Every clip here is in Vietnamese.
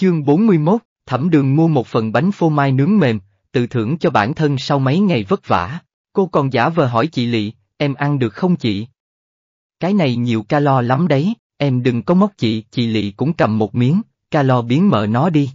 Chương 41, Thẩm Đường mua một phần bánh phô mai nướng mềm, tự thưởng cho bản thân sau mấy ngày vất vả. Cô còn giả vờ hỏi chị Lị, em ăn được không chị? Cái này nhiều calo lắm đấy, em đừng có móc chị, chị Lị cũng cầm một miếng, calo biến mỡ nó đi.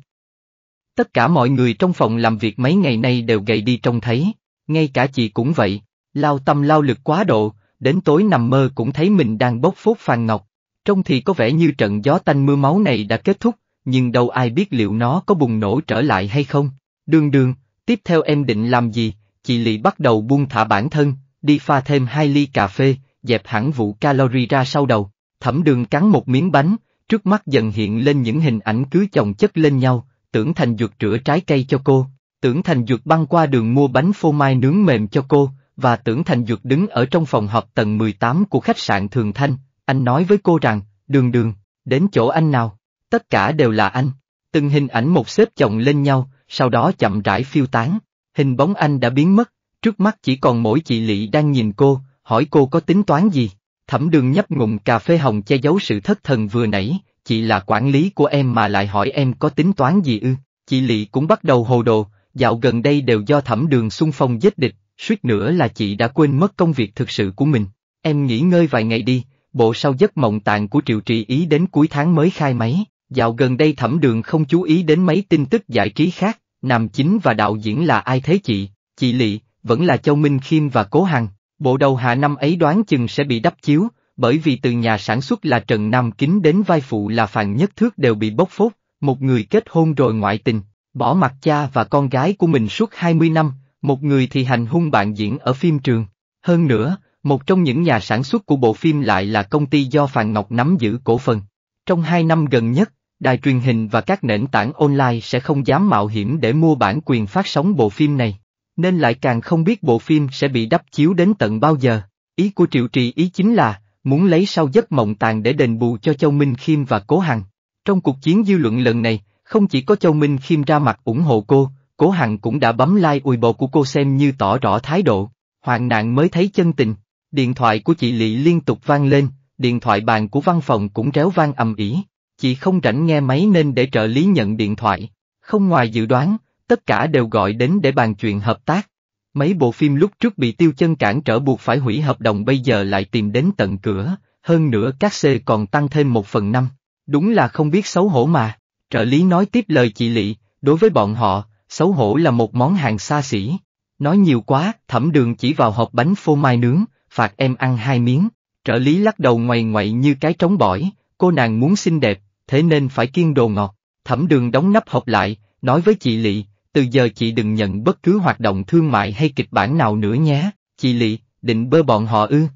Tất cả mọi người trong phòng làm việc mấy ngày nay đều gầy đi trông thấy, ngay cả chị cũng vậy, lao tâm lao lực quá độ, đến tối nằm mơ cũng thấy mình đang bốc phốt phàn ngọc, trông thì có vẻ như trận gió tanh mưa máu này đã kết thúc, nhưng đâu ai biết liệu nó có bùng nổ trở lại hay không. Đường đường, tiếp theo em định làm gì, chị Lị bắt đầu buông thả bản thân, đi pha thêm hai ly cà phê, dẹp hẳn vụ calorie ra sau đầu, thẩm đường cắn một miếng bánh, trước mắt dần hiện lên những hình ảnh cứ chồng chất lên nhau, tưởng thành dược rửa trái cây cho cô, tưởng thành dược băng qua đường mua bánh phô mai nướng mềm cho cô, và tưởng thành dược đứng ở trong phòng họp tầng 18 của khách sạn Thường Thanh, anh nói với cô rằng, đường đường, đến chỗ anh nào. Tất cả đều là anh, từng hình ảnh một xếp chồng lên nhau, sau đó chậm rãi phiêu tán, hình bóng anh đã biến mất, trước mắt chỉ còn mỗi chị Lị đang nhìn cô, hỏi cô có tính toán gì. Thẩm đường nhấp ngụm cà phê hồng che giấu sự thất thần vừa nãy, chị là quản lý của em mà lại hỏi em có tính toán gì ư, chị Lị cũng bắt đầu hồ đồ, dạo gần đây đều do thẩm đường xung phong giết địch, suýt nữa là chị đã quên mất công việc thực sự của mình. Em nghỉ ngơi vài ngày đi, bộ sau giấc mộng tàn của Triệu Trị Ý đến cuối tháng mới khai máy. Dạo gần đây thẩm đường không chú ý đến mấy tin tức giải trí khác, nam chính và đạo diễn là ai thế chị, chị Lị, vẫn là Châu Minh Khiêm và Cố Hằng, bộ đầu hạ năm ấy đoán chừng sẽ bị đắp chiếu, bởi vì từ nhà sản xuất là Trần Nam Kính đến vai phụ là Phàn Nhất Thước đều bị bốc phốt, một người kết hôn rồi ngoại tình, bỏ mặt cha và con gái của mình suốt 20 năm, một người thì hành hung bạn diễn ở phim trường. Hơn nữa, một trong những nhà sản xuất của bộ phim lại là công ty do Phàn Ngọc nắm giữ cổ phần. Trong hai năm gần nhất, đài truyền hình và các nền tảng online sẽ không dám mạo hiểm để mua bản quyền phát sóng bộ phim này, nên lại càng không biết bộ phim sẽ bị đắp chiếu đến tận bao giờ. Ý của Triệu Trì ý chính là, muốn lấy sau giấc mộng tàn để đền bù cho Châu Minh Khiêm và Cố Hằng. Trong cuộc chiến dư luận lần này, không chỉ có Châu Minh Khiêm ra mặt ủng hộ cô, Cố Hằng cũng đã bấm like ui bộ của cô xem như tỏ rõ thái độ, Hoàng nạn mới thấy chân tình. Điện thoại của chị Lị liên tục vang lên, điện thoại bàn của văn phòng cũng réo vang ầm ĩ chị không rảnh nghe máy nên để trợ lý nhận điện thoại. Không ngoài dự đoán, tất cả đều gọi đến để bàn chuyện hợp tác. Mấy bộ phim lúc trước bị tiêu chân cản trở buộc phải hủy hợp đồng bây giờ lại tìm đến tận cửa, hơn nữa các c còn tăng thêm một phần năm. Đúng là không biết xấu hổ mà, trợ lý nói tiếp lời chị Lị, đối với bọn họ, xấu hổ là một món hàng xa xỉ. Nói nhiều quá, thẩm đường chỉ vào hộp bánh phô mai nướng, phạt em ăn hai miếng. Trợ lý lắc đầu ngoài ngoại như cái trống bỏi, cô nàng muốn xinh đẹp, thế nên phải kiêng đồ ngọt. Thẩm đường đóng nắp hộp lại, nói với chị Lị, từ giờ chị đừng nhận bất cứ hoạt động thương mại hay kịch bản nào nữa nhé, chị Lị, định bơ bọn họ ư.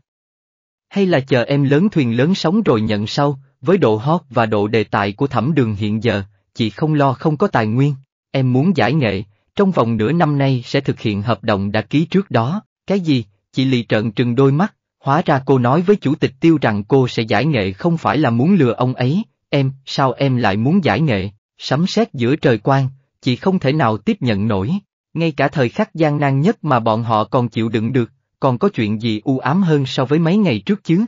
Hay là chờ em lớn thuyền lớn sống rồi nhận sau, với độ hot và độ đề tài của thẩm đường hiện giờ, chị không lo không có tài nguyên, em muốn giải nghệ, trong vòng nửa năm nay sẽ thực hiện hợp đồng đã ký trước đó, cái gì, chị lị trợn trừng đôi mắt, hóa ra cô nói với chủ tịch tiêu rằng cô sẽ giải nghệ không phải là muốn lừa ông ấy, em, sao em lại muốn giải nghệ, sấm sét giữa trời quang, chị không thể nào tiếp nhận nổi, ngay cả thời khắc gian nan nhất mà bọn họ còn chịu đựng được, còn có chuyện gì u ám hơn so với mấy ngày trước chứ?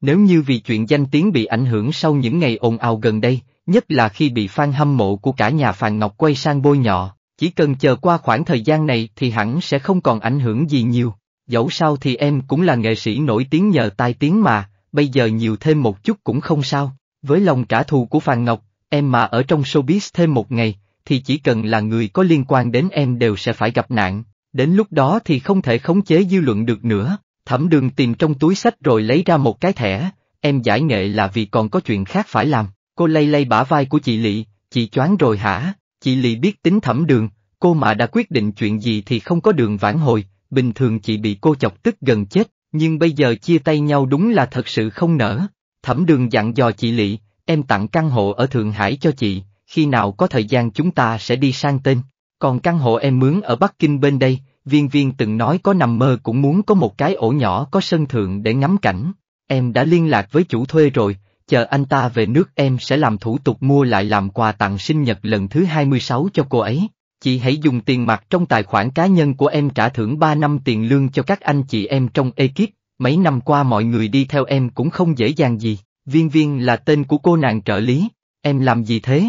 Nếu như vì chuyện danh tiếng bị ảnh hưởng sau những ngày ồn ào gần đây, nhất là khi bị fan hâm mộ của cả nhà Phàn Ngọc quay sang bôi nhọ, chỉ cần chờ qua khoảng thời gian này thì hẳn sẽ không còn ảnh hưởng gì nhiều. Dẫu sao thì em cũng là nghệ sĩ nổi tiếng nhờ tai tiếng mà, bây giờ nhiều thêm một chút cũng không sao. Với lòng trả thù của Phàn Ngọc, em mà ở trong showbiz thêm một ngày, thì chỉ cần là người có liên quan đến em đều sẽ phải gặp nạn, đến lúc đó thì không thể khống chế dư luận được nữa. Thẩm đường tìm trong túi sách rồi lấy ra một cái thẻ, em giải nghệ là vì còn có chuyện khác phải làm, cô lay lay bả vai của chị Lị, chị choáng rồi hả, chị Lị biết tính thẩm đường, cô mà đã quyết định chuyện gì thì không có đường vãn hồi, bình thường chị bị cô chọc tức gần chết, nhưng bây giờ chia tay nhau đúng là thật sự không nở, Thẩm đường dặn dò chị Lị, em tặng căn hộ ở Thượng Hải cho chị, khi nào có thời gian chúng ta sẽ đi sang tên. Còn căn hộ em mướn ở Bắc Kinh bên đây, viên viên từng nói có nằm mơ cũng muốn có một cái ổ nhỏ có sân thượng để ngắm cảnh. Em đã liên lạc với chủ thuê rồi, chờ anh ta về nước em sẽ làm thủ tục mua lại làm quà tặng sinh nhật lần thứ 26 cho cô ấy. Chị hãy dùng tiền mặt trong tài khoản cá nhân của em trả thưởng 3 năm tiền lương cho các anh chị em trong ekip mấy năm qua mọi người đi theo em cũng không dễ dàng gì, viên viên là tên của cô nàng trợ lý, em làm gì thế?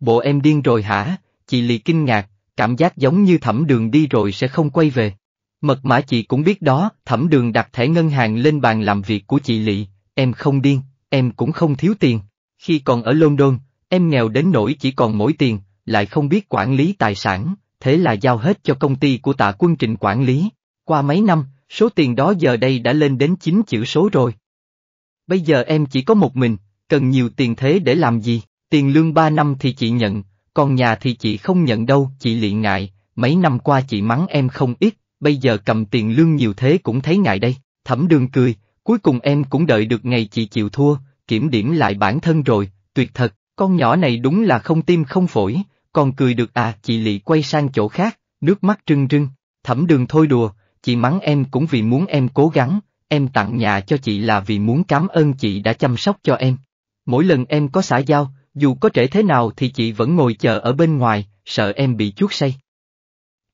Bộ em điên rồi hả? Chị Lì kinh ngạc, cảm giác giống như thẩm đường đi rồi sẽ không quay về. Mật mã chị cũng biết đó, thẩm đường đặt thẻ ngân hàng lên bàn làm việc của chị Lị, em không điên, em cũng không thiếu tiền. Khi còn ở London, em nghèo đến nỗi chỉ còn mỗi tiền, lại không biết quản lý tài sản, thế là giao hết cho công ty của tạ quân trình quản lý. Qua mấy năm, Số tiền đó giờ đây đã lên đến 9 chữ số rồi. Bây giờ em chỉ có một mình, cần nhiều tiền thế để làm gì, tiền lương 3 năm thì chị nhận, còn nhà thì chị không nhận đâu, chị lị ngại, mấy năm qua chị mắng em không ít, bây giờ cầm tiền lương nhiều thế cũng thấy ngại đây, thẩm đường cười, cuối cùng em cũng đợi được ngày chị chịu thua, kiểm điểm lại bản thân rồi, tuyệt thật, con nhỏ này đúng là không tim không phổi, còn cười được à, chị lị quay sang chỗ khác, nước mắt trưng trưng, thẩm đường thôi đùa, chị mắng em cũng vì muốn em cố gắng, em tặng nhà cho chị là vì muốn cảm ơn chị đã chăm sóc cho em. Mỗi lần em có xã giao, dù có trễ thế nào thì chị vẫn ngồi chờ ở bên ngoài, sợ em bị chuốt say.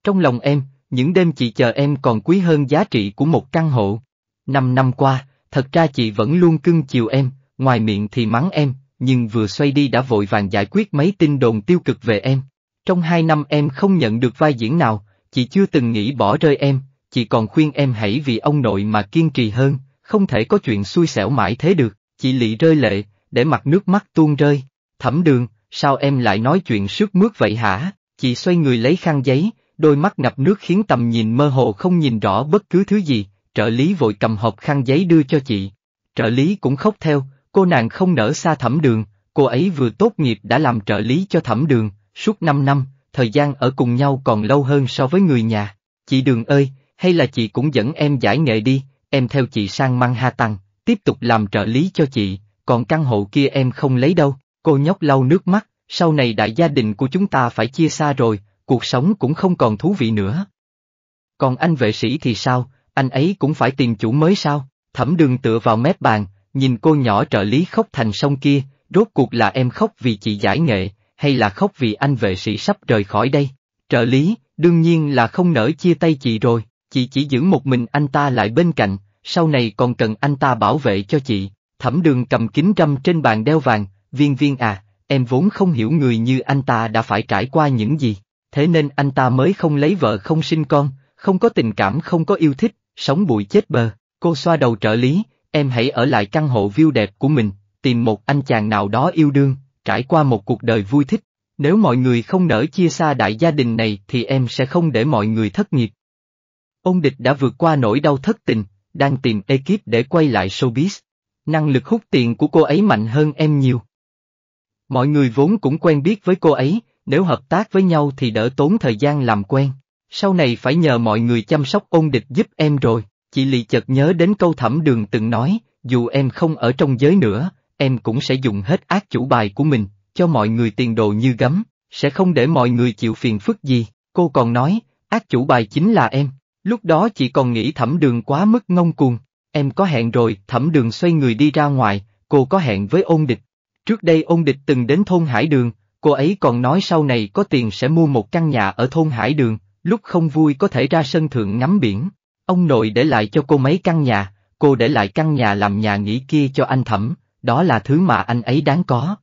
Trong lòng em, những đêm chị chờ em còn quý hơn giá trị của một căn hộ. Năm năm qua, thật ra chị vẫn luôn cưng chiều em, ngoài miệng thì mắng em, nhưng vừa xoay đi đã vội vàng giải quyết mấy tin đồn tiêu cực về em. Trong hai năm em không nhận được vai diễn nào, chị chưa từng nghĩ bỏ rơi em, chị còn khuyên em hãy vì ông nội mà kiên trì hơn, không thể có chuyện xui xẻo mãi thế được, chị lị rơi lệ, để mặt nước mắt tuôn rơi, thẩm đường, sao em lại nói chuyện sướt mướt vậy hả, chị xoay người lấy khăn giấy, đôi mắt ngập nước khiến tầm nhìn mơ hồ không nhìn rõ bất cứ thứ gì, trợ lý vội cầm hộp khăn giấy đưa cho chị. Trợ lý cũng khóc theo, cô nàng không nở xa thẩm đường, cô ấy vừa tốt nghiệp đã làm trợ lý cho thẩm đường, suốt 5 năm, thời gian ở cùng nhau còn lâu hơn so với người nhà. Chị Đường ơi, hay là chị cũng dẫn em giải nghệ đi, em theo chị sang mang Manhattan, tiếp tục làm trợ lý cho chị, còn căn hộ kia em không lấy đâu, cô nhóc lau nước mắt, sau này đại gia đình của chúng ta phải chia xa rồi, cuộc sống cũng không còn thú vị nữa. Còn anh vệ sĩ thì sao, anh ấy cũng phải tìm chủ mới sao, thẩm đường tựa vào mép bàn, nhìn cô nhỏ trợ lý khóc thành sông kia, rốt cuộc là em khóc vì chị giải nghệ, hay là khóc vì anh vệ sĩ sắp rời khỏi đây, trợ lý, đương nhiên là không nỡ chia tay chị rồi. Chị chỉ giữ một mình anh ta lại bên cạnh, sau này còn cần anh ta bảo vệ cho chị. Thẩm đường cầm kính râm trên bàn đeo vàng, viên viên à, em vốn không hiểu người như anh ta đã phải trải qua những gì, thế nên anh ta mới không lấy vợ không sinh con, không có tình cảm không có yêu thích, sống bụi chết bơ. Cô xoa đầu trợ lý, em hãy ở lại căn hộ view đẹp của mình, tìm một anh chàng nào đó yêu đương, trải qua một cuộc đời vui thích. Nếu mọi người không nỡ chia xa đại gia đình này thì em sẽ không để mọi người thất nghiệp. Ông địch đã vượt qua nỗi đau thất tình, đang tìm ekip để quay lại showbiz. Năng lực hút tiền của cô ấy mạnh hơn em nhiều. Mọi người vốn cũng quen biết với cô ấy, nếu hợp tác với nhau thì đỡ tốn thời gian làm quen. Sau này phải nhờ mọi người chăm sóc ôn địch giúp em rồi, chị lì chợt nhớ đến câu thẩm đường từng nói, dù em không ở trong giới nữa, em cũng sẽ dùng hết ác chủ bài của mình, cho mọi người tiền đồ như gấm, sẽ không để mọi người chịu phiền phức gì, cô còn nói, ác chủ bài chính là em. Lúc đó chỉ còn nghĩ thẩm đường quá mức ngông cuồng, em có hẹn rồi, thẩm đường xoay người đi ra ngoài, cô có hẹn với ôn địch. Trước đây ôn địch từng đến thôn Hải Đường, cô ấy còn nói sau này có tiền sẽ mua một căn nhà ở thôn Hải Đường, lúc không vui có thể ra sân thượng ngắm biển. Ông nội để lại cho cô mấy căn nhà, cô để lại căn nhà làm nhà nghỉ kia cho anh thẩm, đó là thứ mà anh ấy đáng có.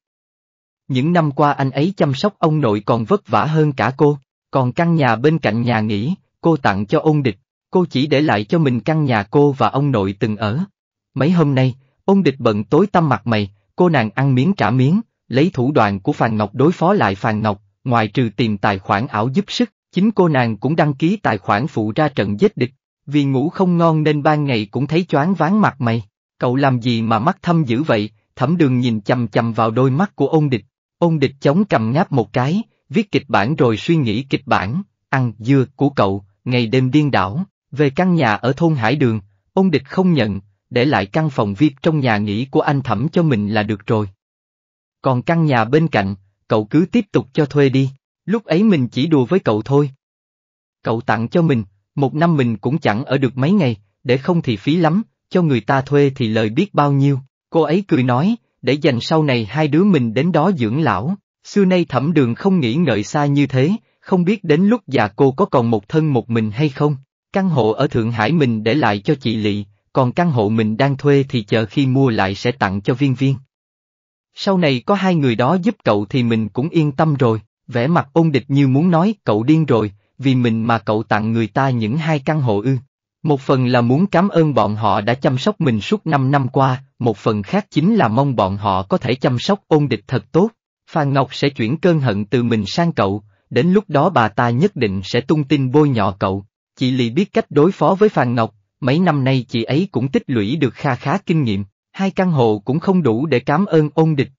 Những năm qua anh ấy chăm sóc ông nội còn vất vả hơn cả cô, còn căn nhà bên cạnh nhà nghỉ, cô tặng cho ông địch, cô chỉ để lại cho mình căn nhà cô và ông nội từng ở. Mấy hôm nay, ông địch bận tối tâm mặt mày, cô nàng ăn miếng trả miếng, lấy thủ đoạn của Phàn Ngọc đối phó lại Phàn Ngọc, ngoài trừ tìm tài khoản ảo giúp sức, chính cô nàng cũng đăng ký tài khoản phụ ra trận giết địch, vì ngủ không ngon nên ban ngày cũng thấy choáng váng mặt mày. Cậu làm gì mà mắt thâm dữ vậy, thẩm đường nhìn chầm chầm vào đôi mắt của ông địch, ông địch chống cầm ngáp một cái, viết kịch bản rồi suy nghĩ kịch bản, ăn dưa của cậu, ngày đêm điên đảo, về căn nhà ở thôn Hải Đường, ông địch không nhận, để lại căn phòng viết trong nhà nghỉ của anh thẩm cho mình là được rồi. Còn căn nhà bên cạnh, cậu cứ tiếp tục cho thuê đi, lúc ấy mình chỉ đùa với cậu thôi. Cậu tặng cho mình, một năm mình cũng chẳng ở được mấy ngày, để không thì phí lắm, cho người ta thuê thì lời biết bao nhiêu, cô ấy cười nói, để dành sau này hai đứa mình đến đó dưỡng lão, xưa nay thẩm đường không nghĩ ngợi xa như thế, không biết đến lúc già cô có còn một thân một mình hay không. Căn hộ ở Thượng Hải mình để lại cho chị Lị, còn căn hộ mình đang thuê thì chờ khi mua lại sẽ tặng cho viên viên. Sau này có hai người đó giúp cậu thì mình cũng yên tâm rồi, vẻ mặt ôn địch như muốn nói cậu điên rồi, vì mình mà cậu tặng người ta những hai căn hộ ư. Một phần là muốn cảm ơn bọn họ đã chăm sóc mình suốt 5 năm qua, một phần khác chính là mong bọn họ có thể chăm sóc ôn địch thật tốt. Phan Ngọc sẽ chuyển cơn hận từ mình sang cậu, đến lúc đó bà ta nhất định sẽ tung tin bôi nhọ cậu. Chị Lì biết cách đối phó với Phàn Ngọc, mấy năm nay chị ấy cũng tích lũy được kha khá kinh nghiệm, hai căn hộ cũng không đủ để cảm ơn ôn địch.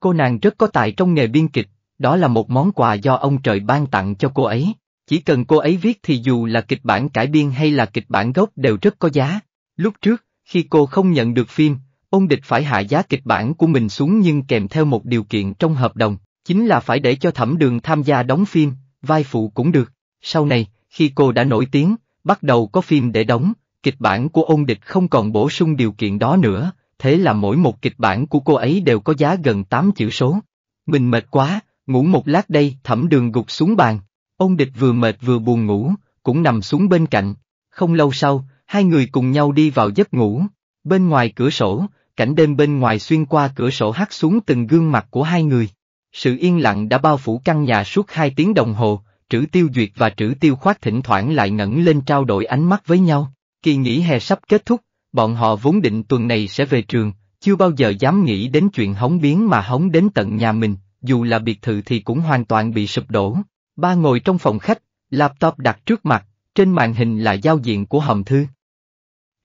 Cô nàng rất có tài trong nghề biên kịch, đó là một món quà do ông trời ban tặng cho cô ấy. Chỉ cần cô ấy viết thì dù là kịch bản cải biên hay là kịch bản gốc đều rất có giá. Lúc trước, khi cô không nhận được phim, ông địch phải hạ giá kịch bản của mình xuống nhưng kèm theo một điều kiện trong hợp đồng, chính là phải để cho thẩm đường tham gia đóng phim, vai phụ cũng được. Sau này, khi cô đã nổi tiếng, bắt đầu có phim để đóng, kịch bản của ôn địch không còn bổ sung điều kiện đó nữa, thế là mỗi một kịch bản của cô ấy đều có giá gần tám chữ số. Mình mệt quá, ngủ một lát đây, thẩm đường gục xuống bàn. Ôn địch vừa mệt vừa buồn ngủ, cũng nằm xuống bên cạnh. Không lâu sau, hai người cùng nhau đi vào giấc ngủ. Bên ngoài cửa sổ, cảnh đêm bên ngoài xuyên qua cửa sổ hắt xuống từng gương mặt của hai người. Sự yên lặng đã bao phủ căn nhà suốt hai tiếng đồng hồ, Trữ Tiêu Duyệt và Trữ Tiêu Khoát thỉnh thoảng lại ngẩng lên trao đổi ánh mắt với nhau. Kỳ nghỉ hè sắp kết thúc, bọn họ vốn định tuần này sẽ về trường, chưa bao giờ dám nghĩ đến chuyện hóng biến mà hóng đến tận nhà mình, dù là biệt thự thì cũng hoàn toàn bị sụp đổ. Ba ngồi trong phòng khách, laptop đặt trước mặt, trên màn hình là giao diện của hầm thư.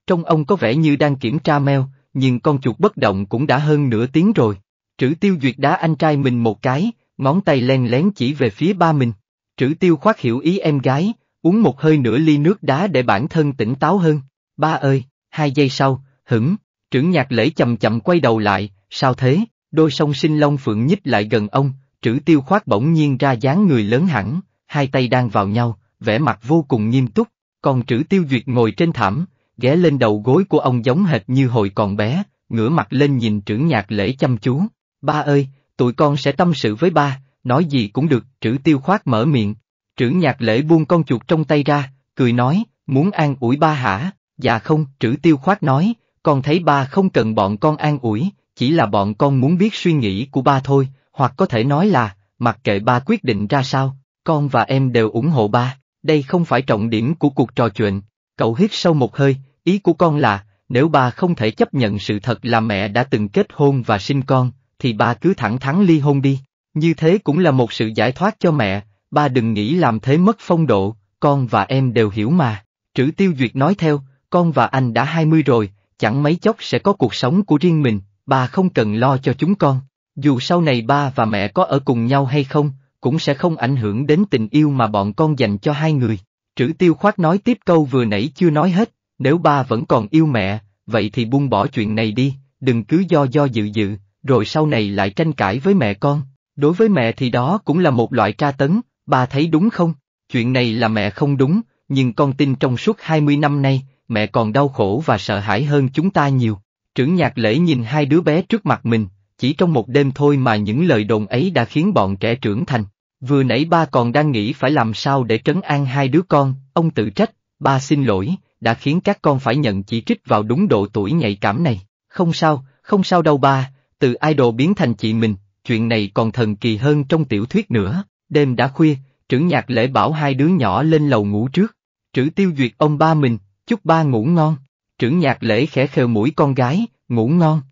Trong ông có vẻ như đang kiểm tra mail, nhưng con chuột bất động cũng đã hơn nửa tiếng rồi. Trữ tiêu duyệt đá anh trai mình một cái, ngón tay len lén chỉ về phía ba mình. Trữ tiêu khoác hiểu ý em gái, uống một hơi nửa ly nước đá để bản thân tỉnh táo hơn. Ba ơi, hai giây sau, hửng, trưởng nhạc lễ chậm chậm quay đầu lại, sao thế, đôi sông sinh long phượng nhích lại gần ông, trữ tiêu khoát bỗng nhiên ra dáng người lớn hẳn, hai tay đang vào nhau, vẻ mặt vô cùng nghiêm túc, còn trữ tiêu duyệt ngồi trên thảm, ghé lên đầu gối của ông giống hệt như hồi còn bé, ngửa mặt lên nhìn trưởng nhạc lễ chăm chú. Ba ơi, tụi con sẽ tâm sự với ba, nói gì cũng được, trữ tiêu khoát mở miệng. Trưởng nhạc lễ buông con chuột trong tay ra, cười nói, muốn an ủi ba hả? Dạ không, trữ tiêu khoát nói, con thấy ba không cần bọn con an ủi, chỉ là bọn con muốn biết suy nghĩ của ba thôi, hoặc có thể nói là, mặc kệ ba quyết định ra sao, con và em đều ủng hộ ba, đây không phải trọng điểm của cuộc trò chuyện. Cậu hít sâu một hơi, ý của con là, nếu ba không thể chấp nhận sự thật là mẹ đã từng kết hôn và sinh con, thì ba cứ thẳng thắn ly hôn đi, như thế cũng là một sự giải thoát cho mẹ, ba đừng nghĩ làm thế mất phong độ, con và em đều hiểu mà. Trữ Tiêu Duyệt nói theo, con và anh đã 20 rồi, chẳng mấy chốc sẽ có cuộc sống của riêng mình, ba không cần lo cho chúng con. Dù sau này ba và mẹ có ở cùng nhau hay không, cũng sẽ không ảnh hưởng đến tình yêu mà bọn con dành cho hai người. Trữ Tiêu Khoát nói tiếp câu vừa nãy chưa nói hết, nếu ba vẫn còn yêu mẹ, vậy thì buông bỏ chuyện này đi, đừng cứ do do dự dự, rồi sau này lại tranh cãi với mẹ con. Đối với mẹ thì đó cũng là một loại tra tấn, bà thấy đúng không? Chuyện này là mẹ không đúng, nhưng con tin trong suốt 20 năm nay, mẹ còn đau khổ và sợ hãi hơn chúng ta nhiều. Trưởng nhạc lễ nhìn hai đứa bé trước mặt mình, chỉ trong một đêm thôi mà những lời đồn ấy đã khiến bọn trẻ trưởng thành. Vừa nãy ba còn đang nghĩ phải làm sao để trấn an hai đứa con, ông tự trách, ba xin lỗi, đã khiến các con phải nhận chỉ trích vào đúng độ tuổi nhạy cảm này. Không sao, không sao đâu ba, từ idol biến thành chị mình, chuyện này còn thần kỳ hơn trong tiểu thuyết nữa. Đêm đã khuya, trưởng nhạc lễ bảo hai đứa nhỏ lên lầu ngủ trước. Trữ tiêu duyệt ông ba mình, chúc ba ngủ ngon. Trưởng nhạc lễ khẽ khều mũi con gái, ngủ ngon.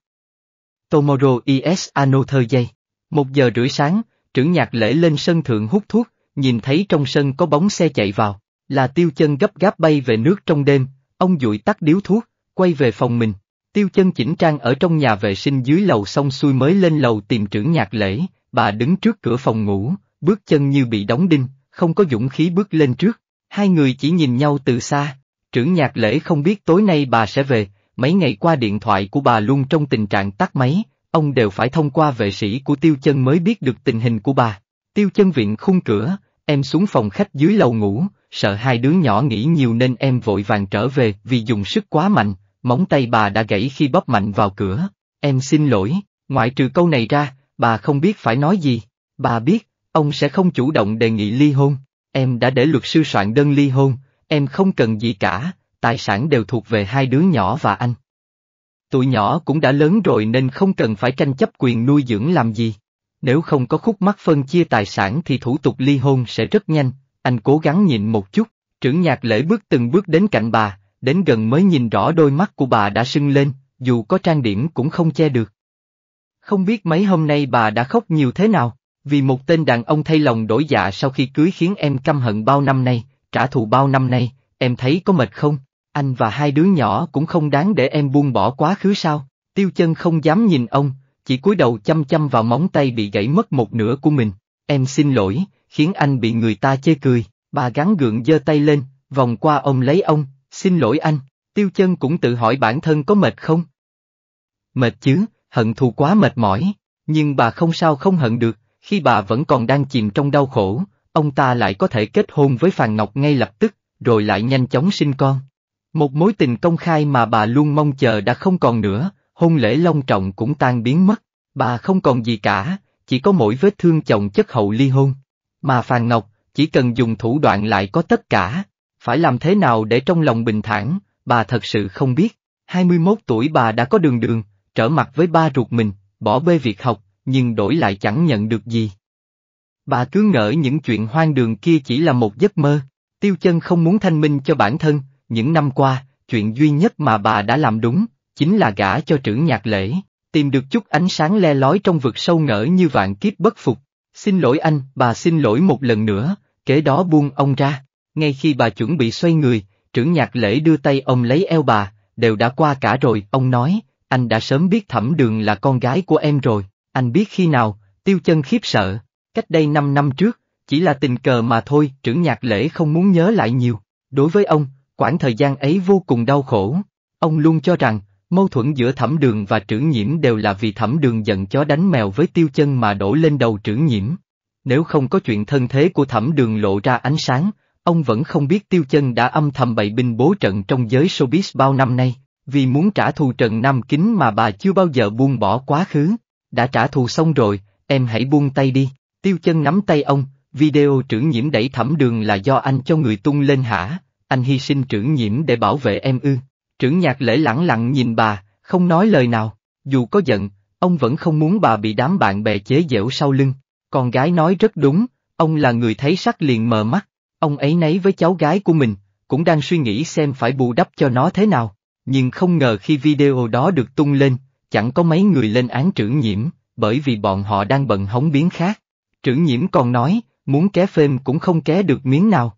Tomorrow is another day. Một giờ rưỡi sáng, trưởng nhạc lễ lên sân thượng hút thuốc, nhìn thấy trong sân có bóng xe chạy vào, là tiêu chân gấp gáp bay về nước trong đêm, ông dụi tắt điếu thuốc, quay về phòng mình, Tiêu chân chỉnh trang ở trong nhà vệ sinh dưới lầu xong xuôi mới lên lầu tìm trưởng nhạc lễ, bà đứng trước cửa phòng ngủ, bước chân như bị đóng đinh, không có dũng khí bước lên trước, hai người chỉ nhìn nhau từ xa, trưởng nhạc lễ không biết tối nay bà sẽ về, mấy ngày qua điện thoại của bà luôn trong tình trạng tắt máy, ông đều phải thông qua vệ sĩ của tiêu chân mới biết được tình hình của bà. Tiêu chân viện khung cửa, em xuống phòng khách dưới lầu ngủ, sợ hai đứa nhỏ nghĩ nhiều nên em vội vàng trở về vì dùng sức quá mạnh, móng tay bà đã gãy khi bóp mạnh vào cửa. Em xin lỗi, ngoại trừ câu này ra, bà không biết phải nói gì. Bà biết, ông sẽ không chủ động đề nghị ly hôn. Em đã để luật sư soạn đơn ly hôn, em không cần gì cả, tài sản đều thuộc về hai đứa nhỏ và anh. Tụi nhỏ cũng đã lớn rồi nên không cần phải tranh chấp quyền nuôi dưỡng làm gì. Nếu không có khúc mắc phân chia tài sản thì thủ tục ly hôn sẽ rất nhanh, anh cố gắng nhịn một chút. Trưởng nhạc lễ bước từng bước đến cạnh bà, đến gần mới nhìn rõ đôi mắt của bà đã sưng lên, dù có trang điểm cũng không che được. Không biết mấy hôm nay bà đã khóc nhiều thế nào, vì một tên đàn ông thay lòng đổi dạ sau khi cưới khiến em căm hận bao năm nay, trả thù bao năm nay, em thấy có mệt không? Anh và hai đứa nhỏ cũng không đáng để em buông bỏ quá khứ sao? Tiêu chân không dám nhìn ông, chỉ cúi đầu chăm chăm vào móng tay bị gãy mất một nửa của mình. Em xin lỗi, khiến anh bị người ta chê cười, bà gắn gượng giơ tay lên, vòng qua ông lấy ông, Xin lỗi anh, tiêu chân cũng tự hỏi bản thân có mệt không? Mệt chứ, hận thù quá mệt mỏi, nhưng bà không sao không hận được, khi bà vẫn còn đang chìm trong đau khổ, ông ta lại có thể kết hôn với Phàn Ngọc ngay lập tức, rồi lại nhanh chóng sinh con. Một mối tình công khai mà bà luôn mong chờ đã không còn nữa, hôn lễ long trọng cũng tan biến mất, bà không còn gì cả, chỉ có mỗi vết thương chồng chất hậu ly hôn. Mà Phàn Ngọc, chỉ cần dùng thủ đoạn lại có tất cả, phải làm thế nào để trong lòng bình thản, bà thật sự không biết. 21 tuổi bà đã có đường đường, trở mặt với ba ruột mình, bỏ bê việc học, nhưng đổi lại chẳng nhận được gì. Bà cứ ngỡ những chuyện hoang đường kia chỉ là một giấc mơ. Tiêu chân không muốn thanh minh cho bản thân, những năm qua, chuyện duy nhất mà bà đã làm đúng, chính là gả cho trữ nhạc lễ, tìm được chút ánh sáng le lói trong vực sâu ngỡ như vạn kiếp bất phục. Xin lỗi anh, bà xin lỗi một lần nữa, kế đó buông ông ra. Ngay khi bà chuẩn bị xoay người, trưởng nhạc lễ đưa tay ông lấy eo bà, đều đã qua cả rồi, ông nói, anh đã sớm biết thẩm đường là con gái của em rồi, anh biết khi nào, tiêu chân khiếp sợ, cách đây 5 năm trước, chỉ là tình cờ mà thôi, trưởng nhạc lễ không muốn nhớ lại nhiều, đối với ông, quãng thời gian ấy vô cùng đau khổ, ông luôn cho rằng, mâu thuẫn giữa thẩm đường và trưởng nhiễm đều là vì thẩm đường giận chó đánh mèo với tiêu chân mà đổ lên đầu trưởng nhiễm. Nếu không có chuyện thân thế của thẩm đường lộ ra ánh sáng, Ông vẫn không biết Tiêu Chân đã âm thầm bày binh bố trận trong giới showbiz bao năm nay, vì muốn trả thù trận Nam Kính mà bà chưa bao giờ buông bỏ quá khứ. Đã trả thù xong rồi, em hãy buông tay đi. Tiêu Chân nắm tay ông, video trưởng nhiễm đẩy thẩm đường là do anh cho người tung lên hả? Anh hy sinh trưởng nhiễm để bảo vệ em ư. Trưởng nhạc lễ lẳng lặng nhìn bà, không nói lời nào. Dù có giận, ông vẫn không muốn bà bị đám bạn bè chế giễu sau lưng. Con gái nói rất đúng, ông là người thấy sắc liền mờ mắt Ông ấy nấy với cháu gái của mình, cũng đang suy nghĩ xem phải bù đắp cho nó thế nào, nhưng không ngờ khi video đó được tung lên, chẳng có mấy người lên án trưởng nhiễm, bởi vì bọn họ đang bận hóng biến khác. Trưởng nhiễm còn nói, muốn ké phêm cũng không ké được miếng nào.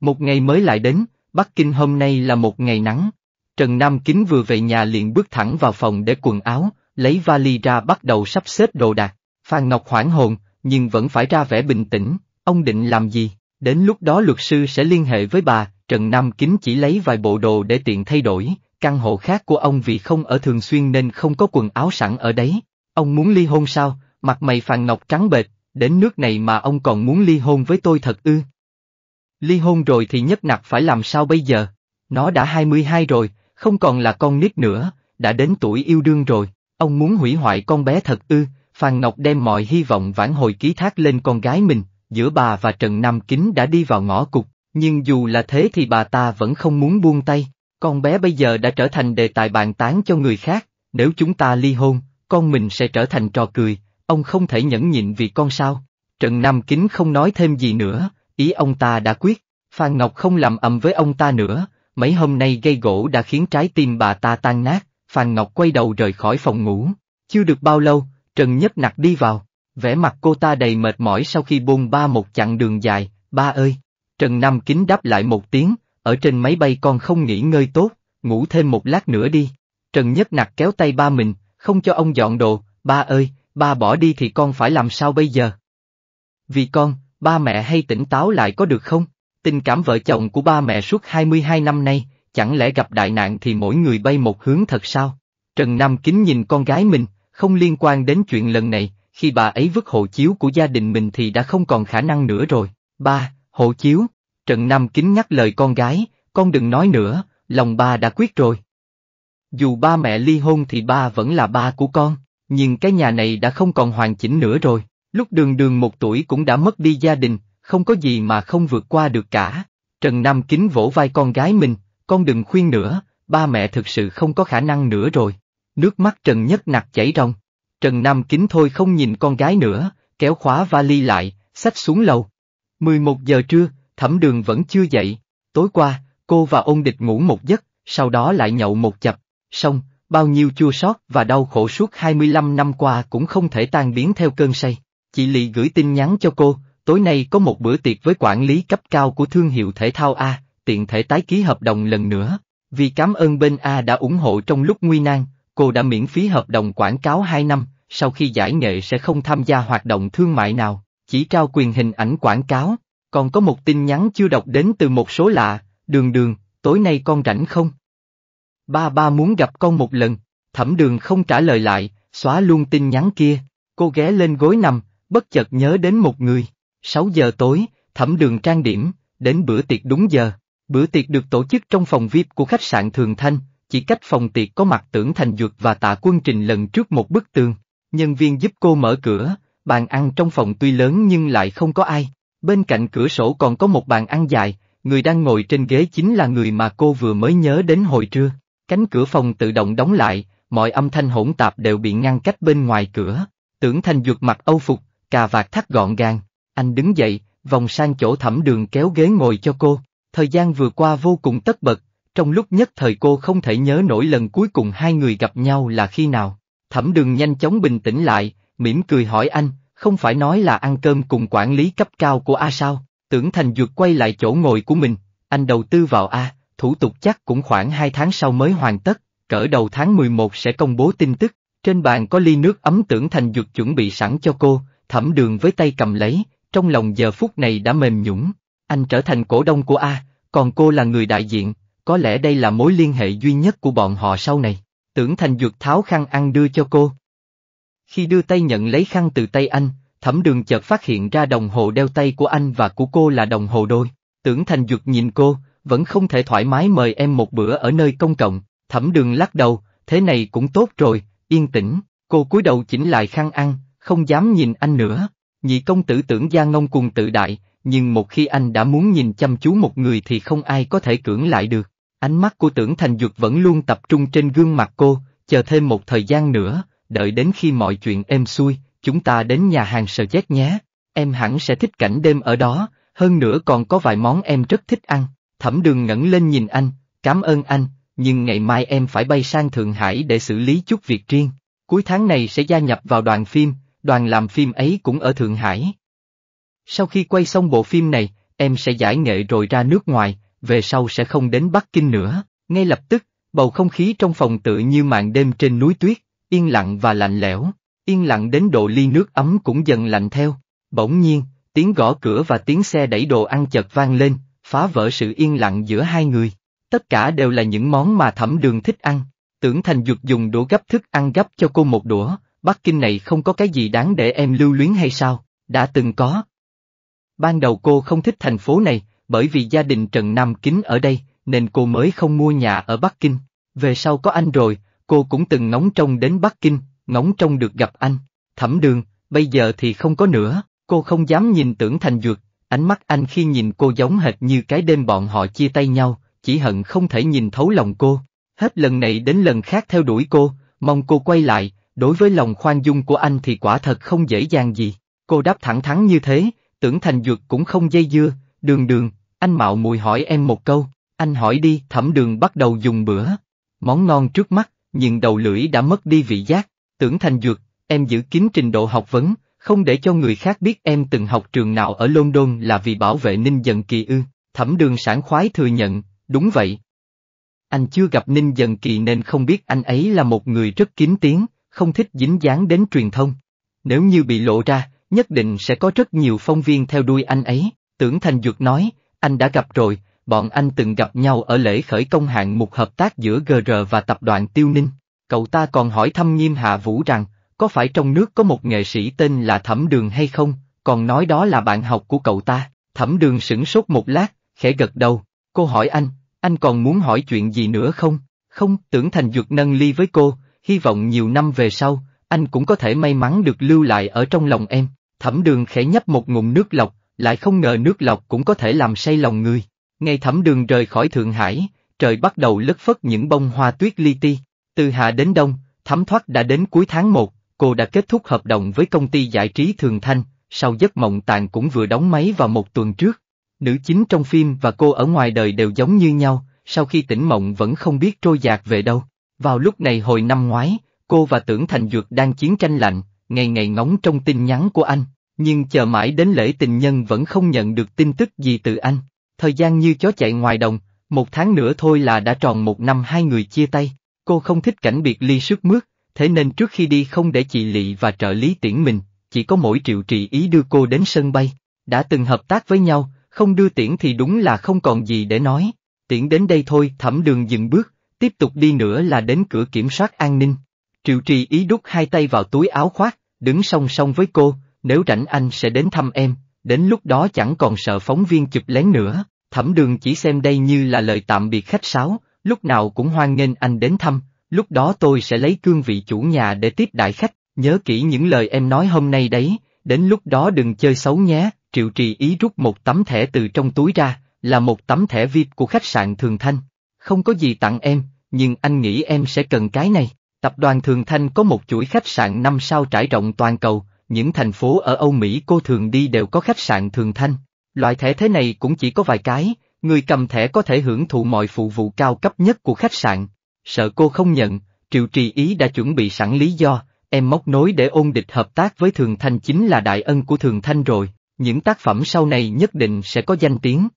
Một ngày mới lại đến, Bắc Kinh hôm nay là một ngày nắng. Trần Nam Kính vừa về nhà liền bước thẳng vào phòng để quần áo, lấy vali ra bắt đầu sắp xếp đồ đạc. Phan Ngọc hoảng hồn, nhưng vẫn phải ra vẻ bình tĩnh, ông định làm gì? Đến lúc đó luật sư sẽ liên hệ với bà, Trần Nam Kính chỉ lấy vài bộ đồ để tiện thay đổi, căn hộ khác của ông vì không ở thường xuyên nên không có quần áo sẵn ở đấy. Ông muốn ly hôn sao, mặt mày phàn ngọc trắng bệt. đến nước này mà ông còn muốn ly hôn với tôi thật ư. Ly hôn rồi thì nhất nặc phải làm sao bây giờ? Nó đã 22 rồi, không còn là con nít nữa, đã đến tuổi yêu đương rồi, ông muốn hủy hoại con bé thật ư, Phan Ngọc đem mọi hy vọng vãn hồi ký thác lên con gái mình, giữa bà và Trần Nam Kính đã đi vào ngõ cục, nhưng dù là thế thì bà ta vẫn không muốn buông tay, con bé bây giờ đã trở thành đề tài bàn tán cho người khác, nếu chúng ta ly hôn, con mình sẽ trở thành trò cười, ông không thể nhẫn nhịn vì con sao. Trần Nam Kính không nói thêm gì nữa, ý ông ta đã quyết, Phan Ngọc không làm ầm với ông ta nữa, mấy hôm nay gây gỗ đã khiến trái tim bà ta tan nát, Phan Ngọc quay đầu rời khỏi phòng ngủ. Chưa được bao lâu, Trần Nhất Nặc đi vào, vẻ mặt cô ta đầy mệt mỏi sau khi bôn ba một chặng đường dài, ba ơi. Trần Nam Kính đáp lại một tiếng, ở trên máy bay con không nghỉ ngơi tốt, ngủ thêm một lát nữa đi. Trần Nhất Nặc kéo tay ba mình, không cho ông dọn đồ, ba ơi, ba bỏ đi thì con phải làm sao bây giờ? Vì con, ba mẹ hay tỉnh táo lại có được không? Tình cảm vợ chồng của ba mẹ suốt 22 năm nay, chẳng lẽ gặp đại nạn thì mỗi người bay một hướng thật sao? Trần Nam Kính nhìn con gái mình, không liên quan đến chuyện lần này, khi bà ấy vứt hộ chiếu của gia đình mình thì đã không còn khả năng nữa rồi. Ba, hộ chiếu. Trần Nam kính nhắc lời con gái, con đừng nói nữa, lòng ba đã quyết rồi. Dù ba mẹ ly hôn thì ba vẫn là ba của con, nhưng cái nhà này đã không còn hoàn chỉnh nữa rồi. Lúc đường đường một tuổi cũng đã mất đi gia đình, không có gì mà không vượt qua được cả. Trần Nam kính vỗ vai con gái mình, con đừng khuyên nữa, ba mẹ thực sự không có khả năng nữa rồi. Nước mắt Trần Nhất Nặc chảy ròng. Trần Nam Kính thôi không nhìn con gái nữa, kéo khóa vali lại, xách xuống lầu. 11 giờ trưa, thẩm đường vẫn chưa dậy, tối qua, cô và ôn địch ngủ một giấc, sau đó lại nhậu một chập, xong, bao nhiêu chua sót và đau khổ suốt 25 năm qua cũng không thể tan biến theo cơn say. Chị Lị gửi tin nhắn cho cô, tối nay có một bữa tiệc với quản lý cấp cao của thương hiệu thể thao A, tiện thể tái ký hợp đồng lần nữa. Vì cảm ơn bên A đã ủng hộ trong lúc nguy nan, Cô đã miễn phí hợp đồng quảng cáo 2 năm, sau khi giải nghệ sẽ không tham gia hoạt động thương mại nào, chỉ trao quyền hình ảnh quảng cáo. Còn có một tin nhắn chưa đọc đến từ một số lạ, đường đường, tối nay con rảnh không? Ba ba muốn gặp con một lần, thẩm đường không trả lời lại, xóa luôn tin nhắn kia, cô ghé lên gối nằm, bất chợt nhớ đến một người. 6 giờ tối, thẩm đường trang điểm, đến bữa tiệc đúng giờ. Bữa tiệc được tổ chức trong phòng VIP của khách sạn Thường Thanh, chỉ cách phòng tiệc có mặt tưởng thành dược và tạ quân trình lần trước một bức tường. Nhân viên giúp cô mở cửa, bàn ăn trong phòng tuy lớn nhưng lại không có ai. Bên cạnh cửa sổ còn có một bàn ăn dài, người đang ngồi trên ghế chính là người mà cô vừa mới nhớ đến hồi trưa. Cánh cửa phòng tự động đóng lại, mọi âm thanh hỗn tạp đều bị ngăn cách bên ngoài cửa. Tưởng thành Dược mặt âu phục, cà vạt thắt gọn gàng. Anh đứng dậy, vòng sang chỗ thẩm đường kéo ghế ngồi cho cô. Thời gian vừa qua vô cùng tất bật, trong lúc nhất thời cô không thể nhớ nổi lần cuối cùng hai người gặp nhau là khi nào. Thẩm đường nhanh chóng bình tĩnh lại, mỉm cười hỏi anh, không phải nói là ăn cơm cùng quản lý cấp cao của A sao, tưởng thành dược quay lại chỗ ngồi của mình, anh đầu tư vào A, thủ tục chắc cũng khoảng 2 tháng sau mới hoàn tất, cỡ đầu tháng 11 sẽ công bố tin tức, trên bàn có ly nước ấm tưởng thành dược chuẩn bị sẵn cho cô, thẩm đường với tay cầm lấy, trong lòng giờ phút này đã mềm nhũng, anh trở thành cổ đông của A, còn cô là người đại diện, có lẽ đây là mối liên hệ duy nhất của bọn họ sau này. Tưởng Thành Dược tháo khăn ăn đưa cho cô. Khi đưa tay nhận lấy khăn từ tay anh, thẩm đường chợt phát hiện ra đồng hồ đeo tay của anh và của cô là đồng hồ đôi. Tưởng Thành Dược nhìn cô, vẫn không thể thoải mái mời em một bữa ở nơi công cộng, thẩm đường lắc đầu, thế này cũng tốt rồi, yên tĩnh, cô cúi đầu chỉnh lại khăn ăn, không dám nhìn anh nữa. Nhị công tử tưởng gia ngông cùng tự đại, nhưng một khi anh đã muốn nhìn chăm chú một người thì không ai có thể cưỡng lại được. Ánh mắt của tưởng thành dược vẫn luôn tập trung trên gương mặt cô, chờ thêm một thời gian nữa, đợi đến khi mọi chuyện êm xuôi, chúng ta đến nhà hàng sờ chết nhé. Em hẳn sẽ thích cảnh đêm ở đó, hơn nữa còn có vài món em rất thích ăn. Thẩm đường ngẩng lên nhìn anh, cảm ơn anh, nhưng ngày mai em phải bay sang Thượng Hải để xử lý chút việc riêng. Cuối tháng này sẽ gia nhập vào đoàn phim, đoàn làm phim ấy cũng ở Thượng Hải. Sau khi quay xong bộ phim này, em sẽ giải nghệ rồi ra nước ngoài, về sau sẽ không đến Bắc Kinh nữa. Ngay lập tức, bầu không khí trong phòng tự như màn đêm trên núi tuyết, yên lặng và lạnh lẽo, yên lặng đến độ ly nước ấm cũng dần lạnh theo. Bỗng nhiên, tiếng gõ cửa và tiếng xe đẩy đồ ăn chợt vang lên, phá vỡ sự yên lặng giữa hai người. Tất cả đều là những món mà thẩm đường thích ăn. Tưởng Thành Dục dùng đũa gấp thức ăn gấp cho cô một đũa, Bắc Kinh này không có cái gì đáng để em lưu luyến hay sao, đã từng có. Ban đầu cô không thích thành phố này, bởi vì gia đình Trần Nam Kính ở đây, nên cô mới không mua nhà ở Bắc Kinh. Về sau có anh rồi, cô cũng từng ngóng trông đến Bắc Kinh, ngóng trông được gặp anh. Thẩm đường, bây giờ thì không có nữa, cô không dám nhìn tưởng thành dược, ánh mắt anh khi nhìn cô giống hệt như cái đêm bọn họ chia tay nhau, chỉ hận không thể nhìn thấu lòng cô. Hết lần này đến lần khác theo đuổi cô, mong cô quay lại, đối với lòng khoan dung của anh thì quả thật không dễ dàng gì. Cô đáp thẳng thắn như thế, tưởng thành dược cũng không dây dưa, đường đường, anh Mạo Mùi hỏi em một câu, anh hỏi đi, thẩm đường bắt đầu dùng bữa. Món ngon trước mắt, nhưng đầu lưỡi đã mất đi vị giác, tưởng thành dược, em giữ kín trình độ học vấn, không để cho người khác biết em từng học trường nào ở London là vì bảo vệ Ninh Dần Kỳ ư, thẩm đường sảng khoái thừa nhận, đúng vậy. Anh chưa gặp Ninh Dần Kỳ nên không biết anh ấy là một người rất kín tiếng, không thích dính dáng đến truyền thông. Nếu như bị lộ ra, nhất định sẽ có rất nhiều phong viên theo đuôi anh ấy, tưởng thành dược nói, anh đã gặp rồi, bọn anh từng gặp nhau ở lễ khởi công hạng mục hợp tác giữa GR và tập đoàn Tiêu Ninh. Cậu ta còn hỏi thăm Nghiêm Hạ Vũ rằng, có phải trong nước có một nghệ sĩ tên là Thẩm Đường hay không, còn nói đó là bạn học của cậu ta. Thẩm Đường sửng sốt một lát, khẽ gật đầu, cô hỏi anh, anh còn muốn hỏi chuyện gì nữa không? Không, tưởng thành dược nâng ly với cô, hy vọng nhiều năm về sau, anh cũng có thể may mắn được lưu lại ở trong lòng em. Thẩm đường khẽ nhấp một ngụm nước lọc, lại không ngờ nước lọc cũng có thể làm say lòng người. Ngay thẩm đường rời khỏi Thượng Hải, trời bắt đầu lất phất những bông hoa tuyết li ti. Từ hạ đến đông, thấm thoát đã đến cuối tháng 1, cô đã kết thúc hợp đồng với công ty giải trí Thường Thanh, sau giấc mộng tàn cũng vừa đóng máy vào một tuần trước. Nữ chính trong phim và cô ở ngoài đời đều giống như nhau, sau khi tỉnh mộng vẫn không biết trôi dạt về đâu. Vào lúc này hồi năm ngoái, cô và Tưởng Thành Dược đang chiến tranh lạnh, ngày ngày ngóng trong tin nhắn của anh, nhưng chờ mãi đến lễ tình nhân vẫn không nhận được tin tức gì từ anh, thời gian như chó chạy ngoài đồng, một tháng nữa thôi là đã tròn một năm hai người chia tay, cô không thích cảnh biệt ly sức mướt, thế nên trước khi đi không để chị Lị và trợ lý tiễn mình, chỉ có mỗi triệu trị ý đưa cô đến sân bay, đã từng hợp tác với nhau, không đưa tiễn thì đúng là không còn gì để nói, tiễn đến đây thôi thẩm đường dừng bước, tiếp tục đi nữa là đến cửa kiểm soát an ninh. Triệu trì ý đút hai tay vào túi áo khoác, đứng song song với cô, nếu rảnh anh sẽ đến thăm em, đến lúc đó chẳng còn sợ phóng viên chụp lén nữa, thẩm đường chỉ xem đây như là lời tạm biệt khách sáo, lúc nào cũng hoan nghênh anh đến thăm, lúc đó tôi sẽ lấy cương vị chủ nhà để tiếp đại khách, nhớ kỹ những lời em nói hôm nay đấy, đến lúc đó đừng chơi xấu nhé, triệu trì ý rút một tấm thẻ từ trong túi ra, là một tấm thẻ VIP của khách sạn Thường Thanh, không có gì tặng em, nhưng anh nghĩ em sẽ cần cái này. Tập đoàn Thường Thanh có một chuỗi khách sạn 5 sao trải rộng toàn cầu, những thành phố ở Âu Mỹ cô thường đi đều có khách sạn thường thanh. Loại thẻ thế này cũng chỉ có vài cái, người cầm thẻ có thể hưởng thụ mọi phụ vụ cao cấp nhất của khách sạn. Sợ cô không nhận, Triệu Trì Ý đã chuẩn bị sẵn lý do, em móc nối để ôn địch hợp tác với Thường Thanh chính là đại ân của Thường Thanh rồi, những tác phẩm sau này nhất định sẽ có danh tiếng.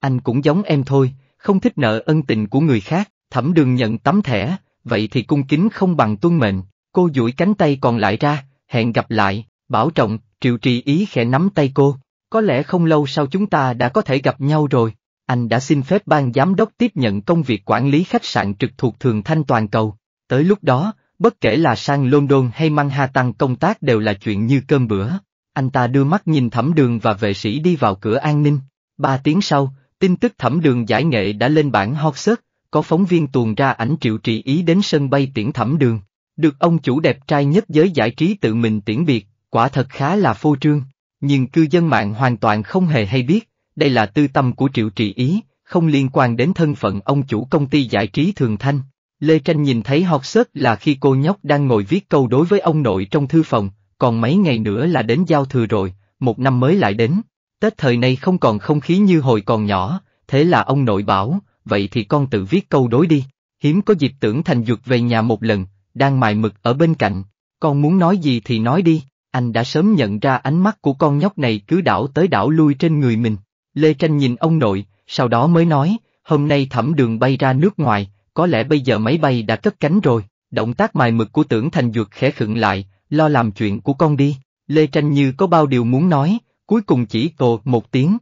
Anh cũng giống em thôi, không thích nợ ân tình của người khác, thẩm đường nhận tấm thẻ, vậy thì cung kính không bằng tuân mệnh, cô duỗi cánh tay còn lại ra, hẹn gặp lại, Bảo Trọng, Triệu Trì Ý khẽ nắm tay cô, có lẽ không lâu sau chúng ta đã có thể gặp nhau rồi, anh đã xin phép ban giám đốc tiếp nhận công việc quản lý khách sạn trực thuộc Thường Thanh Toàn Cầu, tới lúc đó, bất kể là sang London hay Manhattan công tác đều là chuyện như cơm bữa. Anh ta đưa mắt nhìn thẩm đường và vệ sĩ đi vào cửa an ninh. Ba tiếng sau, tin tức thẩm đường giải nghệ đã lên bản hot search, có phóng viên tuồn ra ảnh triệu trị ý đến sân bay tiễn thẩm đường. Được ông chủ đẹp trai nhất giới giải trí tự mình tiễn biệt, quả thật khá là phô trương, nhưng cư dân mạng hoàn toàn không hề hay biết, đây là tư tâm của Triệu Trị Ý, không liên quan đến thân phận ông chủ công ty giải trí Thường Thanh. Lê Tranh nhìn thấy học sớt là khi cô nhóc đang ngồi viết câu đối với ông nội trong thư phòng, còn mấy ngày nữa là đến giao thừa rồi, một năm mới lại đến. Tết thời này không còn không khí như hồi còn nhỏ, thế là ông nội bảo, vậy thì con tự viết câu đối đi. Hiếm có dịp tưởng Thành Duật về nhà một lần, đang mài mực ở bên cạnh, con muốn nói gì thì nói đi, anh đã sớm nhận ra ánh mắt của con nhóc này cứ đảo tới đảo lui trên người mình. Lê Tranh nhìn ông nội, sau đó mới nói, hôm nay thẩm đường bay ra nước ngoài, có lẽ bây giờ máy bay đã cất cánh rồi, động tác mài mực của tưởng thành dược khẽ khựng lại, lo làm chuyện của con đi, Lê Tranh như có bao điều muốn nói, cuối cùng chỉ cồ một tiếng.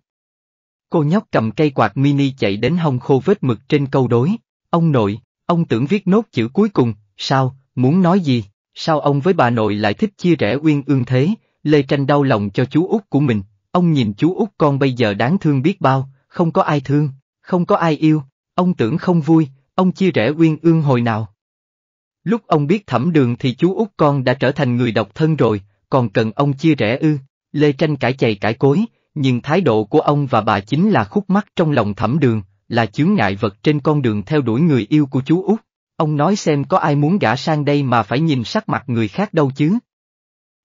Cô nhóc cầm cây quạt mini chạy đến hông khô vết mực trên câu đối, ông nội, ông tưởng viết nốt chữ cuối cùng, sao, Muốn nói gì, sao ông với bà nội lại thích chia rẽ uyên ương thế, Lê Tranh đau lòng cho chú út của mình, ông nhìn chú út con bây giờ đáng thương biết bao, không có ai thương, không có ai yêu, ông tưởng không vui, ông chia rẽ uyên ương hồi nào. Lúc ông biết thẩm đường thì chú út con đã trở thành người độc thân rồi, còn cần ông chia rẽ ư, Lê Tranh cãi chày cãi cối, nhưng thái độ của ông và bà chính là khúc mắc trong lòng thẩm đường, là chướng ngại vật trên con đường theo đuổi người yêu của chú út. Ông nói xem có ai muốn gả sang đây mà phải nhìn sắc mặt người khác đâu chứ.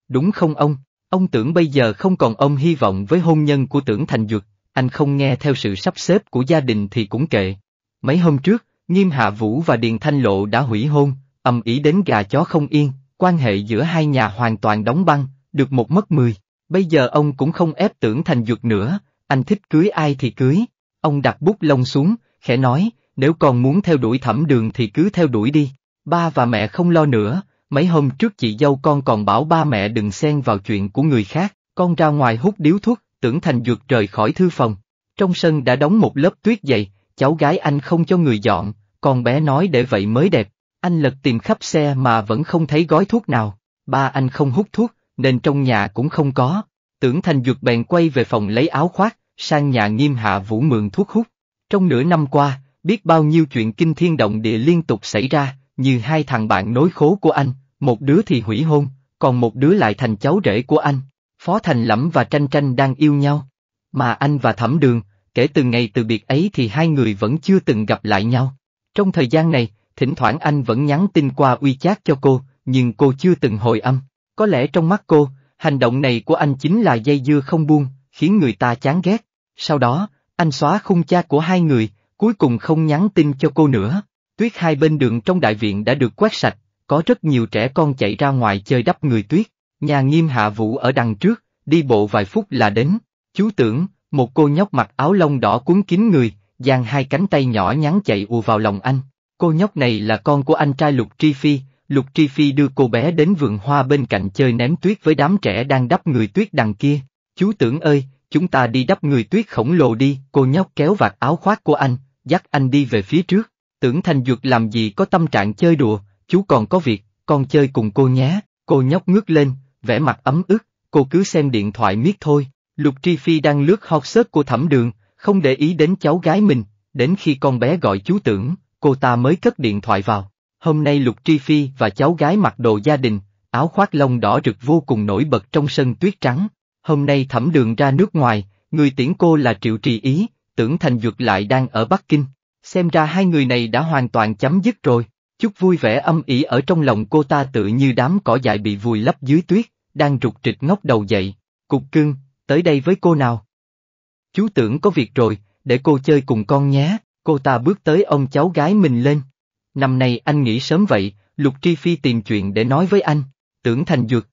Đúng không ông, ông tưởng bây giờ không còn ông hy vọng với hôn nhân của tưởng thành duật, anh không nghe theo sự sắp xếp của gia đình thì cũng kệ. Mấy hôm trước, Nghiêm Hạ Vũ và Điền Thanh Lộ đã hủy hôn, ầm ĩ đến gà chó không yên, quan hệ giữa hai nhà hoàn toàn đóng băng, được một mất mười. Bây giờ ông cũng không ép tưởng thành duật nữa, anh thích cưới ai thì cưới. Ông đặt bút lông xuống, khẽ nói, nếu còn muốn theo đuổi thẩm đường thì cứ theo đuổi đi, ba và mẹ không lo nữa, mấy hôm trước chị dâu con còn bảo ba mẹ đừng xen vào chuyện của người khác, con ra ngoài hút điếu thuốc, tưởng thành dược rời khỏi thư phòng. Trong sân đã đóng một lớp tuyết dày, cháu gái anh không cho người dọn, con bé nói để vậy mới đẹp, anh lật tìm khắp xe mà vẫn không thấy gói thuốc nào, ba anh không hút thuốc, nên trong nhà cũng không có, tưởng thành dược bèn quay về phòng lấy áo khoác, sang nhà nghiêm hạ vũ mượn thuốc hút. Trong nửa năm qua, biết bao nhiêu chuyện kinh thiên động địa liên tục xảy ra, như hai thằng bạn nối khố của anh, một đứa thì hủy hôn, còn một đứa lại thành cháu rể của anh. Phó Thành lẩm và Tranh Tranh đang yêu nhau, mà anh và Thẩm Đường, kể từ ngày từ biệt ấy thì hai người vẫn chưa từng gặp lại nhau. Trong thời gian này, thỉnh thoảng anh vẫn nhắn tin qua uy chát cho cô, nhưng cô chưa từng hồi âm. Có lẽ trong mắt cô, hành động này của anh chính là dây dưa không buông, khiến người ta chán ghét. Sau đó, anh xóa khung cha của hai người, Cuối cùng không nhắn tin cho cô nữa, tuyết hai bên đường trong đại viện đã được quét sạch, có rất nhiều trẻ con chạy ra ngoài chơi đắp người tuyết, nhà nghiêm hạ vũ ở đằng trước, đi bộ vài phút là đến, chú tưởng, một cô nhóc mặc áo lông đỏ cuốn kín người, giang hai cánh tay nhỏ nhắn chạy ùa vào lòng anh, cô nhóc này là con của anh trai Lục Tri Phi, Lục Tri Phi đưa cô bé đến vườn hoa bên cạnh chơi ném tuyết với đám trẻ đang đắp người tuyết đằng kia, chú tưởng ơi, chúng ta đi đắp người tuyết khổng lồ đi, cô nhóc kéo vạt áo khoác của anh, dắt anh đi về phía trước, tưởng Thành Dược làm gì có tâm trạng chơi đùa, chú còn có việc, con chơi cùng cô nhé, cô nhóc ngước lên, vẻ mặt ấm ức, cô cứ xem điện thoại miết thôi, Lục Tri Phi đang lướt hot search của thẩm đường, không để ý đến cháu gái mình, đến khi con bé gọi chú tưởng, cô ta mới cất điện thoại vào. Hôm nay Lục Tri Phi và cháu gái mặc đồ gia đình, áo khoác lông đỏ rực vô cùng nổi bật trong sân tuyết trắng. Hôm nay thẩm đường ra nước ngoài, người tiễn cô là Triệu Trì Ý, tưởng Thành Dược lại đang ở Bắc Kinh. Xem ra hai người này đã hoàn toàn chấm dứt rồi. Chút vui vẻ âm ỉ ở trong lòng cô ta tự như đám cỏ dại bị vùi lấp dưới tuyết, đang rụt trịch ngóc đầu dậy. Cục cưng, tới đây với cô nào. Chú tưởng có việc rồi, để cô chơi cùng con nhé. Cô ta bước tới ông cháu gái mình lên. Năm nay anh nghỉ sớm vậy, Lục Tri Phi tìm chuyện để nói với anh. Tưởng Thành Dược.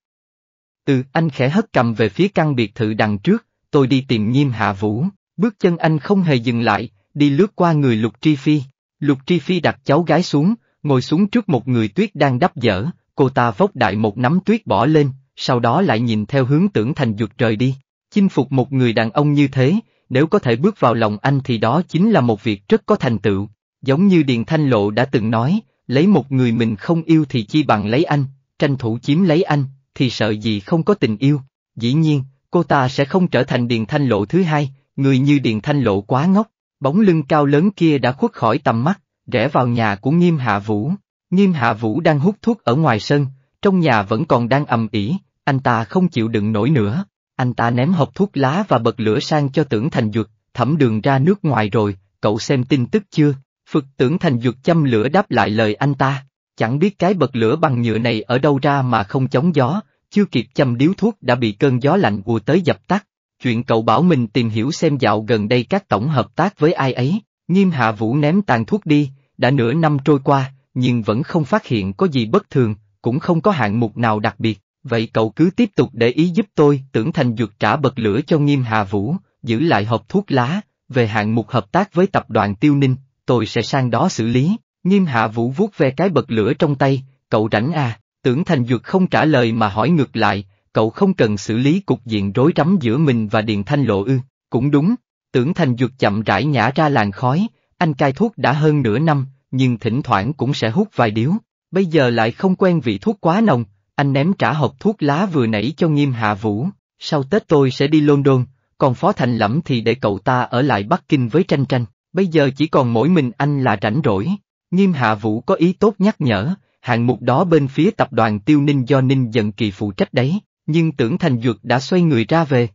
từ anh khẽ hất cầm về phía căn biệt thự đằng trước, tôi đi tìm Nhiêm Hạ Vũ. Bước chân anh không hề dừng lại, đi lướt qua người Lục Tri Phi. Lục Tri Phi đặt cháu gái xuống, ngồi xuống trước một người tuyết đang đắp dở, cô ta vốc đại một nắm tuyết bỏ lên, sau đó lại nhìn theo hướng tưởng thành duật rời đi. Chinh phục một người đàn ông như thế, nếu có thể bước vào lòng anh thì đó chính là một việc rất có thành tựu. Giống như Điền Thanh Lộ đã từng nói, lấy một người mình không yêu thì chi bằng lấy anh, tranh thủ chiếm lấy anh, thì sợ gì không có tình yêu. Dĩ nhiên, cô ta sẽ không trở thành Điền Thanh Lộ thứ hai, người như điện Thanh Lộ quá ngốc, bóng lưng cao lớn kia đã khuất khỏi tầm mắt, rẽ vào nhà của Nghiêm Hạ Vũ. Nghiêm Hạ Vũ đang hút thuốc ở ngoài sân, trong nhà vẫn còn đang ầm ỉ. anh ta không chịu đựng nổi nữa. Anh ta ném hộp thuốc lá và bật lửa sang cho tưởng thành dược, thẩm đường ra nước ngoài rồi, cậu xem tin tức chưa? Phật tưởng thành dược châm lửa đáp lại lời anh ta, chẳng biết cái bật lửa bằng nhựa này ở đâu ra mà không chống gió, chưa kịp châm điếu thuốc đã bị cơn gió lạnh ùa tới dập tắt chuyện cậu bảo mình tìm hiểu xem dạo gần đây các tổng hợp tác với ai ấy, nghiêm hạ vũ ném tàn thuốc đi, đã nửa năm trôi qua, nhưng vẫn không phát hiện có gì bất thường, cũng không có hạng mục nào đặc biệt, vậy cậu cứ tiếp tục để ý giúp tôi tưởng thành dược trả bật lửa cho nghiêm hạ vũ, giữ lại hộp thuốc lá, về hạng mục hợp tác với tập đoàn tiêu ninh, tôi sẽ sang đó xử lý, nghiêm hạ vũ vuốt ve cái bật lửa trong tay, cậu rảnh à, tưởng thành dược không trả lời mà hỏi ngược lại, cậu không cần xử lý cục diện rối rắm giữa mình và Điền Thanh Lộ ư, cũng đúng, tưởng Thành Duật chậm rãi nhả ra làn khói, anh cai thuốc đã hơn nửa năm, nhưng thỉnh thoảng cũng sẽ hút vài điếu, bây giờ lại không quen vị thuốc quá nồng, anh ném trả hộp thuốc lá vừa nãy cho nghiêm hạ vũ, sau Tết tôi sẽ đi London, còn Phó Thành Lẫm thì để cậu ta ở lại Bắc Kinh với tranh tranh, bây giờ chỉ còn mỗi mình anh là rảnh rỗi, nghiêm hạ vũ có ý tốt nhắc nhở, hạng mục đó bên phía tập đoàn Tiêu Ninh do Ninh Dận Kỳ phụ trách đấy, nhưng tưởng thành dược đã xoay người ra về.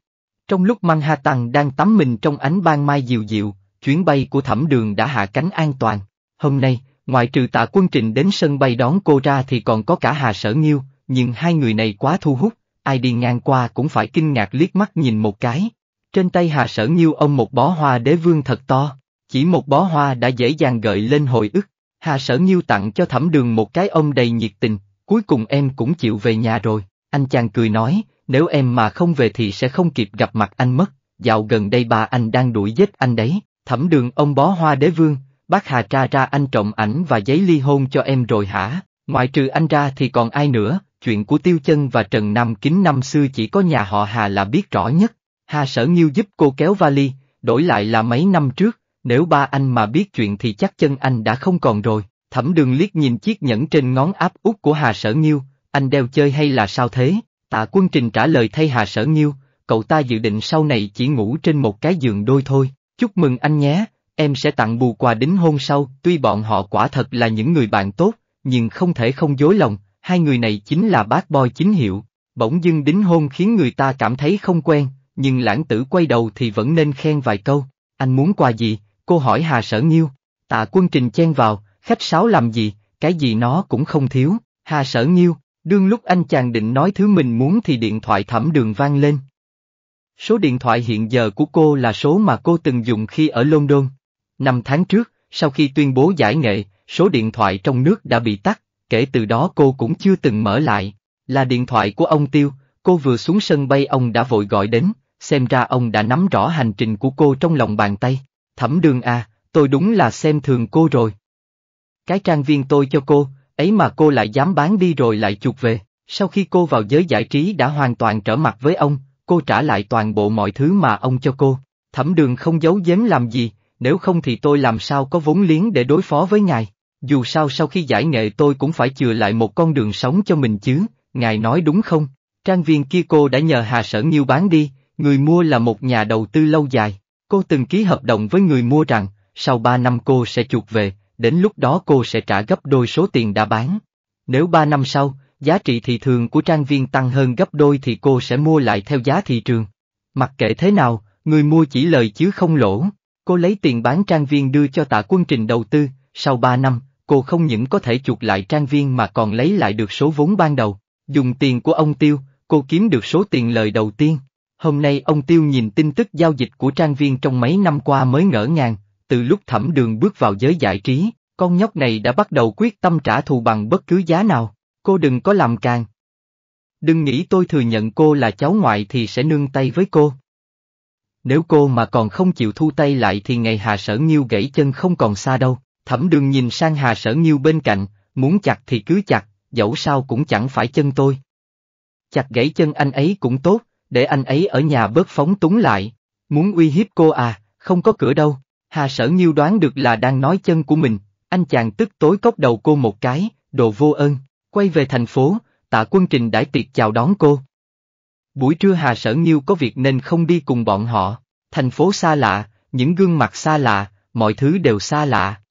Trong lúc Manhattan đang tắm mình trong ánh ban mai dịu dịu, chuyến bay của thẩm đường đã hạ cánh an toàn. Hôm nay, ngoại trừ tạ quân trình đến sân bay đón cô ra thì còn có cả Hà Sở Nghiêu, nhưng hai người này quá thu hút, ai đi ngang qua cũng phải kinh ngạc liếc mắt nhìn một cái. Trên tay Hà Sở Nghiêu ông một bó hoa đế vương thật to, chỉ một bó hoa đã dễ dàng gợi lên hồi ức. Hà Sở Nghiêu tặng cho thẩm đường một cái ông đầy nhiệt tình, cuối cùng em cũng chịu về nhà rồi. Anh chàng cười nói, nếu em mà không về thì sẽ không kịp gặp mặt anh mất, dạo gần đây bà anh đang đuổi giết anh đấy, thẩm đường ông bó hoa đế vương, bác Hà tra ra anh trọng ảnh và giấy ly hôn cho em rồi hả, ngoại trừ anh ra thì còn ai nữa, chuyện của Tiêu Chân và Trần Nam Kính năm xưa chỉ có nhà họ Hà là biết rõ nhất, Hà Sở Nghiêu giúp cô kéo vali, đổi lại là mấy năm trước, nếu ba anh mà biết chuyện thì chắc chân anh đã không còn rồi, thẩm đường liếc nhìn chiếc nhẫn trên ngón áp út của Hà Sở Nghiêu, anh đeo chơi hay là sao thế? Tạ quân trình trả lời thay Hà Sở Nghiêu, cậu ta dự định sau này chỉ ngủ trên một cái giường đôi thôi, chúc mừng anh nhé, em sẽ tặng bù quà đính hôn sau, tuy bọn họ quả thật là những người bạn tốt, nhưng không thể không dối lòng, hai người này chính là bác boy chính hiệu, bỗng dưng đính hôn khiến người ta cảm thấy không quen, nhưng lãng tử quay đầu thì vẫn nên khen vài câu, anh muốn quà gì, cô hỏi Hà Sở Nghiêu, tạ quân trình chen vào, khách sáo làm gì, cái gì nó cũng không thiếu, Hà Sở Nghiêu, Đương lúc anh chàng định nói thứ mình muốn thì điện thoại thẩm đường vang lên. Số điện thoại hiện giờ của cô là số mà cô từng dùng khi ở London. Năm tháng trước, sau khi tuyên bố giải nghệ, số điện thoại trong nước đã bị tắt, kể từ đó cô cũng chưa từng mở lại. Là điện thoại của ông Tiêu, cô vừa xuống sân bay ông đã vội gọi đến, xem ra ông đã nắm rõ hành trình của cô trong lòng bàn tay. Thẩm đường à, tôi đúng là xem thường cô rồi. Cái trang viên tôi cho cô, ấy mà cô lại dám bán đi rồi lại chuộc về. Sau khi cô vào giới giải trí đã hoàn toàn trở mặt với ông, cô trả lại toàn bộ mọi thứ mà ông cho cô. Thẩm đường không giấu giếm làm gì, nếu không thì tôi làm sao có vốn liếng để đối phó với ngài. Dù sao sau khi giải nghệ tôi cũng phải chừa lại một con đường sống cho mình chứ, ngài nói đúng không? Trang viên kia cô đã nhờ Hà Sở Nhiêu bán đi, người mua là một nhà đầu tư lâu dài. Cô từng ký hợp đồng với người mua rằng, sau 3 năm cô sẽ chuộc về, đến lúc đó cô sẽ trả gấp đôi số tiền đã bán. Nếu 3 năm sau, giá trị thị thường của trang viên tăng hơn gấp đôi thì cô sẽ mua lại theo giá thị trường. Mặc kệ thế nào, người mua chỉ lời chứ không lỗ. Cô lấy tiền bán trang viên đưa cho tạ quân trình đầu tư, sau 3 năm, cô không những có thể chuộc lại trang viên mà còn lấy lại được số vốn ban đầu. Dùng tiền của ông Tiêu, cô kiếm được số tiền lời đầu tiên. Hôm nay ông Tiêu nhìn tin tức giao dịch của trang viên trong mấy năm qua mới ngỡ ngàng, từ lúc thẩm đường bước vào giới giải trí, con nhóc này đã bắt đầu quyết tâm trả thù bằng bất cứ giá nào, cô đừng có làm càng. Đừng nghĩ tôi thừa nhận cô là cháu ngoại thì sẽ nương tay với cô. Nếu cô mà còn không chịu thu tay lại thì ngày Hà Sở nhiêu gãy chân không còn xa đâu, thẩm đường nhìn sang Hà Sở nhiêu bên cạnh, muốn chặt thì cứ chặt, dẫu sao cũng chẳng phải chân tôi. Chặt gãy chân anh ấy cũng tốt, để anh ấy ở nhà bớt phóng túng lại, muốn uy hiếp cô à, không có cửa đâu. Hà sở nhiêu đoán được là đang nói chân của mình, anh chàng tức tối cốc đầu cô một cái, đồ vô ơn, quay về thành phố, tạ quân trình đãi tiệc chào đón cô. Buổi trưa Hà sở nhiêu có việc nên không đi cùng bọn họ, thành phố xa lạ, những gương mặt xa lạ, mọi thứ đều xa lạ.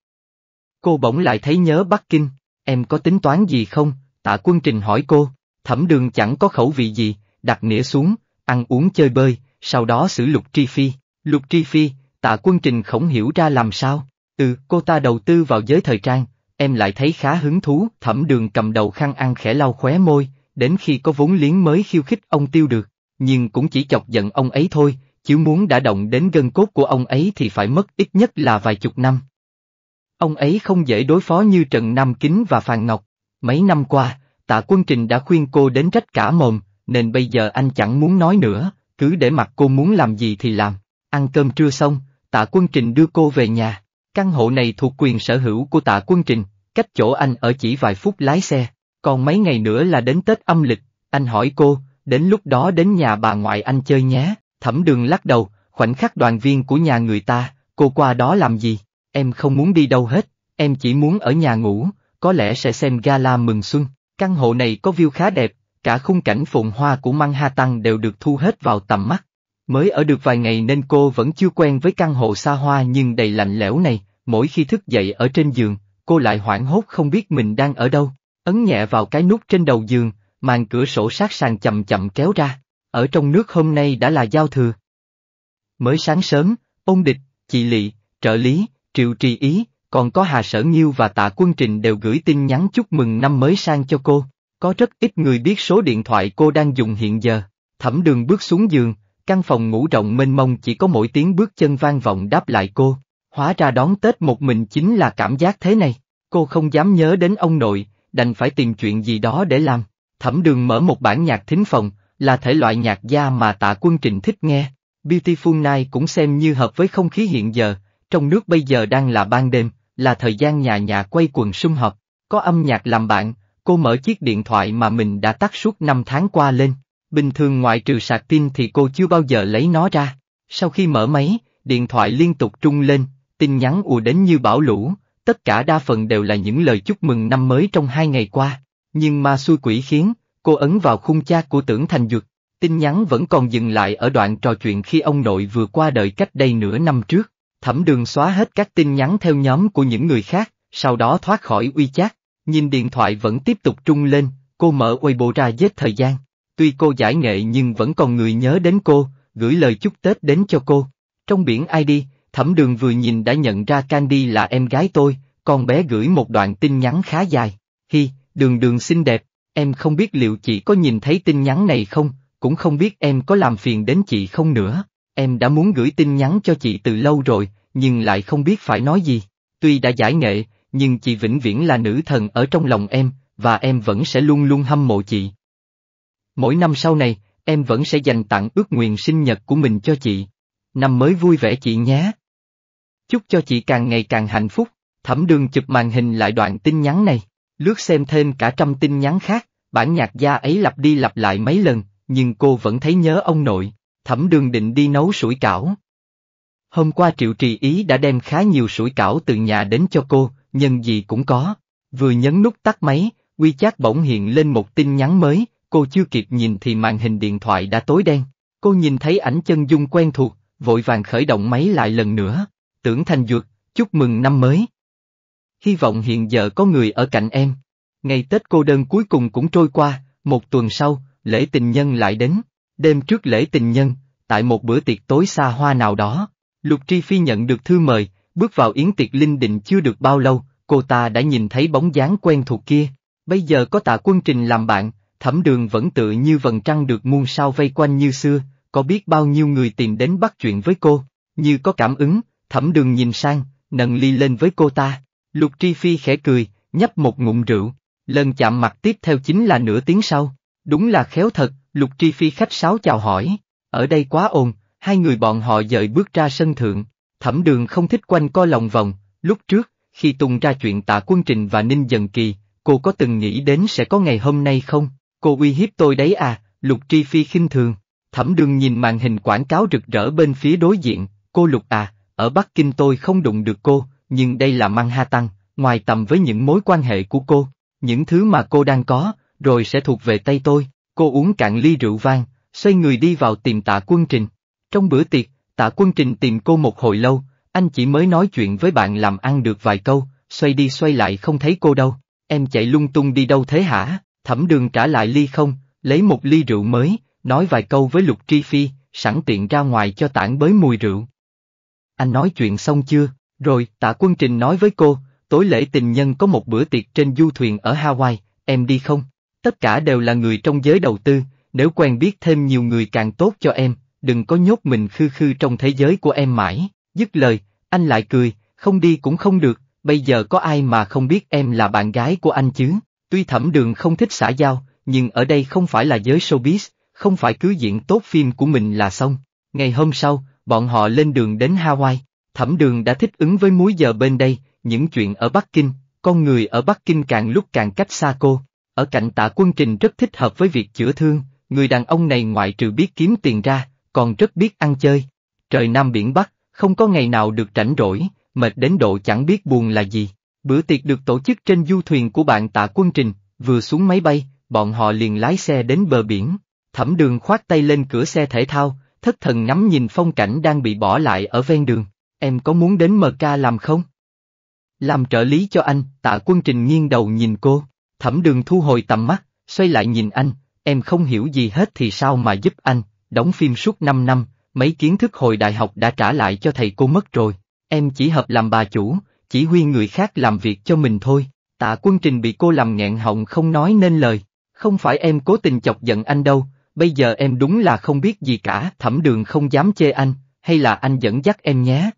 Cô bỗng lại thấy nhớ Bắc Kinh, em có tính toán gì không, tạ quân trình hỏi cô, thẩm đường chẳng có khẩu vị gì, đặt nĩa xuống, ăn uống chơi bơi, sau đó xử lục tri phi, lục tri phi, tạ quân trình không hiểu ra làm sao, ừ, cô ta đầu tư vào giới thời trang, em lại thấy khá hứng thú, thẩm đường cầm đầu khăn ăn khẽ lau khóe môi, đến khi có vốn liếng mới khiêu khích ông tiêu được, nhưng cũng chỉ chọc giận ông ấy thôi, chứ muốn đã động đến gân cốt của ông ấy thì phải mất ít nhất là vài chục năm. Ông ấy không dễ đối phó như Trần Nam Kính và Phàn Ngọc, mấy năm qua, tạ quân trình đã khuyên cô đến trách cả mồm, nên bây giờ anh chẳng muốn nói nữa, cứ để mặc cô muốn làm gì thì làm, ăn cơm trưa xong, tạ quân trình đưa cô về nhà. Căn hộ này thuộc quyền sở hữu của tạ quân trình, cách chỗ anh ở chỉ vài phút lái xe, còn mấy ngày nữa là đến Tết âm lịch, anh hỏi cô, đến lúc đó đến nhà bà ngoại anh chơi nhé, thẩm đường lắc đầu, khoảnh khắc đoàn viên của nhà người ta, cô qua đó làm gì, em không muốn đi đâu hết, em chỉ muốn ở nhà ngủ, có lẽ sẽ xem gala mừng xuân, căn hộ này có view khá đẹp, cả khung cảnh phồn hoa của Manhattan đều được thu hết vào tầm mắt. Mới ở được vài ngày nên cô vẫn chưa quen với căn hộ xa hoa nhưng đầy lạnh lẽo này, mỗi khi thức dậy ở trên giường, cô lại hoảng hốt không biết mình đang ở đâu, ấn nhẹ vào cái nút trên đầu giường, màn cửa sổ sát sàn chậm chậm kéo ra, ở trong nước hôm nay đã là giao thừa. Mới sáng sớm, ông địch, chị Lị, trợ lý, triệu trì ý, còn có Hà Sở nhiêu và Tạ Quân Trình đều gửi tin nhắn chúc mừng năm mới sang cho cô, có rất ít người biết số điện thoại cô đang dùng hiện giờ, thẩm đường bước xuống giường Căn phòng ngủ rộng mênh mông chỉ có mỗi tiếng bước chân vang vọng đáp lại cô, hóa ra đón Tết một mình chính là cảm giác thế này, cô không dám nhớ đến ông nội, đành phải tìm chuyện gì đó để làm. Thẩm đường mở một bản nhạc thính phòng, là thể loại nhạc gia mà tạ quân trình thích nghe. Beautiful Night cũng xem như hợp với không khí hiện giờ, trong nước bây giờ đang là ban đêm, là thời gian nhà nhà quay quần sum họp, có âm nhạc làm bạn, cô mở chiếc điện thoại mà mình đã tắt suốt năm tháng qua lên, Bình thường ngoại trừ sạc pin thì cô chưa bao giờ lấy nó ra. Sau khi mở máy, điện thoại liên tục trung lên, tin nhắn ùa đến như bão lũ, tất cả đa phần đều là những lời chúc mừng năm mới trong hai ngày qua. Nhưng ma xui quỷ khiến, cô ấn vào khung chat của tưởng thành dược. Tin nhắn vẫn còn dừng lại ở đoạn trò chuyện khi ông nội vừa qua đời cách đây nửa năm trước. Thẩm đường xóa hết các tin nhắn theo nhóm của những người khác, sau đó thoát khỏi uy chat. Nhìn điện thoại vẫn tiếp tục trung lên, cô mở Weibo ra giết thời gian. Tuy cô giải nghệ nhưng vẫn còn người nhớ đến cô, gửi lời chúc Tết đến cho cô. Trong biển ID, thẩm đường vừa nhìn đã nhận ra Candy là em gái tôi, con bé gửi một đoạn tin nhắn khá dài. Hi, đường đường xinh đẹp, em không biết liệu chị có nhìn thấy tin nhắn này không, cũng không biết em có làm phiền đến chị không nữa. Em đã muốn gửi tin nhắn cho chị từ lâu rồi, nhưng lại không biết phải nói gì. Tuy đã giải nghệ, nhưng chị vĩnh viễn là nữ thần ở trong lòng em, và em vẫn sẽ luôn luôn hâm mộ chị. Mỗi năm sau này, em vẫn sẽ dành tặng ước nguyện sinh nhật của mình cho chị. Năm mới vui vẻ chị nhé. Chúc cho chị càng ngày càng hạnh phúc. Thẩm đường chụp màn hình lại đoạn tin nhắn này, lướt xem thêm cả trăm tin nhắn khác, bản nhạc gia ấy lặp đi lặp lại mấy lần, nhưng cô vẫn thấy nhớ ông nội, thẩm đường định đi nấu sủi cảo. Hôm qua Triệu Trì Ý đã đem khá nhiều sủi cảo từ nhà đến cho cô, nhân gì cũng có. Vừa nhấn nút tắt máy, WeChat bỗng hiện lên một tin nhắn mới, cô chưa kịp nhìn thì màn hình điện thoại đã tối đen. Cô nhìn thấy ảnh chân dung quen thuộc, vội vàng khởi động máy lại lần nữa. Tưởng Thành Dược, chúc mừng năm mới. Hy vọng hiện giờ có người ở cạnh em. Ngày Tết cô đơn cuối cùng cũng trôi qua, một tuần sau, lễ tình nhân lại đến. Đêm trước lễ tình nhân, tại một bữa tiệc tối xa hoa nào đó, Lục Tri Phi nhận được thư mời, bước vào yến tiệc linh định chưa được bao lâu, cô ta đã nhìn thấy bóng dáng quen thuộc kia. Bây giờ có tạ quân trình làm bạn, thẩm đường vẫn tự như vần trăng được muôn sao vây quanh như xưa, có biết bao nhiêu người tìm đến bắt chuyện với cô, như có cảm ứng, thẩm đường nhìn sang, nâng ly lên với cô ta, lục tri phi khẽ cười, nhấp một ngụm rượu, lần chạm mặt tiếp theo chính là nửa tiếng sau, đúng là khéo thật, lục tri phi khách sáo chào hỏi, ở đây quá ồn, hai người bọn họ dời bước ra sân thượng, thẩm đường không thích quanh co lòng vòng, lúc trước, khi tung ra chuyện tạ quân trình và ninh dần kỳ, cô có từng nghĩ đến sẽ có ngày hôm nay không? Cô uy hiếp tôi đấy à, Lục Tri Phi khinh thường. Thẩm đường nhìn màn hình quảng cáo rực rỡ bên phía đối diện, cô Lục à, ở Bắc Kinh tôi không đụng được cô, nhưng đây là Manhattan, ngoài tầm với những mối quan hệ của cô, những thứ mà cô đang có, rồi sẽ thuộc về tay tôi. Cô uống cạn ly rượu vang, xoay người đi vào tìm tạ quân trình. Trong bữa tiệc, tạ quân trình tìm cô một hồi lâu, anh chỉ mới nói chuyện với bạn làm ăn được vài câu, xoay đi xoay lại không thấy cô đâu. Em chạy lung tung đi đâu thế hả? Thẩm đường trả lại ly không, lấy một ly rượu mới, nói vài câu với Lục Tri Phi, sẵn tiện ra ngoài cho tản bới mùi rượu. Anh nói chuyện xong chưa, rồi tạ quân trình nói với cô, tối lễ tình nhân có một bữa tiệc trên du thuyền ở Hawaii, em đi không? Tất cả đều là người trong giới đầu tư, nếu quen biết thêm nhiều người càng tốt cho em, đừng có nhốt mình khư khư trong thế giới của em mãi. Dứt lời, anh lại cười, không đi cũng không được, bây giờ có ai mà không biết em là bạn gái của anh chứ? Tuy thẩm đường không thích xã giao, nhưng ở đây không phải là giới showbiz, không phải cứ diễn tốt phim của mình là xong. Ngày hôm sau, bọn họ lên đường đến Hawaii, thẩm đường đã thích ứng với múi giờ bên đây, những chuyện ở Bắc Kinh, con người ở Bắc Kinh càng lúc càng cách xa cô. Ở cạnh tạ quân trình rất thích hợp với việc chữa thương, người đàn ông này ngoại trừ biết kiếm tiền ra, còn rất biết ăn chơi. Trời Nam biển Bắc, không có ngày nào được rảnh rỗi, mệt đến độ chẳng biết buồn là gì. Bữa tiệc được tổ chức trên du thuyền của bạn tạ quân trình, vừa xuống máy bay, bọn họ liền lái xe đến bờ biển. Thẩm đường khoát tay lên cửa xe thể thao, thất thần ngắm nhìn phong cảnh đang bị bỏ lại ở ven đường. Em có muốn đến MK làm không? Làm trợ lý cho anh, tạ quân trình nghiêng đầu nhìn cô, thẩm đường thu hồi tầm mắt, xoay lại nhìn anh, em không hiểu gì hết thì sao mà giúp anh, đóng phim suốt 5 năm, mấy kiến thức hồi đại học đã trả lại cho thầy cô mất rồi, em chỉ hợp làm bà chủ, chỉ huy người khác làm việc cho mình thôi. Tạ quân trình bị cô làm nghẹn họng không nói nên lời. Không phải em cố tình chọc giận anh đâu, bây giờ em đúng là không biết gì cả, thẩm đường không dám chê anh, hay là anh dẫn dắt em nhé.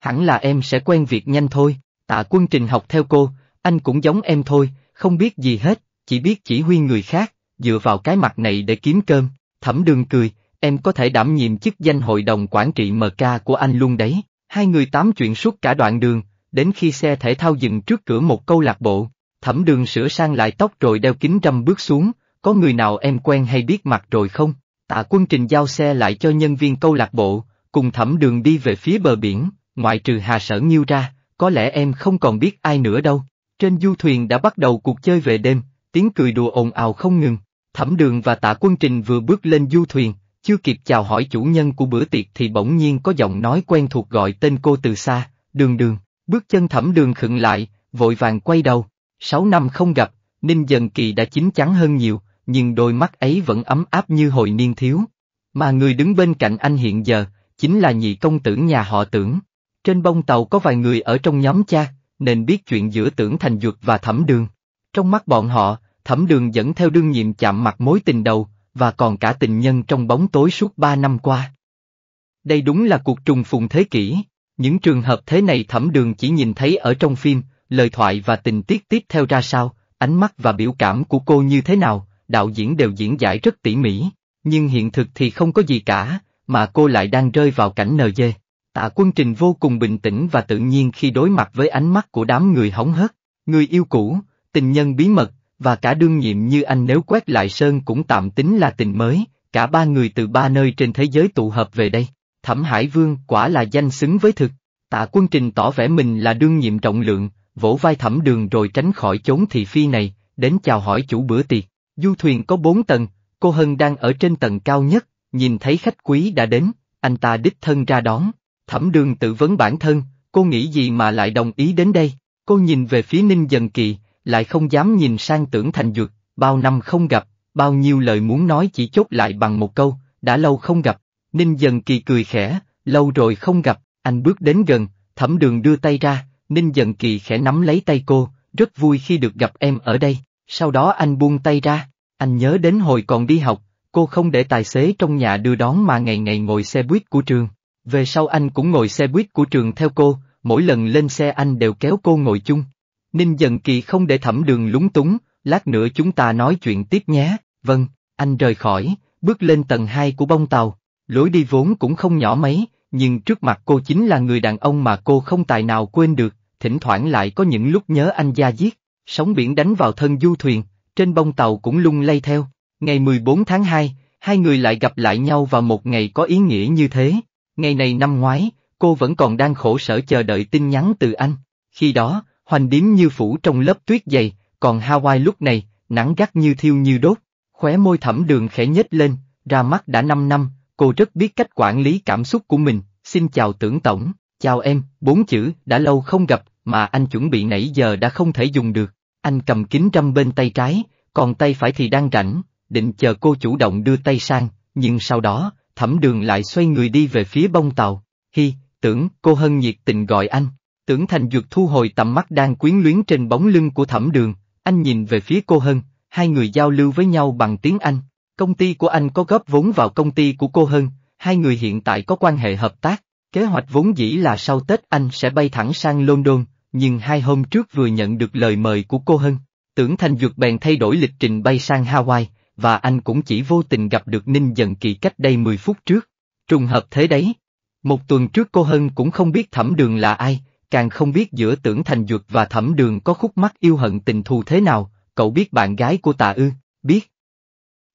Hẳn là em sẽ quen việc nhanh thôi, tạ quân trình học theo cô, anh cũng giống em thôi, không biết gì hết, chỉ biết chỉ huy người khác, dựa vào cái mặt này để kiếm cơm, thẩm đường cười, em có thể đảm nhiệm chức danh hội đồng quản trị MK của anh luôn đấy. Hai người tám chuyện suốt cả đoạn đường, đến khi xe thể thao dừng trước cửa một câu lạc bộ, thẩm đường sửa sang lại tóc rồi đeo kính râm bước xuống, có người nào em quen hay biết mặt rồi không? Tạ quân trình giao xe lại cho nhân viên câu lạc bộ, cùng thẩm đường đi về phía bờ biển, ngoại trừ hà sở nghiêu ra, có lẽ em không còn biết ai nữa đâu. Trên du thuyền đã bắt đầu cuộc chơi về đêm, tiếng cười đùa ồn ào không ngừng. Thẩm đường và tạ quân trình vừa bước lên du thuyền, chưa kịp chào hỏi chủ nhân của bữa tiệc thì bỗng nhiên có giọng nói quen thuộc gọi tên cô từ xa, đường đường. Bước chân thẩm đường khựng lại, vội vàng quay đầu. Sáu năm không gặp, Ninh Dần Kỳ đã chín chắn hơn nhiều, nhưng đôi mắt ấy vẫn ấm áp như hồi niên thiếu. Mà người đứng bên cạnh anh hiện giờ, chính là nhị công tử nhà họ tưởng. Trên bông tàu có vài người ở trong nhóm cha, nên biết chuyện giữa tưởng thành dược và thẩm đường. Trong mắt bọn họ, thẩm đường dẫn theo đương nhiệm chạm mặt mối tình đầu, và còn cả tình nhân trong bóng tối suốt ba năm qua. Đây đúng là cuộc trùng phùng thế kỷ. Những trường hợp thế này thẩm đường chỉ nhìn thấy ở trong phim, lời thoại và tình tiết tiếp theo ra sao, ánh mắt và biểu cảm của cô như thế nào, đạo diễn đều diễn giải rất tỉ mỉ. Nhưng hiện thực thì không có gì cả, mà cô lại đang rơi vào cảnh nờ dê. Tạ quân trình vô cùng bình tĩnh và tự nhiên khi đối mặt với ánh mắt của đám người hóng hớt, người yêu cũ, tình nhân bí mật, và cả đương nhiệm như anh nếu quét lại sơn cũng tạm tính là tình mới, cả ba người từ ba nơi trên thế giới tụ hợp về đây. Thẩm Hải Vương quả là danh xứng với thực, tạ quân trình tỏ vẻ mình là đương nhiệm trọng lượng, vỗ vai thẩm đường rồi tránh khỏi chốn thị phi này, đến chào hỏi chủ bữa tiệc. Du thuyền có bốn tầng, cô Hân đang ở trên tầng cao nhất, nhìn thấy khách quý đã đến, anh ta đích thân ra đón. Thẩm đường tự vấn bản thân, cô nghĩ gì mà lại đồng ý đến đây, cô nhìn về phía Ninh Dần Kỳ, lại không dám nhìn sang tưởng thành dược, bao năm không gặp, bao nhiêu lời muốn nói chỉ chốt lại bằng một câu, đã lâu không gặp, Ninh Dần Kỳ cười khẽ, lâu rồi không gặp, anh bước đến gần, thẩm đường đưa tay ra, Ninh Dần Kỳ khẽ nắm lấy tay cô, rất vui khi được gặp em ở đây, sau đó anh buông tay ra, anh nhớ đến hồi còn đi học, cô không để tài xế trong nhà đưa đón mà ngày ngày ngồi xe buýt của trường. Về sau anh cũng ngồi xe buýt của trường theo cô, mỗi lần lên xe anh đều kéo cô ngồi chung. Ninh Dần Kỳ không để thẩm đường lúng túng, lát nữa chúng ta nói chuyện tiếp nhé, vâng, anh rời khỏi, bước lên tầng 2 của bông tàu, Lối đi vốn cũng không nhỏ mấy, nhưng trước mặt cô chính là người đàn ông mà cô không tài nào quên được, thỉnh thoảng lại có những lúc nhớ anh gia giết, sóng biển đánh vào thân du thuyền, trên bông tàu cũng lung lay theo. Ngày 14 tháng 2, hai người lại gặp lại nhau vào một ngày có ý nghĩa như thế. Ngày này năm ngoái, cô vẫn còn đang khổ sở chờ đợi tin nhắn từ anh. Khi đó, hoành điếm như phủ trong lớp tuyết dày, còn Hawaii lúc này, nắng gắt như thiêu như đốt. Khóe môi thẩm đường khẽ nhếch lên, ra mắt đã 5 năm, cô rất biết cách quản lý cảm xúc của mình, xin chào tưởng tổng, chào em, bốn chữ, đã lâu không gặp, mà anh chuẩn bị nãy giờ đã không thể dùng được, anh cầm kính râm bên tay trái, còn tay phải thì đang rảnh, định chờ cô chủ động đưa tay sang, nhưng sau đó, thẩm đường lại xoay người đi về phía bông tàu, hi, tưởng, cô hân nhiệt tình gọi anh, tưởng thành dược thu hồi tầm mắt đang quyến luyến trên bóng lưng của thẩm đường, anh nhìn về phía cô hân, hai người giao lưu với nhau bằng tiếng Anh. Công ty của anh có góp vốn vào công ty của cô hơn, hai người hiện tại có quan hệ hợp tác. Kế hoạch vốn dĩ là sau Tết anh sẽ bay thẳng sang London, nhưng hai hôm trước vừa nhận được lời mời của cô Hân. Tưởng Thành Dược bèn thay đổi lịch trình bay sang Hawaii, và anh cũng chỉ vô tình gặp được Ninh Dần Kỳ cách đây 10 phút trước. Trùng hợp thế đấy. Một tuần trước cô Hân cũng không biết Thẩm Đường là ai, càng không biết giữa Tưởng Thành Dược và Thẩm Đường có khúc mắc yêu hận tình thù thế nào, cậu biết bạn gái của tạ ư, biết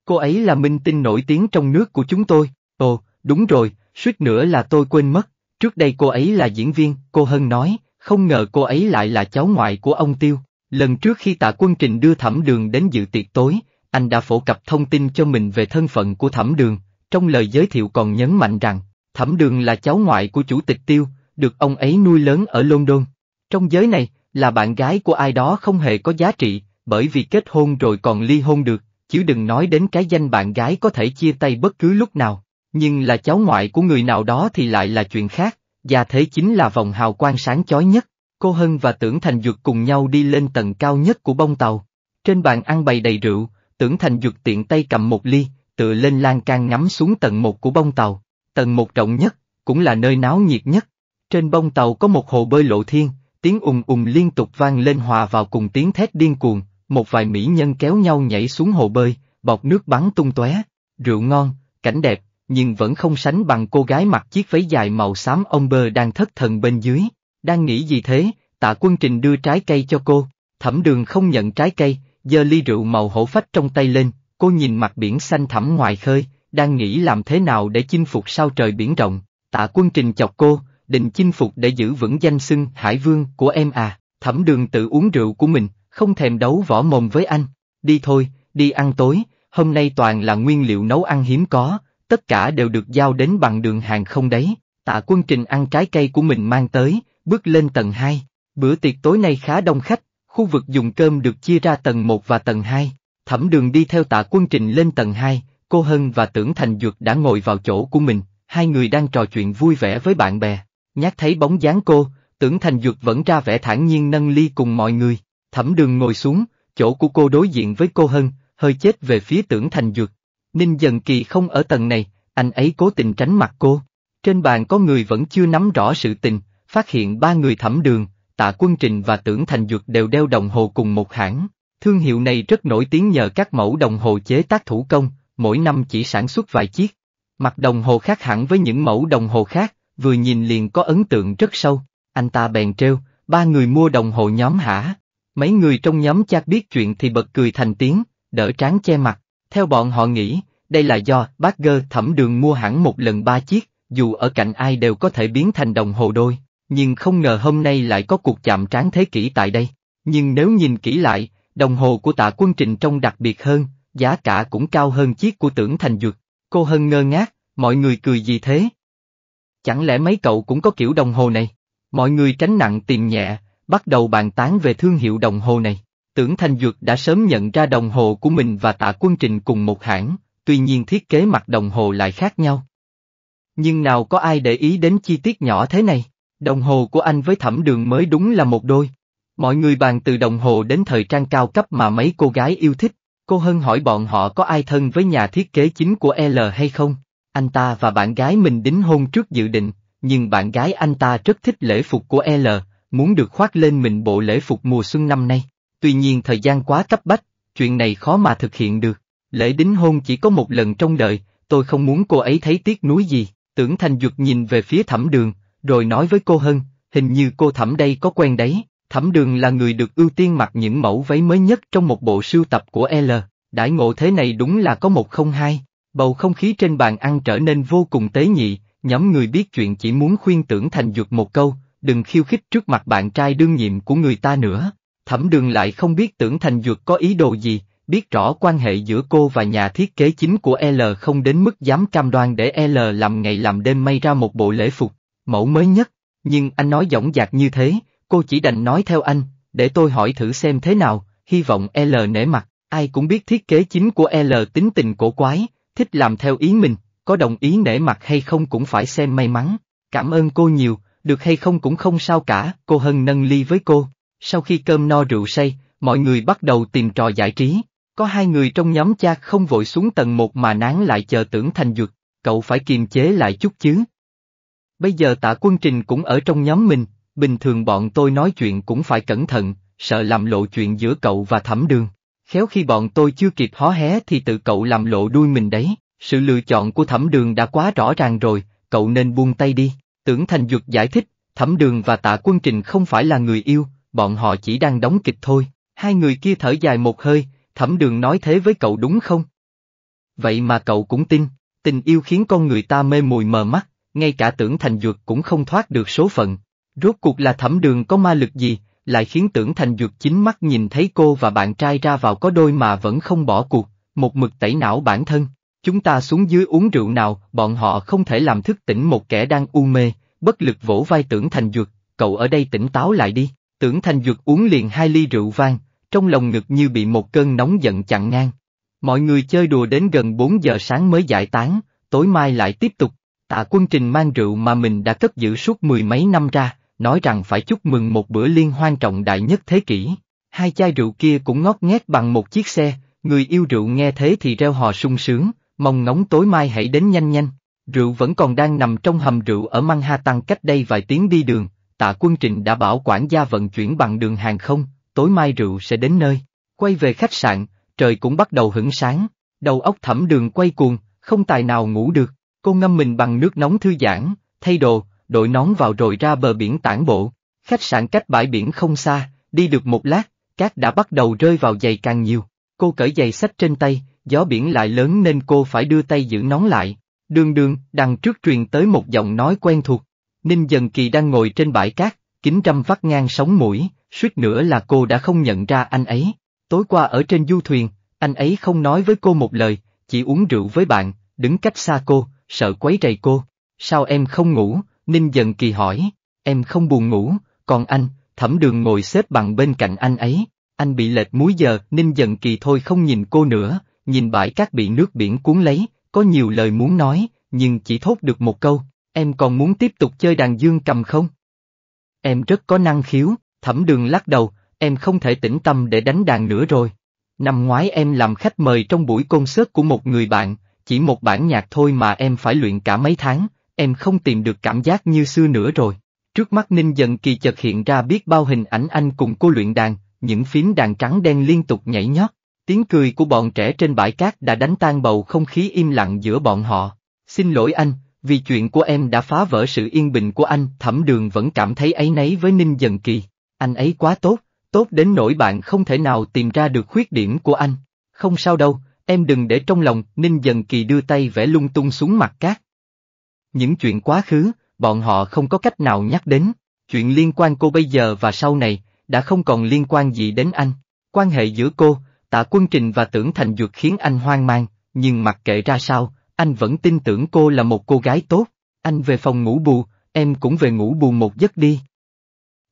cô ấy là minh tinh nổi tiếng trong nước của chúng tôi. Ồ, đúng rồi, suýt nữa là tôi quên mất, trước đây cô ấy là diễn viên, cô Hân nói, không ngờ cô ấy lại là cháu ngoại của ông Tiêu. Lần trước khi tạ quân trình đưa thẩm đường đến dự tiệc tối, anh đã phổ cập thông tin cho mình về thân phận của thẩm đường, trong lời giới thiệu còn nhấn mạnh rằng, thẩm đường là cháu ngoại của chủ tịch Tiêu, được ông ấy nuôi lớn ở London. Trong giới này, là bạn gái của ai đó không hề có giá trị, bởi vì kết hôn rồi còn ly hôn được, chứ đừng nói đến cái danh bạn gái có thể chia tay bất cứ lúc nào, nhưng là cháu ngoại của người nào đó thì lại là chuyện khác, và thế chính là vòng hào quang sáng chói nhất. Cô Hân và Tưởng Thành Duật cùng nhau đi lên tầng cao nhất của bông tàu. Trên bàn ăn bày đầy rượu, Tưởng Thành Duật tiện tay cầm một ly, tựa lên lan can ngắm xuống tầng một của bông tàu. Tầng một rộng nhất, cũng là nơi náo nhiệt nhất. Trên bông tàu có một hồ bơi lộ thiên, tiếng ùng ùng liên tục vang lên hòa vào cùng tiếng thét điên cuồng, một vài mỹ nhân kéo nhau nhảy xuống hồ bơi, bọt nước bắn tung tóe, rượu ngon, cảnh đẹp, nhưng vẫn không sánh bằng cô gái mặc chiếc váy dài màu xám ông bơ đang thất thần bên dưới. Đang nghĩ gì thế, tạ quân trình đưa trái cây cho cô, thẩm đường không nhận trái cây, giơ ly rượu màu hổ phách trong tay lên, cô nhìn mặt biển xanh thẳm ngoài khơi, đang nghĩ làm thế nào để chinh phục sao trời biển rộng, tạ quân trình chọc cô, định chinh phục để giữ vững danh xưng Hải Vương của em à, thẩm đường tự uống rượu của mình, không thèm đấu võ mồm với anh. Đi thôi, đi ăn tối, hôm nay toàn là nguyên liệu nấu ăn hiếm có, tất cả đều được giao đến bằng đường hàng không đấy. Tạ quân trình ăn trái cây của mình mang tới, bước lên tầng 2. Bữa tiệc tối nay khá đông khách, khu vực dùng cơm được chia ra tầng 1 và tầng 2. Thẩm đường đi theo tạ quân trình lên tầng 2, cô Hân và Tưởng Thành Dược đã ngồi vào chỗ của mình, hai người đang trò chuyện vui vẻ với bạn bè. Nhát thấy bóng dáng cô, Tưởng Thành Dược vẫn ra vẻ thản nhiên nâng ly cùng mọi người. Thẩm đường ngồi xuống, chỗ của cô đối diện với cô Hân, hơi chết về phía tưởng thành dược. Ninh dần kỳ không ở tầng này, anh ấy cố tình tránh mặt cô. Trên bàn có người vẫn chưa nắm rõ sự tình, phát hiện ba người thẩm đường, tạ quân trình và tưởng thành dược đều đeo đồng hồ cùng một hãng. Thương hiệu này rất nổi tiếng nhờ các mẫu đồng hồ chế tác thủ công, mỗi năm chỉ sản xuất vài chiếc. Mặt đồng hồ khác hẳn với những mẫu đồng hồ khác, vừa nhìn liền có ấn tượng rất sâu. Anh ta bèn trêu, ba người mua đồng hồ nhóm hả? Mấy người trong nhóm chát biết chuyện thì bật cười thành tiếng, đỡ tráng che mặt. Theo bọn họ nghĩ, đây là do bác gơ thẩm đường mua hẳn một lần ba chiếc, dù ở cạnh ai đều có thể biến thành đồng hồ đôi. Nhưng không ngờ hôm nay lại có cuộc chạm trán thế kỷ tại đây. Nhưng nếu nhìn kỹ lại, đồng hồ của tạ quân trình trông đặc biệt hơn, giá cả cũng cao hơn chiếc của tưởng thành dược. Cô Hân ngơ ngác, mọi người cười gì thế? Chẳng lẽ mấy cậu cũng có kiểu đồng hồ này? Mọi người tránh nặng tìm nhẹ, bắt đầu bàn tán về thương hiệu đồng hồ này. Tưởng Thanh Dược đã sớm nhận ra đồng hồ của mình và tạ quân trình cùng một hãng, tuy nhiên thiết kế mặt đồng hồ lại khác nhau. Nhưng nào có ai để ý đến chi tiết nhỏ thế này, đồng hồ của anh với thẩm đường mới đúng là một đôi. Mọi người bàn từ đồng hồ đến thời trang cao cấp mà mấy cô gái yêu thích, cô Hân hỏi bọn họ có ai thân với nhà thiết kế chính của L hay không. Anh ta và bạn gái mình đính hôn trước dự định, nhưng bạn gái anh ta rất thích lễ phục của L, muốn được khoác lên mình bộ lễ phục mùa xuân năm nay. Tuy nhiên thời gian quá cấp bách, chuyện này khó mà thực hiện được. Lễ đính hôn chỉ có một lần trong đời, tôi không muốn cô ấy thấy tiếc nuối gì. Tưởng Thành Dục nhìn về phía thẩm đường, rồi nói với cô Hân, hình như cô thẩm đây có quen đấy. Thẩm đường là người được ưu tiên mặc những mẫu váy mới nhất trong một bộ sưu tập của L. Đãi ngộ thế này đúng là có một không hai. Bầu không khí trên bàn ăn trở nên vô cùng tế nhị, nhóm người biết chuyện chỉ muốn khuyên tưởng thành Dục một câu, đừng khiêu khích trước mặt bạn trai đương nhiệm của người ta nữa. Thẩm đường lại không biết tưởng thành dược có ý đồ gì, biết rõ quan hệ giữa cô và nhà thiết kế chính của L không đến mức dám cam đoan để L làm ngày làm đêm may ra một bộ lễ phục, mẫu mới nhất, nhưng anh nói dõng dạc như thế, cô chỉ đành nói theo anh, để tôi hỏi thử xem thế nào, hy vọng L nể mặt, ai cũng biết thiết kế chính của L tính tình cổ quái, thích làm theo ý mình, có đồng ý nể mặt hay không cũng phải xem may mắn, cảm ơn cô nhiều, được hay không cũng không sao cả, cô Hân nâng ly với cô. Sau khi cơm no rượu say, mọi người bắt đầu tìm trò giải trí. Có hai người trong nhóm cha không vội xuống tầng một mà nán lại chờ tưởng thành dược, cậu phải kiềm chế lại chút chứ. Bây giờ tạ quân trình cũng ở trong nhóm mình, bình thường bọn tôi nói chuyện cũng phải cẩn thận, sợ làm lộ chuyện giữa cậu và thẩm đường. Khéo khi bọn tôi chưa kịp hó hé thì tự cậu làm lộ đuôi mình đấy, sự lựa chọn của thẩm đường đã quá rõ ràng rồi, cậu nên buông tay đi. Tưởng Thành Duật giải thích, Thẩm Đường và Tạ Quân Trình không phải là người yêu, bọn họ chỉ đang đóng kịch thôi. Hai người kia thở dài một hơi, Thẩm Đường nói thế với cậu đúng không? Vậy mà cậu cũng tin, tình yêu khiến con người ta mê mùi mờ mắt, ngay cả Tưởng Thành Duật cũng không thoát được số phận. Rốt cuộc là Thẩm Đường có ma lực gì, lại khiến Tưởng Thành Duật chính mắt nhìn thấy cô và bạn trai ra vào có đôi mà vẫn không bỏ cuộc, một mực tẩy não bản thân. Chúng ta xuống dưới uống rượu nào, bọn họ không thể làm thức tỉnh một kẻ đang u mê, bất lực vỗ vai tưởng thành dược, cậu ở đây tỉnh táo lại đi, tưởng thành dược uống liền hai ly rượu vang, trong lòng ngực như bị một cơn nóng giận chặn ngang. Mọi người chơi đùa đến gần 4 giờ sáng mới giải tán, tối mai lại tiếp tục, tạ quân trình mang rượu mà mình đã cất giữ suốt mười mấy năm ra, nói rằng phải chúc mừng một bữa liên hoan trọng đại nhất thế kỷ. Hai chai rượu kia cũng ngót nghét bằng một chiếc xe, người yêu rượu nghe thế thì reo hò sung sướng, Mong ngóng tối mai hãy đến nhanh nhanh, rượu vẫn còn đang nằm trong hầm rượu ở Manhattan cách đây vài tiếng đi đường, tạ quân trình đã bảo quản gia vận chuyển bằng đường hàng không, tối mai rượu sẽ đến nơi. Quay về khách sạn, trời cũng bắt đầu hửng sáng, đầu óc thẩm đường quay cuồng, không tài nào ngủ được, cô ngâm mình bằng nước nóng thư giãn, thay đồ, đội nón vào rồi ra bờ biển tản bộ. Khách sạn cách bãi biển không xa, đi được một lát, cát đã bắt đầu rơi vào giày càng nhiều. Cô cởi giày sách trên tay, gió biển lại lớn nên cô phải đưa tay giữ nón lại. Đường đường, đằng trước truyền tới một giọng nói quen thuộc. Ninh Dần Kỳ đang ngồi trên bãi cát, kính trăm vắt ngang sóng mũi, suýt nữa là cô đã không nhận ra anh ấy. Tối qua ở trên du thuyền, anh ấy không nói với cô một lời, chỉ uống rượu với bạn, đứng cách xa cô, sợ quấy rầy cô. Sao em không ngủ? Ninh Dần Kỳ hỏi. Em không buồn ngủ, còn anh, thẩm đường ngồi xếp bằng bên cạnh anh ấy. Anh bị lệch múi giờ, Ninh Dần Kỳ thôi không nhìn cô nữa, nhìn bãi cát bị nước biển cuốn lấy, có nhiều lời muốn nói, nhưng chỉ thốt được một câu, em còn muốn tiếp tục chơi đàn dương cầm không? Em rất có năng khiếu, thẩm đường lắc đầu, em không thể tĩnh tâm để đánh đàn nữa rồi. Năm ngoái em làm khách mời trong buổi concert của một người bạn, chỉ một bản nhạc thôi mà em phải luyện cả mấy tháng, em không tìm được cảm giác như xưa nữa rồi. Trước mắt Ninh Dần Kỳ chợt hiện ra biết bao hình ảnh anh cùng cô luyện đàn, những phím đàn trắng đen liên tục nhảy nhót. Tiếng cười của bọn trẻ trên bãi cát đã đánh tan bầu không khí im lặng giữa bọn họ. Xin lỗi anh, vì chuyện của em đã phá vỡ sự yên bình của anh, thẩm đường vẫn cảm thấy ấy nấy với Ninh Dần Kỳ. Anh ấy quá tốt, tốt đến nỗi bạn không thể nào tìm ra được khuyết điểm của anh. Không sao đâu, em đừng để trong lòng, Ninh Dần Kỳ đưa tay vẽ lung tung xuống mặt cát. Những chuyện quá khứ, bọn họ không có cách nào nhắc đến, chuyện liên quan cô bây giờ và sau này, đã không còn liên quan gì đến anh. Quan hệ giữa cô, tạ quân trình và tưởng thành dược khiến anh hoang mang, nhưng mặc kệ ra sao, anh vẫn tin tưởng cô là một cô gái tốt, anh về phòng ngủ bù, em cũng về ngủ bù một giấc đi.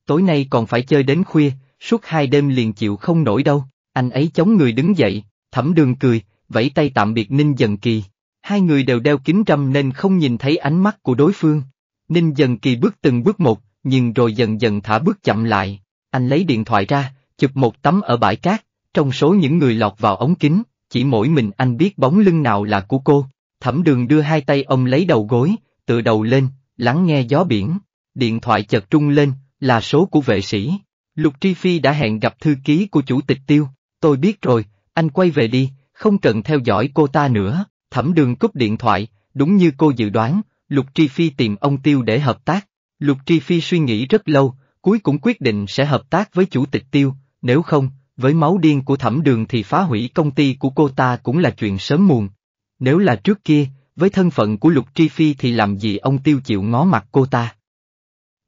Tối nay còn phải chơi đến khuya, suốt hai đêm liền chịu không nổi đâu, anh ấy chống người đứng dậy, thẩm đường cười, vẫy tay tạm biệt Ninh Dần Kỳ. Hai người đều đeo kính râm nên không nhìn thấy ánh mắt của đối phương. Ninh Dần Kỳ bước từng bước một, nhưng rồi dần dần thả bước chậm lại. Anh lấy điện thoại ra, chụp một tấm ở bãi cát, trong số những người lọt vào ống kính, chỉ mỗi mình anh biết bóng lưng nào là của cô. Thẩm đường đưa hai tay ông lấy đầu gối, tựa đầu lên, lắng nghe gió biển. Điện thoại chợt trung lên, là số của vệ sĩ. Lục Tri Phi đã hẹn gặp thư ký của chủ tịch tiêu. Tôi biết rồi, anh quay về đi, không cần theo dõi cô ta nữa. Thẩm đường cúp điện thoại, đúng như cô dự đoán, Lục Tri Phi tìm ông Tiêu để hợp tác. Lục Tri Phi suy nghĩ rất lâu, cuối cùng quyết định sẽ hợp tác với chủ tịch Tiêu, nếu không, với máu điên của thẩm đường thì phá hủy công ty của cô ta cũng là chuyện sớm muộn. Nếu là trước kia, với thân phận của Lục Tri Phi thì làm gì ông tiêu chịu ngó mặt cô ta.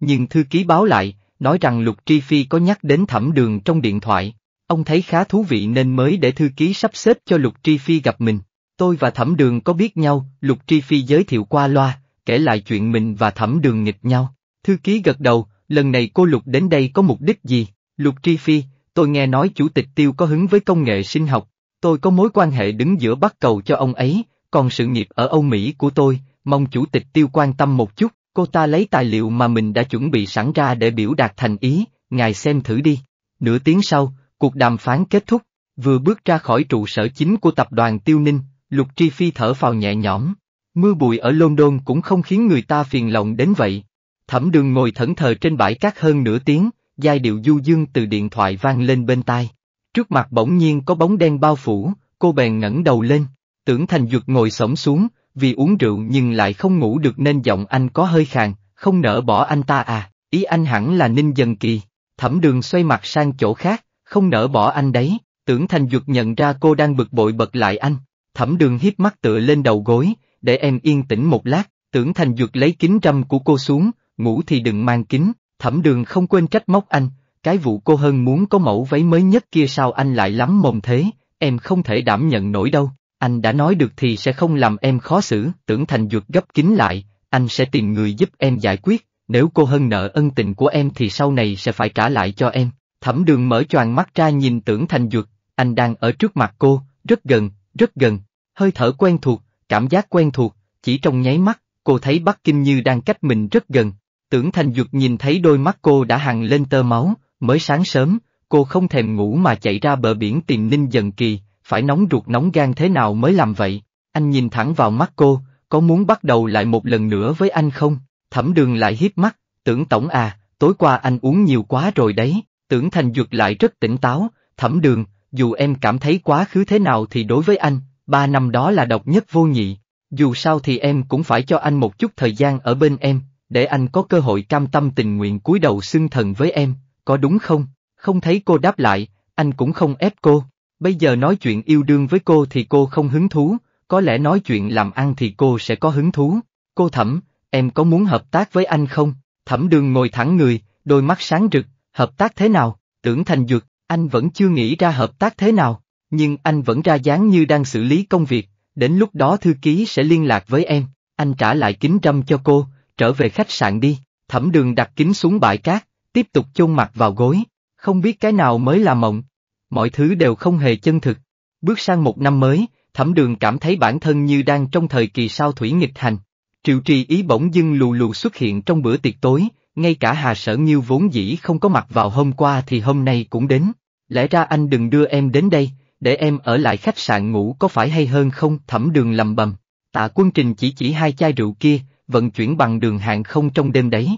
Nhưng thư ký báo lại, nói rằng Lục Tri Phi có nhắc đến thẩm đường trong điện thoại, ông thấy khá thú vị nên mới để thư ký sắp xếp cho Lục Tri Phi gặp mình. Tôi và thẩm đường có biết nhau, Lục Tri Phi giới thiệu qua loa, kể lại chuyện mình và thẩm đường nghịch nhau. Thư ký gật đầu, lần này cô Lục đến đây có mục đích gì? Lục Tri Phi, tôi nghe nói chủ tịch tiêu có hứng với công nghệ sinh học, tôi có mối quan hệ đứng giữa bắt cầu cho ông ấy, còn sự nghiệp ở Âu Mỹ của tôi, mong chủ tịch tiêu quan tâm một chút, cô ta lấy tài liệu mà mình đã chuẩn bị sẵn ra để biểu đạt thành ý, ngài xem thử đi. Nửa tiếng sau, cuộc đàm phán kết thúc, vừa bước ra khỏi trụ sở chính của tập đoàn Tiêu Ninh, Lục Tri Phi thở phào nhẹ nhõm. Mưa bụi ở London cũng không khiến người ta phiền lòng đến vậy. Thẩm đường ngồi thẫn thờ trên bãi cát hơn nửa tiếng, giai điệu du dương từ điện thoại vang lên bên tai. Trước mặt bỗng nhiên có bóng đen bao phủ, cô bèn ngẩng đầu lên, tưởng Thành Duật ngồi sổng xuống, vì uống rượu nhưng lại không ngủ được nên giọng anh có hơi khàn, không nỡ bỏ anh ta à, ý anh hẳn là ninh dần kỳ. Thẩm đường xoay mặt sang chỗ khác, không nỡ bỏ anh đấy, tưởng Thành Duật nhận ra cô đang bực bội bật lại anh. Thẩm đường hiếp mắt tựa lên đầu gối, để em yên tĩnh một lát, tưởng Thành Duật lấy kính râm của cô xuống, ngủ thì đừng mang kính, Thẩm đường không quên trách móc anh, cái vụ cô hơn muốn có mẫu váy mới nhất kia sao anh lại lắm mồm thế, em không thể đảm nhận nổi đâu, anh đã nói được thì sẽ không làm em khó xử, tưởng thành dược gấp kín lại, anh sẽ tìm người giúp em giải quyết, nếu cô hơn nợ ân tình của em thì sau này sẽ phải trả lại cho em. Thẩm đường mở choàng mắt ra nhìn tưởng thành dược, anh đang ở trước mặt cô, rất gần, rất gần, hơi thở quen thuộc, cảm giác quen thuộc, chỉ trong nháy mắt, cô thấy Bắc Kinh như đang cách mình rất gần, Tưởng Thành Duật nhìn thấy đôi mắt cô đã hằn lên tơ máu, mới sáng sớm, cô không thèm ngủ mà chạy ra bờ biển tìm Ninh Dần Kỳ, phải nóng ruột nóng gan thế nào mới làm vậy? Anh nhìn thẳng vào mắt cô, có muốn bắt đầu lại một lần nữa với anh không? Thẩm đường lại hiếp mắt, tưởng tổng à, tối qua anh uống nhiều quá rồi đấy, tưởng Thành Duật lại rất tỉnh táo, thẩm đường, dù em cảm thấy quá khứ thế nào thì đối với anh, ba năm đó là độc nhất vô nhị, dù sao thì em cũng phải cho anh một chút thời gian ở bên em, để anh có cơ hội cam tâm tình nguyện cúi đầu xưng thần với em, có đúng không? Không thấy cô đáp lại, anh cũng không ép cô. Bây giờ nói chuyện yêu đương với cô thì cô không hứng thú, có lẽ nói chuyện làm ăn thì cô sẽ có hứng thú. Cô Thẩm, em có muốn hợp tác với anh không? Thẩm đường ngồi thẳng người, đôi mắt sáng rực, hợp tác thế nào? Tưởng thành dược, anh vẫn chưa nghĩ ra hợp tác thế nào, nhưng anh vẫn ra dáng như đang xử lý công việc, đến lúc đó thư ký sẽ liên lạc với em, anh trả lại kính râm cho cô, trở về khách sạn đi, thẩm đường đặt kính xuống bãi cát, tiếp tục chôn mặt vào gối, không biết cái nào mới là mộng. Mọi thứ đều không hề chân thực. Bước sang một năm mới, thẩm đường cảm thấy bản thân như đang trong thời kỳ sao thủy nghịch hành. Triệu trì ý bỗng dưng lù lù xuất hiện trong bữa tiệc tối, ngay cả Hà Sở như vốn dĩ không có mặt vào hôm qua thì hôm nay cũng đến. Lẽ ra anh đừng đưa em đến đây, để em ở lại khách sạn ngủ có phải hay hơn không? Thẩm đường lầm bầm. Tạ quân trình chỉ chỉ hai chai rượu kia, vận chuyển bằng đường hàng không trong đêm đấy.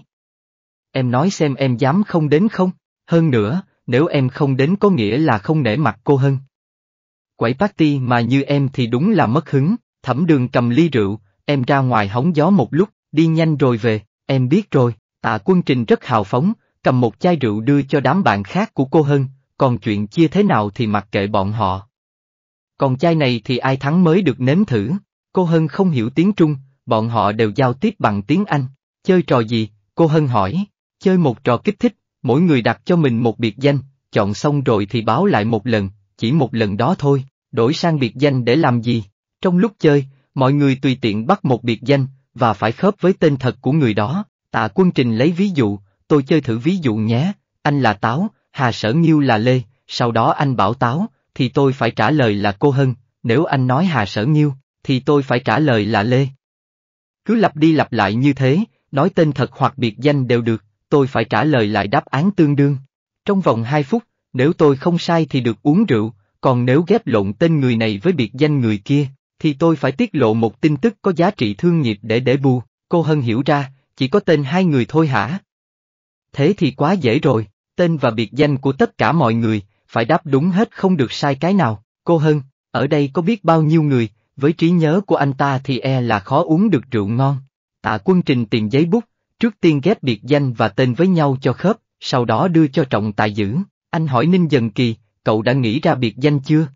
Em nói xem em dám không đến không? Hơn nữa, nếu em không đến có nghĩa là không nể mặt cô Hân. Quẩy party mà như em thì đúng là mất hứng, thẩm đường cầm ly rượu, em ra ngoài hóng gió một lúc, đi nhanh rồi về, em biết rồi, tạ quân trình rất hào phóng, cầm một chai rượu đưa cho đám bạn khác của cô Hân, còn chuyện chia thế nào thì mặc kệ bọn họ. Còn chai này thì ai thắng mới được nếm thử, cô Hân không hiểu tiếng Trung, bọn họ đều giao tiếp bằng tiếng Anh. Chơi trò gì? Cô Hân hỏi. Chơi một trò kích thích, mỗi người đặt cho mình một biệt danh, chọn xong rồi thì báo lại một lần, chỉ một lần đó thôi, đổi sang biệt danh để làm gì? Trong lúc chơi, mọi người tùy tiện bắt một biệt danh, và phải khớp với tên thật của người đó. Tạ quân trình lấy ví dụ, tôi chơi thử ví dụ nhé, anh là Táo, Hà Sở Nghiêu là Lê, sau đó anh bảo Táo, thì tôi phải trả lời là cô Hân, nếu anh nói Hà Sở Nghiêu, thì tôi phải trả lời là Lê, cứ lặp đi lặp lại như thế, nói tên thật hoặc biệt danh đều được, tôi phải trả lời lại đáp án tương đương. Trong vòng hai phút, nếu tôi không sai thì được uống rượu, còn nếu ghép lộn tên người này với biệt danh người kia, thì tôi phải tiết lộ một tin tức có giá trị thương nghiệp để để bù, cô Hân hiểu ra, chỉ có tên hai người thôi hả? Thế thì quá dễ rồi, tên và biệt danh của tất cả mọi người, phải đáp đúng hết không được sai cái nào, cô Hân, ở đây có biết bao nhiêu người, với trí nhớ của anh ta thì e là khó uống được rượu ngon. Tạ quân trình tiền giấy bút, trước tiên ghép biệt danh và tên với nhau cho khớp, sau đó đưa cho trọng tài giữ. Anh hỏi Ninh Dần Kỳ, cậu đã nghĩ ra biệt danh chưa?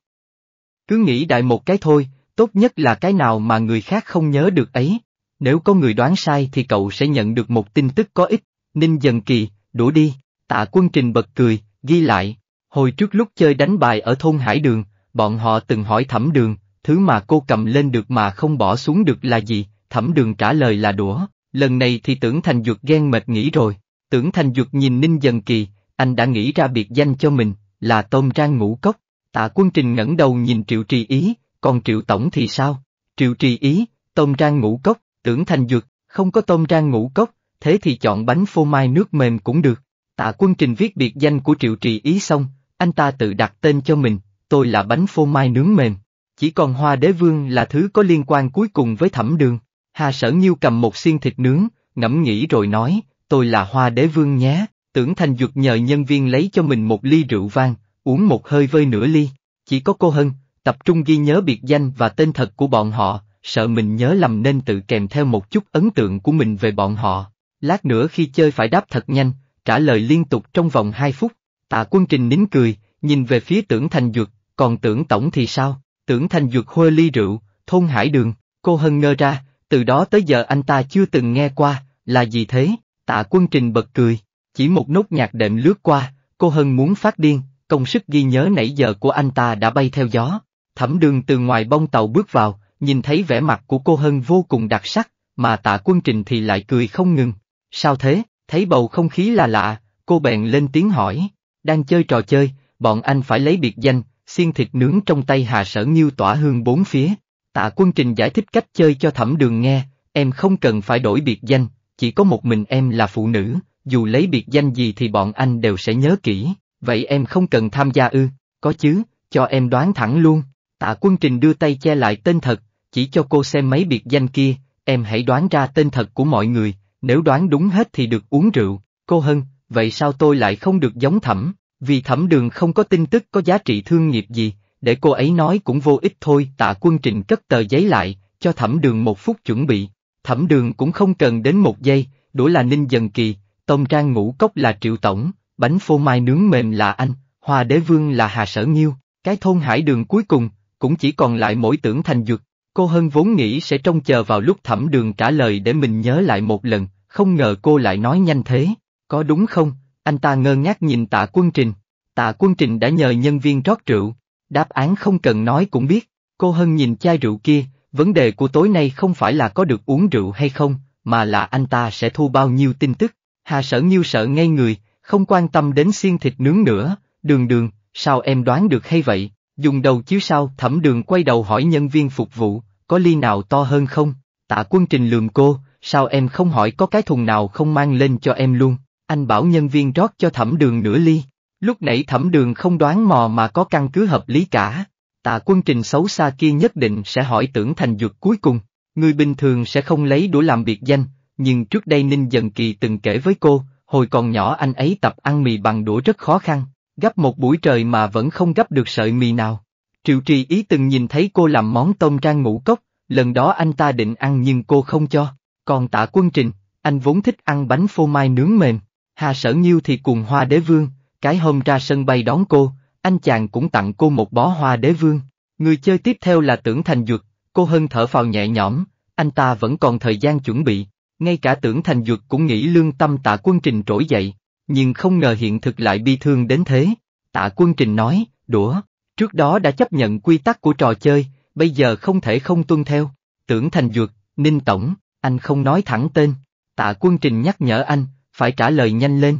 Cứ nghĩ đại một cái thôi, tốt nhất là cái nào mà người khác không nhớ được ấy. Nếu có người đoán sai thì cậu sẽ nhận được một tin tức có ích. Ninh Dần Kỳ, đủ đi. Tạ quân trình bật cười, ghi lại. Hồi trước lúc chơi đánh bài ở thôn Hải Đường, bọn họ từng hỏi thẩm đường, thứ mà cô cầm lên được mà không bỏ xuống được là gì, thẩm đường trả lời là đũa, lần này thì tưởng thành dược ghen mệt nghĩ rồi, tưởng thành dược nhìn ninh dần kỳ, anh đã nghĩ ra biệt danh cho mình, là tôm Trang ngũ cốc, tạ quân trình ngẩng đầu nhìn triệu trì ý, còn triệu tổng thì sao, triệu trì ý, tôm Trang ngũ cốc, tưởng thành dược, không có tôm Trang ngũ cốc, thế thì chọn bánh phô mai nước mềm cũng được. Tạ quân trình viết biệt danh của triệu trì ý xong, anh ta tự đặt tên cho mình, tôi là bánh phô mai nướng mềm. Chỉ còn hoa đế vương là thứ có liên quan cuối cùng với thẩm đường. Hà sở nhiêu cầm một xiên thịt nướng, ngẫm nghĩ rồi nói, tôi là hoa đế vương nhé, tưởng thành duật nhờ nhân viên lấy cho mình một ly rượu vang, uống một hơi vơi nửa ly. Chỉ có cô Hân, tập trung ghi nhớ biệt danh và tên thật của bọn họ, sợ mình nhớ lầm nên tự kèm theo một chút ấn tượng của mình về bọn họ. Lát nữa khi chơi phải đáp thật nhanh, trả lời liên tục trong vòng 2 phút. Tạ quân trình nín cười, nhìn về phía tưởng thành duật, còn tưởng tổng thì sao? tưởng thành dược huê ly rượu, thôn hải đường, cô hân ngơ ra, từ đó tới giờ anh ta chưa từng nghe qua, là gì thế, tạ quân trình bật cười, chỉ một nốt nhạc đệm lướt qua, cô hân muốn phát điên, công sức ghi nhớ nãy giờ của anh ta đã bay theo gió, thẩm đường từ ngoài bông tàu bước vào, nhìn thấy vẻ mặt của cô hân vô cùng đặc sắc, mà tạ quân trình thì lại cười không ngừng, sao thế, thấy bầu không khí là lạ, cô bèn lên tiếng hỏi, đang chơi trò chơi, bọn anh phải lấy biệt danh, xiên thịt nướng trong tay Hà Sở Nghiêu tỏa hương bốn phía. Tạ Quân Trình giải thích cách chơi cho Thẩm Đường nghe, em không cần phải đổi biệt danh, chỉ có một mình em là phụ nữ, dù lấy biệt danh gì thì bọn anh đều sẽ nhớ kỹ, vậy em không cần tham gia ư, có chứ, cho em đoán thẳng luôn. Tạ Quân Trình đưa tay che lại tên thật, chỉ cho cô xem mấy biệt danh kia, em hãy đoán ra tên thật của mọi người, nếu đoán đúng hết thì được uống rượu, cô Hân, vậy sao tôi lại không được giống thẩm? Vì thẩm đường không có tin tức có giá trị thương nghiệp gì, để cô ấy nói cũng vô ích thôi tạ quân trình cất tờ giấy lại, cho thẩm đường một phút chuẩn bị. Thẩm đường cũng không cần đến một giây, đũa là Ninh Dần Kỳ, Tông Trang Ngũ Cốc là Triệu Tổng, bánh phô mai nướng mềm là anh, Hoa Đế Vương là Hà Sở Nghiêu, cái thôn hải đường cuối cùng, cũng chỉ còn lại mỗi tưởng thành dược. Cô Hân vốn nghĩ sẽ trông chờ vào lúc thẩm đường trả lời để mình nhớ lại một lần, không ngờ cô lại nói nhanh thế. Có đúng không, anh ta ngơ ngác nhìn tạ quân trình. Tạ quân trình đã nhờ nhân viên rót rượu. Đáp án không cần nói cũng biết. Cô Hân nhìn chai rượu kia, vấn đề của tối nay không phải là có được uống rượu hay không, mà là anh ta sẽ thu bao nhiêu tin tức. Hà sở nghiêu sợ ngay người, không quan tâm đến xiên thịt nướng nữa, đường đường, sao em đoán được hay vậy? Dùng đầu chiếu sao thẩm đường quay đầu hỏi nhân viên phục vụ, có ly nào to hơn không? Tạ quân trình lườm cô, sao em không hỏi có cái thùng nào không mang lên cho em luôn? Anh bảo nhân viên rót cho thẩm đường nửa ly. Lúc nãy thẩm đường không đoán mò mà có căn cứ hợp lý cả. Tạ quân trình xấu xa kia nhất định sẽ hỏi tưởng thành dược cuối cùng. Người bình thường sẽ không lấy đũa làm biệt danh, nhưng trước đây Ninh Dần Kỳ từng kể với cô, hồi còn nhỏ anh ấy tập ăn mì bằng đũa rất khó khăn, gấp một buổi trời mà vẫn không gấp được sợi mì nào. Triệu trì ý từng nhìn thấy cô làm món tôm trang ngũ cốc, lần đó anh ta định ăn nhưng cô không cho. Còn tạ quân trình, anh vốn thích ăn bánh phô mai nướng mềm, Hà Sở Nhiêu thì cùng hoa đế vương, cái hôm ra sân bay đón cô, anh chàng cũng tặng cô một bó hoa đế vương. Người chơi tiếp theo là tưởng thành duật, cô Hân thở phào nhẹ nhõm, anh ta vẫn còn thời gian chuẩn bị, ngay cả tưởng thành duật cũng nghĩ lương tâm tạ quân trình trỗi dậy, nhưng không ngờ hiện thực lại bi thương đến thế. Tạ quân trình nói, đũa, trước đó đã chấp nhận quy tắc của trò chơi, bây giờ không thể không tuân theo. Tưởng thành duật, Ninh Tổng, anh không nói thẳng tên. Tạ quân trình nhắc nhở anh, phải trả lời nhanh lên.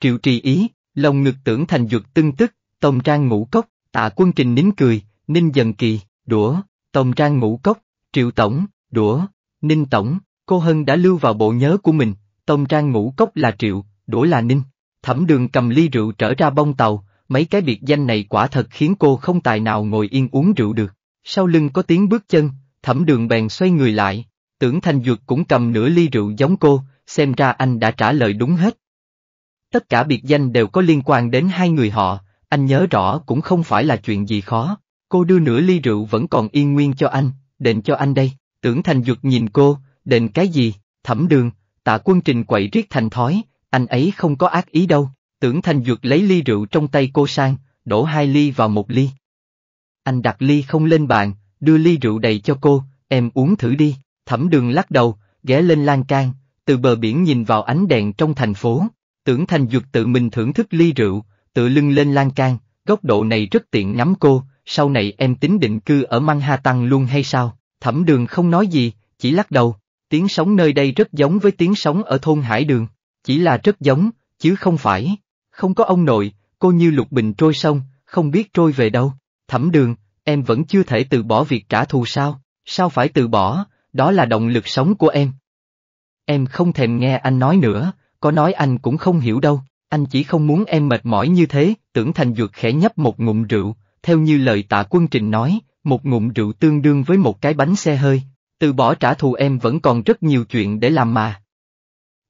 Triệu trì ý, lòng ngực tưởng thành dược tưng tức, tông trang ngũ cốc, tạ quân trình nín cười, ninh dần kỳ, đũa, tông trang ngũ cốc, triệu tổng, đũa, ninh tổng, cô Hân đã lưu vào bộ nhớ của mình, tông trang ngũ cốc là triệu, đũa là ninh. Thẩm đường cầm ly rượu trở ra bông tàu, mấy cái biệt danh này quả thật khiến cô không tài nào ngồi yên uống rượu được. Sau lưng có tiếng bước chân, thẩm đường bèn xoay người lại, tưởng thành dược cũng cầm nửa ly rượu giống cô, xem ra anh đã trả lời đúng hết. Tất cả biệt danh đều có liên quan đến hai người họ, anh nhớ rõ cũng không phải là chuyện gì khó. Cô đưa nửa ly rượu vẫn còn yên nguyên cho anh, đền cho anh đây, tưởng thành dược nhìn cô, đền cái gì, thẩm đường, tạ quân trình quậy riết thành thói, anh ấy không có ác ý đâu, tưởng thành dược lấy ly rượu trong tay cô sang, đổ hai ly vào một ly. Anh đặt ly không lên bàn, đưa ly rượu đầy cho cô, em uống thử đi, thẩm đường lắc đầu, ghé lên lan can, từ bờ biển nhìn vào ánh đèn trong thành phố, tưởng thành dược tự mình thưởng thức ly rượu, tự lưng lên lan can, góc độ này rất tiện ngắm cô, sau này em tính định cư ở Manhattan luôn hay sao? Thẩm đường không nói gì, chỉ lắc đầu, tiếng sống nơi đây rất giống với tiếng sống ở thôn Hải Đường, chỉ là rất giống, chứ không phải. Không có ông nội, cô như lục bình trôi sông, không biết trôi về đâu. Thẩm đường, em vẫn chưa thể từ bỏ việc trả thù sao? Sao phải từ bỏ, đó là động lực sống của em. Em không thèm nghe anh nói nữa, có nói anh cũng không hiểu đâu, anh chỉ không muốn em mệt mỏi như thế, tưởng thành dược khẽ nhấp một ngụm rượu, theo như lời tạ quân trình nói, một ngụm rượu tương đương với một cái bánh xe hơi, từ bỏ trả thù em vẫn còn rất nhiều chuyện để làm mà.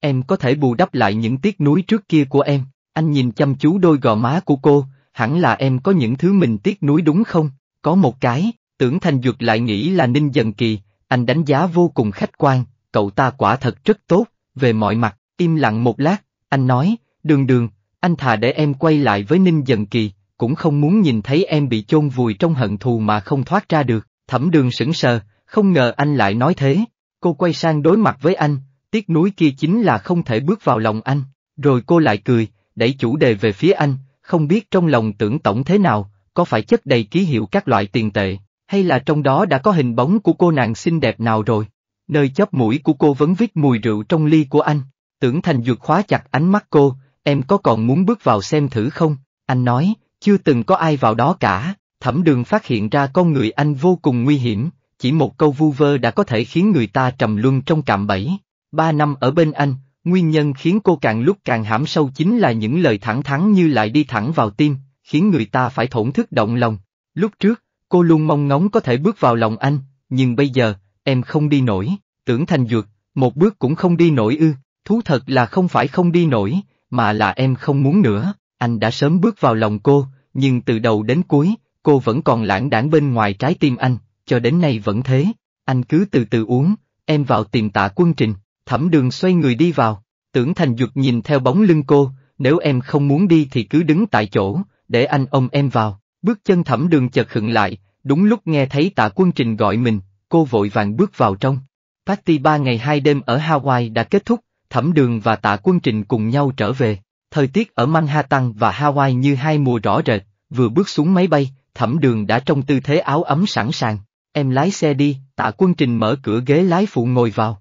Em có thể bù đắp lại những tiếc nuối trước kia của em, anh nhìn chăm chú đôi gò má của cô, hẳn là em có những thứ mình tiếc nuối đúng không, có một cái, tưởng thành dược lại nghĩ là ninh dần kỳ, anh đánh giá vô cùng khách quan, cậu ta quả thật rất tốt, về mọi mặt, im lặng một lát, anh nói, đường đường, anh thà để em quay lại với Ninh Dần Kỳ, cũng không muốn nhìn thấy em bị chôn vùi trong hận thù mà không thoát ra được, thẩm đường sững sờ, không ngờ anh lại nói thế, cô quay sang đối mặt với anh, tiếc núi kia chính là không thể bước vào lòng anh, rồi cô lại cười, đẩy chủ đề về phía anh, không biết trong lòng tưởng tổng thế nào, có phải chất đầy ký hiệu các loại tiền tệ, hay là trong đó đã có hình bóng của cô nàng xinh đẹp nào rồi. Nơi chóp mũi của cô vẫn viết mùi rượu trong ly của anh. Tưởng Thành Dược khóa chặt ánh mắt cô, em có còn muốn bước vào xem thử không? Anh nói, chưa từng có ai vào đó cả. Thẩm đường phát hiện ra con người anh vô cùng nguy hiểm, chỉ một câu vu vơ đã có thể khiến người ta trầm luân trong cạm bẫy. Ba năm ở bên anh, nguyên nhân khiến cô càng lúc càng hãm sâu chính là những lời thẳng thắn như lại đi thẳng vào tim, khiến người ta phải thổn thức động lòng. Lúc trước, cô luôn mong ngóng có thể bước vào lòng anh, nhưng bây giờ, em không đi nổi, tưởng thành dược, một bước cũng không đi nổi ư, thú thật là không phải không đi nổi, mà là em không muốn nữa, anh đã sớm bước vào lòng cô, nhưng từ đầu đến cuối, cô vẫn còn lãng đảng bên ngoài trái tim anh, cho đến nay vẫn thế, anh cứ từ từ uống, em vào tìm tạ quân trình, thẩm đường xoay người đi vào, tưởng thành dược nhìn theo bóng lưng cô, nếu em không muốn đi thì cứ đứng tại chỗ, để anh ôm em vào, bước chân thẩm đường chợt khựng lại, đúng lúc nghe thấy tạ quân trình gọi mình, cô vội vàng bước vào trong. Party ba ngày hai đêm ở Hawaii đã kết thúc, Thẩm Đường và Tạ Quân Trình cùng nhau trở về. Thời tiết ở Manhattan và Hawaii như hai mùa rõ rệt, vừa bước xuống máy bay, Thẩm Đường đã trong tư thế áo ấm sẵn sàng. Em lái xe đi, Tạ Quân Trình mở cửa ghế lái phụ ngồi vào.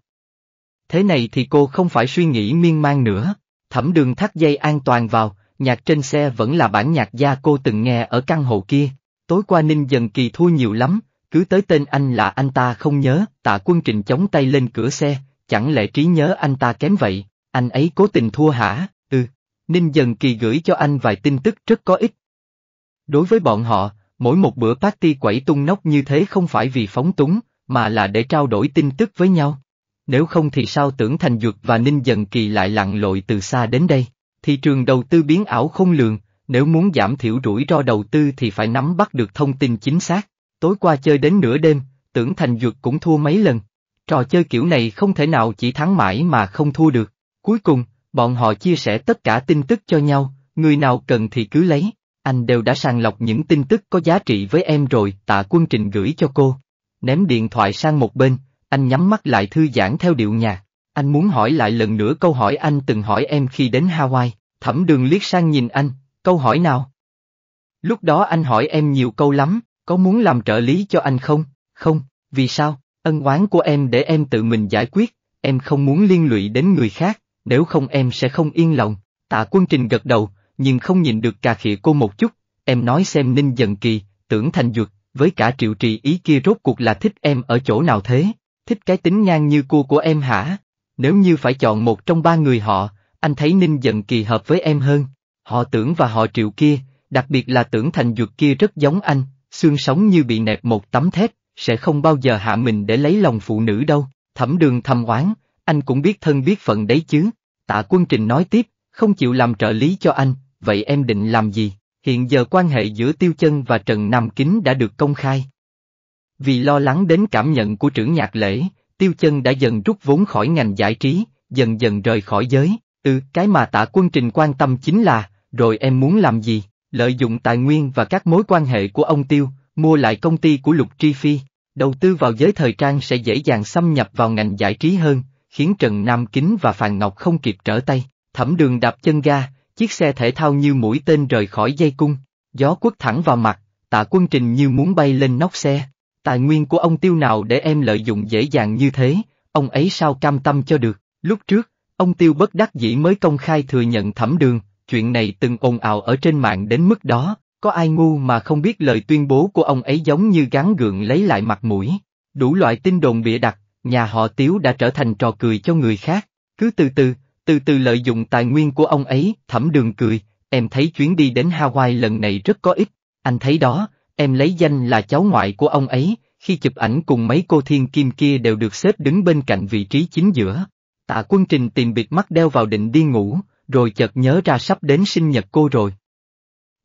Thế này thì cô không phải suy nghĩ miên man nữa. Thẩm Đường thắt dây an toàn vào, nhạc trên xe vẫn là bản nhạc gia cô từng nghe ở căn hộ kia. Tối qua Ninh Dần Kỳ thua nhiều lắm, cứ tới tên anh là anh ta không nhớ, tạ quân trình chống tay lên cửa xe, chẳng lẽ trí nhớ anh ta kém vậy, anh ấy cố tình thua hả, ừ, Ninh Dần Kỳ gửi cho anh vài tin tức rất có ích. Đối với bọn họ, mỗi một bữa party quẩy tung nóc như thế không phải vì phóng túng, mà là để trao đổi tin tức với nhau. Nếu không thì sao tưởng Thành Dược và Ninh Dần Kỳ lại lặn lội từ xa đến đây, thị trường đầu tư biến ảo không lường, nếu muốn giảm thiểu rủi ro đầu tư thì phải nắm bắt được thông tin chính xác tối qua chơi đến nửa đêm, tưởng Thành Dược cũng thua mấy lần. Trò chơi kiểu này không thể nào chỉ thắng mãi mà không thua được. Cuối cùng, bọn họ chia sẻ tất cả tin tức cho nhau, người nào cần thì cứ lấy. Anh đều đã sàng lọc những tin tức có giá trị với em rồi, tạ quân trình gửi cho cô. Ném điện thoại sang một bên, anh nhắm mắt lại thư giãn theo điệu nhạc. Anh muốn hỏi lại lần nữa câu hỏi anh từng hỏi em khi đến Hawaii, thẩm đường liếc sang nhìn anh, câu hỏi nào? Lúc đó anh hỏi em nhiều câu lắm, có muốn làm trợ lý cho anh không? Không, vì sao? Ân oán của em để em tự mình giải quyết, em không muốn liên lụy đến người khác, nếu không em sẽ không yên lòng. Tạ quân trình gật đầu, nhưng không nhìn được cà khịa cô một chút, em nói xem ninh dần kỳ, tưởng thành dược, với cả triệu trì ý kia rốt cuộc là thích em ở chỗ nào thế? Thích cái tính ngang như cô của em hả? Nếu như phải chọn một trong ba người họ, anh thấy ninh dần kỳ hợp với em hơn. Họ tưởng và họ triệu kia, đặc biệt là tưởng thành dược kia rất giống anh, xương sống như bị nẹp một tấm thép, sẽ không bao giờ hạ mình để lấy lòng phụ nữ đâu, thẩm đường thầm oán, anh cũng biết thân biết phận đấy chứ, tạ quân trình nói tiếp, không chịu làm trợ lý cho anh, vậy em định làm gì, hiện giờ quan hệ giữa Tiêu Chân và Trần Nam Kính đã được công khai. Vì lo lắng đến cảm nhận của trưởng nhạc lễ, Tiêu Chân đã dần rút vốn khỏi ngành giải trí, dần dần rời khỏi giới, ừ, cái mà tạ quân trình quan tâm chính là, rồi em muốn làm gì? Lợi dụng tài nguyên và các mối quan hệ của ông Tiêu, mua lại công ty của Lục Tri Phi, đầu tư vào giới thời trang sẽ dễ dàng xâm nhập vào ngành giải trí hơn, khiến Trần Nam Kính và Phàn Ngọc không kịp trở tay, thẩm đường đạp chân ga, chiếc xe thể thao như mũi tên rời khỏi dây cung, gió quất thẳng vào mặt, tạ quân trình như muốn bay lên nóc xe, tài nguyên của ông Tiêu nào để em lợi dụng dễ dàng như thế, ông ấy sao cam tâm cho được, lúc trước, ông Tiêu bất đắc dĩ mới công khai thừa nhận thẩm đường, chuyện này từng ồn ào ở trên mạng đến mức đó, có ai ngu mà không biết lời tuyên bố của ông ấy giống như gắn gượng lấy lại mặt mũi. Đủ loại tin đồn bịa đặt, nhà họ Tiếu đã trở thành trò cười cho người khác, cứ từ từ, từ từ lợi dụng tài nguyên của ông ấy, thẩm đường cười, em thấy chuyến đi đến Hawaii lần này rất có ích, anh thấy đó, em lấy danh là cháu ngoại của ông ấy, khi chụp ảnh cùng mấy cô thiên kim kia đều được xếp đứng bên cạnh vị trí chính giữa. Tạ quân trình tìm bịt mắt đeo vào định đi ngủ, rồi chợt nhớ ra sắp đến sinh nhật cô rồi.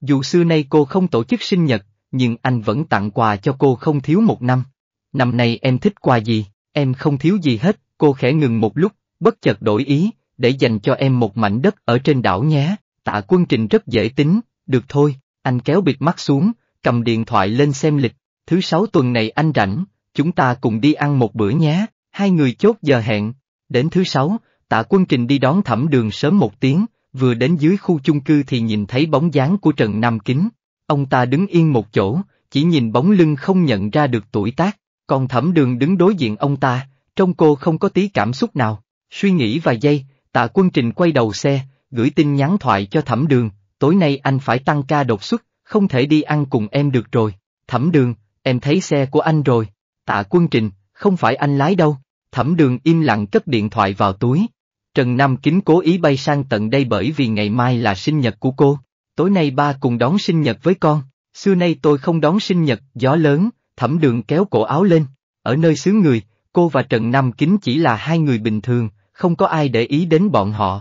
Dù xưa nay cô không tổ chức sinh nhật, nhưng anh vẫn tặng quà cho cô không thiếu một năm. Năm nay em thích quà gì, em không thiếu gì hết, cô khẽ ngừng một lúc, bất chợt đổi ý, để dành cho em một mảnh đất ở trên đảo nhé, tạ quân trình rất dễ tính, được thôi, anh kéo bịt mắt xuống, cầm điện thoại lên xem lịch, thứ sáu tuần này anh rảnh, chúng ta cùng đi ăn một bữa nhé, hai người chốt giờ hẹn, đến thứ sáu, Tạ Quân Kình đi đón thẩm đường sớm một tiếng, vừa đến dưới khu chung cư thì nhìn thấy bóng dáng của Trần Nam Kính. Ông ta đứng yên một chỗ, chỉ nhìn bóng lưng không nhận ra được tuổi tác, còn thẩm đường đứng đối diện ông ta, trong cô không có tí cảm xúc nào. Suy nghĩ vài giây, tạ quân trình quay đầu xe, gửi tin nhắn thoại cho thẩm đường, tối nay anh phải tăng ca đột xuất, không thể đi ăn cùng em được rồi. Thẩm đường, em thấy xe của anh rồi. Tạ quân trình, không phải anh lái đâu. Thẩm đường im lặng cất điện thoại vào túi, Trần Nam Kính cố ý bay sang tận đây bởi vì ngày mai là sinh nhật của cô. Tối nay ba cùng đón sinh nhật với con, xưa nay tôi không đón sinh nhật, gió lớn, thẩm đường kéo cổ áo lên. Ở nơi xứ người, cô và Trần Nam Kính chỉ là hai người bình thường, không có ai để ý đến bọn họ.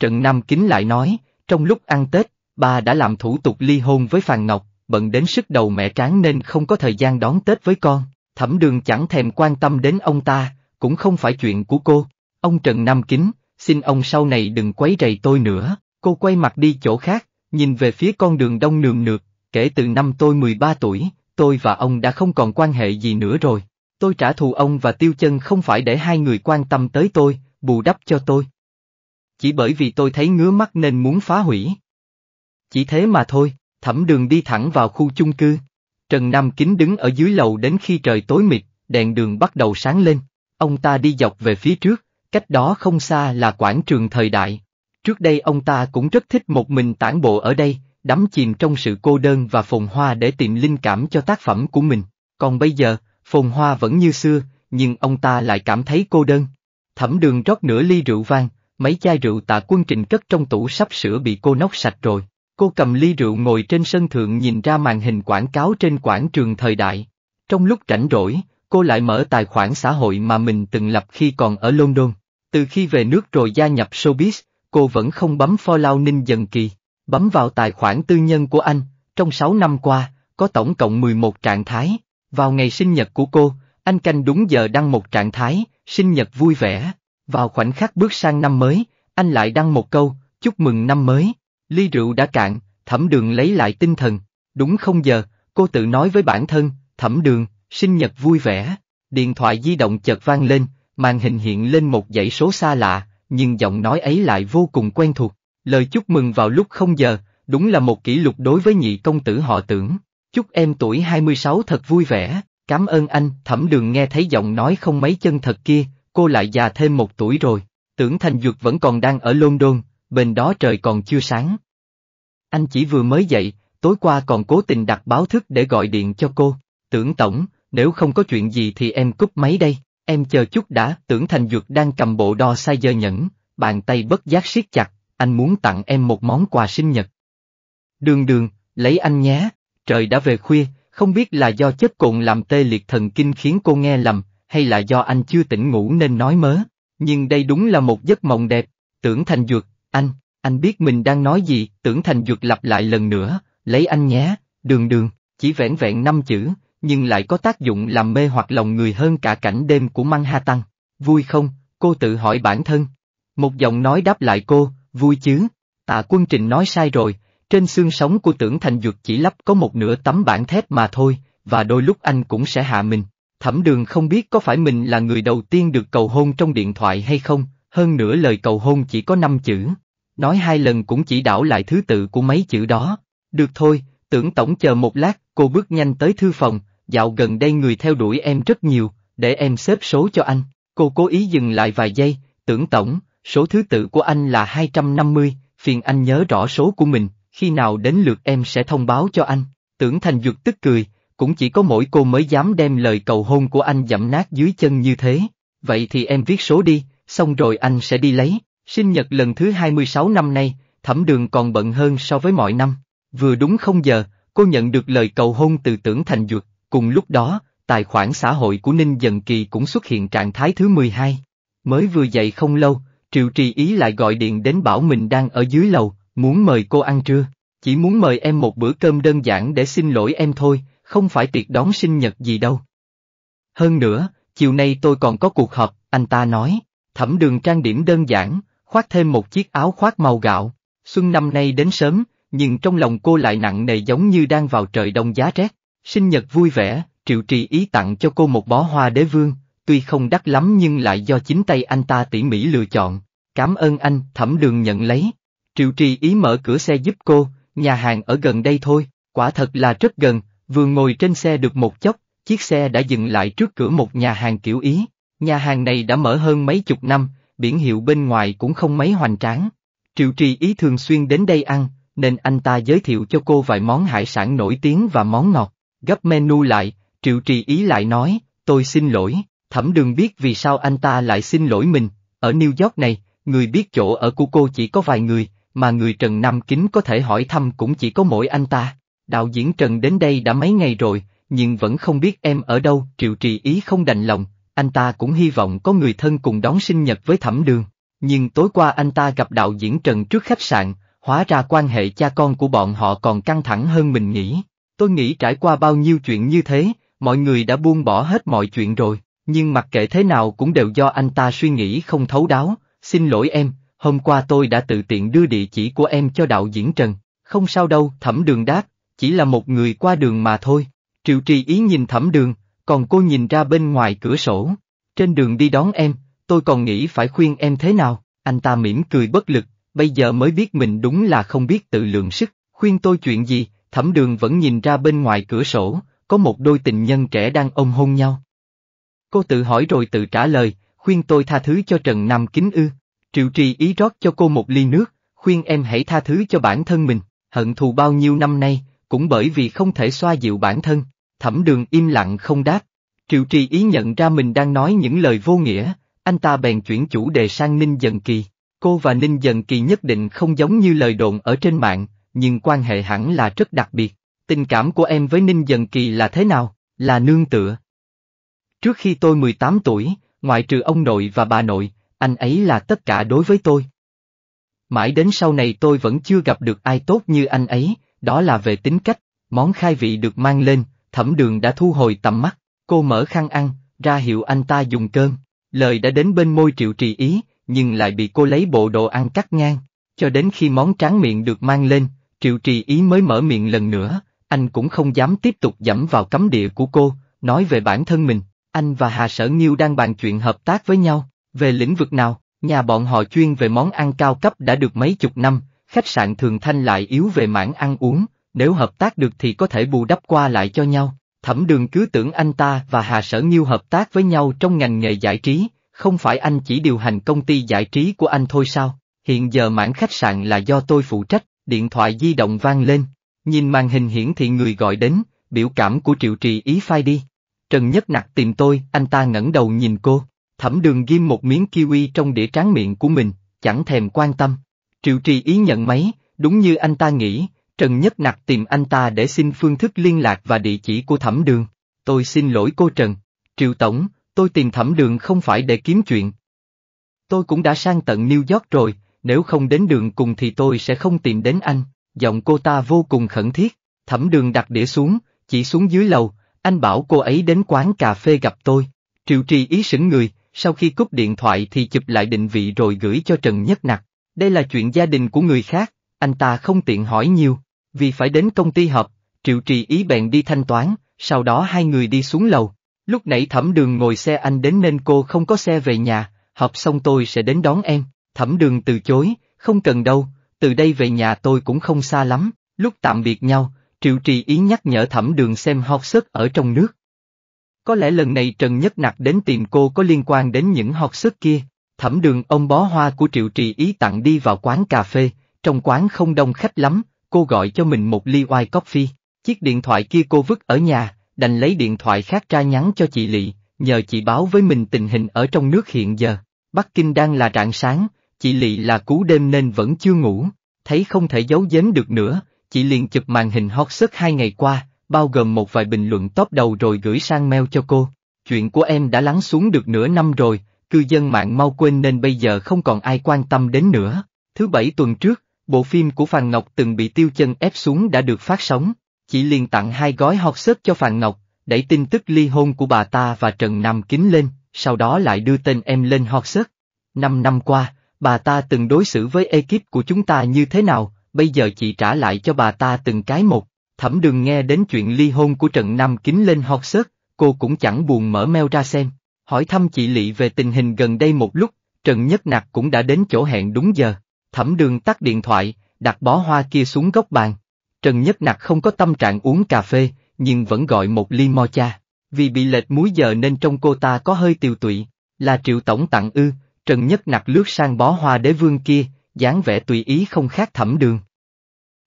Trần Nam Kính lại nói, trong lúc ăn Tết, ba đã làm thủ tục ly hôn với Phàn Ngọc, bận đến sức đầu mẹ tráng nên không có thời gian đón Tết với con. Thẩm đường chẳng thèm quan tâm đến ông ta, cũng không phải chuyện của cô. Ông Trần Nam Kính, xin ông sau này đừng quấy rầy tôi nữa, cô quay mặt đi chỗ khác, nhìn về phía con đường đông nườm nượp, kể từ năm tôi 13 tuổi, tôi và ông đã không còn quan hệ gì nữa rồi. Tôi trả thù ông và tiêu chân không phải để hai người quan tâm tới tôi, bù đắp cho tôi. Chỉ bởi vì tôi thấy ngứa mắt nên muốn phá hủy. Chỉ thế mà thôi, thẩm đường đi thẳng vào khu chung cư. Trần Nam Kính đứng ở dưới lầu đến khi trời tối mịt, đèn đường bắt đầu sáng lên. Ông ta đi dọc về phía trước, Cách đó không xa là quảng trường thời đại. Trước đây ông ta cũng rất thích một mình tản bộ ở đây, đắm chìm trong sự cô đơn và phồn hoa để tìm linh cảm cho tác phẩm của mình. Còn bây giờ, phồn hoa vẫn như xưa, nhưng ông ta lại cảm thấy cô đơn. Thẩm đường rót nửa ly rượu vang, mấy chai rượu tạ quân trình cất trong tủ sắp sửa bị cô nóc sạch rồi. Cô cầm ly rượu ngồi trên sân thượng nhìn ra màn hình quảng cáo trên quảng trường thời đại. Trong lúc rảnh rỗi, cô lại mở tài khoản xã hội mà mình từng lập khi còn ở London. Từ khi về nước rồi gia nhập showbiz, cô vẫn không bấm follow Ninh Dần Kỳ. Bấm vào tài khoản tư nhân của anh, trong 6 năm qua, có tổng cộng 11 trạng thái. Vào ngày sinh nhật của cô, anh canh đúng giờ đăng một trạng thái, sinh nhật vui vẻ. Vào khoảnh khắc bước sang năm mới, anh lại đăng một câu, chúc mừng năm mới. Ly rượu đã cạn, thẩm đường lấy lại tinh thần. Đúng không giờ, cô tự nói với bản thân, thẩm đường, sinh nhật vui vẻ. Điện thoại di động chợt vang lên, màn hình hiện lên một dãy số xa lạ, nhưng giọng nói ấy lại vô cùng quen thuộc. Lời chúc mừng vào lúc không giờ, đúng là một kỷ lục đối với nhị công tử họ tưởng. Chúc em tuổi 26 thật vui vẻ, cảm ơn anh, thẩm đường nghe thấy giọng nói không mấy chân thật kia, cô lại già thêm một tuổi rồi, tưởng thành dược vẫn còn đang ở London, bên đó trời còn chưa sáng. Anh chỉ vừa mới dậy, tối qua còn cố tình đặt báo thức để gọi điện cho cô, tưởng tổng, nếu không có chuyện gì thì em cúp máy đây. Em chờ chút đã, tưởng Thành Dược đang cầm bộ đo sai giờ nhẫn, bàn tay bất giác siết chặt, anh muốn tặng em một món quà sinh nhật. Đường đường, lấy anh nhé, trời đã về khuya, không biết là do chất cộn làm tê liệt thần kinh khiến cô nghe lầm, hay là do anh chưa tỉnh ngủ nên nói mớ, nhưng đây đúng là một giấc mộng đẹp, tưởng Thành Dược, anh, anh biết mình đang nói gì, tưởng Thành Dược lặp lại lần nữa, lấy anh nhé, đường đường, chỉ vẻn vẹn năm chữ, nhưng lại có tác dụng làm mê hoặc lòng người hơn cả cảnh đêm của ha tăng Vui không, cô tự hỏi bản thân. Một giọng nói đáp lại cô, vui chứ. Tạ quân trình nói sai rồi, trên xương sống của tưởng thành dược chỉ lắp có một nửa tấm bản thép mà thôi, và đôi lúc anh cũng sẽ hạ mình. Thẩm đường không biết có phải mình là người đầu tiên được cầu hôn trong điện thoại hay không, hơn nữa lời cầu hôn chỉ có năm chữ. Nói hai lần cũng chỉ đảo lại thứ tự của mấy chữ đó. Được thôi, tưởng tổng chờ một lát, cô bước nhanh tới thư phòng, dạo gần đây người theo đuổi em rất nhiều, để em xếp số cho anh. Cô cố ý dừng lại vài giây, tưởng tổng, số thứ tự của anh là 250, phiền anh nhớ rõ số của mình, khi nào đến lượt em sẽ thông báo cho anh. Tưởng thành dược tức cười, cũng chỉ có mỗi cô mới dám đem lời cầu hôn của anh dẫm nát dưới chân như thế. Vậy thì em viết số đi, xong rồi anh sẽ đi lấy. Sinh nhật lần thứ 26 năm nay, thẩm đường còn bận hơn so với mọi năm. Vừa đúng không giờ, cô nhận được lời cầu hôn từ tưởng thành dược. Cùng lúc đó, tài khoản xã hội của Ninh Dần Kỳ cũng xuất hiện trạng thái thứ 12. Mới vừa dậy không lâu, Triệu Trì Ý lại gọi điện đến bảo mình đang ở dưới lầu, muốn mời cô ăn trưa. Chỉ muốn mời em một bữa cơm đơn giản để xin lỗi em thôi, không phải tiệc đón sinh nhật gì đâu. Hơn nữa, chiều nay tôi còn có cuộc họp, anh ta nói, thẩm đường trang điểm đơn giản, khoác thêm một chiếc áo khoác màu gạo. Xuân năm nay đến sớm, nhưng trong lòng cô lại nặng nề giống như đang vào trời đông giá rét. Sinh nhật vui vẻ, Triệu Trì ý tặng cho cô một bó hoa đế vương, tuy không đắt lắm nhưng lại do chính tay anh ta tỉ mỉ lựa chọn. Cảm ơn anh, thẩm đường nhận lấy. Triệu Trì ý mở cửa xe giúp cô, nhà hàng ở gần đây thôi, quả thật là rất gần, vừa ngồi trên xe được một chốc, chiếc xe đã dừng lại trước cửa một nhà hàng kiểu Ý. Nhà hàng này đã mở hơn mấy chục năm, biển hiệu bên ngoài cũng không mấy hoành tráng. Triệu Trì ý thường xuyên đến đây ăn, nên anh ta giới thiệu cho cô vài món hải sản nổi tiếng và món ngọt. Gấp menu lại, Triệu Trì Ý lại nói, tôi xin lỗi, thẩm đường biết vì sao anh ta lại xin lỗi mình, ở New York này, người biết chỗ ở của cô chỉ có vài người, mà người Trần Nam Kính có thể hỏi thăm cũng chỉ có mỗi anh ta. Đạo diễn Trần đến đây đã mấy ngày rồi, nhưng vẫn không biết em ở đâu, Triệu Trì Ý không đành lòng, anh ta cũng hy vọng có người thân cùng đón sinh nhật với thẩm đường. Nhưng tối qua anh ta gặp đạo diễn Trần trước khách sạn, hóa ra quan hệ cha con của bọn họ còn căng thẳng hơn mình nghĩ. Tôi nghĩ trải qua bao nhiêu chuyện như thế, mọi người đã buông bỏ hết mọi chuyện rồi, nhưng mặc kệ thế nào cũng đều do anh ta suy nghĩ không thấu đáo, xin lỗi em, hôm qua tôi đã tự tiện đưa địa chỉ của em cho đạo diễn Trần, không sao đâu, thẩm đường đáp, chỉ là một người qua đường mà thôi, triệu trì ý nhìn thẩm đường, còn cô nhìn ra bên ngoài cửa sổ, trên đường đi đón em, tôi còn nghĩ phải khuyên em thế nào, anh ta mỉm cười bất lực, bây giờ mới biết mình đúng là không biết tự lượng sức, khuyên tôi chuyện gì, thẩm đường vẫn nhìn ra bên ngoài cửa sổ, có một đôi tình nhân trẻ đang ôm hôn nhau. Cô tự hỏi rồi tự trả lời, khuyên tôi tha thứ cho Trần Nam Kính ư, triệu trì ý rót cho cô một ly nước, khuyên em hãy tha thứ cho bản thân mình, hận thù bao nhiêu năm nay, cũng bởi vì không thể xoa dịu bản thân, thẩm đường im lặng không đáp. Triệu trì ý nhận ra mình đang nói những lời vô nghĩa, anh ta bèn chuyển chủ đề sang Ninh Dần Kỳ. Cô và Ninh Dần Kỳ nhất định không giống như lời đồn ở trên mạng, nhưng quan hệ hẳn là rất đặc biệt. Tình cảm của em với Ninh Dần Kỳ là thế nào? Là nương tựa. Trước khi tôi 18 tuổi, ngoại trừ ông nội và bà nội, anh ấy là tất cả đối với tôi. Mãi đến sau này tôi vẫn chưa gặp được ai tốt như anh ấy, đó là về tính cách, món khai vị được mang lên, thẩm đường đã thu hồi tầm mắt, cô mở khăn ăn, ra hiệu anh ta dùng cơm, lời đã đến bên môi triệu trì ý, nhưng lại bị cô lấy bộ đồ ăn cắt ngang, cho đến khi món tráng miệng được mang lên, Triệu trì ý mới mở miệng lần nữa, anh cũng không dám tiếp tục dẫm vào cấm địa của cô, nói về bản thân mình, anh và Hà Sở Nghiêu đang bàn chuyện hợp tác với nhau, về lĩnh vực nào, nhà bọn họ chuyên về món ăn cao cấp đã được mấy chục năm, khách sạn thường thanh lại yếu về mảng ăn uống, nếu hợp tác được thì có thể bù đắp qua lại cho nhau. Thẩm đường cứ tưởng anh ta và Hà Sở Nghiêu hợp tác với nhau trong ngành nghề giải trí, không phải anh chỉ điều hành công ty giải trí của anh thôi sao, hiện giờ mảng khách sạn là do tôi phụ trách, điện thoại di động vang lên, nhìn màn hình hiển thị người gọi đến, biểu cảm của triệu trì ý phai đi. Trần Nhất Nặc tìm tôi, anh ta ngẩng đầu nhìn cô, thẩm đường ghim một miếng kiwi trong đĩa tráng miệng của mình, chẳng thèm quan tâm. Triệu trì ý nhận máy, đúng như anh ta nghĩ, Trần Nhất Nặc tìm anh ta để xin phương thức liên lạc và địa chỉ của thẩm đường. Tôi xin lỗi cô Trần, Triệu Tổng, tôi tìm thẩm đường không phải để kiếm chuyện. Tôi cũng đã sang tận New York rồi, nếu không đến đường cùng thì tôi sẽ không tìm đến anh, giọng cô ta vô cùng khẩn thiết, thẩm đường đặt đĩa xuống, chỉ xuống dưới lầu, anh bảo cô ấy đến quán cà phê gặp tôi, triệu trì ý sững người, sau khi cúp điện thoại thì chụp lại định vị rồi gửi cho Trần Nhất Nặc, đây là chuyện gia đình của người khác, anh ta không tiện hỏi nhiều, vì phải đến công ty họp, triệu trì ý bèn đi thanh toán, sau đó hai người đi xuống lầu. Lúc nãy thẩm đường ngồi xe anh đến nên cô không có xe về nhà, họp xong tôi sẽ đến đón em. Thẩm đường từ chối, không cần đâu, từ đây về nhà tôi cũng không xa lắm, lúc tạm biệt nhau, Triệu Trì ý nhắc nhở thẩm đường xem học sức ở trong nước. Có lẽ lần này Trần Nhất Nặc đến tìm cô có liên quan đến những học sức kia, thẩm đường ông bó hoa của Triệu Trì Ý tặng đi vào quán cà phê, trong quán không đông khách lắm, cô gọi cho mình một ly oai coffee, chiếc điện thoại kia cô vứt ở nhà, đành lấy điện thoại khác ra nhắn cho chị Lị, nhờ chị báo với mình tình hình ở trong nước hiện giờ. Bắc Kinh đang là rạng sáng, chị Lị là cú đêm nên vẫn chưa ngủ, thấy không thể giấu giếm được nữa, chị liền chụp màn hình hot search hai ngày qua, bao gồm một vài bình luận top đầu rồi gửi sang mail cho cô. Chuyện của em đã lắng xuống được nửa năm rồi, cư dân mạng mau quên nên bây giờ không còn ai quan tâm đến nữa. Thứ bảy tuần trước, bộ phim của Phàn Ngọc từng bị tiêu chân ép xuống đã được phát sóng. Chị liền tặng hai gói hot search cho Phàn Ngọc, đẩy tin tức ly hôn của bà ta và Trần Nam Kính lên, sau đó lại đưa tên em lên hot search. Năm năm qua, bà ta từng đối xử với ekip của chúng ta như thế nào, bây giờ chị trả lại cho bà ta từng cái một. Thẩm đường nghe đến chuyện ly hôn của Trần Nam Kính lên hot search, cô cũng chẳng buồn mở mail ra xem. Hỏi thăm chị Lị về tình hình gần đây một lúc, Trần Nhất Nặc cũng đã đến chỗ hẹn đúng giờ. Thẩm đường tắt điện thoại, đặt bó hoa kia xuống góc bàn. Trần Nhất Nặc không có tâm trạng uống cà phê, nhưng vẫn gọi một ly mocha. Vì bị lệch múi giờ nên trong cô ta có hơi tiêu tụy, là triệu tổng tặng ư, Trần Nhất Nặc lướt sang bó hoa đế vương kia, dáng vẻ tùy ý không khác thẩm đường.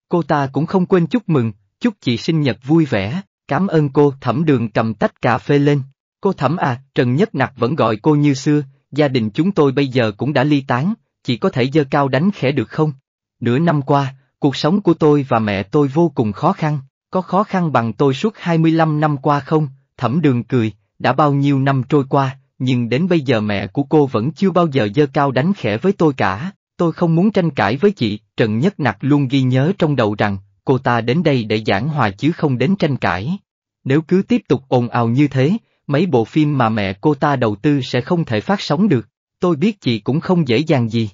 Cô ta cũng không quên chúc mừng, chúc chị sinh nhật vui vẻ, cảm ơn cô thẩm đường cầm tách cà phê lên. Cô thẩm à, Trần Nhất Nặc vẫn gọi cô như xưa, gia đình chúng tôi bây giờ cũng đã ly tán, chị có thể dơ cao đánh khẽ được không? Nửa năm qua, cuộc sống của tôi và mẹ tôi vô cùng khó khăn, có khó khăn bằng tôi suốt 25 năm qua không? Thẩm đường cười, đã bao nhiêu năm trôi qua, nhưng đến bây giờ mẹ của cô vẫn chưa bao giờ dơ cao đánh khẽ với tôi cả, tôi không muốn tranh cãi với chị, Trần Nhất Nặc luôn ghi nhớ trong đầu rằng, cô ta đến đây để giảng hòa chứ không đến tranh cãi. Nếu cứ tiếp tục ồn ào như thế, mấy bộ phim mà mẹ cô ta đầu tư sẽ không thể phát sóng được, tôi biết chị cũng không dễ dàng gì.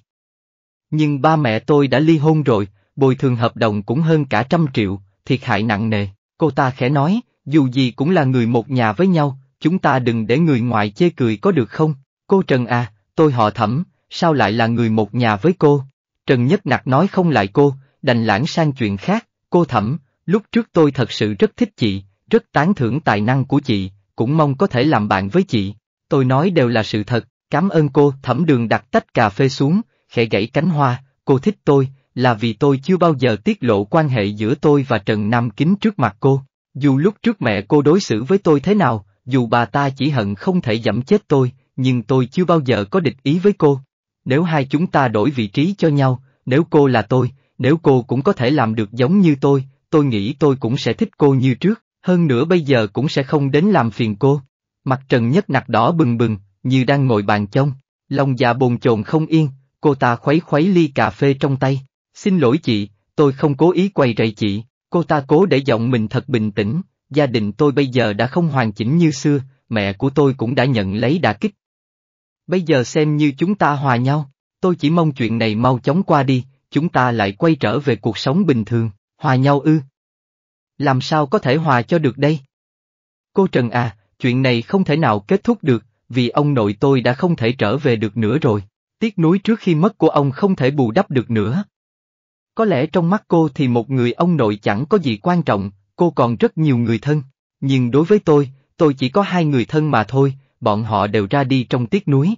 Nhưng ba mẹ tôi đã ly hôn rồi, bồi thường hợp đồng cũng hơn cả trăm triệu, thiệt hại nặng nề, cô ta khẽ nói, dù gì cũng là người một nhà với nhau, chúng ta đừng để người ngoài chê cười có được không, cô Trần à, tôi họ thẩm, sao lại là người một nhà với cô? Trần Nhất Nặc nói không lại cô, đành lãng sang chuyện khác, cô thẩm, lúc trước tôi thật sự rất thích chị, rất tán thưởng tài năng của chị, cũng mong có thể làm bạn với chị, tôi nói đều là sự thật, cảm ơn cô thẩm đường đặt tách cà phê xuống, khẽ gãy cánh hoa, cô thích tôi, là vì tôi chưa bao giờ tiết lộ quan hệ giữa tôi và Trần Nam Kính trước mặt cô. Dù lúc trước mẹ cô đối xử với tôi thế nào, dù bà ta chỉ hận không thể giẫm chết tôi, nhưng tôi chưa bao giờ có địch ý với cô. Nếu hai chúng ta đổi vị trí cho nhau, nếu cô là tôi, nếu cô cũng có thể làm được giống như tôi, tôi nghĩ tôi cũng sẽ thích cô như trước, hơn nữa bây giờ cũng sẽ không đến làm phiền cô. Mặt trần nhất nặc đỏ bừng bừng, như đang ngồi bàn chông, lòng dạ bồn chồn không yên, cô ta khuấy khuấy ly cà phê trong tay. Xin lỗi chị, tôi không cố ý quay rầy chị, cô ta cố để giọng mình thật bình tĩnh, gia đình tôi bây giờ đã không hoàn chỉnh như xưa, mẹ của tôi cũng đã nhận lấy đả kích. Bây giờ xem như chúng ta hòa nhau, tôi chỉ mong chuyện này mau chóng qua đi, chúng ta lại quay trở về cuộc sống bình thường, hòa nhau ư. Làm sao có thể hòa cho được đây? Cô Trần à, chuyện này không thể nào kết thúc được, vì ông nội tôi đã không thể trở về được nữa rồi, tiếc nuối trước khi mất của ông không thể bù đắp được nữa. Có lẽ trong mắt cô thì một người ông nội chẳng có gì quan trọng, cô còn rất nhiều người thân, nhưng đối với tôi, tôi chỉ có hai người thân mà thôi, bọn họ đều ra đi trong tiếc núi.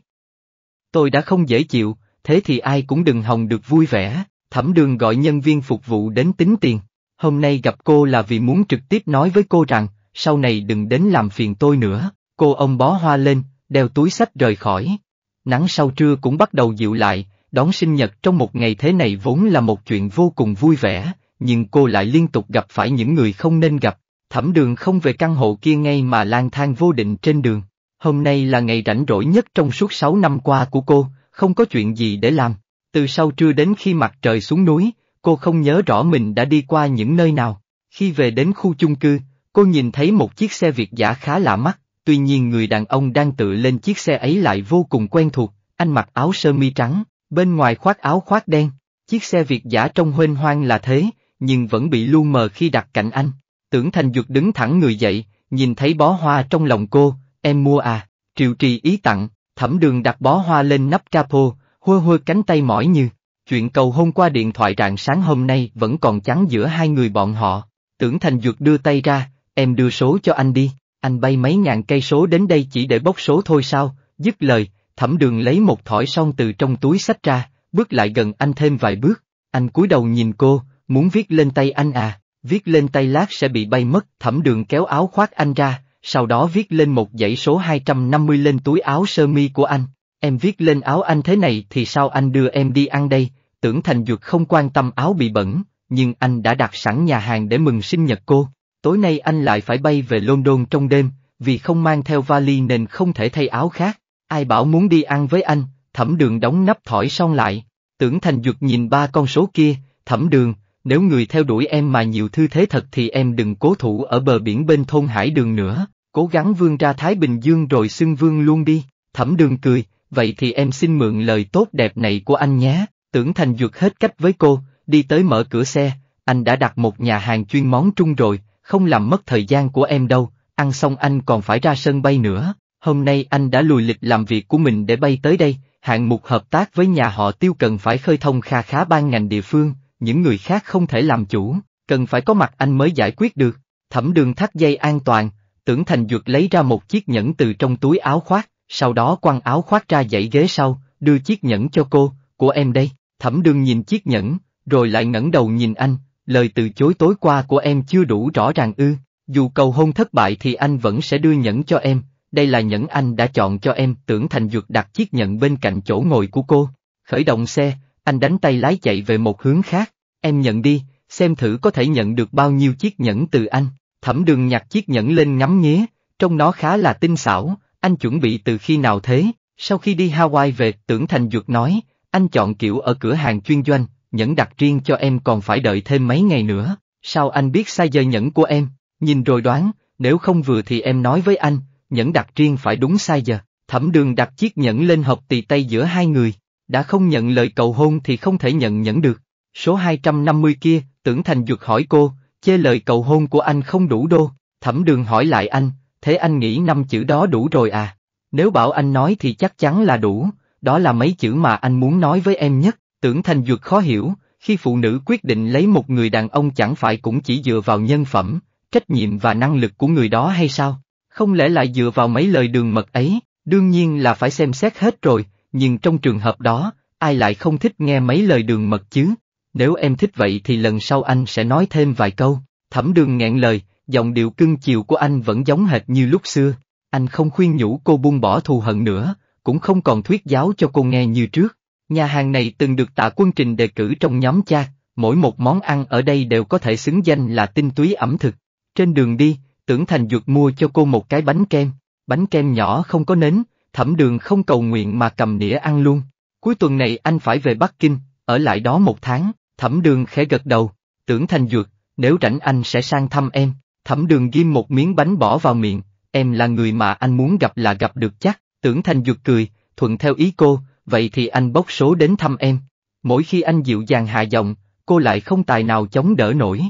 Tôi đã không dễ chịu, thế thì ai cũng đừng hòng được vui vẻ, thẩm đường gọi nhân viên phục vụ đến tính tiền. Hôm nay gặp cô là vì muốn trực tiếp nói với cô rằng, sau này đừng đến làm phiền tôi nữa, cô ông bó hoa lên, đeo túi sách rời khỏi. Nắng sau trưa cũng bắt đầu dịu lại, đón sinh nhật trong một ngày thế này vốn là một chuyện vô cùng vui vẻ, nhưng cô lại liên tục gặp phải những người không nên gặp, thẩm đường không về căn hộ kia ngay mà lang thang vô định trên đường. Hôm nay là ngày rảnh rỗi nhất trong suốt 6 năm qua của cô, không có chuyện gì để làm. Từ sau trưa đến khi mặt trời xuống núi, cô không nhớ rõ mình đã đi qua những nơi nào. Khi về đến khu chung cư, cô nhìn thấy một chiếc xe Việt giả khá lạ mắt, tuy nhiên người đàn ông đang tự lên chiếc xe ấy lại vô cùng quen thuộc, anh mặc áo sơ mi trắng, bên ngoài khoác áo khoác đen. Chiếc xe Việt giả trong huênh hoang là thế, nhưng vẫn bị lu mờ khi đặt cạnh anh. Tưởng Thành Dược đứng thẳng người dậy, nhìn thấy bó hoa trong lòng cô, em mua à, triệu trì ý tặng, thẩm đường đặt bó hoa lên nắp capo, hôi hôi cánh tay mỏi như. Chuyện cầu hôn qua điện thoại rạng sáng hôm nay vẫn còn trắng giữa hai người bọn họ. Tưởng Thành Dược đưa tay ra, em đưa số cho anh đi, anh bay mấy ngàn cây số đến đây chỉ để bốc số thôi sao, dứt lời, thẩm đường lấy một thỏi son từ trong túi sách ra, bước lại gần anh thêm vài bước, anh cúi đầu nhìn cô, Muốn viết lên tay anh à, viết lên tay lát sẽ bị bay mất, thẩm đường kéo áo khoác anh ra, sau đó viết lên một dãy số 250 lên túi áo sơ mi của anh. Em viết lên áo anh thế này thì sao anh đưa em đi ăn đây, tưởng Thành Dược không quan tâm áo bị bẩn, nhưng anh đã đặt sẵn nhà hàng để mừng sinh nhật cô. Tối nay anh lại phải bay về London trong đêm, vì không mang theo vali nên không thể thay áo khác. Ai bảo muốn đi ăn với anh, thẩm đường đóng nắp thỏi son lại. Tưởng Thành Dược nhìn ba con số kia, thẩm đường, nếu người theo đuổi em mà nhiều thư thế thật thì em đừng cố thủ ở bờ biển bên thôn Hải Đường nữa, cố gắng vươn ra Thái Bình Dương rồi xưng vương luôn đi, thẩm đường cười, vậy thì em xin mượn lời tốt đẹp này của anh nhé, tưởng thành dược hết cách với cô, đi tới mở cửa xe, anh đã đặt một nhà hàng chuyên món Trung rồi, không làm mất thời gian của em đâu, ăn xong anh còn phải ra sân bay nữa, hôm nay anh đã lùi lịch làm việc của mình để bay tới đây, hạng mục hợp tác với nhà họ tiêu cần phải khơi thông kha khá ban ngành địa phương, những người khác không thể làm chủ, cần phải có mặt anh mới giải quyết được. Thẩm đường thắt dây an toàn, tưởng thành dược lấy ra một chiếc nhẫn từ trong túi áo khoác, sau đó quăng áo khoác ra dãy ghế sau, đưa chiếc nhẫn cho cô, của em đây. Thẩm đường nhìn chiếc nhẫn, rồi lại ngẩng đầu nhìn anh, lời từ chối tối qua của em chưa đủ rõ ràng ư, dù cầu hôn thất bại thì anh vẫn sẽ đưa nhẫn cho em, đây là nhẫn anh đã chọn cho em, tưởng thành dược đặt chiếc nhẫn bên cạnh chỗ ngồi của cô. Khởi động xe, anh đánh tay lái chạy về một hướng khác, em nhận đi, xem thử có thể nhận được bao nhiêu chiếc nhẫn từ anh, thẩm đường nhặt chiếc nhẫn lên ngắm nghía, trong nó khá là tinh xảo, anh chuẩn bị từ khi nào thế, sau khi đi Hawaii về, tưởng thành dược nói, anh chọn kiểu ở cửa hàng chuyên doanh, nhẫn đặt riêng cho em còn phải đợi thêm mấy ngày nữa, sao anh biết sai giờ nhẫn của em, nhìn rồi đoán, nếu không vừa thì em nói với anh, nhẫn đặt riêng phải đúng sai giờ, thẩm đường đặt chiếc nhẫn lên hộp tì tay giữa hai người, đã không nhận lời cầu hôn thì không thể nhận nhẫn được. Số 250 kia, tưởng thành dược hỏi cô, chê lời cầu hôn của anh không đủ đô, thẩm đường hỏi lại anh, thế anh nghĩ năm chữ đó đủ rồi à? Nếu bảo anh nói thì chắc chắn là đủ, đó là mấy chữ mà anh muốn nói với em nhất, tưởng thành dược khó hiểu, khi phụ nữ quyết định lấy một người đàn ông chẳng phải cũng chỉ dựa vào nhân phẩm, trách nhiệm và năng lực của người đó hay sao? Không lẽ lại dựa vào mấy lời đường mật ấy, đương nhiên là phải xem xét hết rồi, nhưng trong trường hợp đó, ai lại không thích nghe mấy lời đường mật chứ? Nếu em thích vậy thì lần sau anh sẽ nói thêm vài câu. Thẩm đường nghẹn lời, giọng điệu cưng chiều của anh vẫn giống hệt như lúc xưa. Anh không khuyên nhủ cô buông bỏ thù hận nữa, cũng không còn thuyết giáo cho cô nghe như trước. Nhà hàng này từng được tạ quân trình đề cử trong nhóm cha, mỗi một món ăn ở đây đều có thể xứng danh là tinh túy ẩm thực. Trên đường đi, tưởng thành dược mua cho cô một cái bánh kem, bánh kem nhỏ không có nến, thẩm đường không cầu nguyện mà cầm đĩa ăn luôn. Cuối tuần này anh phải về Bắc Kinh, ở lại đó một tháng, thẩm đường khẽ gật đầu, tưởng thành dược, nếu rảnh anh sẽ sang thăm em, thẩm đường ghim một miếng bánh bỏ vào miệng, em là người mà anh muốn gặp là gặp được chắc, tưởng thành dược cười, thuận theo ý cô, vậy thì anh bốc số đến thăm em. Mỗi khi anh dịu dàng hạ giọng, cô lại không tài nào chống đỡ nổi.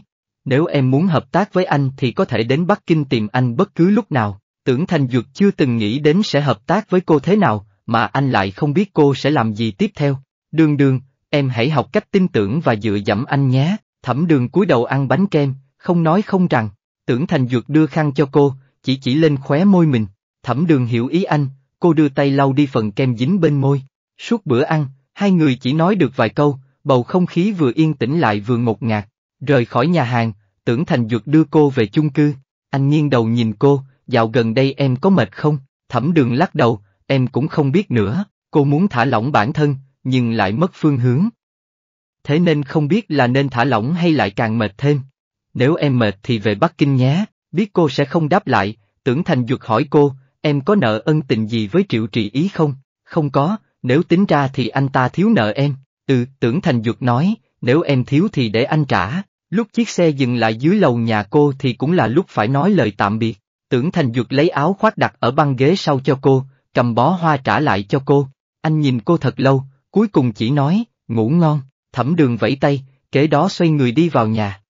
Nếu em muốn hợp tác với anh thì có thể đến Bắc Kinh tìm anh bất cứ lúc nào tưởng Thành Dược chưa từng nghĩ đến sẽ hợp tác với cô thế nào, mà anh lại không biết cô sẽ làm gì tiếp theo. Đường đường, em hãy học cách tin tưởng và dựa dẫm anh nhé, thẩm đường cúi đầu ăn bánh kem, không nói không rằng, tưởng Thành Dược đưa khăn cho cô, chỉ chỉ lên khóe môi mình, thẩm đường hiểu ý anh, cô đưa tay lau đi phần kem dính bên môi. Suốt bữa ăn, hai người chỉ nói được vài câu, bầu không khí vừa yên tĩnh lại vừa ngột ngạt. Rời khỏi nhà hàng, tưởng Thành Dược đưa cô về chung cư. Anh nghiêng đầu nhìn cô, dạo gần đây em có mệt không? Thẩm đường lắc đầu, em cũng không biết nữa, cô muốn thả lỏng bản thân, nhưng lại mất phương hướng. Thế nên không biết là nên thả lỏng hay lại càng mệt thêm. Nếu em mệt thì về Bắc Kinh nhé, biết cô sẽ không đáp lại, tưởng thành dược hỏi cô, em có nợ ân tình gì với triệu trị ý không? Không có, nếu tính ra thì anh ta thiếu nợ em. Ừ, tưởng thành dược nói, nếu em thiếu thì để anh trả. Lúc chiếc xe dừng lại dưới lầu nhà cô thì cũng là lúc phải nói lời tạm biệt. Tưởng Thành Dược lấy áo khoác đặt ở băng ghế sau cho cô, cầm bó hoa trả lại cho cô. Anh nhìn cô thật lâu, cuối cùng chỉ nói, ngủ ngon, thẩm đường vẫy tay, kế đó xoay người đi vào nhà.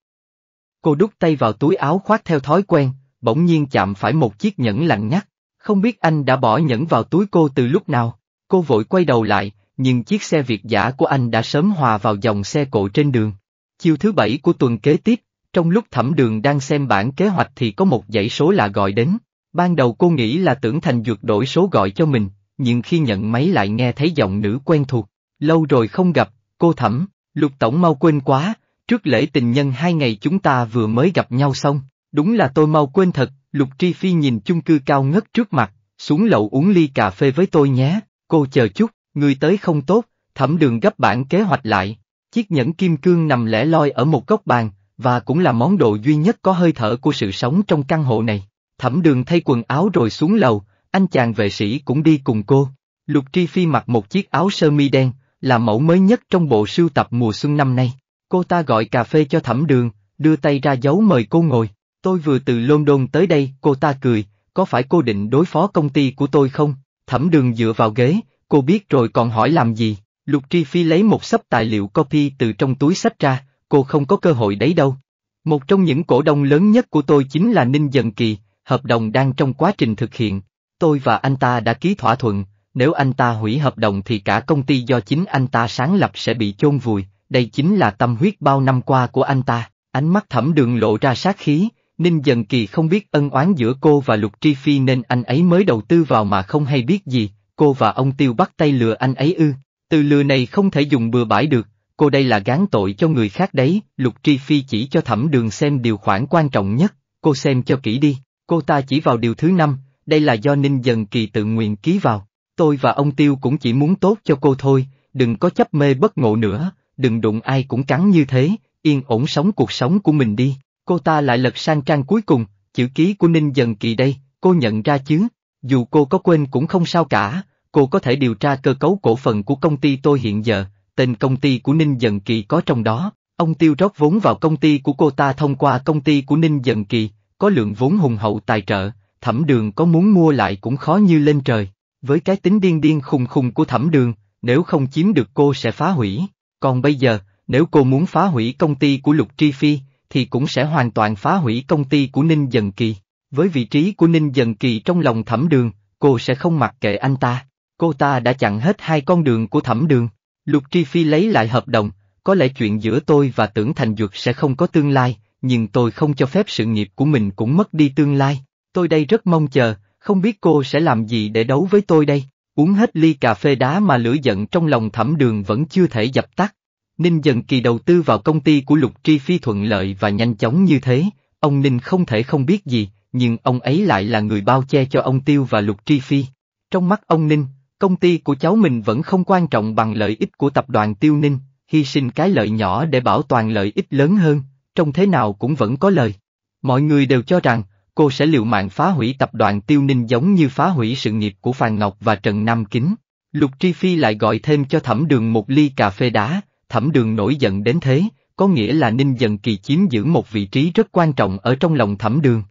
Cô đút tay vào túi áo khoác theo thói quen, bỗng nhiên chạm phải một chiếc nhẫn lặng nhắc, không biết anh đã bỏ nhẫn vào túi cô từ lúc nào, cô vội quay đầu lại, nhưng chiếc xe việt giả của anh đã sớm hòa vào dòng xe cộ trên đường. Chiều thứ bảy của tuần kế tiếp, trong lúc thẩm đường đang xem bản kế hoạch thì có một dãy số lạ gọi đến. Ban đầu cô nghĩ là tưởng thành dược đổi số gọi cho mình, nhưng khi nhận máy lại nghe thấy giọng nữ quen thuộc. Lâu rồi không gặp, cô thẩm, lục tổng mau quên quá, trước lễ tình nhân hai ngày chúng ta vừa mới gặp nhau xong. Đúng là tôi mau quên thật, lục tri phi nhìn chung cư cao ngất trước mặt, xuống lậu uống ly cà phê với tôi nhé, cô chờ chút, người tới không tốt, thẩm đường gấp bản kế hoạch lại. Chiếc nhẫn kim cương nằm lẻ loi ở một góc bàn, và cũng là món đồ duy nhất có hơi thở của sự sống trong căn hộ này. Thẩm đường thay quần áo rồi xuống lầu, anh chàng vệ sĩ cũng đi cùng cô. Lục Tri Phi mặc một chiếc áo sơ mi đen, là mẫu mới nhất trong bộ sưu tập mùa xuân năm nay. Cô ta gọi cà phê cho thẩm đường, đưa tay ra dấu mời cô ngồi. Tôi vừa từ London tới đây, cô ta cười, có phải cô định đối phó công ty của tôi không? Thẩm đường dựa vào ghế, cô biết rồi còn hỏi làm gì? Lục Tri Phi lấy một sấp tài liệu copy từ trong túi sách ra, cô không có cơ hội đấy đâu. Một trong những cổ đông lớn nhất của tôi chính là Ninh Dần Kỳ, hợp đồng đang trong quá trình thực hiện. Tôi và anh ta đã ký thỏa thuận, nếu anh ta hủy hợp đồng thì cả công ty do chính anh ta sáng lập sẽ bị chôn vùi, đây chính là tâm huyết bao năm qua của anh ta. Ánh mắt thẩm đường lộ ra sát khí, Ninh Dần Kỳ không biết ân oán giữa cô và Lục Tri Phi nên anh ấy mới đầu tư vào mà không hay biết gì, cô và ông Tiêu bắt tay lừa anh ấy ư. Từ lừa này không thể dùng bừa bãi được, cô đây là gán tội cho người khác đấy, Lục Tri Phi chỉ cho thẩm đường xem điều khoản quan trọng nhất, cô xem cho kỹ đi, cô ta chỉ vào điều thứ năm, đây là do Ninh Dần Kỳ tự nguyện ký vào, tôi và ông Tiêu cũng chỉ muốn tốt cho cô thôi, đừng có chấp mê bất ngộ nữa, đừng đụng ai cũng cắn như thế, yên ổn sống cuộc sống của mình đi, cô ta lại lật sang trang cuối cùng, chữ ký của Ninh Dần Kỳ đây, cô nhận ra chứ, dù cô có quên cũng không sao cả, cô có thể điều tra cơ cấu cổ phần của công ty tôi hiện giờ tên công ty của Ninh Dần Kỳ có trong đó. Ông Tiêu rót vốn vào công ty của cô ta thông qua công ty của Ninh Dần Kỳ, có lượng vốn hùng hậu tài trợ, thẩm đường có muốn mua lại cũng khó như lên trời. Với cái tính điên điên khùng khùng của thẩm đường, nếu không chiếm được cô sẽ phá hủy. Còn bây giờ, nếu cô muốn phá hủy công ty của Lục Tri Phi, thì cũng sẽ hoàn toàn phá hủy công ty của Ninh Dần Kỳ. Với vị trí của Ninh Dần Kỳ trong lòng thẩm đường, cô sẽ không mặc kệ anh ta. Cô ta đã chặn hết hai con đường của thẩm đường. Lục Tri Phi lấy lại hợp đồng, có lẽ chuyện giữa tôi và tưởng thành dược sẽ không có tương lai, nhưng tôi không cho phép sự nghiệp của mình cũng mất đi tương lai. Tôi đây rất mong chờ, không biết cô sẽ làm gì để đấu với tôi đây. Uống hết ly cà phê đá mà lửa giận trong lòng thẩm đường vẫn chưa thể dập tắt. Ninh dần kỳ đầu tư vào công ty của Lục Tri Phi thuận lợi và nhanh chóng như thế, ông Ninh không thể không biết gì, nhưng ông ấy lại là người bao che cho ông Tiêu và Lục Tri Phi. Trong mắt ông Ninh, công ty của cháu mình vẫn không quan trọng bằng lợi ích của tập đoàn Tiêu Ninh, hy sinh cái lợi nhỏ để bảo toàn lợi ích lớn hơn, trông thế nào cũng vẫn có lời. Mọi người đều cho rằng, cô sẽ liều mạng phá hủy tập đoàn Tiêu Ninh giống như phá hủy sự nghiệp của Phàn Ngọc và Trần Nam Kính. Lục Tri Phi lại gọi thêm cho thẩm đường một ly cà phê đá, thẩm đường nổi giận đến thế, có nghĩa là Ninh Dần Kỳ chiếm giữ một vị trí rất quan trọng ở trong lòng thẩm đường.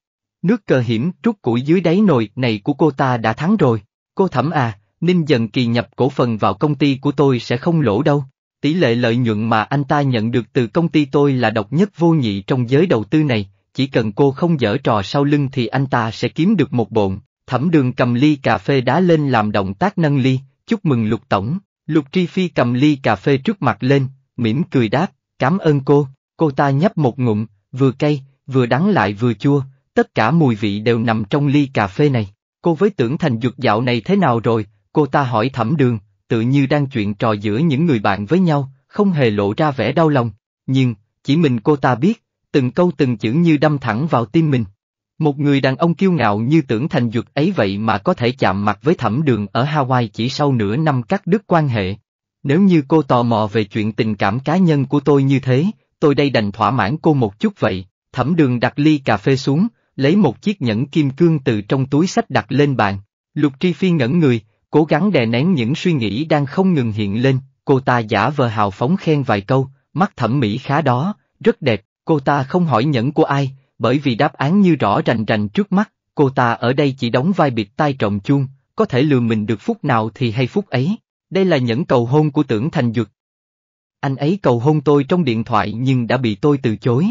Nước cờ hiểm trút củi dưới đáy nồi này của cô ta đã thắng rồi, cô thẩm à, Ninh Dần Kỳ nhập cổ phần vào công ty của tôi sẽ không lỗ đâu. Tỷ lệ lợi nhuận mà anh ta nhận được từ công ty tôi là độc nhất vô nhị trong giới đầu tư này, chỉ cần cô không dở trò sau lưng thì anh ta sẽ kiếm được một bộn. Thẩm đường cầm ly cà phê đá lên làm động tác nâng ly, chúc mừng Lục Tổng. Lục Tri Phi cầm ly cà phê trước mặt lên, mỉm cười đáp, cảm ơn cô, cô ta nhấp một ngụm, vừa cay, vừa đắng lại vừa chua, tất cả mùi vị đều nằm trong ly cà phê này. Cô với tưởng thành dược dạo này thế nào rồi, cô ta hỏi thẩm đường, tự như đang chuyện trò giữa những người bạn với nhau, không hề lộ ra vẻ đau lòng, nhưng, chỉ mình cô ta biết, từng câu từng chữ như đâm thẳng vào tim mình. Một người đàn ông kiêu ngạo như tưởng thành dược ấy vậy mà có thể chạm mặt với thẩm đường ở Hawaii chỉ sau nửa năm cắt đứt quan hệ. Nếu như cô tò mò về chuyện tình cảm cá nhân của tôi như thế, tôi đây đành thỏa mãn cô một chút vậy. Thẩm đường đặt ly cà phê xuống, lấy một chiếc nhẫn kim cương từ trong túi sách đặt lên bàn. Lục tri phi ngẩn người, Cố gắng đè nén những suy nghĩ đang không ngừng hiện lên, cô ta giả vờ hào phóng khen vài câu, mắt thẩm mỹ khá đó, rất đẹp, cô ta không hỏi nhẫn của ai, bởi vì đáp án như rõ rành rành trước mắt, cô ta ở đây chỉ đóng vai biệt tai trọng chuông, có thể lừa mình được phút nào thì hay phút ấy. Đây là nhẫn cầu hôn của tưởng thành dực. Anh ấy cầu hôn tôi trong điện thoại nhưng đã bị tôi từ chối.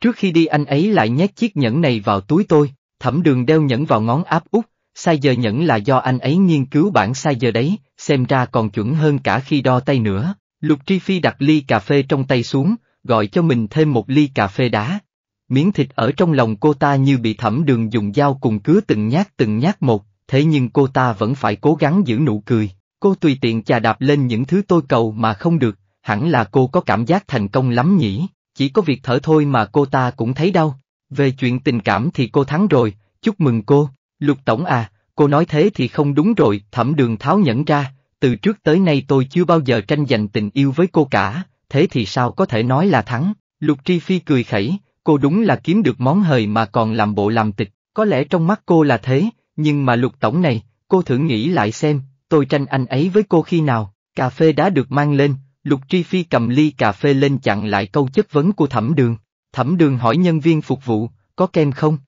Trước khi đi anh ấy lại nhét chiếc nhẫn này vào túi tôi, thẩm đường đeo nhẫn vào ngón áp út, Size giờ nhẫn là do anh ấy nghiên cứu bản size giờ đấy, xem ra còn chuẩn hơn cả khi đo tay nữa. Lục Tri Phi đặt ly cà phê trong tay xuống, gọi cho mình thêm một ly cà phê đá. Miếng thịt ở trong lòng cô ta như bị thẩm đường dùng dao cùng cứa từng nhát từng nhát một, thế nhưng cô ta vẫn phải cố gắng giữ nụ cười. Cô tùy tiện chà đạp lên những thứ tôi cầu mà không được, hẳn là cô có cảm giác thành công lắm nhỉ, chỉ có việc thở thôi mà cô ta cũng thấy đau. Về chuyện tình cảm thì cô thắng rồi, chúc mừng cô. Lục Tổng à, cô nói thế thì không đúng rồi, thẩm đường tháo nhẫn ra, từ trước tới nay tôi chưa bao giờ tranh giành tình yêu với cô cả, thế thì sao có thể nói là thắng, Lục Tri Phi cười khẩy, cô đúng là kiếm được món hời mà còn làm bộ làm tịch, có lẽ trong mắt cô là thế, nhưng mà Lục Tổng này, cô thử nghĩ lại xem, tôi tranh anh ấy với cô khi nào, cà phê đã được mang lên, Lục Tri Phi cầm ly cà phê lên chặn lại câu chất vấn của thẩm đường, thẩm đường hỏi nhân viên phục vụ, có kem không?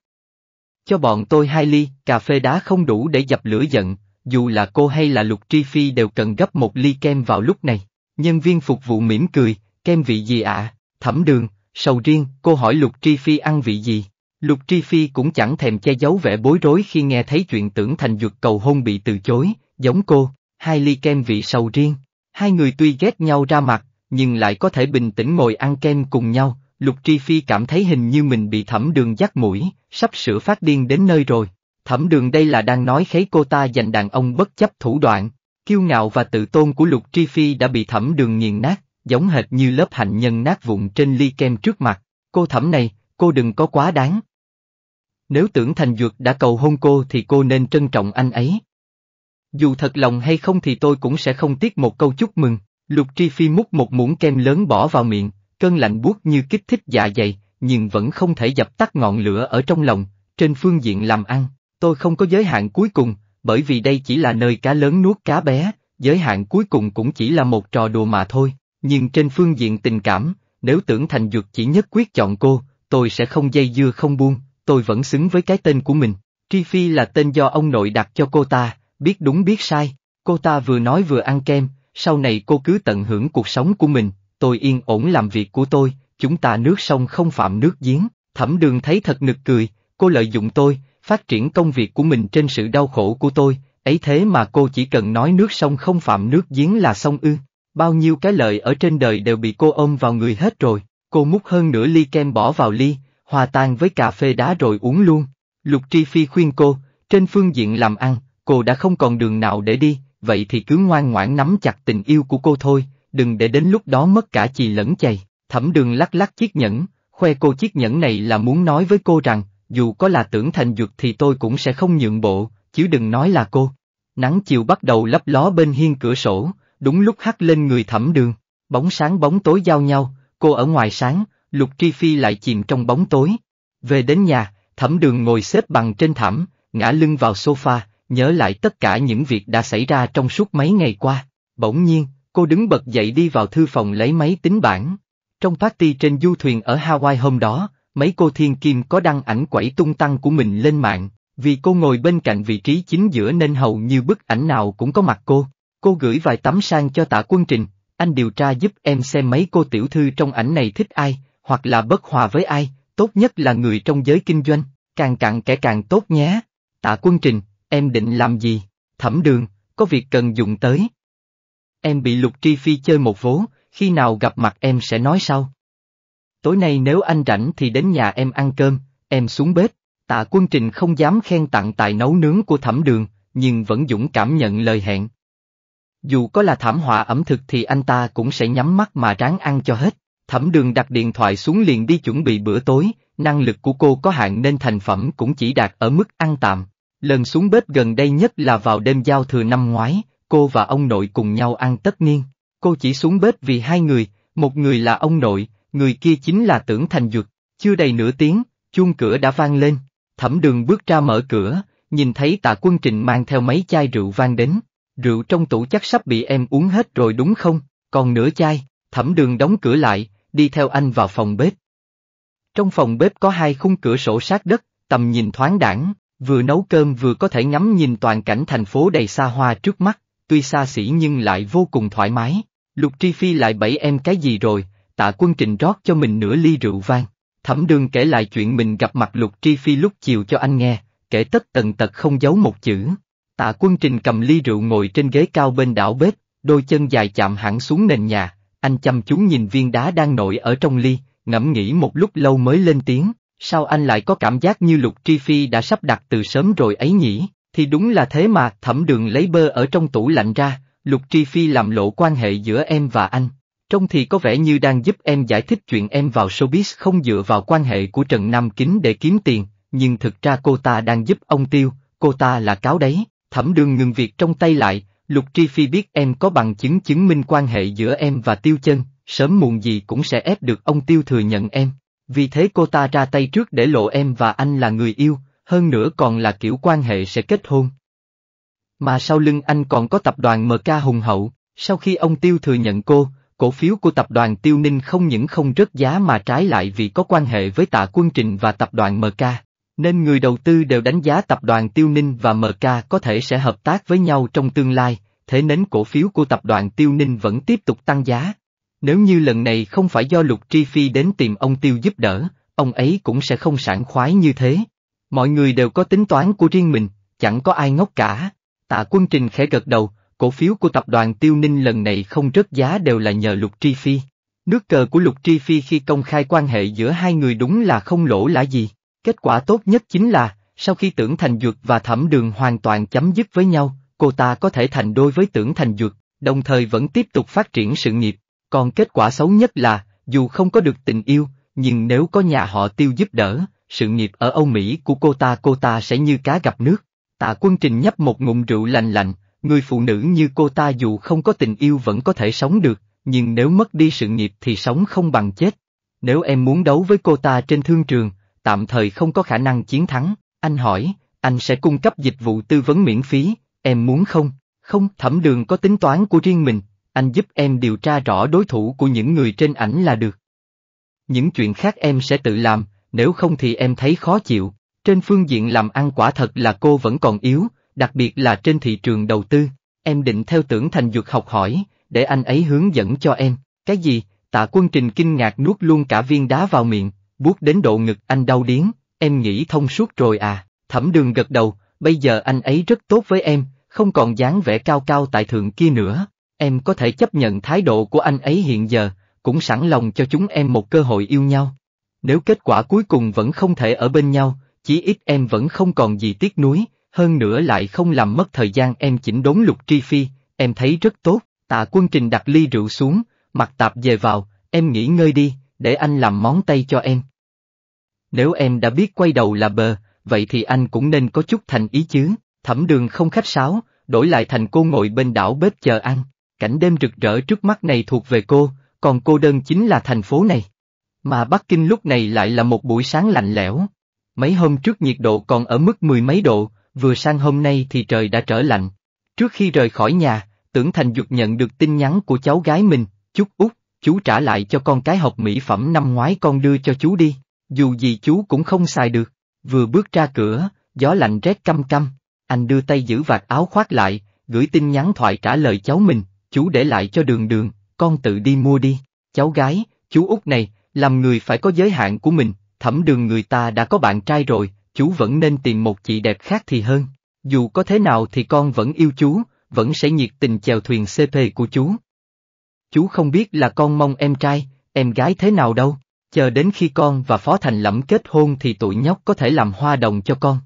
Cho bọn tôi hai ly, cà phê đá không đủ để dập lửa giận, dù là cô hay là Lục Tri Phi đều cần gấp một ly kem vào lúc này. Nhân viên phục vụ mỉm cười, kem vị gì ạ, à? thẩm đường, sầu riêng, cô hỏi Lục Tri Phi ăn vị gì. Lục Tri Phi cũng chẳng thèm che giấu vẻ bối rối khi nghe thấy chuyện tưởng thành dược cầu hôn bị từ chối, giống cô, hai ly kem vị sầu riêng. Hai người tuy ghét nhau ra mặt, nhưng lại có thể bình tĩnh ngồi ăn kem cùng nhau, Lục Tri Phi cảm thấy hình như mình bị thẩm đường dắt mũi, sắp sửa phát điên đến nơi rồi. Thẩm đường đây là đang nói khấy cô ta dành đàn ông bất chấp thủ đoạn. Kiêu ngạo và tự tôn của Lục Tri Phi đã bị thẩm đường nghiền nát, giống hệt như lớp hạnh nhân nát vụn trên ly kem trước mặt. Cô thẩm này, cô đừng có quá đáng. Nếu tưởng Thành Dược đã cầu hôn cô thì cô nên trân trọng anh ấy. Dù thật lòng hay không thì tôi cũng sẽ không tiếc một câu chúc mừng. Lục Tri Phi múc một muỗng kem lớn bỏ vào miệng, cơn lạnh buốt như kích thích dạ dày, nhưng vẫn không thể dập tắt ngọn lửa ở trong lòng, trên phương diện làm ăn, tôi không có giới hạn cuối cùng, bởi vì đây chỉ là nơi cá lớn nuốt cá bé, giới hạn cuối cùng cũng chỉ là một trò đùa mà thôi, nhưng trên phương diện tình cảm, nếu tưởng thành dược chỉ nhất quyết chọn cô, tôi sẽ không dây dưa không buông, tôi vẫn xứng với cái tên của mình, Tri Phi là tên do ông nội đặt cho cô ta, biết đúng biết sai, cô ta vừa nói vừa ăn kem, sau này cô cứ tận hưởng cuộc sống của mình, tôi yên ổn làm việc của tôi, chúng ta nước sông không phạm nước giếng, thẩm đường thấy thật nực cười, cô lợi dụng tôi, phát triển công việc của mình trên sự đau khổ của tôi, ấy thế mà cô chỉ cần nói nước sông không phạm nước giếng là xong ư. Bao nhiêu cái lợi ở trên đời đều bị cô ôm vào người hết rồi, cô múc hơn nửa ly kem bỏ vào ly, hòa tan với cà phê đá rồi uống luôn. Lục Tri Phi khuyên cô, trên phương diện làm ăn, cô đã không còn đường nào để đi, vậy thì cứ ngoan ngoãn nắm chặt tình yêu của cô thôi, đừng để đến lúc đó mất cả chì lẫn chày. Thẩm đường lắc lắc chiếc nhẫn, khoe cô chiếc nhẫn này là muốn nói với cô rằng, dù có là tưởng thành dược thì tôi cũng sẽ không nhượng bộ, chứ đừng nói là cô. Nắng chiều bắt đầu lấp ló bên hiên cửa sổ, đúng lúc hắt lên người thẩm đường, bóng sáng bóng tối giao nhau, cô ở ngoài sáng, lục tri phi lại chìm trong bóng tối. Về đến nhà, thẩm đường ngồi xếp bằng trên thảm, ngã lưng vào sofa, nhớ lại tất cả những việc đã xảy ra trong suốt mấy ngày qua. Bỗng nhiên, Cô đứng bật dậy đi vào thư phòng lấy máy tính bảng. Trong party trên du thuyền ở Hawaii hôm đó, mấy cô thiên kim có đăng ảnh quẩy tung tăng của mình lên mạng, vì cô ngồi bên cạnh vị trí chính giữa nên hầu như bức ảnh nào cũng có mặt cô. Cô gửi vài tấm sang cho tạ quân trình, anh điều tra giúp em xem mấy cô tiểu thư trong ảnh này thích ai, hoặc là bất hòa với ai, tốt nhất là người trong giới kinh doanh, càng cặn kẻ càng tốt nhé. Tạ quân trình, em định làm gì? Thẩm đường, có việc cần dùng tới, Em bị Lục Tri Phi chơi một vố, khi nào gặp mặt em sẽ nói sau. Tối nay nếu anh rảnh thì đến nhà em ăn cơm, em xuống bếp. Tạ quân trình không dám khen tặng tài nấu nướng của thẩm đường, nhưng vẫn dũng cảm nhận lời hẹn. Dù có là thảm họa ẩm thực thì anh ta cũng sẽ nhắm mắt mà ráng ăn cho hết. Thẩm đường đặt điện thoại xuống liền đi chuẩn bị bữa tối, năng lực của cô có hạn nên thành phẩm cũng chỉ đạt ở mức ăn tạm. Lần xuống bếp gần đây nhất là vào đêm giao thừa năm ngoái, cô và ông nội cùng nhau ăn tất niên. Cô chỉ xuống bếp vì hai người, một người là ông nội, người kia chính là tưởng thành dược. Chưa đầy nửa tiếng, chuông cửa đã vang lên. Thẩm đường bước ra mở cửa, nhìn thấy tạ quân trịnh mang theo mấy chai rượu vang đến. Rượu trong tủ chắc sắp bị em uống hết rồi đúng không, còn nửa chai, thẩm đường đóng cửa lại, đi theo anh vào phòng bếp. Trong phòng bếp có hai khung cửa sổ sát đất, tầm nhìn thoáng đẳng, vừa nấu cơm vừa có thể ngắm nhìn toàn cảnh thành phố đầy xa hoa trước mắt tuy xa xỉ nhưng lại vô cùng thoải mái. Lục Tri Phi lại bẫy em cái gì rồi, tạ quân trình rót cho mình nửa ly rượu vang. Thẩm đường kể lại chuyện mình gặp mặt Lục Tri Phi lúc chiều cho anh nghe, kể tất tần tật không giấu một chữ. Tạ quân trình cầm ly rượu ngồi trên ghế cao bên đảo bếp, đôi chân dài chạm hẳn xuống nền nhà, anh chăm chú nhìn viên đá đang nổi ở trong ly, ngẫm nghĩ một lúc lâu mới lên tiếng, sao anh lại có cảm giác như Lục Tri Phi đã sắp đặt từ sớm rồi ấy nhỉ? Thì đúng là thế mà, thẩm đường lấy bơ ở trong tủ lạnh ra, Lục Tri Phi làm lộ quan hệ giữa em và anh. Trong thì có vẻ như đang giúp em giải thích chuyện em vào showbiz không dựa vào quan hệ của Trần Nam Kính để kiếm tiền, nhưng thực ra cô ta đang giúp ông Tiêu, cô ta là cáo đấy, thẩm đường ngừng việc trong tay lại, Lục Tri Phi biết em có bằng chứng chứng minh quan hệ giữa em và Tiêu Chân, sớm muộn gì cũng sẽ ép được ông Tiêu thừa nhận em. Vì thế cô ta ra tay trước để lộ em và anh là người yêu, hơn nữa còn là kiểu quan hệ sẽ kết hôn. Mà sau lưng anh còn có tập đoàn MK hùng hậu, sau khi ông Tiêu thừa nhận cô, cổ phiếu của tập đoàn Tiêu Ninh không những không rớt giá mà trái lại vì có quan hệ với tạ quân trình và tập đoàn MK, nên người đầu tư đều đánh giá tập đoàn Tiêu Ninh và MK có thể sẽ hợp tác với nhau trong tương lai, thế nên cổ phiếu của tập đoàn Tiêu Ninh vẫn tiếp tục tăng giá. Nếu như lần này không phải do Lục Tri Phi đến tìm ông Tiêu giúp đỡ, ông ấy cũng sẽ không sảng khoái như thế. Mọi người đều có tính toán của riêng mình, chẳng có ai ngốc cả. Tạ Quân Trình khẽ gật đầu, cổ phiếu của tập đoàn Tiêu Ninh lần này không rớt giá đều là nhờ Lục Tri Phi. Nước cờ của Lục Tri Phi khi công khai quan hệ giữa hai người đúng là không lỗ là gì. Kết quả tốt nhất chính là, sau khi tưởng thành dược và thẩm đường hoàn toàn chấm dứt với nhau, cô ta có thể thành đôi với tưởng thành dược, đồng thời vẫn tiếp tục phát triển sự nghiệp. Còn kết quả xấu nhất là, dù không có được tình yêu, nhưng nếu có nhà họ tiêu giúp đỡ, sự nghiệp ở Âu Mỹ của cô ta cô ta sẽ như cá gặp nước. Tạ quân trình nhấp một ngụm rượu lành lạnh, người phụ nữ như cô ta dù không có tình yêu vẫn có thể sống được, nhưng nếu mất đi sự nghiệp thì sống không bằng chết. Nếu em muốn đấu với cô ta trên thương trường, tạm thời không có khả năng chiến thắng, anh hỏi, anh sẽ cung cấp dịch vụ tư vấn miễn phí, em muốn không? Không, thẩm đường có tính toán của riêng mình, anh giúp em điều tra rõ đối thủ của những người trên ảnh là được. Những chuyện khác em sẽ tự làm, nếu không thì em thấy khó chịu. Trên phương diện làm ăn quả thật là cô vẫn còn yếu, đặc biệt là trên thị trường đầu tư. Em định theo tưởng thành dược học hỏi, để anh ấy hướng dẫn cho em. Cái gì? Tạ quân trình kinh ngạc nuốt luôn cả viên đá vào miệng, buốt đến độ ngực anh đau điếng, em nghĩ thông suốt rồi à, thẩm đường gật đầu, bây giờ anh ấy rất tốt với em, không còn dáng vẻ cao cao tại thượng kia nữa, em có thể chấp nhận thái độ của anh ấy hiện giờ, cũng sẵn lòng cho chúng em một cơ hội yêu nhau. Nếu kết quả cuối cùng vẫn không thể ở bên nhau, chí ít em vẫn không còn gì tiếc nuối, hơn nữa lại không làm mất thời gian em chỉnh đốn lục tri phi, em thấy rất tốt, tạ quân trình đặt ly rượu xuống, mặc tạp về vào, em nghỉ ngơi đi, để anh làm món tay cho em. Nếu em đã biết quay đầu là bờ, vậy thì anh cũng nên có chút thành ý chứ, thẩm đường không khách sáo, đổi lại thành cô ngồi bên đảo bếp chờ ăn, cảnh đêm rực rỡ trước mắt này thuộc về cô, còn cô đơn chính là thành phố này. Mà Bắc Kinh lúc này lại là một buổi sáng lạnh lẽo. Mấy hôm trước nhiệt độ còn ở mức mười mấy độ, vừa sang hôm nay thì trời đã trở lạnh. Trước khi rời khỏi nhà, tưởng Thành Dục nhận được tin nhắn của cháu gái mình, chúc út, chú trả lại cho con cái học mỹ phẩm năm ngoái con đưa cho chú đi, dù gì chú cũng không xài được. Vừa bước ra cửa, gió lạnh rét căm căm, anh đưa tay giữ vạt áo khoác lại, gửi tin nhắn thoại trả lời cháu mình, chú để lại cho đường đường, con tự đi mua đi, cháu gái, chú út này, làm người phải có giới hạn của mình, thẩm đường người ta đã có bạn trai rồi, chú vẫn nên tìm một chị đẹp khác thì hơn. Dù có thế nào thì con vẫn yêu chú, vẫn sẽ nhiệt tình chèo thuyền CP của chú. Chú không biết là con mong em trai, em gái thế nào đâu, chờ đến khi con và Phó Thành Lẫm kết hôn thì tụi nhóc có thể làm hoa đồng cho con.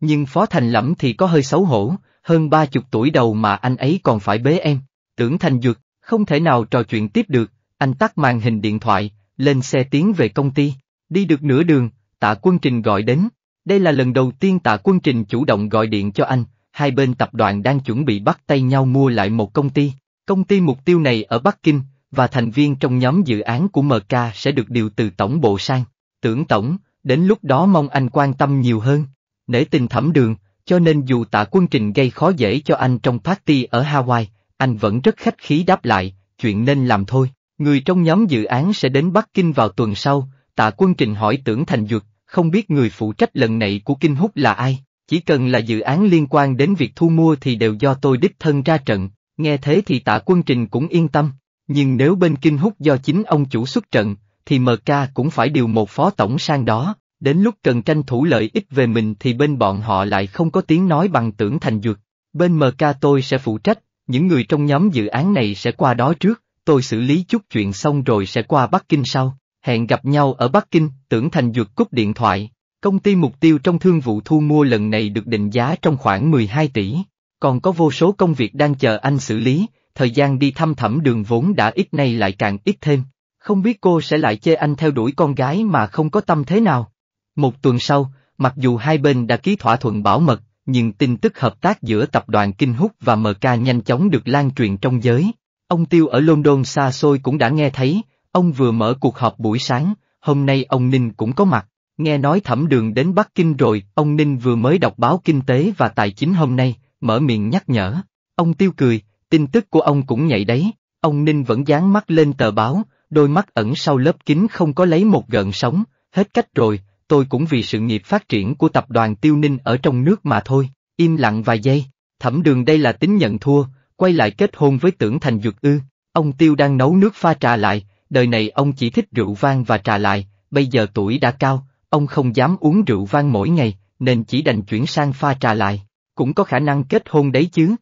Nhưng Phó Thành Lẫm thì có hơi xấu hổ, hơn ba chục tuổi đầu mà anh ấy còn phải bế em, tưởng Thành Dược, không thể nào trò chuyện tiếp được, anh tắt màn hình điện thoại, lên xe tiến về công ty, đi được nửa đường, tạ quân trình gọi đến, đây là lần đầu tiên tạ quân trình chủ động gọi điện cho anh, hai bên tập đoàn đang chuẩn bị bắt tay nhau mua lại một công ty, công ty mục tiêu này ở Bắc Kinh, và thành viên trong nhóm dự án của MK sẽ được điều từ tổng bộ sang, tưởng tổng, đến lúc đó mong anh quan tâm nhiều hơn, nể tình thẩm đường, cho nên dù tạ quân trình gây khó dễ cho anh trong party ở Hawaii, anh vẫn rất khách khí đáp lại, chuyện nên làm thôi. Người trong nhóm dự án sẽ đến Bắc Kinh vào tuần sau, tạ quân trình hỏi tưởng Thành Duật, không biết người phụ trách lần này của Kinh Húc là ai, chỉ cần là dự án liên quan đến việc thu mua thì đều do tôi đích thân ra trận, nghe thế thì tạ quân trình cũng yên tâm, nhưng nếu bên Kinh Húc do chính ông chủ xuất trận, thì MK cũng phải điều một phó tổng sang đó, đến lúc cần tranh thủ lợi ích về mình thì bên bọn họ lại không có tiếng nói bằng tưởng Thành Duật, bên MK tôi sẽ phụ trách, những người trong nhóm dự án này sẽ qua đó trước tôi xử lý chút chuyện xong rồi sẽ qua Bắc Kinh sau, hẹn gặp nhau ở Bắc Kinh, tưởng thành dược cúp điện thoại. Công ty mục tiêu trong thương vụ thu mua lần này được định giá trong khoảng 12 tỷ, còn có vô số công việc đang chờ anh xử lý, thời gian đi thăm thẩm đường vốn đã ít nay lại càng ít thêm, không biết cô sẽ lại chê anh theo đuổi con gái mà không có tâm thế nào. Một tuần sau, mặc dù hai bên đã ký thỏa thuận bảo mật, nhưng tin tức hợp tác giữa tập đoàn Kinh Húc và MK nhanh chóng được lan truyền trong giới, Ông Tiêu ở London xa xôi cũng đã nghe thấy, ông vừa mở cuộc họp buổi sáng, hôm nay ông Ninh cũng có mặt. Nghe nói thẩm đường đến Bắc Kinh rồi, ông Ninh vừa mới đọc báo kinh tế và tài chính hôm nay, mở miệng nhắc nhở. Ông Tiêu cười, tin tức của ông cũng nhảy đấy, ông Ninh vẫn dán mắt lên tờ báo, đôi mắt ẩn sau lớp kính không có lấy một gợn sóng, hết cách rồi, tôi cũng vì sự nghiệp phát triển của tập đoàn Tiêu Ninh ở trong nước mà thôi, im lặng vài giây, thẩm đường đây là tính nhận thua, quay lại kết hôn với tưởng thành dược ư, ông Tiêu đang nấu nước pha trà lại, đời này ông chỉ thích rượu vang và trà lại, bây giờ tuổi đã cao, ông không dám uống rượu vang mỗi ngày, nên chỉ đành chuyển sang pha trà lại, cũng có khả năng kết hôn đấy chứ.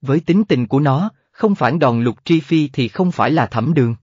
Với tính tình của nó, không phản đòn lục tri phi thì không phải là thẩm đường.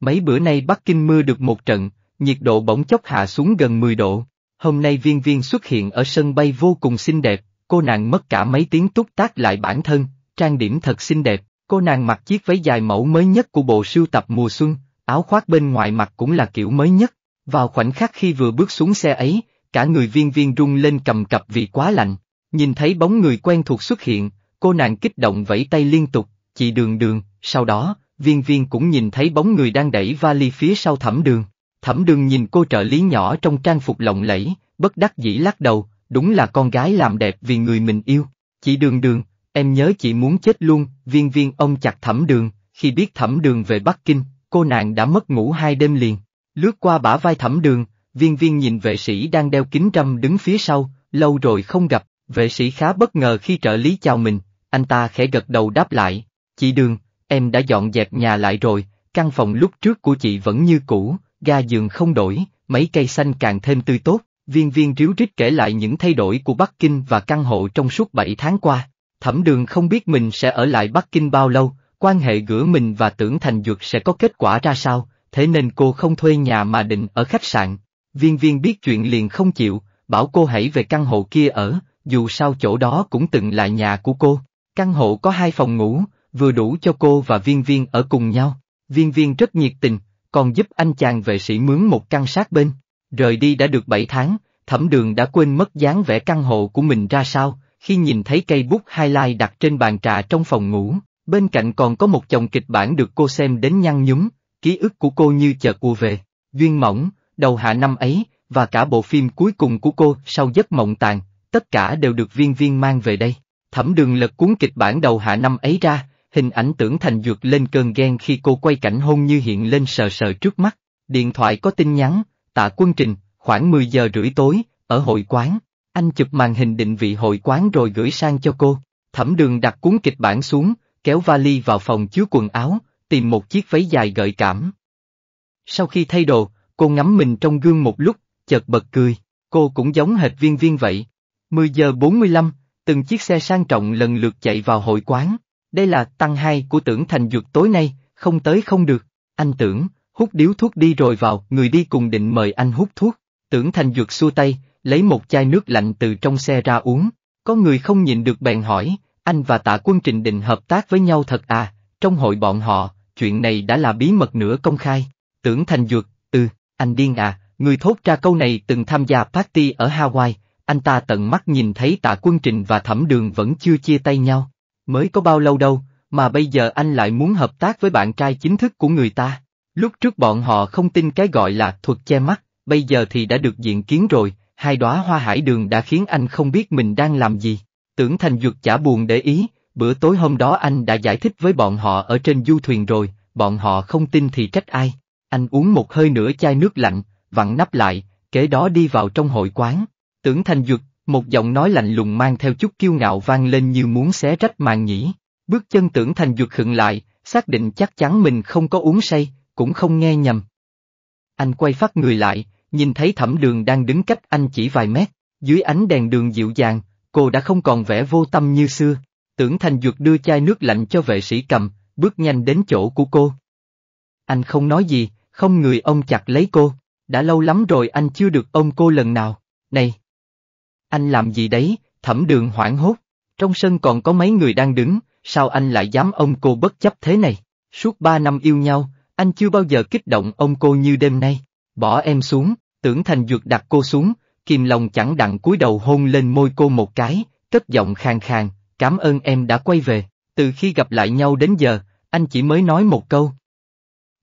Mấy bữa nay Bắc Kinh mưa được một trận, nhiệt độ bỗng chốc hạ xuống gần 10 độ. Hôm nay viên viên xuất hiện ở sân bay vô cùng xinh đẹp, cô nàng mất cả mấy tiếng túc tác lại bản thân, trang điểm thật xinh đẹp, cô nàng mặc chiếc váy dài mẫu mới nhất của bộ sưu tập mùa xuân, áo khoác bên ngoài mặt cũng là kiểu mới nhất. Vào khoảnh khắc khi vừa bước xuống xe ấy, cả người viên viên rung lên cầm cập vì quá lạnh, nhìn thấy bóng người quen thuộc xuất hiện, cô nàng kích động vẫy tay liên tục, chị đường đường, sau đó, viên viên cũng nhìn thấy bóng người đang đẩy vali phía sau thẩm đường. Thẩm đường nhìn cô trợ lý nhỏ trong trang phục lộng lẫy, bất đắc dĩ lắc đầu, đúng là con gái làm đẹp vì người mình yêu. Chị đường đường, Em nhớ chị muốn chết luôn, viên viên ông chặt thẩm đường, khi biết thẩm đường về Bắc Kinh, cô nàng đã mất ngủ hai đêm liền. Lướt qua bả vai thẩm đường, viên viên nhìn vệ sĩ đang đeo kính râm đứng phía sau, lâu rồi không gặp, vệ sĩ khá bất ngờ khi trợ lý chào mình, anh ta khẽ gật đầu đáp lại, chị đường, em đã dọn dẹp nhà lại rồi, căn phòng lúc trước của chị vẫn như cũ, ga giường không đổi, mấy cây xanh càng thêm tươi tốt, viên viên ríu rít kể lại những thay đổi của Bắc Kinh và căn hộ trong suốt 7 tháng qua. Thẩm đường không biết mình sẽ ở lại Bắc Kinh bao lâu, quan hệ giữa mình và tưởng thành dược sẽ có kết quả ra sao, thế nên cô không thuê nhà mà định ở khách sạn. Viên viên biết chuyện liền không chịu, bảo cô hãy về căn hộ kia ở, dù sao chỗ đó cũng từng là nhà của cô. Căn hộ có hai phòng ngủ, vừa đủ cho cô và viên viên ở cùng nhau. Viên viên rất nhiệt tình, còn giúp anh chàng vệ sĩ mướn một căn sát bên. Rời đi đã được bảy tháng, thẩm đường đã quên mất dáng vẻ căn hộ của mình ra sao, khi nhìn thấy cây bút highlight đặt trên bàn trà trong phòng ngủ, bên cạnh còn có một chồng kịch bản được cô xem đến nhăn nhúm, ký ức của cô như chợt ùa về, duyên mỏng, đầu hạ năm ấy, và cả bộ phim cuối cùng của cô sau giấc mộng tàn, tất cả đều được viên viên mang về đây. Thẩm đường lật cuốn kịch bản đầu hạ năm ấy ra, hình ảnh tưởng thành dược lên cơn ghen khi cô quay cảnh hôn như hiện lên sờ sờ trước mắt. Điện thoại có tin nhắn, tạ quân trình, khoảng 10 giờ rưỡi tối, ở hội quán, anh chụp màn hình định vị hội quán rồi gửi sang cho cô. Thẩm đường đặt cuốn kịch bản xuống, kéo vali vào phòng chứa quần áo, tìm một chiếc váy dài gợi cảm. Sau khi thay đồ, cô ngắm mình trong gương một lúc, chợt bật cười, cô cũng giống hệt viên viên vậy. 10 giờ 45, từng chiếc xe sang trọng lần lượt chạy vào hội quán. Đây là tăng hai của tưởng thành dược tối nay, không tới không được. Anh tưởng, hút điếu thuốc đi rồi vào, người đi cùng định mời anh hút thuốc. Tưởng thành dược xua tay, lấy một chai nước lạnh từ trong xe ra uống. Có người không nhìn được bèn hỏi, anh và tạ quân trình định hợp tác với nhau thật à, trong hội bọn họ, chuyện này đã là bí mật nửa công khai. Tưởng Thành Dược, ừ, anh điên à, người thốt ra câu này từng tham gia party ở Hawaii, anh ta tận mắt nhìn thấy tạ quân trình và thẩm đường vẫn chưa chia tay nhau. Mới có bao lâu đâu, mà bây giờ anh lại muốn hợp tác với bạn trai chính thức của người ta. Lúc trước bọn họ không tin cái gọi là thuật che mắt, bây giờ thì đã được diện kiến rồi, hai đóa hoa hải đường đã khiến anh không biết mình đang làm gì. Tưởng Thành Duật chả buồn để ý, bữa tối hôm đó anh đã giải thích với bọn họ ở trên du thuyền rồi, bọn họ không tin thì trách ai. Anh uống một hơi nửa chai nước lạnh, vặn nắp lại, kế đó đi vào trong hội quán. Tưởng Thành Duật, một giọng nói lạnh lùng mang theo chút kiêu ngạo vang lên như muốn xé rách màn nhĩ. Bước chân Tưởng Thành Duật khựng lại, xác định chắc chắn mình không có uống say, cũng không nghe nhầm. Anh quay phát người lại, nhìn thấy thẩm đường đang đứng cách anh chỉ vài mét, dưới ánh đèn đường dịu dàng, cô đã không còn vẻ vô tâm như xưa. Tưởng Thành Dược đưa chai nước lạnh cho vệ sĩ cầm, bước nhanh đến chỗ của cô. Anh không nói gì, không người ông chặt lấy cô, đã lâu lắm rồi anh chưa được ông cô lần nào, này. Anh làm gì đấy, thẩm đường hoảng hốt, trong sân còn có mấy người đang đứng, sao anh lại dám ông cô bất chấp thế này, suốt ba năm yêu nhau, anh chưa bao giờ kích động ông cô như đêm nay, bỏ em xuống, Tưởng Thành Dược đặt cô xuống, kìm lòng chẳng đặng cúi đầu hôn lên môi cô một cái, cất giọng khang khang, cảm ơn em đã quay về, từ khi gặp lại nhau đến giờ, anh chỉ mới nói một câu.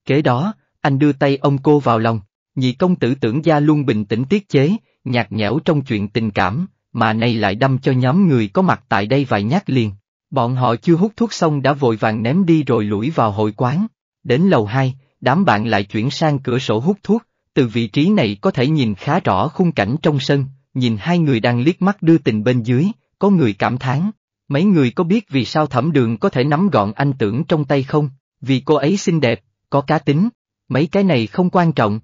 Kế đó, anh đưa tay ông cô vào lòng, nhị công tử tưởng gia luôn bình tĩnh tiết chế, nhạt nhẽo trong chuyện tình cảm, mà nay lại đâm cho nhóm người có mặt tại đây vài nhát liền. Bọn họ chưa hút thuốc xong đã vội vàng ném đi rồi lủi vào hội quán. Đến lầu 2, đám bạn lại chuyển sang cửa sổ hút thuốc, từ vị trí này có thể nhìn khá rõ khung cảnh trong sân, nhìn hai người đang liếc mắt đưa tình bên dưới, có người cảm thán. Mấy người có biết vì sao thẩm đường có thể nắm gọn anh tưởng trong tay không? Vì cô ấy xinh đẹp, có cá tính, mấy cái này không quan trọng.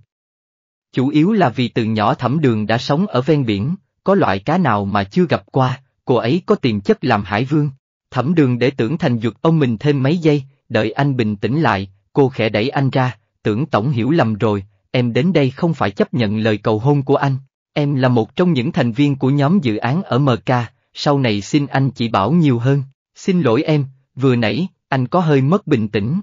Chủ yếu là vì từ nhỏ thẩm đường đã sống ở ven biển, có loại cá nào mà chưa gặp qua, cô ấy có tiềm chất làm hải vương. Thẩm đường để tưởng thành dược ông mình thêm mấy giây, đợi anh bình tĩnh lại, cô khẽ đẩy anh ra, tưởng tổng hiểu lầm rồi, em đến đây không phải chấp nhận lời cầu hôn của anh, em là một trong những thành viên của nhóm dự án ở MK, sau này xin anh chỉ bảo nhiều hơn, xin lỗi em, vừa nãy, anh có hơi mất bình tĩnh.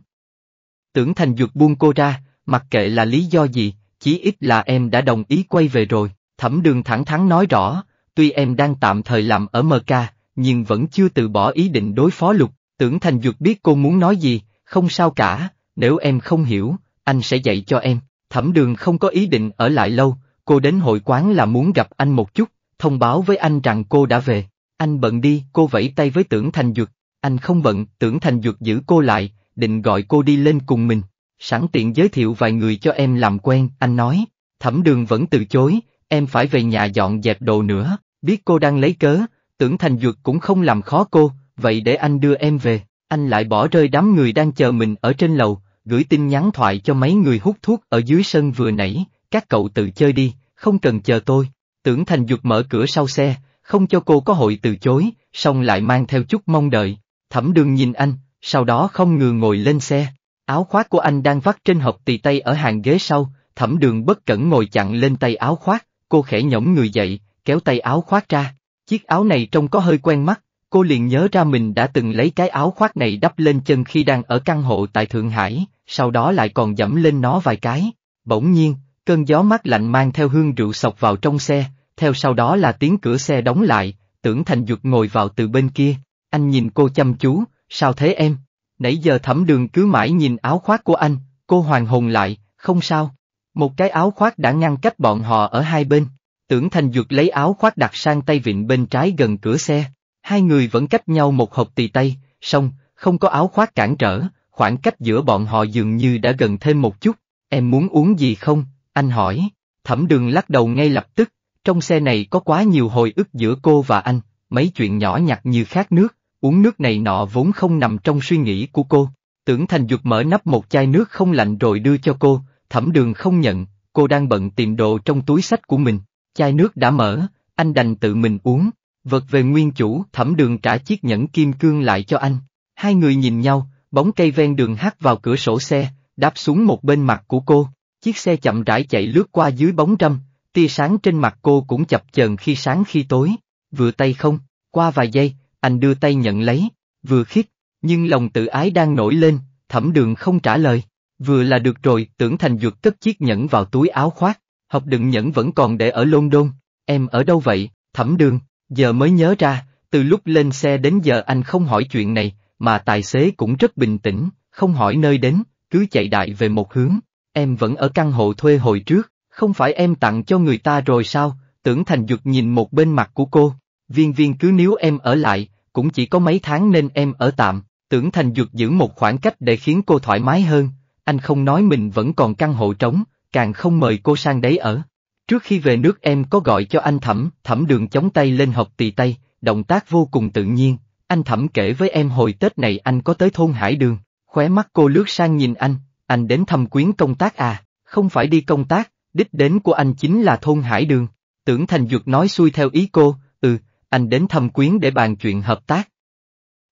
Tưởng Thành Duật buông cô ra, mặc kệ là lý do gì, chí ít là em đã đồng ý quay về rồi, thẩm đường thẳng thắn nói rõ, tuy em đang tạm thời làm ở MK, nhưng vẫn chưa từ bỏ ý định đối phó lục, tưởng Thành Duật biết cô muốn nói gì, không sao cả, nếu em không hiểu, anh sẽ dạy cho em, Thẩm đường không có ý định ở lại lâu, cô đến hội quán là muốn gặp anh một chút, thông báo với anh rằng cô đã về. Anh bận đi, cô vẫy tay với tưởng thành dược. Anh không bận, tưởng thành dược giữ cô lại, định gọi cô đi lên cùng mình. Sẵn tiện giới thiệu vài người cho em làm quen, anh nói. Thẩm đường vẫn từ chối, em phải về nhà dọn dẹp đồ nữa, biết cô đang lấy cớ, tưởng thành dược cũng không làm khó cô, vậy để anh đưa em về. Anh lại bỏ rơi đám người đang chờ mình ở trên lầu, gửi tin nhắn thoại cho mấy người hút thuốc ở dưới sân vừa nãy, các cậu tự chơi đi, không cần chờ tôi. Tưởng Thành Dục mở cửa sau xe, không cho cô có hội từ chối, xong lại mang theo chút mong đợi. Thẩm đường nhìn anh, sau đó không ngừa ngồi lên xe. Áo khoác của anh đang vắt trên hộp tì tay ở hàng ghế sau, thẩm đường bất cẩn ngồi chặn lên tay áo khoác, cô khẽ nhõm người dậy, kéo tay áo khoác ra. Chiếc áo này trông có hơi quen mắt, cô liền nhớ ra mình đã từng lấy cái áo khoác này đắp lên chân khi đang ở căn hộ tại Thượng Hải, sau đó lại còn dẫm lên nó vài cái. Bỗng nhiên, cơn gió mát lạnh mang theo hương rượu sọc vào trong xe, theo sau đó là tiếng cửa xe đóng lại, tưởng thành duật ngồi vào từ bên kia, anh nhìn cô chăm chú, sao thế em? Nãy giờ thẩm đường cứ mãi nhìn áo khoác của anh, cô hoàng hồn lại, không sao. Một cái áo khoác đã ngăn cách bọn họ ở hai bên, tưởng thành duật lấy áo khoác đặt sang tay vịn bên trái gần cửa xe, hai người vẫn cách nhau một hộp tì tay, xong, không có áo khoác cản trở, khoảng cách giữa bọn họ dường như đã gần thêm một chút. Em muốn uống gì không? Anh hỏi. Thẩm đường lắc đầu ngay lập tức, trong xe này có quá nhiều hồi ức giữa cô và anh, mấy chuyện nhỏ nhặt như khát nước, uống nước này nọ vốn không nằm trong suy nghĩ của cô. Tưởng Thành Dục mở nắp một chai nước không lạnh rồi đưa cho cô, thẩm đường không nhận, cô đang bận tìm đồ trong túi sách của mình. Chai nước đã mở, anh đành tự mình uống, vật về nguyên chủ, thẩm đường trả chiếc nhẫn kim cương lại cho anh. Hai người nhìn nhau, bóng cây ven đường hát vào cửa sổ xe, đáp xuống một bên mặt của cô, chiếc xe chậm rãi chạy lướt qua dưới bóng râm, tia sáng trên mặt cô cũng chập chờn khi sáng khi tối, vừa tay không, qua vài giây, anh đưa tay nhận lấy, vừa khít, nhưng lòng tự ái đang nổi lên, thẩm đường không trả lời, vừa là được rồi, tưởng thành dược cất chiếc nhẫn vào túi áo khoác, hộp đựng nhẫn vẫn còn để ở London, em ở đâu vậy, thẩm đường, giờ mới nhớ ra, từ lúc lên xe đến giờ anh không hỏi chuyện này, mà tài xế cũng rất bình tĩnh, không hỏi nơi đến, cứ chạy đại về một hướng. Em vẫn ở căn hộ thuê hồi trước, không phải em tặng cho người ta rồi sao, tưởng thành dục nhìn một bên mặt của cô. Viên viên cứ nếu em ở lại, cũng chỉ có mấy tháng nên em ở tạm, tưởng thành dục giữ một khoảng cách để khiến cô thoải mái hơn, anh không nói mình vẫn còn căn hộ trống, càng không mời cô sang đấy ở. Trước khi về nước em có gọi cho anh thẩm, thẩm đường chống tay lên hộp tì tay, động tác vô cùng tự nhiên, anh thẩm kể với em hồi Tết này anh có tới thôn Hải Đường, khóe mắt cô lướt sang nhìn anh, anh đến thăm quyến công tác à, không phải đi công tác, đích đến của anh chính là thôn Hải Đường. Tưởng Thành Dược nói xuôi theo ý cô, ừ, anh đến thăm quyến để bàn chuyện hợp tác.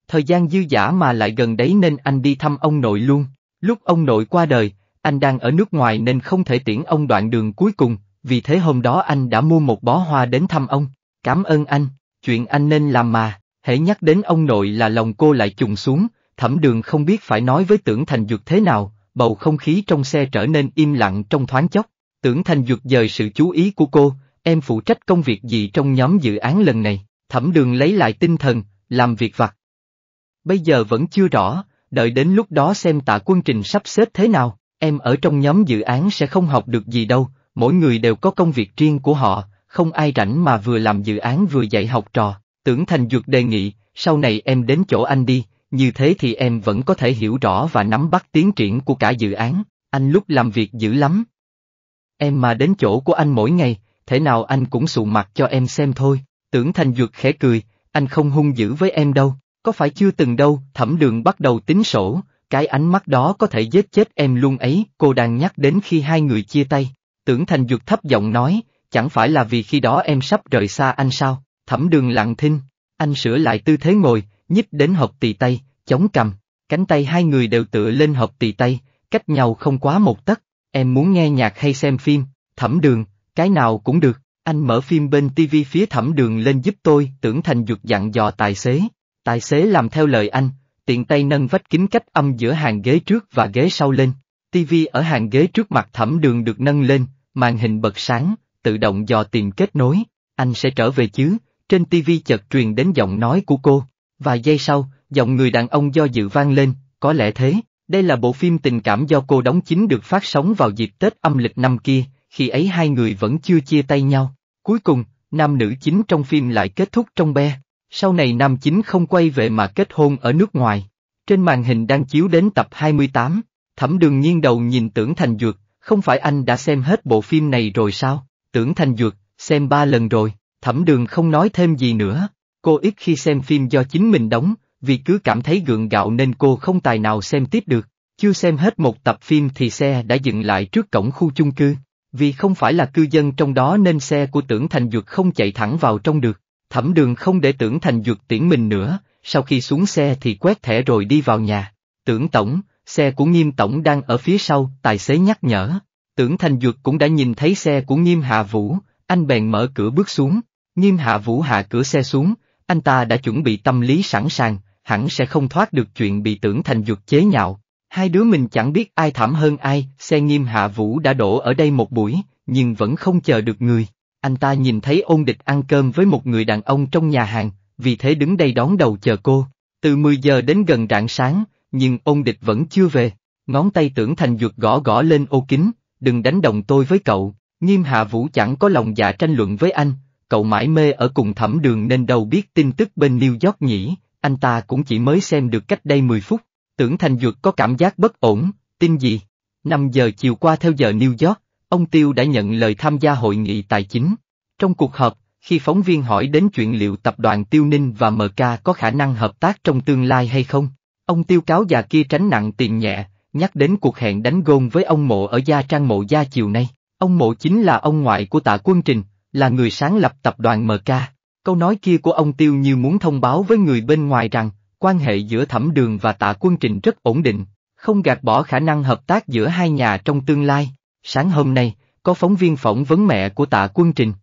Thời gian dư giả mà lại gần đấy nên anh đi thăm ông nội luôn, lúc ông nội qua đời, anh đang ở nước ngoài nên không thể tiễn ông đoạn đường cuối cùng, vì thế hôm đó anh đã mua một bó hoa đến thăm ông, cảm ơn anh, chuyện anh nên làm mà hễ nhắc đến ông nội là lòng cô lại trùng xuống, thẩm đường không biết phải nói với tưởng thành dược thế nào, bầu không khí trong xe trở nên im lặng trong thoáng chốc. Tưởng thành dược dời sự chú ý của cô, em phụ trách công việc gì trong nhóm dự án lần này, thẩm đường lấy lại tinh thần, làm việc vặt. Bây giờ vẫn chưa rõ, đợi đến lúc đó xem tạ quân trình sắp xếp thế nào, em ở trong nhóm dự án sẽ không học được gì đâu, mỗi người đều có công việc riêng của họ, không ai rảnh mà vừa làm dự án vừa dạy học trò, Tưởng Thành Dược đề nghị, sau này em đến chỗ anh đi, như thế thì em vẫn có thể hiểu rõ và nắm bắt tiến triển của cả dự án, anh lúc làm việc dữ lắm. Em mà đến chỗ của anh mỗi ngày, thế nào anh cũng sụ mặt cho em xem thôi, tưởng Thành Dược khẽ cười, anh không hung dữ với em đâu, có phải chưa từng đâu, thẩm đường bắt đầu tính sổ, cái ánh mắt đó có thể giết chết em luôn ấy, cô đang nhắc đến khi hai người chia tay, tưởng Thành Dược thấp giọng nói, chẳng phải là vì khi đó em sắp rời xa anh sao? Thẩm đường lặng thinh, anh sửa lại tư thế ngồi, nhích đến hộp tỳ tay, chống cầm, cánh tay hai người đều tựa lên hộp tỳ tay, cách nhau không quá một tấc. Em muốn nghe nhạc hay xem phim, thẩm đường, cái nào cũng được, anh mở phim bên tivi phía thẩm đường lên giúp tôi, tưởng thành dục dặn dò tài xế. Tài xế làm theo lời anh, tiện tay nâng vách kính cách âm giữa hàng ghế trước và ghế sau lên. Tivi ở hàng ghế trước mặt thẩm đường được nâng lên, màn hình bật sáng, tự động dò tìm kết nối. Anh sẽ trở về chứ, trên TV chợt truyền đến giọng nói của cô. Vài giây sau, giọng người đàn ông do dự vang lên, có lẽ thế, đây là bộ phim tình cảm do cô đóng chính được phát sóng vào dịp Tết âm lịch năm kia, khi ấy hai người vẫn chưa chia tay nhau. Cuối cùng, nam nữ chính trong phim lại kết thúc trong be. Sau này nam chính không quay về mà kết hôn ở nước ngoài. Trên màn hình đang chiếu đến tập 28, Thẩm Đường nghiêng đầu nhìn Tưởng Thành Dược, không phải anh đã xem hết bộ phim này rồi sao? Tưởng Thành Dược, xem ba lần rồi. Thẩm đường không nói thêm gì nữa, cô ít khi xem phim do chính mình đóng, vì cứ cảm thấy gượng gạo nên cô không tài nào xem tiếp được. Chưa xem hết một tập phim thì xe đã dừng lại trước cổng khu chung cư. Vì không phải là cư dân trong đó nên xe của tưởng thành dược không chạy thẳng vào trong được. Thẩm đường không để tưởng thành dược tiễn mình nữa, sau khi xuống xe thì quét thẻ rồi đi vào nhà. Tưởng tổng, xe của nghiêm tổng đang ở phía sau, tài xế nhắc nhở. Tưởng thành dược cũng đã nhìn thấy xe của nghiêm hạ vũ, anh bèn mở cửa bước xuống. Nghiêm hạ vũ hạ cửa xe xuống, anh ta đã chuẩn bị tâm lý sẵn sàng, hẳn sẽ không thoát được chuyện bị tưởng thành duật chế nhạo. Hai đứa mình chẳng biết ai thảm hơn ai, xe nghiêm hạ vũ đã đổ ở đây một buổi, nhưng vẫn không chờ được người. Anh ta nhìn thấy ôn địch ăn cơm với một người đàn ông trong nhà hàng, vì thế đứng đây đón đầu chờ cô. Từ 10 giờ đến gần rạng sáng, nhưng ôn địch vẫn chưa về. Ngón tay tưởng thành duật gõ gõ lên ô kính, đừng đánh đồng tôi với cậu. Nghiêm hạ vũ chẳng có lòng dạ tranh luận với anh, cậu mãi mê ở cùng thẩm đường nên đâu biết tin tức bên New York nhỉ, anh ta cũng chỉ mới xem được cách đây 10 phút, tưởng Thành Dược có cảm giác bất ổn, tin gì? 5 giờ chiều qua theo giờ New York, ông Tiêu đã nhận lời tham gia hội nghị tài chính. Trong cuộc họp, khi phóng viên hỏi đến chuyện liệu tập đoàn Tiêu Ninh và MK có khả năng hợp tác trong tương lai hay không, ông Tiêu cáo già kia tránh nặng tiền nhẹ, nhắc đến cuộc hẹn đánh gôn với ông Mộ ở Gia Trang Mộ Gia chiều nay. Ông Mộ chính là ông ngoại của tạ quân trình, là người sáng lập tập đoàn MK. Câu nói kia của ông Tiêu như muốn thông báo với người bên ngoài rằng, quan hệ giữa thẩm đường và tạ quân trình rất ổn định, không gạt bỏ khả năng hợp tác giữa hai nhà trong tương lai. Sáng hôm nay, có phóng viên phỏng vấn mẹ của tạ quân trình.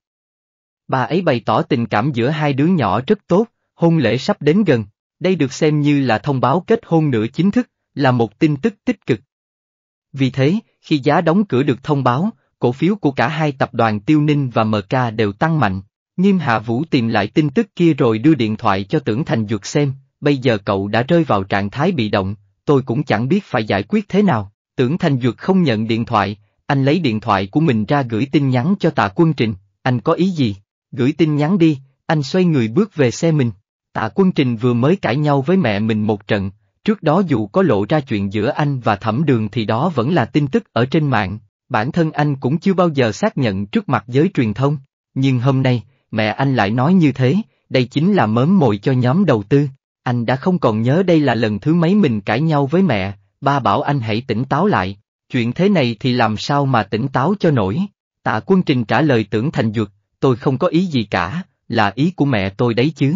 Bà ấy bày tỏ tình cảm giữa hai đứa nhỏ rất tốt, hôn lễ sắp đến gần, đây được xem như là thông báo kết hôn nửa chính thức, là một tin tức tích cực. Vì thế, khi giá đóng cửa được thông báo, cổ phiếu của cả hai tập đoàn Tiêu Ninh và MK đều tăng mạnh. Nghiêm Hạ Vũ tìm lại tin tức kia rồi đưa điện thoại cho Tưởng Thành Dược xem, bây giờ cậu đã rơi vào trạng thái bị động, tôi cũng chẳng biết phải giải quyết thế nào. Tưởng Thành Dược không nhận điện thoại, anh lấy điện thoại của mình ra gửi tin nhắn cho tạ quân trình, anh có ý gì? Gửi tin nhắn đi, anh xoay người bước về xe mình. Tạ quân trình vừa mới cãi nhau với mẹ mình một trận, trước đó dù có lộ ra chuyện giữa anh và thẩm đường thì đó vẫn là tin tức ở trên mạng, bản thân anh cũng chưa bao giờ xác nhận trước mặt giới truyền thông, nhưng hôm nay, mẹ anh lại nói như thế, đây chính là mớm mồi cho nhóm đầu tư. Anh đã không còn nhớ đây là lần thứ mấy mình cãi nhau với mẹ, ba bảo anh hãy tỉnh táo lại, chuyện thế này thì làm sao mà tỉnh táo cho nổi. Tạ quân trình trả lời tưởng thành dược, tôi không có ý gì cả, là ý của mẹ tôi đấy chứ.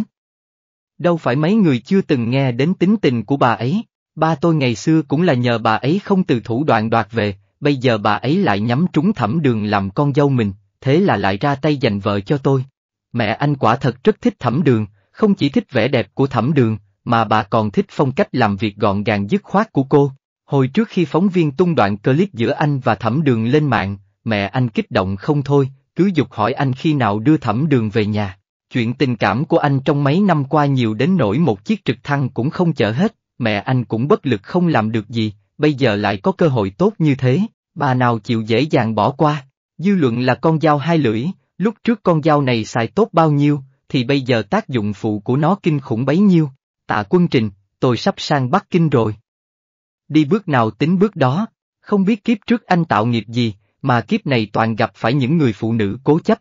Đâu phải mấy người chưa từng nghe đến tính tình của bà ấy, ba tôi ngày xưa cũng là nhờ bà ấy không từ thủ đoạn đoạt về, bây giờ bà ấy lại nhắm trúng thẩm đường làm con dâu mình, thế là lại ra tay giành vợ cho tôi. Mẹ anh quả thật rất thích thẩm đường, không chỉ thích vẻ đẹp của thẩm đường, mà bà còn thích phong cách làm việc gọn gàng dứt khoát của cô. Hồi trước khi phóng viên tung đoạn clip giữa anh và thẩm đường lên mạng, mẹ anh kích động không thôi, cứ dục hỏi anh khi nào đưa thẩm đường về nhà. Chuyện tình cảm của anh trong mấy năm qua nhiều đến nỗi một chiếc trực thăng cũng không chở hết, mẹ anh cũng bất lực không làm được gì, bây giờ lại có cơ hội tốt như thế, Bà nào chịu dễ dàng bỏ qua, dư luận là con dao hai lưỡi, lúc trước con dao này xài tốt bao nhiêu, thì bây giờ tác dụng phụ của nó kinh khủng bấy nhiêu. Tạ quân trình, tôi sắp sang Bắc Kinh rồi. Đi bước nào tính bước đó, không biết kiếp trước anh tạo nghiệp gì, mà kiếp này toàn gặp phải những người phụ nữ cố chấp.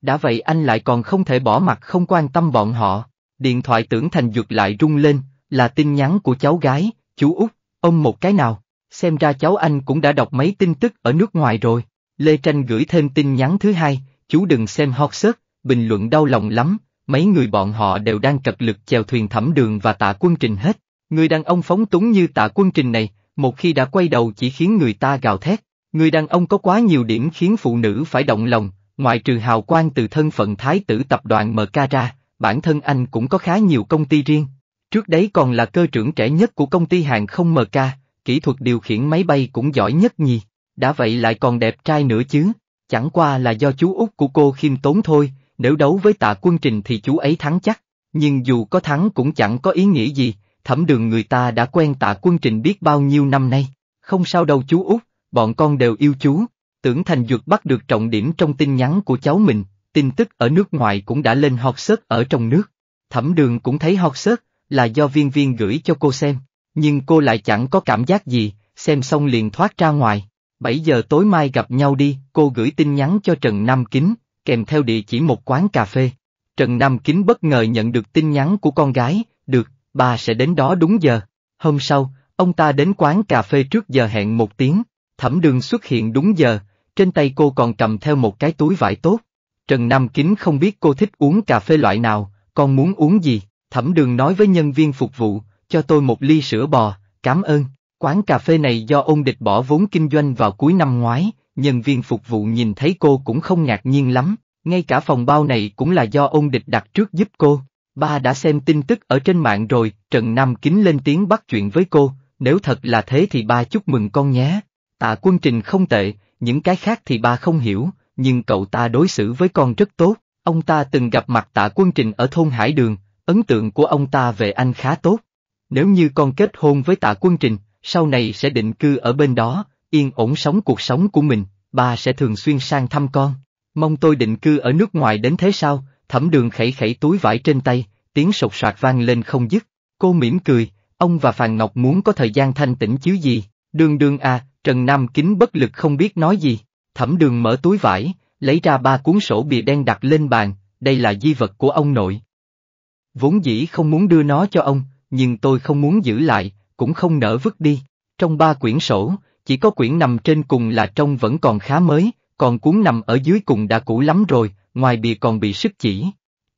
Đã vậy anh lại còn không thể bỏ mặt không quan tâm bọn họ, điện thoại tưởng thành dược lại rung lên, là tin nhắn của cháu gái, chú út, ông một cái nào. Xem ra cháu anh cũng đã đọc mấy tin tức ở nước ngoài rồi. Lê Tranh gửi thêm tin nhắn thứ hai, chú đừng xem hot search, bình luận đau lòng lắm, mấy người bọn họ đều đang cật lực chèo thuyền thẩm đường và tạ quân trình hết. Người đàn ông phóng túng như tạ quân trình này, một khi đã quay đầu chỉ khiến người ta gào thét. Người đàn ông có quá nhiều điểm khiến phụ nữ phải động lòng, ngoại trừ hào quang từ thân phận thái tử tập đoàn MK ra, bản thân anh cũng có khá nhiều công ty riêng. Trước đấy còn là cơ trưởng trẻ nhất của công ty hàng không MK, kỹ thuật điều khiển máy bay cũng giỏi nhất nhì, đã vậy lại còn đẹp trai nữa chứ, chẳng qua là do chú út của cô khiêm tốn thôi, nếu đấu với tạ quân trình thì chú ấy thắng chắc, nhưng dù có thắng cũng chẳng có ý nghĩa gì, thẩm đường người ta đã quen tạ quân trình biết bao nhiêu năm nay, không sao đâu chú út, bọn con đều yêu chú, tưởng thành dược bắt được trọng điểm trong tin nhắn của cháu mình, tin tức ở nước ngoài cũng đã lên hot search ở trong nước, thẩm đường cũng thấy hot search là do viên viên gửi cho cô xem. Nhưng cô lại chẳng có cảm giác gì, xem xong liền thoát ra ngoài. 7 giờ tối mai gặp nhau đi, cô gửi tin nhắn cho Trần Nam Kính, kèm theo địa chỉ một quán cà phê. Trần Nam Kính bất ngờ nhận được tin nhắn của con gái, được, bà sẽ đến đó đúng giờ. Hôm sau, ông ta đến quán cà phê trước giờ hẹn một tiếng, thẩm đường xuất hiện đúng giờ, trên tay cô còn cầm theo một cái túi vải tốt. Trần Nam Kính không biết cô thích uống cà phê loại nào, con muốn uống gì, thẩm đường nói với nhân viên phục vụ, cho tôi một ly sữa bò, cảm ơn. Quán cà phê này do ôn địch bỏ vốn kinh doanh vào cuối năm ngoái, nhân viên phục vụ nhìn thấy cô cũng không ngạc nhiên lắm, ngay cả phòng bao này cũng là do ôn địch đặt trước giúp cô. Ba đã xem tin tức ở trên mạng rồi, Trần Nam Kính lên tiếng bắt chuyện với cô, nếu thật là thế thì ba chúc mừng con nhé. Tạ quân trình không tệ, những cái khác thì ba không hiểu, nhưng cậu ta đối xử với con rất tốt. Ông ta từng gặp mặt tạ quân trình ở thôn Hải Đường, ấn tượng của ông ta về anh khá tốt, nếu như con kết hôn với tạ quân trình, sau này sẽ định cư ở bên đó, yên ổn sống cuộc sống của mình, bà sẽ thường xuyên sang thăm con. Mong tôi định cư ở nước ngoài đến thế sao, thẩm đường khẩy khẩy túi vải trên tay, tiếng sột soạt vang lên không dứt. Cô mỉm cười, ông và Phàn Ngọc muốn có thời gian thanh tĩnh chứ gì, đường đường à, Trần Nam kính bất lực không biết nói gì. Thẩm đường mở túi vải, lấy ra ba cuốn sổ bìa đen đặt lên bàn, đây là di vật của ông nội. Vốn dĩ không muốn đưa nó cho ông, nhưng tôi không muốn giữ lại, cũng không nỡ vứt đi. Trong ba quyển sổ, chỉ có quyển nằm trên cùng là trong vẫn còn khá mới, còn cuốn nằm ở dưới cùng đã cũ lắm rồi, ngoài bìa còn bị sức chỉ.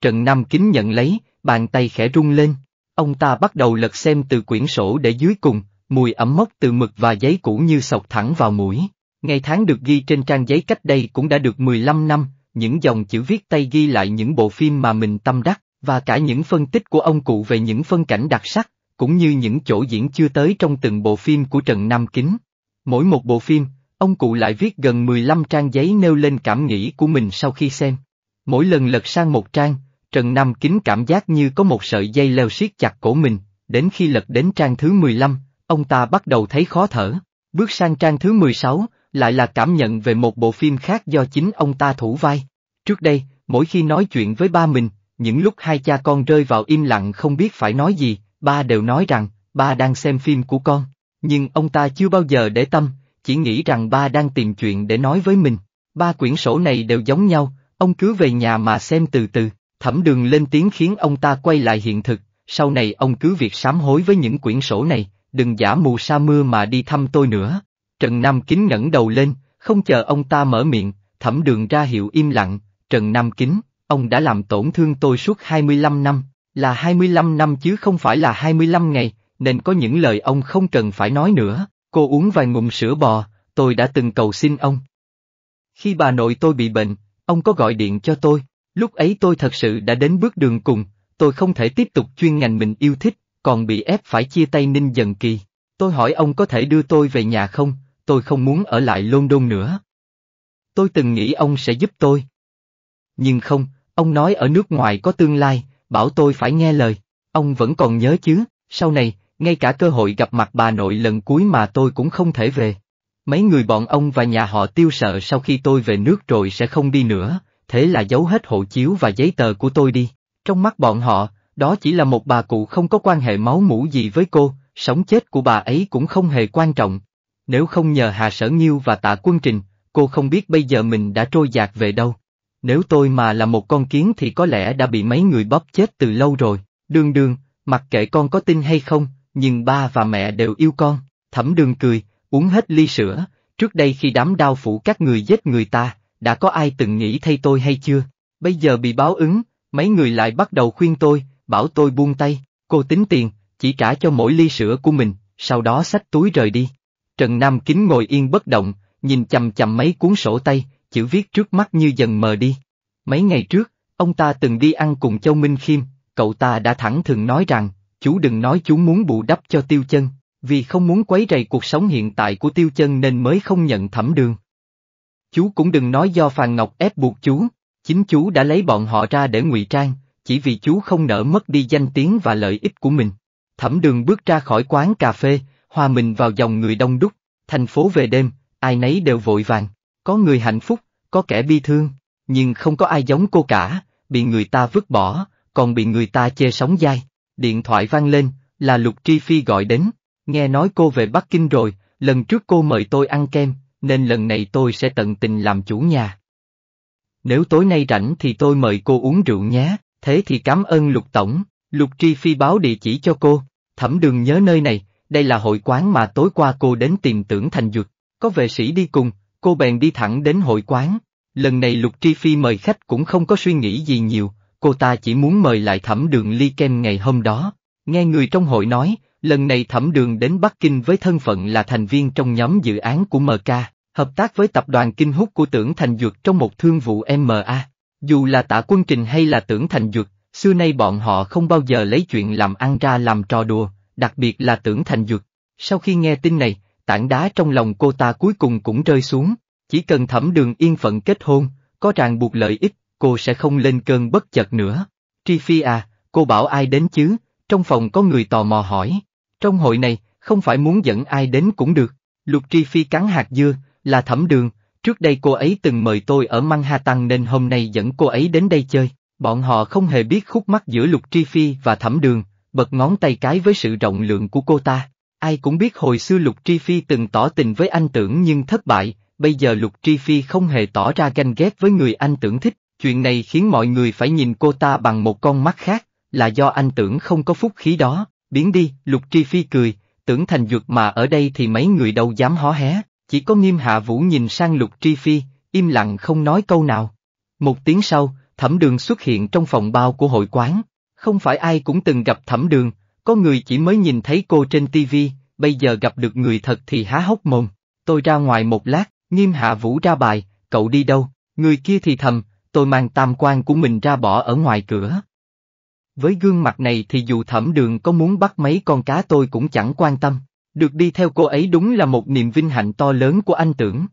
Trần Nam kính nhận lấy, bàn tay khẽ rung lên. Ông ta bắt đầu lật xem từ quyển sổ để dưới cùng, mùi ẩm mốc từ mực và giấy cũ như sọc thẳng vào mũi. Ngày tháng được ghi trên trang giấy cách đây cũng đã được 15 năm, những dòng chữ viết tay ghi lại những bộ phim mà mình tâm đắc, và cả những phân tích của ông cụ về những phân cảnh đặc sắc, cũng như những chỗ diễn chưa tới trong từng bộ phim của Trần Nam Kính. Mỗi một bộ phim, ông cụ lại viết gần 15 trang giấy nêu lên cảm nghĩ của mình sau khi xem. Mỗi lần lật sang một trang, Trần Nam Kính cảm giác như có một sợi dây leo siết chặt cổ mình, đến khi lật đến trang thứ 15, ông ta bắt đầu thấy khó thở. Bước sang trang thứ 16, lại là cảm nhận về một bộ phim khác do chính ông ta thủ vai. Trước đây, mỗi khi nói chuyện với ba mình, những lúc hai cha con rơi vào im lặng không biết phải nói gì, ba đều nói rằng, ba đang xem phim của con, nhưng ông ta chưa bao giờ để tâm, chỉ nghĩ rằng ba đang tìm chuyện để nói với mình. Ba quyển sổ này đều giống nhau, ông cứ về nhà mà xem từ từ, thẩm đường lên tiếng khiến ông ta quay lại hiện thực, sau này ông cứ việc sám hối với những quyển sổ này, đừng giả mù sa mưa mà đi thăm tôi nữa. Trần Nam Kính ngẩng đầu lên, không chờ ông ta mở miệng, thẩm đường ra hiệu im lặng, Trần Nam Kính ông đã làm tổn thương tôi suốt 25 năm, là 25 năm chứ không phải là 25 ngày, nên có những lời ông không cần phải nói nữa, cô uống vài ngụm sữa bò, tôi đã từng cầu xin ông. Khi bà nội tôi bị bệnh, ông có gọi điện cho tôi, lúc ấy tôi thật sự đã đến bước đường cùng, tôi không thể tiếp tục chuyên ngành mình yêu thích, còn bị ép phải chia tay ninh dần kỳ. Tôi hỏi ông có thể đưa tôi về nhà không, tôi không muốn ở lại London nữa. Tôi từng nghĩ ông sẽ giúp tôi, nhưng không, ông nói ở nước ngoài có tương lai, bảo tôi phải nghe lời. Ông vẫn còn nhớ chứ, sau này, ngay cả cơ hội gặp mặt bà nội lần cuối mà tôi cũng không thể về. Mấy người bọn ông và nhà họ tiêu sợ sau khi tôi về nước rồi sẽ không đi nữa, thế là giấu hết hộ chiếu và giấy tờ của tôi đi. Trong mắt bọn họ, đó chỉ là một bà cụ không có quan hệ máu mủ gì với cô, sống chết của bà ấy cũng không hề quan trọng. Nếu không nhờ Hà Sở Nghiêu và Tạ Quân Trình, cô không biết bây giờ mình đã trôi dạt về đâu. Nếu tôi mà là một con kiến thì có lẽ đã bị mấy người bóp chết từ lâu rồi, đường đường, mặc kệ con có tin hay không, nhưng ba và mẹ đều yêu con, thẩm đường cười, uống hết ly sữa, trước đây khi đám đao phủ các người giết người ta, đã có ai từng nghĩ thay tôi hay chưa, bây giờ bị báo ứng, mấy người lại bắt đầu khuyên tôi, bảo tôi buông tay, cô tính tiền, chỉ trả cho mỗi ly sữa của mình, sau đó xách túi rời đi. Trần Nam Kính ngồi yên bất động, nhìn chầm chầm mấy cuốn sổ tay, chữ viết trước mắt như dần mờ đi. Mấy ngày trước, ông ta từng đi ăn cùng Châu Minh Khiêm, cậu ta đã thẳng thừng nói rằng, chú đừng nói chú muốn bù đắp cho tiêu chân, vì không muốn quấy rầy cuộc sống hiện tại của tiêu chân nên mới không nhận thẩm đường. Chú cũng đừng nói do Phàn Ngọc ép buộc chú, chính chú đã lấy bọn họ ra để ngụy trang, chỉ vì chú không nỡ mất đi danh tiếng và lợi ích của mình. Thẩm đường bước ra khỏi quán cà phê, hòa mình vào dòng người đông đúc, thành phố về đêm, ai nấy đều vội vàng. Có người hạnh phúc, có kẻ bi thương, nhưng không có ai giống cô cả, bị người ta vứt bỏ, còn bị người ta chê sóng dai. Điện thoại vang lên, là Lục Tri Phi gọi đến, nghe nói cô về Bắc Kinh rồi, lần trước cô mời tôi ăn kem, nên lần này tôi sẽ tận tình làm chủ nhà. Nếu tối nay rảnh thì tôi mời cô uống rượu nhé, thế thì cảm ơn Lục Tổng, Lục Tri Phi báo địa chỉ cho cô, thẩm đường nhớ nơi này, đây là hội quán mà tối qua cô đến tìm tưởng thành dược, có vệ sĩ đi cùng, cô bèn đi thẳng đến hội quán. Lần này Lục Tri Phi mời khách cũng không có suy nghĩ gì nhiều, cô ta chỉ muốn mời lại thẩm đường Ly Kem ngày hôm đó. Nghe người trong hội nói, lần này thẩm đường đến Bắc Kinh với thân phận là thành viên trong nhóm dự án của MK, hợp tác với tập đoàn Kinh Húc của Tưởng Thành Dược trong một thương vụ MA. Dù là tạ quân trình hay là Tưởng Thành Dược, xưa nay bọn họ không bao giờ lấy chuyện làm ăn ra làm trò đùa, đặc biệt là Tưởng Thành Dược. Sau khi nghe tin này, tảng đá trong lòng cô ta cuối cùng cũng rơi xuống, chỉ cần thẩm đường yên phận kết hôn, có ràng buộc lợi ích, cô sẽ không lên cơn bất chợt nữa. Tri Phi à, cô bảo ai đến chứ, trong phòng có người tò mò hỏi, trong hội này, không phải muốn dẫn ai đến cũng được, Lục Tri Phi cắn hạt dưa, là thẩm đường, trước đây cô ấy từng mời tôi ở Manhattan nên hôm nay dẫn cô ấy đến đây chơi, bọn họ không hề biết khúc mắc giữa Lục Tri Phi và thẩm đường, bật ngón tay cái với sự rộng lượng của cô ta. Ai cũng biết hồi xưa Lục Tri Phi từng tỏ tình với anh tưởng nhưng thất bại, bây giờ Lục Tri Phi không hề tỏ ra ganh ghét với người anh tưởng thích, chuyện này khiến mọi người phải nhìn cô ta bằng một con mắt khác, là do anh tưởng không có phúc khí đó, biến đi, Lục Tri Phi cười, tưởng thành dược mà ở đây thì mấy người đâu dám hó hé, chỉ có nghiêm hạ vũ nhìn sang Lục Tri Phi, im lặng không nói câu nào. Một tiếng sau, thẩm đường xuất hiện trong phòng bao của hội quán, không phải ai cũng từng gặp thẩm đường, có người chỉ mới nhìn thấy cô trên tivi, bây giờ gặp được người thật thì há hốc mồm. Tôi ra ngoài một lát, nghiêm hạ vũ ra bài, cậu đi đâu, người kia thì thầm, tôi mang tam quan của mình ra bỏ ở ngoài cửa. Với gương mặt này thì dù thẩm đường có muốn bắt mấy con cá tôi cũng chẳng quan tâm. Được đi theo cô ấy đúng là một niềm vinh hạnh to lớn của anh tưởng.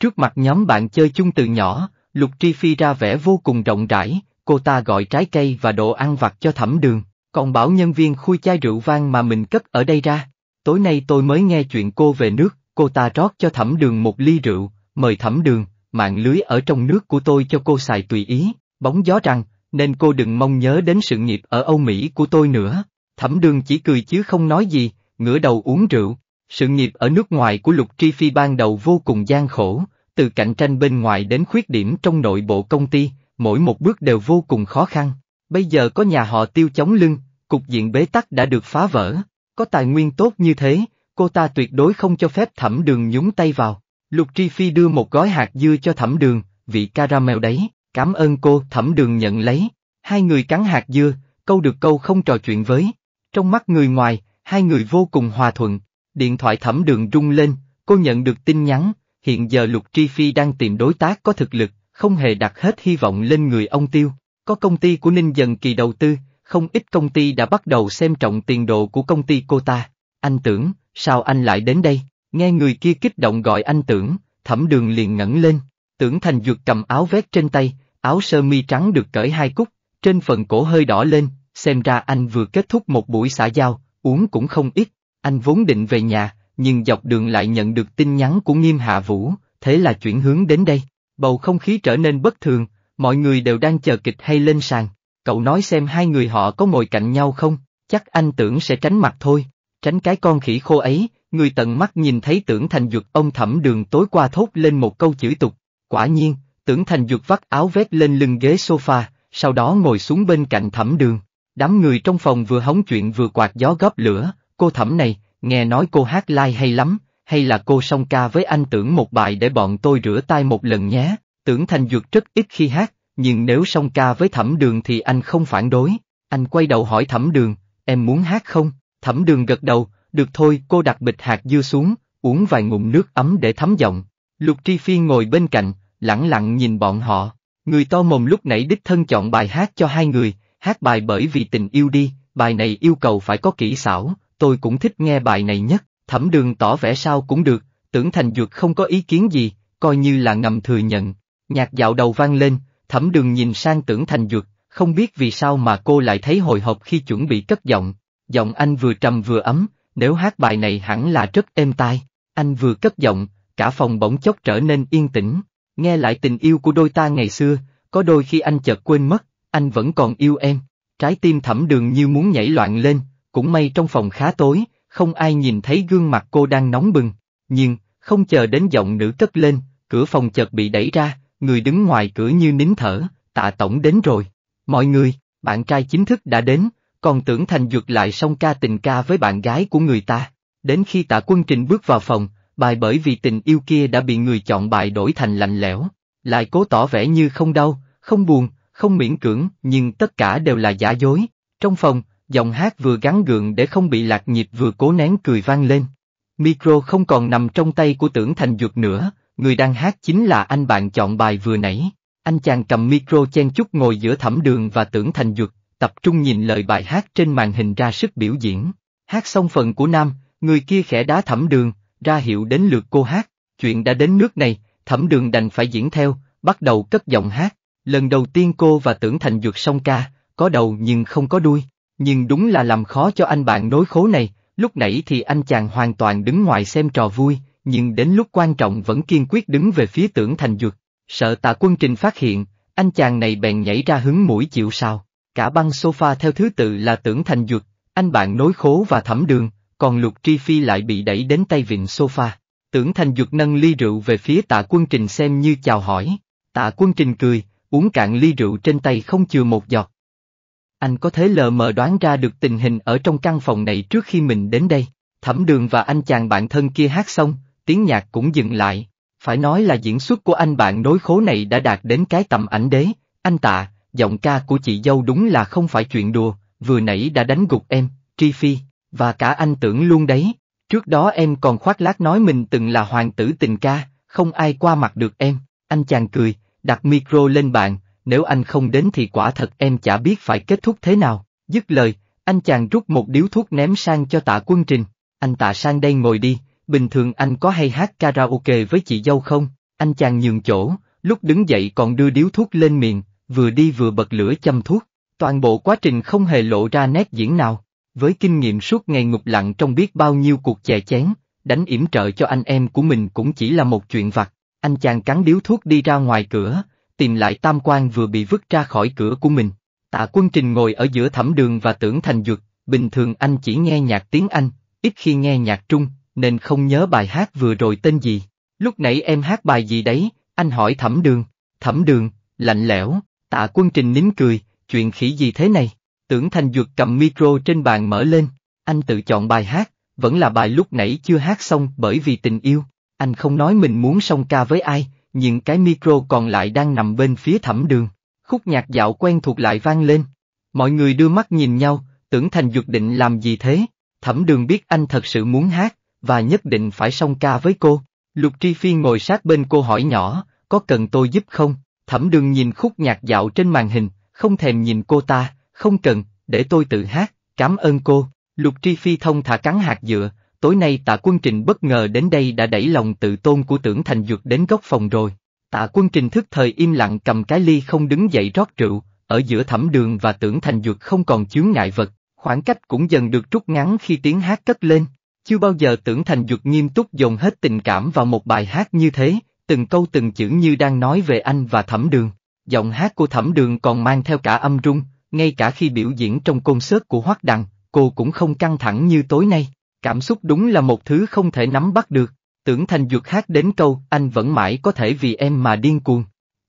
Trước mặt nhóm bạn chơi chung từ nhỏ, Lục Tri Phi ra vẻ vô cùng rộng rãi, cô ta gọi trái cây và đồ ăn vặt cho thẩm đường còn bảo nhân viên khui chai rượu vang mà mình cất ở đây ra. Tối nay tôi mới nghe chuyện cô về nước, cô ta rót cho thẩm đường một ly rượu, mời thẩm đường, mạng lưới ở trong nước của tôi cho cô xài tùy ý, bóng gió rằng, nên cô đừng mong nhớ đến sự nghiệp ở Âu Mỹ của tôi nữa. Thẩm đường chỉ cười chứ không nói gì, ngửa đầu uống rượu. Sự nghiệp ở nước ngoài của Lục Tri Phi ban đầu vô cùng gian khổ, từ cạnh tranh bên ngoài đến khuyết điểm trong nội bộ công ty, mỗi một bước đều vô cùng khó khăn. Bây giờ có nhà họ tiêu chống lưng, cục diện bế tắc đã được phá vỡ, có tài nguyên tốt như thế, cô ta tuyệt đối không cho phép thẩm đường nhúng tay vào. Lục Tri Phi đưa một gói hạt dưa cho thẩm đường, vị caramel đấy, cảm ơn cô, thẩm đường nhận lấy. Hai người cắn hạt dưa, câu được câu không trò chuyện với. Trong mắt người ngoài, hai người vô cùng hòa thuận. Điện thoại thẩm đường rung lên, cô nhận được tin nhắn, hiện giờ Lục Tri Phi đang tìm đối tác có thực lực, không hề đặt hết hy vọng lên người ông Tiêu. Có công ty của Ninh Dần Kỳ đầu tư, không ít công ty đã bắt đầu xem trọng tiền đồ của công ty cô ta. Anh tưởng, sao anh lại đến đây? Nghe người kia kích động gọi anh tưởng, thẩm đường liền ngẩng lên. Tưởng Thành Dược cầm áo vét trên tay, áo sơ mi trắng được cởi hai cúc, trên phần cổ hơi đỏ lên, xem ra anh vừa kết thúc một buổi xã giao, uống cũng không ít. Anh vốn định về nhà, nhưng dọc đường lại nhận được tin nhắn của Nghiêm Hạ Vũ, thế là chuyển hướng đến đây. Bầu không khí trở nên bất thường, Mọi người đều đang chờ kịch hay lên sàn, cậu nói xem hai người họ có ngồi cạnh nhau không, chắc anh tưởng sẽ tránh mặt thôi, tránh cái con khỉ khô ấy, người tận mắt nhìn thấy tưởng thành duật ông thẩm đường tối qua thốt lên một câu chửi tục. Quả nhiên, tưởng thành duật vắt áo vét lên lưng ghế sofa, sau đó ngồi xuống bên cạnh thẩm đường. Đám người trong phòng vừa hóng chuyện vừa quạt gió góp lửa, cô thẩm này, nghe nói cô hát lai like hay lắm, hay là cô song ca với anh tưởng một bài để bọn tôi rửa tay một lần nhé. Tưởng Thành Duyệt rất ít khi hát, nhưng nếu song ca với Thẩm Đường thì anh không phản đối. Anh quay đầu hỏi Thẩm Đường, em muốn hát không? Thẩm Đường gật đầu, được thôi cô đặt bịch hạt dưa xuống, uống vài ngụm nước ấm để thấm giọng. Lục Tri Phi ngồi bên cạnh, lặng lặng nhìn bọn họ. Người to mồm lúc nãy đích thân chọn bài hát cho hai người, hát bài bởi vì tình yêu đi, bài này yêu cầu phải có kỹ xảo, tôi cũng thích nghe bài này nhất, thẩm đường tỏ vẻ sao cũng được, tưởng thành dược không có ý kiến gì, coi như là ngầm thừa nhận, Nhạc dạo đầu vang lên, thẩm đường nhìn sang tưởng thành dược, không biết vì sao mà cô lại thấy hồi hộp khi chuẩn bị cất giọng. Giọng anh vừa trầm vừa ấm, nếu hát bài này hẳn là rất êm tai. Anh vừa cất giọng, cả phòng bỗng chốc trở nên yên tĩnh. Nghe lại tình yêu của đôi ta ngày xưa, có đôi khi anh chợt quên mất, anh vẫn còn yêu em. Trái tim thẩm đường như muốn nhảy loạn lên, cũng may trong phòng khá tối, không ai nhìn thấy gương mặt cô đang nóng bừng. Nhưng, không chờ đến giọng nữ cất lên, cửa phòng chợt bị đẩy ra, người đứng ngoài cửa như nín thở, tạ tổng đến rồi. Mọi người, bạn trai chính thức đã đến, còn tưởng thành dược lại song ca tình ca với bạn gái của người ta. Đến khi tạ quân trình bước vào phòng, bài bởi vì tình yêu kia đã bị người chọn bài đổi thành lạnh lẽo, lại cố tỏ vẻ như không đau, không buồn, không miễn cưỡng, nhưng tất cả đều là giả dối. Trong phòng, giọng hát vừa gắn gượng để không bị lạc nhịp vừa cố nén cười vang lên. Micro không còn nằm trong tay của tưởng thành dược nữa, người đang hát chính là anh bạn chọn bài vừa nãy. Anh chàng cầm micro chen chút ngồi giữa thẩm đường và tưởng thành duật, tập trung nhìn lời bài hát trên màn hình ra sức biểu diễn. Hát xong phần của Nam, người kia khẽ đá thẩm đường, ra hiệu đến lượt cô hát. Chuyện đã đến nước này, thẩm đường đành phải diễn theo, bắt đầu cất giọng hát. Lần đầu tiên cô và tưởng thành duật song ca, có đầu nhưng không có đuôi. Nhưng đúng là làm khó cho anh bạn nối khố này, lúc nãy thì anh chàng hoàn toàn đứng ngoài xem trò vui, nhưng đến lúc quan trọng vẫn kiên quyết đứng về phía tưởng thành duật. Sợ tạ quân trình phát hiện, anh chàng này bèn nhảy ra hứng mũi chịu sao. Cả băng sofa theo thứ tự là tưởng thành duật, anh bạn nối khố và thẩm đường, còn lục tri phi lại bị đẩy đến tay vịn sofa. Tưởng thành duật nâng ly rượu về phía tạ quân trình xem như chào hỏi. Tạ quân trình cười, uống cạn ly rượu trên tay không chừa một giọt. Anh có thể lờ mờ đoán ra được tình hình ở trong căn phòng này trước khi mình đến đây. Thẩm đường và anh chàng bạn thân kia hát xong, tiếng nhạc cũng dừng lại. Phải nói là diễn xuất của anh bạn đối khố này đã đạt đến cái tầm ảnh đế, anh tạ, giọng ca của chị dâu đúng là không phải chuyện đùa, vừa nãy đã đánh gục em, Tri Phi, và cả anh tưởng luôn đấy, trước đó em còn khoác lác nói mình từng là hoàng tử tình ca, không ai qua mặt được em, anh chàng cười, đặt micro lên bàn, nếu anh không đến thì quả thật em chả biết phải kết thúc thế nào, dứt lời, anh chàng rút một điếu thuốc ném sang cho tạ quân trình, anh tạ sang đây ngồi đi, Bình thường anh có hay hát karaoke với chị dâu không? Anh chàng nhường chỗ, lúc đứng dậy còn đưa điếu thuốc lên miệng, vừa đi vừa bật lửa châm thuốc. Toàn bộ quá trình không hề lộ ra nét diễn nào. Với kinh nghiệm suốt ngày ngục lặng trong biết bao nhiêu cuộc chè chén, đánh yểm trợ cho anh em của mình cũng chỉ là một chuyện vặt. Anh chàng cắn điếu thuốc đi ra ngoài cửa, tìm lại tam quan vừa bị vứt ra khỏi cửa của mình. Tạ quân trình ngồi ở giữa thẩm đường và tưởng thành dược, bình thường anh chỉ nghe nhạc tiếng Anh, ít khi nghe nhạc Trung, nên không nhớ bài hát vừa rồi tên gì. Lúc nãy em hát bài gì đấy, anh hỏi thẩm đường. Thẩm đường, lạnh lẽo, tạ quân trình nín cười, chuyện khỉ gì thế này? Tưởng Thành Dược cầm micro trên bàn mở lên, anh tự chọn bài hát, vẫn là bài lúc nãy chưa hát xong bởi vì tình yêu. Anh không nói mình muốn song ca với ai, nhưng cái micro còn lại đang nằm bên phía thẩm đường. Khúc nhạc dạo quen thuộc lại vang lên. Mọi người đưa mắt nhìn nhau, tưởng Thành Dược định làm gì thế? Thẩm đường biết anh thật sự muốn hát, và nhất định phải song ca với cô. Lục Tri Phi ngồi sát bên cô hỏi nhỏ, có cần tôi giúp không? Thẩm đường nhìn khúc nhạc dạo trên màn hình, không thèm nhìn cô ta, không cần, để tôi tự hát, cảm ơn cô. Lục Tri Phi thông thả cắn hạt dựa, tối nay tạ quân trình bất ngờ đến đây đã đẩy lòng tự tôn của tưởng thành dược đến góc phòng rồi. Tạ quân trình thức thời im lặng cầm cái ly không đứng dậy rót rượu, ở giữa thẩm đường và tưởng thành dược không còn chướng ngại vật, khoảng cách cũng dần được rút ngắn khi tiếng hát cất lên. Chưa bao giờ tưởng Thành Duật nghiêm túc dồn hết tình cảm vào một bài hát như thế, từng câu từng chữ như đang nói về anh và Thẩm Đường. Giọng hát của Thẩm Đường còn mang theo cả âm rung, ngay cả khi biểu diễn trong concert của Hoắc Đằng, cô cũng không căng thẳng như tối nay. Cảm xúc đúng là một thứ không thể nắm bắt được. Tưởng Thành Duật hát đến câu anh vẫn mãi có thể vì em mà điên cuồng.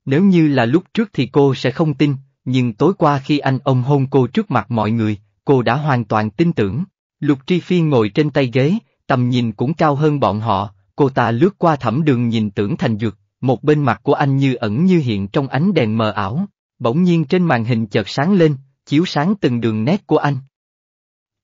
Nếu như là lúc trước thì cô sẽ không tin, nhưng tối qua khi anh ôm hôn cô trước mặt mọi người, cô đã hoàn toàn tin tưởng. Lục Tri Phi ngồi trên tay ghế, tầm nhìn cũng cao hơn bọn họ, cô ta lướt qua thẳm đường nhìn tưởng thành dược, một bên mặt của anh như ẩn như hiện trong ánh đèn mờ ảo, bỗng nhiên trên màn hình chợt sáng lên, chiếu sáng từng đường nét của anh.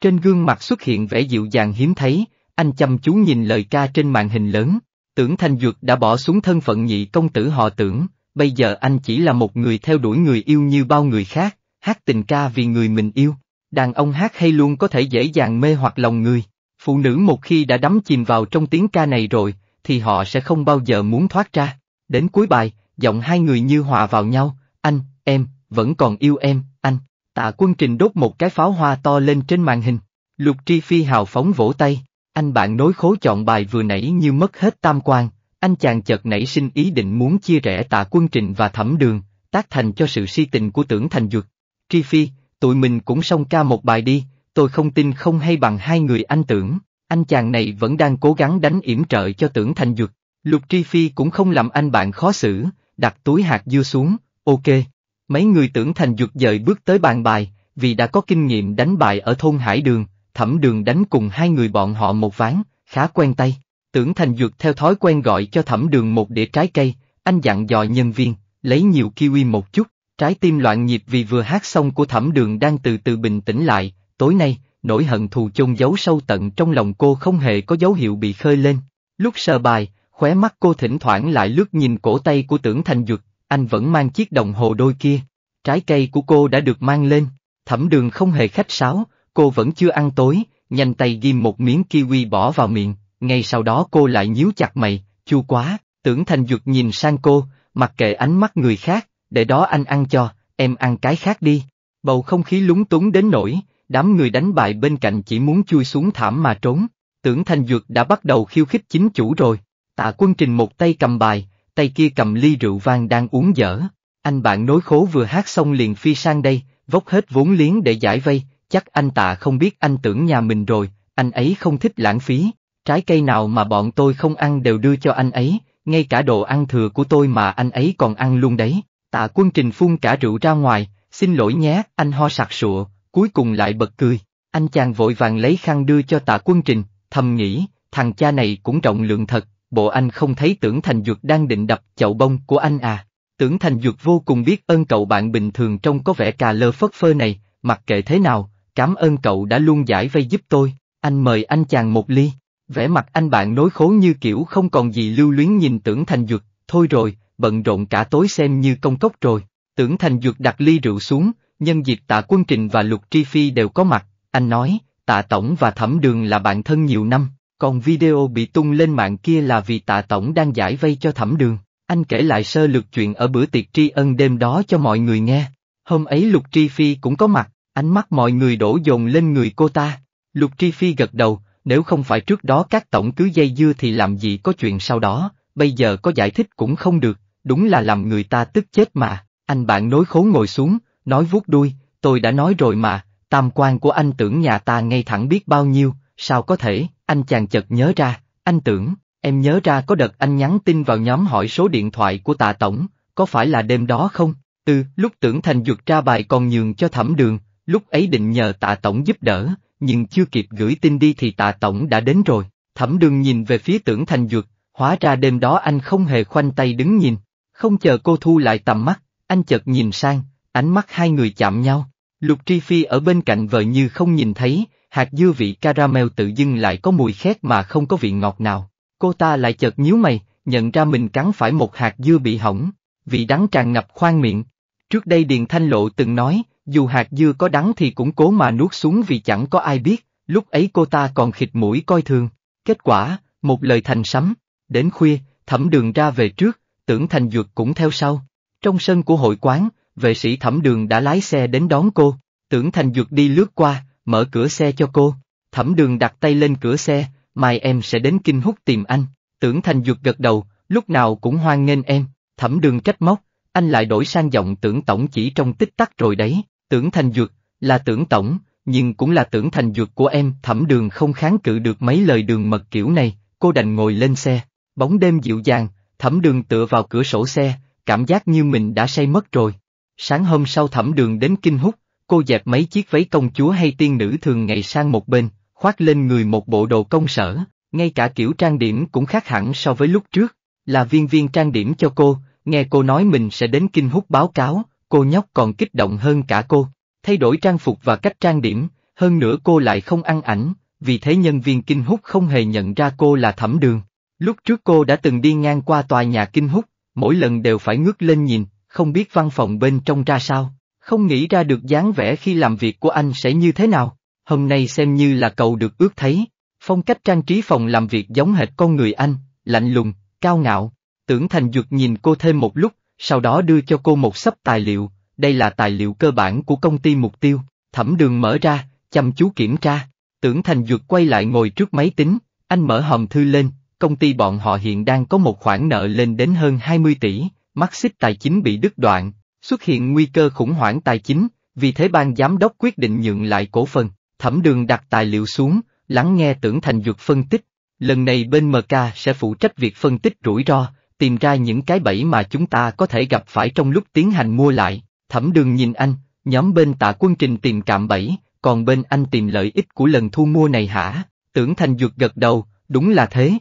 Trên gương mặt xuất hiện vẻ dịu dàng hiếm thấy, anh chăm chú nhìn lời ca trên màn hình lớn, tưởng Thanh Dược đã bỏ xuống thân phận nhị công tử họ tưởng, bây giờ anh chỉ là một người theo đuổi người yêu như bao người khác, hát tình ca vì người mình yêu. Đàn ông hát hay luôn có thể dễ dàng mê hoặc lòng người. Phụ nữ một khi đã đắm chìm vào trong tiếng ca này rồi, thì họ sẽ không bao giờ muốn thoát ra. Đến cuối bài, giọng hai người như hòa vào nhau, anh, em, vẫn còn yêu em, anh. Tạ quân trình đốt một cái pháo hoa to lên trên màn hình. Lục tri phi hào phóng vỗ tay, anh bạn nối khố chọn bài vừa nãy như mất hết tam quan, anh chàng chợt nảy sinh ý định muốn chia rẽ tạ quân trình và thẩm đường, tác thành cho sự si tình của tưởng thành dược. Tri phi, tụi mình cũng xong ca một bài đi, tôi không tin không hay bằng hai người anh tưởng, anh chàng này vẫn đang cố gắng đánh yểm trợ cho tưởng thành dược. Lục Tri Phi cũng không làm anh bạn khó xử, đặt túi hạt dưa xuống, ok. Mấy người tưởng thành dược dời bước tới bàn bài, vì đã có kinh nghiệm đánh bài ở thôn Hải Đường, thẩm đường đánh cùng hai người bọn họ một ván, khá quen tay. Tưởng thành dược theo thói quen gọi cho thẩm đường một đĩa trái cây, anh dặn dò nhân viên, lấy nhiều kiwi một chút, Trái tim loạn nhịp vì vừa hát xong của thẩm đường đang từ từ bình tĩnh lại, tối nay, nỗi hận thù chôn giấu sâu tận trong lòng cô không hề có dấu hiệu bị khơi lên. Lúc sờ bài, khóe mắt cô thỉnh thoảng lại lướt nhìn cổ tay của tưởng thành dực, anh vẫn mang chiếc đồng hồ đôi kia. Trái cây của cô đã được mang lên, thẩm đường không hề khách sáo, cô vẫn chưa ăn tối, nhanh tay ghim một miếng kiwi bỏ vào miệng, ngay sau đó cô lại nhíu chặt mày, chua quá, tưởng thành dực nhìn sang cô, mặc kệ ánh mắt người khác, để đó anh ăn cho, em ăn cái khác đi. Bầu không khí lúng túng đến nỗi, đám người đánh bài bên cạnh chỉ muốn chui xuống thảm mà trốn, tưởng Thanh Dược đã bắt đầu khiêu khích chính chủ rồi. Tạ quân trình một tay cầm bài, tay kia cầm ly rượu vang đang uống dở. Anh bạn nối khố vừa hát xong liền phi sang đây, vốc hết vốn liếng để giải vây, chắc anh tạ không biết anh tưởng nhà mình rồi, anh ấy không thích lãng phí, trái cây nào mà bọn tôi không ăn đều đưa cho anh ấy, ngay cả đồ ăn thừa của tôi mà anh ấy còn ăn luôn đấy. Tạ quân trình phun cả rượu ra ngoài, xin lỗi nhé, anh ho sặc sụa, cuối cùng lại bật cười. Anh chàng vội vàng lấy khăn đưa cho tạ quân trình, thầm nghĩ, thằng cha này cũng rộng lượng thật, bộ anh không thấy tưởng thành dược đang định đập chậu bông của anh à. Tưởng thành dược vô cùng biết ơn cậu bạn bình thường trông có vẻ cà lơ phất phơ này, mặc kệ thế nào, cảm ơn cậu đã luôn giải vây giúp tôi, anh mời anh chàng một ly. Vẻ mặt anh bạn nối khố như kiểu không còn gì lưu luyến nhìn tưởng thành dược, thôi rồi, bận rộn cả tối xem như công cốc rồi. Tưởng Thành Dược đặt ly rượu xuống, nhân dịp tạ quân trình và lục tri phi đều có mặt, anh nói, tạ tổng và thẩm đường là bạn thân nhiều năm, còn video bị tung lên mạng kia là vì tạ tổng đang giải vây cho thẩm đường. Anh kể lại sơ lược chuyện ở bữa tiệc tri ân đêm đó cho mọi người nghe. Hôm ấy lục tri phi cũng có mặt, ánh mắt mọi người đổ dồn lên người cô ta. Lục tri phi gật đầu, nếu không phải trước đó các tổng cứ dây dưa thì làm gì có chuyện sau đó, bây giờ có giải thích cũng không được đúng là làm người ta tức chết mà, anh bạn nối khố ngồi xuống, nói vuốt đuôi, tôi đã nói rồi mà, tam quan của anh tưởng nhà ta ngay thẳng biết bao nhiêu, sao có thể, anh chàng chợt nhớ ra, anh tưởng, em nhớ ra có đợt anh nhắn tin vào nhóm hỏi số điện thoại của tạ tổng, có phải là đêm đó không? Từ lúc tưởng thành dược ra bài còn nhường cho thẩm đường, lúc ấy định nhờ tạ tổng giúp đỡ, nhưng chưa kịp gửi tin đi thì tạ tổng đã đến rồi. Thẩm đường nhìn về phía tưởng thành dược, hóa ra đêm đó anh không hề khoanh tay đứng nhìn, không chờ cô thu lại tầm mắt, anh chợt nhìn sang, ánh mắt hai người chạm nhau. Lục Tri Phi ở bên cạnh vợ như không nhìn thấy, hạt dưa vị caramel tự dưng lại có mùi khét mà không có vị ngọt nào. Cô ta lại chợt nhíu mày, nhận ra mình cắn phải một hạt dưa bị hỏng, vị đắng tràn ngập khoang miệng. Trước đây Điền Thanh Lộ từng nói, dù hạt dưa có đắng thì cũng cố mà nuốt xuống vì chẳng có ai biết, lúc ấy cô ta còn khịt mũi coi thường. Kết quả, một lời thành sấm, đến khuya, thẩm đường ra về trước, tưởng Thành Dược cũng theo sau. Trong sân của hội quán, vệ sĩ thẩm đường đã lái xe đến đón cô, tưởng Thành Dược đi lướt qua, mở cửa xe cho cô. Thẩm đường đặt tay lên cửa xe, mai em sẽ đến kinh hút tìm anh. Tưởng Thành Dược gật đầu, lúc nào cũng hoan nghênh em, thẩm đường trách móc, anh lại đổi sang giọng tưởng tổng chỉ trong tích tắc rồi đấy, tưởng Thành Dược, là tưởng tổng, nhưng cũng là tưởng Thành Dược của em, thẩm đường không kháng cự được mấy lời đường mật kiểu này, cô đành ngồi lên xe, bóng đêm dịu dàng, thẩm đường tựa vào cửa sổ xe, cảm giác như mình đã say mất rồi. Sáng hôm sau thẩm đường đến Kinh hút, cô dẹp mấy chiếc váy công chúa hay tiên nữ thường ngày sang một bên, khoác lên người một bộ đồ công sở, ngay cả kiểu trang điểm cũng khác hẳn so với lúc trước. Là viên viên trang điểm cho cô, nghe cô nói mình sẽ đến Kinh hút báo cáo, cô nhóc còn kích động hơn cả cô. Thay đổi trang phục và cách trang điểm, hơn nữa cô lại không ăn ảnh, vì thế nhân viên Kinh hút không hề nhận ra cô là thẩm đường. Lúc trước cô đã từng đi ngang qua tòa nhà Kinh hút, mỗi lần đều phải ngước lên nhìn, không biết văn phòng bên trong ra sao, không nghĩ ra được dáng vẻ khi làm việc của anh sẽ như thế nào, hôm nay xem như là cầu được ước thấy, phong cách trang trí phòng làm việc giống hệt con người anh, lạnh lùng, cao ngạo, tưởng thành dược nhìn cô thêm một lúc, sau đó đưa cho cô một sấp tài liệu, đây là tài liệu cơ bản của công ty mục tiêu, thẩm đường mở ra, chăm chú kiểm tra, tưởng thành dược quay lại ngồi trước máy tính, anh mở hòm thư lên, công ty bọn họ hiện đang có một khoản nợ lên đến hơn 20 tỷ, mắc xích tài chính bị đứt đoạn, xuất hiện nguy cơ khủng hoảng tài chính, vì thế ban giám đốc quyết định nhượng lại cổ phần, thẩm đường đặt tài liệu xuống, lắng nghe tưởng thành dược phân tích. Lần này bên MK sẽ phụ trách việc phân tích rủi ro, tìm ra những cái bẫy mà chúng ta có thể gặp phải trong lúc tiến hành mua lại. Thẩm đường nhìn anh, nhóm bên tạ quân trình tìm cạm bẫy, còn bên anh tìm lợi ích của lần thu mua này hả? Tưởng thành dược gật đầu, đúng là thế,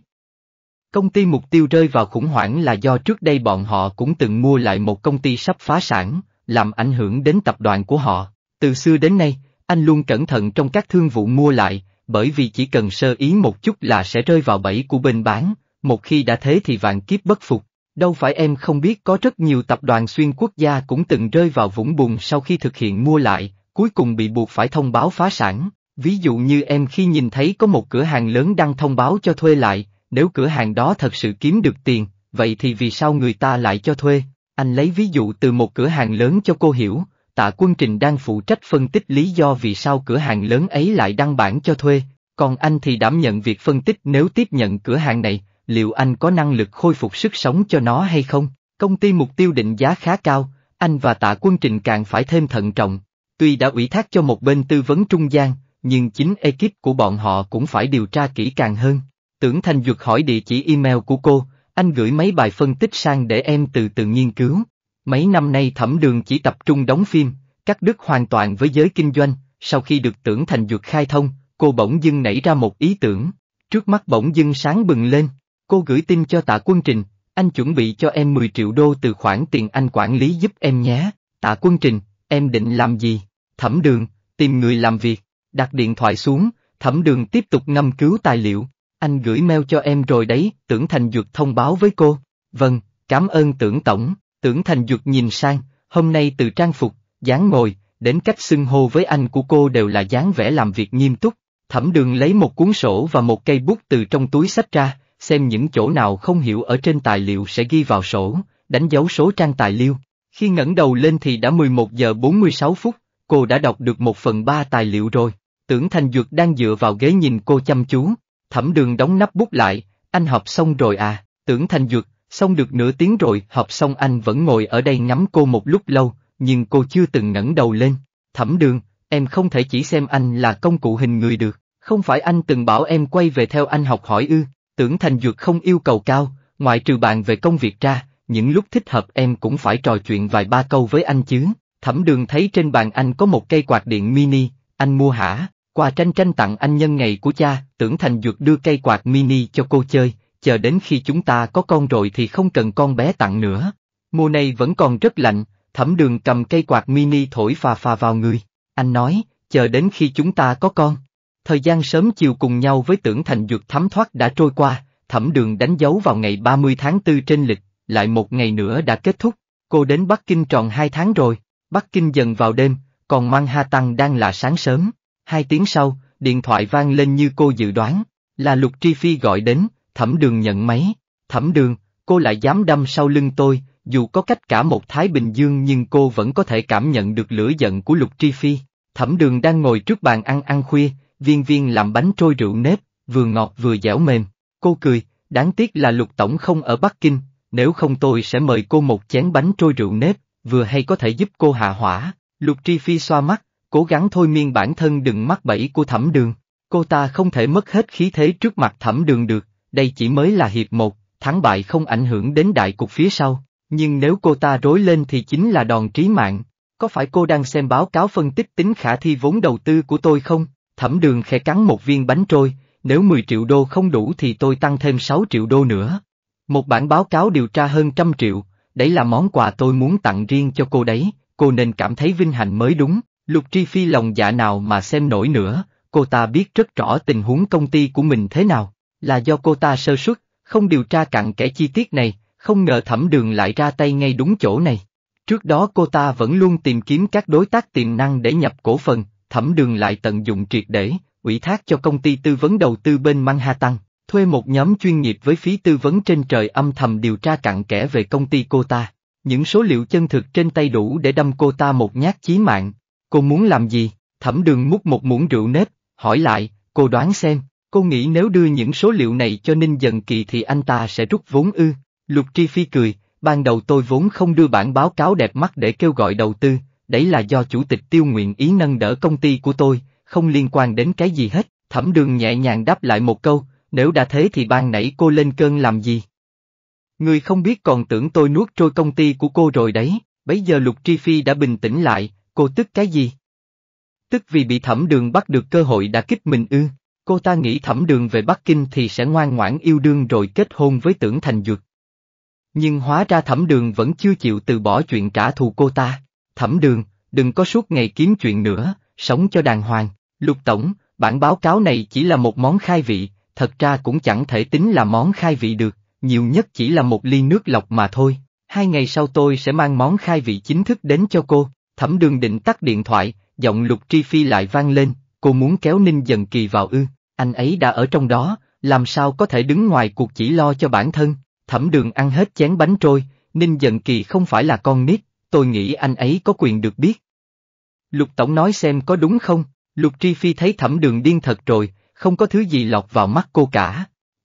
Công ty mục tiêu rơi vào khủng hoảng là do trước đây bọn họ cũng từng mua lại một công ty sắp phá sản, làm ảnh hưởng đến tập đoàn của họ. Từ xưa đến nay, anh luôn cẩn thận trong các thương vụ mua lại, bởi vì chỉ cần sơ ý một chút là sẽ rơi vào bẫy của bên bán, một khi đã thế thì vạn kiếp bất phục. Đâu phải em không biết có rất nhiều tập đoàn xuyên quốc gia cũng từng rơi vào vũng bùn sau khi thực hiện mua lại, cuối cùng bị buộc phải thông báo phá sản. Ví dụ như em khi nhìn thấy có một cửa hàng lớn đang thông báo cho thuê lại, nếu cửa hàng đó thật sự kiếm được tiền, vậy thì vì sao người ta lại cho thuê? Anh lấy ví dụ từ một cửa hàng lớn cho cô hiểu, tạ quân trình đang phụ trách phân tích lý do vì sao cửa hàng lớn ấy lại đăng bản cho thuê, còn anh thì đảm nhận việc phân tích nếu tiếp nhận cửa hàng này, liệu anh có năng lực khôi phục sức sống cho nó hay không? Công ty mục tiêu định giá khá cao, anh và tạ quân trình càng phải thêm thận trọng. Tuy đã ủy thác cho một bên tư vấn trung gian, nhưng chính ekip của bọn họ cũng phải điều tra kỹ càng hơn. Tưởng Thành Duật hỏi địa chỉ email của cô, anh gửi mấy bài phân tích sang để em từ từ nghiên cứu. Mấy năm nay thẩm đường chỉ tập trung đóng phim, cắt đứt hoàn toàn với giới kinh doanh, sau khi được Tưởng Thành Duật khai thông, cô bỗng dưng nảy ra một ý tưởng. Trước mắt bỗng dưng sáng bừng lên, cô gửi tin cho tạ quân trình, anh chuẩn bị cho em 10 triệu đô từ khoản tiền anh quản lý giúp em nhé, tạ quân trình, em định làm gì? Thẩm đường, tìm người làm việc, đặt điện thoại xuống, thẩm đường tiếp tục ngâm cứu tài liệu, anh gửi mail cho em rồi đấy, tưởng Thành Dược thông báo với cô. Vâng, cảm ơn tưởng tổng, tưởng Thành Dược nhìn sang, hôm nay từ trang phục, dáng ngồi, đến cách xưng hô với anh của cô đều là dáng vẻ làm việc nghiêm túc. Thẩm đường lấy một cuốn sổ và một cây bút từ trong túi sách ra, xem những chỗ nào không hiểu ở trên tài liệu sẽ ghi vào sổ, đánh dấu số trang tài liệu. Khi ngẩng đầu lên thì đã 11 giờ 46 phút, cô đã đọc được một phần ba tài liệu rồi. Tưởng Thành Dược đang dựa vào ghế nhìn cô chăm chú, Thẩm đường đóng nắp bút lại, anh học xong rồi à, tưởng thành dược, xong được nửa tiếng rồi, học xong anh vẫn ngồi ở đây ngắm cô một lúc lâu, nhưng cô chưa từng ngẩng đầu lên. Thẩm đường, em không thể chỉ xem anh là công cụ hình người được, không phải anh từng bảo em quay về theo anh học hỏi ư, tưởng thành dược không yêu cầu cao, ngoại trừ bàn về công việc ra, những lúc thích hợp em cũng phải trò chuyện vài ba câu với anh chứ. Thẩm đường thấy trên bàn anh có một cây quạt điện mini, anh mua hả? Quà tranh tranh tặng anh nhân ngày của cha, tưởng Thành Dược đưa cây quạt mini cho cô chơi, chờ đến khi chúng ta có con rồi thì không cần con bé tặng nữa. Mùa này vẫn còn rất lạnh, thẩm đường cầm cây quạt mini thổi phà phà vào người. Anh nói, chờ đến khi chúng ta có con. Thời gian sớm chiều cùng nhau với tưởng Thành Dược thấm thoát đã trôi qua, thẩm đường đánh dấu vào ngày 30 tháng 4 trên lịch, lại một ngày nữa đã kết thúc. Cô đến Bắc Kinh tròn 2 tháng rồi, Bắc Kinh dần vào đêm, còn Manhattan đang là sáng sớm. Hai tiếng sau, điện thoại vang lên như cô dự đoán, là Lục Tri Phi gọi đến, thẩm đường nhận máy, thẩm đường, cô lại dám đâm sau lưng tôi, dù có cách cả một Thái Bình Dương nhưng cô vẫn có thể cảm nhận được lửa giận của Lục Tri Phi. Thẩm đường đang ngồi trước bàn ăn ăn khuya, viên viên làm bánh trôi rượu nếp, vừa ngọt vừa dẻo mềm. Cô cười, đáng tiếc là Lục Tổng không ở Bắc Kinh, nếu không tôi sẽ mời cô một chén bánh trôi rượu nếp, vừa hay có thể giúp cô hạ hỏa. Lục Tri Phi xoa mắt, cố gắng thôi miên bản thân đừng mắc bẫy của thẩm đường. Cô ta không thể mất hết khí thế trước mặt thẩm đường được, đây chỉ mới là hiệp một, thắng bại không ảnh hưởng đến đại cục phía sau, nhưng nếu cô ta rối lên thì chính là đòn trí mạng. Có phải cô đang xem báo cáo phân tích tính khả thi vốn đầu tư của tôi không? Thẩm đường khẽ cắn một viên bánh trôi, nếu 10 triệu đô không đủ thì tôi tăng thêm 6 triệu đô nữa. Một bản báo cáo điều tra hơn trăm triệu, đấy là món quà tôi muốn tặng riêng cho cô đấy, cô nên cảm thấy vinh hạnh mới đúng. Lục Tri Phi lòng dạ nào mà xem nổi nữa, cô ta biết rất rõ tình huống công ty của mình thế nào, là do cô ta sơ suất, không điều tra cặn kẽ chi tiết này, không ngờ thẩm đường lại ra tay ngay đúng chỗ này. Trước đó cô ta vẫn luôn tìm kiếm các đối tác tiềm năng để nhập cổ phần, thẩm đường lại tận dụng triệt để, ủy thác cho công ty tư vấn đầu tư bên Manhattan, thuê một nhóm chuyên nghiệp với phí tư vấn trên trời âm thầm điều tra cặn kẽ về công ty cô ta. Những số liệu chân thực trên tay đủ để đâm cô ta một nhát chí mạng, cô muốn làm gì? Thẩm đường múc một muỗng rượu nếp, hỏi lại, cô đoán xem, cô nghĩ nếu đưa những số liệu này cho Ninh Dần Kỳ thì anh ta sẽ rút vốn ư. Lục Tri Phi cười, ban đầu tôi vốn không đưa bản báo cáo đẹp mắt để kêu gọi đầu tư, đấy là do chủ tịch tiêu nguyện ý nâng đỡ công ty của tôi, không liên quan đến cái gì hết. Thẩm đường nhẹ nhàng đáp lại một câu, nếu đã thế thì ban nãy cô lên cơn làm gì? Người không biết còn tưởng tôi nuốt trôi công ty của cô rồi đấy, bấy giờ Lục Tri Phi đã bình tĩnh lại, Cô tức cái gì? Tức vì bị thẩm đường bắt được cơ hội đã kích mình ư. Cô ta nghĩ thẩm đường về Bắc Kinh thì sẽ ngoan ngoãn yêu đương rồi kết hôn với tưởng thành dược. Nhưng hóa ra thẩm đường vẫn chưa chịu từ bỏ chuyện trả thù cô ta. Thẩm đường, đừng có suốt ngày kiếm chuyện nữa, sống cho đàng hoàng. Lục Tổng, bản báo cáo này chỉ là một món khai vị, thật ra cũng chẳng thể tính là món khai vị được, nhiều nhất chỉ là một ly nước lọc mà thôi. Hai ngày sau tôi sẽ mang món khai vị chính thức đến cho cô thẩm đường định tắt điện thoại, giọng lục tri phi lại vang lên, cô muốn kéo ninh dần kỳ vào ư, anh ấy đã ở trong đó, làm sao có thể đứng ngoài cuộc chỉ lo cho bản thân, thẩm đường ăn hết chén bánh trôi, ninh dần kỳ không phải là con nít, tôi nghĩ anh ấy có quyền được biết. Lục Tổng nói xem có đúng không, Lục Tri Phi thấy thẩm đường điên thật rồi, không có thứ gì lọt vào mắt cô cả.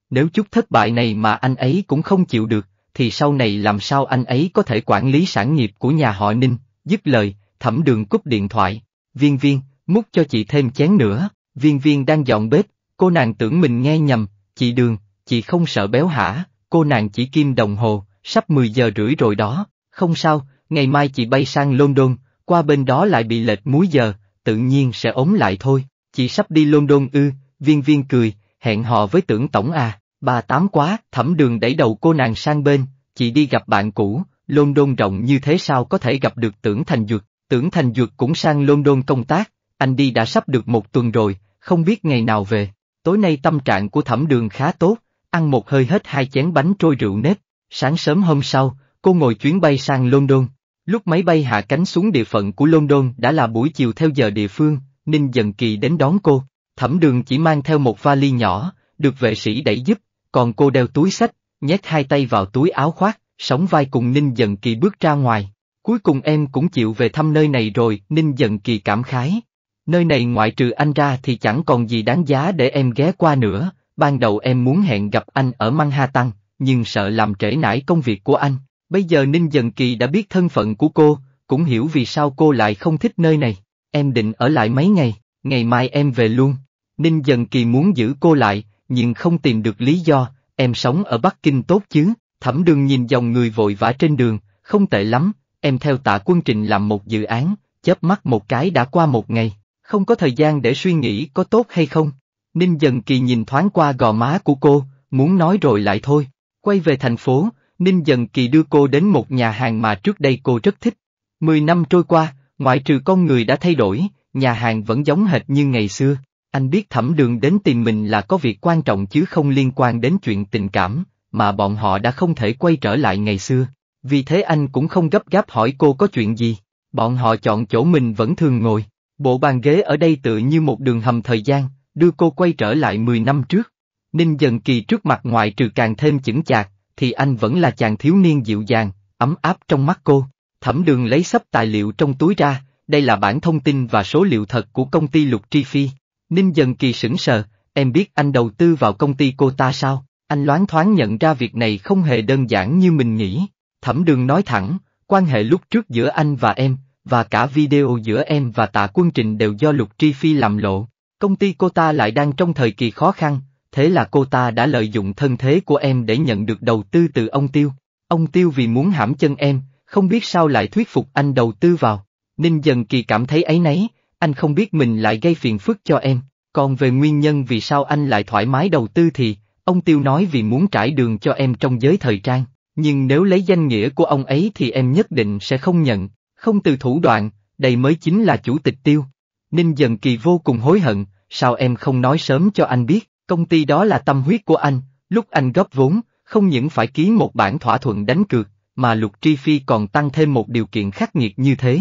Nếu chút thất bại này mà anh ấy cũng không chịu được, thì sau này làm sao anh ấy có thể quản lý sản nghiệp của nhà họ Ninh, dứt lời, thẩm đường cúp điện thoại, viên viên, múc cho chị thêm chén nữa, viên viên đang dọn bếp, cô nàng tưởng mình nghe nhầm, chị đường, chị không sợ béo hả, cô nàng chỉ kim đồng hồ, sắp 10 giờ rưỡi rồi đó, không sao, ngày mai chị bay sang London, qua bên đó lại bị lệch múi giờ, tự nhiên sẽ ống lại thôi, chị sắp đi London ư, viên viên cười, hẹn họ với tưởng tổng à, bà tám quá, thẩm đường đẩy đầu cô nàng sang bên, chị đi gặp bạn cũ, London rộng như thế sao có thể gặp được tưởng thành dược, Tưởng Thành Dược cũng sang London công tác, anh đi đã sắp được một tuần rồi, không biết ngày nào về. Tối nay tâm trạng của thẩm đường khá tốt, ăn một hơi hết hai chén bánh trôi rượu nếp. Sáng sớm hôm sau, cô ngồi chuyến bay sang London. Lúc máy bay hạ cánh xuống địa phận của London đã là buổi chiều theo giờ địa phương, Ninh Dần Kỳ đến đón cô. Thẩm đường chỉ mang theo một vali nhỏ, được vệ sĩ đẩy giúp, còn cô đeo túi sách, nhét hai tay vào túi áo khoác, sóng vai cùng Ninh Dần Kỳ bước ra ngoài. Cuối cùng em cũng chịu về thăm nơi này rồi, Ninh Dận Kỳ cảm khái. Nơi này ngoại trừ anh ra thì chẳng còn gì đáng giá để em ghé qua nữa, ban đầu em muốn hẹn gặp anh ở Manhattan, nhưng sợ làm trễ nải công việc của anh. Bây giờ Ninh Dần Kỳ đã biết thân phận của cô, cũng hiểu vì sao cô lại không thích nơi này. Em định ở lại mấy ngày, ngày mai em về luôn. Ninh Dần Kỳ muốn giữ cô lại, nhưng không tìm được lý do, em sống ở Bắc Kinh tốt chứ. Thẩm đường nhìn dòng người vội vã trên đường, không tệ lắm, em theo tạ quân trình làm một dự án, chớp mắt một cái đã qua một ngày, không có thời gian để suy nghĩ có tốt hay không. Ninh Dần Kỳ nhìn thoáng qua gò má của cô, muốn nói rồi lại thôi. Quay về thành phố, Ninh Dần Kỳ đưa cô đến một nhà hàng mà trước đây cô rất thích. Mười năm trôi qua, ngoại trừ con người đã thay đổi, nhà hàng vẫn giống hệt như ngày xưa. Anh biết thẩm đường đến tìm mình là có việc quan trọng chứ không liên quan đến chuyện tình cảm, mà bọn họ đã không thể quay trở lại ngày xưa. Vì thế anh cũng không gấp gáp hỏi cô có chuyện gì, bọn họ chọn chỗ mình vẫn thường ngồi, bộ bàn ghế ở đây tự như một đường hầm thời gian, đưa cô quay trở lại 10 năm trước. Ninh dần kỳ trước mặt ngoại trừ càng thêm chững chạc, thì anh vẫn là chàng thiếu niên dịu dàng, ấm áp trong mắt cô. Thẩm đường lấy sắp tài liệu trong túi ra, đây là bản thông tin và số liệu thật của công ty Lục Tri Phi. Ninh dần kỳ sững sờ, em biết anh đầu tư vào công ty cô ta sao? Anh loáng thoáng nhận ra việc này không hề đơn giản như mình nghĩ. Thẩm đường nói thẳng, quan hệ lúc trước giữa anh và em, và cả video giữa em và tạ quân trình đều do Lục Tri Phi làm lộ. Công ty cô ta lại đang trong thời kỳ khó khăn, thế là cô ta đã lợi dụng thân thế của em để nhận được đầu tư từ ông Tiêu. Ông Tiêu vì muốn hãm chân em, không biết sao lại thuyết phục anh đầu tư vào. Ninh dần kỳ cảm thấy ấy nấy, anh không biết mình lại gây phiền phức cho em. Còn về nguyên nhân vì sao anh lại thoải mái đầu tư thì, ông Tiêu nói vì muốn trải đường cho em trong giới thời trang. Nhưng nếu lấy danh nghĩa của ông ấy thì em nhất định sẽ không nhận, không từ thủ đoạn, đây mới chính là chủ tịch tiêu. Ninh Dần Kỳ vô cùng hối hận, sao em không nói sớm cho anh biết, công ty đó là tâm huyết của anh, lúc anh góp vốn, không những phải ký một bản thỏa thuận đánh cược, mà Lục Tri Phi còn tăng thêm một điều kiện khắc nghiệt như thế.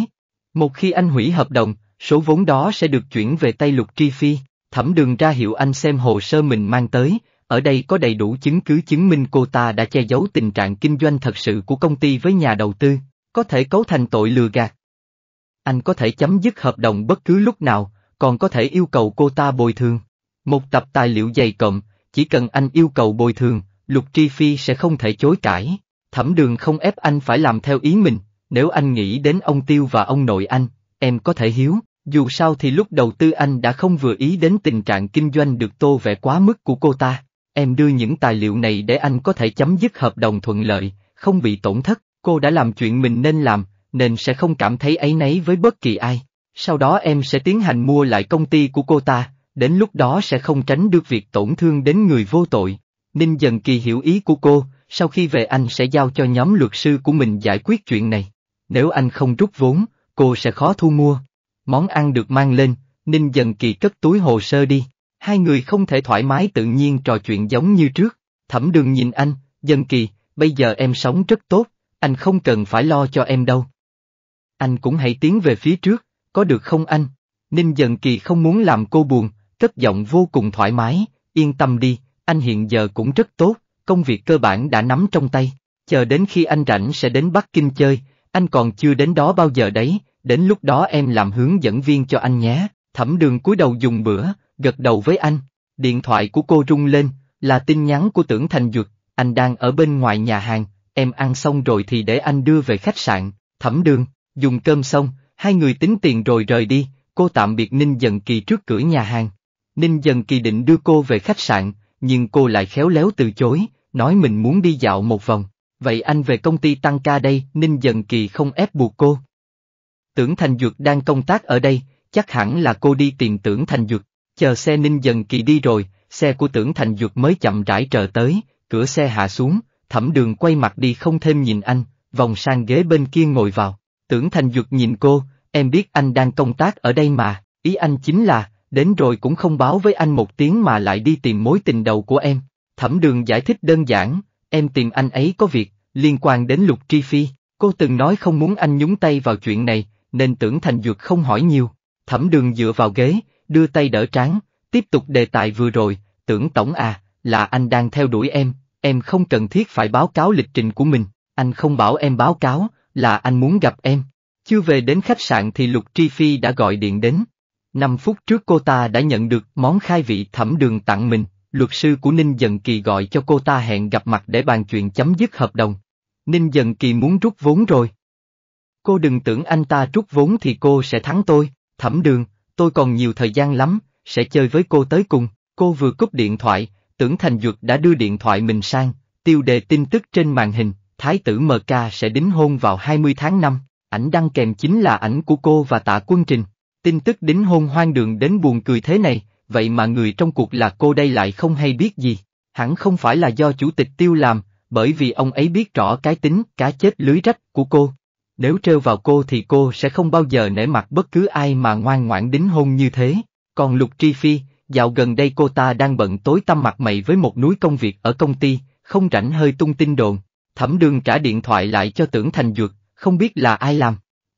Một khi anh hủy hợp đồng, số vốn đó sẽ được chuyển về tay Lục Tri Phi, thẩm đường ra hiệu anh xem hồ sơ mình mang tới, ở đây có đầy đủ chứng cứ chứng minh cô ta đã che giấu tình trạng kinh doanh thật sự của công ty với nhà đầu tư, có thể cấu thành tội lừa gạt. Anh có thể chấm dứt hợp đồng bất cứ lúc nào, còn có thể yêu cầu cô ta bồi thường. Một tập tài liệu dày cộm, chỉ cần anh yêu cầu bồi thường, Lục Tri Phi sẽ không thể chối cãi. Thẩm đường không ép anh phải làm theo ý mình, nếu anh nghĩ đến ông Tiêu và ông nội anh, em có thể hiếu, dù sao thì lúc đầu tư anh đã không vừa ý đến tình trạng kinh doanh được tô vẽ quá mức của cô ta. Em đưa những tài liệu này để anh có thể chấm dứt hợp đồng thuận lợi, không bị tổn thất, cô đã làm chuyện mình nên làm, nên sẽ không cảm thấy ấy nấy với bất kỳ ai. Sau đó em sẽ tiến hành mua lại công ty của cô ta, đến lúc đó sẽ không tránh được việc tổn thương đến người vô tội. Ninh dần kỳ hiểu ý của cô, sau khi về anh sẽ giao cho nhóm luật sư của mình giải quyết chuyện này. Nếu anh không rút vốn, cô sẽ khó thu mua. Món ăn được mang lên, Ninh dần kỳ cất túi hồ sơ đi hai người không thể thoải mái tự nhiên trò chuyện giống như trước. Thẩm đường nhìn anh, dân kỳ, bây giờ em sống rất tốt, anh không cần phải lo cho em đâu. Anh cũng hãy tiến về phía trước, có được không anh? Ninh dần kỳ không muốn làm cô buồn, cất giọng vô cùng thoải mái, yên tâm đi, anh hiện giờ cũng rất tốt, công việc cơ bản đã nắm trong tay, chờ đến khi anh rảnh sẽ đến Bắc Kinh chơi, anh còn chưa đến đó bao giờ đấy, đến lúc đó em làm hướng dẫn viên cho anh nhé. Thẩm đường cúi đầu dùng bữa, gật đầu với anh. Điện thoại của cô rung lên, là tin nhắn của tưởng thành dược, anh đang ở bên ngoài nhà hàng, em ăn xong rồi thì để anh đưa về khách sạn, thẩm đường, dùng cơm xong, hai người tính tiền rồi rời đi, cô tạm biệt Ninh Dần Kỳ trước cửa nhà hàng. Ninh Dần Kỳ định đưa cô về khách sạn, nhưng cô lại khéo léo từ chối, nói mình muốn đi dạo một vòng. Vậy anh về công ty tăng ca đây, Ninh Dần Kỳ không ép buộc cô. Tưởng Thành Dược đang công tác ở đây, chắc hẳn là cô đi tìm Tưởng Thành Dược chờ xe ninh dần kỳ đi rồi, xe của tưởng thành duật mới chậm rãi trở tới, cửa xe hạ xuống, thẩm đường quay mặt đi không thêm nhìn anh, vòng sang ghế bên kia ngồi vào. Tưởng thành duật nhìn cô, em biết anh đang công tác ở đây mà, ý anh chính là, đến rồi cũng không báo với anh một tiếng mà lại đi tìm mối tình đầu của em. Thẩm đường giải thích đơn giản, em tìm anh ấy có việc, liên quan đến lục tri phi, cô từng nói không muốn anh nhúng tay vào chuyện này, nên tưởng thành dược không hỏi nhiều. Thẩm đường dựa vào ghế, đưa tay đỡ trán, tiếp tục đề tài vừa rồi, tưởng tổng à, là anh đang theo đuổi em, em không cần thiết phải báo cáo lịch trình của mình, anh không bảo em báo cáo, là anh muốn gặp em. Chưa về đến khách sạn thì Lục Tri Phi đã gọi điện đến. Năm phút trước cô ta đã nhận được món khai vị thẩm đường tặng mình, luật sư của Ninh Dần Kỳ gọi cho cô ta hẹn gặp mặt để bàn chuyện chấm dứt hợp đồng. Ninh Dần Kỳ muốn rút vốn rồi. Cô đừng tưởng anh ta rút vốn thì cô sẽ thắng tôi, thẩm đường, tôi còn nhiều thời gian lắm, sẽ chơi với cô tới cùng. Cô vừa cúp điện thoại, tưởng Thành Duật đã đưa điện thoại mình sang, tiêu đề tin tức trên màn hình, Thái tử MK sẽ đính hôn vào 20 tháng 5, ảnh đăng kèm chính là ảnh của cô và tạ quân trình. Tin tức đính hôn hoang đường đến buồn cười thế này, vậy mà người trong cuộc là cô đây lại không hay biết gì. Hẳn không phải là do chủ tịch tiêu làm, bởi vì ông ấy biết rõ cái tính cá chết lưới rách của cô, nếu trêu vào cô thì cô sẽ không bao giờ nể mặt bất cứ ai mà ngoan ngoãn đính hôn như thế. Còn Lục Tri Phi, dạo gần đây cô ta đang bận tối tăm mặt mày với một núi công việc ở công ty, không rảnh hơi tung tin đồn. Thẩm đường trả điện thoại lại cho tưởng thành dược, không biết là ai làm.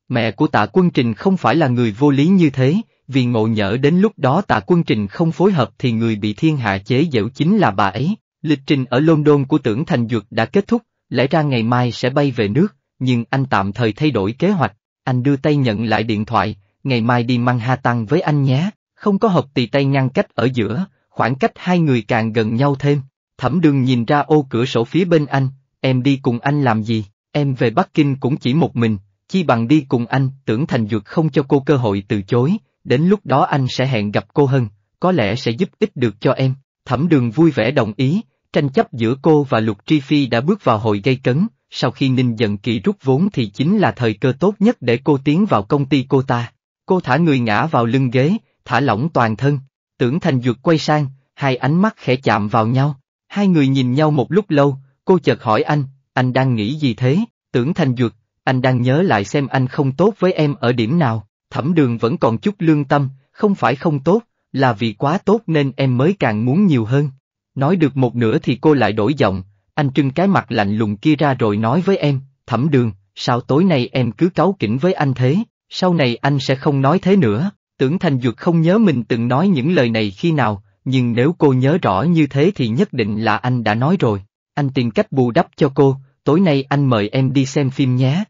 Mẹ của tạ quân trình không phải là người vô lý như thế, vì ngộ nhỡ đến lúc đó tạ quân trình không phối hợp thì người bị thiên hạ chế giễu chính là bà ấy. Lịch trình ở London của tưởng thành dược đã kết thúc, lẽ ra ngày mai sẽ bay về nước, nhưng anh tạm thời thay đổi kế hoạch, anh đưa tay nhận lại điện thoại, ngày mai đi mang tăng với anh nhé, không có hộp tì tay ngăn cách ở giữa, khoảng cách hai người càng gần nhau thêm. Thẩm đường nhìn ra ô cửa sổ phía bên anh, em đi cùng anh làm gì, em về Bắc Kinh cũng chỉ một mình, chi bằng đi cùng anh, tưởng Thành Dược không cho cô cơ hội từ chối, đến lúc đó anh sẽ hẹn gặp cô hơn, có lẽ sẽ giúp ích được cho em. Thẩm đường vui vẻ đồng ý, tranh chấp giữa cô và Lục Tri Phi đã bước vào hồi gây cấn, sau khi Ninh giận Kỳ rút vốn thì chính là thời cơ tốt nhất để cô tiến vào công ty cô ta. Cô thả người ngã vào lưng ghế, thả lỏng toàn thân, tưởng thành dược quay sang, hai ánh mắt khẽ chạm vào nhau, hai người nhìn nhau một lúc lâu, cô chợt hỏi anh, anh đang nghĩ gì thế, tưởng thành dược, anh đang nhớ lại xem anh không tốt với em ở điểm nào, thẩm đường vẫn còn chút lương tâm, không phải không tốt, là vì quá tốt nên em mới càng muốn nhiều hơn. Nói được một nửa thì cô lại đổi giọng, anh trưng cái mặt lạnh lùng kia ra rồi nói với em, thẩm đường, sao tối nay em cứ cáu kỉnh với anh thế, sau này anh sẽ không nói thế nữa, tưởng Thành Dược không nhớ mình từng nói những lời này khi nào, nhưng nếu cô nhớ rõ như thế thì nhất định là anh đã nói rồi, anh tìm cách bù đắp cho cô, tối nay anh mời em đi xem phim nhé.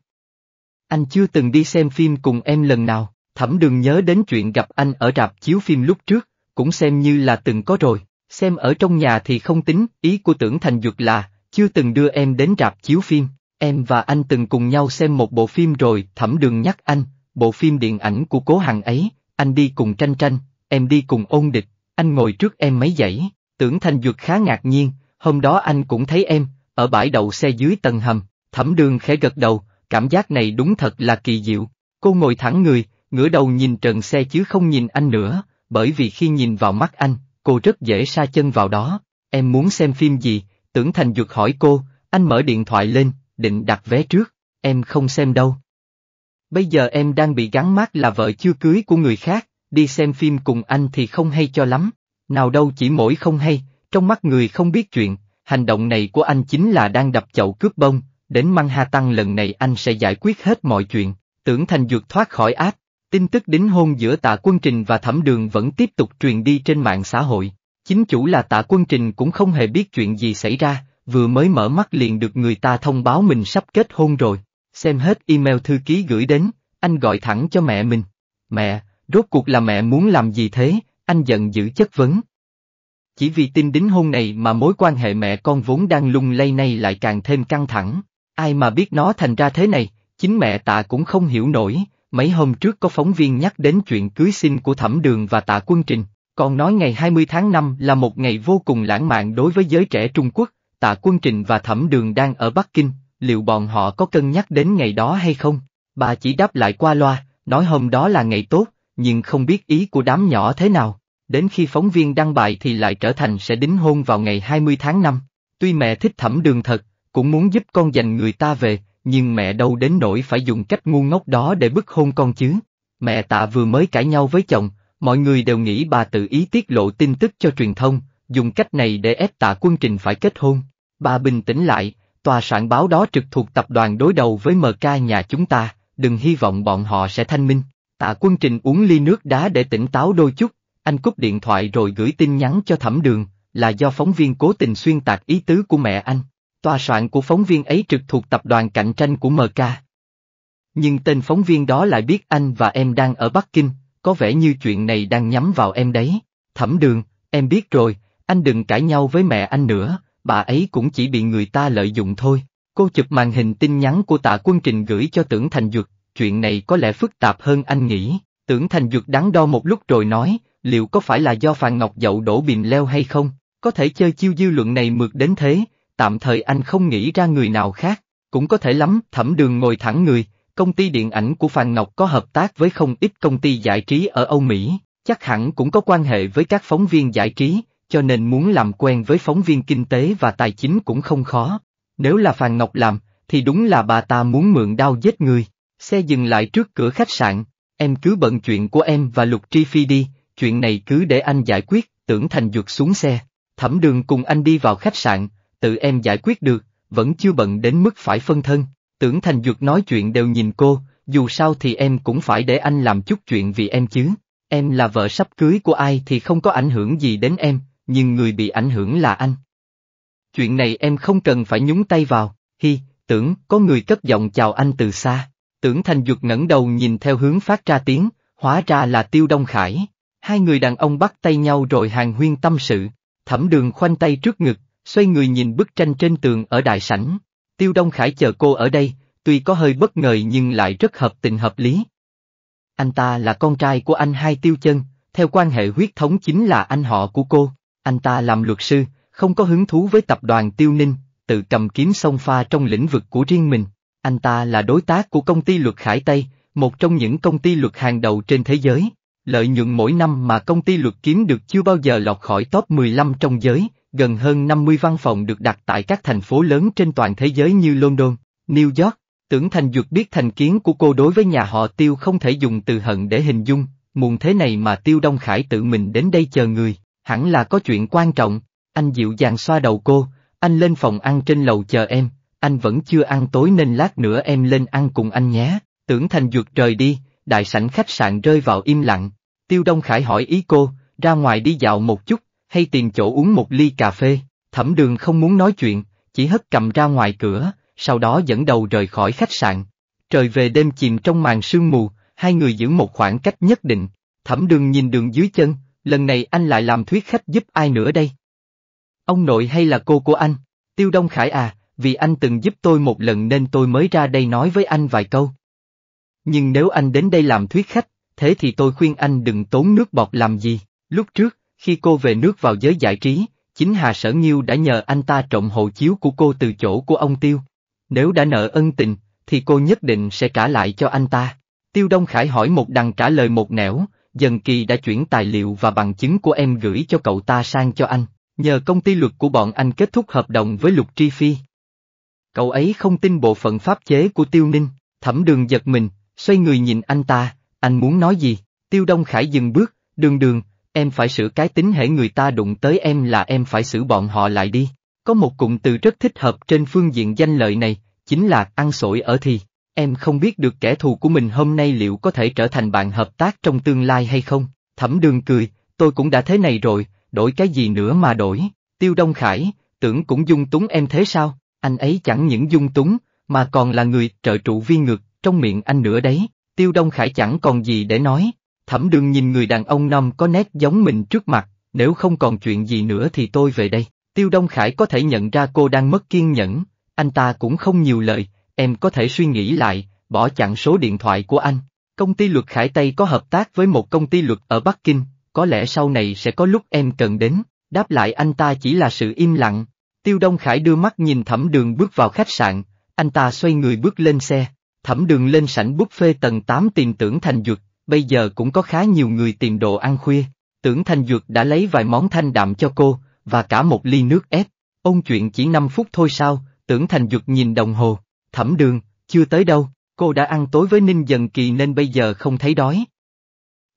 Anh chưa từng đi xem phim cùng em lần nào, thẩm đường nhớ đến chuyện gặp anh ở rạp chiếu phim lúc trước, cũng xem như là từng có rồi, xem ở trong nhà thì không tính, ý của tưởng Thành Dược là, chưa từng đưa em đến rạp chiếu phim, em và anh từng cùng nhau xem một bộ phim rồi, Thẩm Đường nhắc anh, bộ phim điện ảnh của Cố Hằng ấy, anh đi cùng tranh tranh, em đi cùng ôn địch, anh ngồi trước em mấy dãy, tưởng Thanh Dược khá ngạc nhiên, hôm đó anh cũng thấy em, ở bãi đậu xe dưới tầng hầm, Thẩm Đường khẽ gật đầu, cảm giác này đúng thật là kỳ diệu, cô ngồi thẳng người, ngửa đầu nhìn trần xe chứ không nhìn anh nữa, bởi vì khi nhìn vào mắt anh, cô rất dễ sa chân vào đó, em muốn xem phim gì, Tưởng Thành Dược hỏi cô, anh mở điện thoại lên, định đặt vé trước, em không xem đâu. Bây giờ em đang bị gắn mát là vợ chưa cưới của người khác, đi xem phim cùng anh thì không hay cho lắm, nào đâu chỉ mỗi không hay, trong mắt người không biết chuyện, hành động này của anh chính là đang đập chậu cướp bông, đến Măng Ha Tăng lần này anh sẽ giải quyết hết mọi chuyện, tưởng Thành Dược thoát khỏi áp, tin tức đính hôn giữa tạ quân trình và thẩm đường vẫn tiếp tục truyền đi trên mạng xã hội. Chính chủ là tạ quân trình cũng không hề biết chuyện gì xảy ra, vừa mới mở mắt liền được người ta thông báo mình sắp kết hôn rồi. Xem hết email thư ký gửi đến, anh gọi thẳng cho mẹ mình. Mẹ, rốt cuộc là mẹ muốn làm gì thế, anh giận dữ chất vấn. Chỉ vì tin đính hôn này mà mối quan hệ mẹ con vốn đang lung lay nay lại càng thêm căng thẳng. Ai mà biết nó thành ra thế này, chính mẹ tạ cũng không hiểu nổi, mấy hôm trước có phóng viên nhắc đến chuyện cưới xin của thẩm đường và tạ quân trình, còn nói ngày 20 tháng 5 là một ngày vô cùng lãng mạn đối với giới trẻ Trung Quốc, tạ quân trình và thẩm đường đang ở Bắc Kinh, liệu bọn họ có cân nhắc đến ngày đó hay không? Bà chỉ đáp lại qua loa, nói hôm đó là ngày tốt, nhưng không biết ý của đám nhỏ thế nào. Đến khi phóng viên đăng bài thì lại trở thành sẽ đính hôn vào ngày 20 tháng 5. Tuy mẹ thích thẩm đường thật, cũng muốn giúp con giành người ta về, nhưng mẹ đâu đến nỗi phải dùng cách ngu ngốc đó để bức hôn con chứ. Mẹ tạ vừa mới cãi nhau với chồng, Mọi người đều nghĩ bà tự ý tiết lộ tin tức cho truyền thông, dùng cách này để ép tạ quân trình phải kết hôn. Bà bình tĩnh lại, tòa soạn báo đó trực thuộc tập đoàn đối đầu với MK nhà chúng ta, đừng hy vọng bọn họ sẽ thanh minh. Tạ quân trình uống ly nước đá để tỉnh táo đôi chút, anh cúp điện thoại rồi gửi tin nhắn cho thẩm đường, là do phóng viên cố tình xuyên tạc ý tứ của mẹ anh. Tòa soạn của phóng viên ấy trực thuộc tập đoàn cạnh tranh của MK. Nhưng tên phóng viên đó lại biết anh và em đang ở Bắc Kinh, có vẻ như chuyện này đang nhắm vào em đấy. Thẩm đường, em biết rồi, anh đừng cãi nhau với mẹ anh nữa, bà ấy cũng chỉ bị người ta lợi dụng thôi. Cô chụp màn hình tin nhắn của tạ quân trình gửi cho tưởng thành dược, chuyện này có lẽ phức tạp hơn anh nghĩ. Tưởng thành dược đắn đo một lúc rồi nói, liệu có phải là do Phàn Ngọc Dậu đổ bìm leo hay không? Có thể chơi chiêu dư luận này mượt đến thế, tạm thời anh không nghĩ ra người nào khác. Cũng có thể lắm, thẩm đường ngồi thẳng người, Công ty điện ảnh của Phan Ngọc có hợp tác với không ít công ty giải trí ở Âu Mỹ, chắc hẳn cũng có quan hệ với các phóng viên giải trí, cho nên muốn làm quen với phóng viên kinh tế và tài chính cũng không khó. Nếu là Phan Ngọc làm, thì đúng là bà ta muốn mượn đao giết người. Xe dừng lại trước cửa khách sạn, em cứ bận chuyện của em và Lục Tri Phi đi, chuyện này cứ để anh giải quyết, tưởng thành duật xuống xe. Thẩm đường cùng anh đi vào khách sạn, tự em giải quyết được, vẫn chưa bận đến mức phải phân thân. Tưởng Thành Dược nói chuyện đều nhìn cô, dù sao thì em cũng phải để anh làm chút chuyện vì em chứ. Em là vợ sắp cưới của ai thì không có ảnh hưởng gì đến em, nhưng người bị ảnh hưởng là anh. Chuyện này em không cần phải nhúng tay vào, hi, tưởng có người cất giọng chào anh từ xa. Tưởng Thành Dược ngẩng đầu nhìn theo hướng phát ra tiếng, hóa ra là Tiêu Đông Khải. Hai người đàn ông bắt tay nhau rồi hàng huyên tâm sự, thẩm đường khoanh tay trước ngực, xoay người nhìn bức tranh trên tường ở đại sảnh. Tiêu Đông Khải chờ cô ở đây, tuy có hơi bất ngờ nhưng lại rất hợp tình hợp lý. Anh ta là con trai của anh hai Tiêu Chân, theo quan hệ huyết thống chính là anh họ của cô, anh ta làm luật sư, không có hứng thú với tập đoàn Tiêu Ninh, tự cầm kiếm song pha trong lĩnh vực của riêng mình. Anh ta là đối tác của công ty luật Khải Tây, một trong những công ty luật hàng đầu trên thế giới. Lợi nhuận mỗi năm mà công ty luật kiếm được chưa bao giờ lọt khỏi top 15 trong giới, gần hơn 50 văn phòng được đặt tại các thành phố lớn trên toàn thế giới như London, New York. Tưởng Thành Duật biết thành kiến của cô đối với nhà họ Tiêu không thể dùng từ hận để hình dung, muộn thế này mà Tiêu Đông Khải tự mình đến đây chờ người, hẳn là có chuyện quan trọng. Anh dịu dàng xoa đầu cô, anh lên phòng ăn trên lầu chờ em, anh vẫn chưa ăn tối nên lát nữa em lên ăn cùng anh nhé. Tưởng Thành Duật rời đi, đại sảnh khách sạn rơi vào im lặng. Tiêu Đông Khải hỏi ý cô, ra ngoài đi dạo một chút, hay tìm chỗ uống một ly cà phê, thẩm đường không muốn nói chuyện, chỉ hất cầm ra ngoài cửa, sau đó dẫn đầu rời khỏi khách sạn. Trời về đêm chìm trong màn sương mù, hai người giữ một khoảng cách nhất định, thẩm đường nhìn đường dưới chân, lần này anh lại làm thuyết khách giúp ai nữa đây? Ông nội hay là cô của anh? Tiêu Đông Khải à, vì anh từng giúp tôi một lần nên tôi mới ra đây nói với anh vài câu. Nhưng nếu anh đến đây làm thuyết khách, thế thì tôi khuyên anh đừng tốn nước bọt làm gì, lúc trước, khi cô về nước vào giới giải trí, chính Hà Sở Nghiêu đã nhờ anh ta trộm hộ chiếu của cô từ chỗ của ông Tiêu. Nếu đã nợ ân tình, thì cô nhất định sẽ trả lại cho anh ta. Tiêu Đông Khải hỏi một đằng trả lời một nẻo, dần kỳ đã chuyển tài liệu và bằng chứng của em gửi cho cậu ta sang cho anh, nhờ công ty luật của bọn anh kết thúc hợp đồng với Lục Tri Phi. Cậu ấy không tin bộ phận pháp chế của Tiêu Ninh, thẩm đường giật mình, xoay người nhìn anh ta, anh muốn nói gì, Tiêu Đông Khải dừng bước, đường đường, Em phải sửa cái tính hệ người ta đụng tới em là em phải xử bọn họ lại đi. Có một cụm từ rất thích hợp trên phương diện danh lợi này, chính là ăn sổi ở thì. Em không biết được kẻ thù của mình hôm nay liệu có thể trở thành bạn hợp tác trong tương lai hay không. Thẩm đường cười, tôi cũng đã thế này rồi, đổi cái gì nữa mà đổi. Tiêu Đông Khải, tưởng cũng dung túng em thế sao, anh ấy chẳng những dung túng, mà còn là người trợ trụ viên ngược, trong miệng anh nữa đấy. Tiêu Đông Khải chẳng còn gì để nói, Thẩm đường nhìn người đàn ông năm có nét giống mình trước mặt, nếu không còn chuyện gì nữa thì tôi về đây. Tiêu Đông Khải có thể nhận ra cô đang mất kiên nhẫn, anh ta cũng không nhiều lời, em có thể suy nghĩ lại, bỏ chặn số điện thoại của anh. Công ty luật Khải Tây có hợp tác với một công ty luật ở Bắc Kinh, có lẽ sau này sẽ có lúc em cần đến, đáp lại anh ta chỉ là sự im lặng. Tiêu Đông Khải đưa mắt nhìn thẩm đường bước vào khách sạn, anh ta xoay người bước lên xe, thẩm đường lên sảnh buffet tầng 8 tiền tưởng thành dược, bây giờ cũng có khá nhiều người tìm đồ ăn khuya, tưởng Thanh duật đã lấy vài món thanh đạm cho cô, và cả một ly nước ép. ông chuyện chỉ 5 phút thôi sao, tưởng Thành duật nhìn đồng hồ, thẩm đường, chưa tới đâu, cô đã ăn tối với Ninh Dần Kỳ nên bây giờ không thấy đói.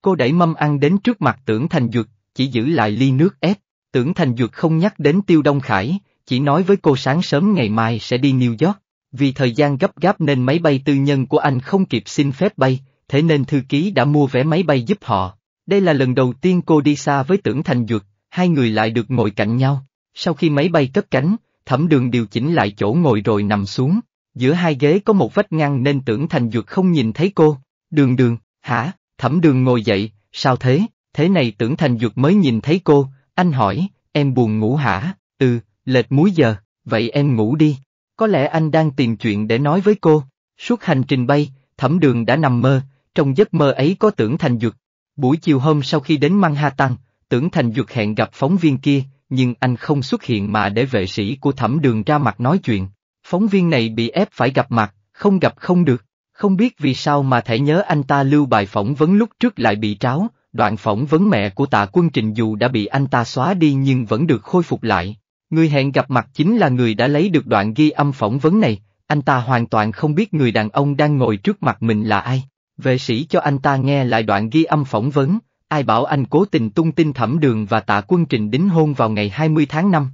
Cô đẩy mâm ăn đến trước mặt tưởng Thành duật chỉ giữ lại ly nước ép, tưởng Thành duật không nhắc đến Tiêu Đông Khải, chỉ nói với cô sáng sớm ngày mai sẽ đi New York, vì thời gian gấp gáp nên máy bay tư nhân của anh không kịp xin phép bay, thế nên thư ký đã mua vé máy bay giúp họ. Đây là lần đầu tiên cô đi xa với tưởng thành dược, hai người lại được ngồi cạnh nhau. Sau khi máy bay cất cánh, thẩm đường điều chỉnh lại chỗ ngồi rồi nằm xuống. Giữa hai ghế có một vách ngăn nên tưởng thành dược không nhìn thấy cô. Đường đường, hả, thẩm đường ngồi dậy, sao thế, thế này tưởng thành dược mới nhìn thấy cô, anh hỏi, em buồn ngủ hả, ừ, lệch múi giờ, vậy em ngủ đi. Có lẽ anh đang tìm chuyện để nói với cô. Suốt hành trình bay, thẩm đường đã nằm mơ, trong giấc mơ ấy có tưởng thành dược. Buổi chiều hôm sau khi đến Manhattan, tưởng thành dược hẹn gặp phóng viên kia, nhưng anh không xuất hiện mà để vệ sĩ của thẩm đường ra mặt nói chuyện. Phóng viên này bị ép phải gặp mặt, không gặp không được. Không biết vì sao mà thể nhớ anh ta lưu bài phỏng vấn lúc trước lại bị tráo, đoạn phỏng vấn mẹ của tạ quân trình dù đã bị anh ta xóa đi nhưng vẫn được khôi phục lại. Người hẹn gặp mặt chính là người đã lấy được đoạn ghi âm phỏng vấn này, anh ta hoàn toàn không biết người đàn ông đang ngồi trước mặt mình là ai. Vệ sĩ cho anh ta nghe lại đoạn ghi âm phỏng vấn, ai bảo anh cố tình tung tin thẩm đường và tạ quân trình đính hôn vào ngày 20 tháng 5.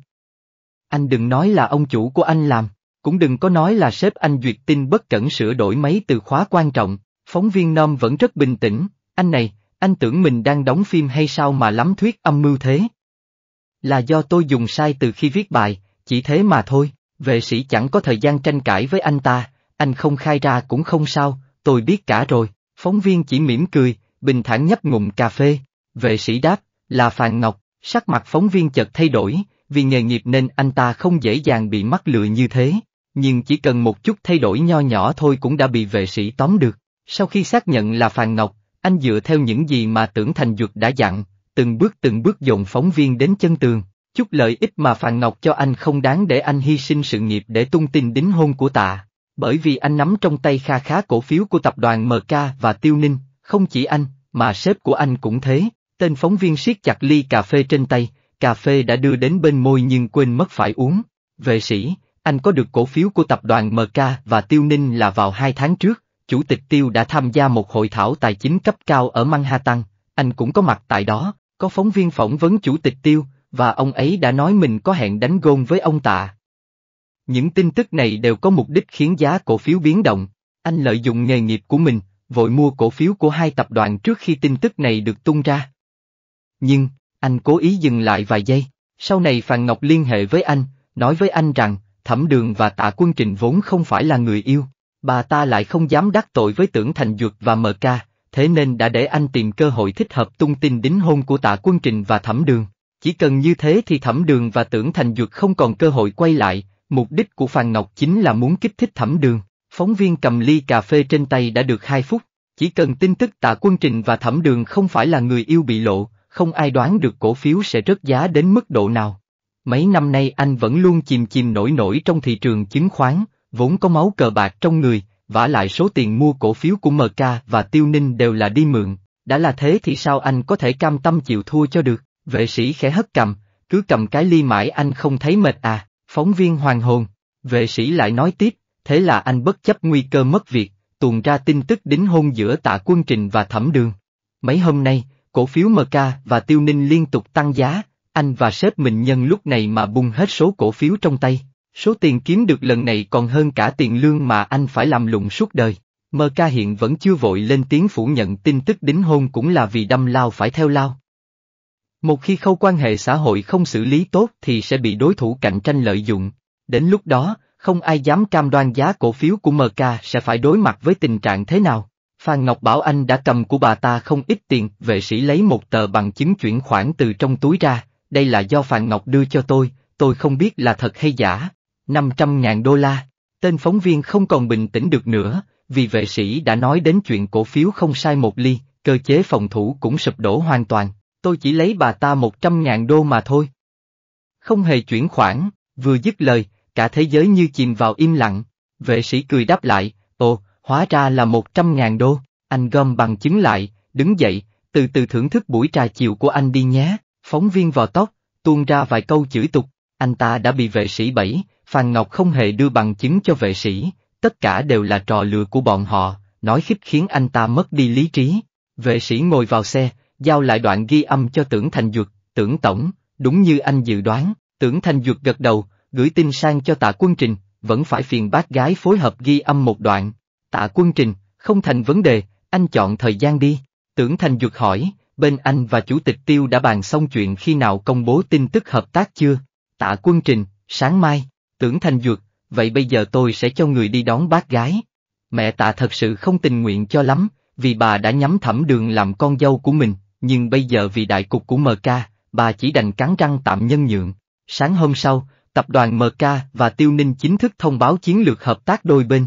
Anh đừng nói là ông chủ của anh làm, cũng đừng có nói là sếp anh duyệt tin bất cẩn sửa đổi mấy từ khóa quan trọng, phóng viên Nom vẫn rất bình tĩnh, anh này, anh tưởng mình đang đóng phim hay sao mà lắm thuyết âm mưu thế. Là do tôi dùng sai từ khi viết bài, chỉ thế mà thôi, vệ sĩ chẳng có thời gian tranh cãi với anh ta, anh không khai ra cũng không sao, tôi biết cả rồi, phóng viên chỉ mỉm cười, bình thản nhấp ngụm cà phê, vệ sĩ đáp, là Phàn Ngọc, sắc mặt phóng viên chợt thay đổi, vì nghề nghiệp nên anh ta không dễ dàng bị mắc lừa như thế, nhưng chỉ cần một chút thay đổi nho nhỏ thôi cũng đã bị vệ sĩ tóm được. Sau khi xác nhận là Phàn Ngọc, anh dựa theo những gì mà tưởng thành dược đã dặn, từng bước từng bước dồn phóng viên đến chân tường. Chút lợi ích mà Phàn Ngọc cho anh không đáng để anh hy sinh sự nghiệp để tung tin đính hôn của tạ bởi vì anh nắm trong tay kha khá cổ phiếu của tập đoàn MK và Tiêu Ninh, không chỉ anh, mà sếp của anh cũng thế. Tên phóng viên siết chặt ly cà phê trên tay, cà phê đã đưa đến bên môi nhưng quên mất phải uống. Vệ sĩ, anh có được cổ phiếu của tập đoàn MK và Tiêu Ninh là vào hai tháng trước, Chủ tịch Tiêu đã tham gia một hội thảo tài chính cấp cao ở Manhattan, anh cũng có mặt tại đó, có phóng viên phỏng vấn Chủ tịch Tiêu, và ông ấy đã nói mình có hẹn đánh gôn với ông tạ. Những tin tức này đều có mục đích khiến giá cổ phiếu biến động. Anh lợi dụng nghề nghiệp của mình, vội mua cổ phiếu của hai tập đoàn trước khi tin tức này được tung ra. Nhưng, anh cố ý dừng lại vài giây, sau này Phàn Ngọc liên hệ với anh, nói với anh rằng, Thẩm Đường và Tạ Quân Trình vốn không phải là người yêu, bà ta lại không dám đắc tội với Tưởng Thành Duật và Mờ Ca, thế nên đã để anh tìm cơ hội thích hợp tung tin đính hôn của Tạ Quân Trình và Thẩm Đường. Chỉ cần như thế thì Thẩm Đường và Tưởng Thành Duật không còn cơ hội quay lại, Mục đích của Phàn Ngọc chính là muốn kích thích thẩm đường, phóng viên cầm ly cà phê trên tay đã được 2 phút, chỉ cần tin tức tạ quân trình và thẩm đường không phải là người yêu bị lộ, không ai đoán được cổ phiếu sẽ rớt giá đến mức độ nào. Mấy năm nay anh vẫn luôn chìm chìm nổi nổi trong thị trường chứng khoán, vốn có máu cờ bạc trong người, vả lại số tiền mua cổ phiếu của MK và Tiêu Ninh đều là đi mượn, đã là thế thì sao anh có thể cam tâm chịu thua cho được, vệ sĩ khẽ hất cầm, cứ cầm cái ly mãi anh không thấy mệt à. Phóng viên hoàng hồn, vệ sĩ lại nói tiếp, thế là anh bất chấp nguy cơ mất việc, tuồn ra tin tức đính hôn giữa tạ quân trình và thẩm đường. Mấy hôm nay, cổ phiếu MK và tiêu ninh liên tục tăng giá, anh và sếp mình nhân lúc này mà bung hết số cổ phiếu trong tay. Số tiền kiếm được lần này còn hơn cả tiền lương mà anh phải làm lụng suốt đời. MK hiện vẫn chưa vội lên tiếng phủ nhận tin tức đính hôn cũng là vì đâm lao phải theo lao. Một khi khâu quan hệ xã hội không xử lý tốt thì sẽ bị đối thủ cạnh tranh lợi dụng. Đến lúc đó, không ai dám cam đoan giá cổ phiếu của MK sẽ phải đối mặt với tình trạng thế nào. Phan Ngọc Bảo Anh đã cầm của bà ta không ít tiền, vệ sĩ lấy một tờ bằng chứng chuyển khoản từ trong túi ra, đây là do Phan Ngọc đưa cho tôi, tôi không biết là thật hay giả. 500.000 đô la, tên phóng viên không còn bình tĩnh được nữa, vì vệ sĩ đã nói đến chuyện cổ phiếu không sai một ly, cơ chế phòng thủ cũng sụp đổ hoàn toàn, tôi chỉ lấy bà ta một trăm ngàn đô mà thôi. Không hề chuyển khoản, vừa dứt lời, cả thế giới như chìm vào im lặng, vệ sĩ cười đáp lại, ồ, hóa ra là một trăm ngàn đô, anh gom bằng chứng lại, đứng dậy, từ từ thưởng thức buổi trà chiều của anh đi nhé, phóng viên vào tóc, tuôn ra vài câu chửi tục, anh ta đã bị vệ sĩ bẫy, Phan Ngọc không hề đưa bằng chứng cho vệ sĩ, tất cả đều là trò lừa của bọn họ, nói khích khiến anh ta mất đi lý trí. Vệ sĩ ngồi vào xe, giao lại đoạn ghi âm cho tưởng Thành Dược, tưởng Tổng, đúng như anh dự đoán, tưởng Thành Dược gật đầu, gửi tin sang cho tạ quân trình, vẫn phải phiền bác gái phối hợp ghi âm một đoạn. Tạ quân trình, không thành vấn đề, anh chọn thời gian đi. Tưởng Thành Dược hỏi, bên anh và Chủ tịch Tiêu đã bàn xong chuyện khi nào công bố tin tức hợp tác chưa? Tạ quân trình, sáng mai, tưởng Thành Dược, vậy bây giờ tôi sẽ cho người đi đón bác gái. Mẹ tạ thật sự không tình nguyện cho lắm, vì bà đã nhắm thẩm đường làm con dâu của mình, nhưng bây giờ vì đại cục của MK, bà chỉ đành cắn răng tạm nhân nhượng. Sáng hôm sau, tập đoàn MK và Tiêu Ninh chính thức thông báo chiến lược hợp tác đôi bên.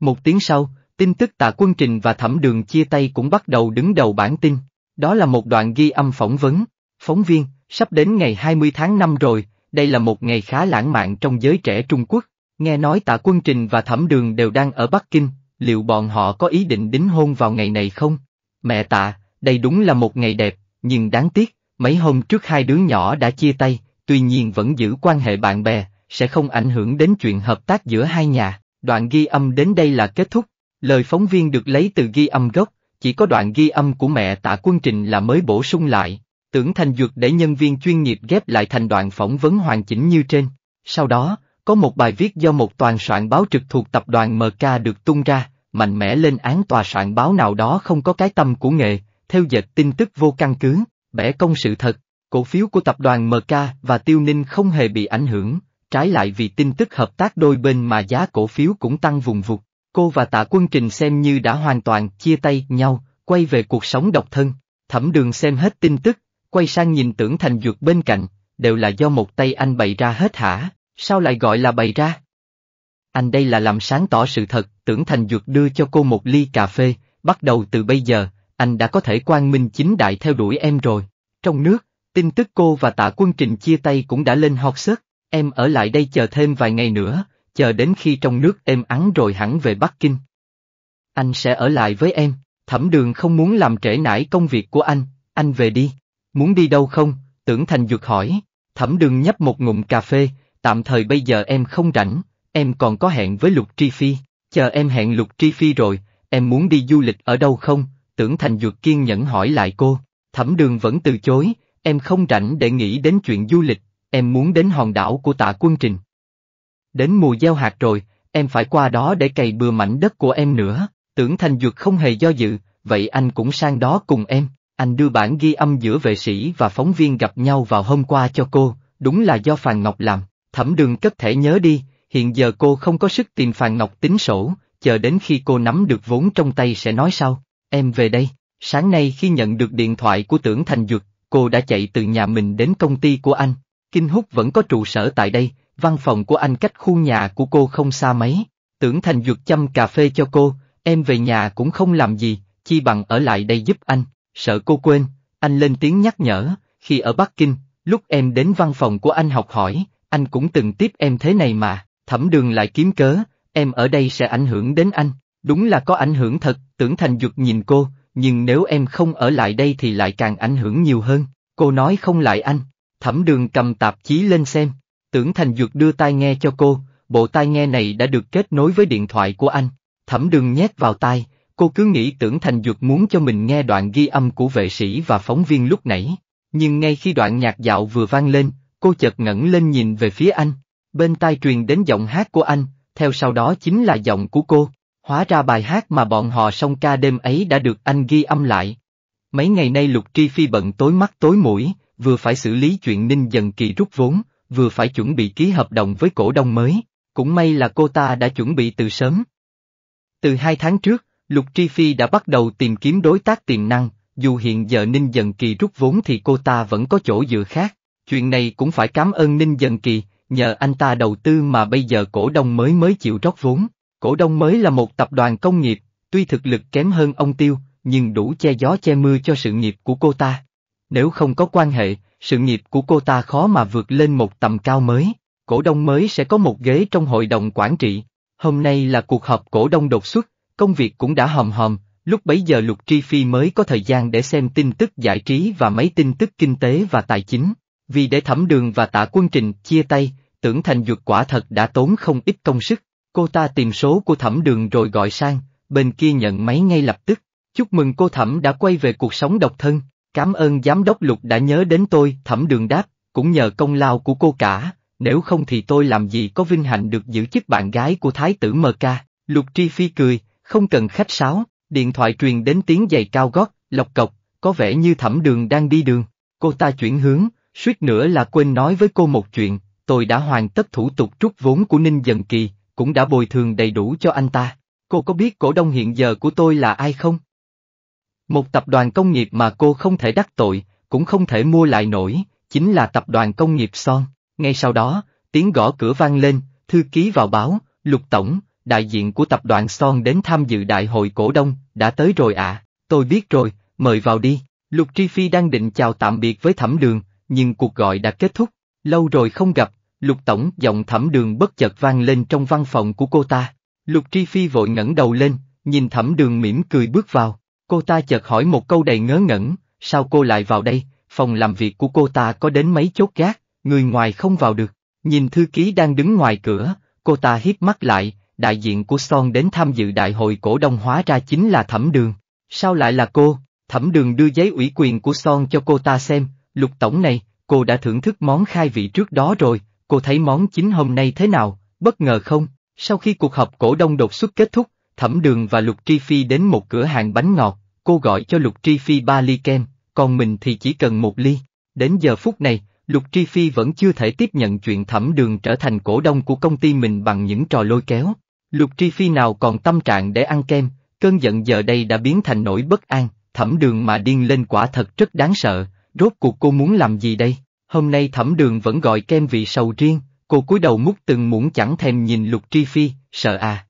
Một tiếng sau, tin tức tạ quân trình và thẩm đường chia tay cũng bắt đầu đứng đầu bản tin. Đó là một đoạn ghi âm phỏng vấn. Phóng viên, sắp đến ngày 20 tháng 5 rồi, đây là một ngày khá lãng mạn trong giới trẻ Trung Quốc. Nghe nói tạ quân trình và thẩm đường đều đang ở Bắc Kinh, liệu bọn họ có ý định đính hôn vào ngày này không? Mẹ tạ, đây đúng là một ngày đẹp, nhưng đáng tiếc, mấy hôm trước hai đứa nhỏ đã chia tay, tuy nhiên vẫn giữ quan hệ bạn bè, sẽ không ảnh hưởng đến chuyện hợp tác giữa hai nhà. Đoạn ghi âm đến đây là kết thúc. Lời phóng viên được lấy từ ghi âm gốc, chỉ có đoạn ghi âm của mẹ tạ quân trình là mới bổ sung lại. Tưởng Thành Dược để nhân viên chuyên nghiệp ghép lại thành đoạn phỏng vấn hoàn chỉnh như trên. Sau đó, có một bài viết do một toàn soạn báo trực thuộc tập đoàn MK được tung ra, mạnh mẽ lên án tòa soạn báo nào đó không có cái tâm của nghề, theo dệt tin tức vô căn cứ, bẻ công sự thật, cổ phiếu của tập đoàn MK và Tiêu Ninh không hề bị ảnh hưởng, trái lại vì tin tức hợp tác đôi bên mà giá cổ phiếu cũng tăng vùng vụt. Cô và tạ quân trình xem như đã hoàn toàn chia tay nhau, quay về cuộc sống độc thân, thẩm đường xem hết tin tức, quay sang nhìn tưởng thành dược bên cạnh, đều là do một tay anh bày ra hết hả, sao lại gọi là bày ra? Anh đây là làm sáng tỏ sự thật, tưởng thành dược đưa cho cô một ly cà phê, bắt đầu từ bây giờ, anh đã có thể quang minh chính đại theo đuổi em rồi. Trong nước, tin tức cô và tạ quân trình chia tay cũng đã lên hot search, em ở lại đây chờ thêm vài ngày nữa, chờ đến khi trong nước êm ắng rồi hẳn về Bắc Kinh. Anh sẽ ở lại với em, thẩm đường không muốn làm trễ nải công việc của anh, anh về đi. Muốn đi đâu không? Tưởng Thành Dược hỏi, thẩm đường nhấp một ngụm cà phê, tạm thời bây giờ em không rảnh, em còn có hẹn với Lục Tri Phi, chờ em hẹn Lục Tri Phi rồi, em muốn đi du lịch ở đâu không, Tưởng Thành Dược kiên nhẫn hỏi lại cô, thẩm đường vẫn từ chối, em không rảnh để nghĩ đến chuyện du lịch, em muốn đến hòn đảo của tạ quân trình. Đến mùa gieo hạt rồi, em phải qua đó để cày bừa mảnh đất của em nữa, tưởng Thành Dược không hề do dự, vậy anh cũng sang đó cùng em. Anh đưa bản ghi âm giữa vệ sĩ và phóng viên gặp nhau vào hôm qua cho cô, đúng là do Phàn Ngọc làm, thẩm đường cấp thể nhớ đi, hiện giờ cô không có sức tìm Phàn Ngọc tính sổ, chờ đến khi cô nắm được vốn trong tay sẽ nói sau. Em về đây, sáng nay khi nhận được điện thoại của tưởng Thành Dược, cô đã chạy từ nhà mình đến công ty của anh. Kinh Húc vẫn có trụ sở tại đây, văn phòng của anh cách khu nhà của cô không xa mấy. Tưởng Thành Dược chăm cà phê cho cô, em về nhà cũng không làm gì, chi bằng ở lại đây giúp anh, sợ cô quên, anh lên tiếng nhắc nhở, khi ở Bắc Kinh, lúc em đến văn phòng của anh học hỏi, anh cũng từng tiếp em thế này mà, thẩm đường lại kiếm cớ, em ở đây sẽ ảnh hưởng đến anh, Đúng là có ảnh hưởng thật, tưởng thành dục nhìn cô, nhưng nếu em không ở lại đây thì lại càng ảnh hưởng nhiều hơn, cô nói không lại anh, thẩm đường cầm tạp chí lên xem, tưởng thành dục đưa tai nghe cho cô, bộ tai nghe này đã được kết nối với điện thoại của anh, thẩm đường nhét vào tai, cô cứ nghĩ tưởng thành dục muốn cho mình nghe đoạn ghi âm của vệ sĩ và phóng viên lúc nãy, nhưng ngay khi đoạn nhạc dạo vừa vang lên, cô chợt ngẩng lên nhìn về phía anh, bên tai truyền đến giọng hát của anh, theo sau đó chính là giọng của cô. Hóa ra bài hát mà bọn họ song ca đêm ấy đã được anh ghi âm lại. Mấy ngày nay Lục Tri Phi bận tối mắt tối mũi, vừa phải xử lý chuyện Ninh Dần Kỳ rút vốn, vừa phải chuẩn bị ký hợp đồng với cổ đông mới, cũng may là cô ta đã chuẩn bị từ sớm. Từ hai tháng trước, Lục Tri Phi đã bắt đầu tìm kiếm đối tác tiềm năng, dù hiện giờ Ninh Dần Kỳ rút vốn thì cô ta vẫn có chỗ dựa khác, chuyện này cũng phải cảm ơn Ninh Dần Kỳ, nhờ anh ta đầu tư mà bây giờ cổ đông mới mới chịu rót vốn, Cổ đông mới là một tập đoàn công nghiệp, tuy thực lực kém hơn ông Tiêu, nhưng đủ che gió che mưa cho sự nghiệp của cô ta. Nếu không có quan hệ, sự nghiệp của cô ta khó mà vượt lên một tầm cao mới. Cổ đông mới sẽ có một ghế trong hội đồng quản trị. Hôm nay là cuộc họp cổ đông đột xuất, công việc cũng đã hòm hòm, lúc bấy giờ Lục Tri Phi mới có thời gian để xem tin tức giải trí và mấy tin tức kinh tế và tài chính. Vì để thẩm đường và tạ quân trình chia tay, tưởng thành dược quả thật đã tốn không ít công sức. Cô ta tìm số của thẩm đường rồi gọi sang, bên kia nhận máy ngay lập tức. Chúc mừng cô thẩm đã quay về cuộc sống độc thân, cảm ơn giám đốc lục đã nhớ đến tôi, thẩm đường đáp, cũng nhờ công lao của cô cả, nếu không thì tôi làm gì có vinh hạnh được giữ chức bạn gái của thái tử mơ ca. Lục Tri Phi cười, không cần khách sáo, điện thoại truyền đến tiếng giày cao gót, lộc cộc, có vẻ như thẩm đường đang đi đường. Cô ta chuyển hướng, suýt nữa là quên nói với cô một chuyện, tôi đã hoàn tất thủ tục trút vốn của Ninh Dần Kỳ, cũng đã bồi thường đầy đủ cho anh ta. Cô có biết cổ đông hiện giờ của tôi là ai không? Một tập đoàn công nghiệp mà cô không thể đắc tội, cũng không thể mua lại nổi, chính là tập đoàn công nghiệp Son. Ngay sau đó, tiếng gõ cửa vang lên, thư ký vào báo, Lục Tổng, đại diện của tập đoàn Son đến tham dự đại hội cổ đông, đã tới rồi ạ, à. tôi biết rồi, mời vào đi. Lục Tri Phi đang định chào tạm biệt với thẩm đường, nhưng cuộc gọi đã kết thúc, lâu rồi không gặp, Lục Tổng giọng thẩm đường bất chợt vang lên trong văn phòng của cô ta. Lục Tri Phi vội ngẩng đầu lên, nhìn thẩm đường mỉm cười bước vào. Cô ta chợt hỏi một câu đầy ngớ ngẩn, sao cô lại vào đây, phòng làm việc của cô ta có đến mấy chốt gác, người ngoài không vào được. Nhìn thư ký đang đứng ngoài cửa, cô ta hiếp mắt lại, đại diện của Son đến tham dự đại hội cổ đông hóa ra chính là thẩm đường. Sao lại là cô? Thẩm đường đưa giấy ủy quyền của Son cho cô ta xem, lục tổng này, cô đã thưởng thức món khai vị trước đó rồi, cô thấy món chính hôm nay thế nào, bất ngờ không? Sau khi cuộc họp cổ đông đột xuất kết thúc, Thẩm Đường và Lục Tri Phi đến một cửa hàng bánh ngọt, cô gọi cho Lục Tri Phi ba ly kem, còn mình thì chỉ cần một ly. Đến giờ phút này, Lục Tri Phi vẫn chưa thể tiếp nhận chuyện Thẩm Đường trở thành cổ đông của công ty mình bằng những trò lôi kéo. Lục Tri Phi nào còn tâm trạng để ăn kem, cơn giận giờ đây đã biến thành nỗi bất an, Thẩm Đường mà điên lên quả thật rất đáng sợ, rốt cuộc cô muốn làm gì đây? Hôm nay thẩm đường vẫn gọi kem vị sầu riêng, cô cúi đầu mút từng muỗng chẳng thèm nhìn lục tri phi, sợ à.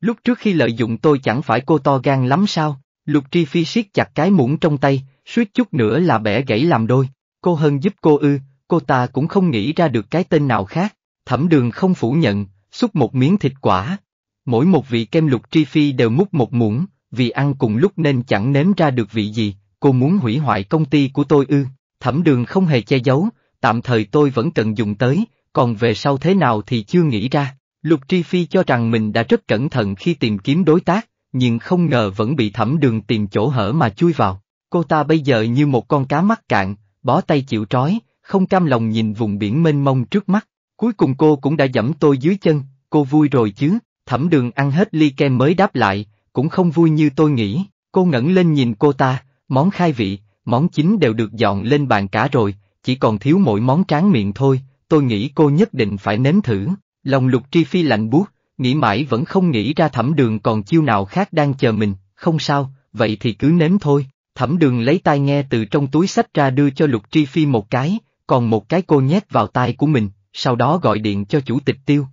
Lúc trước khi lợi dụng tôi chẳng phải cô to gan lắm sao, lục tri phi siết chặt cái muỗng trong tay, suýt chút nữa là bẻ gãy làm đôi, cô hơn giúp cô ư, cô ta cũng không nghĩ ra được cái tên nào khác, thẩm đường không phủ nhận, xúc một miếng thịt quả. Mỗi một vị kem lục tri phi đều múc một muỗng, vì ăn cùng lúc nên chẳng nếm ra được vị gì, cô muốn hủy hoại công ty của tôi ư. Thẩm đường không hề che giấu, tạm thời tôi vẫn cần dùng tới, còn về sau thế nào thì chưa nghĩ ra. Lục Tri Phi cho rằng mình đã rất cẩn thận khi tìm kiếm đối tác, nhưng không ngờ vẫn bị thẩm đường tìm chỗ hở mà chui vào. Cô ta bây giờ như một con cá mắc cạn, bó tay chịu trói, không cam lòng nhìn vùng biển mênh mông trước mắt. Cuối cùng cô cũng đã dẫm tôi dưới chân, cô vui rồi chứ, thẩm đường ăn hết ly kem mới đáp lại, cũng không vui như tôi nghĩ. Cô ngẩng lên nhìn cô ta, món khai vị, món chính đều được dọn lên bàn cả rồi, chỉ còn thiếu mỗi món tráng miệng thôi, tôi nghĩ cô nhất định phải nếm thử. Lòng lục tri phi lạnh buốt, nghĩ mãi vẫn không nghĩ ra thẩm đường còn chiêu nào khác đang chờ mình, không sao, vậy thì cứ nếm thôi. Thẩm đường lấy tai nghe từ trong túi sách ra đưa cho lục tri phi một cái, còn một cái cô nhét vào tai của mình, sau đó gọi điện cho chủ tịch tiêu.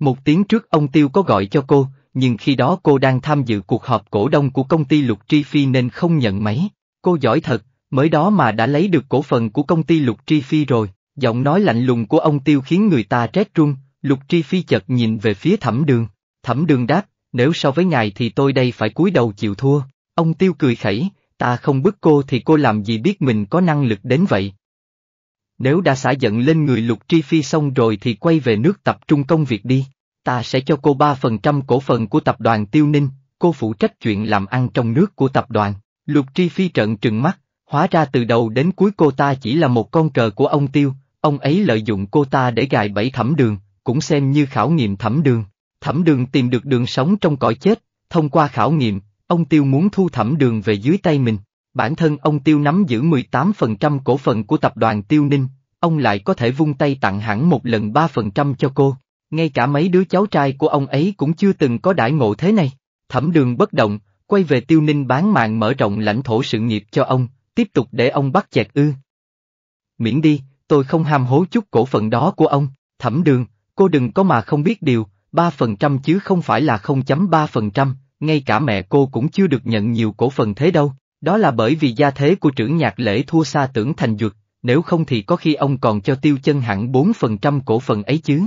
Một tiếng trước ông tiêu có gọi cho cô, nhưng khi đó cô đang tham dự cuộc họp cổ đông của công ty lục tri phi nên không nhận máy. Cô giỏi thật, mới đó mà đã lấy được cổ phần của công ty Lục Tri Phi rồi, giọng nói lạnh lùng của ông Tiêu khiến người ta rét run, Lục Tri Phi chợt nhìn về phía thẩm đường, thẩm đường đáp, nếu so với ngài thì tôi đây phải cúi đầu chịu thua, ông Tiêu cười khẩy, ta không bức cô thì cô làm gì biết mình có năng lực đến vậy. Nếu đã xả giận lên người Lục Tri Phi xong rồi thì quay về nước tập trung công việc đi, ta sẽ cho cô 3% cổ phần của tập đoàn Tiêu Ninh, cô phụ trách chuyện làm ăn trong nước của tập đoàn, Lục Tri Phi trợn trừng mắt, Hóa ra từ đầu đến cuối cô ta chỉ là một con cờ của ông Tiêu, ông ấy lợi dụng cô ta để gài bẫy thẩm đường, cũng xem như khảo nghiệm thẩm đường. Thẩm đường tìm được đường sống trong cõi chết, thông qua khảo nghiệm, ông Tiêu muốn thu thẩm đường về dưới tay mình. Bản thân ông Tiêu nắm giữ 18% cổ phần của tập đoàn Tiêu Ninh, ông lại có thể vung tay tặng hẳn một lần 3% cho cô. Ngay cả mấy đứa cháu trai của ông ấy cũng chưa từng có đãi ngộ thế này. Thẩm đường bất động, quay về Tiêu Ninh bán mạng mở rộng lãnh thổ sự nghiệp cho ông, tiếp tục để ông bắt chẹt ư. Miễn đi, tôi không ham hố chút cổ phận đó của ông, thẩm đường, cô đừng có mà không biết điều, 3% chứ không phải là 0.3%, ngay cả mẹ cô cũng chưa được nhận nhiều cổ phần thế đâu, đó là bởi vì gia thế của trưởng nhạc lễ thua xa tưởng thành dược, nếu không thì có khi ông còn cho tiêu chân hẳn 4% cổ phần ấy chứ.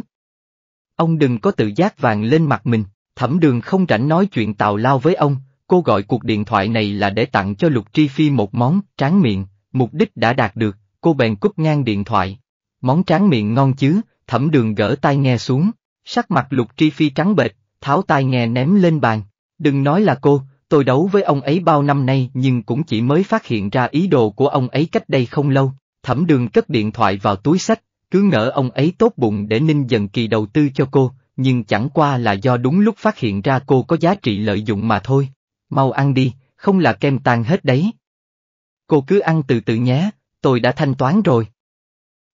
Ông đừng có tự giác vàng lên mặt mình, thẩm đường không rảnh nói chuyện tào lao với ông, cô gọi cuộc điện thoại này là để tặng cho Lục Tri Phi một món tráng miệng, mục đích đã đạt được, cô bèn cúp ngang điện thoại. Món tráng miệng ngon chứ, thẩm đường gỡ tai nghe xuống, sắc mặt Lục Tri Phi trắng bệch, tháo tai nghe ném lên bàn. Đừng nói là cô, tôi đấu với ông ấy bao năm nay nhưng cũng chỉ mới phát hiện ra ý đồ của ông ấy cách đây không lâu. Thẩm đường cất điện thoại vào túi sách, cứ ngỡ ông ấy tốt bụng để ninh dần kỳ đầu tư cho cô, nhưng chẳng qua là do đúng lúc phát hiện ra cô có giá trị lợi dụng mà thôi mau ăn đi, không là kem tan hết đấy. Cô cứ ăn từ từ nhé, tôi đã thanh toán rồi.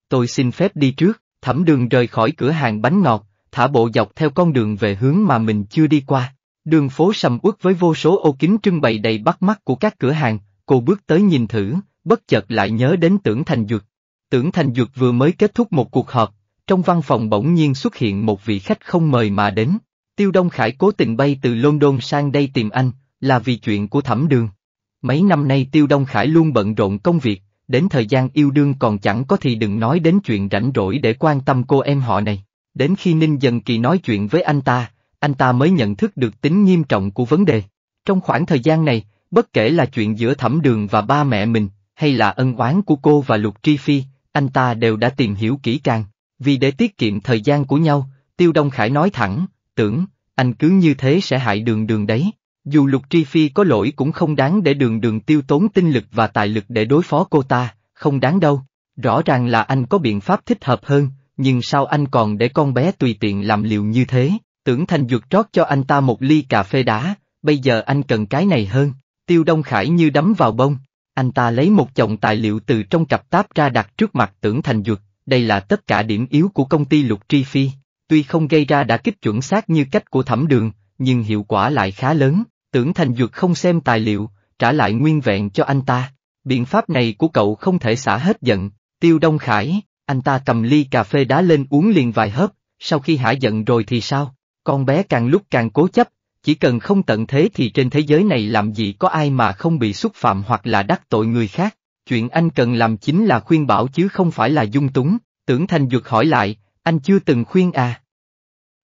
Tôi xin phép đi trước, thẩm đường rời khỏi cửa hàng bánh ngọt, thả bộ dọc theo con đường về hướng mà mình chưa đi qua. Đường phố sầm uất với vô số ô kính trưng bày đầy bắt mắt của các cửa hàng, cô bước tới nhìn thử, bất chợt lại nhớ đến tưởng thành dược. Tưởng thành dược vừa mới kết thúc một cuộc họp, trong văn phòng bỗng nhiên xuất hiện một vị khách không mời mà đến. Tiêu Đông Khải cố tình bay từ London sang đây tìm anh, là vì chuyện của thẩm đường. Mấy năm nay Tiêu Đông Khải luôn bận rộn công việc, đến thời gian yêu đương còn chẳng có thì đừng nói đến chuyện rảnh rỗi để quan tâm cô em họ này. Đến khi Ninh Dần Kỳ nói chuyện với anh ta, anh ta mới nhận thức được tính nghiêm trọng của vấn đề. Trong khoảng thời gian này, bất kể là chuyện giữa thẩm đường và ba mẹ mình, hay là ân oán của cô và Lục Tri Phi, anh ta đều đã tìm hiểu kỹ càng. Vì để tiết kiệm thời gian của nhau, Tiêu Đông Khải nói thẳng, tưởng, anh cứ như thế sẽ hại đường đường đấy. Dù Lục Tri Phi có lỗi cũng không đáng để đường đường tiêu tốn tinh lực và tài lực để đối phó cô ta, không đáng đâu. Rõ ràng là anh có biện pháp thích hợp hơn, nhưng sao anh còn để con bé tùy tiện làm liều như thế, tưởng thành dược trót cho anh ta một ly cà phê đá, bây giờ anh cần cái này hơn. Tiêu Đông Khải như đấm vào bông, anh ta lấy một chồng tài liệu từ trong cặp táp ra đặt trước mặt tưởng thành dược, đây là tất cả điểm yếu của công ty Lục Tri Phi, tuy không gây ra đã kích chuẩn xác như cách của thẩm đường, nhưng hiệu quả lại khá lớn. Tưởng Thành Dược không xem tài liệu, trả lại nguyên vẹn cho anh ta. Biện pháp này của cậu không thể xả hết giận. Tiêu Đông Khải, anh ta cầm ly cà phê đá lên uống liền vài hớp, sau khi hả giận rồi thì sao? Con bé càng lúc càng cố chấp, chỉ cần không tận thế thì trên thế giới này làm gì có ai mà không bị xúc phạm hoặc là đắc tội người khác. Chuyện anh cần làm chính là khuyên bảo chứ không phải là dung túng. Tưởng Thành Dược hỏi lại, anh chưa từng khuyên à?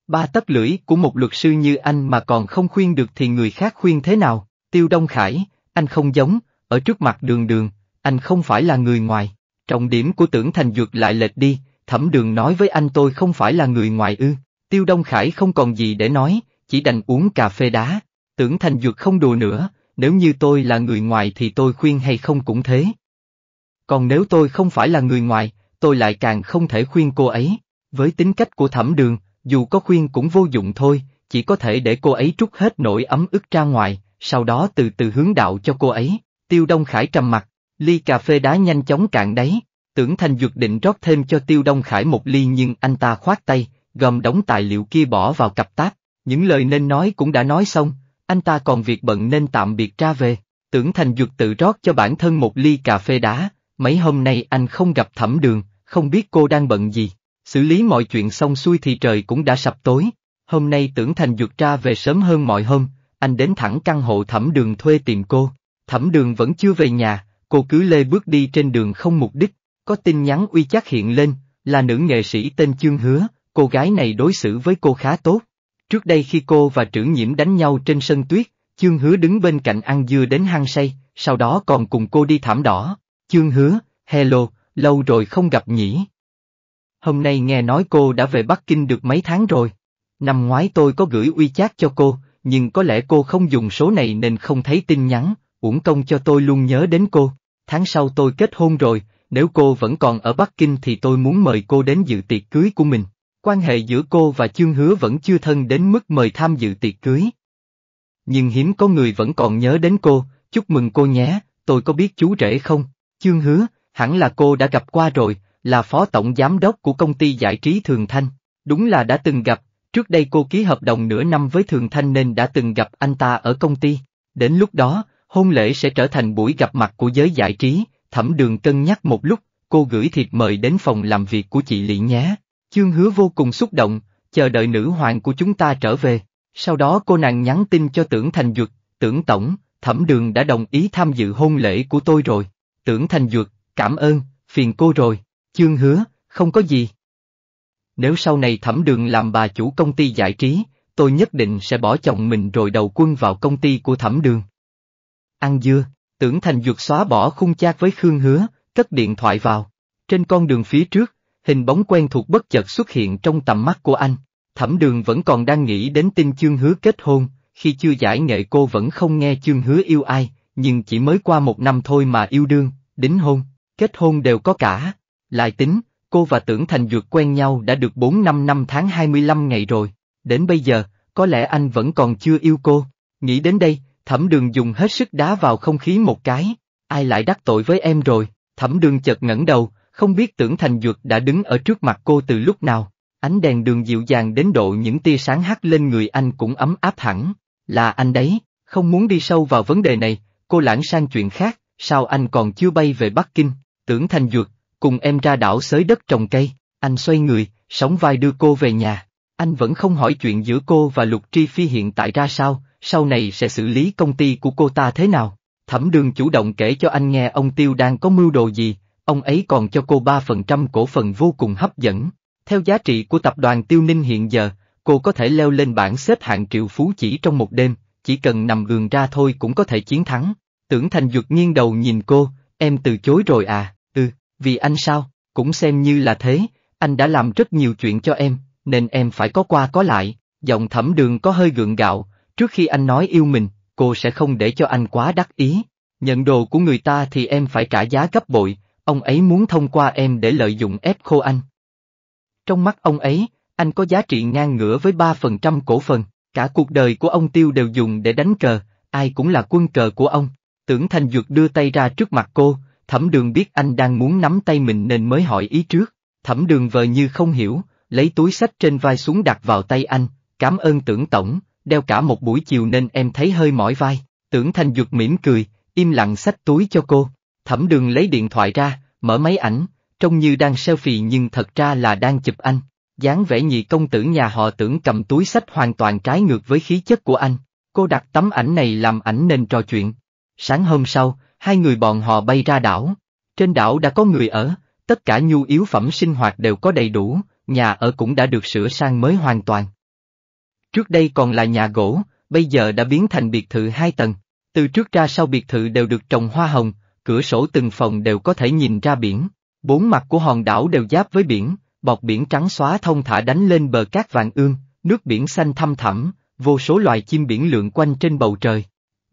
Ba tấc lưỡi của một luật sư như anh mà còn không khuyên được thì người khác khuyên thế nào? Tiêu Đông Khải, anh không giống, ở trước mặt đường đường, anh không phải là người ngoài. Trọng điểm của tưởng thành dược lại lệch đi, thẩm đường nói với anh tôi không phải là người ngoài ư. Tiêu Đông Khải không còn gì để nói, chỉ đành uống cà phê đá. Tưởng thành dược không đùa nữa, nếu như tôi là người ngoài thì tôi khuyên hay không cũng thế. Còn nếu tôi không phải là người ngoài, tôi lại càng không thể khuyên cô ấy. Với tính cách của thẩm đường, dù có khuyên cũng vô dụng thôi, chỉ có thể để cô ấy trút hết nỗi ấm ức ra ngoài, sau đó từ từ hướng đạo cho cô ấy. Tiêu Đông Khải trầm mặt, ly cà phê đá nhanh chóng cạn đáy, tưởng Thành Dược định rót thêm cho Tiêu Đông Khải một ly nhưng anh ta khoát tay, gom đóng tài liệu kia bỏ vào cặp táp. những lời nên nói cũng đã nói xong, anh ta còn việc bận nên tạm biệt ra về, tưởng Thành Dược tự rót cho bản thân một ly cà phê đá, mấy hôm nay anh không gặp thẩm đường, không biết cô đang bận gì, Xử lý mọi chuyện xong xuôi thì trời cũng đã sập tối, hôm nay tưởng thành dược ra về sớm hơn mọi hôm, anh đến thẳng căn hộ thẩm đường thuê tìm cô, thẩm đường vẫn chưa về nhà, cô cứ lê bước đi trên đường không mục đích, có tin nhắn uy chắc hiện lên, là nữ nghệ sĩ tên Chương Hứa, cô gái này đối xử với cô khá tốt. Trước đây khi cô và trưởng nhiễm đánh nhau trên sân tuyết, Chương Hứa đứng bên cạnh ăn dưa đến hăng say, sau đó còn cùng cô đi thảm đỏ. Chương Hứa, hello, lâu rồi không gặp nhỉ. Hôm nay nghe nói cô đã về Bắc Kinh được mấy tháng rồi. Năm ngoái tôi có gửi uy chát cho cô, nhưng có lẽ cô không dùng số này nên không thấy tin nhắn, uổng công cho tôi luôn nhớ đến cô. Tháng sau tôi kết hôn rồi, nếu cô vẫn còn ở Bắc Kinh thì tôi muốn mời cô đến dự tiệc cưới của mình. Quan hệ giữa cô và Chương Hứa vẫn chưa thân đến mức mời tham dự tiệc cưới. Nhưng hiếm có người vẫn còn nhớ đến cô, chúc mừng cô nhé, tôi có biết chú rể không? Chương Hứa, hẳn là cô đã gặp qua rồi, là phó tổng giám đốc của công ty giải trí Thường Thanh. Đúng là đã từng gặp, trước đây cô ký hợp đồng nửa năm với Thường Thanh nên đã từng gặp anh ta ở công ty. Đến lúc đó, hôn lễ sẽ trở thành buổi gặp mặt của giới giải trí, thẩm đường cân nhắc một lúc, cô gửi thiệp mời đến phòng làm việc của chị Lị nhé. Chương hứa vô cùng xúc động, chờ đợi nữ hoàng của chúng ta trở về. Sau đó cô nàng nhắn tin cho tưởng Thành Duật, tưởng Tổng, thẩm đường đã đồng ý tham dự hôn lễ của tôi rồi. Tưởng Thành Duật, cảm ơn, phiền cô rồi. Chương hứa, không có gì. Nếu sau này thẩm đường làm bà chủ công ty giải trí, tôi nhất định sẽ bỏ chồng mình rồi đầu quân vào công ty của thẩm đường. Ăn dưa, tưởng thành dược xóa bỏ khung chat với Khương hứa, cất điện thoại vào. Trên con đường phía trước, hình bóng quen thuộc bất chợt xuất hiện trong tầm mắt của anh. Thẩm đường vẫn còn đang nghĩ đến tin chương hứa kết hôn, khi chưa giải nghệ cô vẫn không nghe chương hứa yêu ai, nhưng chỉ mới qua một năm thôi mà yêu đương, đính hôn, kết hôn đều có cả. Lại tính, cô và Tưởng Thành Dược quen nhau đã được 4-5 năm tháng 25 ngày rồi, đến bây giờ, có lẽ anh vẫn còn chưa yêu cô. Nghĩ đến đây, thẩm đường dùng hết sức đá vào không khí một cái, ai lại đắc tội với em rồi, thẩm đường chợt ngẩng đầu, không biết Tưởng Thành Dược đã đứng ở trước mặt cô từ lúc nào. Ánh đèn đường dịu dàng đến độ những tia sáng hắt lên người anh cũng ấm áp hẳn, là anh đấy, không muốn đi sâu vào vấn đề này, cô lãng sang chuyện khác, sao anh còn chưa bay về Bắc Kinh, tưởng thành dược, cùng em ra đảo xới đất trồng cây, anh xoay người, sóng vai đưa cô về nhà. Anh vẫn không hỏi chuyện giữa cô và Lục Tri Phi hiện tại ra sao, sau này sẽ xử lý công ty của cô ta thế nào. Thẩm đường chủ động kể cho anh nghe ông Tiêu đang có mưu đồ gì, ông ấy còn cho cô 3% cổ phần vô cùng hấp dẫn. Theo giá trị của tập đoàn Tiêu Ninh hiện giờ, cô có thể leo lên bảng xếp hạng triệu phú chỉ trong một đêm, chỉ cần nằm gường ra thôi cũng có thể chiến thắng. Tưởng Thành Dược nghiêng đầu nhìn cô, em từ chối rồi à vì anh sao, cũng xem như là thế, anh đã làm rất nhiều chuyện cho em, nên em phải có qua có lại, giọng thẩm đường có hơi gượng gạo, trước khi anh nói yêu mình, cô sẽ không để cho anh quá đắc ý. Nhận đồ của người ta thì em phải trả giá gấp bội, ông ấy muốn thông qua em để lợi dụng ép khô anh. Trong mắt ông ấy, anh có giá trị ngang ngửa với ba phần trăm cổ phần, cả cuộc đời của ông Tiêu đều dùng để đánh cờ, ai cũng là quân cờ của ông. Tưởng Thành Dược đưa tay ra trước mặt cô, Thẩm đường biết anh đang muốn nắm tay mình nên mới hỏi ý trước, thẩm đường vờ như không hiểu, lấy túi sách trên vai xuống đặt vào tay anh, cảm ơn tưởng tổng, đeo cả một buổi chiều nên em thấy hơi mỏi vai, tưởng thanh dược mỉm cười, im lặng xách túi cho cô, thẩm đường lấy điện thoại ra, mở máy ảnh, trông như đang selfie nhưng thật ra là đang chụp anh, dáng vẻ nhị công tử nhà họ tưởng cầm túi sách hoàn toàn trái ngược với khí chất của anh, cô đặt tấm ảnh này làm ảnh nên trò chuyện. Sáng hôm sau, hai người bọn họ bay ra đảo. Trên đảo đã có người ở, tất cả nhu yếu phẩm sinh hoạt đều có đầy đủ, nhà ở cũng đã được sửa sang mới hoàn toàn. Trước đây còn là nhà gỗ, bây giờ đã biến thành biệt thự hai tầng. Từ trước ra sau biệt thự đều được trồng hoa hồng, cửa sổ từng phòng đều có thể nhìn ra biển. Bốn mặt của hòn đảo đều giáp với biển, bọt biển trắng xóa thông thả đánh lên bờ cát vàng ương, nước biển xanh thăm thẳm, vô số loài chim biển lượn quanh trên bầu trời.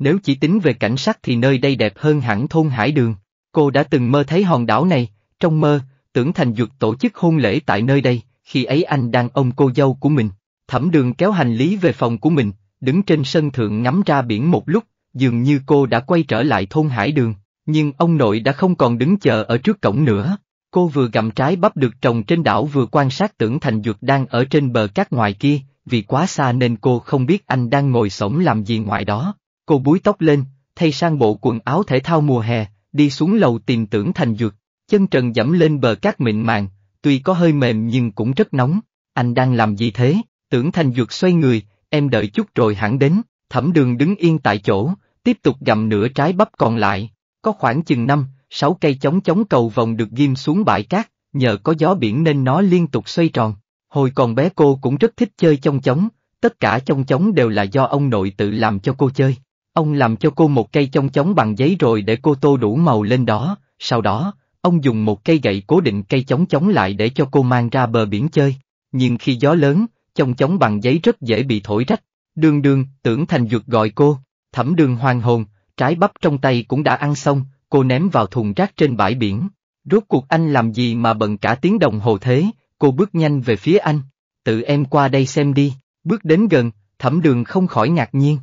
Nếu chỉ tính về cảnh sắc thì nơi đây đẹp hơn hẳn thôn Hải Đường. Cô đã từng mơ thấy hòn đảo này, trong mơ, tưởng thành dược tổ chức hôn lễ tại nơi đây, khi ấy anh đang ôm cô dâu của mình. Thẩm đường kéo hành lý về phòng của mình, đứng trên sân thượng ngắm ra biển một lúc, dường như cô đã quay trở lại thôn Hải Đường, nhưng ông nội đã không còn đứng chờ ở trước cổng nữa. Cô vừa gặm trái bắp được trồng trên đảo vừa quan sát tưởng thành dược đang ở trên bờ cát ngoài kia, vì quá xa nên cô không biết anh đang ngồi sổng làm gì ngoài đó. Cô búi tóc lên, thay sang bộ quần áo thể thao mùa hè, đi xuống lầu tìm tưởng thành dược, chân trần dẫm lên bờ cát mịn màng, tuy có hơi mềm nhưng cũng rất nóng. Anh đang làm gì thế? Tưởng thành dược xoay người, em đợi chút rồi hẳn đến, thẩm đường đứng yên tại chỗ, tiếp tục gặm nửa trái bắp còn lại, có khoảng chừng năm, sáu cây chống chống cầu vòng được ghim xuống bãi cát, nhờ có gió biển nên nó liên tục xoay tròn. Hồi còn bé cô cũng rất thích chơi trong chống, tất cả trong chống đều là do ông nội tự làm cho cô chơi. Ông làm cho cô một cây chong chóng bằng giấy rồi để cô tô đủ màu lên đó, sau đó, ông dùng một cây gậy cố định cây chóng chóng lại để cho cô mang ra bờ biển chơi. Nhưng khi gió lớn, chong chóng bằng giấy rất dễ bị thổi rách. Đường đường, tưởng thành dược gọi cô, thẩm đường hoàng hồn, trái bắp trong tay cũng đã ăn xong, cô ném vào thùng rác trên bãi biển. Rốt cuộc anh làm gì mà bận cả tiếng đồng hồ thế, cô bước nhanh về phía anh. Tự em qua đây xem đi, bước đến gần, thẩm đường không khỏi ngạc nhiên,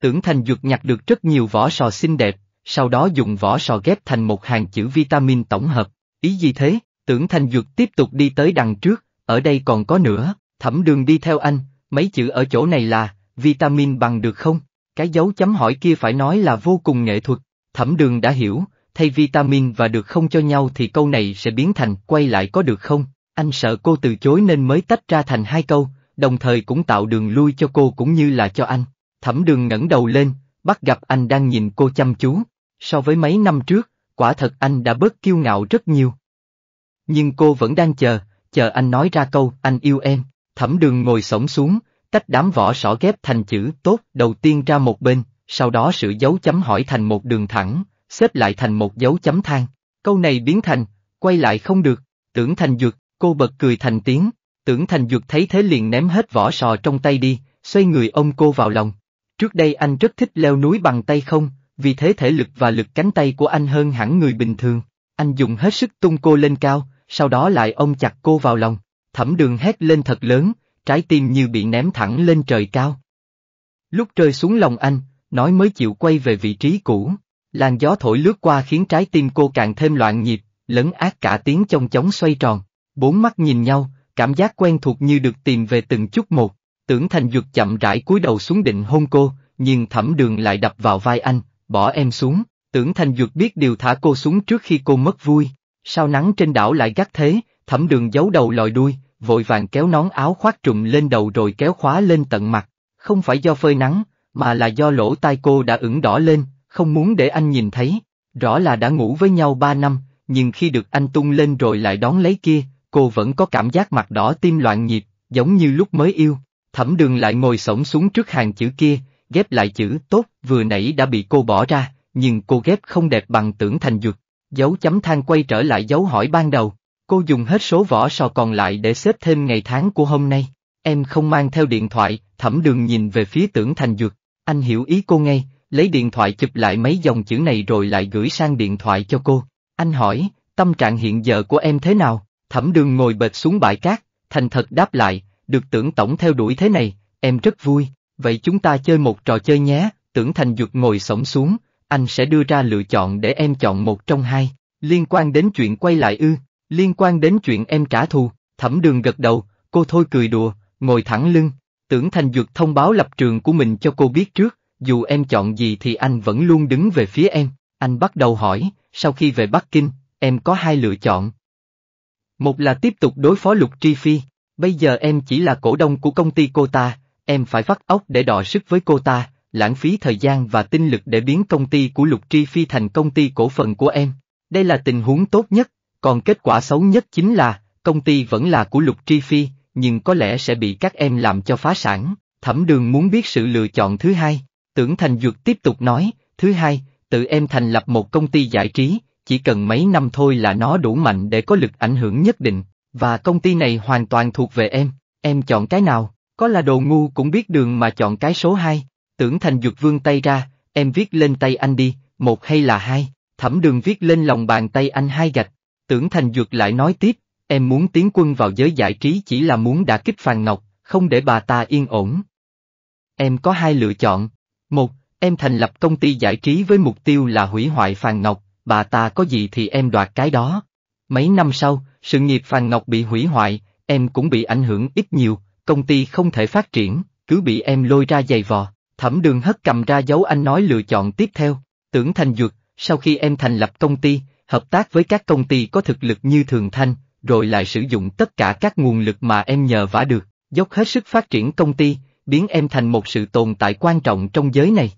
Tưởng Thành Dược nhặt được rất nhiều vỏ sò xinh đẹp, sau đó dùng vỏ sò ghép thành một hàng chữ vitamin tổng hợp. Ý gì thế? Tưởng Thành Dược tiếp tục đi tới đằng trước, ở đây còn có nữa, thẩm đường đi theo anh, mấy chữ ở chỗ này là, vitamin bằng được không? Cái dấu chấm hỏi kia phải nói là vô cùng nghệ thuật, thẩm đường đã hiểu, thay vitamin và được không cho nhau thì câu này sẽ biến thành quay lại có được không? Anh sợ cô từ chối nên mới tách ra thành hai câu, đồng thời cũng tạo đường lui cho cô cũng như là cho anh. Thẩm đường ngẩng đầu lên, bắt gặp anh đang nhìn cô chăm chú. So với mấy năm trước, quả thật anh đã bớt kiêu ngạo rất nhiều. Nhưng cô vẫn đang chờ, chờ anh nói ra câu anh yêu em. Thẩm đường ngồi sổng xuống, tách đám vỏ sỏ ghép thành chữ tốt đầu tiên ra một bên, sau đó sự dấu chấm hỏi thành một đường thẳng, xếp lại thành một dấu chấm than. Câu này biến thành, quay lại không được, tưởng thành dược, cô bật cười thành tiếng, tưởng thành dược thấy thế liền ném hết vỏ sò trong tay đi, xoay người ôm cô vào lòng, Trước đây anh rất thích leo núi bằng tay không, vì thế thể lực và lực cánh tay của anh hơn hẳn người bình thường. Anh dùng hết sức tung cô lên cao, sau đó lại ôm chặt cô vào lòng. Thẩm đường hét lên thật lớn, trái tim như bị ném thẳng lên trời cao. Lúc rơi xuống lòng anh, nói mới chịu quay về vị trí cũ. Làn gió thổi lướt qua khiến trái tim cô càng thêm loạn nhịp, lấn át cả tiếng trong chóng xoay tròn. Bốn mắt nhìn nhau, cảm giác quen thuộc như được tìm về từng chút một. Tưởng Thành Dược chậm rãi cúi đầu xuống định hôn cô, nhưng thẩm đường lại đập vào vai anh, bỏ em xuống, tưởng Thành Dược biết điều thả cô xuống trước khi cô mất vui. Sao nắng trên đảo lại gắt thế, thẩm đường giấu đầu lòi đuôi, vội vàng kéo nón áo khoác trùm lên đầu rồi kéo khóa lên tận mặt, không phải do phơi nắng, mà là do lỗ tai cô đã ửng đỏ lên, không muốn để anh nhìn thấy. Rõ là đã ngủ với nhau ba năm, nhưng khi được anh tung lên rồi lại đón lấy kia, cô vẫn có cảm giác mặt đỏ tim loạn nhịp, giống như lúc mới yêu. Thẩm đường lại ngồi sổng xuống trước hàng chữ kia, ghép lại chữ tốt vừa nãy đã bị cô bỏ ra, nhưng cô ghép không đẹp bằng tưởng thành dược. Dấu chấm than quay trở lại dấu hỏi ban đầu, cô dùng hết số vỏ sò còn lại để xếp thêm ngày tháng của hôm nay. Em không mang theo điện thoại, thẩm đường nhìn về phía tưởng thành dược, anh hiểu ý cô ngay, lấy điện thoại chụp lại mấy dòng chữ này rồi lại gửi sang điện thoại cho cô. Anh hỏi, tâm trạng hiện giờ của em thế nào? Thẩm đường ngồi bệt xuống bãi cát, thành thật đáp lại, được tưởng tổng theo đuổi thế này, em rất vui, vậy chúng ta chơi một trò chơi nhé, tưởng thành dược ngồi sổng xuống, anh sẽ đưa ra lựa chọn để em chọn một trong hai, liên quan đến chuyện quay lại ư, liên quan đến chuyện em trả thù, thẩm đường gật đầu, cô thôi cười đùa, ngồi thẳng lưng, tưởng thành dược thông báo lập trường của mình cho cô biết trước, dù em chọn gì thì anh vẫn luôn đứng về phía em, anh bắt đầu hỏi, sau khi về Bắc Kinh, em có hai lựa chọn. Một là tiếp tục đối phó Lục Tri Phi, Bây giờ em chỉ là cổ đông của công ty cô ta, em phải vắt óc để đọ sức với cô ta, lãng phí thời gian và tinh lực để biến công ty của Lục Tri Phi thành công ty cổ phần của em. Đây là tình huống tốt nhất, còn kết quả xấu nhất chính là, công ty vẫn là của Lục Tri Phi, nhưng có lẽ sẽ bị các em làm cho phá sản. Thẩm đường muốn biết sự lựa chọn thứ hai, tưởng Thành Dược tiếp tục nói, thứ hai, tự em thành lập một công ty giải trí, chỉ cần mấy năm thôi là nó đủ mạnh để có lực ảnh hưởng nhất định, và công ty này hoàn toàn thuộc về em, em chọn cái nào, có là đồ ngu cũng biết đường mà chọn cái số 2. Tưởng thành dược vương tay ra, em viết lên tay anh đi, một hay là hai, thẩm đường viết lên lòng bàn tay anh hai gạch. Tưởng thành dược lại nói tiếp, em muốn tiến quân vào giới giải trí chỉ là muốn đả kích Phàn Ngọc, không để bà ta yên ổn. Em có hai lựa chọn. Một, em thành lập công ty giải trí với mục tiêu là hủy hoại Phàn Ngọc, bà ta có gì thì em đoạt cái đó. Mấy năm sau, sự nghiệp Phàn Ngọc bị hủy hoại, em cũng bị ảnh hưởng ít nhiều, công ty không thể phát triển, cứ bị em lôi ra giày vò. Thẩm đường hất cầm ra dấu anh nói lựa chọn tiếp theo, tưởng thành dược, sau khi em thành lập công ty, hợp tác với các công ty có thực lực như Thường Thanh, rồi lại sử dụng tất cả các nguồn lực mà em nhờ vả được, dốc hết sức phát triển công ty, biến em thành một sự tồn tại quan trọng trong giới này.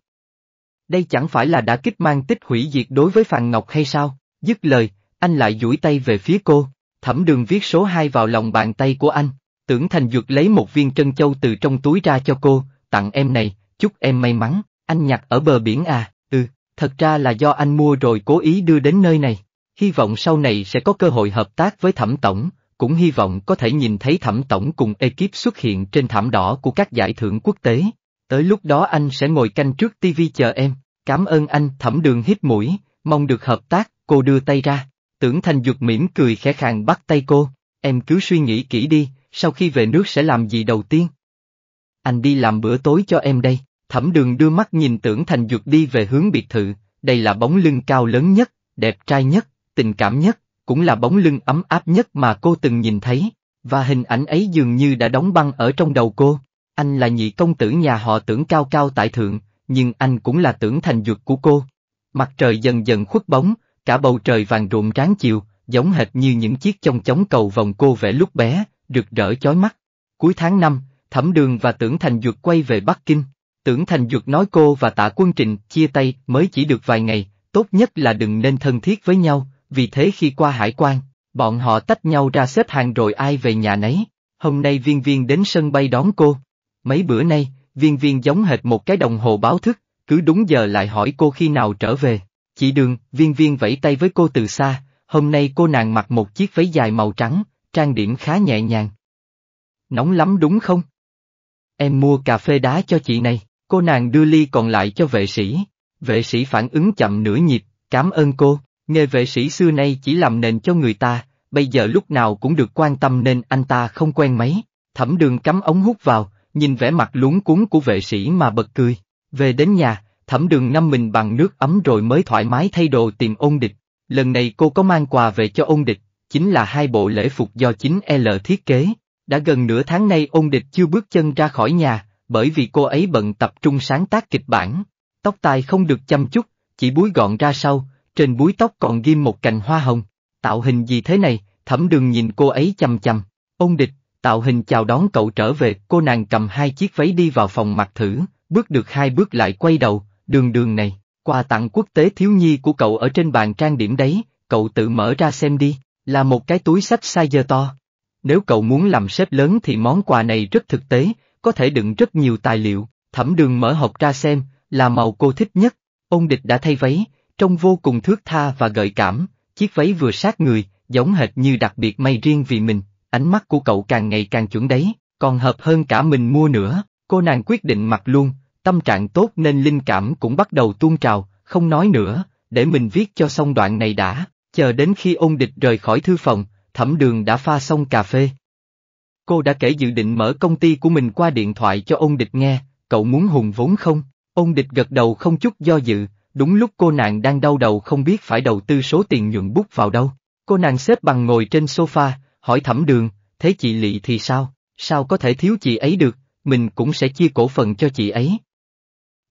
Đây chẳng phải là đã kích mang tích hủy diệt đối với Phàn Ngọc hay sao? Dứt lời, anh lại duỗi tay về phía cô thẩm đường viết số 2 vào lòng bàn tay của anh, tưởng thành dược lấy một viên trân châu từ trong túi ra cho cô, tặng em này, chúc em may mắn, anh nhặt ở bờ biển à, ừ, thật ra là do anh mua rồi cố ý đưa đến nơi này, hy vọng sau này sẽ có cơ hội hợp tác với thẩm tổng, cũng hy vọng có thể nhìn thấy thẩm tổng cùng ekip xuất hiện trên thảm đỏ của các giải thưởng quốc tế. Tới lúc đó anh sẽ ngồi canh trước TV chờ em, cảm ơn anh thẩm đường hít mũi, mong được hợp tác, cô đưa tay ra. Tưởng Thành Duật mỉm cười khẽ khàng bắt tay cô, em cứ suy nghĩ kỹ đi, sau khi về nước sẽ làm gì đầu tiên? Anh đi làm bữa tối cho em đây, thẩm đường đưa mắt nhìn Tưởng Thành Duật đi về hướng biệt thự, đây là bóng lưng cao lớn nhất, đẹp trai nhất, tình cảm nhất, cũng là bóng lưng ấm áp nhất mà cô từng nhìn thấy, và hình ảnh ấy dường như đã đóng băng ở trong đầu cô. Anh là nhị công tử nhà họ tưởng cao cao tại thượng, nhưng anh cũng là tưởng thành dược của cô. Mặt trời dần dần khuất bóng, cả bầu trời vàng rộn ráng chiều, giống hệt như những chiếc chong chóng cầu vòng cô vẽ lúc bé, rực rỡ chói mắt. Cuối tháng 5, Thẩm Đường và Tưởng Thành Duật quay về Bắc Kinh. Tưởng Thành Duật nói cô và Tạ Quân Trình chia tay mới chỉ được vài ngày, tốt nhất là đừng nên thân thiết với nhau, vì thế khi qua hải quan, bọn họ tách nhau ra xếp hàng rồi ai về nhà nấy. Hôm nay viên viên đến sân bay đón cô. Mấy bữa nay, viên viên giống hệt một cái đồng hồ báo thức, cứ đúng giờ lại hỏi cô khi nào trở về chị đường, viên viên vẫy tay với cô từ xa, hôm nay cô nàng mặc một chiếc váy dài màu trắng, trang điểm khá nhẹ nhàng. Nóng lắm đúng không? Em mua cà phê đá cho chị này, cô nàng đưa ly còn lại cho vệ sĩ. Vệ sĩ phản ứng chậm nửa nhịp, cảm ơn cô, nghề vệ sĩ xưa nay chỉ làm nền cho người ta, bây giờ lúc nào cũng được quan tâm nên anh ta không quen mấy. Thẩm đường cắm ống hút vào, nhìn vẻ mặt luống cuốn của vệ sĩ mà bật cười. Về đến nhà, thẩm đường ngâm mình bằng nước ấm rồi mới thoải mái thay đồ tìm ôn địch. Lần này cô có mang quà về cho ôn địch, chính là hai bộ lễ phục do chính L thiết kế. Đã gần nửa tháng nay ôn địch chưa bước chân ra khỏi nhà, bởi vì cô ấy bận tập trung sáng tác kịch bản. Tóc tai không được chăm chút, chỉ búi gọn ra sau, trên búi tóc còn ghim một cành hoa hồng. Tạo hình gì thế này, thẩm đường nhìn cô ấy chăm chăm. Ôn địch, tạo hình chào đón cậu trở về, cô nàng cầm hai chiếc váy đi vào phòng mặc thử, bước được hai bước lại quay đầu, đường đường này, quà tặng quốc tế thiếu nhi của cậu ở trên bàn trang điểm đấy, cậu tự mở ra xem đi, là một cái túi sách size to. Nếu cậu muốn làm sếp lớn thì món quà này rất thực tế, có thể đựng rất nhiều tài liệu, thẩm đường mở hộp ra xem, là màu cô thích nhất. Ông địch đã thay váy, trông vô cùng thước tha và gợi cảm, chiếc váy vừa sát người, giống hệt như đặc biệt may riêng vì mình, ánh mắt của cậu càng ngày càng chuẩn đấy, còn hợp hơn cả mình mua nữa, cô nàng quyết định mặc luôn, Tâm trạng tốt nên linh cảm cũng bắt đầu tuôn trào, không nói nữa, để mình viết cho xong đoạn này đã, chờ đến khi ôn địch rời khỏi thư phòng, thẩm đường đã pha xong cà phê. Cô đã kể dự định mở công ty của mình qua điện thoại cho ôn địch nghe, cậu muốn hùng vốn không? Ôn địch gật đầu không chút do dự, đúng lúc cô nàng đang đau đầu không biết phải đầu tư số tiền nhuận bút vào đâu. Cô nàng xếp bằng ngồi trên sofa, hỏi thẩm đường, thế chị Lị thì sao? Sao có thể thiếu chị ấy được, mình cũng sẽ chia cổ phần cho chị ấy.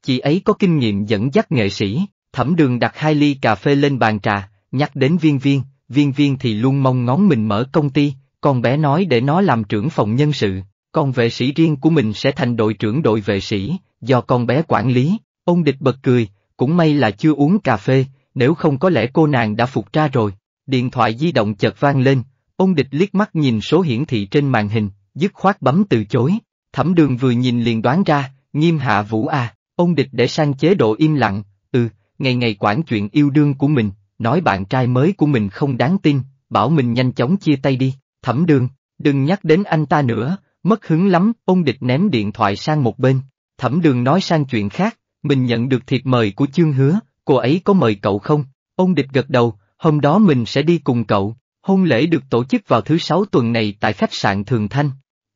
Chị ấy có kinh nghiệm dẫn dắt nghệ sĩ, thẩm đường đặt hai ly cà phê lên bàn trà, nhắc đến viên viên, viên viên thì luôn mong ngóng mình mở công ty, con bé nói để nó làm trưởng phòng nhân sự, con vệ sĩ riêng của mình sẽ thành đội trưởng đội vệ sĩ, do con bé quản lý, ông địch bật cười, cũng may là chưa uống cà phê, nếu không có lẽ cô nàng đã phục ra rồi. Điện thoại di động chợt vang lên, ông địch liếc mắt nhìn số hiển thị trên màn hình, dứt khoát bấm từ chối, thẩm đường vừa nhìn liền đoán ra, nghiêm hạ vũ à, Ông địch để sang chế độ im lặng, ừ, ngày ngày quản chuyện yêu đương của mình, nói bạn trai mới của mình không đáng tin, bảo mình nhanh chóng chia tay đi, thẩm đường, đừng nhắc đến anh ta nữa, mất hứng lắm, ông địch ném điện thoại sang một bên, thẩm đường nói sang chuyện khác, mình nhận được thiệp mời của chương hứa, cô ấy có mời cậu không? Ông địch gật đầu, hôm đó mình sẽ đi cùng cậu, hôn lễ được tổ chức vào thứ sáu tuần này tại khách sạn Thường Thanh,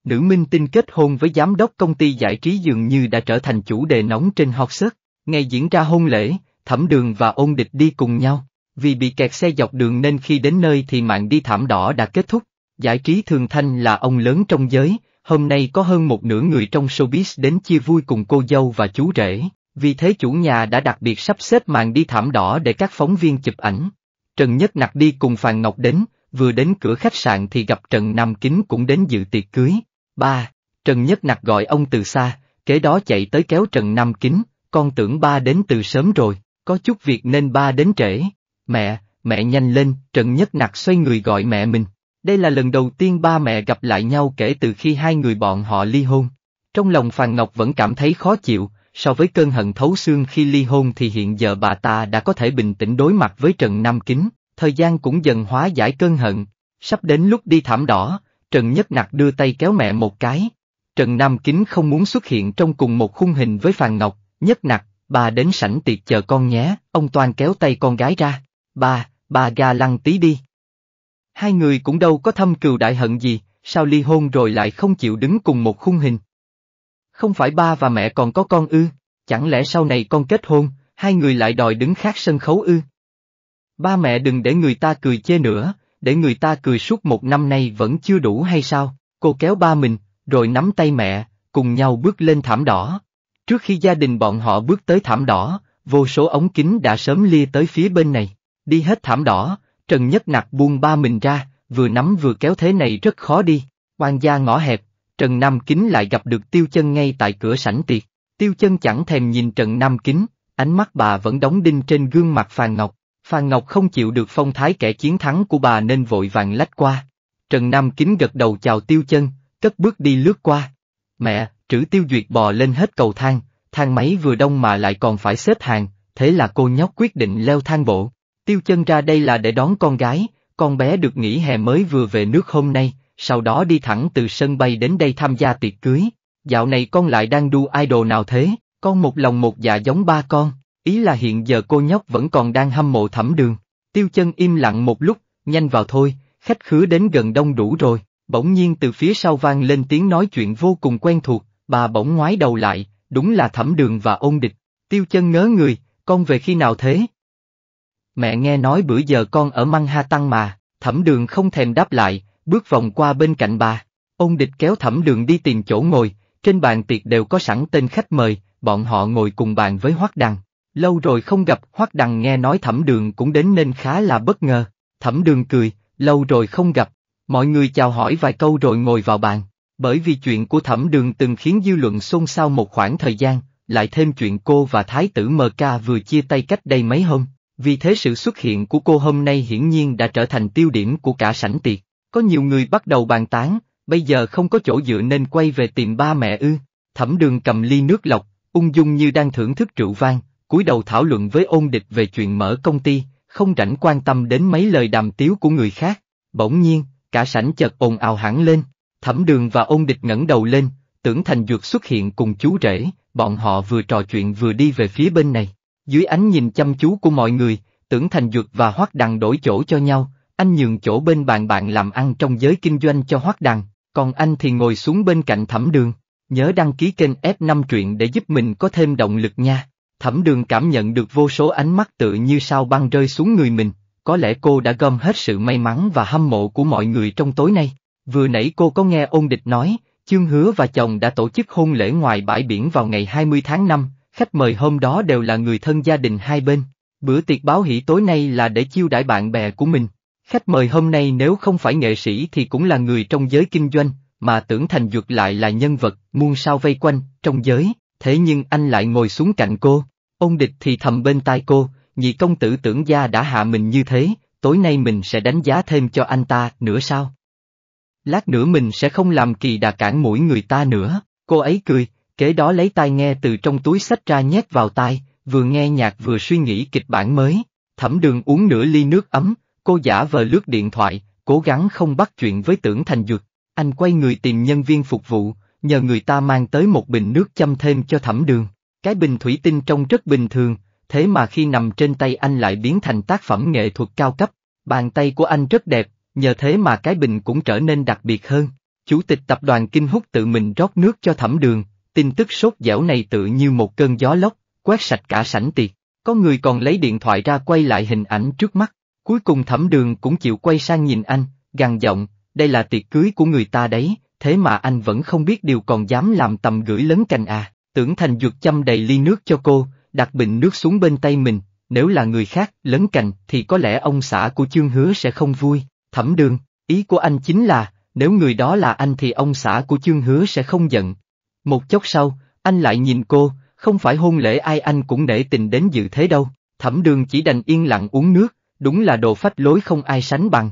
Nữ minh tinh kết hôn với giám đốc công ty giải trí dường như đã trở thành chủ đề nóng trên hot search. Ngày diễn ra hôn lễ, Thẩm Đường và Ôn Địch đi cùng nhau. Vì bị kẹt xe dọc đường nên khi đến nơi thì mạng đi thảm đỏ đã kết thúc. Giải trí thường thanh là ông lớn trong giới, hôm nay có hơn một nửa người trong showbiz đến chia vui cùng cô dâu và chú rể. Vì thế chủ nhà đã đặc biệt sắp xếp màn đi thảm đỏ để các phóng viên chụp ảnh. Trần Nhất Nặc đi cùng Phàn Ngọc đến, vừa đến cửa khách sạn thì gặp Trần Nam Kính cũng đến dự tiệc cưới. Ba, Trần Nhất Nặc gọi ông từ xa, kế đó chạy tới kéo Trần Nam Kính, con tưởng ba đến từ sớm rồi, có chút việc nên ba đến trễ. Mẹ, mẹ nhanh lên, Trần Nhất Nặc xoay người gọi mẹ mình. Đây là lần đầu tiên ba mẹ gặp lại nhau kể từ khi hai người bọn họ ly hôn. Trong lòng Phàn Ngọc vẫn cảm thấy khó chịu, so với cơn hận thấu xương khi ly hôn thì hiện giờ bà ta đã có thể bình tĩnh đối mặt với Trần Nam Kính, thời gian cũng dần hóa giải cơn hận. Sắp đến lúc đi thảm đỏ, Trần Nhất Nặc đưa tay kéo mẹ một cái. Trần Nam Kính không muốn xuất hiện trong cùng một khung hình với Phàn Ngọc, Nhất Nặc, bà đến sảnh tiệc chờ con nhé, ông Toàn kéo tay con gái ra, bà, bà ga lăng tí đi. Hai người cũng đâu có thâm cừu đại hận gì, sao ly hôn rồi lại không chịu đứng cùng một khung hình. Không phải ba và mẹ còn có con ư, chẳng lẽ sau này con kết hôn, hai người lại đòi đứng khác sân khấu ư. Ba mẹ đừng để người ta cười chê nữa, để người ta cười suốt một năm nay vẫn chưa đủ hay sao? Cô kéo ba mình, rồi nắm tay mẹ, cùng nhau bước lên thảm đỏ. Trước khi gia đình bọn họ bước tới thảm đỏ, vô số ống kính đã sớm lia tới phía bên này. Đi hết thảm đỏ, Trần Nhất Nặc buông ba mình ra, vừa nắm vừa kéo thế này rất khó đi. Quan gia ngõ hẹp, Trần Nam Kính lại gặp được Tiêu Chân ngay tại cửa sảnh tiệc. Tiêu Chân chẳng thèm nhìn Trần Nam Kính, ánh mắt bà vẫn đóng đinh trên gương mặt Phàn Ngọc. Phan Ngọc không chịu được phong thái kẻ chiến thắng của bà nên vội vàng lách qua. Trần Nam Kính gật đầu chào Tiêu Chân, cất bước đi lướt qua. Mẹ, trữ Tiêu Duyệt bò lên hết cầu thang, thang máy vừa đông mà lại còn phải xếp hàng, thế là cô nhóc quyết định leo thang bộ. Tiêu Chân ra đây là để đón con gái, con bé được nghỉ hè mới vừa về nước hôm nay, sau đó đi thẳng từ sân bay đến đây tham gia tiệc cưới. Dạo này con lại đang đu idol nào thế, con một lòng một dạ giống ba con. Ý là hiện giờ cô nhóc vẫn còn đang hâm mộ thẩm đường. Tiêu chân im lặng một lúc, nhanh vào thôi, khách khứa đến gần đông đủ rồi. Bỗng nhiên từ phía sau vang lên tiếng nói chuyện vô cùng quen thuộc, bà bỗng ngoái đầu lại, đúng là thẩm đường và ôn địch. Tiêu chân ngớ người, con về khi nào thế? Mẹ nghe nói bữa giờ con ở Măng Ha Tăng mà, thẩm đường không thèm đáp lại, bước vòng qua bên cạnh bà. Ôn địch kéo thẩm đường đi tìm chỗ ngồi, trên bàn tiệc đều có sẵn tên khách mời, bọn họ ngồi cùng bàn với Hoác đằng. Lâu rồi không gặp Hoắc Đằng nghe nói thẩm đường cũng đến nên khá là bất ngờ. Thẩm đường cười, lâu rồi không gặp. Mọi người chào hỏi vài câu rồi ngồi vào bàn. Bởi vì chuyện của thẩm đường từng khiến dư luận xôn xao một khoảng thời gian, lại thêm chuyện cô và thái tử MK vừa chia tay cách đây mấy hôm. Vì thế sự xuất hiện của cô hôm nay hiển nhiên đã trở thành tiêu điểm của cả sảnh tiệc. Có nhiều người bắt đầu bàn tán, bây giờ không có chỗ dựa nên quay về tìm ba mẹ ư. Thẩm đường cầm ly nước lọc, ung dung như đang thưởng thức rượu vang, cúi đầu thảo luận với ôn địch về chuyện mở công ty, không rảnh quan tâm đến mấy lời đàm tiếu của người khác. Bỗng nhiên, cả sảnh chợt ồn ào hẳn lên, thẩm đường và ôn địch ngẩng đầu lên, tưởng thành dược xuất hiện cùng chú rể, bọn họ vừa trò chuyện vừa đi về phía bên này. Dưới ánh nhìn chăm chú của mọi người, tưởng thành dược và hoắc đằng đổi chỗ cho nhau, anh nhường chỗ bên bàn bạn làm ăn trong giới kinh doanh cho hoắc đằng, còn anh thì ngồi xuống bên cạnh thẩm đường. Nhớ đăng ký kênh F5 truyện để giúp mình có thêm động lực nha. Thẩm đường cảm nhận được vô số ánh mắt tự như sao băng rơi xuống người mình, có lẽ cô đã gom hết sự may mắn và hâm mộ của mọi người trong tối nay. Vừa nãy cô có nghe ôn địch nói, Chương Hứa và chồng đã tổ chức hôn lễ ngoài bãi biển vào ngày hai mươi tháng năm. khách mời hôm đó đều là người thân gia đình hai bên. Bữa tiệc báo hỉ tối nay là để chiêu đãi bạn bè của mình. Khách mời hôm nay nếu không phải nghệ sĩ thì cũng là người trong giới kinh doanh, mà tưởng thành dược lại là nhân vật, muôn sao vây quanh, trong giới, thế nhưng anh lại ngồi xuống cạnh cô. Ông địch thì thầm bên tai cô, nhị công tử tưởng gia đã hạ mình như thế, tối nay mình sẽ đánh giá thêm cho anh ta nữa sao? Lát nữa mình sẽ không làm kỳ đà cản mũi người ta nữa, cô ấy cười, kế đó lấy tai nghe từ trong túi sách ra nhét vào tai, vừa nghe nhạc vừa suy nghĩ kịch bản mới, thẩm đường uống nửa ly nước ấm, cô giả vờ lướt điện thoại, cố gắng không bắt chuyện với tưởng thành dược, anh quay người tìm nhân viên phục vụ, nhờ người ta mang tới một bình nước châm thêm cho thẩm đường. Cái bình thủy tinh trông rất bình thường, thế mà khi nằm trên tay anh lại biến thành tác phẩm nghệ thuật cao cấp, bàn tay của anh rất đẹp, nhờ thế mà cái bình cũng trở nên đặc biệt hơn. Chủ tịch tập đoàn Kinh Húc tự mình rót nước cho thẩm đường, tin tức sốt dẻo này tự như một cơn gió lốc, quét sạch cả sảnh tiệc, có người còn lấy điện thoại ra quay lại hình ảnh trước mắt, cuối cùng thẩm đường cũng chịu quay sang nhìn anh, gằn giọng, đây là tiệc cưới của người ta đấy, thế mà anh vẫn không biết điều còn dám làm tầm gửi lớn canh à. Tưởng thành duật chăm đầy ly nước cho cô, đặt bình nước xuống bên tay mình, nếu là người khác lớn cành thì có lẽ ông xã của chương hứa sẽ không vui, thẩm đường, ý của anh chính là, nếu người đó là anh thì ông xã của chương hứa sẽ không giận. Một chốc sau, anh lại nhìn cô, không phải hôn lễ ai anh cũng nể tình đến dự thế đâu, thẩm đường chỉ đành yên lặng uống nước, đúng là đồ phách lối không ai sánh bằng.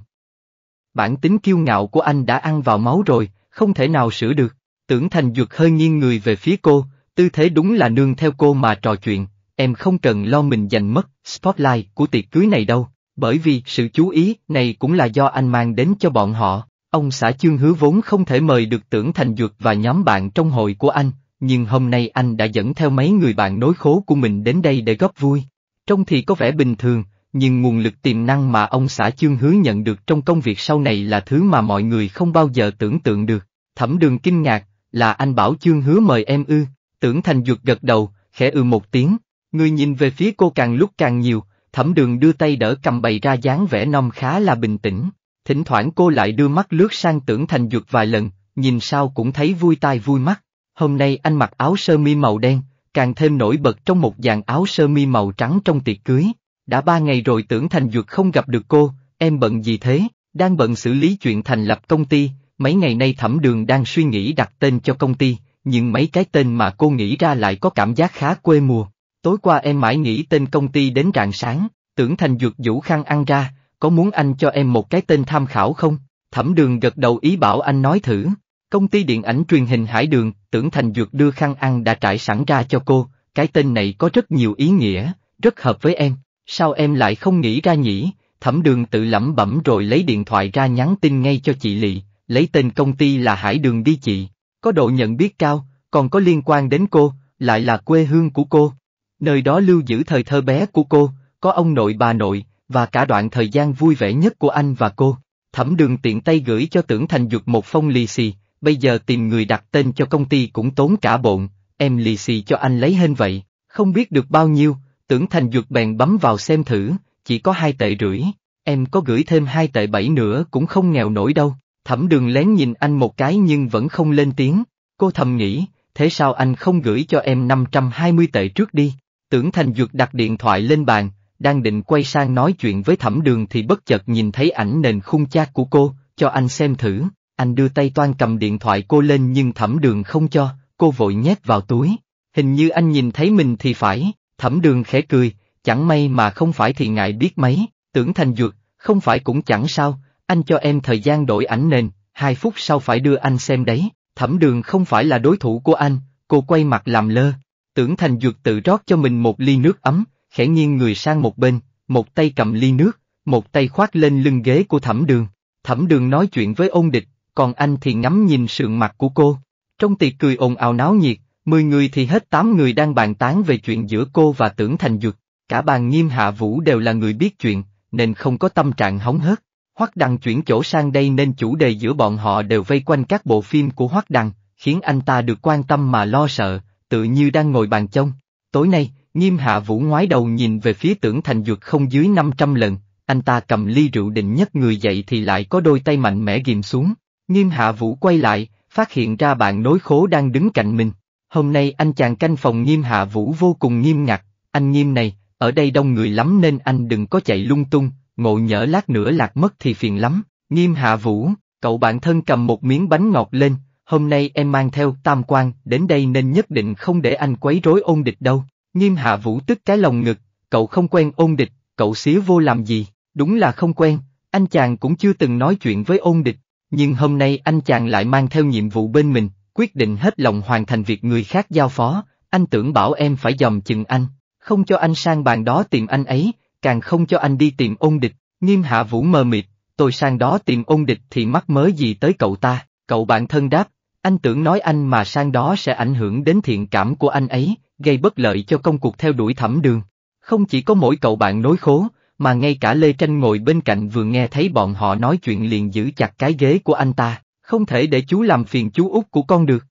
Bản tính kiêu ngạo của anh đã ăn vào máu rồi, không thể nào sửa được, tưởng thành duật hơi nghiêng người về phía cô, Tư thế đúng là nương theo cô mà trò chuyện, em không cần lo mình giành mất spotlight của tiệc cưới này đâu, bởi vì sự chú ý này cũng là do anh mang đến cho bọn họ. Ông xã chương hứa vốn không thể mời được tưởng thành dược và nhóm bạn trong hội của anh, nhưng hôm nay anh đã dẫn theo mấy người bạn nối khố của mình đến đây để góp vui. Trông thì có vẻ bình thường, nhưng nguồn lực tiềm năng mà ông xã chương hứa nhận được trong công việc sau này là thứ mà mọi người không bao giờ tưởng tượng được. Thẩm đường kinh ngạc, là anh bảo chương hứa mời em ư. Tưởng Thành Duật gật đầu, khẽ ư một tiếng, người nhìn về phía cô càng lúc càng nhiều, thẩm đường đưa tay đỡ cầm bày ra dáng vẻ non khá là bình tĩnh, thỉnh thoảng cô lại đưa mắt lướt sang Tưởng Thành Duật vài lần, nhìn sao cũng thấy vui tai vui mắt, hôm nay anh mặc áo sơ mi màu đen, càng thêm nổi bật trong một dàn áo sơ mi màu trắng trong tiệc cưới, đã ba ngày rồi Tưởng Thành Duật không gặp được cô, em bận gì thế, đang bận xử lý chuyện thành lập công ty, mấy ngày nay thẩm đường đang suy nghĩ đặt tên cho công ty nhưng mấy cái tên mà cô nghĩ ra lại có cảm giác khá quê mùa. Tối qua em mãi nghĩ tên công ty đến rạng sáng, tưởng thành dược vũ khăn ăn ra, có muốn anh cho em một cái tên tham khảo không? Thẩm đường gật đầu ý bảo anh nói thử. Công ty điện ảnh truyền hình Hải Đường, tưởng thành dược đưa khăn ăn đã trải sẵn ra cho cô, cái tên này có rất nhiều ý nghĩa, rất hợp với em. Sao em lại không nghĩ ra nhỉ? Thẩm đường tự lẩm bẩm rồi lấy điện thoại ra nhắn tin ngay cho chị Lị, lấy tên công ty là Hải Đường đi chị có độ nhận biết cao, còn có liên quan đến cô, lại là quê hương của cô. Nơi đó lưu giữ thời thơ bé của cô, có ông nội bà nội, và cả đoạn thời gian vui vẻ nhất của anh và cô. Thẩm đường tiện tay gửi cho tưởng thành dược một phong lì xì, bây giờ tìm người đặt tên cho công ty cũng tốn cả bộn, em lì xì cho anh lấy hên vậy, không biết được bao nhiêu, tưởng thành dược bèn bấm vào xem thử, chỉ có hai tệ rưỡi, em có gửi thêm hai tệ bảy nữa cũng không nghèo nổi đâu. Thẩm đường lén nhìn anh một cái nhưng vẫn không lên tiếng, cô thầm nghĩ, thế sao anh không gửi cho em 520 tệ trước đi? Tưởng Thành Dược đặt điện thoại lên bàn, đang định quay sang nói chuyện với thẩm đường thì bất chợt nhìn thấy ảnh nền khung chát của cô, cho anh xem thử, anh đưa tay toan cầm điện thoại cô lên nhưng thẩm đường không cho, cô vội nhét vào túi, hình như anh nhìn thấy mình thì phải, thẩm đường khẽ cười, chẳng may mà không phải thì ngại biết mấy, tưởng thành dược, không phải cũng chẳng sao, anh cho em thời gian đổi ảnh nền, hai phút sau phải đưa anh xem đấy, thẩm đường không phải là đối thủ của anh, cô quay mặt làm lơ. Tưởng Thành Dược tự rót cho mình một ly nước ấm, khẽ nghiêng người sang một bên, một tay cầm ly nước, một tay khoác lên lưng ghế của thẩm đường. Thẩm đường nói chuyện với ôn địch, còn anh thì ngắm nhìn sườn mặt của cô. Trong tiệc cười ồn ào náo nhiệt, 10 người thì hết 8 người đang bàn tán về chuyện giữa cô và tưởng thành dược. Cả bàn nghiêm hạ vũ đều là người biết chuyện, nên không có tâm trạng hóng hớt. Hoắc Đăng chuyển chỗ sang đây nên chủ đề giữa bọn họ đều vây quanh các bộ phim của Hoắc Đăng, khiến anh ta được quan tâm mà lo sợ, tự như đang ngồi bàn chông. Tối nay, Nghiêm Hạ Vũ ngoái đầu nhìn về phía tưởng thành dược không dưới 500 lần, anh ta cầm ly rượu định nhất người dậy thì lại có đôi tay mạnh mẽ ghim xuống. Nghiêm Hạ Vũ quay lại, phát hiện ra bạn nối khố đang đứng cạnh mình. Hôm nay anh chàng canh phòng Nghiêm Hạ Vũ vô cùng nghiêm ngặt, anh Nghiêm này, ở đây đông người lắm nên anh đừng có chạy lung tung, ngộ nhỡ lát nữa lạc mất thì phiền lắm, nghiêm hạ vũ, cậu bạn thân cầm một miếng bánh ngọt lên, hôm nay em mang theo tam quan đến đây nên nhất định không để anh quấy rối ôn địch đâu, nghiêm hạ vũ tức cái lòng ngực, cậu không quen ôn địch, cậu xía vô làm gì, đúng là không quen, anh chàng cũng chưa từng nói chuyện với ôn địch, nhưng hôm nay anh chàng lại mang theo nhiệm vụ bên mình, quyết định hết lòng hoàn thành việc người khác giao phó, anh tưởng bảo em phải dòm chừng anh, không cho anh sang bàn đó tìm anh ấy, càng không cho anh đi tìm ôn địch, nghiêm hạ vũ mờ mịt, tôi sang đó tìm ôn địch thì mắc mớ gì tới cậu ta, cậu bạn thân đáp, anh tưởng nói anh mà sang đó sẽ ảnh hưởng đến thiện cảm của anh ấy, gây bất lợi cho công cuộc theo đuổi thẩm đường. Không chỉ có mỗi cậu bạn nối khố, mà ngay cả Lê Tranh ngồi bên cạnh vừa nghe thấy bọn họ nói chuyện liền giữ chặt cái ghế của anh ta, không thể để chú làm phiền chú út của con được.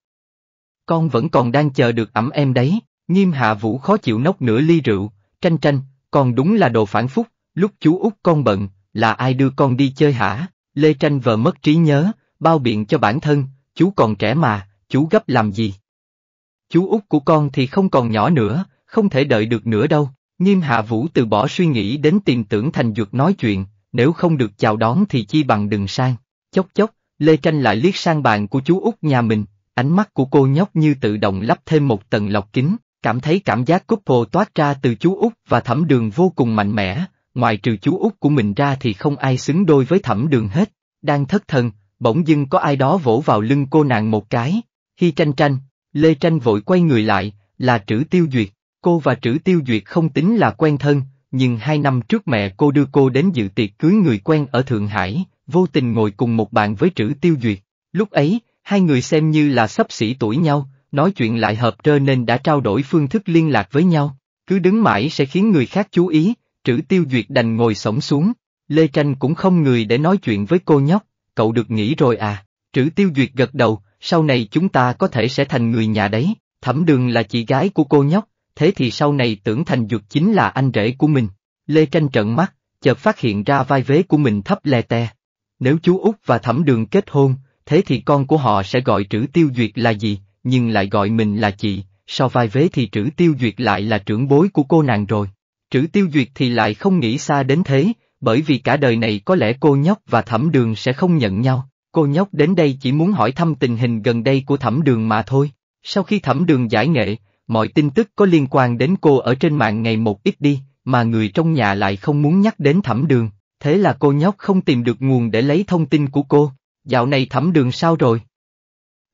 Con vẫn còn đang chờ được ẩm em đấy, nghiêm hạ vũ khó chịu nốc nửa ly rượu, tranh tranh, con đúng là đồ phản phúc, lúc chú út con bận, là ai đưa con đi chơi hả? Lê Tranh vờ mất trí nhớ, bao biện cho bản thân, chú còn trẻ mà, chú gấp làm gì? Chú út của con thì không còn nhỏ nữa, không thể đợi được nữa đâu. Nghiêm Hạ Vũ từ bỏ suy nghĩ đến tìm tưởng thành dược nói chuyện, nếu không được chào đón thì chi bằng đừng sang. Chốc chốc, Lê Tranh lại liếc sang bàn của chú út nhà mình, ánh mắt của cô nhóc như tự động lắp thêm một tầng lọc kính, cảm thấy cảm giác couple toát ra từ chú út và thẩm đường vô cùng mạnh mẽ, ngoài trừ chú út của mình ra thì không ai xứng đôi với thẩm đường hết, đang thất thần, bỗng dưng có ai đó vỗ vào lưng cô nàng một cái, Hi tranh tranh, Lê Tranh vội quay người lại, là Trữ Tiêu Duyệt, cô và Trữ Tiêu Duyệt không tính là quen thân, nhưng hai năm trước mẹ cô đưa cô đến dự tiệc cưới người quen ở Thượng Hải, vô tình ngồi cùng một bàn với Trữ Tiêu Duyệt, lúc ấy, hai người xem như là sắp xỉ tuổi nhau, nói chuyện lại hợp rơ nên đã trao đổi phương thức liên lạc với nhau, cứ đứng mãi sẽ khiến người khác chú ý, trữ tiêu duyệt đành ngồi sổng xuống, Lê Tranh cũng không người để nói chuyện với cô nhóc, cậu được nghỉ rồi à, trữ tiêu duyệt gật đầu, sau này chúng ta có thể sẽ thành người nhà đấy, thẩm đường là chị gái của cô nhóc, thế thì sau này tưởng thành dược chính là anh rể của mình, Lê Tranh trợn mắt, chợt phát hiện ra vai vế của mình thấp lè te. Nếu chú Út và thẩm đường kết hôn, thế thì con của họ sẽ gọi trữ tiêu duyệt là gì, nhưng lại gọi mình là chị, so vai vế thì trữ tiêu duyệt lại là trưởng bối của cô nàng rồi. Trữ tiêu duyệt thì lại không nghĩ xa đến thế, bởi vì cả đời này có lẽ cô nhóc và thẩm đường sẽ không nhận nhau, cô nhóc đến đây chỉ muốn hỏi thăm tình hình gần đây của thẩm đường mà thôi. Sau khi thẩm đường giải nghệ, mọi tin tức có liên quan đến cô ở trên mạng ngày một ít đi, mà người trong nhà lại không muốn nhắc đến thẩm đường, thế là cô nhóc không tìm được nguồn để lấy thông tin của cô. Dạo này thẩm đường sao rồi?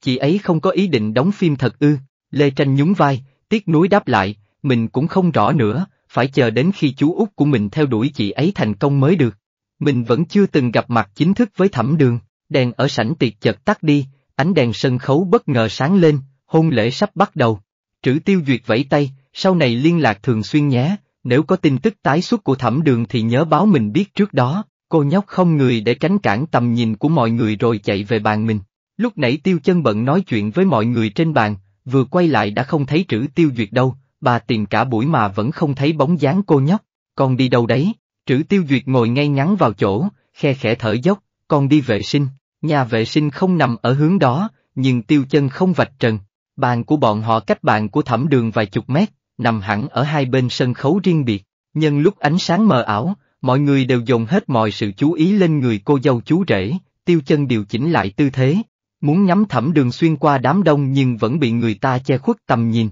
Chị ấy không có ý định đóng phim thật ư, Lê Tranh nhún vai, tiếc nuối đáp lại, mình cũng không rõ nữa, phải chờ đến khi chú út của mình theo đuổi chị ấy thành công mới được. Mình vẫn chưa từng gặp mặt chính thức với thẩm đường, đèn ở sảnh tiệc chợt tắt đi, ánh đèn sân khấu bất ngờ sáng lên, hôn lễ sắp bắt đầu. Trữ tiêu duyệt vẫy tay, sau này liên lạc thường xuyên nhé, nếu có tin tức tái xuất của thẩm đường thì nhớ báo mình biết trước đó, cô nhóc không người để tránh cản tầm nhìn của mọi người rồi chạy về bàn mình. Lúc nãy tiêu chân bận nói chuyện với mọi người trên bàn, vừa quay lại đã không thấy trữ tiêu duyệt đâu, bà tìm cả buổi mà vẫn không thấy bóng dáng cô nhóc, con đi đâu đấy, trữ tiêu duyệt ngồi ngay ngắn vào chỗ, khe khẽ thở dốc, con đi vệ sinh, nhà vệ sinh không nằm ở hướng đó, nhưng tiêu chân không vạch trần, bàn của bọn họ cách bàn của thẩm đường vài chục mét, nằm hẳn ở hai bên sân khấu riêng biệt, nhân lúc ánh sáng mờ ảo, mọi người đều dồn hết mọi sự chú ý lên người cô dâu chú rể, tiêu chân điều chỉnh lại tư thế, muốn nhắm thẳm đường xuyên qua đám đông nhưng vẫn bị người ta che khuất tầm nhìn.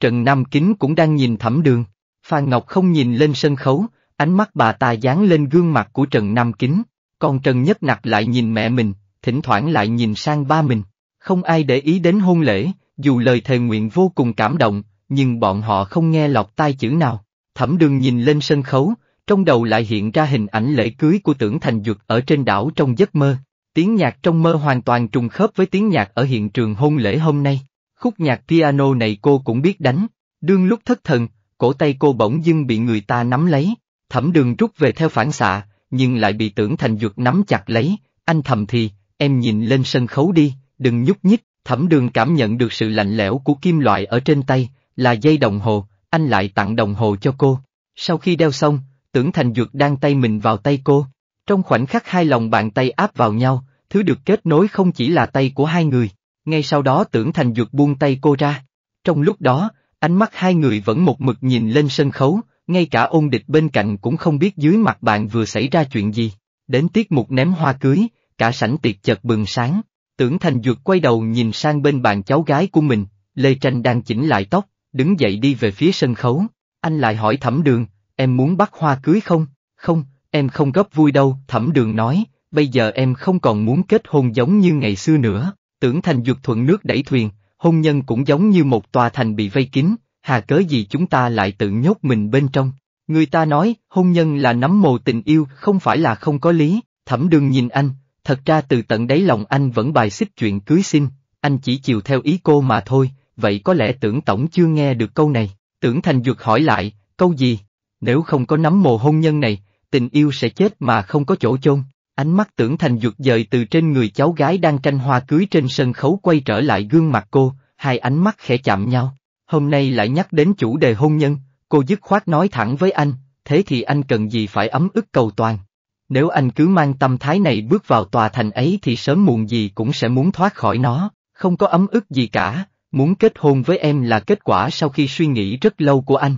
Trần Nam Kính cũng đang nhìn thẳm đường, Phan Ngọc không nhìn lên sân khấu, ánh mắt bà ta dán lên gương mặt của Trần Nam Kính, còn Trần Nhất Nặc lại nhìn mẹ mình, thỉnh thoảng lại nhìn sang ba mình. Không ai để ý đến hôn lễ, dù lời thề nguyện vô cùng cảm động, nhưng bọn họ không nghe lọt tai chữ nào. Thẩm đường nhìn lên sân khấu, trong đầu lại hiện ra hình ảnh lễ cưới của tưởng thành dược ở trên đảo trong giấc mơ. Tiếng nhạc trong mơ hoàn toàn trùng khớp với tiếng nhạc ở hiện trường hôn lễ hôm nay. Khúc nhạc piano này cô cũng biết đánh. Đương lúc thất thần, cổ tay cô bỗng dưng bị người ta nắm lấy. Thẩm đường rút về theo phản xạ, nhưng lại bị tưởng thành dược nắm chặt lấy. Anh thầm thì, em nhìn lên sân khấu đi, đừng nhúc nhích. Thẩm đường cảm nhận được sự lạnh lẽo của kim loại ở trên tay, là dây đồng hồ, anh lại tặng đồng hồ cho cô. Sau khi đeo xong, tưởng thành dược đang tay mình vào tay cô. Trong khoảnh khắc hai lòng bàn tay áp vào nhau, thứ được kết nối không chỉ là tay của hai người, ngay sau đó tưởng thành dược buông tay cô ra. Trong lúc đó, ánh mắt hai người vẫn một mực nhìn lên sân khấu, ngay cả ôn địch bên cạnh cũng không biết dưới mặt bạn vừa xảy ra chuyện gì. Đến tiết mục ném hoa cưới, cả sảnh tiệc chợt bừng sáng, tưởng thành dược quay đầu nhìn sang bên bàn cháu gái của mình, Lê Tranh đang chỉnh lại tóc, đứng dậy đi về phía sân khấu, anh lại hỏi thẩm đường, em muốn bắt hoa cưới không? Không, Em không góp vui đâu, thẩm đường nói, bây giờ em không còn muốn kết hôn giống như ngày xưa nữa, tưởng thành dược thuận nước đẩy thuyền, hôn nhân cũng giống như một tòa thành bị vây kín, hà cớ gì chúng ta lại tự nhốt mình bên trong. Người ta nói, hôn nhân là nắm mồ tình yêu, không phải là không có lý, thẩm đường nhìn anh, thật ra từ tận đáy lòng anh vẫn bài xích chuyện cưới xin, anh chỉ chiều theo ý cô mà thôi, vậy có lẽ tưởng tổng chưa nghe được câu này, tưởng thành dược hỏi lại, câu gì? Nếu không có nắm mồ hôn nhân này, tình yêu sẽ chết mà không có chỗ chôn. Ánh mắt tưởng thành dược dời từ trên người cháu gái đang tranh hoa cưới trên sân khấu quay trở lại gương mặt cô, hai ánh mắt khẽ chạm nhau. Hôm nay lại nhắc đến chủ đề hôn nhân, cô dứt khoát nói thẳng với anh, thế thì anh cần gì phải ấm ức cầu toàn. Nếu anh cứ mang tâm thái này bước vào tòa thành ấy thì sớm muộn gì cũng sẽ muốn thoát khỏi nó, không có ấm ức gì cả, muốn kết hôn với em là kết quả sau khi suy nghĩ rất lâu của anh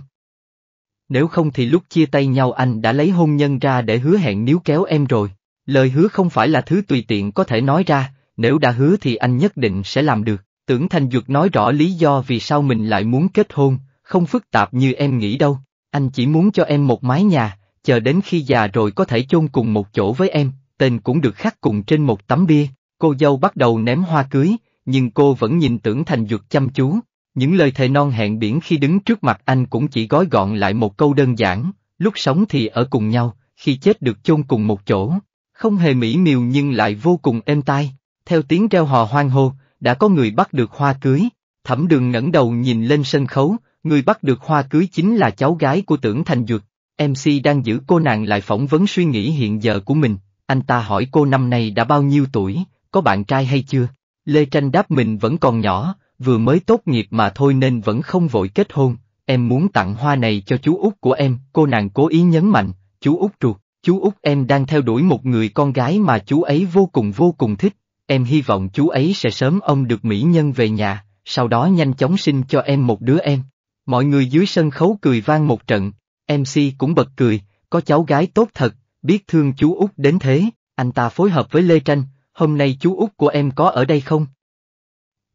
nếu không thì lúc chia tay nhau anh đã lấy hôn nhân ra để hứa hẹn níu kéo em rồi. Lời hứa không phải là thứ tùy tiện có thể nói ra, nếu đã hứa thì anh nhất định sẽ làm được. Tưởng Thành Duật nói rõ lý do vì sao mình lại muốn kết hôn, không phức tạp như em nghĩ đâu. Anh chỉ muốn cho em một mái nhà, chờ đến khi già rồi có thể chôn cùng một chỗ với em, tên cũng được khắc cùng trên một tấm bia. Cô dâu bắt đầu ném hoa cưới, nhưng cô vẫn nhìn Tưởng Thành Duật chăm chú, những lời thề non hẹn biển khi đứng trước mặt anh cũng chỉ gói gọn lại một câu đơn giản, lúc sống thì ở cùng nhau, khi chết được chôn cùng một chỗ. Không hề mỹ miều nhưng lại vô cùng êm tai, theo tiếng reo hò hoang hô, đã có người bắt được hoa cưới. Thẩm đường ngẩng đầu nhìn lên sân khấu, người bắt được hoa cưới chính là cháu gái của tưởng thành dược. MC đang giữ cô nàng lại phỏng vấn suy nghĩ hiện giờ của mình, anh ta hỏi cô năm nay đã bao nhiêu tuổi, có bạn trai hay chưa? Lê Tranh đáp mình vẫn còn nhỏ, vừa mới tốt nghiệp mà thôi nên vẫn không vội kết hôn, em muốn tặng hoa này cho chú út của em, cô nàng cố ý nhấn mạnh, chú út ruột, chú út em đang theo đuổi một người con gái mà chú ấy vô cùng vô cùng thích, em hy vọng chú ấy sẽ sớm ông được mỹ nhân về nhà, sau đó nhanh chóng sinh cho em một đứa em. Mọi người dưới sân khấu cười vang một trận, MC cũng bật cười, có cháu gái tốt thật, biết thương chú út đến thế, anh ta phối hợp với Lê Tranh, hôm nay chú út của em có ở đây không?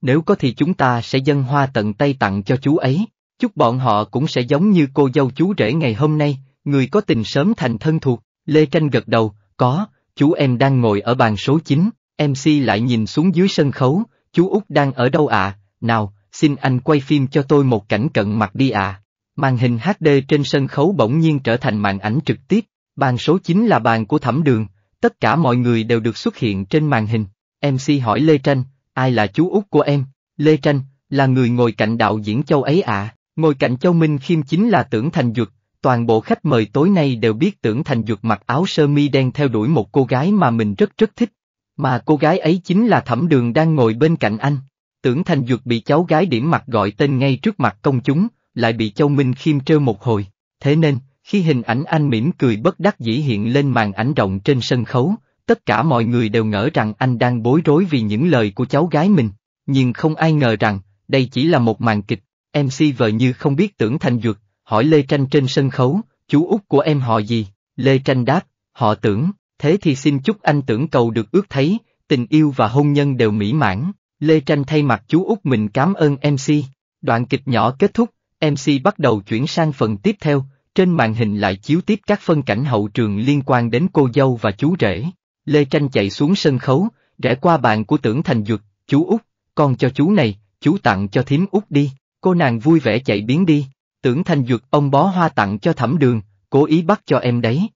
nếu có thì chúng ta sẽ dân hoa tận tay tặng cho chú ấy. Chúc bọn họ cũng sẽ giống như cô dâu chú rể ngày hôm nay, người có tình sớm thành thân thuộc. Lê Tranh gật đầu, có, chú em đang ngồi ở bàn số 9, MC lại nhìn xuống dưới sân khấu, chú Út đang ở đâu ạ, nào, xin anh quay phim cho tôi một cảnh cận mặt đi ạ. Màn hình HD trên sân khấu bỗng nhiên trở thành màn ảnh trực tiếp, bàn số 9 là bàn của thẩm đường, tất cả mọi người đều được xuất hiện trên màn hình. MC hỏi Lê Tranh, ai là chú út của em? Lê Tranh, là người ngồi cạnh đạo diễn Châu ấy ạ, ngồi cạnh Châu Minh Khiêm chính là Tưởng Thành Duật, toàn bộ khách mời tối nay đều biết Tưởng Thành Duật mặc áo sơ mi đen theo đuổi một cô gái mà mình rất rất thích, mà cô gái ấy chính là Thẩm Đường đang ngồi bên cạnh anh. Tưởng Thành Duật bị cháu gái điểm mặt gọi tên ngay trước mặt công chúng, lại bị Châu Minh Khiêm trêu một hồi, thế nên, khi hình ảnh anh mỉm cười bất đắc dĩ hiện lên màn ảnh rộng trên sân khấu, tất cả mọi người đều ngỡ rằng anh đang bối rối vì những lời của cháu gái mình, nhưng không ai ngờ rằng, đây chỉ là một màn kịch, MC vờ như không biết tưởng thành dược, hỏi Lê Tranh trên sân khấu, chú út của em họ gì, Lê Tranh đáp, họ tưởng, thế thì xin chúc anh tưởng cầu được ước thấy, tình yêu và hôn nhân đều mỹ mãn, Lê Tranh thay mặt chú út mình cảm ơn MC, đoạn kịch nhỏ kết thúc, MC bắt đầu chuyển sang phần tiếp theo, trên màn hình lại chiếu tiếp các phân cảnh hậu trường liên quan đến cô dâu và chú rể. Lê Tranh chạy xuống sân khấu, rẽ qua bàn của tưởng thành dược, chú út, con cho chú này, chú tặng cho thím út đi, cô nàng vui vẻ chạy biến đi, tưởng thành dược ông bó hoa tặng cho thẩm đường, cố ý bắt cho em đấy.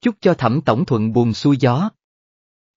Chúc cho thẩm tổng thuận buồn xuôi gió.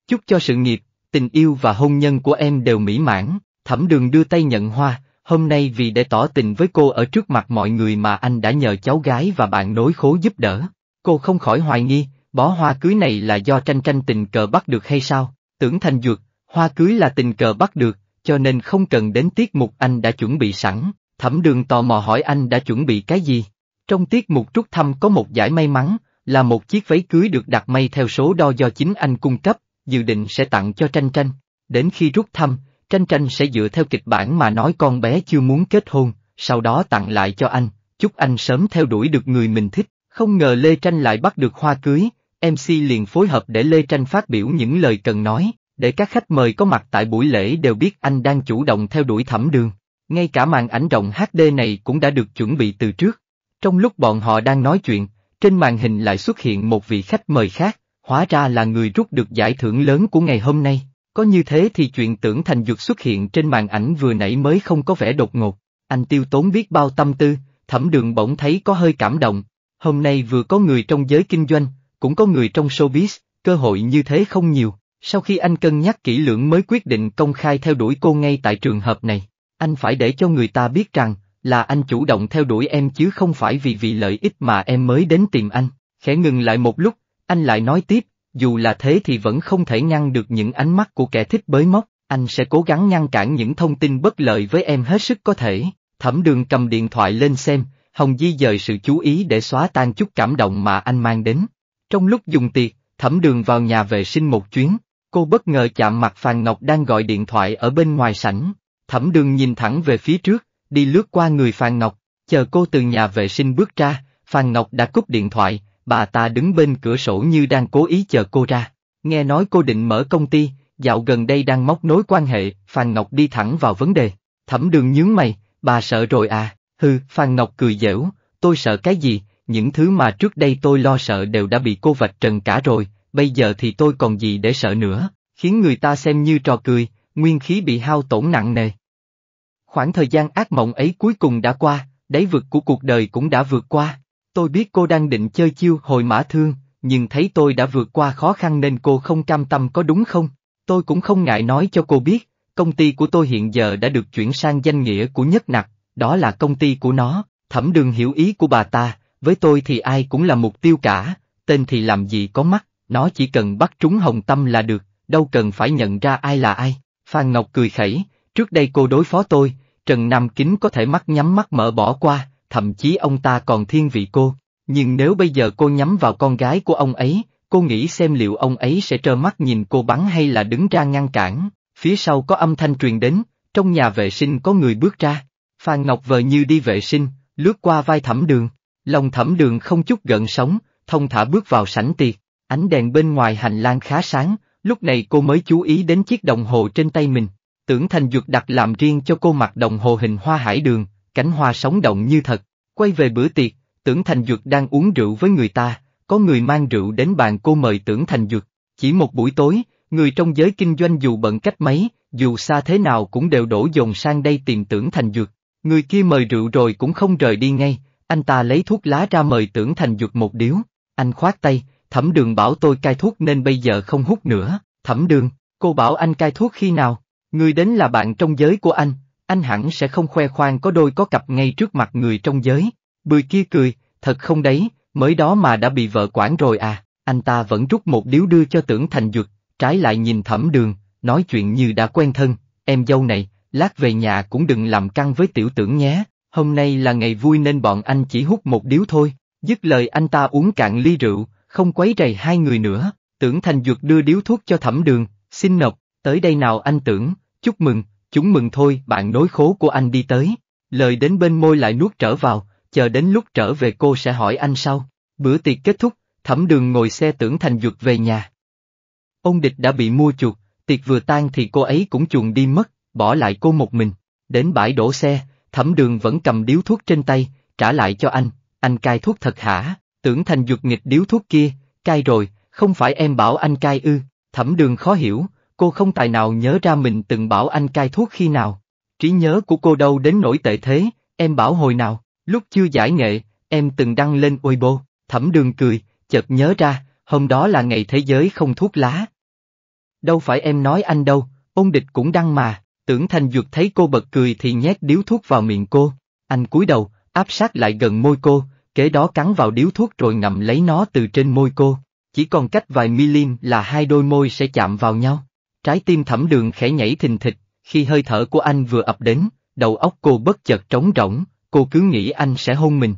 Chúc cho sự nghiệp, tình yêu và hôn nhân của em đều mỹ mãn, thẩm đường đưa tay nhận hoa, hôm nay vì để tỏ tình với cô ở trước mặt mọi người mà anh đã nhờ cháu gái và bạn nối khố giúp đỡ. Cô không khỏi hoài nghi, bó hoa cưới này là do tranh tranh tình cờ bắt được hay sao, tưởng thành dược, hoa cưới là tình cờ bắt được, cho nên không cần đến tiết mục anh đã chuẩn bị sẵn, thẩm đường tò mò hỏi anh đã chuẩn bị cái gì. Trong tiết mục trúc thăm có một giải may mắn, là một chiếc váy cưới được đặt may theo số đo do chính anh cung cấp, dự định sẽ tặng cho tranh tranh. Đến khi rút thăm, tranh tranh sẽ dựa theo kịch bản mà nói con bé chưa muốn kết hôn, sau đó tặng lại cho anh, chúc anh sớm theo đuổi được người mình thích. Không ngờ Lê Tranh lại bắt được hoa cưới, MC liền phối hợp để Lê Tranh phát biểu những lời cần nói, để các khách mời có mặt tại buổi lễ đều biết anh đang chủ động theo đuổi thẩm đường. Ngay cả màn ảnh rộng HD này cũng đã được chuẩn bị từ trước. Trong lúc bọn họ đang nói chuyện, trên màn hình lại xuất hiện một vị khách mời khác, hóa ra là người rút được giải thưởng lớn của ngày hôm nay. Có như thế thì chuyện tưởng thành dược xuất hiện trên màn ảnh vừa nãy mới không có vẻ đột ngột. Anh tiêu tốn biết bao tâm tư, thẩm đường bỗng thấy có hơi cảm động. Hôm nay vừa có người trong giới kinh doanh, cũng có người trong showbiz, cơ hội như thế không nhiều. Sau khi anh cân nhắc kỹ lưỡng mới quyết định công khai theo đuổi cô ngay tại trường hợp này, anh phải để cho người ta biết rằng, là anh chủ động theo đuổi em chứ không phải vì vì lợi ích mà em mới đến tìm anh. Khẽ ngừng lại một lúc, anh lại nói tiếp, dù là thế thì vẫn không thể ngăn được những ánh mắt của kẻ thích bới móc, anh sẽ cố gắng ngăn cản những thông tin bất lợi với em hết sức có thể. Thẩm đường cầm điện thoại lên xem, Hồng Di dời sự chú ý để xóa tan chút cảm động mà anh mang đến. Trong lúc dùng tiệc, thẩm đường vào nhà vệ sinh một chuyến, cô bất ngờ chạm mặt Phàn Ngọc đang gọi điện thoại ở bên ngoài sảnh. Thẩm đường nhìn thẳng về phía trước, đi lướt qua người Phàn Ngọc, chờ cô từ nhà vệ sinh bước ra, Phàn Ngọc đã cúp điện thoại, bà ta đứng bên cửa sổ như đang cố ý chờ cô ra. Nghe nói cô định mở công ty, dạo gần đây đang móc nối quan hệ, Phàn Ngọc đi thẳng vào vấn đề. Thẩm đường nhướng mày, bà sợ rồi à, hừ, Phan Ngọc cười dễu, tôi sợ cái gì, những thứ mà trước đây tôi lo sợ đều đã bị cô vạch trần cả rồi, bây giờ thì tôi còn gì để sợ nữa, khiến người ta xem như trò cười, nguyên khí bị hao tổn nặng nề. Khoảng thời gian ác mộng ấy cuối cùng đã qua, đáy vực của cuộc đời cũng đã vượt qua. Tôi biết cô đang định chơi chiêu hồi mã thương, nhưng thấy tôi đã vượt qua khó khăn nên cô không cam tâm có đúng không? Tôi cũng không ngại nói cho cô biết, công ty của tôi hiện giờ đã được chuyển sang danh nghĩa của nhất nặc, đó là công ty của nó, thẩm đường hiểu ý của bà ta, với tôi thì ai cũng là mục tiêu cả, tên thì làm gì có mắt, nó chỉ cần bắt trúng hồng tâm là được, đâu cần phải nhận ra ai là ai. Phan Ngọc cười khẩy, trước đây cô đối phó tôi, Trần Nam Kính có thể mắt nhắm mắt mở bỏ qua, thậm chí ông ta còn thiên vị cô. Nhưng nếu bây giờ cô nhắm vào con gái của ông ấy, cô nghĩ xem liệu ông ấy sẽ trơ mắt nhìn cô bắn hay là đứng ra ngăn cản. Phía sau có âm thanh truyền đến, trong nhà vệ sinh có người bước ra. Phan Ngọc vờ như đi vệ sinh, lướt qua vai thẩm đường. Lòng thẩm đường không chút gợn sóng, thông thả bước vào sảnh tiệc, ánh đèn bên ngoài hành lang khá sáng, lúc này cô mới chú ý đến chiếc đồng hồ trên tay mình, tưởng Thành Dược đặt làm riêng cho cô mặc đồng hồ hình hoa hải đường, cánh hoa sống động như thật. Quay về bữa tiệc, tưởng Thành Dược đang uống rượu với người ta, có người mang rượu đến bàn cô mời tưởng Thành Dược. Chỉ một buổi tối, người trong giới kinh doanh dù bận cách mấy, dù xa thế nào cũng đều đổ dồn sang đây tìm tưởng Thành Dược. Người kia mời rượu rồi cũng không rời đi ngay, anh ta lấy thuốc lá ra mời tưởng thành dược một điếu, anh khoát tay, thẩm đường bảo tôi cai thuốc nên bây giờ không hút nữa, thẩm đường, cô bảo anh cai thuốc khi nào, người đến là bạn trong giới của anh, anh hẳn sẽ không khoe khoang có đôi có cặp ngay trước mặt người trong giới, bười kia cười, thật không đấy, mới đó mà đã bị vợ quản rồi à, anh ta vẫn rút một điếu đưa cho tưởng thành dược, trái lại nhìn thẩm đường, nói chuyện như đã quen thân, em dâu này, lát về nhà cũng đừng làm căng với tiểu tưởng nhé, Hôm nay là ngày vui nên bọn anh chỉ hút một điếu thôi, dứt lời anh ta uống cạn ly rượu, không quấy rầy hai người nữa, tưởng Thành Dược đưa điếu thuốc cho thẩm đường, xin nộp, tới đây nào anh tưởng, chúc mừng, chúng mừng thôi, bạn nối khố của anh đi tới. Lời đến bên môi lại nuốt trở vào, chờ đến lúc trở về cô sẽ hỏi anh sau. Bữa tiệc kết thúc, thẩm đường ngồi xe tưởng Thành Dược về nhà. Ông địch đã bị mua chuột, tiệc vừa tan thì cô ấy cũng chuồn đi mất, bỏ lại cô một mình. Đến bãi đổ xe, Thẩm đường vẫn cầm điếu thuốc trên tay, trả lại cho anh, anh cai thuốc thật hả, tưởng thành dục nghịch điếu thuốc kia, cai rồi, không phải em bảo anh cai ư, thẩm đường khó hiểu, cô không tài nào nhớ ra mình từng bảo anh cai thuốc khi nào. Trí nhớ của cô đâu đến nỗi tệ thế, em bảo hồi nào, lúc chưa giải nghệ, em từng đăng lên Weibo, thẩm đường cười, chợt nhớ ra, hôm đó là ngày thế giới không thuốc lá. Đâu phải em nói anh đâu, ôn địch cũng đăng mà. Tưởng Thanh Dược thấy cô bật cười thì nhét điếu thuốc vào miệng cô, anh cúi đầu, áp sát lại gần môi cô, kế đó cắn vào điếu thuốc rồi ngậm lấy nó từ trên môi cô, chỉ còn cách vài milim là hai đôi môi sẽ chạm vào nhau. Trái tim thẩm đường khẽ nhảy thình thịch, khi hơi thở của anh vừa ập đến, đầu óc cô bất chợt trống rỗng, cô cứ nghĩ anh sẽ hôn mình.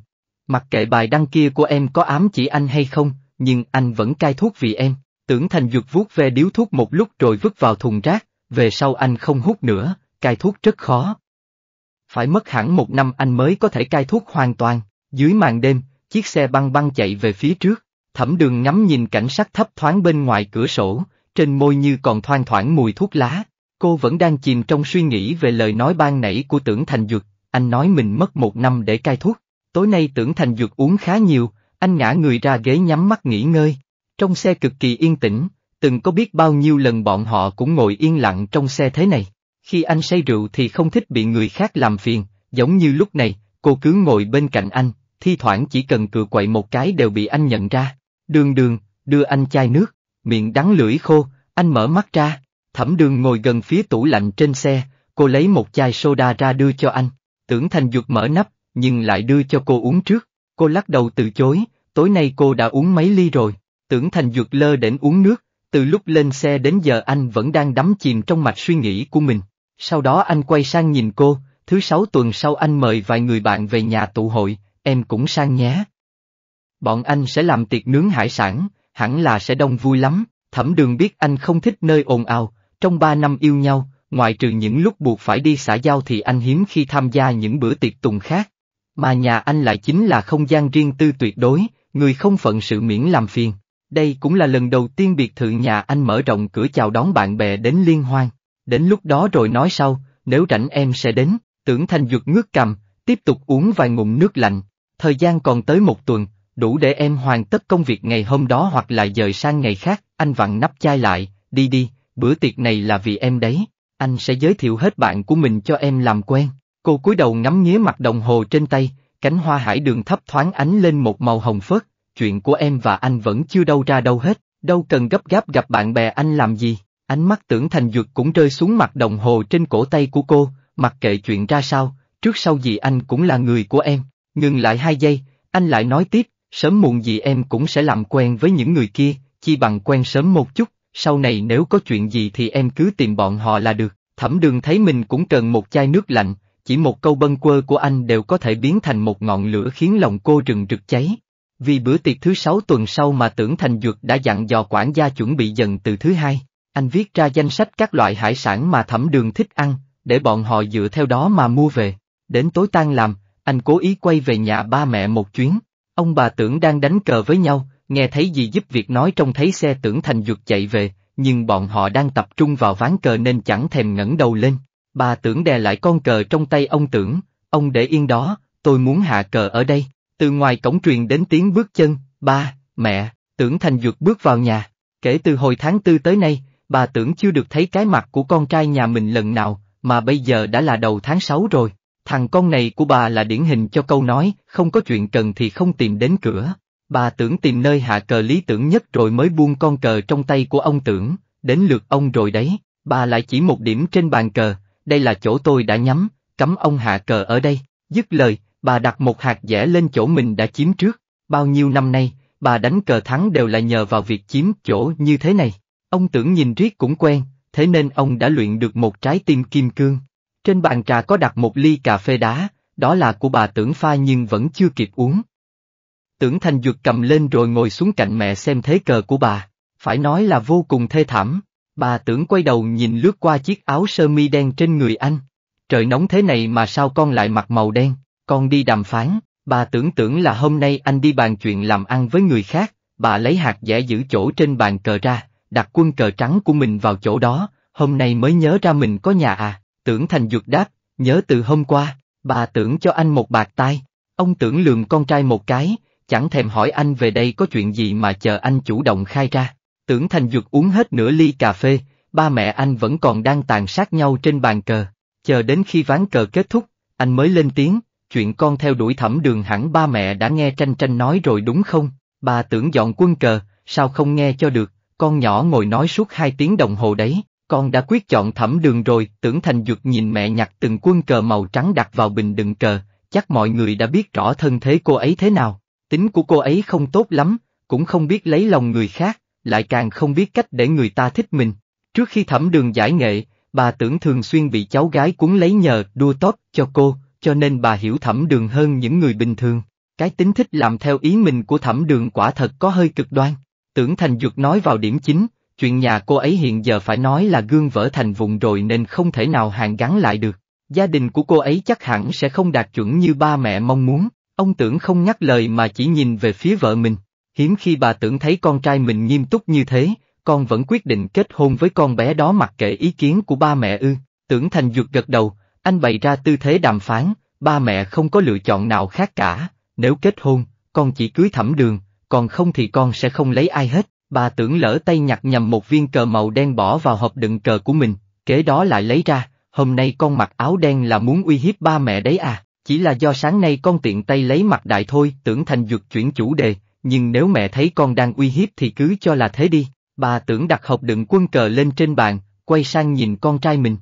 Mặc kệ bài đăng kia của em có ám chỉ anh hay không, nhưng anh vẫn cai thuốc vì em. Tưởng Thành Dược vuốt ve điếu thuốc một lúc rồi vứt vào thùng rác, về sau anh không hút nữa, cai thuốc rất khó. Phải mất hẳn một năm anh mới có thể cai thuốc hoàn toàn, dưới màn đêm, chiếc xe băng băng chạy về phía trước, thẩm đường ngắm nhìn cảnh sắc thấp thoáng bên ngoài cửa sổ, trên môi như còn thoang thoảng mùi thuốc lá, cô vẫn đang chìm trong suy nghĩ về lời nói ban nãy của tưởng thành dược, anh nói mình mất một năm để cai thuốc, tối nay tưởng thành dược uống khá nhiều, anh ngã người ra ghế nhắm mắt nghỉ ngơi, trong xe cực kỳ yên tĩnh từng có biết bao nhiêu lần bọn họ cũng ngồi yên lặng trong xe thế này. Khi anh say rượu thì không thích bị người khác làm phiền, giống như lúc này, cô cứ ngồi bên cạnh anh, thi thoảng chỉ cần cựa quậy một cái đều bị anh nhận ra. Đường đường, đưa anh chai nước, miệng đắng lưỡi khô, anh mở mắt ra, thẩm đường ngồi gần phía tủ lạnh trên xe, cô lấy một chai soda ra đưa cho anh, tưởng thành dược mở nắp, nhưng lại đưa cho cô uống trước, cô lắc đầu từ chối, tối nay cô đã uống mấy ly rồi, tưởng thành dược lơ đến uống nước, từ lúc lên xe đến giờ anh vẫn đang đắm chìm trong mạch suy nghĩ của mình. Sau đó anh quay sang nhìn cô, thứ sáu tuần sau anh mời vài người bạn về nhà tụ hội, em cũng sang nhé. Bọn anh sẽ làm tiệc nướng hải sản, hẳn là sẽ đông vui lắm, thẩm đường biết anh không thích nơi ồn ào, trong ba năm yêu nhau, ngoài trừ những lúc buộc phải đi xã giao thì anh hiếm khi tham gia những bữa tiệc tùng khác. Mà nhà anh lại chính là không gian riêng tư tuyệt đối, người không phận sự miễn làm phiền. Đây cũng là lần đầu tiên biệt thự nhà anh mở rộng cửa chào đón bạn bè đến liên hoan. Đến lúc đó rồi nói sau, nếu rảnh em sẽ đến, tưởng thành dược ngước cầm, tiếp tục uống vài ngụm nước lạnh. Thời gian còn tới một tuần, đủ để em hoàn tất công việc ngày hôm đó hoặc là dời sang ngày khác, anh vặn nắp chai lại, đi đi, bữa tiệc này là vì em đấy, anh sẽ giới thiệu hết bạn của mình cho em làm quen. Cô cúi đầu ngắm nghía mặt đồng hồ trên tay, cánh hoa hải đường thấp thoáng ánh lên một màu hồng phớt, chuyện của em và anh vẫn chưa đâu ra đâu hết, đâu cần gấp gáp gặp bạn bè anh làm gì. Ánh mắt tưởng thành dược cũng rơi xuống mặt đồng hồ trên cổ tay của cô, mặc kệ chuyện ra sao, trước sau gì anh cũng là người của em. Ngừng lại hai giây, anh lại nói tiếp, sớm muộn gì em cũng sẽ làm quen với những người kia, chi bằng quen sớm một chút, sau này nếu có chuyện gì thì em cứ tìm bọn họ là được. Thẩm đường thấy mình cũng cần một chai nước lạnh, chỉ một câu bâng quơ của anh đều có thể biến thành một ngọn lửa khiến lòng cô rừng rực cháy. Vì bữa tiệc thứ sáu tuần sau mà tưởng thành duật đã dặn dò quản gia chuẩn bị dần từ thứ hai, anh viết ra danh sách các loại hải sản mà thẩm đường thích ăn, để bọn họ dựa theo đó mà mua về. Đến tối tan làm, anh cố ý quay về nhà ba mẹ một chuyến. Ông bà tưởng đang đánh cờ với nhau, nghe thấy gì giúp việc nói trông thấy xe tưởng thành duật chạy về, nhưng bọn họ đang tập trung vào ván cờ nên chẳng thèm ngẩng đầu lên. Bà tưởng đè lại con cờ trong tay ông tưởng, ông để yên đó, tôi muốn hạ cờ ở đây. Từ ngoài cổng truyền đến tiếng bước chân, ba, mẹ, tưởng Thành Dược bước vào nhà. Kể từ hồi tháng tư tới nay, bà tưởng chưa được thấy cái mặt của con trai nhà mình lần nào, mà bây giờ đã là đầu tháng 6 rồi. Thằng con này của bà là điển hình cho câu nói, không có chuyện cần thì không tìm đến cửa. Bà tưởng tìm nơi hạ cờ lý tưởng nhất rồi mới buông con cờ trong tay của ông tưởng, đến lượt ông rồi đấy, bà lại chỉ một điểm trên bàn cờ, đây là chỗ tôi đã nhắm, cấm ông hạ cờ ở đây. Dứt lời, bà đặt một hạt dẻ lên chỗ mình đã chiếm trước, bao nhiêu năm nay, bà đánh cờ thắng đều là nhờ vào việc chiếm chỗ như thế này. Ông tưởng nhìn riết cũng quen, thế nên ông đã luyện được một trái tim kim cương. Trên bàn trà có đặt một ly cà phê đá, đó là của bà tưởng pha nhưng vẫn chưa kịp uống. Tưởng Thành Dược cầm lên rồi ngồi xuống cạnh mẹ xem thế cờ của bà, phải nói là vô cùng thê thảm. Bà tưởng quay đầu nhìn lướt qua chiếc áo sơ mi đen trên người anh. Trời nóng thế này mà sao con lại mặc màu đen, con đi đàm phán, bà tưởng tưởng là hôm nay anh đi bàn chuyện làm ăn với người khác, bà lấy hạt dẻ giữ chỗ trên bàn cờ ra, đặt quân cờ trắng của mình vào chỗ đó, hôm nay mới nhớ ra mình có nhà à, tưởng thành dược đáp, nhớ từ hôm qua, bà tưởng cho anh một bạc tai, ông tưởng lường con trai một cái, chẳng thèm hỏi anh về đây có chuyện gì mà chờ anh chủ động khai ra, tưởng thành dược uống hết nửa ly cà phê, ba mẹ anh vẫn còn đang tàn sát nhau trên bàn cờ, chờ đến khi ván cờ kết thúc, anh mới lên tiếng, chuyện con theo đuổi thẩm đường hẳn ba mẹ đã nghe tranh tranh nói rồi đúng không? Bà tưởng dọn quân cờ, sao không nghe cho được, con nhỏ ngồi nói suốt hai tiếng đồng hồ đấy, con đã quyết chọn thẩm đường rồi, tưởng thành dược nhìn mẹ nhặt từng quân cờ màu trắng đặt vào bình đựng cờ, chắc mọi người đã biết rõ thân thế cô ấy thế nào, tính của cô ấy không tốt lắm, cũng không biết lấy lòng người khác, lại càng không biết cách để người ta thích mình. Trước khi thẩm đường giải nghệ, bà tưởng thường xuyên bị cháu gái cuốn lấy nhờ đua tốt cho cô, cho nên bà hiểu thẩm đường hơn những người bình thường. Cái tính thích làm theo ý mình của thẩm đường quả thật có hơi cực đoan. Tưởng Thành Dược nói vào điểm chính, chuyện nhà cô ấy hiện giờ phải nói là gương vỡ thành vụn rồi nên không thể nào hàn gắn lại được. Gia đình của cô ấy chắc hẳn sẽ không đạt chuẩn như ba mẹ mong muốn, ông tưởng không nhắc lời mà chỉ nhìn về phía vợ mình. Hiếm khi bà tưởng thấy con trai mình nghiêm túc như thế, con vẫn quyết định kết hôn với con bé đó mặc kệ ý kiến của ba mẹ ư. Tưởng Thành Dược gật đầu, anh bày ra tư thế đàm phán, ba mẹ không có lựa chọn nào khác cả, nếu kết hôn, con chỉ cưới thẩm đường, còn không thì con sẽ không lấy ai hết. Bà tưởng lỡ tay nhặt nhầm một viên cờ màu đen bỏ vào hộp đựng cờ của mình, kế đó lại lấy ra, hôm nay con mặc áo đen là muốn uy hiếp ba mẹ đấy à, chỉ là do sáng nay con tiện tay lấy mặt đại thôi, tưởng thành dược chuyển chủ đề, nhưng nếu mẹ thấy con đang uy hiếp thì cứ cho là thế đi, bà tưởng đặt hộp đựng quân cờ lên trên bàn, quay sang nhìn con trai mình.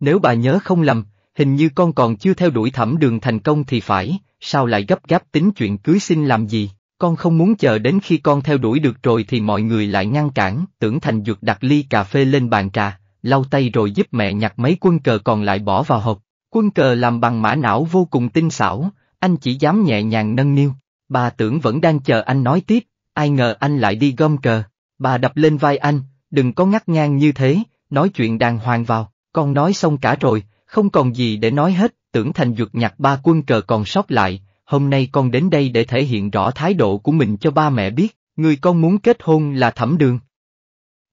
Nếu bà nhớ không lầm, hình như con còn chưa theo đuổi thẩm đường thành công thì phải, sao lại gấp gáp tính chuyện cưới xin làm gì, con không muốn chờ đến khi con theo đuổi được rồi thì mọi người lại ngăn cản, tưởng thành dược đặt ly cà phê lên bàn trà, lau tay rồi giúp mẹ nhặt mấy quân cờ còn lại bỏ vào hộp, quân cờ làm bằng mã não vô cùng tinh xảo, anh chỉ dám nhẹ nhàng nâng niu, bà tưởng vẫn đang chờ anh nói tiếp, ai ngờ anh lại đi gom cờ, bà đập lên vai anh, đừng có ngắt ngang như thế, nói chuyện đàng hoàng vào, con nói xong cả rồi, không còn gì để nói hết, tưởng thành dược nhặt ba quân cờ còn sót lại, hôm nay con đến đây để thể hiện rõ thái độ của mình cho ba mẹ biết, người con muốn kết hôn là thẩm đường.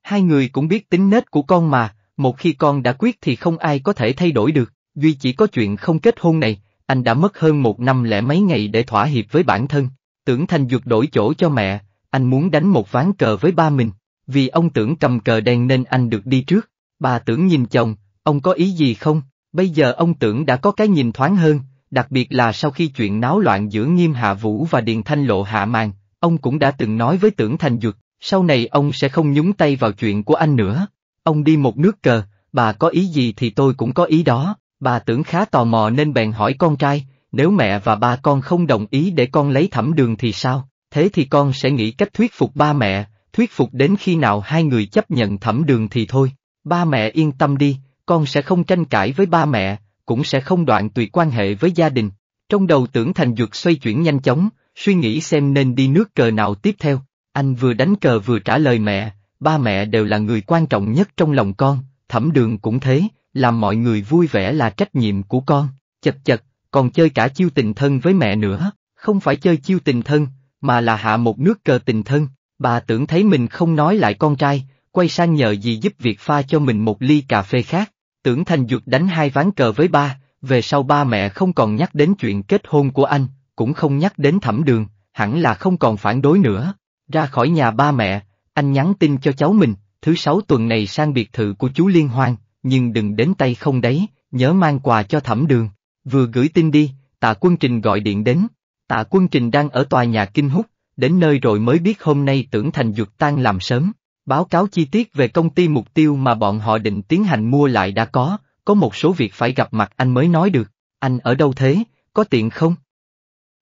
Hai người cũng biết tính nết của con mà, một khi con đã quyết thì không ai có thể thay đổi được, duy chỉ có chuyện không kết hôn này, anh đã mất hơn một năm lẻ mấy ngày để thỏa hiệp với bản thân, tưởng thành dược đổi chỗ cho mẹ, anh muốn đánh một ván cờ với ba mình, vì ông tưởng cầm cờ đen nên anh được đi trước, bà tưởng nhìn chồng, ông có ý gì không? Bây giờ ông tưởng đã có cái nhìn thoáng hơn, đặc biệt là sau khi chuyện náo loạn giữa Nghiêm Hạ Vũ và Điền Thanh Lộ hạ màn, ông cũng đã từng nói với tưởng Thành Dược, sau này ông sẽ không nhúng tay vào chuyện của anh nữa. Ông đi một nước cờ, bà có ý gì thì tôi cũng có ý đó, bà tưởng khá tò mò nên bèn hỏi con trai, nếu mẹ và ba con không đồng ý để con lấy thẩm đường thì sao, thế thì con sẽ nghĩ cách thuyết phục ba mẹ, thuyết phục đến khi nào hai người chấp nhận thẩm đường thì thôi. Ba mẹ yên tâm đi, con sẽ không tranh cãi với ba mẹ, cũng sẽ không đoạn tuyệt quan hệ với gia đình. Trong đầu tưởng thành dược xoay chuyển nhanh chóng, suy nghĩ xem nên đi nước cờ nào tiếp theo. Anh vừa đánh cờ vừa trả lời mẹ, ba mẹ đều là người quan trọng nhất trong lòng con, thẩm đường cũng thế, làm mọi người vui vẻ là trách nhiệm của con. Chật chật, còn chơi cả chiêu tình thân với mẹ nữa, không phải chơi chiêu tình thân, mà là hạ một nước cờ tình thân. Bà tưởng thấy mình không nói lại con trai, quay sang nhờ gì giúp việc pha cho mình một ly cà phê khác tưởng Thành Duật đánh hai ván cờ với ba, về sau ba mẹ không còn nhắc đến chuyện kết hôn của anh, cũng không nhắc đến thẩm đường, hẳn là không còn phản đối nữa. Ra khỏi nhà ba mẹ, anh nhắn tin cho cháu mình, thứ sáu tuần này sang biệt thự của chú Liên Hoan, nhưng đừng đến tay không đấy, nhớ mang quà cho thẩm đường. Vừa gửi tin đi, tạ quân trình gọi điện đến. Tạ quân trình đang ở tòa nhà Kinh Húc, đến nơi rồi mới biết hôm nay tưởng Thành Duật tan làm sớm. Báo cáo chi tiết về công ty mục tiêu mà bọn họ định tiến hành mua lại đã có, có một số việc phải gặp mặt anh mới nói được, anh ở đâu thế, có tiện không?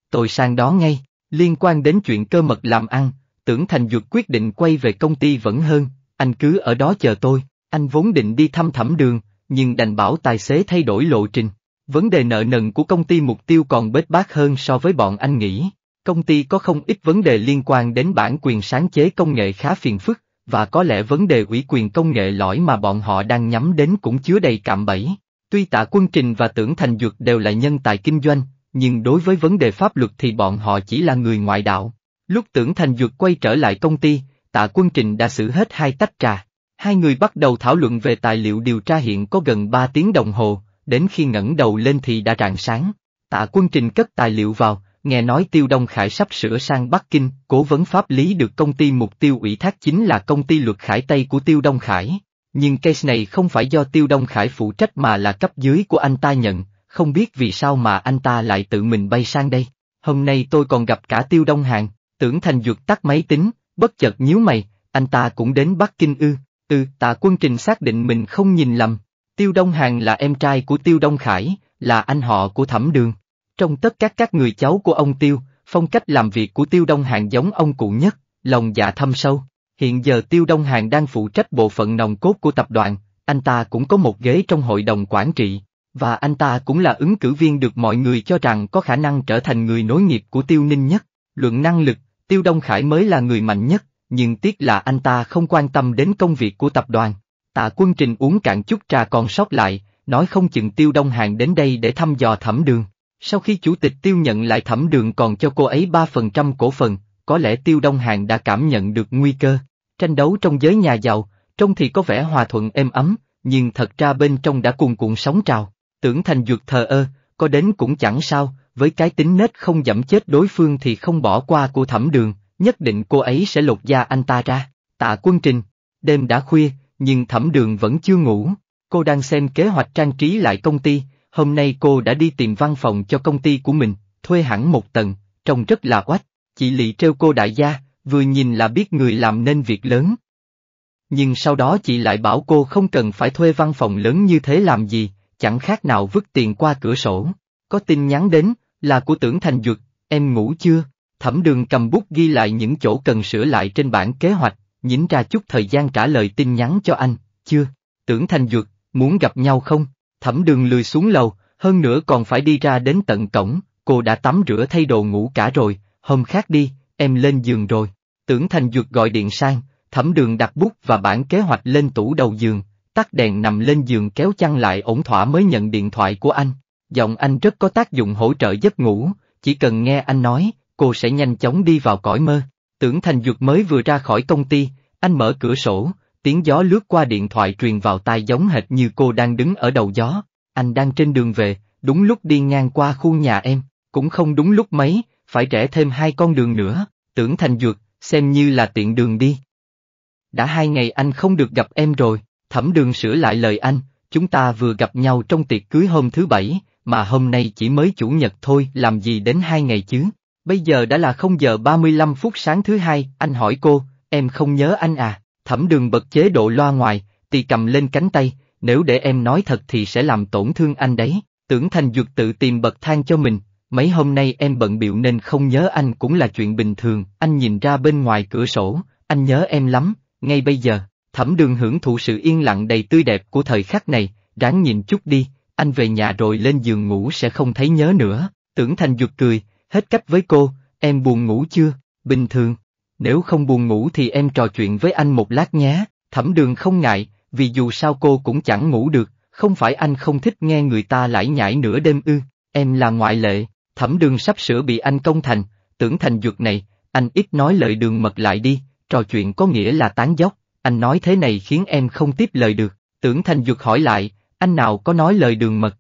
Tôi sang đó ngay, liên quan đến chuyện cơ mật làm ăn, tưởng Thành Dược quyết định quay về công ty vẫn hơn, anh cứ ở đó chờ tôi, anh vốn định đi thăm thẳm đường, nhưng đành bảo tài xế thay đổi lộ trình. Vấn đề nợ nần của công ty mục tiêu còn bết bát hơn so với bọn anh nghĩ. Công ty có không ít vấn đề liên quan đến bản quyền sáng chế công nghệ khá phiền phức, và có lẽ vấn đề ủy quyền công nghệ lõi mà bọn họ đang nhắm đến cũng chứa đầy cạm bẫy. Tuy tạ quân trình và tưởng thành dược đều là nhân tài kinh doanh, nhưng đối với vấn đề pháp luật thì bọn họ chỉ là người ngoại đạo. Lúc tưởng thành dược quay trở lại công ty, tạ quân trình đã xử hết hai tách trà. Hai người bắt đầu thảo luận về tài liệu điều tra hiện có gần 3 tiếng đồng hồ, đến khi ngẩng đầu lên thì đã rạng sáng. Tạ quân trình cất tài liệu vào, nghe nói Tiêu Đông Khải sắp sửa sang Bắc Kinh, cố vấn pháp lý được công ty mục tiêu ủy thác chính là công ty luật khải Tây của Tiêu Đông Khải. Nhưng case này không phải do Tiêu Đông Khải phụ trách mà là cấp dưới của anh ta nhận, không biết vì sao mà anh ta lại tự mình bay sang đây. Hôm nay tôi còn gặp cả Tiêu Đông Hàng, tưởng thành dược tắt máy tính, bất chợt nhíu mày, anh ta cũng đến Bắc Kinh ư, ừ, tạ quân trình xác định mình không nhìn lầm. Tiêu Đông Hàng là em trai của Tiêu Đông Khải, là anh họ của Thẩm Đường, trong tất cả các người cháu của ông Tiêu, phong cách làm việc của Tiêu Đông Hạng giống ông cụ nhất, lòng dạ thâm sâu. Hiện giờ Tiêu Đông Hạng đang phụ trách bộ phận nòng cốt của tập đoàn, anh ta cũng có một ghế trong hội đồng quản trị, và anh ta cũng là ứng cử viên được mọi người cho rằng có khả năng trở thành người nối nghiệp của Tiêu Ninh nhất. Luận năng lực, Tiêu Đông Khải mới là người mạnh nhất, nhưng tiếc là anh ta không quan tâm đến công việc của tập đoàn. Tạ quân trình uống cạn chút trà còn sót lại, nói không chừng Tiêu Đông Hàng đến đây để thăm dò thẩm đường. Sau khi chủ tịch tiêu nhận lại thẩm đường còn cho cô ấy 3% cổ phần, có lẽ tiêu đông hàng đã cảm nhận được nguy cơ. Tranh đấu trong giới nhà giàu, trông thì có vẻ hòa thuận êm ấm, nhưng thật ra bên trong đã cuồn cuộn sóng trào. Tưởng thành dược thờ ơ, có đến cũng chẳng sao, với cái tính nết không dẫm chết đối phương thì không bỏ qua của thẩm đường, nhất định cô ấy sẽ lột da anh ta ra. Tạ quân trình, đêm đã khuya, nhưng thẩm đường vẫn chưa ngủ. Cô đang xem kế hoạch trang trí lại công ty, Hôm nay cô đã đi tìm văn phòng cho công ty của mình, thuê hẳn một tầng, trông rất là oách, chị Lị trêu cô đại gia, vừa nhìn là biết người làm nên việc lớn. Nhưng sau đó chị lại bảo cô không cần phải thuê văn phòng lớn như thế làm gì, chẳng khác nào vứt tiền qua cửa sổ. Có tin nhắn đến, là của tưởng thành dược, em ngủ chưa? Thẩm đường cầm bút ghi lại những chỗ cần sửa lại trên bản kế hoạch, nhín ra chút thời gian trả lời tin nhắn cho anh, chưa? Tưởng thành dược, muốn gặp nhau không? Thẩm đường lười xuống lầu, hơn nữa còn phải đi ra đến tận cổng, cô đã tắm rửa thay đồ ngủ cả rồi, hôm khác đi, em lên giường rồi. Tưởng Thành Dược gọi điện sang, thẩm đường đặt bút và bản kế hoạch lên tủ đầu giường, tắt đèn nằm lên giường kéo chăn lại ổn thỏa mới nhận điện thoại của anh. Giọng anh rất có tác dụng hỗ trợ giấc ngủ, chỉ cần nghe anh nói, cô sẽ nhanh chóng đi vào cõi mơ. Tưởng Thành Dược mới vừa ra khỏi công ty, anh mở cửa sổ, Tiếng gió lướt qua điện thoại truyền vào tai giống hệt như cô đang đứng ở đầu gió. Anh đang trên đường về, đúng lúc đi ngang qua khu nhà em, cũng không đúng lúc mấy, phải rẽ thêm hai con đường nữa, tưởng thành dược, xem như là tiện đường đi. Đã hai ngày anh không được gặp em rồi, thẩm đường sửa lại lời anh, chúng ta vừa gặp nhau trong tiệc cưới hôm thứ bảy, mà hôm nay chỉ mới chủ nhật thôi, làm gì đến hai ngày chứ. Bây giờ đã là 0 giờ 35 phút sáng thứ hai, anh hỏi cô, em không nhớ anh à? Thẩm đường bật chế độ loa ngoài, tì cầm lên cánh tay, nếu để em nói thật thì sẽ làm tổn thương anh đấy, tưởng thành dược tự tìm bậc thang cho mình, mấy hôm nay em bận biệu nên không nhớ anh cũng là chuyện bình thường, anh nhìn ra bên ngoài cửa sổ, anh nhớ em lắm, ngay bây giờ, thẩm đường hưởng thụ sự yên lặng đầy tươi đẹp của thời khắc này, ráng nhìn chút đi, anh về nhà rồi lên giường ngủ sẽ không thấy nhớ nữa, tưởng thành dược cười, hết cách với cô, em buồn ngủ chưa, bình thường, nếu không buồn ngủ thì em trò chuyện với anh một lát nhé, thẩm đường không ngại, vì dù sao cô cũng chẳng ngủ được, không phải anh không thích nghe người ta lải nhải nửa đêm ư, em là ngoại lệ, thẩm đường sắp sửa bị anh công thành, tưởng thành dược này, anh ít nói lời đường mật lại đi, trò chuyện có nghĩa là tán dốc, anh nói thế này khiến em không tiếp lời được, tưởng thành dược hỏi lại, anh nào có nói lời đường mật.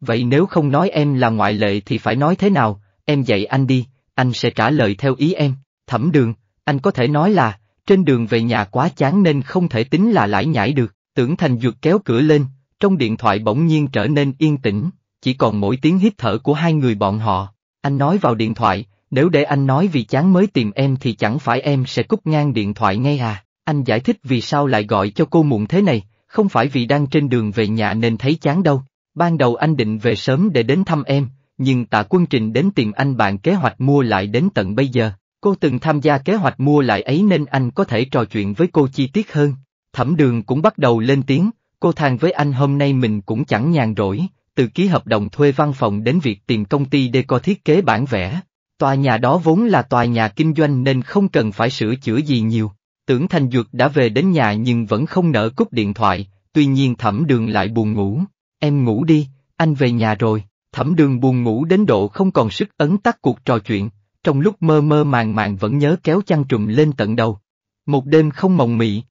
Vậy nếu không nói em là ngoại lệ thì phải nói thế nào, em dạy anh đi, anh sẽ trả lời theo ý em, Thẩm đường, anh có thể nói là, trên đường về nhà quá chán nên không thể tính là lải nhải được, tưởng thành dược kéo cửa lên, trong điện thoại bỗng nhiên trở nên yên tĩnh, chỉ còn mỗi tiếng hít thở của hai người bọn họ. Anh nói vào điện thoại, nếu để anh nói vì chán mới tìm em thì chẳng phải em sẽ cúp ngang điện thoại ngay à, anh giải thích vì sao lại gọi cho cô muộn thế này, không phải vì đang trên đường về nhà nên thấy chán đâu, ban đầu anh định về sớm để đến thăm em, nhưng tạ quân trình đến tìm anh bạn kế hoạch mua lại đến tận bây giờ, Cô từng tham gia kế hoạch mua lại ấy nên anh có thể trò chuyện với cô chi tiết hơn. Thẩm đường cũng bắt đầu lên tiếng, cô thang với anh hôm nay mình cũng chẳng nhàn rỗi, từ ký hợp đồng thuê văn phòng đến việc tìm công ty để deco thiết kế bản vẽ. Tòa nhà đó vốn là tòa nhà kinh doanh nên không cần phải sửa chữa gì nhiều. Tưởng Thành Dược đã về đến nhà nhưng vẫn không nở cúp điện thoại, tuy nhiên thẩm đường lại buồn ngủ. Em ngủ đi, anh về nhà rồi. Thẩm đường buồn ngủ đến độ không còn sức ấn tắt cuộc trò chuyện, trong lúc mơ mơ màng màng vẫn nhớ kéo chăn trùm lên tận đầu. Một đêm không mộng mị.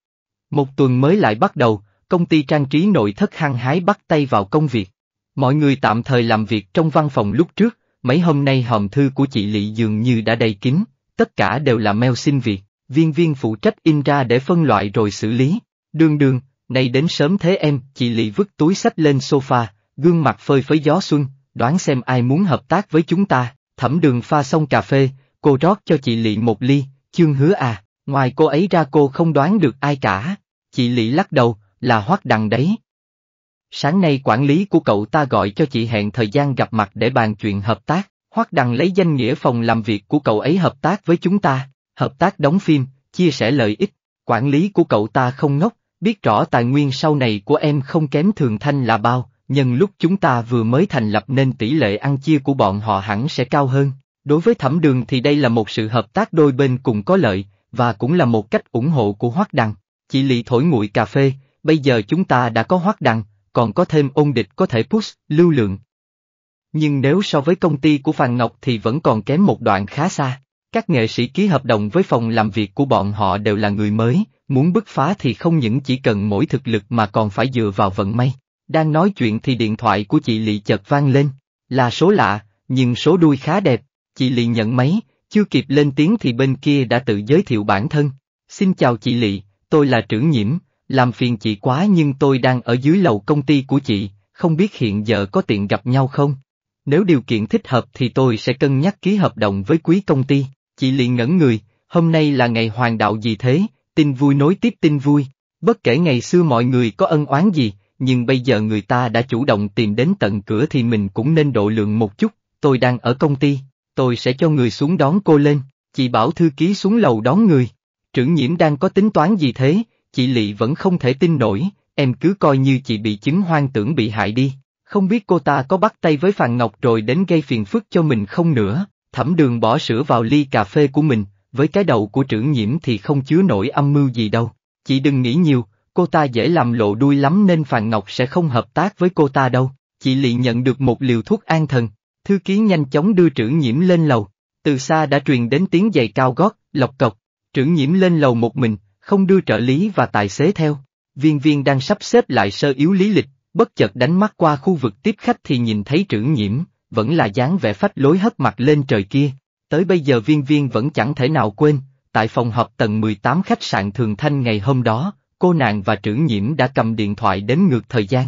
Một tuần mới lại bắt đầu, công ty trang trí nội thất hăng hái bắt tay vào công việc. Mọi người tạm thời làm việc trong văn phòng lúc trước, mấy hôm nay hòm thư của chị Lị dường như đã đầy kín, tất cả đều là mail xin việc, viên viên phụ trách in ra để phân loại rồi xử lý. Đường đường, nay đến sớm thế em, chị Lị vứt túi sách lên sofa, gương mặt phơi phới gió xuân, đoán xem ai muốn hợp tác với chúng ta. Thẩm đường pha xong cà phê, cô rót cho chị Lị một ly, chương hứa à, ngoài cô ấy ra cô không đoán được ai cả. Chị Lị lắc đầu, là hoắc đằng đấy. Sáng nay quản lý của cậu ta gọi cho chị hẹn thời gian gặp mặt để bàn chuyện hợp tác, hoắc đằng lấy danh nghĩa phòng làm việc của cậu ấy hợp tác với chúng ta, hợp tác đóng phim, chia sẻ lợi ích, quản lý của cậu ta không ngốc, biết rõ tài nguyên sau này của em không kém thường thanh là bao, nhân lúc chúng ta vừa mới thành lập nên tỷ lệ ăn chia của bọn họ hẳn sẽ cao hơn. Đối với thẩm đường thì đây là một sự hợp tác đôi bên cùng có lợi, và cũng là một cách ủng hộ của Hoác Đằng. Chỉ lị thổi nguội cà phê, bây giờ chúng ta đã có Hoác Đằng, còn có thêm ôn địch có thể push, lưu lượng. Nhưng nếu so với công ty của Phan Ngọc thì vẫn còn kém một đoạn khá xa. Các nghệ sĩ ký hợp đồng với phòng làm việc của bọn họ đều là người mới, muốn bứt phá thì không những chỉ cần mỗi thực lực mà còn phải dựa vào vận may. Đang nói chuyện thì điện thoại của chị Lị chợt vang lên, là số lạ, nhưng số đuôi khá đẹp, chị Lị nhận máy, chưa kịp lên tiếng thì bên kia đã tự giới thiệu bản thân. Xin chào chị Lị, tôi là trưởng nhiễm, làm phiền chị quá nhưng tôi đang ở dưới lầu công ty của chị, không biết hiện giờ có tiện gặp nhau không? Nếu điều kiện thích hợp thì tôi sẽ cân nhắc ký hợp đồng với quý công ty. Chị lị ngẩn người, hôm nay là ngày hoàng đạo gì thế, tin vui nối tiếp tin vui. Bất kể ngày xưa mọi người có ân oán gì, nhưng bây giờ người ta đã chủ động tìm đến tận cửa thì mình cũng nên độ lượng một chút, tôi đang ở công ty, tôi sẽ cho người xuống đón cô lên, chị bảo thư ký xuống lầu đón người. Trưởng nhiễm đang có tính toán gì thế, chị Lị vẫn không thể tin nổi, em cứ coi như chị bị chứng hoang tưởng bị hại đi, không biết cô ta có bắt tay với Phàn Ngọc rồi đến gây phiền phức cho mình không nữa, thẩm đường bỏ sữa vào ly cà phê của mình, với cái đầu của trưởng nhiễm thì không chứa nổi âm mưu gì đâu, chị đừng nghĩ nhiều, cô ta dễ làm lộ đuôi lắm nên Phàn Ngọc sẽ không hợp tác với cô ta đâu, chị lị nhận được một liều thuốc an thần, thư ký nhanh chóng đưa trưởng nhiễm lên lầu, từ xa đã truyền đến tiếng giày cao gót, lọc cọc, trưởng nhiễm lên lầu một mình, không đưa trợ lý và tài xế theo, viên viên đang sắp xếp lại sơ yếu lý lịch, bất chợt đánh mắt qua khu vực tiếp khách thì nhìn thấy trưởng nhiễm, vẫn là dáng vẻ phách lối hất mặt lên trời kia, tới bây giờ viên viên vẫn chẳng thể nào quên, tại phòng họp tầng 18 khách sạn Thường Thanh ngày hôm đó, cô nàng và trưởng nhiễm đã cầm điện thoại đến ngược thời gian.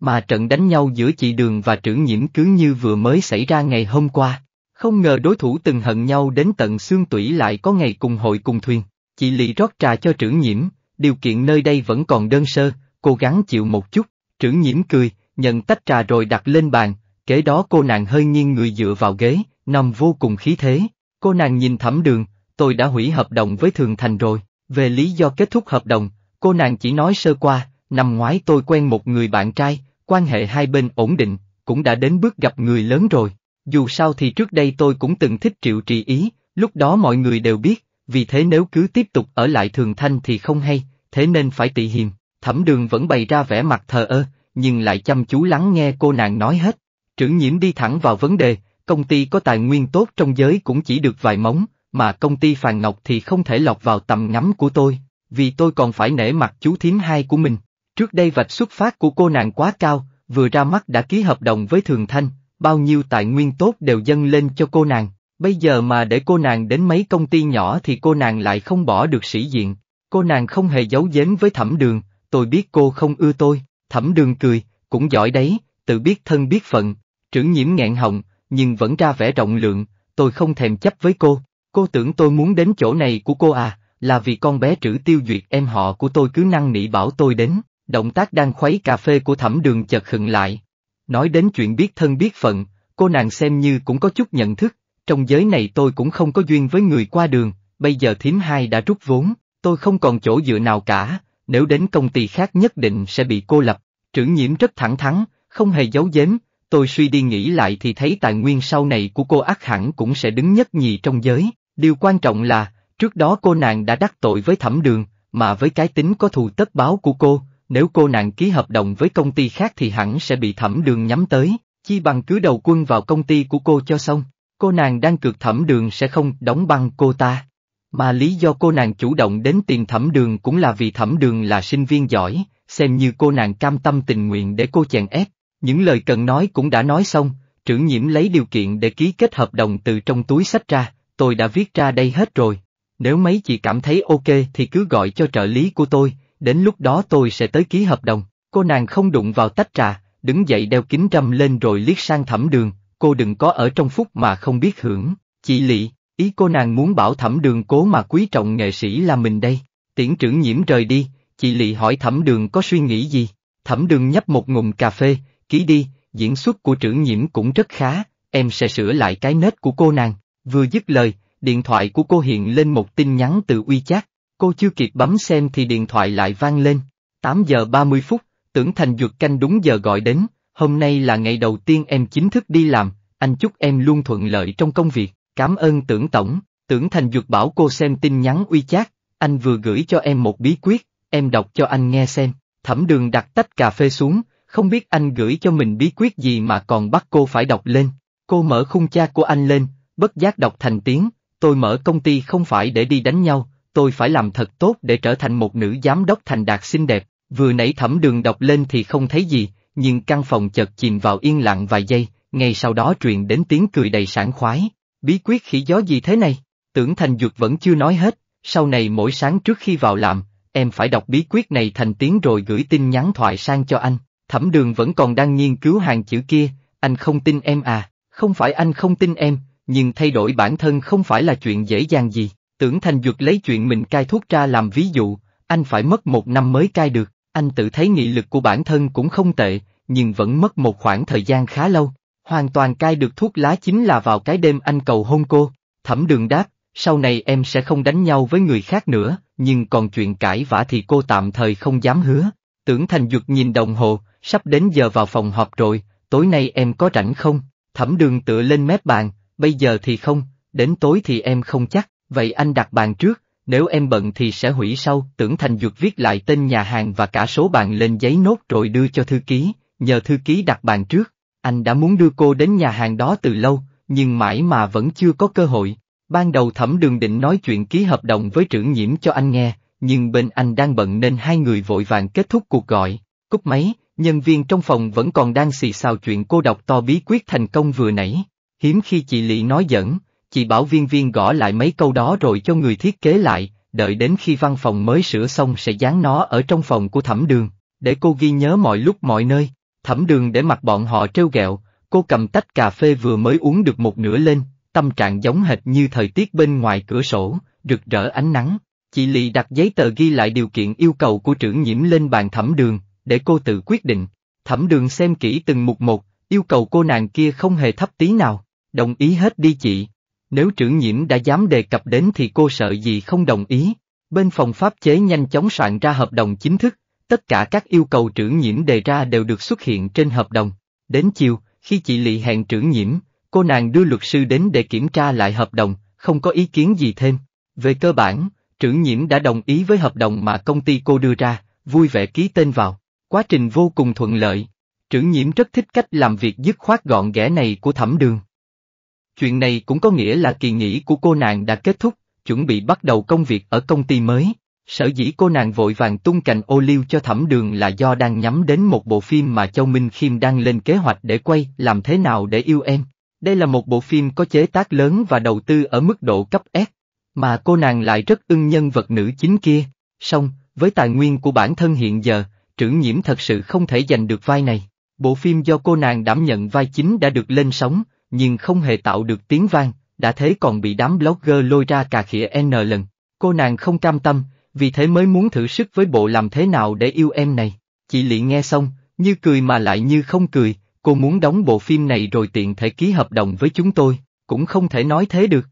Mà trận đánh nhau giữa chị Đường và trưởng nhiễm cứ như vừa mới xảy ra ngày hôm qua. Không ngờ đối thủ từng hận nhau đến tận xương tủy lại có ngày cùng hội cùng thuyền. Chị Lị rót trà cho trưởng nhiễm, điều kiện nơi đây vẫn còn đơn sơ, cố gắng chịu một chút. Trưởng nhiễm cười, nhận tách trà rồi đặt lên bàn, kế đó cô nàng hơi nghiêng người dựa vào ghế, nằm vô cùng khí thế. Cô nàng nhìn thẩm đường, tôi đã hủy hợp đồng với Thường Thành rồi, về lý do kết thúc hợp đồng, Cô nàng chỉ nói sơ qua, năm ngoái tôi quen một người bạn trai, quan hệ hai bên ổn định, cũng đã đến bước gặp người lớn rồi. Dù sao thì trước đây tôi cũng từng thích triệu trì ý, lúc đó mọi người đều biết, vì thế nếu cứ tiếp tục ở lại thường thanh thì không hay, thế nên phải tị hiềm. Thẩm đường vẫn bày ra vẻ mặt thờ ơ, nhưng lại chăm chú lắng nghe cô nàng nói hết. Trưởng nhiễm đi thẳng vào vấn đề, công ty có tài nguyên tốt trong giới cũng chỉ được vài móng, mà công ty Phàn Ngọc thì không thể lọt vào tầm ngắm của tôi, vì tôi còn phải nể mặt chú thím hai của mình. Trước đây vạch xuất phát của cô nàng quá cao, vừa ra mắt đã ký hợp đồng với Thường Thanh, bao nhiêu tài nguyên tốt đều dâng lên cho cô nàng. Bây giờ mà để cô nàng đến mấy công ty nhỏ thì cô nàng lại không bỏ được sĩ diện. Cô nàng không hề giấu giếm với thẩm đường, tôi biết cô không ưa tôi, thẩm đường cười, cũng giỏi đấy, tự biết thân biết phận, trưởng nhiễm nghẹn họng, nhưng vẫn ra vẻ rộng lượng, tôi không thèm chấp với cô, cô tưởng tôi muốn đến chỗ này của cô à, là vì con bé trữ tiêu duyệt em họ của tôi cứ năng nỉ bảo tôi đến, động tác đang khuấy cà phê của thẩm đường chợt khựng lại. Nói đến chuyện biết thân biết phận, cô nàng xem như cũng có chút nhận thức, trong giới này tôi cũng không có duyên với người qua đường, bây giờ thím hai đã rút vốn, tôi không còn chỗ dựa nào cả, nếu đến công ty khác nhất định sẽ bị cô lập. Trưởng nhiễm rất thẳng thắn, không hề giấu giếm, tôi suy đi nghĩ lại thì thấy tài nguyên sau này của cô ác hẳn cũng sẽ đứng nhất nhì trong giới, điều quan trọng là, Trước đó cô nàng đã đắc tội với thẩm đường, mà với cái tính có thù tất báo của cô, nếu cô nàng ký hợp đồng với công ty khác thì hẳn sẽ bị thẩm đường nhắm tới, chi bằng cứ đầu quân vào công ty của cô cho xong, cô nàng đang cực thẩm đường sẽ không đóng băng cô ta. Mà lý do cô nàng chủ động đến tìm thẩm đường cũng là vì thẩm đường là sinh viên giỏi, xem như cô nàng cam tâm tình nguyện để cô chèn ép, những lời cần nói cũng đã nói xong, trưởng nhiễm lấy điều kiện để ký kết hợp đồng từ trong túi sách ra, tôi đã viết ra đây hết rồi. Nếu mấy chị cảm thấy ok thì cứ gọi cho trợ lý của tôi, đến lúc đó tôi sẽ tới ký hợp đồng. Cô nàng không đụng vào tách trà, đứng dậy đeo kính râm lên rồi liếc sang thẩm đường, cô đừng có ở trong phút mà không biết hưởng. Chị Lị, ý cô nàng muốn bảo thẩm đường cố mà quý trọng nghệ sĩ là mình đây. Tiễn trưởng nhiễm rời đi, chị Lị hỏi thẩm đường có suy nghĩ gì. Thẩm đường nhấp một ngụm cà phê, ký đi, diễn xuất của trưởng nhiễm cũng rất khá, em sẽ sửa lại cái nết của cô nàng. Vừa dứt lời, điện thoại của cô hiện lên một tin nhắn từ uy chát. cô chưa kịp bấm xem thì điện thoại lại vang lên. Tám giờ ba mươi phút, tưởng thành duật canh đúng giờ gọi đến, hôm nay là ngày đầu tiên em chính thức đi làm, anh chúc em luôn thuận lợi trong công việc, cảm ơn tưởng tổng, tưởng thành duật bảo cô xem tin nhắn uy chát. anh vừa gửi cho em một bí quyết, em đọc cho anh nghe xem, thẩm đường đặt tách cà phê xuống, không biết anh gửi cho mình bí quyết gì mà còn bắt cô phải đọc lên, cô mở khung cha của anh lên, bất giác đọc thành tiếng, tôi mở công ty không phải để đi đánh nhau, tôi phải làm thật tốt để trở thành một nữ giám đốc thành đạt xinh đẹp, vừa nãy thẩm đường đọc lên thì không thấy gì, nhưng căn phòng chợt chìm vào yên lặng vài giây, ngay sau đó truyền đến tiếng cười đầy sảng khoái, bí quyết khỉ gió gì thế này, tưởng thành dược vẫn chưa nói hết, sau này mỗi sáng trước khi vào làm, em phải đọc bí quyết này thành tiếng rồi gửi tin nhắn thoại sang cho anh, thẩm đường vẫn còn đang nghiên cứu hàng chữ kia, anh không tin em à, không phải anh không tin em, nhưng thay đổi bản thân không phải là chuyện dễ dàng gì. Tưởng Thành Dược lấy chuyện mình cai thuốc ra làm ví dụ, anh phải mất một năm mới cai được, anh tự thấy nghị lực của bản thân cũng không tệ, nhưng vẫn mất một khoảng thời gian khá lâu. Hoàn toàn cai được thuốc lá chính là vào cái đêm anh cầu hôn cô, thẩm đường đáp, sau này em sẽ không đánh nhau với người khác nữa, nhưng còn chuyện cãi vã thì cô tạm thời không dám hứa. Tưởng Thành Dược nhìn đồng hồ, sắp đến giờ vào phòng họp rồi, tối nay em có rảnh không? Thẩm đường tựa lên mép bàn, bây giờ thì không, đến tối thì em không chắc, vậy anh đặt bàn trước, nếu em bận thì sẽ hủy sau, tưởng thành dược viết lại tên nhà hàng và cả số bàn lên giấy nốt rồi đưa cho thư ký, nhờ thư ký đặt bàn trước, anh đã muốn đưa cô đến nhà hàng đó từ lâu, nhưng mãi mà vẫn chưa có cơ hội. Ban đầu thẩm đường định nói chuyện ký hợp đồng với trưởng nhiễm cho anh nghe, nhưng bên anh đang bận nên hai người vội vàng kết thúc cuộc gọi. Cúp máy, nhân viên trong phòng vẫn còn đang xì xào chuyện cô đọc to bí quyết thành công vừa nãy hiếm khi chị Lị nói dẫn, chị bảo viên viên gõ lại mấy câu đó rồi cho người thiết kế lại, đợi đến khi văn phòng mới sửa xong sẽ dán nó ở trong phòng của thẩm đường, để cô ghi nhớ mọi lúc mọi nơi. Thẩm đường để mặt bọn họ trêu ghẹo, cô cầm tách cà phê vừa mới uống được một nửa lên, tâm trạng giống hệt như thời tiết bên ngoài cửa sổ, rực rỡ ánh nắng. Chị Lị đặt giấy tờ ghi lại điều kiện yêu cầu của trưởng nhiễm lên bàn thẩm đường, để cô tự quyết định. Thẩm đường xem kỹ từng mục một, yêu cầu cô nàng kia không hề thấp tí nào. Đồng ý hết đi chị. Nếu trưởng nhiễm đã dám đề cập đến thì cô sợ gì không đồng ý. Bên phòng pháp chế nhanh chóng soạn ra hợp đồng chính thức, tất cả các yêu cầu trưởng nhiễm đề ra đều được xuất hiện trên hợp đồng. Đến chiều, khi chị Lị hẹn trưởng nhiễm, cô nàng đưa luật sư đến để kiểm tra lại hợp đồng, không có ý kiến gì thêm. Về cơ bản, trưởng nhiễm đã đồng ý với hợp đồng mà công ty cô đưa ra, vui vẻ ký tên vào. Quá trình vô cùng thuận lợi. Trưởng nhiễm rất thích cách làm việc dứt khoát gọn ghẽ này của thẩm đường. Chuyện này cũng có nghĩa là kỳ nghỉ của cô nàng đã kết thúc, chuẩn bị bắt đầu công việc ở công ty mới. Sở dĩ cô nàng vội vàng tung cành ô liu cho thẩm đường là do đang nhắm đến một bộ phim mà Châu Minh Khiêm đang lên kế hoạch để quay Làm thế nào để yêu em. Đây là một bộ phim có chế tác lớn và đầu tư ở mức độ cấp S, mà cô nàng lại rất ưng nhân vật nữ chính kia. Song, với tài nguyên của bản thân hiện giờ, trưởng nhiễm thật sự không thể giành được vai này. Bộ phim do cô nàng đảm nhận vai chính đã được lên sóng, nhưng không hề tạo được tiếng vang, đã thế còn bị đám blogger lôi ra cà khịa N lần. Cô nàng không cam tâm, vì thế mới muốn thử sức với bộ làm thế nào để yêu em này. Chị Lị nghe xong, như cười mà lại như không cười, cô muốn đóng bộ phim này rồi tiện thể ký hợp đồng với chúng tôi, cũng không thể nói thế được.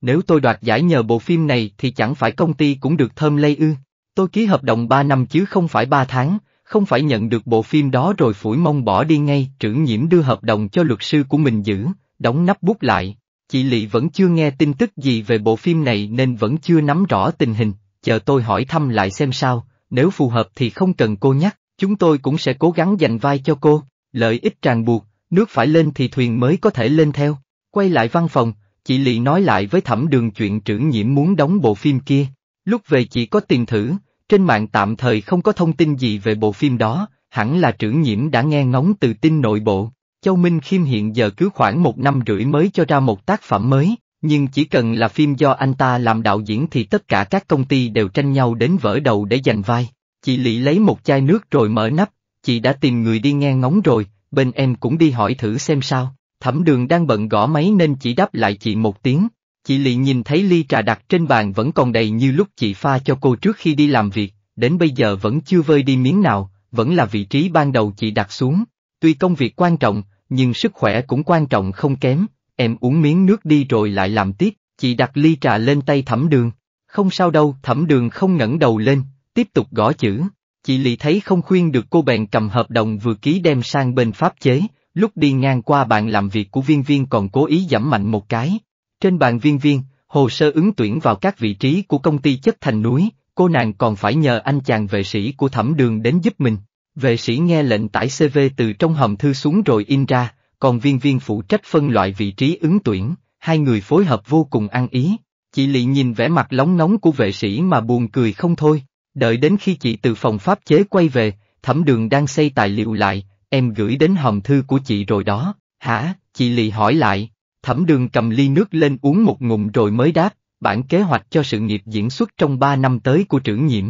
Nếu tôi đoạt giải nhờ bộ phim này thì chẳng phải công ty cũng được thơm lây ư. Tôi ký hợp đồng 3 năm chứ không phải 3 tháng, không phải nhận được bộ phim đó rồi phủi mông bỏ đi ngay, trưởng nhiễm đưa hợp đồng cho luật sư của mình giữ, đóng nắp bút lại. Chị Lị vẫn chưa nghe tin tức gì về bộ phim này nên vẫn chưa nắm rõ tình hình, chờ tôi hỏi thăm lại xem sao, nếu phù hợp thì không cần cô nhắc, chúng tôi cũng sẽ cố gắng dành vai cho cô, lợi ích tràn buộc, nước phải lên thì thuyền mới có thể lên theo. Quay lại văn phòng, chị Lị nói lại với thẩm đường chuyện trưởng nhiễm muốn đóng bộ phim kia, lúc về chị có tiền thử, trên mạng tạm thời không có thông tin gì về bộ phim đó, hẳn là trưởng nhiễm đã nghe ngóng từ tin nội bộ. Châu Minh Khiêm hiện giờ cứ khoảng một năm rưỡi mới cho ra một tác phẩm mới, nhưng chỉ cần là phim do anh ta làm đạo diễn thì tất cả các công ty đều tranh nhau đến vỡ đầu để giành vai. Chị Lị lấy một chai nước rồi mở nắp, chị đã tìm người đi nghe ngóng rồi, bên em cũng đi hỏi thử xem sao. Thẩm đường đang bận gõ máy nên chỉ đáp lại chị một tiếng, Chị liền nhìn thấy ly trà đặt trên bàn vẫn còn đầy như lúc chị pha cho cô trước khi đi làm việc, đến bây giờ vẫn chưa vơi đi miếng nào, vẫn là vị trí ban đầu chị đặt xuống. Tuy công việc quan trọng, nhưng sức khỏe cũng quan trọng không kém, em uống miếng nước đi rồi lại làm tiếp, chị đặt ly trà lên tay thẩm đường. Không sao đâu, thẩm đường không ngẩng đầu lên, tiếp tục gõ chữ. Chị Lị thấy không khuyên được cô bèn cầm hợp đồng vừa ký đem sang bên pháp chế, lúc đi ngang qua bàn làm việc của viên viên còn cố ý giảm mạnh một cái, trên bàn viên viên, hồ sơ ứng tuyển vào các vị trí của công ty chất thành núi, cô nàng còn phải nhờ anh chàng vệ sĩ của thẩm đường đến giúp mình. Vệ sĩ nghe lệnh tải CV từ trong hòm thư xuống rồi in ra, còn viên viên phụ trách phân loại vị trí ứng tuyển, hai người phối hợp vô cùng ăn ý. Chị Lị nhìn vẻ mặt lóng nóng của vệ sĩ mà buồn cười không thôi, đợi đến khi chị từ phòng pháp chế quay về, thẩm đường đang xây tài liệu lại, em gửi đến hòm thư của chị rồi đó, hả, chị Lị hỏi lại, Thẩm đường cầm ly nước lên uống một ngụm rồi mới đáp, bản kế hoạch cho sự nghiệp diễn xuất trong 3 năm tới của trưởng nhiễm.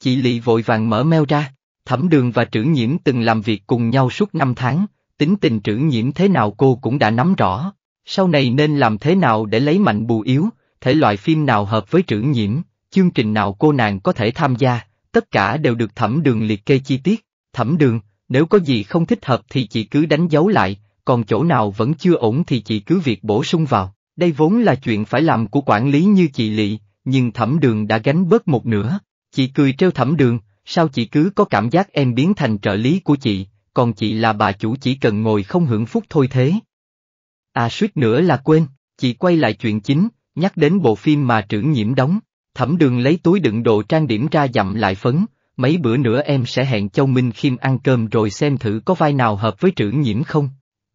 Chị Lị vội vàng mở mail ra, thẩm đường và trưởng nhiễm từng làm việc cùng nhau suốt 5 tháng, tính tình trưởng nhiễm thế nào cô cũng đã nắm rõ. Sau này nên làm thế nào để lấy mạnh bù yếu, thể loại phim nào hợp với trưởng nhiễm, chương trình nào cô nàng có thể tham gia, tất cả đều được thẩm đường liệt kê chi tiết. Thẩm đường, nếu có gì không thích hợp thì chị cứ đánh dấu lại, còn chỗ nào vẫn chưa ổn thì chị cứ việc bổ sung vào. Đây vốn là chuyện phải làm của quản lý như chị Lị, nhưng thẩm đường đã gánh bớt một nửa. Chị cười treo thẩm đường, sao chị cứ có cảm giác em biến thành trợ lý của chị, còn chị là bà chủ chỉ cần ngồi không hưởng phúc thôi thế. À suýt nữa là quên, chị quay lại chuyện chính, nhắc đến bộ phim mà trưởng nhiễm đóng, thẩm đường lấy túi đựng đồ trang điểm ra dặm lại phấn, mấy bữa nữa em sẽ hẹn Châu Minh Khiêm ăn cơm rồi xem thử có vai nào hợp với trưởng nhiễm không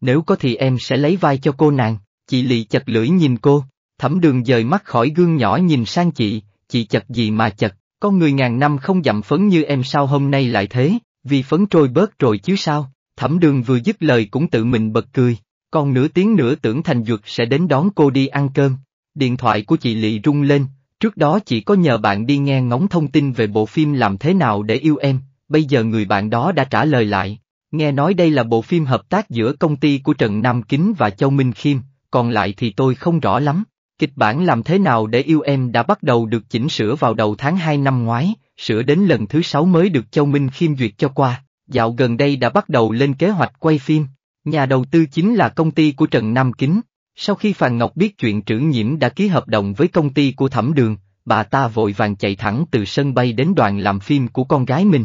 nếu có thì em sẽ lấy vai cho cô nàng, chị lì chật lưỡi nhìn cô, thẩm đường dời mắt khỏi gương nhỏ nhìn sang chị, chị chật gì mà chật, có người ngàn năm không dặm phấn như em sao hôm nay lại thế, vì phấn trôi bớt rồi chứ sao, thẩm đường vừa dứt lời cũng tự mình bật cười, còn nửa tiếng nữa tưởng thành dược sẽ đến đón cô đi ăn cơm, điện thoại của chị lì rung lên. Trước đó chỉ có nhờ bạn đi nghe ngóng thông tin về bộ phim làm thế nào để yêu em, bây giờ người bạn đó đã trả lời lại, Nghe nói đây là bộ phim hợp tác giữa công ty của Trần Nam Kính và Châu Minh Khiêm, còn lại thì tôi không rõ lắm. Kịch bản làm thế nào để yêu em đã bắt đầu được chỉnh sửa vào đầu tháng 2 năm ngoái, sửa đến lần thứ 6 mới được Châu Minh Khiêm duyệt cho qua, dạo gần đây đã bắt đầu lên kế hoạch quay phim. Nhà đầu tư chính là công ty của Trần Nam Kính. Sau khi Phàn Ngọc biết chuyện trưởng nhiễm đã ký hợp đồng với công ty của Thẩm Đường, bà ta vội vàng chạy thẳng từ sân bay đến đoàn làm phim của con gái mình.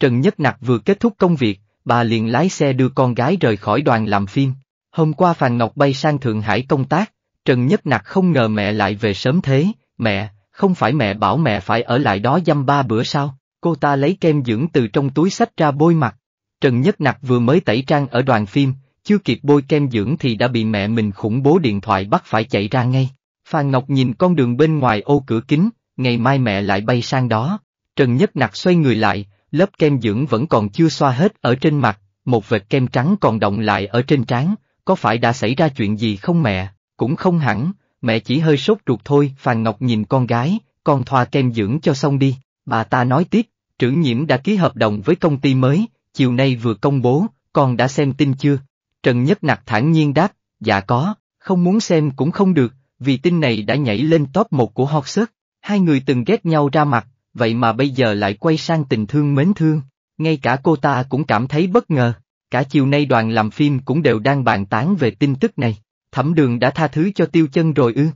Trần Nhất Nặc vừa kết thúc công việc, bà liền lái xe đưa con gái rời khỏi đoàn làm phim. Hôm qua Phàn Ngọc bay sang Thượng Hải công tác, Trần Nhất Nặc không ngờ mẹ lại về sớm thế, mẹ, không phải mẹ bảo mẹ phải ở lại đó dăm ba bữa sao, cô ta lấy kem dưỡng từ trong túi sách ra bôi mặt. Trần Nhất Nặc vừa mới tẩy trang ở đoàn phim, chưa kịp bôi kem dưỡng thì đã bị mẹ mình khủng bố điện thoại bắt phải chạy ra ngay. phàn Ngọc nhìn con đường bên ngoài ô cửa kính, ngày mai mẹ lại bay sang đó. Trần Nhất Nặc xoay người lại, lớp kem dưỡng vẫn còn chưa xoa hết ở trên mặt, một vệt kem trắng còn động lại ở trên trán, có phải đã xảy ra chuyện gì không mẹ, cũng không hẳn, mẹ chỉ hơi sốt ruột thôi, Phàn Ngọc nhìn con gái, con thoa kem dưỡng cho xong đi, bà ta nói tiếp, trưởng nhiễm đã ký hợp đồng với công ty mới, chiều nay vừa công bố, con đã xem tin chưa? Trần Nhất Nặc thản nhiên đáp, dạ có, không muốn xem cũng không được, vì tin này đã nhảy lên top một của hot search. Hai người từng ghét nhau ra mặt, vậy mà bây giờ lại quay sang tình thương mến thương, ngay cả cô ta cũng cảm thấy bất ngờ. Cả chiều nay đoàn làm phim cũng đều đang bàn tán về tin tức này, thẩm đường đã tha thứ cho tiêu chân rồi ư.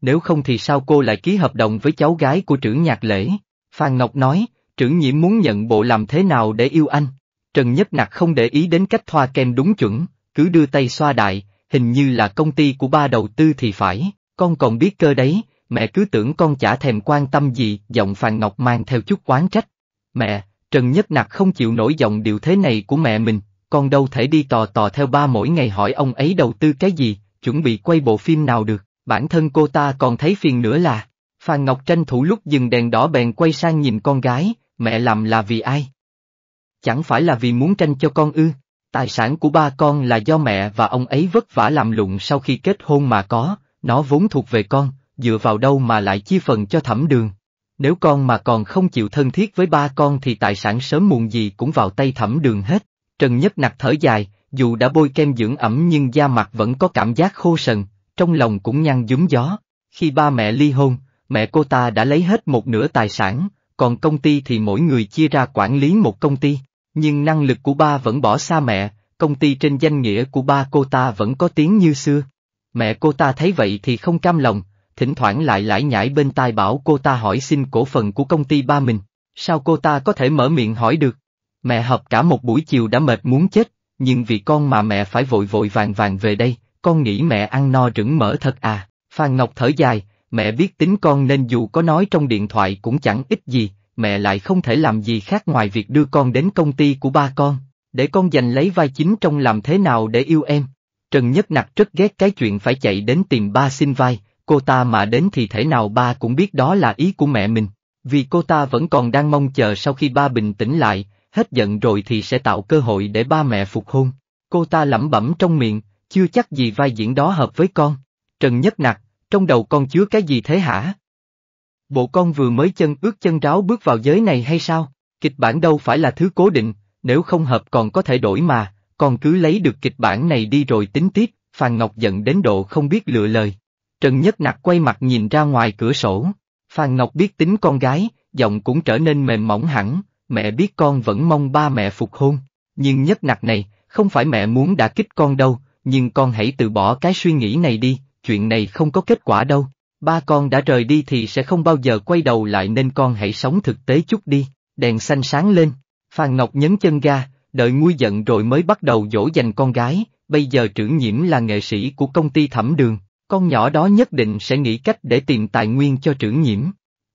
Nếu không thì sao cô lại ký hợp đồng với cháu gái của trưởng nhạc lễ? Phan Ngọc nói, trưởng nhiễm muốn nhận bộ làm thế nào để yêu anh. Trần Nhất Nặc không để ý đến cách thoa kem đúng chuẩn, cứ đưa tay xoa đại, hình như là công ty của ba đầu tư thì phải, con còn biết cơ đấy, mẹ cứ tưởng con chả thèm quan tâm gì, giọng Phàn Ngọc mang theo chút oán trách. Mẹ, Trần Nhất Nặc không chịu nổi giọng điều thế này của mẹ mình, con đâu thể đi tò tò theo ba mỗi ngày hỏi ông ấy đầu tư cái gì, chuẩn bị quay bộ phim nào được, bản thân cô ta còn thấy phiền nữa là. Phàn Ngọc tranh thủ lúc dừng đèn đỏ bèn quay sang nhìn con gái, mẹ làm là vì ai? Chẳng phải là vì muốn tranh cho con ư? Tài sản của ba con là do mẹ và ông ấy vất vả làm lụng sau khi kết hôn mà có, nó vốn thuộc về con, dựa vào đâu mà lại chia phần cho thẩm đường. Nếu con mà còn không chịu thân thiết với ba con thì tài sản sớm muộn gì cũng vào tay thẩm đường hết. Trần Nhất Nặc thở dài, dù đã bôi kem dưỡng ẩm nhưng da mặt vẫn có cảm giác khô sần, trong lòng cũng nhăn dúm gió. Khi ba mẹ ly hôn, mẹ cô ta đã lấy hết một nửa tài sản, còn công ty thì mỗi người chia ra quản lý một công ty. Nhưng năng lực của ba vẫn bỏ xa mẹ, công ty trên danh nghĩa của ba cô ta vẫn có tiếng như xưa. Mẹ cô ta thấy vậy thì không cam lòng, thỉnh thoảng lại lải nhải bên tai bảo cô ta hỏi xin cổ phần của công ty ba mình. Sao cô ta có thể mở miệng hỏi được? Mẹ hợp cả một buổi chiều đã mệt muốn chết, nhưng vì con mà mẹ phải vội vội vàng vàng về đây, con nghĩ mẹ ăn no rửng mỡ thật à. Phan Ngọc thở dài, mẹ biết tính con nên dù có nói trong điện thoại cũng chẳng ít gì, mẹ lại không thể làm gì khác ngoài việc đưa con đến công ty của ba con, để con giành lấy vai chính trong làm thế nào để yêu em. Trần Nhất Nặc rất ghét cái chuyện phải chạy đến tìm ba xin vai, cô ta mà đến thì thể nào ba cũng biết đó là ý của mẹ mình, vì cô ta vẫn còn đang mong chờ sau khi ba bình tĩnh lại, hết giận rồi thì sẽ tạo cơ hội để ba mẹ phục hôn. Cô ta lẩm bẩm trong miệng, chưa chắc gì vai diễn đó hợp với con. Trần Nhất Nặc, trong đầu con chứa cái gì thế hả? Bộ con vừa mới chân ướt chân ráo bước vào giới này hay sao? Kịch bản đâu phải là thứ cố định, nếu không hợp còn có thể đổi mà, con cứ lấy được kịch bản này đi rồi tính tiếp, Phan Ngọc giận đến độ không biết lựa lời. Trần Nhất Nặc quay mặt nhìn ra ngoài cửa sổ. Phan Ngọc biết tính con gái, giọng cũng trở nên mềm mỏng hẳn, mẹ biết con vẫn mong ba mẹ phục hôn. Nhưng Nhất Nặc này, không phải mẹ muốn đã kích con đâu, nhưng con hãy từ bỏ cái suy nghĩ này đi, chuyện này không có kết quả đâu. Ba con đã rời đi thì sẽ không bao giờ quay đầu lại nên con hãy sống thực tế chút đi. Đèn xanh sáng lên, Phan Ngọc nhấn chân ga, đợi nguôi giận rồi mới bắt đầu dỗ dành con gái, bây giờ trưởng nhiễm là nghệ sĩ của công ty thẩm đường, con nhỏ đó nhất định sẽ nghĩ cách để tìm tài nguyên cho trưởng nhiễm.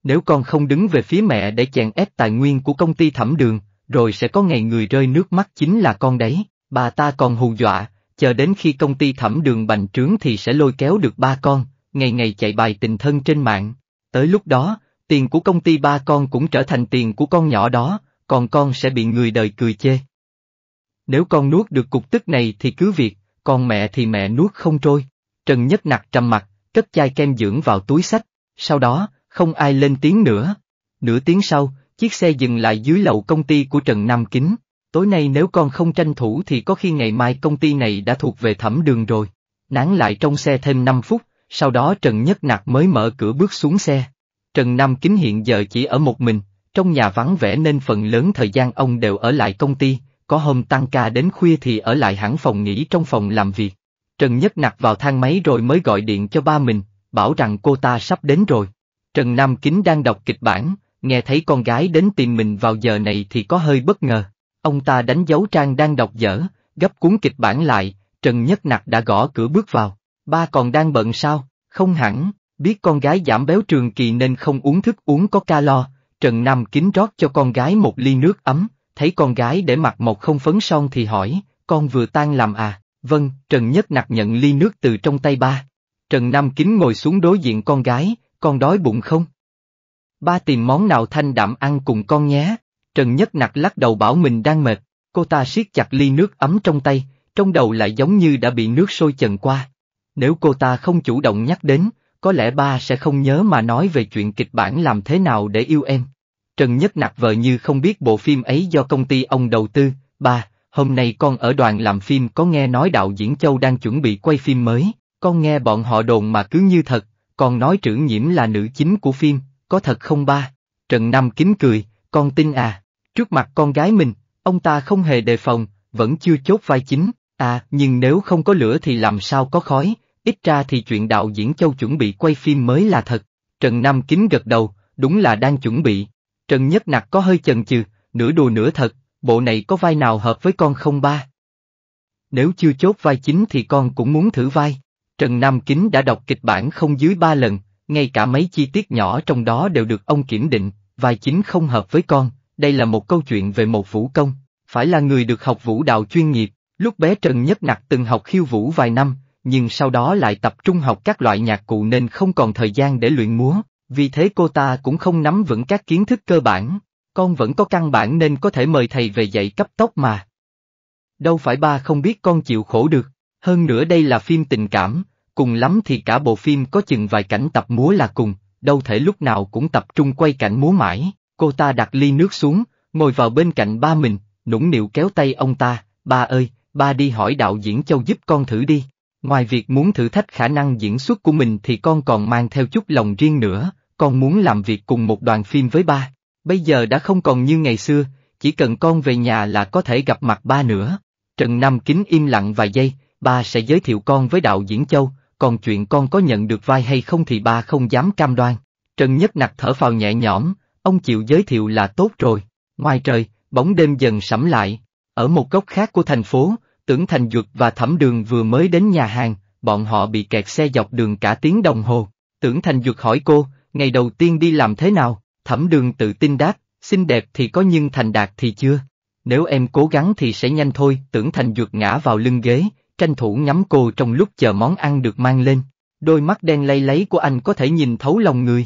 Nếu con không đứng về phía mẹ để chèn ép tài nguyên của công ty thẩm đường, rồi sẽ có ngày người rơi nước mắt chính là con đấy. Bà ta còn hù dọa, chờ đến khi công ty thẩm đường bành trướng thì sẽ lôi kéo được ba con, ngày ngày chạy bài tình thân trên mạng. Tới lúc đó, tiền của công ty ba con cũng trở thành tiền của con nhỏ đó, còn con sẽ bị người đời cười chê. Nếu con nuốt được cục tức này thì cứ việc, còn mẹ thì mẹ nuốt không trôi. Trần Nhất Nặc trầm mặt, cất chai kem dưỡng vào túi sách, sau đó, không ai lên tiếng nữa. Nửa tiếng sau, chiếc xe dừng lại dưới lầu công ty của Trần Nam Kính. Tối nay nếu con không tranh thủ thì có khi ngày mai công ty này đã thuộc về thẩm đường rồi. Nán lại trong xe thêm 5 phút, sau đó Trần Nhất Nạc mới mở cửa bước xuống xe. Trần Nam Kính hiện giờ chỉ ở một mình, trong nhà vắng vẻ nên phần lớn thời gian ông đều ở lại công ty, có hôm tăng ca đến khuya thì ở lại hãng phòng nghỉ trong phòng làm việc. Trần Nhất nặc vào thang máy rồi mới gọi điện cho ba mình, bảo rằng cô ta sắp đến rồi. Trần Nam Kính đang đọc kịch bản, nghe thấy con gái đến tìm mình vào giờ này thì có hơi bất ngờ. Ông ta đánh dấu trang đang đọc dở, gấp cuốn kịch bản lại, Trần Nhất Nặc đã gõ cửa bước vào. Ba còn đang bận sao? Không hẳn, biết con gái giảm béo trường kỳ nên không uống thức uống có calo, Trần Nam kính rót cho con gái một ly nước ấm, thấy con gái để mặt mộc không phấn son thì hỏi, con vừa tan làm à? Vâng, Trần Nhất Nặc nhận ly nước từ trong tay ba. Trần Nam Kính ngồi xuống đối diện con gái, con đói bụng không? Ba tìm món nào thanh đạm ăn cùng con nhé. Trần Nhất Nặc lắc đầu bảo mình đang mệt, cô ta siết chặt ly nước ấm trong tay, trong đầu lại giống như đã bị nước sôi chần qua. Nếu cô ta không chủ động nhắc đến, có lẽ ba sẽ không nhớ mà nói về chuyện kịch bản làm thế nào để yêu em. Trần Nhất Nặc vợ như không biết bộ phim ấy do công ty ông đầu tư, ba, hôm nay con ở đoàn làm phim có nghe nói đạo diễn Châu đang chuẩn bị quay phim mới, con nghe bọn họ đồn mà cứ như thật, con nói trưởng nhiễm là nữ chính của phim, có thật không ba? Trần Nam kính cười, con tin à, trước mặt con gái mình, ông ta không hề đề phòng, vẫn chưa chốt vai chính, à, nhưng nếu không có lửa thì làm sao có khói, ít ra thì chuyện đạo diễn Châu chuẩn bị quay phim mới là thật. Trần Nam kính gật đầu, đúng là đang chuẩn bị. Trần Nhất Nặc có hơi chần chừ, nửa đùa nửa thật, bộ này có vai nào hợp với con không ba? Nếu chưa chốt vai chính thì con cũng muốn thử vai. Trần Nam Kính đã đọc kịch bản không dưới ba lần, ngay cả mấy chi tiết nhỏ trong đó đều được ông kiểm định, vai chính không hợp với con, đây là một câu chuyện về một vũ công, phải là người được học vũ đạo chuyên nghiệp, lúc bé Trần Nhất Nặc từng học khiêu vũ vài năm, nhưng sau đó lại tập trung học các loại nhạc cụ nên không còn thời gian để luyện múa, vì thế cô ta cũng không nắm vững các kiến thức cơ bản, con vẫn có căn bản nên có thể mời thầy về dạy cấp tốc mà. Đâu phải ba không biết con chịu khổ được, hơn nữa đây là phim tình cảm, cùng lắm thì cả bộ phim có chừng vài cảnh tập múa là cùng, đâu thể lúc nào cũng tập trung quay cảnh múa mãi. Cô ta đặt ly nước xuống, ngồi vào bên cạnh ba mình, nũng nịu kéo tay ông ta, ba ơi, ba đi hỏi đạo diễn Châu giúp con thử đi. Ngoài việc muốn thử thách khả năng diễn xuất của mình thì con còn mang theo chút lòng riêng nữa, con muốn làm việc cùng một đoàn phim với ba. Bây giờ đã không còn như ngày xưa, chỉ cần con về nhà là có thể gặp mặt ba nữa. Trần Nam Kính im lặng vài giây, ba sẽ giới thiệu con với đạo diễn Châu, còn chuyện con có nhận được vai hay không thì ba không dám cam đoan. Trần Nhất Nặc thở phào nhẹ nhõm, ông chịu giới thiệu là tốt rồi. Ngoài trời, bóng đêm dần sẫm lại. Ở một góc khác của thành phố, Tưởng Thành Duật và Thẩm Đường vừa mới đến nhà hàng, bọn họ bị kẹt xe dọc đường cả tiếng đồng hồ. Tưởng Thành Duật hỏi cô, ngày đầu tiên đi làm thế nào? Thẩm đường tự tin đáp, xinh đẹp thì có nhưng thành đạt thì chưa. Nếu em cố gắng thì sẽ nhanh thôi, tưởng thành dược ngã vào lưng ghế, tranh thủ ngắm cô trong lúc chờ món ăn được mang lên. Đôi mắt đen lay lấy của anh có thể nhìn thấu lòng người.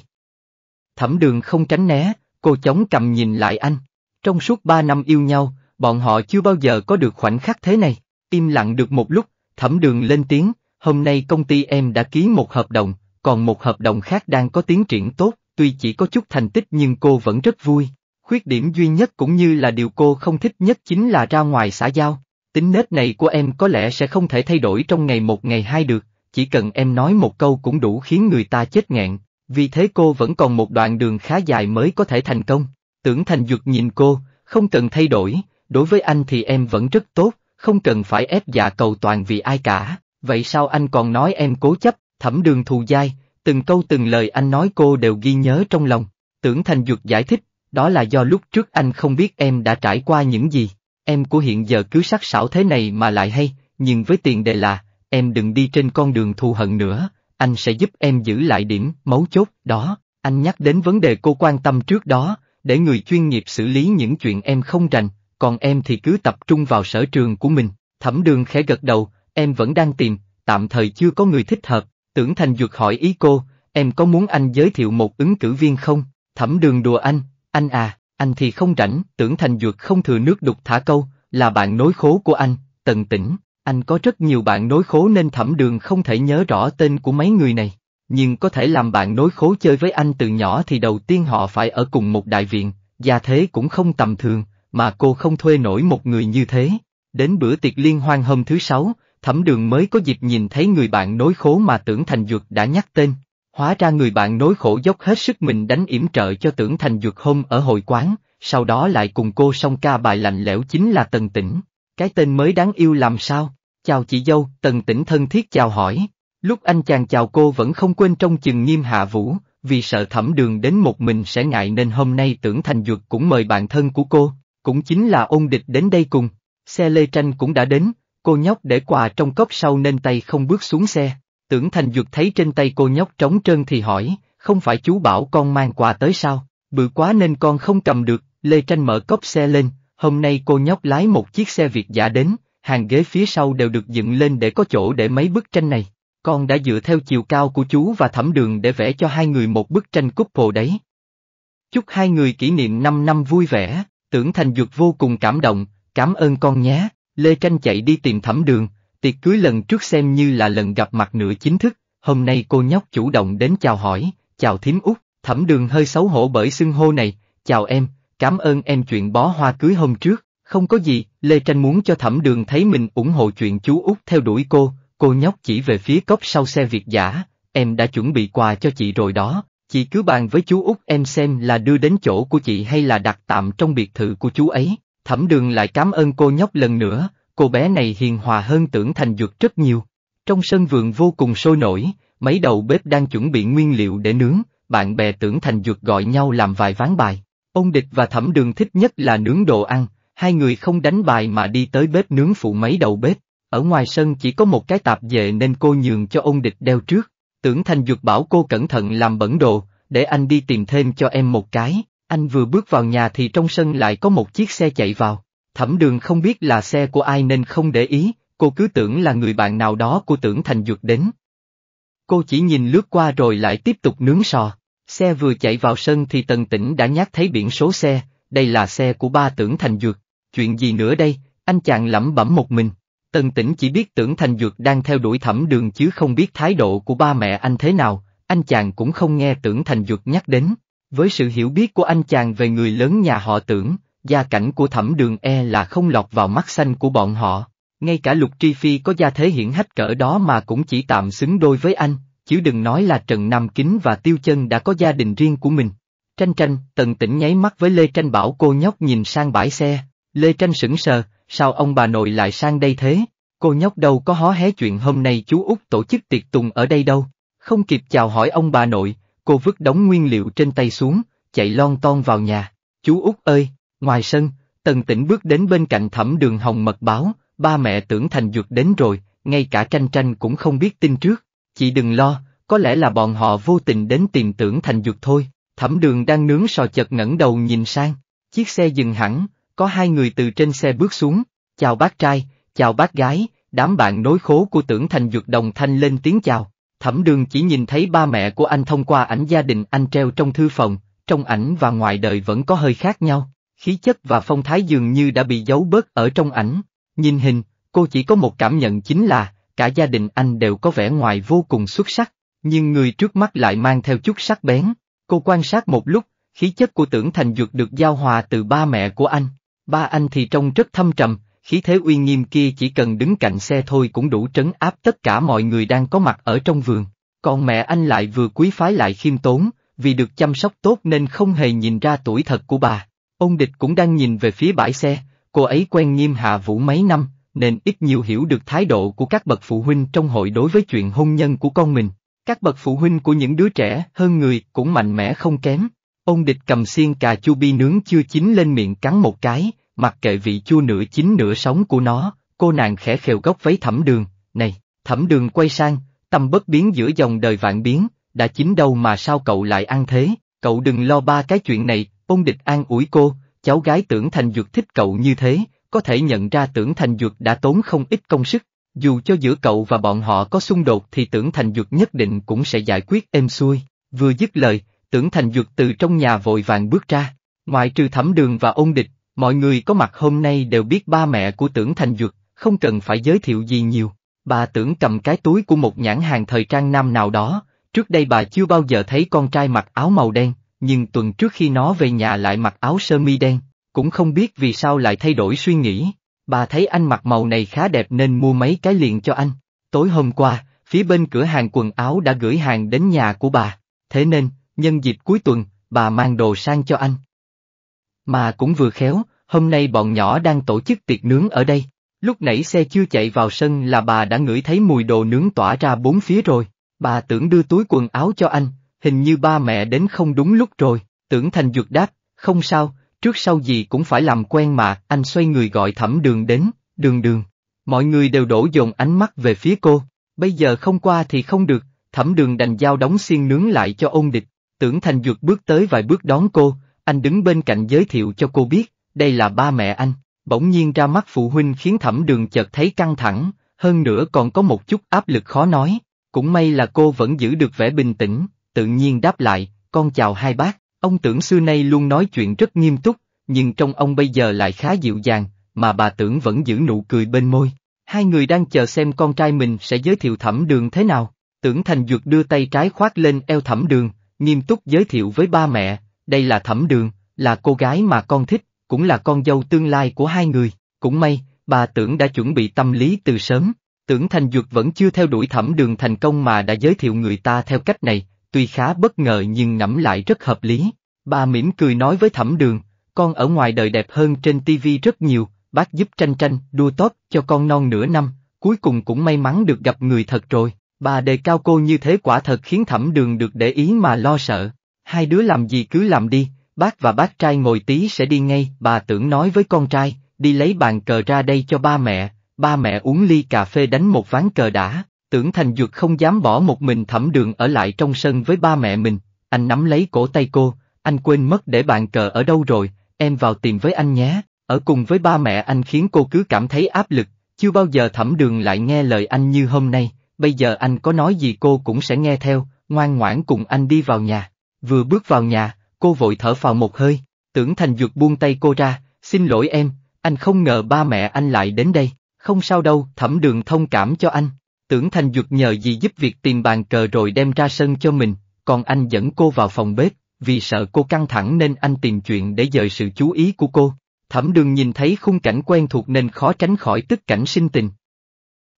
Thẩm đường không tránh né, cô chống cầm nhìn lại anh. Trong suốt ba năm yêu nhau, bọn họ chưa bao giờ có được khoảnh khắc thế này. Im lặng được một lúc, thẩm đường lên tiếng, hôm nay công ty em đã ký một hợp đồng, còn một hợp đồng khác đang có tiến triển tốt, tuy chỉ có chút thành tích nhưng cô vẫn rất vui. Khuyết điểm duy nhất cũng như là điều cô không thích nhất chính là ra ngoài xã giao. Tính nết này của em có lẽ sẽ không thể thay đổi trong ngày một ngày hai được, chỉ cần em nói một câu cũng đủ khiến người ta chết nghẹn, vì thế cô vẫn còn một đoạn đường khá dài mới có thể thành công. Tưởng Thành Duật nhìn cô, không cần thay đổi, đối với anh thì em vẫn rất tốt, không cần phải ép dạ cầu toàn vì ai cả, vậy sao anh còn nói em cố chấp, thẩm đường thù dai, Từng câu từng lời anh nói cô đều ghi nhớ trong lòng, tưởng Thành Duật giải thích, đó là do lúc trước anh không biết em đã trải qua những gì, em của hiện giờ cứ sắc sảo thế này mà lại hay, nhưng với tiền đề là, em đừng đi trên con đường thù hận nữa, anh sẽ giúp em giữ lại điểm mấu chốt đó, anh nhắc đến vấn đề cô quan tâm trước đó, để người chuyên nghiệp xử lý những chuyện em không rành, còn em thì cứ tập trung vào sở trường của mình, thẩm đường khẽ gật đầu, em vẫn đang tìm, tạm thời chưa có người thích hợp, Tưởng Thành Duật hỏi ý cô, em có muốn anh giới thiệu một ứng cử viên không? Thẩm đường đùa anh, anh à, anh thì không rảnh, tưởng Thành Duật không thừa nước đục thả câu, là bạn nối khố của anh, tần tỉnh, anh có rất nhiều bạn nối khố nên thẩm đường không thể nhớ rõ tên của mấy người này. Nhưng có thể làm bạn nối khố chơi với anh từ nhỏ thì đầu tiên họ phải ở cùng một đại viện, gia thế cũng không tầm thường, mà cô không thuê nổi một người như thế. Đến bữa tiệc liên hoan hôm thứ sáu, thẩm đường mới có dịp nhìn thấy người bạn nối khố mà tưởng thành dược đã nhắc tên. Hóa ra người bạn nối khổ dốc hết sức mình đánh yểm trợ cho tưởng thành dược hôm ở hội quán, sau đó lại cùng cô song ca bài lạnh lẽo chính là Tần Tĩnh. Cái tên mới đáng yêu làm sao? Chào chị dâu, Tần Tĩnh thân thiết chào hỏi. Lúc anh chàng chào cô vẫn không quên trong chừng nghiêm hạ vũ, vì sợ thẩm đường đến một mình sẽ ngại nên hôm nay tưởng thành dược cũng mời bạn thân của cô, cũng chính là ôn địch đến đây cùng. Xe lê tranh cũng đã đến, Cô nhóc để quà trong cốc sau nên tay không bước xuống xe. Tưởng Thành Dược thấy trên tay cô nhóc trống trơn thì hỏi, không phải chú bảo con mang quà tới sao, bự quá nên con không cầm được, Lê Tranh mở cốc xe lên, hôm nay cô nhóc lái một chiếc xe Việt giả đến, hàng ghế phía sau đều được dựng lên để có chỗ để mấy bức tranh này. Con đã dựa theo chiều cao của chú và thẩm đường để vẽ cho hai người một bức tranh cúp hồ đấy. Chúc hai người kỷ niệm 5 năm vui vẻ, tưởng thành dược vô cùng cảm động, cảm ơn con nhé. Lê Tranh chạy đi tìm thẩm đường, tiệc cưới lần trước xem như là lần gặp mặt nửa chính thức, hôm nay cô nhóc chủ động đến chào hỏi, chào thím út, thẩm đường hơi xấu hổ bởi xưng hô này, chào em, cảm ơn em chuyện bó hoa cưới hôm trước, không có gì, Lê Tranh muốn cho thẩm đường thấy mình ủng hộ chuyện chú út theo đuổi cô, cô nhóc chỉ về phía cốc sau xe việt giả, em đã chuẩn bị quà cho chị rồi đó, chị cứ bàn với chú út em xem là đưa đến chỗ của chị hay là đặt tạm trong biệt thự của chú ấy. Thẩm đường lại cảm ơn cô nhóc lần nữa, cô bé này hiền hòa hơn tưởng thành dược rất nhiều. Trong sân vườn vô cùng sôi nổi, mấy đầu bếp đang chuẩn bị nguyên liệu để nướng, bạn bè tưởng thành dược gọi nhau làm vài ván bài. Ông địch và thẩm đường thích nhất là nướng đồ ăn, hai người không đánh bài mà đi tới bếp nướng phụ mấy đầu bếp. Ở ngoài sân chỉ có một cái tạp dề nên cô nhường cho ông địch đeo trước. Tưởng thành dược bảo cô cẩn thận làm bẩn đồ, để anh đi tìm thêm cho em một cái. Anh vừa bước vào nhà thì trong sân lại có một chiếc xe chạy vào. Thẩm đường không biết là xe của ai nên không để ý, cô cứ tưởng là người bạn nào đó của tưởng thành dược đến. Cô chỉ nhìn lướt qua rồi lại tiếp tục nướng sò. Xe vừa chạy vào sân thì tần Tĩnh đã nhắc thấy biển số xe, đây là xe của ba tưởng thành dược. Chuyện gì nữa đây, anh chàng lẩm bẩm một mình. Tần Tĩnh chỉ biết tưởng thành dược đang theo đuổi thẩm đường chứ không biết thái độ của ba mẹ anh thế nào, anh chàng cũng không nghe tưởng thành dược nhắc đến. Với sự hiểu biết của anh chàng về người lớn nhà họ tưởng, gia cảnh của thẩm đường e là không lọt vào mắt xanh của bọn họ. Ngay cả Lục Tri Phi có gia thế hiển hách cỡ đó mà cũng chỉ tạm xứng đôi với anh, chứ đừng nói là Trần Nam Kính và Tiêu Chân đã có gia đình riêng của mình. Tranh tranh, tần tỉnh nháy mắt với Lê Tranh bảo cô nhóc nhìn sang bãi xe, Lê Tranh sững sờ, sao ông bà nội lại sang đây thế? Cô nhóc đâu có hó hé chuyện hôm nay chú Út tổ chức tiệc tùng ở đây đâu, không kịp chào hỏi ông bà nội, Cô vứt đống nguyên liệu trên tay xuống, chạy lon ton vào nhà. Chú út ơi, ngoài sân, tần Tĩnh bước đến bên cạnh thẩm đường hồng mật báo, ba mẹ tưởng thành dược đến rồi, ngay cả tranh tranh cũng không biết tin trước. Chị đừng lo, có lẽ là bọn họ vô tình đến tìm tưởng thành dược thôi. Thẩm đường đang nướng sò chật ngẩng đầu nhìn sang, chiếc xe dừng hẳn, có hai người từ trên xe bước xuống, chào bác trai, chào bác gái, đám bạn nối khố của tưởng thành dược đồng thanh lên tiếng chào. Thẩm đường chỉ nhìn thấy ba mẹ của anh thông qua ảnh gia đình anh treo trong thư phòng, trong ảnh và ngoài đời vẫn có hơi khác nhau, khí chất và phong thái dường như đã bị giấu bớt ở trong ảnh. Nhìn hình, cô chỉ có một cảm nhận chính là, cả gia đình anh đều có vẻ ngoài vô cùng xuất sắc, nhưng người trước mắt lại mang theo chút sắc bén. Cô quan sát một lúc, khí chất của tưởng thành dược được giao hòa từ ba mẹ của anh. Ba anh thì trông rất thâm trầm, khí thế uy nghiêm kia chỉ cần đứng cạnh xe thôi cũng đủ trấn áp tất cả mọi người đang có mặt ở trong vườn. Còn mẹ anh lại vừa quý phái lại khiêm tốn, vì được chăm sóc tốt nên không hề nhìn ra tuổi thật của bà. Ông địch cũng đang nhìn về phía bãi xe, cô ấy quen nghiêm hạ vũ mấy năm, nên ít nhiều hiểu được thái độ của các bậc phụ huynh trong hội đối với chuyện hôn nhân của con mình. Các bậc phụ huynh của những đứa trẻ hơn người cũng mạnh mẽ không kém. Ông địch cầm xiên cà chua bi nướng chưa chín lên miệng cắn một cái, mặc kệ vị chua nửa chín nửa sống của nó, cô nàng khẽ khều góc váy thẩm đường, này, thẩm đường quay sang, tâm bất biến giữa dòng đời vạn biến, đã chín đâu mà sao cậu lại ăn thế, cậu đừng lo ba cái chuyện này, ông địch an ủi cô, cháu gái tưởng thành dược thích cậu như thế, có thể nhận ra tưởng thành dược đã tốn không ít công sức, dù cho giữa cậu và bọn họ có xung đột thì tưởng thành dược nhất định cũng sẽ giải quyết êm xuôi, vừa dứt lời, tưởng thành dược từ trong nhà vội vàng bước ra, ngoại trừ thẩm đường và ôn địch, Mọi người có mặt hôm nay đều biết ba mẹ của tưởng thành dược, không cần phải giới thiệu gì nhiều. Bà tưởng cầm cái túi của một nhãn hàng thời trang nam nào đó, trước đây bà chưa bao giờ thấy con trai mặc áo màu đen, nhưng tuần trước khi nó về nhà lại mặc áo sơ mi đen, cũng không biết vì sao lại thay đổi suy nghĩ. Bà thấy anh mặc màu này khá đẹp nên mua mấy cái liền cho anh. Tối hôm qua, phía bên cửa hàng quần áo đã gửi hàng đến nhà của bà, thế nên, nhân dịp cuối tuần, bà mang đồ sang cho anh. Mà cũng vừa khéo, hôm nay bọn nhỏ đang tổ chức tiệc nướng ở đây. Lúc nãy xe chưa chạy vào sân là bà đã ngửi thấy mùi đồ nướng tỏa ra bốn phía rồi. Bà tưởng đưa túi quần áo cho anh, hình như ba mẹ đến không đúng lúc rồi. Tưởng Thành Dược đáp, không sao, trước sau gì cũng phải làm quen mà. Anh xoay người gọi thẩm đường đến, đường đường. Mọi người đều đổ dồn ánh mắt về phía cô. Bây giờ không qua thì không được, thẩm đường đành giao đóng xiên nướng lại cho ôn địch. Tưởng Thành Dược bước tới vài bước đón cô, anh đứng bên cạnh giới thiệu cho cô biết, đây là ba mẹ anh, bỗng nhiên ra mắt phụ huynh khiến thẩm đường chợt thấy căng thẳng, hơn nữa còn có một chút áp lực khó nói, cũng may là cô vẫn giữ được vẻ bình tĩnh, tự nhiên đáp lại, con chào hai bác, ông tưởng xưa nay luôn nói chuyện rất nghiêm túc, nhưng trong ông bây giờ lại khá dịu dàng, mà bà tưởng vẫn giữ nụ cười bên môi. Hai người đang chờ xem con trai mình sẽ giới thiệu thẩm đường thế nào. Tưởng Thành Dược đưa tay trái khoát lên eo thẩm đường, nghiêm túc giới thiệu với ba mẹ, đây là thẩm đường, là cô gái mà con thích, cũng là con dâu tương lai của hai người, cũng may, bà tưởng đã chuẩn bị tâm lý từ sớm, tưởng Thành Dược vẫn chưa theo đuổi thẩm đường thành công mà đã giới thiệu người ta theo cách này, tuy khá bất ngờ nhưng ngẫm lại rất hợp lý. Bà mỉm cười nói với thẩm đường, con ở ngoài đời đẹp hơn trên TV rất nhiều, bác giúp tranh tranh, đua tốt cho con non nửa năm, cuối cùng cũng may mắn được gặp người thật rồi. Bà đề cao cô như thế quả thật khiến thẩm đường được để ý mà lo sợ hai đứa làm gì cứ làm đi, bác và bác trai ngồi tí sẽ đi ngay, bà tưởng nói với con trai, đi lấy bàn cờ ra đây cho ba mẹ, ba mẹ uống ly cà phê đánh một ván cờ đã, tưởng Thành Dược không dám bỏ một mình thẩm đường ở lại trong sân với ba mẹ mình, anh nắm lấy cổ tay cô, anh quên mất để bàn cờ ở đâu rồi, em vào tìm với anh nhé, ở cùng với ba mẹ anh khiến cô cứ cảm thấy áp lực, chưa bao giờ thẩm đường lại nghe lời anh như hôm nay, bây giờ anh có nói gì cô cũng sẽ nghe theo, ngoan ngoãn cùng anh đi vào nhà. Vừa bước vào nhà, cô vội thở vào một hơi, tưởng Thành Dược buông tay cô ra, xin lỗi em, anh không ngờ ba mẹ anh lại đến đây, không sao đâu, thẩm đường thông cảm cho anh. Tưởng Thành Dược nhờ gì giúp việc tìm bàn cờ rồi đem ra sân cho mình, còn anh dẫn cô vào phòng bếp, vì sợ cô căng thẳng nên anh tìm chuyện để dời sự chú ý của cô. Thẩm đường nhìn thấy khung cảnh quen thuộc nên khó tránh khỏi tức cảnh sinh tình.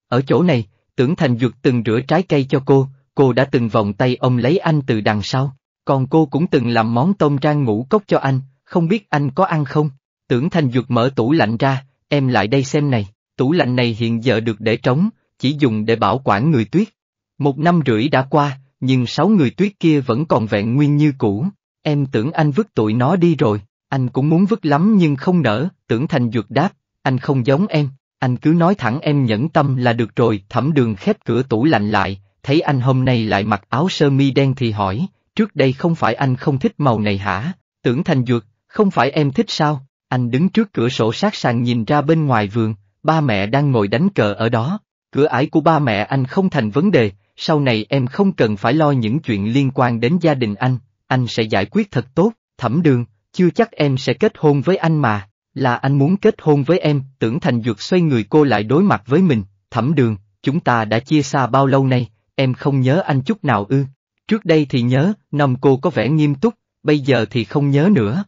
Ở chỗ này, tưởng Thành Dược từng rửa trái cây cho cô, cô đã từng vòng tay ông lấy anh từ đằng sau. Còn cô cũng từng làm món tôm rang ngũ cốc cho anh, không biết anh có ăn không? Tưởng Thành Dược mở tủ lạnh ra, em lại đây xem này, tủ lạnh này hiện giờ được để trống, chỉ dùng để bảo quản người tuyết. Một năm rưỡi đã qua, nhưng sáu người tuyết kia vẫn còn vẹn nguyên như cũ. Em tưởng anh vứt tụi nó đi rồi, anh cũng muốn vứt lắm nhưng không nỡ, tưởng Thành Dược đáp, anh không giống em, anh cứ nói thẳng em nhẫn tâm là được rồi. Thẩm đường khép cửa tủ lạnh lại, thấy anh hôm nay lại mặc áo sơ mi đen thì hỏi, Trước đây không phải anh không thích màu này hả, tưởng thành dược, không phải em thích sao, anh đứng trước cửa sổ sát sàn nhìn ra bên ngoài vườn, ba mẹ đang ngồi đánh cờ ở đó, cửa ải của ba mẹ anh không thành vấn đề, sau này em không cần phải lo những chuyện liên quan đến gia đình anh, anh sẽ giải quyết thật tốt, thẩm đường, chưa chắc em sẽ kết hôn với anh mà, là anh muốn kết hôn với em, tưởng thành dược xoay người cô lại đối mặt với mình, thẩm đường, chúng ta đã chia xa bao lâu nay, em không nhớ anh chút nào ư, Trước đây thì nhớ, năm cô có vẻ nghiêm túc, bây giờ thì không nhớ nữa.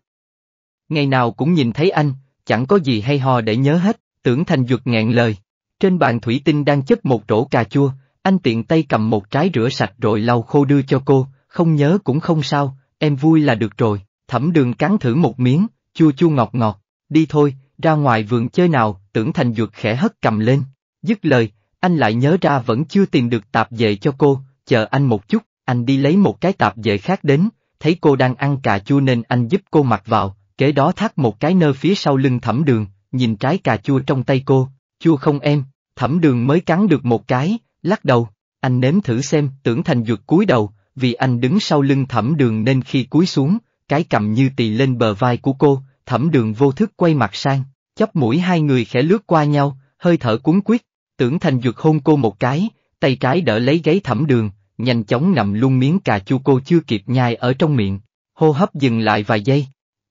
Ngày nào cũng nhìn thấy anh, chẳng có gì hay ho để nhớ hết, tưởng thành duật ngẹn lời. Trên bàn thủy tinh đang chất một rổ cà chua, anh tiện tay cầm một trái rửa sạch rồi lau khô đưa cho cô, không nhớ cũng không sao, em vui là được rồi, thẩm đường cắn thử một miếng, chua chua ngọt ngọt, đi thôi, ra ngoài vườn chơi nào, tưởng thành duật khẽ hất cầm lên. Dứt lời, anh lại nhớ ra vẫn chưa tìm được tạp dề cho cô, chờ anh một chút anh đi lấy một cái tạp dề khác đến, thấy cô đang ăn cà chua nên anh giúp cô mặc vào, kế đó thắt một cái nơ phía sau lưng thẩm đường, nhìn trái cà chua trong tay cô, chua không em, thẩm đường mới cắn được một cái, lắc đầu, anh nếm thử xem, tưởng thành dược cúi đầu, vì anh đứng sau lưng thẩm đường nên khi cúi xuống, cái cầm như tì lên bờ vai của cô, thẩm đường vô thức quay mặt sang, chóp mũi hai người khẽ lướt qua nhau, hơi thở cuốn quyết, tưởng thành dược hôn cô một cái, tay trái đỡ lấy gáy thẩm đường, nhanh chóng nằm luôn miếng cà chua cô chưa kịp nhai ở trong miệng, hô hấp dừng lại vài giây.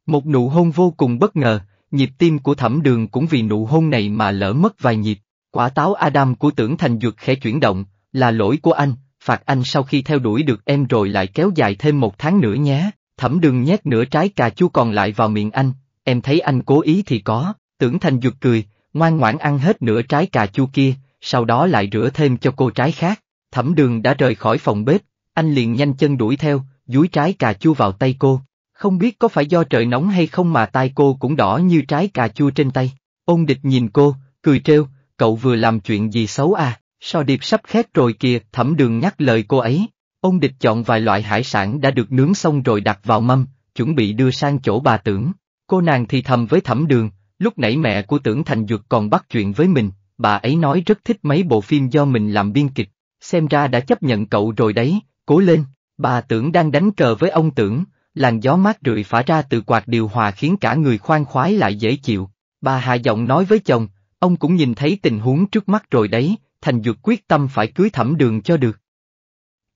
Một nụ hôn vô cùng bất ngờ, nhịp tim của thẩm đường cũng vì nụ hôn này mà lỡ mất vài nhịp, quả táo Adam của tưởng thành dược khẽ chuyển động, là lỗi của anh, phạt anh sau khi theo đuổi được em rồi lại kéo dài thêm một tháng nữa nhé, thẩm đường nhét nửa trái cà chua còn lại vào miệng anh, em thấy anh cố ý thì có, tưởng thành dược cười, ngoan ngoãn ăn hết nửa trái cà chua kia, sau đó lại rửa thêm cho cô trái khác. Thẩm đường đã rời khỏi phòng bếp, anh liền nhanh chân đuổi theo, dúi trái cà chua vào tay cô. Không biết có phải do trời nóng hay không mà tay cô cũng đỏ như trái cà chua trên tay. Ôn địch nhìn cô, cười trêu, cậu vừa làm chuyện gì xấu à, so điệp sắp khét rồi kìa, thẩm đường nhắc lời cô ấy. Ôn địch chọn vài loại hải sản đã được nướng xong rồi đặt vào mâm, chuẩn bị đưa sang chỗ bà tưởng. Cô nàng thì thầm với thẩm đường, lúc nãy mẹ của tưởng thành dược còn bắt chuyện với mình, bà ấy nói rất thích mấy bộ phim do mình làm biên kịch xem ra đã chấp nhận cậu rồi đấy, cố lên, bà tưởng đang đánh cờ với ông tưởng, làn gió mát rượi phả ra từ quạt điều hòa khiến cả người khoan khoái lại dễ chịu, bà hạ giọng nói với chồng, ông cũng nhìn thấy tình huống trước mắt rồi đấy, thành dược quyết tâm phải cưới thẩm đường cho được.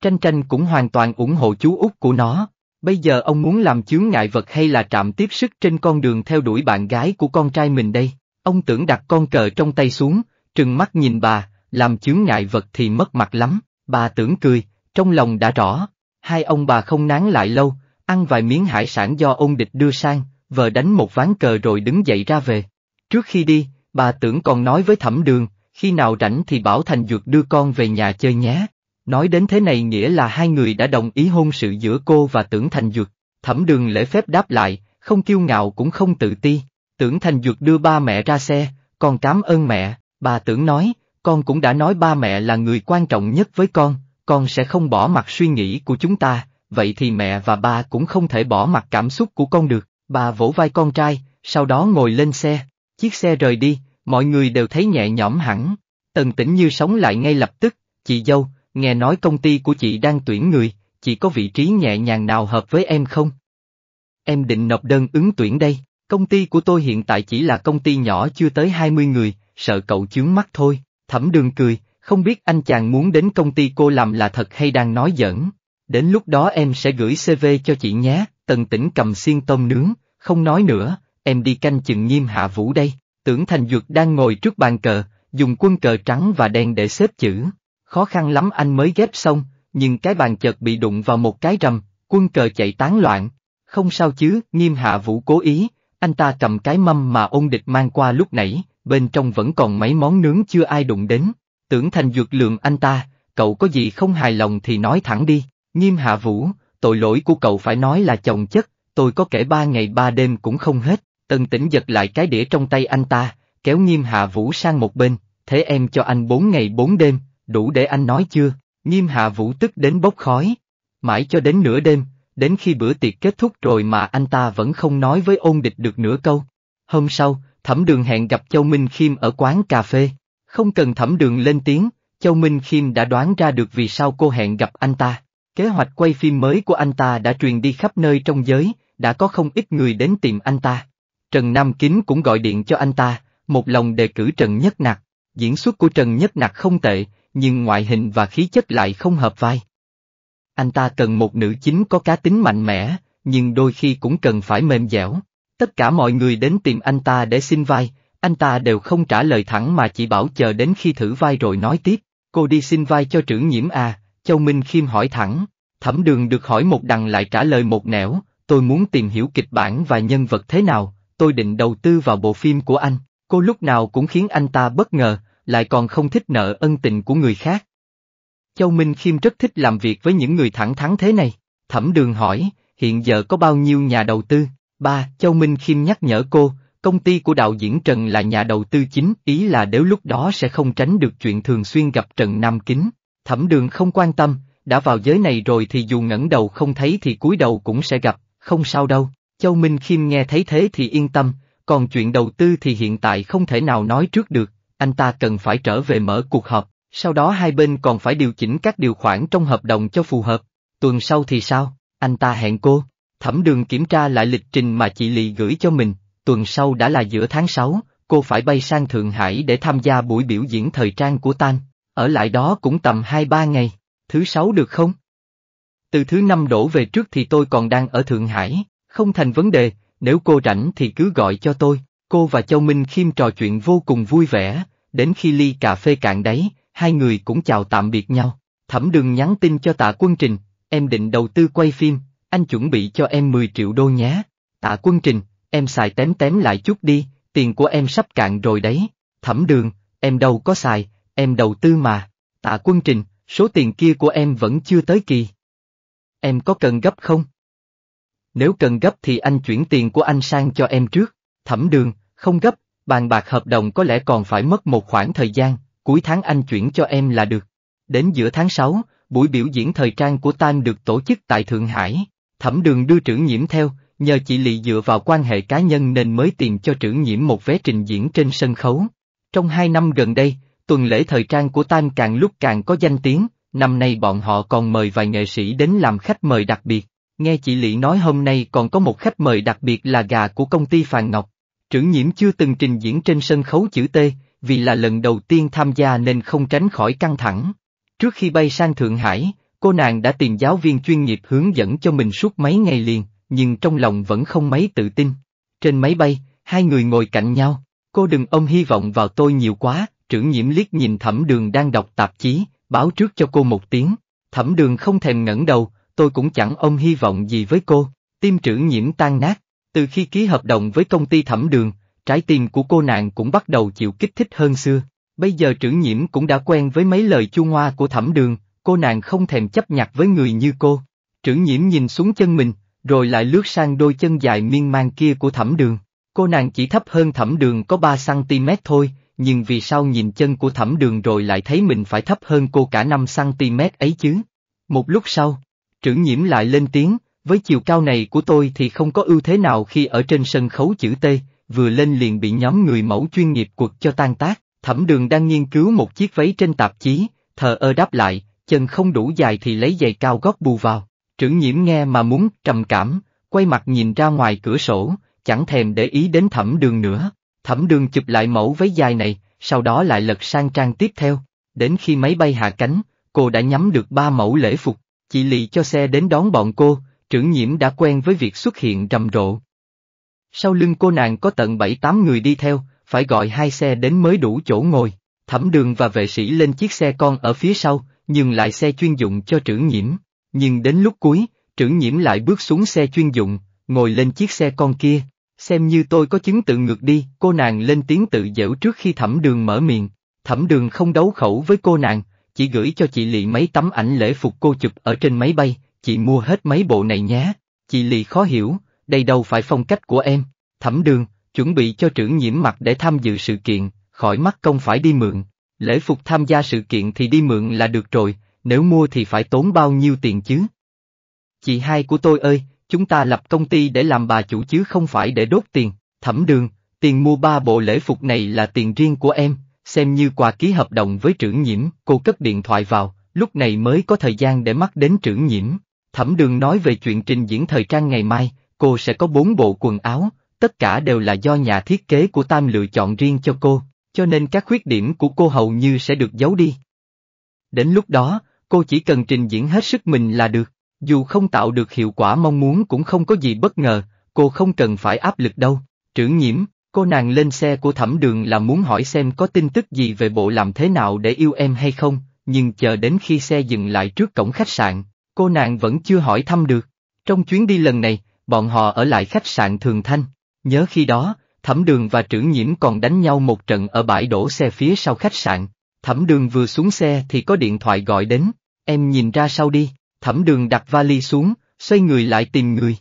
Tranh tranh cũng hoàn toàn ủng hộ chú út của nó, bây giờ ông muốn làm chướng ngại vật hay là trạm tiếp sức trên con đường theo đuổi bạn gái của con trai mình đây, ông tưởng đặt con cờ trong tay xuống, trừng mắt nhìn bà, làm chướng ngại vật thì mất mặt lắm, bà tưởng cười, trong lòng đã rõ, hai ông bà không nán lại lâu, ăn vài miếng hải sản do ôn địch đưa sang, vờ đánh một ván cờ rồi đứng dậy ra về. Trước khi đi, bà tưởng còn nói với thẩm đường, khi nào rảnh thì bảo Thành Dược đưa con về nhà chơi nhé. Nói đến thế này nghĩa là hai người đã đồng ý hôn sự giữa cô và tưởng Thành Dược. Thẩm đường lễ phép đáp lại, không kiêu ngạo cũng không tự ti. Tưởng Thành Dược đưa ba mẹ ra xe, còn cảm ơn mẹ, bà tưởng nói, con cũng đã nói ba mẹ là người quan trọng nhất với con, con sẽ không bỏ mặc suy nghĩ của chúng ta, vậy thì mẹ và ba cũng không thể bỏ mặc cảm xúc của con được, bà vỗ vai con trai, sau đó ngồi lên xe, chiếc xe rời đi, mọi người đều thấy nhẹ nhõm hẳn, tần tĩnh như sống lại ngay lập tức, chị dâu, nghe nói công ty của chị đang tuyển người, chị có vị trí nhẹ nhàng nào hợp với em không? Em định nộp đơn ứng tuyển đây, công ty của tôi hiện tại chỉ là công ty nhỏ chưa tới 20 người, sợ cậu chướng mắt thôi. Thẩm đường cười, không biết anh chàng muốn đến công ty cô làm là thật hay đang nói giỡn. Đến lúc đó em sẽ gửi CV cho chị nhé, tần tỉnh cầm xiên tôm nướng, không nói nữa, em đi canh chừng nghiêm hạ vũ đây. Tưởng Thành Dược đang ngồi trước bàn cờ, dùng quân cờ trắng và đen để xếp chữ. Khó khăn lắm anh mới ghép xong, nhưng cái bàn chợt bị đụng vào một cái rầm, quân cờ chạy tán loạn. Không sao chứ, nghiêm hạ vũ cố ý, anh ta cầm cái mâm mà ông địch mang qua lúc nãy, bên trong vẫn còn mấy món nướng chưa ai đụng đến. Tưởng Thành Dược lượng anh ta, cậu có gì không hài lòng thì nói thẳng đi, nghiêm hạ vũ, tội lỗi của cậu phải nói là chồng chất, tôi có kể ba ngày ba đêm cũng không hết, tần tỉnh giật lại cái đĩa trong tay anh ta, kéo nghiêm hạ vũ sang một bên, thế em cho anh bốn ngày bốn đêm, đủ để anh nói chưa, nghiêm hạ vũ tức đến bốc khói, mãi cho đến nửa đêm, đến khi bữa tiệc kết thúc rồi mà anh ta vẫn không nói với ôn địch được nửa câu. Hôm sau, Thẩm Đường hẹn gặp Châu Minh Khiêm ở quán cà phê. Không cần Thẩm Đường lên tiếng, Châu Minh Khiêm đã đoán ra được vì sao cô hẹn gặp anh ta. Kế hoạch quay phim mới của anh ta đã truyền đi khắp nơi trong giới, đã có không ít người đến tìm anh ta. Trần Nam Kính cũng gọi điện cho anh ta, một lòng đề cử Trần Nhất Nặc. Diễn xuất của Trần Nhất Nặc không tệ, nhưng ngoại hình và khí chất lại không hợp vai. Anh ta cần một nữ chính có cá tính mạnh mẽ, nhưng đôi khi cũng cần phải mềm dẻo. Tất cả mọi người đến tìm anh ta để xin vai, anh ta đều không trả lời thẳng mà chỉ bảo chờ đến khi thử vai rồi nói tiếp, cô đi xin vai cho trưởng nhiễm à, Châu Minh Khiêm hỏi thẳng, thẩm đường được hỏi một đằng lại trả lời một nẻo, tôi muốn tìm hiểu kịch bản và nhân vật thế nào, tôi định đầu tư vào bộ phim của anh, cô lúc nào cũng khiến anh ta bất ngờ, lại còn không thích nợ ân tình của người khác. Châu Minh Khiêm rất thích làm việc với những người thẳng thắn thế này, thẩm đường hỏi, hiện giờ có bao nhiêu nhà đầu tư, Ba, Châu Minh Khiêm nhắc nhở cô, công ty của đạo diễn Trần là nhà đầu tư chính, ý là nếu lúc đó sẽ không tránh được chuyện thường xuyên gặp Trần Nam Kính. Thẩm đường không quan tâm, đã vào giới này rồi thì dù ngẩng đầu không thấy thì cúi đầu cũng sẽ gặp, không sao đâu. Châu Minh Khiêm nghe thấy thế thì yên tâm, còn chuyện đầu tư thì hiện tại không thể nào nói trước được, anh ta cần phải trở về mở cuộc họp, sau đó hai bên còn phải điều chỉnh các điều khoản trong hợp đồng cho phù hợp. Tuần sau thì sao, anh ta hẹn cô. Thẩm đường kiểm tra lại lịch trình mà chị Lì gửi cho mình, tuần sau đã là giữa tháng sáu, cô phải bay sang Thượng Hải để tham gia buổi biểu diễn thời trang của Tan, ở lại đó cũng tầm hai ba ngày, thứ sáu được không? Từ thứ năm đổ về trước thì tôi còn đang ở Thượng Hải, không thành vấn đề, nếu cô rảnh thì cứ gọi cho tôi, cô và Châu Minh Khiêm trò chuyện vô cùng vui vẻ, đến khi ly cà phê cạn đấy, hai người cũng chào tạm biệt nhau. Thẩm đường nhắn tin cho tạ quân trình, em định đầu tư quay phim, anh chuẩn bị cho em 10 triệu đô nhé. Tạ quân trình, em xài tém tém lại chút đi, tiền của em sắp cạn rồi đấy. Thẩm đường, em đâu có xài, em đầu tư mà. Tạ quân trình, số tiền kia của em vẫn chưa tới kỳ. Em có cần gấp không? Nếu cần gấp thì anh chuyển tiền của anh sang cho em trước. Thẩm đường, không gấp, bàn bạc hợp đồng có lẽ còn phải mất một khoảng thời gian, cuối tháng anh chuyển cho em là được. Đến giữa tháng 6, buổi biểu diễn thời trang của Tan được tổ chức tại Thượng Hải. Thẩm đường đưa trưởng nhiễm theo, nhờ chị Lị dựa vào quan hệ cá nhân nên mới tìm cho trưởng nhiễm một vé trình diễn trên sân khấu. Trong hai năm gần đây, tuần lễ thời trang của Tan càng lúc càng có danh tiếng, năm nay bọn họ còn mời vài nghệ sĩ đến làm khách mời đặc biệt. Nghe chị Lị nói hôm nay còn có một khách mời đặc biệt là gà của công ty Phàn Ngọc. Trưởng nhiễm chưa từng trình diễn trên sân khấu chữ T, vì là lần đầu tiên tham gia nên không tránh khỏi căng thẳng. Trước khi bay sang Thượng Hải, Cô nàng đã tìm giáo viên chuyên nghiệp hướng dẫn cho mình suốt mấy ngày liền, nhưng trong lòng vẫn không mấy tự tin. Trên máy bay, hai người ngồi cạnh nhau, cô đừng ôm hy vọng vào tôi nhiều quá, trưởng nhiễm liếc nhìn thẩm đường đang đọc tạp chí, báo trước cho cô một tiếng. Thẩm đường không thèm ngẩng đầu, tôi cũng chẳng ôm hy vọng gì với cô, tim trưởng nhiễm tan nát. Từ khi ký hợp đồng với công ty thẩm đường, trái tim của cô nàng cũng bắt đầu chịu kích thích hơn xưa. Bây giờ trưởng nhiễm cũng đã quen với mấy lời chua ngoa của thẩm đường, cô nàng không thèm chấp nhặt với người như cô. Trưởng nhiễm nhìn xuống chân mình, rồi lại lướt sang đôi chân dài miên man kia của thẩm đường. Cô nàng chỉ thấp hơn thẩm đường có 3cm thôi, nhưng vì sao nhìn chân của thẩm đường rồi lại thấy mình phải thấp hơn cô cả 5cm ấy chứ? Một lúc sau, trưởng nhiễm lại lên tiếng, với chiều cao này của tôi thì không có ưu thế nào khi ở trên sân khấu chữ T, vừa lên liền bị nhóm người mẫu chuyên nghiệp quật cho tan tác, thẩm đường đang nghiên cứu một chiếc váy trên tạp chí, thờ ơ đáp lại, chân không đủ dài thì lấy giày cao gót bù vào. Trưởng nhiễm nghe mà muốn trầm cảm, quay mặt nhìn ra ngoài cửa sổ, chẳng thèm để ý đến thẩm đường nữa. Thẩm đường chụp lại mẫu váy dài này, sau đó lại lật sang trang tiếp theo. Đến khi máy bay hạ cánh, cô đã nhắm được ba mẫu lễ phục, chị lị cho xe đến đón bọn cô, trưởng nhiễm đã quen với việc xuất hiện rầm rộ. Sau lưng cô nàng có tận bảy tám người đi theo, phải gọi hai xe đến mới đủ chỗ ngồi, thẩm đường và vệ sĩ lên chiếc xe con ở phía sau, nhường lại xe chuyên dụng cho trưởng nhiễm, nhưng đến lúc cuối, trưởng nhiễm lại bước xuống xe chuyên dụng, ngồi lên chiếc xe con kia, xem như tôi có chứng tự ngược đi, cô nàng lên tiếng tự dễu trước khi thẩm đường mở miệng, thẩm đường không đấu khẩu với cô nàng, chỉ gửi cho chị Lị mấy tấm ảnh lễ phục cô chụp ở trên máy bay, chị mua hết mấy bộ này nhé, chị Lị khó hiểu, đây đâu phải phong cách của em, thẩm đường, chuẩn bị cho trưởng nhiễm mặt để tham dự sự kiện, khỏi mắt công phải đi mượn. Lễ phục tham gia sự kiện thì đi mượn là được rồi, nếu mua thì phải tốn bao nhiêu tiền chứ? Chị hai của tôi ơi, chúng ta lập công ty để làm bà chủ chứ không phải để đốt tiền, thẩm đường, tiền mua ba bộ lễ phục này là tiền riêng của em, xem như quà ký hợp đồng với trưởng nhiễm, cô cất điện thoại vào, lúc này mới có thời gian để mắt đến trưởng nhiễm. Thẩm đường nói về chuyện trình diễn thời trang ngày mai, cô sẽ có bốn bộ quần áo, tất cả đều là do nhà thiết kế của Tam lựa chọn riêng cho cô, cho nên các khuyết điểm của cô hầu như sẽ được giấu đi. Đến lúc đó, cô chỉ cần trình diễn hết sức mình là được, dù không tạo được hiệu quả mong muốn cũng không có gì bất ngờ, cô không cần phải áp lực đâu. Trưởng nhiễm, cô nàng lên xe của thẩm đường là muốn hỏi xem có tin tức gì về bộ làm thế nào để yêu em hay không, nhưng chờ đến khi xe dừng lại trước cổng khách sạn, cô nàng vẫn chưa hỏi thăm được. Trong chuyến đi lần này, bọn họ ở lại khách sạn Thường Thanh. Nhớ khi đó, Thẩm Đường và Trưởng Nhiễm còn đánh nhau một trận ở bãi đổ xe phía sau khách sạn. Thẩm Đường vừa xuống xe thì có điện thoại gọi đến, em nhìn ra sau đi, Thẩm Đường đặt vali xuống, xoay người lại tìm người.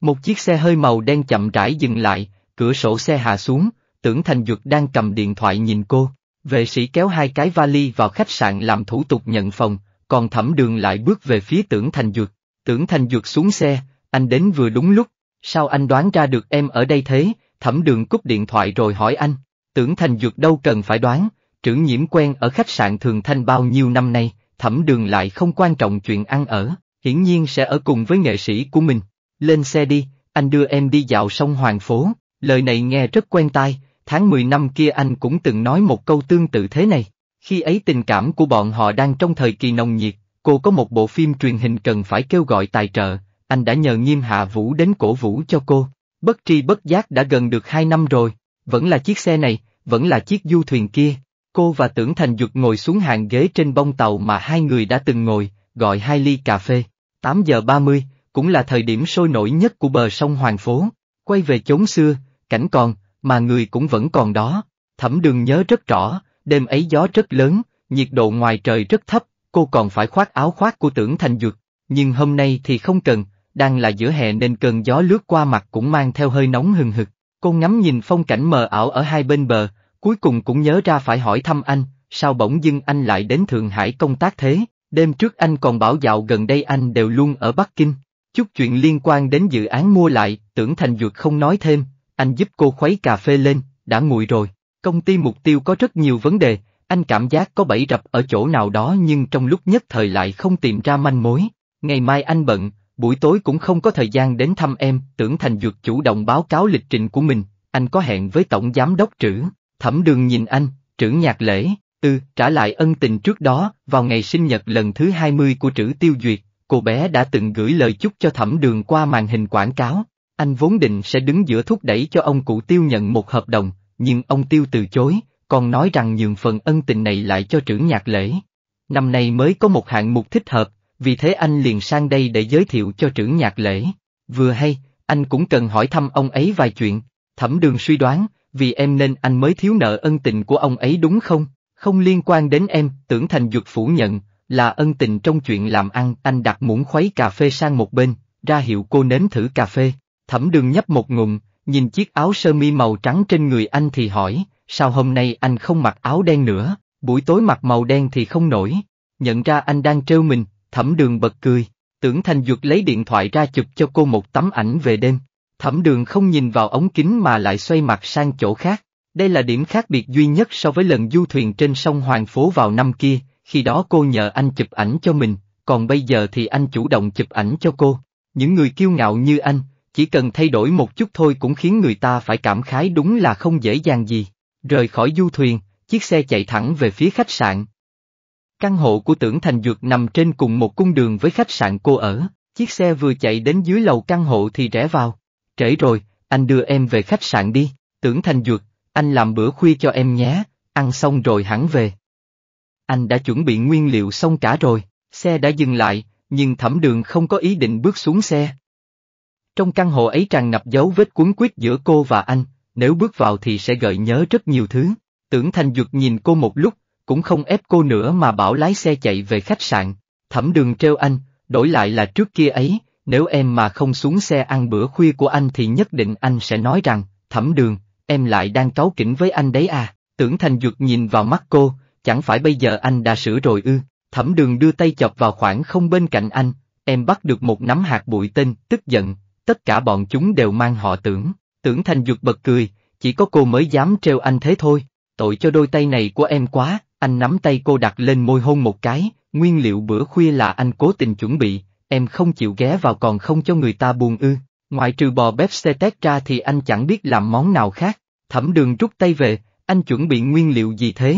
Một chiếc xe hơi màu đen chậm rãi dừng lại, cửa sổ xe hạ xuống, tưởng Thành Dược đang cầm điện thoại nhìn cô. Vệ sĩ kéo hai cái vali vào khách sạn làm thủ tục nhận phòng, còn Thẩm Đường lại bước về phía tưởng Thành Dược. Tưởng Thành Dược xuống xe, anh đến vừa đúng lúc, sao anh đoán ra được em ở đây thế, thẩm đường cúp điện thoại rồi hỏi anh, tưởng thành dược đâu cần phải đoán, trưởng nhiễm quen ở khách sạn thường thanh bao nhiêu năm nay, thẩm đường lại không quan trọng chuyện ăn ở, hiển nhiên sẽ ở cùng với nghệ sĩ của mình. Lên xe đi, anh đưa em đi dạo sông Hoàng Phố, lời này nghe rất quen tai, tháng 10 năm kia anh cũng từng nói một câu tương tự thế này. Khi ấy tình cảm của bọn họ đang trong thời kỳ nồng nhiệt, cô có một bộ phim truyền hình cần phải kêu gọi tài trợ, anh đã nhờ nghiêm hạ vũ đến cổ vũ cho cô. Bất tri bất giác đã gần được 2 năm rồi, vẫn là chiếc xe này, vẫn là chiếc du thuyền kia. Cô và Tưởng Thành Duật ngồi xuống hàng ghế trên bông tàu mà hai người đã từng ngồi, gọi hai ly cà phê. 8 giờ 30, cũng là thời điểm sôi nổi nhất của bờ sông Hoàng Phố. Quay về chốn xưa, cảnh còn, mà người cũng vẫn còn đó. Thẩm đường nhớ rất rõ, đêm ấy gió rất lớn, nhiệt độ ngoài trời rất thấp, cô còn phải khoác áo khoác của tưởng thành dược. Nhưng hôm nay thì không cần, đang là giữa hè nên cơn gió lướt qua mặt cũng mang theo hơi nóng hừng hực. Cô ngắm nhìn phong cảnh mờ ảo ở hai bên bờ, cuối cùng cũng nhớ ra phải hỏi thăm anh, sao bỗng dưng anh lại đến Thượng Hải công tác thế, đêm trước anh còn bảo dạo gần đây anh đều luôn ở Bắc Kinh. Chút chuyện liên quan đến dự án mua lại, tưởng Thành Dược không nói thêm, anh giúp cô khuấy cà phê lên, đã nguội rồi. Công ty mục tiêu có rất nhiều vấn đề, anh cảm giác có bẫy rập ở chỗ nào đó nhưng trong lúc nhất thời lại không tìm ra manh mối. Ngày mai anh bận, buổi tối cũng không có thời gian đến thăm em, tưởng Thành Dược chủ động báo cáo lịch trình của mình, anh có hẹn với Tổng Giám đốc trữ, thẩm đường nhìn anh, trưởng nhạc lễ, tư ừ, trả lại ân tình trước đó, vào ngày sinh nhật lần thứ 20 của trữ tiêu duyệt, cô bé đã từng gửi lời chúc cho thẩm đường qua màn hình quảng cáo, anh vốn định sẽ đứng giữa thúc đẩy cho ông cụ tiêu nhận một hợp đồng, nhưng ông tiêu từ chối, còn nói rằng nhường phần ân tình này lại cho trưởng nhạc lễ. Năm nay mới có một hạng mục thích hợp, vì thế anh liền sang đây để giới thiệu cho trưởng nhạc lễ. Vừa hay, anh cũng cần hỏi thăm ông ấy vài chuyện, thẩm đường suy đoán, vì em nên anh mới thiếu nợ ân tình của ông ấy đúng không? Không liên quan đến em, tưởng thành dược phủ nhận, là ân tình trong chuyện làm ăn, anh đặt muỗng khuấy cà phê sang một bên, ra hiệu cô nếm thử cà phê, thẩm đường nhấp một ngụm, nhìn chiếc áo sơ mi màu trắng trên người anh thì hỏi, sao hôm nay anh không mặc áo đen nữa, buổi tối mặc màu đen thì không nổi, nhận ra anh đang trêu mình, Thẩm đường bật cười, tưởng Thanh Dược lấy điện thoại ra chụp cho cô một tấm ảnh về đêm. Thẩm đường không nhìn vào ống kính mà lại xoay mặt sang chỗ khác. Đây là điểm khác biệt duy nhất so với lần du thuyền trên sông Hoàng Phố vào năm kia, khi đó cô nhờ anh chụp ảnh cho mình, còn bây giờ thì anh chủ động chụp ảnh cho cô. Những người kiêu ngạo như anh, chỉ cần thay đổi một chút thôi cũng khiến người ta phải cảm khái đúng là không dễ dàng gì. Rời khỏi du thuyền, chiếc xe chạy thẳng về phía khách sạn, Căn hộ của tưởng thành dược nằm trên cùng một cung đường với khách sạn cô ở, chiếc xe vừa chạy đến dưới lầu căn hộ thì rẽ vào. Trễ rồi, anh đưa em về khách sạn đi, tưởng thành dược, anh làm bữa khuya cho em nhé, ăn xong rồi hẳn về. Anh đã chuẩn bị nguyên liệu xong cả rồi, xe đã dừng lại, nhưng thẩm đường không có ý định bước xuống xe. Trong căn hộ ấy tràn ngập dấu vết cuốn quýt giữa cô và anh, nếu bước vào thì sẽ gợi nhớ rất nhiều thứ. Tưởng Thành Dược nhìn cô một lúc, cũng không ép cô nữa mà bảo lái xe chạy về khách sạn, thẩm đường treo anh, đổi lại là trước kia ấy, nếu em mà không xuống xe ăn bữa khuya của anh thì nhất định anh sẽ nói rằng, thẩm đường, em lại đang cáu kỉnh với anh đấy à, tưởng thành dược nhìn vào mắt cô, chẳng phải bây giờ anh đã sửa rồi ư, thẩm đường đưa tay chọc vào khoảng không bên cạnh anh, em bắt được một nắm hạt bụi tên, tức giận, tất cả bọn chúng đều mang họ tưởng, tưởng thành dược bật cười, chỉ có cô mới dám treo anh thế thôi, tội cho đôi tay này của em quá, anh nắm tay cô đặt lên môi hôn một cái, nguyên liệu bữa khuya là anh cố tình chuẩn bị, em không chịu ghé vào còn không cho người ta buồn ư. Ngoại trừ bò bếp xe tét ra thì anh chẳng biết làm món nào khác, thẩm đường rút tay về, anh chuẩn bị nguyên liệu gì thế?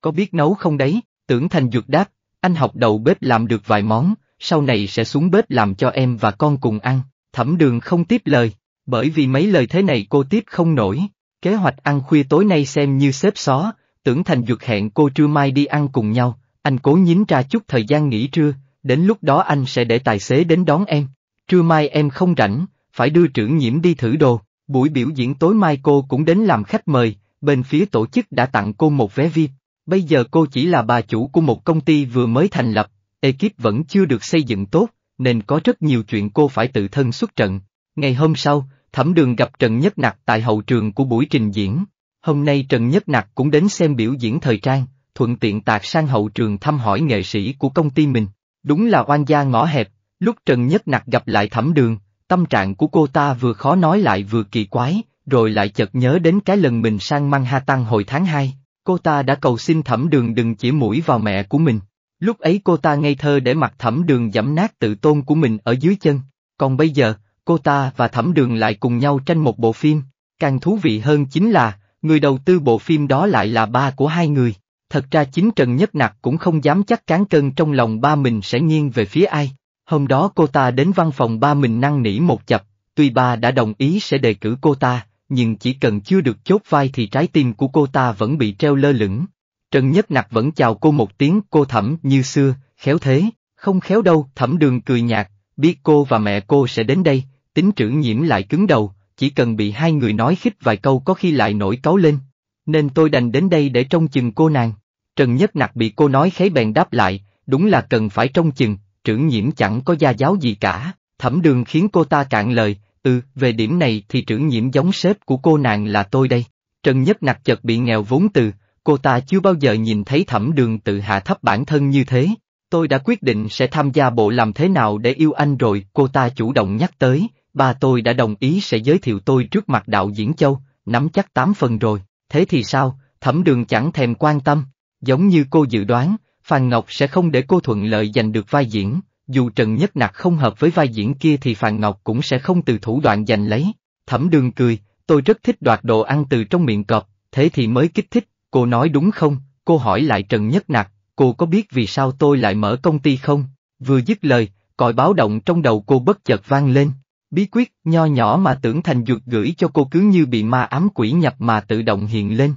Có biết nấu không đấy? Tưởng thành dược đáp, anh học đầu bếp làm được vài món, sau này sẽ xuống bếp làm cho em và con cùng ăn. Thẩm đường không tiếp lời, bởi vì mấy lời thế này cô tiếp không nổi. Kế hoạch ăn khuya tối nay xem như xếp xó, tưởng Thành Dược hẹn cô trưa mai đi ăn cùng nhau, anh cố nhín ra chút thời gian nghỉ trưa, đến lúc đó anh sẽ để tài xế đến đón em. Trưa mai em không rảnh, phải đưa trưởng nhiễm đi thử đồ, buổi biểu diễn tối mai cô cũng đến làm khách mời, bên phía tổ chức đã tặng cô một vé VIP. Bây giờ cô chỉ là bà chủ của một công ty vừa mới thành lập, ekip vẫn chưa được xây dựng tốt, nên có rất nhiều chuyện cô phải tự thân xuất trận. Ngày hôm sau, Thẩm Đường gặp Trần Nhất Nặc tại hậu trường của buổi trình diễn. Hôm nay Trần Nhất Nặc cũng đến xem biểu diễn thời trang, thuận tiện tạc sang hậu trường thăm hỏi nghệ sĩ của công ty mình. Đúng là oan gia ngõ hẹp, lúc Trần Nhất Nặc gặp lại thẩm đường, tâm trạng của cô ta vừa khó nói lại vừa kỳ quái, rồi lại chợt nhớ đến cái lần mình sang tăng hồi tháng 2, cô ta đã cầu xin thẩm đường đừng chỉ mũi vào mẹ của mình. Lúc ấy cô ta ngây thơ để mặc thẩm đường giẫm nát tự tôn của mình ở dưới chân, còn bây giờ, cô ta và thẩm đường lại cùng nhau tranh một bộ phim. Càng thú vị hơn chính là, Người đầu tư bộ phim đó lại là ba của hai người. Thật ra chính Trần Nhất Nặc cũng không dám chắc cán cân trong lòng ba mình sẽ nghiêng về phía ai. Hôm đó cô ta đến văn phòng ba mình năn nỉ một chập, tuy ba đã đồng ý sẽ đề cử cô ta, nhưng chỉ cần chưa được chốt vai thì trái tim của cô ta vẫn bị treo lơ lửng. Trần Nhất Nặc vẫn chào cô một tiếng cô thẩm như xưa, khéo thế, không khéo đâu, thẩm đường cười nhạt, biết cô và mẹ cô sẽ đến đây, tính trữ nhiễm lại cứng đầu, chỉ cần bị hai người nói khích vài câu có khi lại nổi cáu lên. Nên tôi đành đến đây để trông chừng cô nàng. Trần Nhất Nặc bị cô nói khấy bèn đáp lại, đúng là cần phải trông chừng, trưởng nhiễm chẳng có gia giáo gì cả, thẩm đường khiến cô ta cạn lời, ừ, về điểm này thì trưởng nhiễm giống sếp của cô nàng là tôi đây. Trần Nhất Nặc chợt bị nghèo vốn từ, cô ta chưa bao giờ nhìn thấy thẩm đường tự hạ thấp bản thân như thế. Tôi đã quyết định sẽ tham gia bộ làm thế nào để yêu anh rồi, cô ta chủ động nhắc tới, Ba tôi đã đồng ý sẽ giới thiệu tôi trước mặt đạo diễn Châu, nắm chắc tám phần rồi, thế thì sao, thẩm đường chẳng thèm quan tâm. Giống như cô dự đoán, Phan Ngọc sẽ không để cô thuận lợi giành được vai diễn, dù Trần Nhất Nặc không hợp với vai diễn kia thì Phan Ngọc cũng sẽ không từ thủ đoạn giành lấy. Thẩm đường cười, tôi rất thích đoạt đồ ăn từ trong miệng cọp, thế thì mới kích thích, cô nói đúng không, cô hỏi lại Trần Nhất Nặc, cô có biết vì sao tôi lại mở công ty không? Vừa dứt lời, còi báo động trong đầu cô bất chợt vang lên bí quyết nho nhỏ mà tưởng thành dược gửi cho cô cứ như bị ma ám quỷ nhập mà tự động hiện lên.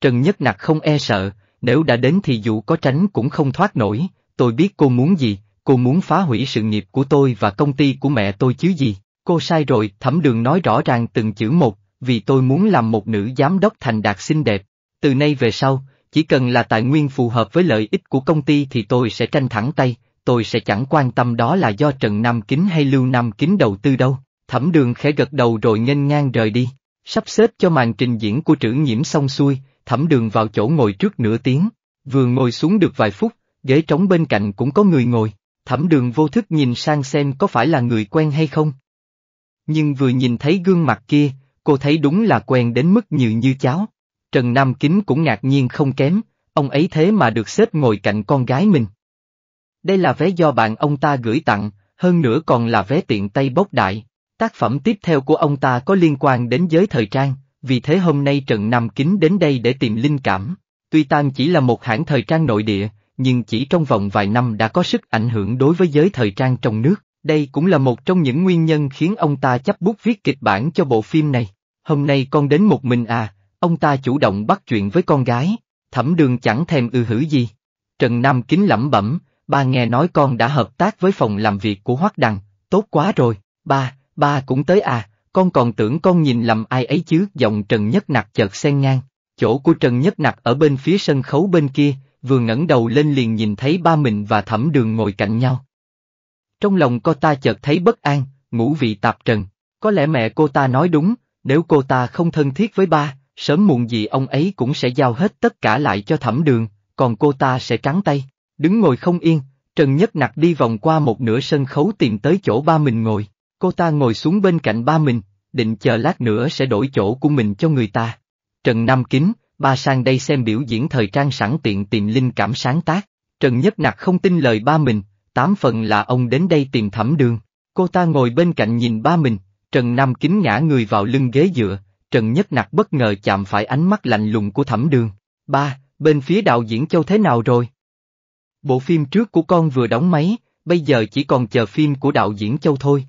Trần Nhất Nặc không e sợ, nếu đã đến thì dù có tránh cũng không thoát nổi, tôi biết cô muốn gì, cô muốn phá hủy sự nghiệp của tôi và công ty của mẹ tôi chứ gì, cô sai rồi, thẩm đường nói rõ ràng từng chữ một, vì tôi muốn làm một nữ giám đốc thành đạt xinh đẹp, từ nay về sau, chỉ cần là tài nguyên phù hợp với lợi ích của công ty thì tôi sẽ tranh thẳng tay, tôi sẽ chẳng quan tâm đó là do Trần Nam Kính hay Lưu Nam Kính đầu tư đâu. Thẩm đường khẽ gật đầu rồi nhanh ngang rời đi. Sắp xếp cho màn trình diễn của trữ nhiễm xong xuôi, thẩm đường vào chỗ ngồi trước nửa tiếng. Vừa ngồi xuống được vài phút, ghế trống bên cạnh cũng có người ngồi. Thẩm đường vô thức nhìn sang xem có phải là người quen hay không. Nhưng vừa nhìn thấy gương mặt kia, cô thấy đúng là quen đến mức nhiều như cháo. Trần Nam Kính cũng ngạc nhiên không kém, ông ấy thế mà được xếp ngồi cạnh con gái mình. Đây là vé do bạn ông ta gửi tặng, hơn nữa còn là vé tiện tay bốc đại. Tác phẩm tiếp theo của ông ta có liên quan đến giới thời trang, vì thế hôm nay Trần Nam Kính đến đây để tìm linh cảm. Tuy Tan chỉ là một hãng thời trang nội địa, nhưng chỉ trong vòng vài năm đã có sức ảnh hưởng đối với giới thời trang trong nước. Đây cũng là một trong những nguyên nhân khiến ông ta chấp bút viết kịch bản cho bộ phim này. Hôm nay con đến một mình à, ông ta chủ động bắt chuyện với con gái, thẩm đường chẳng thèm ư hữu gì. Trần Nam Kính lẩm bẩm, ba nghe nói con đã hợp tác với phòng làm việc của Hoắc Đằng, tốt quá rồi, ba, ba cũng tới à, con còn tưởng con nhìn lầm ai ấy chứ, giọng Trần Nhất Nặc chợt xen ngang, chỗ của Trần Nhất Nặc ở bên phía sân khấu bên kia, vừa ngẩng đầu lên liền nhìn thấy ba mình và thẩm đường ngồi cạnh nhau. Trong lòng cô ta chợt thấy bất an, ngũ vị tạp trần, có lẽ mẹ cô ta nói đúng, nếu cô ta không thân thiết với ba, sớm muộn gì ông ấy cũng sẽ giao hết tất cả lại cho thẩm đường, còn cô ta sẽ trắng tay. Đứng ngồi không yên, Trần Nhất Nặc đi vòng qua một nửa sân khấu tìm tới chỗ ba mình ngồi, cô ta ngồi xuống bên cạnh ba mình, định chờ lát nữa sẽ đổi chỗ của mình cho người ta. Trần Nam Kính, ba sang đây xem biểu diễn thời trang sẵn tiện tìm linh cảm sáng tác, Trần Nhất Nặc không tin lời ba mình, tám phần là ông đến đây tìm thẩm đường. Cô ta ngồi bên cạnh nhìn ba mình, Trần Nam Kính ngã người vào lưng ghế dựa, Trần Nhất Nặc bất ngờ chạm phải ánh mắt lạnh lùng của thẩm đường. Ba, bên phía đạo diễn châu thế nào rồi? Bộ phim trước của con vừa đóng máy, bây giờ chỉ còn chờ phim của đạo diễn Châu thôi.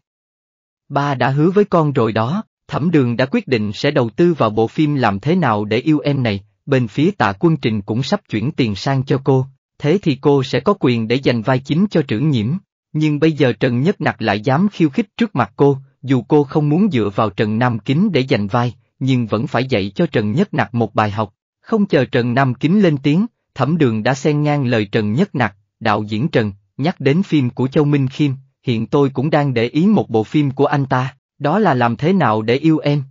Ba đã hứa với con rồi đó, Thẩm Đường đã quyết định sẽ đầu tư vào bộ phim làm thế nào để yêu em này, bên phía tạ quân trình cũng sắp chuyển tiền sang cho cô, thế thì cô sẽ có quyền để giành vai chính cho trưởng nhiễm, nhưng bây giờ Trần Nhất Nặc lại dám khiêu khích trước mặt cô, dù cô không muốn dựa vào Trần Nam Kính để giành vai, nhưng vẫn phải dạy cho Trần Nhất Nặc một bài học, không chờ Trần Nam Kính lên tiếng, Thẩm đường đã xen ngang lời Trần Nhất Nặc, đạo diễn Trần, nhắc đến phim của Châu Minh Khiêm, hiện tôi cũng đang để ý một bộ phim của anh ta, đó là Làm thế nào để yêu em.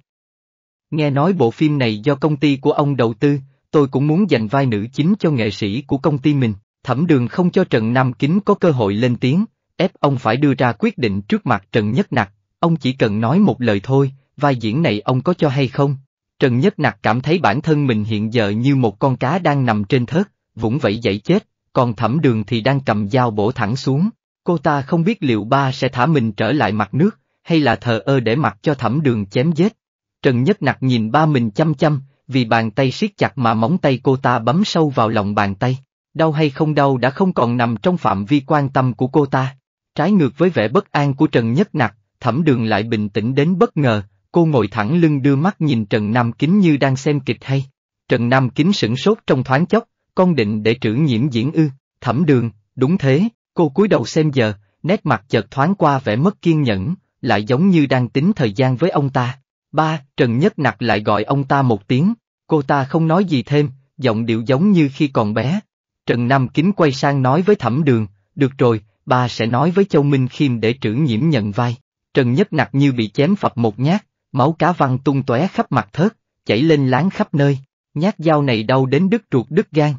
Nghe nói bộ phim này do công ty của ông đầu tư, tôi cũng muốn dành vai nữ chính cho nghệ sĩ của công ty mình, thẩm đường không cho Trần Nam Kính có cơ hội lên tiếng, ép ông phải đưa ra quyết định trước mặt Trần Nhất Nặc, ông chỉ cần nói một lời thôi, vai diễn này ông có cho hay không. Trần Nhất Nặc cảm thấy bản thân mình hiện giờ như một con cá đang nằm trên thớt, vũng vẫy dậy chết, còn thẩm đường thì đang cầm dao bổ thẳng xuống. Cô ta không biết liệu ba sẽ thả mình trở lại mặt nước, hay là thờ ơ để mặc cho thẩm đường chém giết. Trần Nhất Nặc nhìn ba mình chăm chăm, vì bàn tay siết chặt mà móng tay cô ta bấm sâu vào lòng bàn tay. Đau hay không đau đã không còn nằm trong phạm vi quan tâm của cô ta. Trái ngược với vẻ bất an của Trần Nhất Nặc, thẩm đường lại bình tĩnh đến bất ngờ, cô ngồi thẳng lưng đưa mắt nhìn Trần Nam Kính như đang xem kịch hay. Trần Nam Kính sửng sốt trong thoáng chốc, con định để trữ nhiễm diễn ư, thẩm đường, đúng thế, cô cúi đầu xem giờ, nét mặt chợt thoáng qua vẻ mất kiên nhẫn, lại giống như đang tính thời gian với ông ta. Ba, Trần Nhất Nặc lại gọi ông ta một tiếng, cô ta không nói gì thêm, giọng điệu giống như khi còn bé. Trần Nam Kính quay sang nói với thẩm đường, được rồi, ba sẽ nói với Châu Minh Khiêm để trữ nhiễm nhận vai. Trần Nhất Nặc như bị chém phập một nhát, máu cá văng tung tóe khắp mặt thớt, chảy lên láng khắp nơi. Nhát dao này đau đến đứt ruột đứt gan,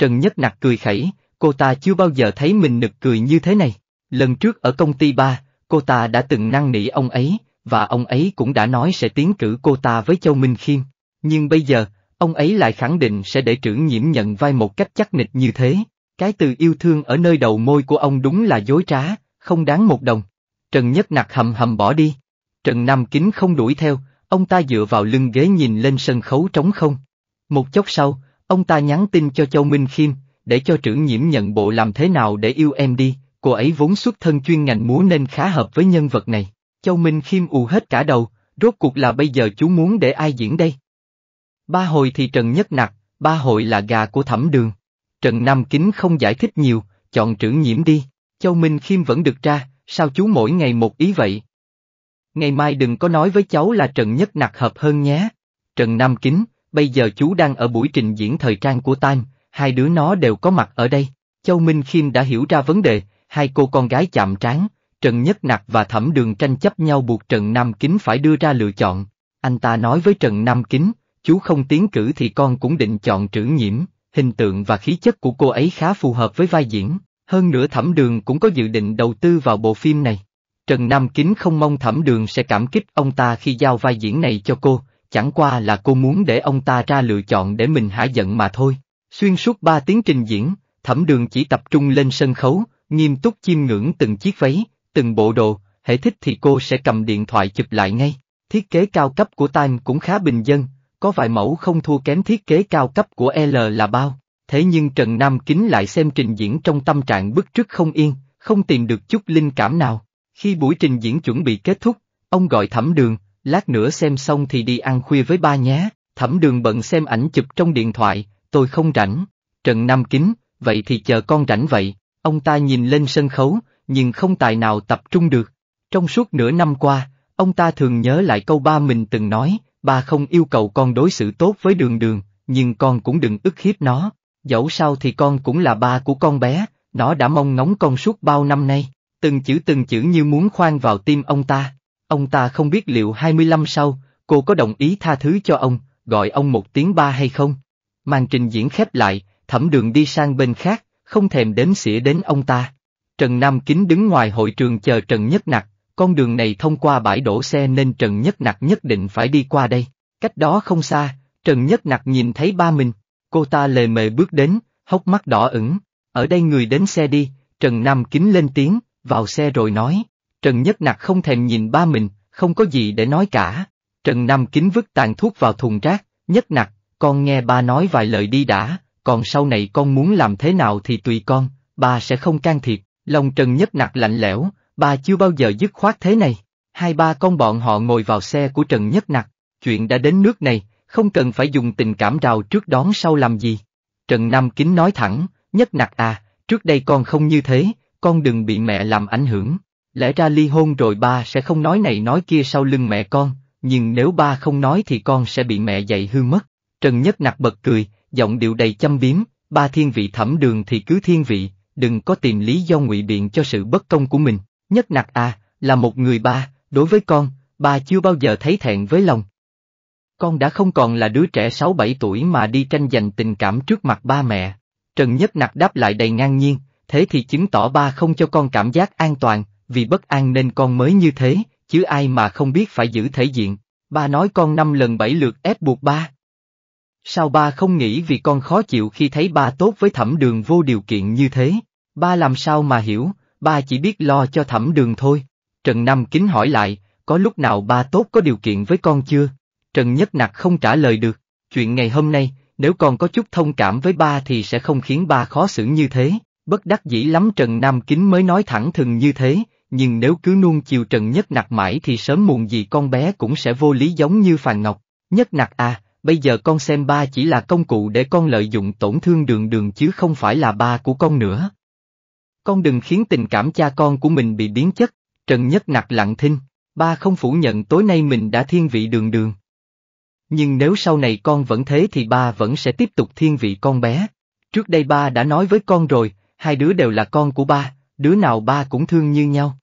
Trần Nhất Nặc cười khẩy, cô ta chưa bao giờ thấy mình nực cười như thế này. Lần trước ở công ty ba, cô ta đã từng năn nỉ ông ấy, và ông ấy cũng đã nói sẽ tiến cử cô ta với Châu Minh Khiêm. Nhưng bây giờ, ông ấy lại khẳng định sẽ để trưởng nhiễm nhận vai một cách chắc nịch như thế. Cái từ yêu thương ở nơi đầu môi của ông đúng là dối trá, không đáng một đồng. Trần Nhất Nặc hầm hầm bỏ đi. Trần Nam Kính không đuổi theo, ông ta dựa vào lưng ghế nhìn lên sân khấu trống không. Một chốc sau, Ông ta nhắn tin cho Châu Minh Khiêm, để cho trưởng nhiễm nhận bộ làm thế nào để yêu em đi, cô ấy vốn xuất thân chuyên ngành múa nên khá hợp với nhân vật này. Châu Minh Khiêm ù hết cả đầu, rốt cuộc là bây giờ chú muốn để ai diễn đây? Ba hồi thì Trần Nhất Nặc, ba hồi là gà của thẩm đường. Trần Nam Kính không giải thích nhiều, chọn trưởng nhiễm đi, Châu Minh Khiêm vẫn được ra, sao chú mỗi ngày một ý vậy? Ngày mai đừng có nói với cháu là Trần Nhất Nặc hợp hơn nhé. Trần Nam Kính, bây giờ chú đang ở buổi trình diễn thời trang của Time, hai đứa nó đều có mặt ở đây. Châu Minh Khiêm đã hiểu ra vấn đề, hai cô con gái chạm trán, Trần Nhất Nặc và Thẩm Đường tranh chấp nhau buộc Trần Nam Kính phải đưa ra lựa chọn. Anh ta nói với Trần Nam Kính, chú không tiến cử thì con cũng định chọn trữ nhiễm, hình tượng và khí chất của cô ấy khá phù hợp với vai diễn, hơn nữa Thẩm Đường cũng có dự định đầu tư vào bộ phim này. Trần Nam Kính không mong Thẩm Đường sẽ cảm kích ông ta khi giao vai diễn này cho cô, chẳng qua là cô muốn để ông ta ra lựa chọn để mình hả giận mà thôi. Xuyên suốt ba tiếng trình diễn, thẩm đường chỉ tập trung lên sân khấu, nghiêm túc chiêm ngưỡng từng chiếc váy, từng bộ đồ, hệ thích thì cô sẽ cầm điện thoại chụp lại ngay. Thiết kế cao cấp của Time cũng khá bình dân, có vài mẫu không thua kém thiết kế cao cấp của L là bao. Thế nhưng Trần Nam Kính lại xem trình diễn trong tâm trạng bức trước không yên, không tìm được chút linh cảm nào. Khi buổi trình diễn chuẩn bị kết thúc, ông gọi thẩm đường, lát nữa xem xong thì đi ăn khuya với ba nhé, thẩm đường bận xem ảnh chụp trong điện thoại, tôi không rảnh, Trần Nam Kính, vậy thì chờ con rảnh vậy, ông ta nhìn lên sân khấu, nhưng không tài nào tập trung được. Trong suốt nửa năm qua, ông ta thường nhớ lại câu ba mình từng nói, ba không yêu cầu con đối xử tốt với đường đường, nhưng con cũng đừng ức hiếp nó, dẫu sao thì con cũng là ba của con bé, nó đã mong ngóng con suốt bao năm nay, từng chữ từng chữ như muốn khoan vào tim ông ta. Ông ta không biết liệu 25 sau, cô có đồng ý tha thứ cho ông, gọi ông một tiếng ba hay không. Màn trình diễn khép lại, thẩm đường đi sang bên khác, không thèm đếm xỉa đến ông ta. Trần Nam Kính đứng ngoài hội trường chờ Trần Nhất Nặc, con đường này thông qua bãi đổ xe nên Trần Nhất Nặc nhất định phải đi qua đây. Cách đó không xa, Trần Nhất Nặc nhìn thấy ba mình, cô ta lề mề bước đến, hốc mắt đỏ ửng. Ở đây người đến xe đi, Trần Nam Kính lên tiếng, vào xe rồi nói. Trần Nhất Nặc không thèm nhìn ba mình, không có gì để nói cả. Trần Nam Kính vứt tàn thuốc vào thùng rác, Nhất Nặc, con nghe ba nói vài lời đi đã, còn sau này con muốn làm thế nào thì tùy con, ba sẽ không can thiệp. Lòng Trần Nhất Nặc lạnh lẽo, ba chưa bao giờ dứt khoát thế này. Hai ba con bọn họ ngồi vào xe của Trần Nhất Nặc, chuyện đã đến nước này, không cần phải dùng tình cảm rào trước đón sau làm gì. Trần Nam Kính nói thẳng, Nhất Nặc à, trước đây con không như thế, con đừng bị mẹ làm ảnh hưởng. Lẽ ra ly hôn rồi ba sẽ không nói này nói kia sau lưng mẹ con, nhưng nếu ba không nói thì con sẽ bị mẹ dạy hư mất. Trần Nhất Nặc bật cười, giọng điệu đầy châm biếm, ba thiên vị thẩm đường thì cứ thiên vị, đừng có tìm lý do ngụy biện cho sự bất công của mình. Nhất Nặc à, là một người ba, đối với con, ba chưa bao giờ thấy thẹn với lòng. Con đã không còn là đứa trẻ 6-7 tuổi mà đi tranh giành tình cảm trước mặt ba mẹ. Trần Nhất Nặc đáp lại đầy ngang nhiên, thế thì chứng tỏ ba không cho con cảm giác an toàn, vì bất an nên con mới như thế, chứ ai mà không biết phải giữ thể diện. Ba nói con năm lần bảy lượt ép buộc ba. Sao ba không nghĩ vì con khó chịu khi thấy ba tốt với thẩm đường vô điều kiện như thế? Ba làm sao mà hiểu, ba chỉ biết lo cho thẩm đường thôi. Trần Nam kính hỏi lại, có lúc nào ba tốt có điều kiện với con chưa? Trần Nhất Nặc không trả lời được, chuyện ngày hôm nay, nếu con có chút thông cảm với ba thì sẽ không khiến ba khó xử như thế. Bất đắc dĩ lắm Trần Nam Kính mới nói thẳng thừng như thế, nhưng nếu cứ nuông chiều Trần Nhất Nặc mãi thì sớm muộn gì con bé cũng sẽ vô lý giống như Phàn Ngọc. Nhất Nặc à, bây giờ con xem ba chỉ là công cụ để con lợi dụng tổn thương đường đường chứ không phải là ba của con nữa. Con đừng khiến tình cảm cha con của mình bị biến chất, Trần Nhất Nặc lặng thinh, ba không phủ nhận tối nay mình đã thiên vị đường đường. Nhưng nếu sau này con vẫn thế thì ba vẫn sẽ tiếp tục thiên vị con bé. Trước đây ba đã nói với con rồi, hai đứa đều là con của ba, đứa nào ba cũng thương như nhau.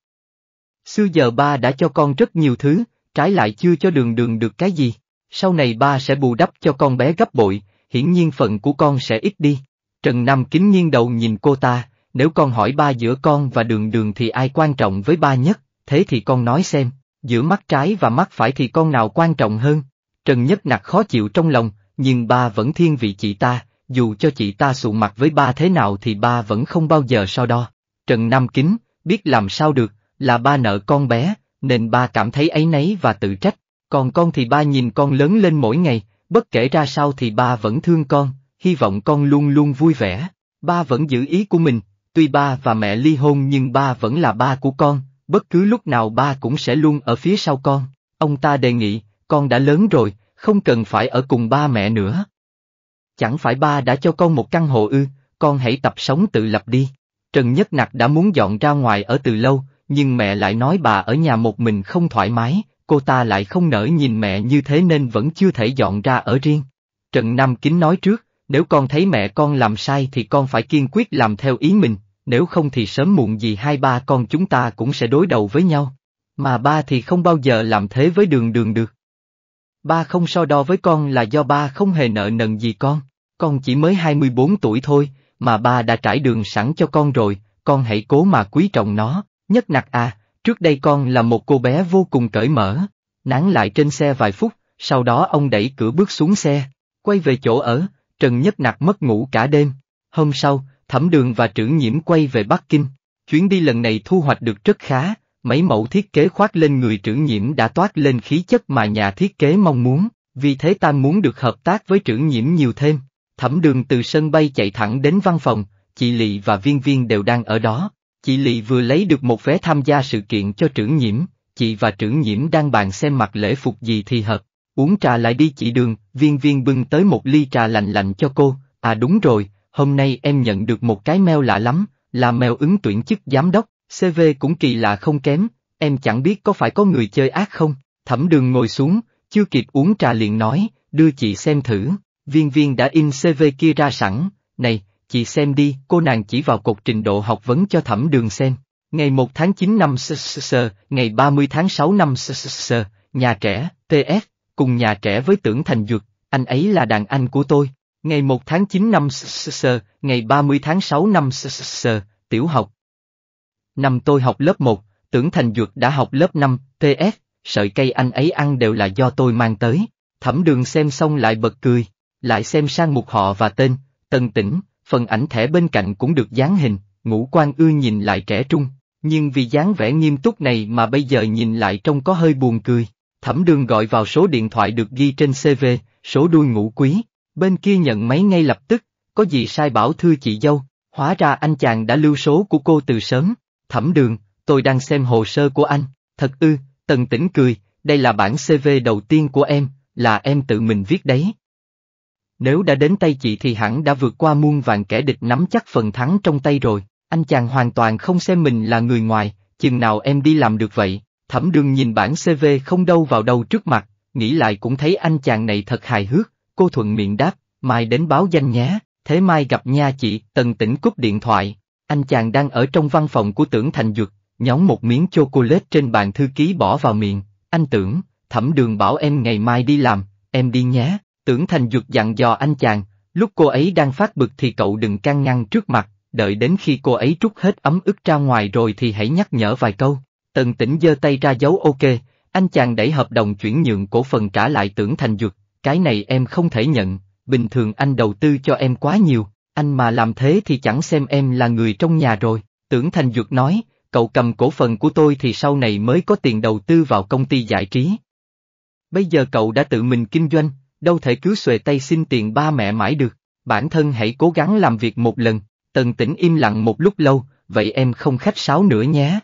Xưa giờ ba đã cho con rất nhiều thứ, trái lại chưa cho đường đường được cái gì. Sau này ba sẽ bù đắp cho con bé gấp bội, hiển nhiên phận của con sẽ ít đi. Trần Nam kính nghiêng đầu nhìn cô ta, nếu con hỏi ba giữa con và đường đường thì ai quan trọng với ba nhất, thế thì con nói xem, giữa mắt trái và mắt phải thì con nào quan trọng hơn. Trần Nhất Nặc khó chịu trong lòng, nhưng ba vẫn thiên vị chị ta, dù cho chị ta sụ mặt với ba thế nào thì ba vẫn không bao giờ so đo. Trần Nam kính, biết làm sao được, là ba nợ con bé, nên ba cảm thấy ấy nấy và tự trách, còn con thì ba nhìn con lớn lên mỗi ngày, bất kể ra sao thì ba vẫn thương con, hy vọng con luôn luôn vui vẻ, ba vẫn giữ ý của mình, tuy ba và mẹ ly hôn nhưng ba vẫn là ba của con, bất cứ lúc nào ba cũng sẽ luôn ở phía sau con, ông ta đề nghị, con đã lớn rồi, không cần phải ở cùng ba mẹ nữa. Chẳng phải ba đã cho con một căn hộ ư, con hãy tập sống tự lập đi. Trần Nhất Nặc đã muốn dọn ra ngoài ở từ lâu, nhưng mẹ lại nói bà ở nhà một mình không thoải mái, cô ta lại không nỡ nhìn mẹ như thế nên vẫn chưa thể dọn ra ở riêng. Trần Nam Kính nói trước, nếu con thấy mẹ con làm sai thì con phải kiên quyết làm theo ý mình, nếu không thì sớm muộn gì hai ba con chúng ta cũng sẽ đối đầu với nhau. Mà ba thì không bao giờ làm thế với đường đường được. Ba không so đo với con là do ba không hề nợ nần gì con, con chỉ mới 24 tuổi thôi, mà ba đã trải đường sẵn cho con rồi, con hãy cố mà quý trọng nó, Nhất nặc à, trước đây con là một cô bé vô cùng cởi mở. Nán lại trên xe vài phút, sau đó ông đẩy cửa bước xuống xe, quay về chỗ ở, Trần Nhất Nặc mất ngủ cả đêm. Hôm sau, Thẩm Đường và Trưởng Nhiễm quay về Bắc Kinh. Chuyến đi lần này thu hoạch được rất khá, mấy mẫu thiết kế khoác lên người Trưởng Nhiễm đã toát lên khí chất mà nhà thiết kế mong muốn, vì thế ta muốn được hợp tác với Trưởng Nhiễm nhiều thêm. Thẩm Đường từ sân bay chạy thẳng đến văn phòng, chị Lị và Viên Viên đều đang ở đó. Chị Lị vừa lấy được một vé tham gia sự kiện cho trưởng nhiễm, chị và trưởng nhiễm đang bàn xem mặc lễ phục gì thì hợp. Uống trà lại đi chị đường, viên viên bưng tới một ly trà lành lành cho cô, à đúng rồi, hôm nay em nhận được một cái mail lạ lắm, là mail ứng tuyển chức giám đốc, CV cũng kỳ lạ không kém, em chẳng biết có phải có người chơi ác không, thẩm đường ngồi xuống, chưa kịp uống trà liền nói, đưa chị xem thử, viên viên đã in CV kia ra sẵn, này, chị xem đi, cô nàng chỉ vào cột trình độ học vấn cho thẩm đường xem. Ngày 1 tháng 9 năm SSS, ngày 30 tháng 6 năm SSS, nhà trẻ, TF, cùng nhà trẻ với tưởng thành dược, anh ấy là đàn anh của tôi. Ngày 1 tháng 9 năm SSS, ngày 30 tháng 6 năm SSS, tiểu học. Năm tôi học lớp 1, tưởng thành dược đã học lớp 5, TF, sợi cây anh ấy ăn đều là do tôi mang tới. Thẩm đường xem xong lại bật cười, lại xem sang một họ và tên, Tân Tĩnh, phần ảnh thẻ bên cạnh cũng được dán hình, ngũ quan ưa nhìn lại trẻ trung, nhưng vì dáng vẻ nghiêm túc này mà bây giờ nhìn lại trông có hơi buồn cười. Thẩm đường gọi vào số điện thoại được ghi trên CV, số đuôi ngũ quý, bên kia nhận máy ngay lập tức, có gì sai bảo thưa chị dâu, hóa ra anh chàng đã lưu số của cô từ sớm. Thẩm đường, tôi đang xem hồ sơ của anh, thật ư, tần tỉnh cười, đây là bản CV đầu tiên của em, là em tự mình viết đấy. Nếu đã đến tay chị thì hẳn đã vượt qua muôn vàng kẻ địch nắm chắc phần thắng trong tay rồi, anh chàng hoàn toàn không xem mình là người ngoài, chừng nào em đi làm được vậy, thẩm đường nhìn bản CV không đâu vào đâu trước mặt, nghĩ lại cũng thấy anh chàng này thật hài hước, cô thuận miệng đáp, mai đến báo danh nhé, thế mai gặp nha chị, tần tỉnh cúp điện thoại, anh chàng đang ở trong văn phòng của tưởng thành dược, nhón một miếng chocolate trên bàn thư ký bỏ vào miệng, anh tưởng, thẩm đường bảo em ngày mai đi làm, em đi nhé, Tưởng Thành Duật dặn dò anh chàng, lúc cô ấy đang phát bực thì cậu đừng can ngăn trước mặt, đợi đến khi cô ấy trút hết ấm ức ra ngoài rồi thì hãy nhắc nhở vài câu. Tần tỉnh giơ tay ra dấu ok, anh chàng đẩy hợp đồng chuyển nhượng cổ phần trả lại tưởng thành dược, cái này em không thể nhận, bình thường anh đầu tư cho em quá nhiều, anh mà làm thế thì chẳng xem em là người trong nhà rồi, tưởng thành dược nói, cậu cầm cổ phần của tôi thì sau này mới có tiền đầu tư vào công ty giải trí. Bây giờ cậu đã tự mình kinh doanh, đâu thể cứ xuề tay xin tiền ba mẹ mãi được, bản thân hãy cố gắng làm việc một lần, tần tỉnh im lặng một lúc lâu, vậy em không khách sáo nữa nhé.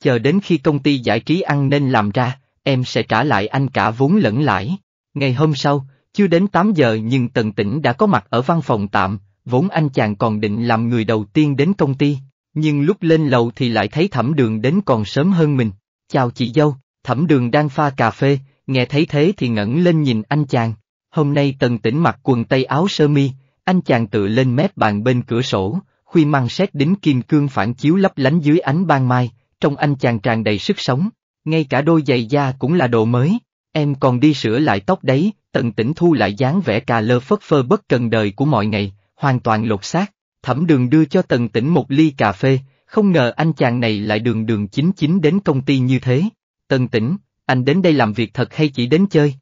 Chờ đến khi công ty giải trí ăn nên làm ra, em sẽ trả lại anh cả vốn lẫn lãi. Ngày hôm sau, chưa đến 8 giờ nhưng tần tỉnh đã có mặt ở văn phòng tạm, vốn anh chàng còn định làm người đầu tiên đến công ty, nhưng lúc lên lầu thì lại thấy thẩm đường đến còn sớm hơn mình. Chào chị dâu, thẩm đường đang pha cà phê, nghe thấy thế thì ngẩng lên nhìn anh chàng. Hôm nay tần tỉnh mặc quần tây áo sơ mi, anh chàng tự lên mép bàn bên cửa sổ, khuy mang xét đính kim cương phản chiếu lấp lánh dưới ánh ban mai, trong anh chàng tràn đầy sức sống, ngay cả đôi giày da cũng là đồ mới. Em còn đi sửa lại tóc đấy, Tần tỉnh thu lại dáng vẻ cà lơ phất phơ bất cần đời của mọi ngày, hoàn toàn lột xác. Thẩm đường đưa cho tần tỉnh một ly cà phê, không ngờ anh chàng này lại đường đường chính chính đến công ty như thế. Tần tỉnh, anh đến đây làm việc thật hay chỉ đến chơi?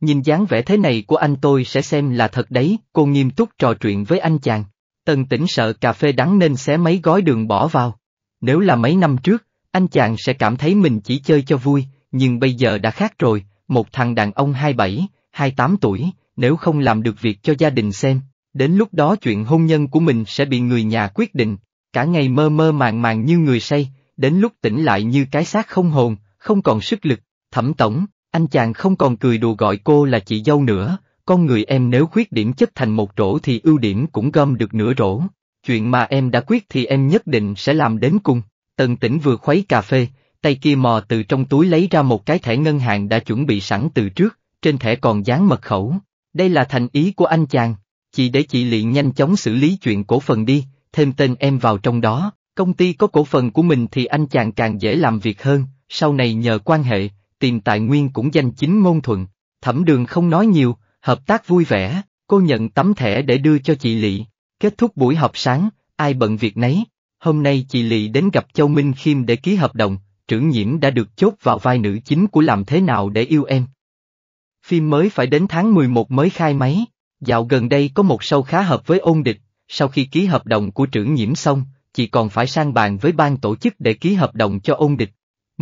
Nhìn dáng vẻ thế này của anh tôi sẽ xem là thật đấy, cô nghiêm túc trò chuyện với anh chàng. Tần tỉnh sợ cà phê đắng nên xé mấy gói đường bỏ vào. Nếu là mấy năm trước, anh chàng sẽ cảm thấy mình chỉ chơi cho vui, nhưng bây giờ đã khác rồi, một thằng đàn ông 27, 28 tuổi, nếu không làm được việc cho gia đình xem, đến lúc đó chuyện hôn nhân của mình sẽ bị người nhà quyết định, cả ngày mơ mơ màng màng như người say, đến lúc tỉnh lại như cái xác không hồn, không còn sức lực, thẩm tổng, anh chàng không còn cười đùa gọi cô là chị dâu nữa, con người em nếu khuyết điểm chất thành một rổ thì ưu điểm cũng gom được nửa rổ. Chuyện mà em đã quyết thì em nhất định sẽ làm đến cùng. Tần tỉnh vừa khuấy cà phê, tay kia mò từ trong túi lấy ra một cái thẻ ngân hàng đã chuẩn bị sẵn từ trước, trên thẻ còn dán mật khẩu. Đây là thành ý của anh chàng. Chị để chị liền nhanh chóng xử lý chuyện cổ phần đi, thêm tên em vào trong đó. Công ty có cổ phần của mình thì anh chàng càng dễ làm việc hơn, sau này nhờ quan hệ, tìm tài nguyên cũng danh chính ngôn thuận. Thẩm đường không nói nhiều, hợp tác vui vẻ, cô nhận tấm thẻ để đưa cho chị Lị. Kết thúc buổi họp sáng, ai bận việc nấy, hôm nay chị Lị đến gặp Châu Minh Khiêm để ký hợp đồng, trưởng nhiễm đã được chốt vào vai nữ chính của Làm Thế Nào Để Yêu Em. Phim mới phải đến tháng 11 mới khai máy, dạo gần đây có một show khá hợp với ôn địch, sau khi ký hợp đồng của trưởng nhiễm xong, chị còn phải sang bàn với ban tổ chức để ký hợp đồng cho ôn địch.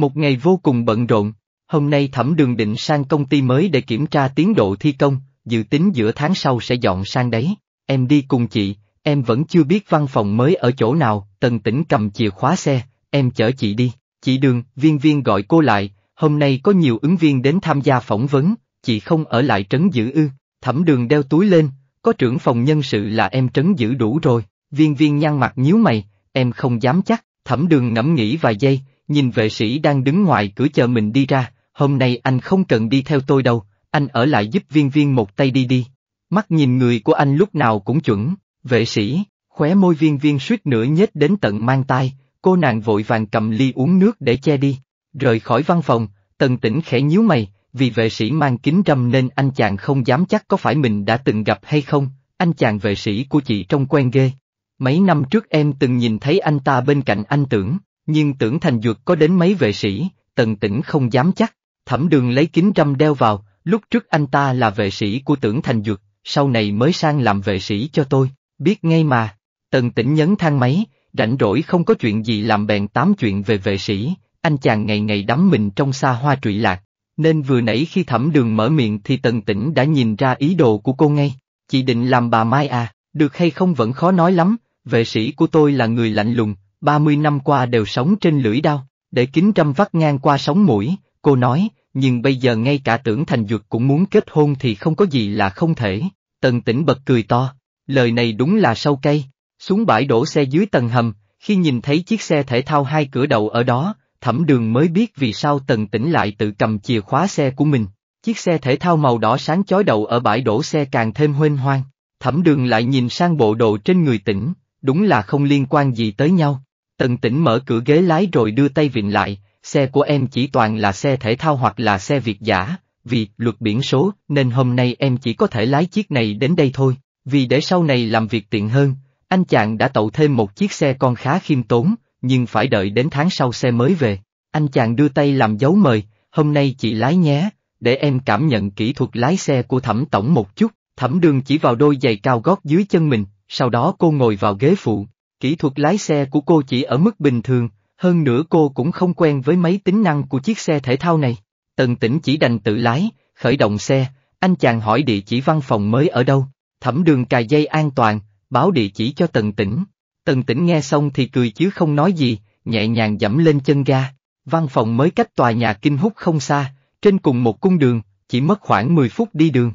Một ngày vô cùng bận rộn, hôm nay thẩm đường định sang công ty mới để kiểm tra tiến độ thi công, dự tính giữa tháng sau sẽ dọn sang đấy. Em đi cùng chị, em vẫn chưa biết văn phòng mới ở chỗ nào, tần tỉnh cầm chìa khóa xe, em chở chị đi. Chị đường, viên viên gọi cô lại, hôm nay có nhiều ứng viên đến tham gia phỏng vấn, chị không ở lại trấn giữ ư, thẩm đường đeo túi lên, có trưởng phòng nhân sự là em trấn giữ đủ rồi, viên viên nhăn mặt nhíu mày, em không dám chắc, thẩm đường ngẫm nghĩ vài giây, nhìn vệ sĩ đang đứng ngoài cửa chờ mình đi ra, hôm nay anh không cần đi theo tôi đâu, anh ở lại giúp viên viên một tay đi đi. Mắt nhìn người của anh lúc nào cũng chuẩn, vệ sĩ, khóe môi viên viên suýt nửa nhếch đến tận mang tay. cô nàng vội vàng cầm ly uống nước để che đi. Rời khỏi văn phòng, tần tỉnh khẽ nhíu mày, vì vệ sĩ mang kính râm nên anh chàng không dám chắc có phải mình đã từng gặp hay không, anh chàng vệ sĩ của chị trông quen ghê. Mấy năm trước em từng nhìn thấy anh ta bên cạnh anh tưởng, nhưng tưởng thành dược có đến mấy vệ sĩ, tần tỉnh không dám chắc, thẩm đường lấy kính râm đeo vào, lúc trước anh ta là vệ sĩ của tưởng thành dược, sau này mới sang làm vệ sĩ cho tôi, biết ngay mà. Tần tỉnh nhấn thang máy, rảnh rỗi không có chuyện gì làm bèn tám chuyện về vệ sĩ, anh chàng ngày ngày đắm mình trong xa hoa trụy lạc, nên vừa nãy khi thẩm đường mở miệng thì tần tỉnh đã nhìn ra ý đồ của cô ngay, chị định làm bà Mai à, được hay không vẫn khó nói lắm, vệ sĩ của tôi là người lạnh lùng, 30 năm qua đều sống trên lưỡi đao, để kính trăm vắt ngang qua sóng mũi, cô nói, nhưng bây giờ ngay cả tưởng thành dược cũng muốn kết hôn thì không có gì là không thể. Tần tỉnh bật cười to, lời này đúng là sâu cây, xuống bãi đổ xe dưới tầng hầm, khi nhìn thấy chiếc xe thể thao hai cửa đầu ở đó, thẩm đường mới biết vì sao tần tỉnh lại tự cầm chìa khóa xe của mình. Chiếc xe thể thao màu đỏ sáng chói đầu ở bãi đổ xe càng thêm huênh hoang, thẩm đường lại nhìn sang bộ đồ trên người tỉnh, đúng là không liên quan gì tới nhau. Tần tỉnh mở cửa ghế lái rồi đưa tay vịn lại, xe của em chỉ toàn là xe thể thao hoặc là xe việt giả, vì luật biển số nên hôm nay em chỉ có thể lái chiếc này đến đây thôi, vì để sau này làm việc tiện hơn, anh chàng đã tậu thêm một chiếc xe con khá khiêm tốn, nhưng phải đợi đến tháng sau xe mới về. Anh chàng đưa tay làm dấu mời, hôm nay chị lái nhé, để em cảm nhận kỹ thuật lái xe của thẩm tổng một chút, thẩm đường chỉ vào đôi giày cao gót dưới chân mình, sau đó cô ngồi vào ghế phụ, Kỹ thuật lái xe của cô chỉ ở mức bình thường, hơn nữa cô cũng không quen với mấy tính năng của chiếc xe thể thao này. Tần tỉnh chỉ đành tự lái, khởi động xe, anh chàng hỏi địa chỉ văn phòng mới ở đâu, thẩm đường cài dây an toàn, báo địa chỉ cho tần tỉnh. Tần tỉnh nghe xong thì cười chứ không nói gì, nhẹ nhàng dẫm lên chân ga. Văn phòng mới cách tòa nhà Kinh hút không xa, trên cùng một cung đường, chỉ mất khoảng 10 phút đi đường.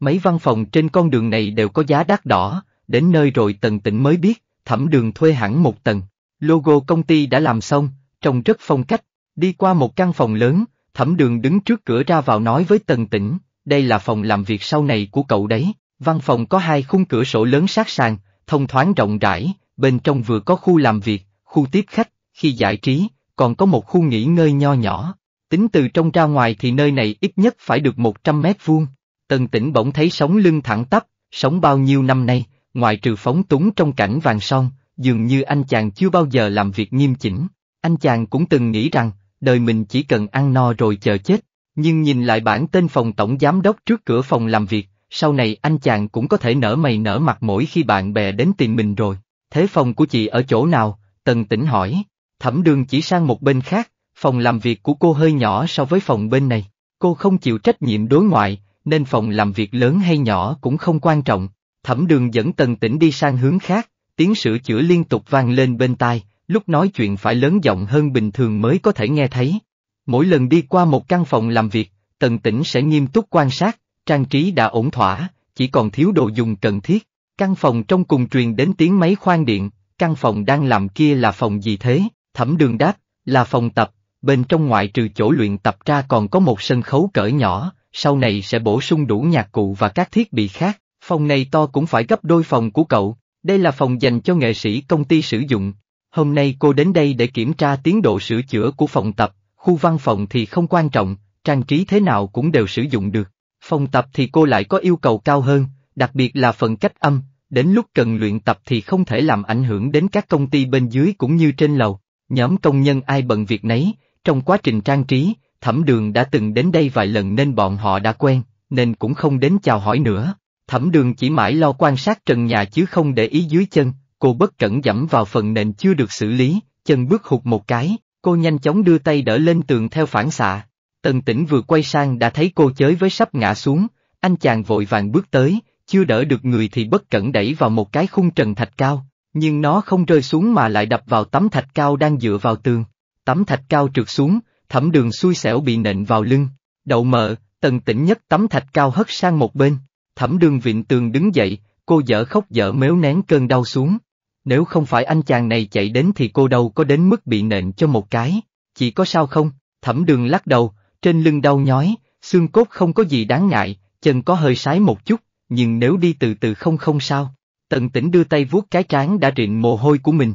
Mấy văn phòng trên con đường này đều có giá đắt đỏ, đến nơi rồi tần tỉnh mới biết, thẩm đường thuê hẳn một tầng. Logo công ty đã làm xong, trông rất phong cách. Đi qua một căn phòng lớn, thẩm đường đứng trước cửa ra vào nói với tần tỉnh, đây là phòng làm việc sau này của cậu đấy. Văn phòng có hai khung cửa sổ lớn sát sàn, thông thoáng rộng rãi, bên trong vừa có khu làm việc, khu tiếp khách, khi giải trí, còn có một khu nghỉ ngơi nho nhỏ. Tính từ trong ra ngoài thì nơi này ít nhất phải được 100 mét vuông. Tần tỉnh bỗng thấy sống lưng thẳng tắp, sống bao nhiêu năm nay, Ngoại trừ phóng túng trong cảnh vàng son, dường như anh chàng chưa bao giờ làm việc nghiêm chỉnh. Anh chàng cũng từng nghĩ rằng, đời mình chỉ cần ăn no rồi chờ chết, nhưng nhìn lại bản tên phòng tổng giám đốc trước cửa phòng làm việc, sau này anh chàng cũng có thể nở mày nở mặt mỗi khi bạn bè đến tìm mình rồi. Thế phòng của chị ở chỗ nào? Tần tỉnh hỏi. Thẩm đường chỉ sang một bên khác, phòng làm việc của cô hơi nhỏ so với phòng bên này. Cô không chịu trách nhiệm đối ngoại, nên phòng làm việc lớn hay nhỏ cũng không quan trọng, Thẩm đường dẫn tần tỉnh đi sang hướng khác, tiếng sửa chữa liên tục vang lên bên tai, lúc nói chuyện phải lớn giọng hơn bình thường mới có thể nghe thấy. Mỗi lần đi qua một căn phòng làm việc, tần tỉnh sẽ nghiêm túc quan sát, trang trí đã ổn thỏa, chỉ còn thiếu đồ dùng cần thiết. Căn phòng trong cùng truyền đến tiếng máy khoan điện, căn phòng đang làm kia là phòng gì thế, thẩm đường đáp, là phòng tập, bên trong ngoại trừ chỗ luyện tập ra còn có một sân khấu cỡ nhỏ, sau này sẽ bổ sung đủ nhạc cụ và các thiết bị khác. Phòng này to cũng phải gấp đôi phòng của cậu, đây là phòng dành cho nghệ sĩ công ty sử dụng. Hôm nay cô đến đây để kiểm tra tiến độ sửa chữa của phòng tập, khu văn phòng thì không quan trọng, trang trí thế nào cũng đều sử dụng được. Phòng tập thì cô lại có yêu cầu cao hơn, đặc biệt là phần cách âm, đến lúc cần luyện tập thì không thể làm ảnh hưởng đến các công ty bên dưới cũng như trên lầu. Nhóm công nhân ai bận việc nấy, trong quá trình trang trí, thẩm đường đã từng đến đây vài lần nên bọn họ đã quen, nên cũng không đến chào hỏi nữa. Thẩm đường chỉ mãi lo quan sát trần nhà chứ không để ý dưới chân, cô bất cẩn dẫm vào phần nền chưa được xử lý, chân bước hụt một cái, cô nhanh chóng đưa tay đỡ lên tường theo phản xạ. Tần tỉnh vừa quay sang đã thấy cô chới với sắp ngã xuống, anh chàng vội vàng bước tới, chưa đỡ được người thì bất cẩn đẩy vào một cái khung trần thạch cao, nhưng nó không rơi xuống mà lại đập vào tấm thạch cao đang dựa vào tường. Tấm thạch cao trượt xuống, thẩm đường xui xẻo bị nện vào lưng, đậu mờ, tần tỉnh nhấc tấm thạch cao hất sang một bên. Thẩm đường vịn tường đứng dậy, cô dở khóc dở mếu nén cơn đau xuống. Nếu không phải anh chàng này chạy đến thì cô đâu có đến mức bị nện cho một cái, chỉ có sao không, thẩm đường lắc đầu, trên lưng đau nhói, xương cốt không có gì đáng ngại, chân có hơi sái một chút, nhưng nếu đi từ từ không không sao. Tần tỉnh đưa tay vuốt cái trán đã rịn mồ hôi của mình.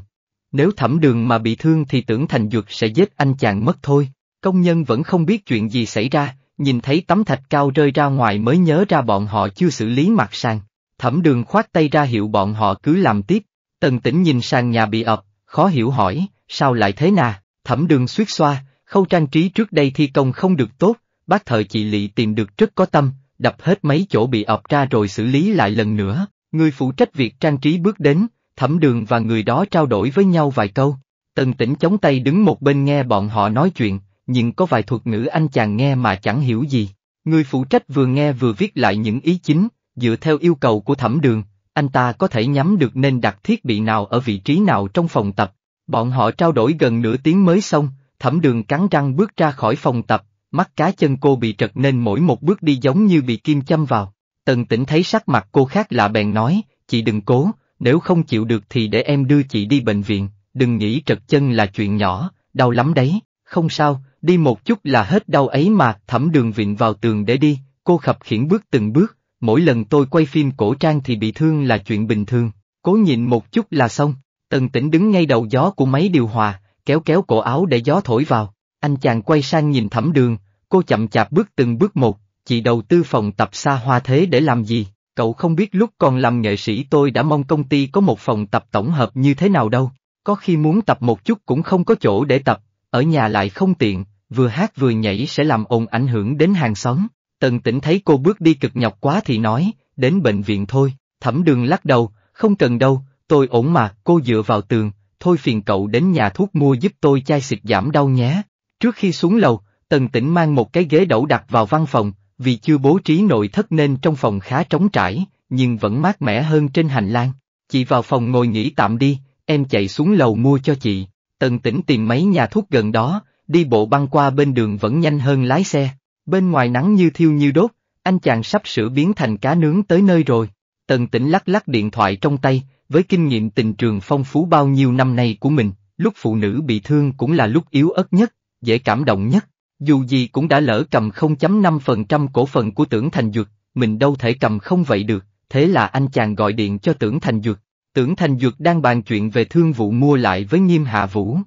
Nếu thẩm đường mà bị thương thì tưởng thành dược sẽ giết anh chàng mất thôi. Công nhân vẫn không biết chuyện gì xảy ra, nhìn thấy tấm thạch cao rơi ra ngoài mới nhớ ra bọn họ chưa xử lý mặt sàn. Thẩm đường khoát tay ra hiệu bọn họ cứ làm tiếp, tần tỉnh nhìn sàn nhà bị ập, khó hiểu hỏi, sao lại thế nà, thẩm đường suýt xoa, khâu trang trí trước đây thi công không được tốt, bác thợ chị lị tìm được rất có tâm, đập hết mấy chỗ bị ập ra rồi xử lý lại lần nữa, người phụ trách việc trang trí bước đến, thẩm đường và người đó trao đổi với nhau vài câu, tần tỉnh chống tay đứng một bên nghe bọn họ nói chuyện, nhưng có vài thuật ngữ anh chàng nghe mà chẳng hiểu gì. Người phụ trách vừa nghe vừa viết lại những ý chính, dựa theo yêu cầu của thẩm đường, anh ta có thể nhắm được nên đặt thiết bị nào ở vị trí nào trong phòng tập. Bọn họ trao đổi gần nửa tiếng mới xong, thẩm đường cắn răng bước ra khỏi phòng tập, mắt cá chân cô bị trật nên mỗi một bước đi giống như bị kim châm vào. Tần tỉnh thấy sắc mặt cô khác lạ bèn nói, chị đừng cố, nếu không chịu được thì để em đưa chị đi bệnh viện, đừng nghĩ trật chân là chuyện nhỏ, đau lắm đấy, không sao, Đi một chút là hết đau ấy mà, thẩm đường vịn vào tường để đi, cô khập khiển bước từng bước, mỗi lần tôi quay phim cổ trang thì bị thương là chuyện bình thường, cố nhịn một chút là xong, tần tỉnh đứng ngay đầu gió của máy điều hòa, kéo kéo cổ áo để gió thổi vào, anh chàng quay sang nhìn thẩm đường, cô chậm chạp bước từng bước một, chị đầu tư phòng tập xa hoa thế để làm gì, cậu không biết lúc còn làm nghệ sĩ tôi đã mong công ty có một phòng tập tổng hợp như thế nào đâu, có khi muốn tập một chút cũng không có chỗ để tập, ở nhà lại không tiện, vừa hát vừa nhảy sẽ làm ồn ảnh hưởng đến hàng xóm. Tần tỉnh thấy cô bước đi cực nhọc quá thì nói, đến bệnh viện thôi, thẩm đường lắc đầu, không cần đâu, tôi ổn mà, cô dựa vào tường, thôi phiền cậu đến nhà thuốc mua giúp tôi chai xịt giảm đau nhé. Trước khi xuống lầu, tần tỉnh mang một cái ghế đẩu đặt vào văn phòng, vì chưa bố trí nội thất nên trong phòng khá trống trải, nhưng vẫn mát mẻ hơn trên hành lang. Chị vào phòng ngồi nghỉ tạm đi, em chạy xuống lầu mua cho chị. Tần tỉnh tìm mấy nhà thuốc gần đó, đi bộ băng qua bên đường vẫn nhanh hơn lái xe. Bên ngoài nắng như thiêu như đốt, anh chàng sắp sửa biến thành cá nướng tới nơi rồi. Tần tỉnh lắc lắc điện thoại trong tay, với kinh nghiệm tình trường phong phú bao nhiêu năm nay của mình, lúc phụ nữ bị thương cũng là lúc yếu ớt nhất, dễ cảm động nhất. Dù gì cũng đã lỡ cầm 0.5% cổ phần của tưởng thành dược, mình đâu thể cầm không vậy được, thế là anh chàng gọi điện cho tưởng thành dược. Tưởng thành dược đang bàn chuyện về thương vụ mua lại với nghiêm hạ vũ.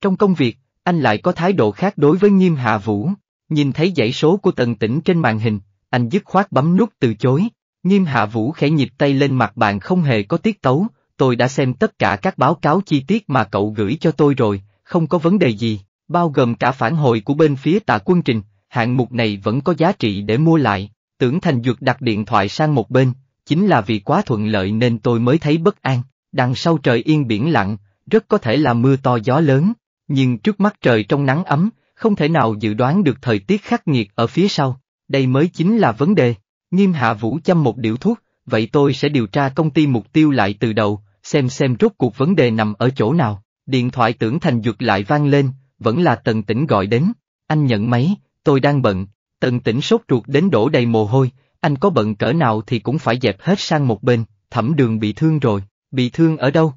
Trong công việc, anh lại có thái độ khác đối với Nghiêm Hạ Vũ. Nhìn thấy dãy số của tần tỉnh trên màn hình, anh dứt khoát bấm nút từ chối. Nghiêm Hạ Vũ khẽ nhịp tay lên mặt bạn không hề có tiết tấu, tôi đã xem tất cả các báo cáo chi tiết mà cậu gửi cho tôi rồi, không có vấn đề gì, bao gồm cả phản hồi của bên phía tạ quân trình, hạng mục này vẫn có giá trị để mua lại. Tưởng Thành Dược đặt điện thoại sang một bên, chính là vì quá thuận lợi nên tôi mới thấy bất an, đằng sau trời yên biển lặng, rất có thể là mưa to gió lớn, nhưng trước mắt trời trong nắng ấm, không thể nào dự đoán được thời tiết khắc nghiệt ở phía sau, đây mới chính là vấn đề. Nghiêm hạ vũ chăm một điệu thuốc, vậy tôi sẽ điều tra công ty mục tiêu lại từ đầu, xem xem rốt cuộc vấn đề nằm ở chỗ nào. Điện thoại tưởng thành dược lại vang lên, vẫn là tần tỉnh gọi đến. Anh nhận máy, tôi đang bận. Tần tỉnh sốt ruột đến đổ đầy mồ hôi, anh có bận cỡ nào thì cũng phải dẹp hết sang một bên, thẩm đường bị thương rồi, bị thương ở đâu?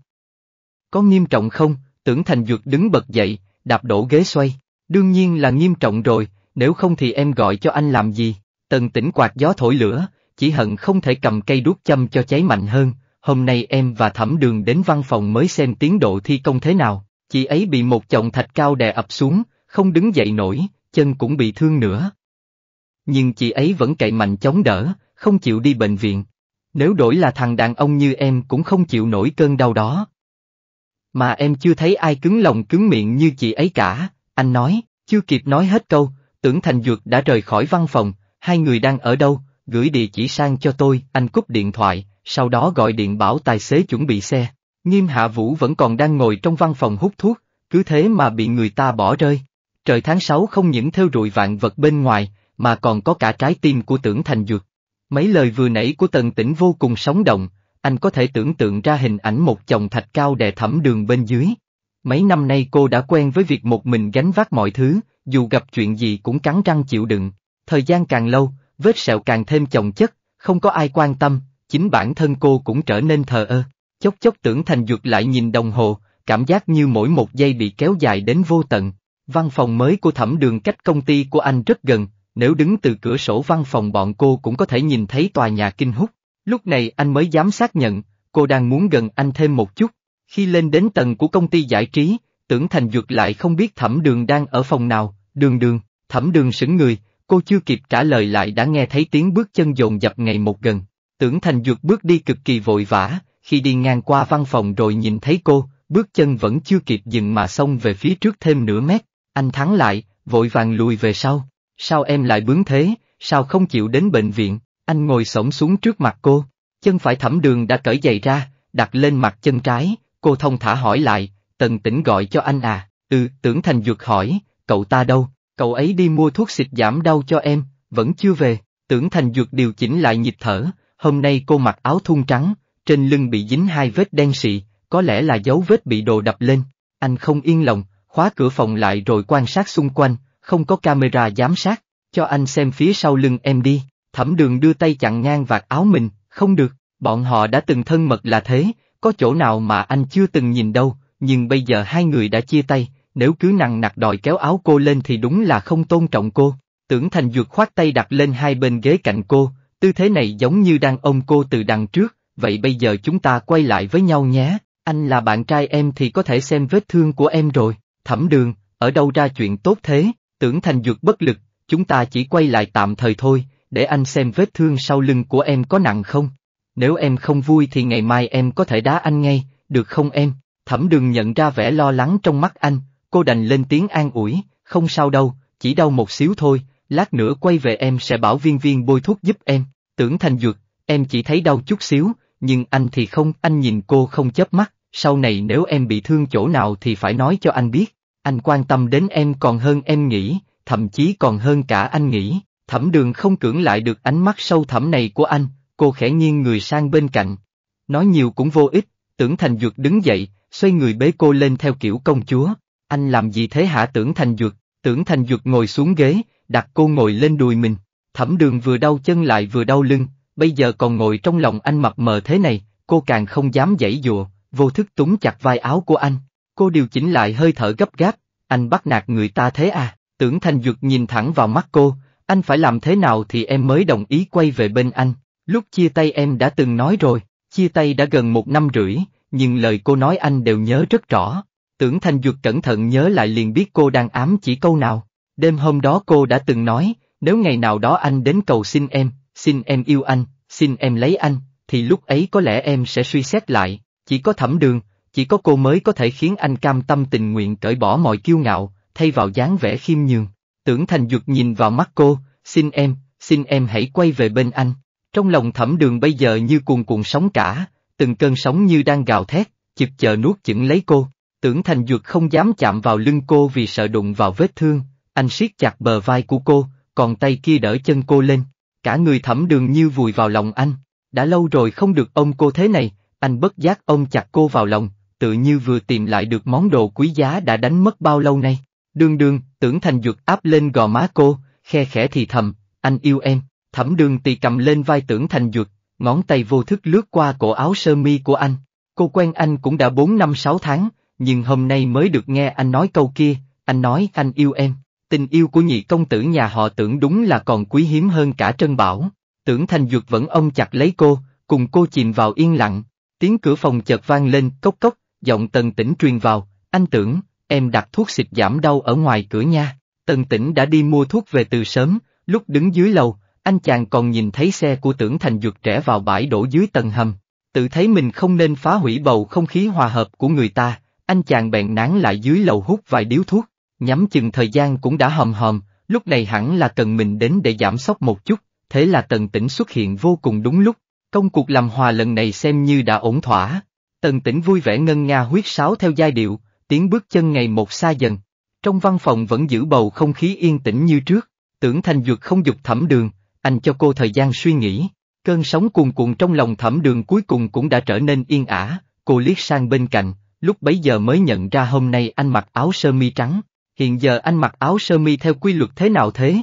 Có nghiêm trọng không, tưởng Thành Dược đứng bật dậy, đạp đổ ghế xoay. Đương nhiên là nghiêm trọng rồi, nếu không thì em gọi cho anh làm gì. Tần tỉnh quạt gió thổi lửa, chỉ hận không thể cầm cây đuốc châm cho cháy mạnh hơn. Hôm nay em và thẩm đường đến văn phòng mới xem tiến độ thi công thế nào. Chị ấy bị một chồng thạch cao đè ập xuống, không đứng dậy nổi, chân cũng bị thương nữa. Nhưng chị ấy vẫn cậy mạnh chống đỡ, không chịu đi bệnh viện. Nếu đổi là thằng đàn ông như em cũng không chịu nổi cơn đau đó. Mà em chưa thấy ai cứng lòng cứng miệng như chị ấy cả, anh nói, chưa kịp nói hết câu, tưởng Thành Dược đã rời khỏi văn phòng, hai người đang ở đâu, gửi địa chỉ sang cho tôi, anh cúp điện thoại, sau đó gọi điện bảo tài xế chuẩn bị xe. Nghiêm Hạ Vũ vẫn còn đang ngồi trong văn phòng hút thuốc, cứ thế mà bị người ta bỏ rơi. Trời tháng 6 không những theo rụi vạn vật bên ngoài, mà còn có cả trái tim của tưởng Thành Dược. Mấy lời vừa nãy của Tần Tĩnh vô cùng sóng động, anh có thể tưởng tượng ra hình ảnh một chồng thạch cao đè thẳm đường bên dưới. Mấy năm nay cô đã quen với việc một mình gánh vác mọi thứ, dù gặp chuyện gì cũng cắn răng chịu đựng. Thời gian càng lâu, vết sẹo càng thêm chồng chất, không có ai quan tâm, chính bản thân cô cũng trở nên thờ ơ. Chốc chốc tưởng thành dược lại nhìn đồng hồ, cảm giác như mỗi một giây bị kéo dài đến vô tận. Văn phòng mới của thẩm đường cách công ty của anh rất gần, nếu đứng từ cửa sổ văn phòng bọn cô cũng có thể nhìn thấy tòa nhà kinh hút. Lúc này anh mới dám xác nhận, cô đang muốn gần anh thêm một chút. Khi lên đến tầng của công ty giải trí, tưởng Thành Dược lại không biết Thẩm Đường đang ở phòng nào, đường đường, Thẩm Đường sững người, cô chưa kịp trả lời lại đã nghe thấy tiếng bước chân dồn dập ngày một gần. Tưởng Thành Dược bước đi cực kỳ vội vã, khi đi ngang qua văn phòng rồi nhìn thấy cô, bước chân vẫn chưa kịp dừng mà xông về phía trước thêm nửa mét, anh thắng lại, vội vàng lùi về sau. Sao em lại bướng thế, sao không chịu đến bệnh viện? Anh ngồi sổng xuống trước mặt cô, chân phải thẩm đường đã cởi giày ra, đặt lên mặt chân trái, cô thông thả hỏi lại, tần tỉnh gọi cho anh à, ừ, tưởng thành dược hỏi, cậu ta đâu, cậu ấy đi mua thuốc xịt giảm đau cho em, vẫn chưa về, tưởng thành dược điều chỉnh lại nhịp thở, hôm nay cô mặc áo thun trắng, trên lưng bị dính hai vết đen sì, có lẽ là dấu vết bị đồ đập lên, anh không yên lòng, khóa cửa phòng lại rồi quan sát xung quanh, không có camera giám sát, cho anh xem phía sau lưng em đi thẩm đường đưa tay chặn ngang vạt áo mình, không được, bọn họ đã từng thân mật là thế, có chỗ nào mà anh chưa từng nhìn đâu, nhưng bây giờ hai người đã chia tay, nếu cứ nặng nặc đòi kéo áo cô lên thì đúng là không tôn trọng cô. Tưởng Thành Dược khoát tay đặt lên hai bên ghế cạnh cô, tư thế này giống như đang ôm cô từ đằng trước, vậy bây giờ chúng ta quay lại với nhau nhé, anh là bạn trai em thì có thể xem vết thương của em rồi, thẩm đường, ở đâu ra chuyện tốt thế, tưởng Thành Dược bất lực, chúng ta chỉ quay lại tạm thời thôi, để anh xem vết thương sau lưng của em có nặng không. Nếu em không vui thì ngày mai em có thể đá anh ngay, được không em? Thẩm đường nhận ra vẻ lo lắng trong mắt anh, cô đành lên tiếng an ủi, không sao đâu, chỉ đau một xíu thôi, lát nữa quay về em sẽ bảo viên viên bôi thuốc giúp em, tưởng thành dược, em chỉ thấy đau chút xíu, nhưng anh thì không, anh nhìn cô không chớp mắt, sau này nếu em bị thương chỗ nào thì phải nói cho anh biết, anh quan tâm đến em còn hơn em nghĩ, thậm chí còn hơn cả anh nghĩ. Thẩm đường không cưỡng lại được ánh mắt sâu thẳm này của anh, cô khẽ nghiêng người sang bên cạnh. Nói nhiều cũng vô ích, tưởng thành dược đứng dậy, xoay người bế cô lên theo kiểu công chúa. Anh làm gì thế hả tưởng thành dược, tưởng thành dược ngồi xuống ghế, đặt cô ngồi lên đùi mình. Thẩm đường vừa đau chân lại vừa đau lưng, bây giờ còn ngồi trong lòng anh mập mờ thế này, cô càng không dám giãy dụa, vô thức túng chặt vai áo của anh. Cô điều chỉnh lại hơi thở gấp gáp, anh bắt nạt người ta thế à, tưởng thành dược nhìn thẳng vào mắt cô, anh phải làm thế nào thì em mới đồng ý quay về bên anh. Lúc chia tay em đã từng nói rồi, chia tay đã gần một năm rưỡi, nhưng lời cô nói anh đều nhớ rất rõ. Tưởng Thanh Duật cẩn thận nhớ lại liền biết cô đang ám chỉ câu nào. Đêm hôm đó cô đã từng nói, nếu ngày nào đó anh đến cầu xin em, xin em yêu anh, xin em lấy anh, thì lúc ấy có lẽ em sẽ suy xét lại, chỉ có thẩm đường, chỉ có cô mới có thể khiến anh cam tâm tình nguyện cởi bỏ mọi kiêu ngạo, thay vào dáng vẻ khiêm nhường. Tưởng Thành Duật nhìn vào mắt cô, xin em, xin em hãy quay về bên anh. Trong lòng thẩm đường bây giờ như cuồn cuộn sóng cả, từng cơn sóng như đang gào thét, chực chờ nuốt chửng lấy cô. Tưởng Thành Duật không dám chạm vào lưng cô vì sợ đụng vào vết thương, anh siết chặt bờ vai của cô, còn tay kia đỡ chân cô lên. Cả người thẩm đường như vùi vào lòng anh, đã lâu rồi không được ôm cô thế này, anh bất giác ôm chặt cô vào lòng, tự như vừa tìm lại được món đồ quý giá đã đánh mất bao lâu nay. Đương đương, tưởng thành duật áp lên gò má cô, khe khẽ thì thầm, anh yêu em, thẩm đường tì cầm lên vai tưởng thành duật, ngón tay vô thức lướt qua cổ áo sơ mi của anh. Cô quen anh cũng đã 4 năm 6 tháng, nhưng hôm nay mới được nghe anh nói câu kia, anh nói anh yêu em. Tình yêu của nhị công tử nhà họ tưởng đúng là còn quý hiếm hơn cả Trân Bảo. Tưởng Thành Dược vẫn ôm chặt lấy cô, cùng cô chìm vào yên lặng. Tiếng cửa phòng chợt vang lên, cốc cốc, giọng tần tỉnh truyền vào, anh tưởng, em đặt thuốc xịt giảm đau ở ngoài cửa nha. Tần tỉnh đã đi mua thuốc về từ sớm, lúc đứng dưới lầu, anh chàng còn nhìn thấy xe của tưởng thành dược trẻ vào bãi đổ dưới tầng hầm. Tự thấy mình không nên phá hủy bầu không khí hòa hợp của người ta, anh chàng bèn nán lại dưới lầu hút vài điếu thuốc, nhắm chừng thời gian cũng đã hòm hòm, lúc này hẳn là cần mình đến để giảm sốc một chút, thế là tần tỉnh xuất hiện vô cùng đúng lúc, công cuộc làm hòa lần này xem như đã ổn thỏa. Tần tỉnh vui vẻ ngân nga huyết sáo theo giai điệu, tiếng bước chân ngày một xa dần. Trong văn phòng vẫn giữ bầu không khí yên tĩnh như trước, tưởng thành Dược không dục thẩm đường, anh cho cô thời gian suy nghĩ. Cơn sóng cuồn cuộn trong lòng thẩm đường cuối cùng cũng đã trở nên yên ả, cô liếc sang bên cạnh, lúc bấy giờ mới nhận ra hôm nay anh mặc áo sơ mi trắng, hiện giờ anh mặc áo sơ mi theo quy luật thế nào thế?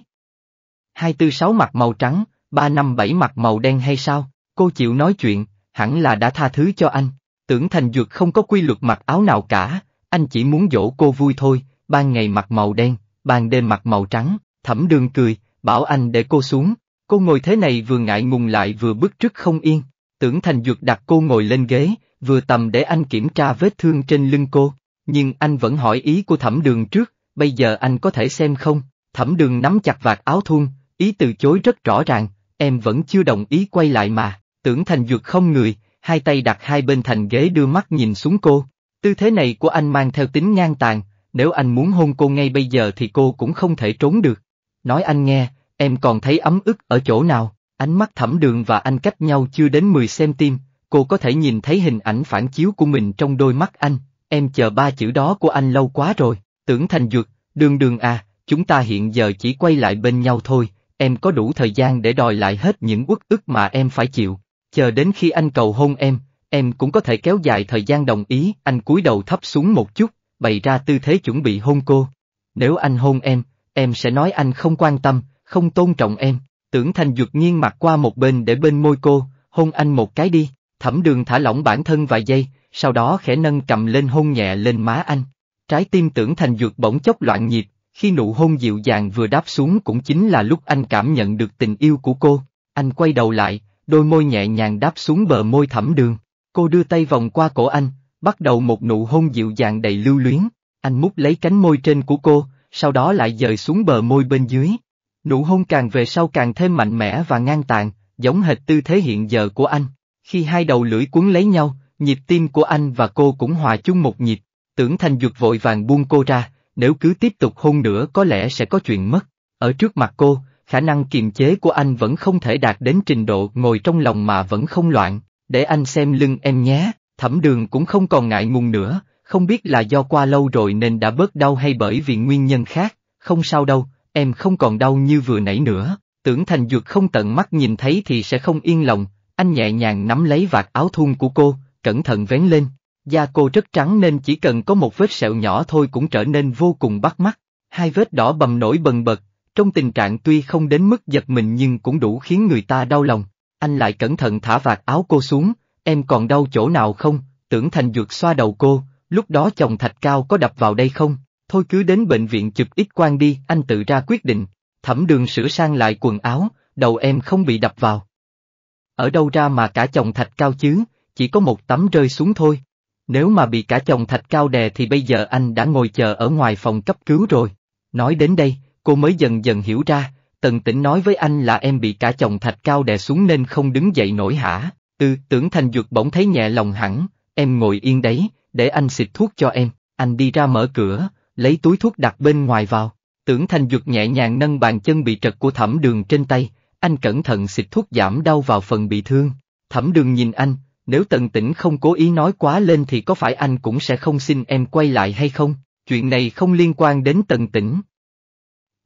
246 mặc màu trắng, 357 mặc màu đen hay sao? Cô chịu nói chuyện, hẳn là đã tha thứ cho anh. Tưởng Thành Dược không có quy luật mặc áo nào cả, anh chỉ muốn dỗ cô vui thôi, ban ngày mặc màu đen, ban đêm mặc màu trắng, thẩm đường cười, bảo anh để cô xuống, cô ngồi thế này vừa ngại ngùng lại vừa bức trước không yên, tưởng thành dược đặt cô ngồi lên ghế, vừa tầm để anh kiểm tra vết thương trên lưng cô, nhưng anh vẫn hỏi ý của thẩm đường trước, bây giờ anh có thể xem không, thẩm đường nắm chặt vạt áo thun, ý từ chối rất rõ ràng, em vẫn chưa đồng ý quay lại mà, tưởng thành dược không người, hai tay đặt hai bên thành ghế đưa mắt nhìn xuống cô, Tư thế này của anh mang theo tính ngang tàn, nếu anh muốn hôn cô ngay bây giờ thì cô cũng không thể trốn được. Nói anh nghe, em còn thấy ấm ức ở chỗ nào, ánh mắt thẩm đường và anh cách nhau chưa đến 10cm, cô có thể nhìn thấy hình ảnh phản chiếu của mình trong đôi mắt anh, em chờ ba chữ đó của anh lâu quá rồi, tưởng thành dược, đường đường à, chúng ta hiện giờ chỉ quay lại bên nhau thôi, em có đủ thời gian để đòi lại hết những uất ức mà em phải chịu, chờ đến khi anh cầu hôn em, em cũng có thể kéo dài thời gian đồng ý, anh cúi đầu thấp xuống một chút, bày ra tư thế chuẩn bị hôn cô. Nếu anh hôn em, em sẽ nói anh không quan tâm, không tôn trọng em, tưởng thành dược nhiên mặt qua một bên để bên môi cô, hôn anh một cái đi, thẩm đường thả lỏng bản thân vài giây, sau đó khẽ nâng cầm lên hôn nhẹ lên má anh. Trái tim tưởng thành dược bỗng chốc loạn nhịp, khi nụ hôn dịu dàng vừa đáp xuống cũng chính là lúc anh cảm nhận được tình yêu của cô, anh quay đầu lại, đôi môi nhẹ nhàng đáp xuống bờ môi thẩm đường. Cô đưa tay vòng qua cổ anh, bắt đầu một nụ hôn dịu dàng đầy lưu luyến. Anh mút lấy cánh môi trên của cô, sau đó lại dời xuống bờ môi bên dưới. Nụ hôn càng về sau càng thêm mạnh mẽ và ngang tàng, giống hệt tư thế hiện giờ của anh. Khi hai đầu lưỡi cuốn lấy nhau, nhịp tim của anh và cô cũng hòa chung một nhịp. Tưởng Thành Duật vội vàng buông cô ra, nếu cứ tiếp tục hôn nữa có lẽ sẽ có chuyện mất. Ở trước mặt cô, khả năng kiềm chế của anh vẫn không thể đạt đến trình độ ngồi trong lòng mà vẫn không loạn, để anh xem lưng em nhé, thẩm đường cũng không còn ngại ngùng nữa, không biết là do qua lâu rồi nên đã bớt đau hay bởi vì nguyên nhân khác, không sao đâu, em không còn đau như vừa nãy nữa, tưởng thành dược không tận mắt nhìn thấy thì sẽ không yên lòng, anh nhẹ nhàng nắm lấy vạt áo thun của cô, cẩn thận vén lên, da cô rất trắng nên chỉ cần có một vết sẹo nhỏ thôi cũng trở nên vô cùng bắt mắt, hai vết đỏ bầm nổi bần bật, trong tình trạng tuy không đến mức giật mình nhưng cũng đủ khiến người ta đau lòng. Anh lại cẩn thận thả vạt áo cô xuống, em còn đau chỗ nào không, tưởng thành dược xoa đầu cô, lúc đó chồng thạch cao có đập vào đây không, thôi cứ đến bệnh viện chụp ít quang đi, anh tự ra quyết định, thẩm đường sửa sang lại quần áo, đầu em không bị đập vào. Ở đâu ra mà cả chồng thạch cao chứ, chỉ có một tấm rơi xuống thôi. Nếu mà bị cả chồng thạch cao đè thì bây giờ anh đã ngồi chờ ở ngoài phòng cấp cứu rồi. Nói đến đây, cô mới dần dần hiểu ra, Tần Tĩnh nói với anh là em bị cả chồng thạch cao đè xuống nên không đứng dậy nổi hả, tư tưởng thành dược bỗng thấy nhẹ lòng hẳn, em ngồi yên đấy, để anh xịt thuốc cho em, anh đi ra mở cửa, lấy túi thuốc đặt bên ngoài vào, tưởng thành dược nhẹ nhàng nâng bàn chân bị trật của thẩm đường trên tay, anh cẩn thận xịt thuốc giảm đau vào phần bị thương, thẩm đường nhìn anh, nếu tần tĩnh không cố ý nói quá lên thì có phải anh cũng sẽ không xin em quay lại hay không, chuyện này không liên quan đến tần tĩnh.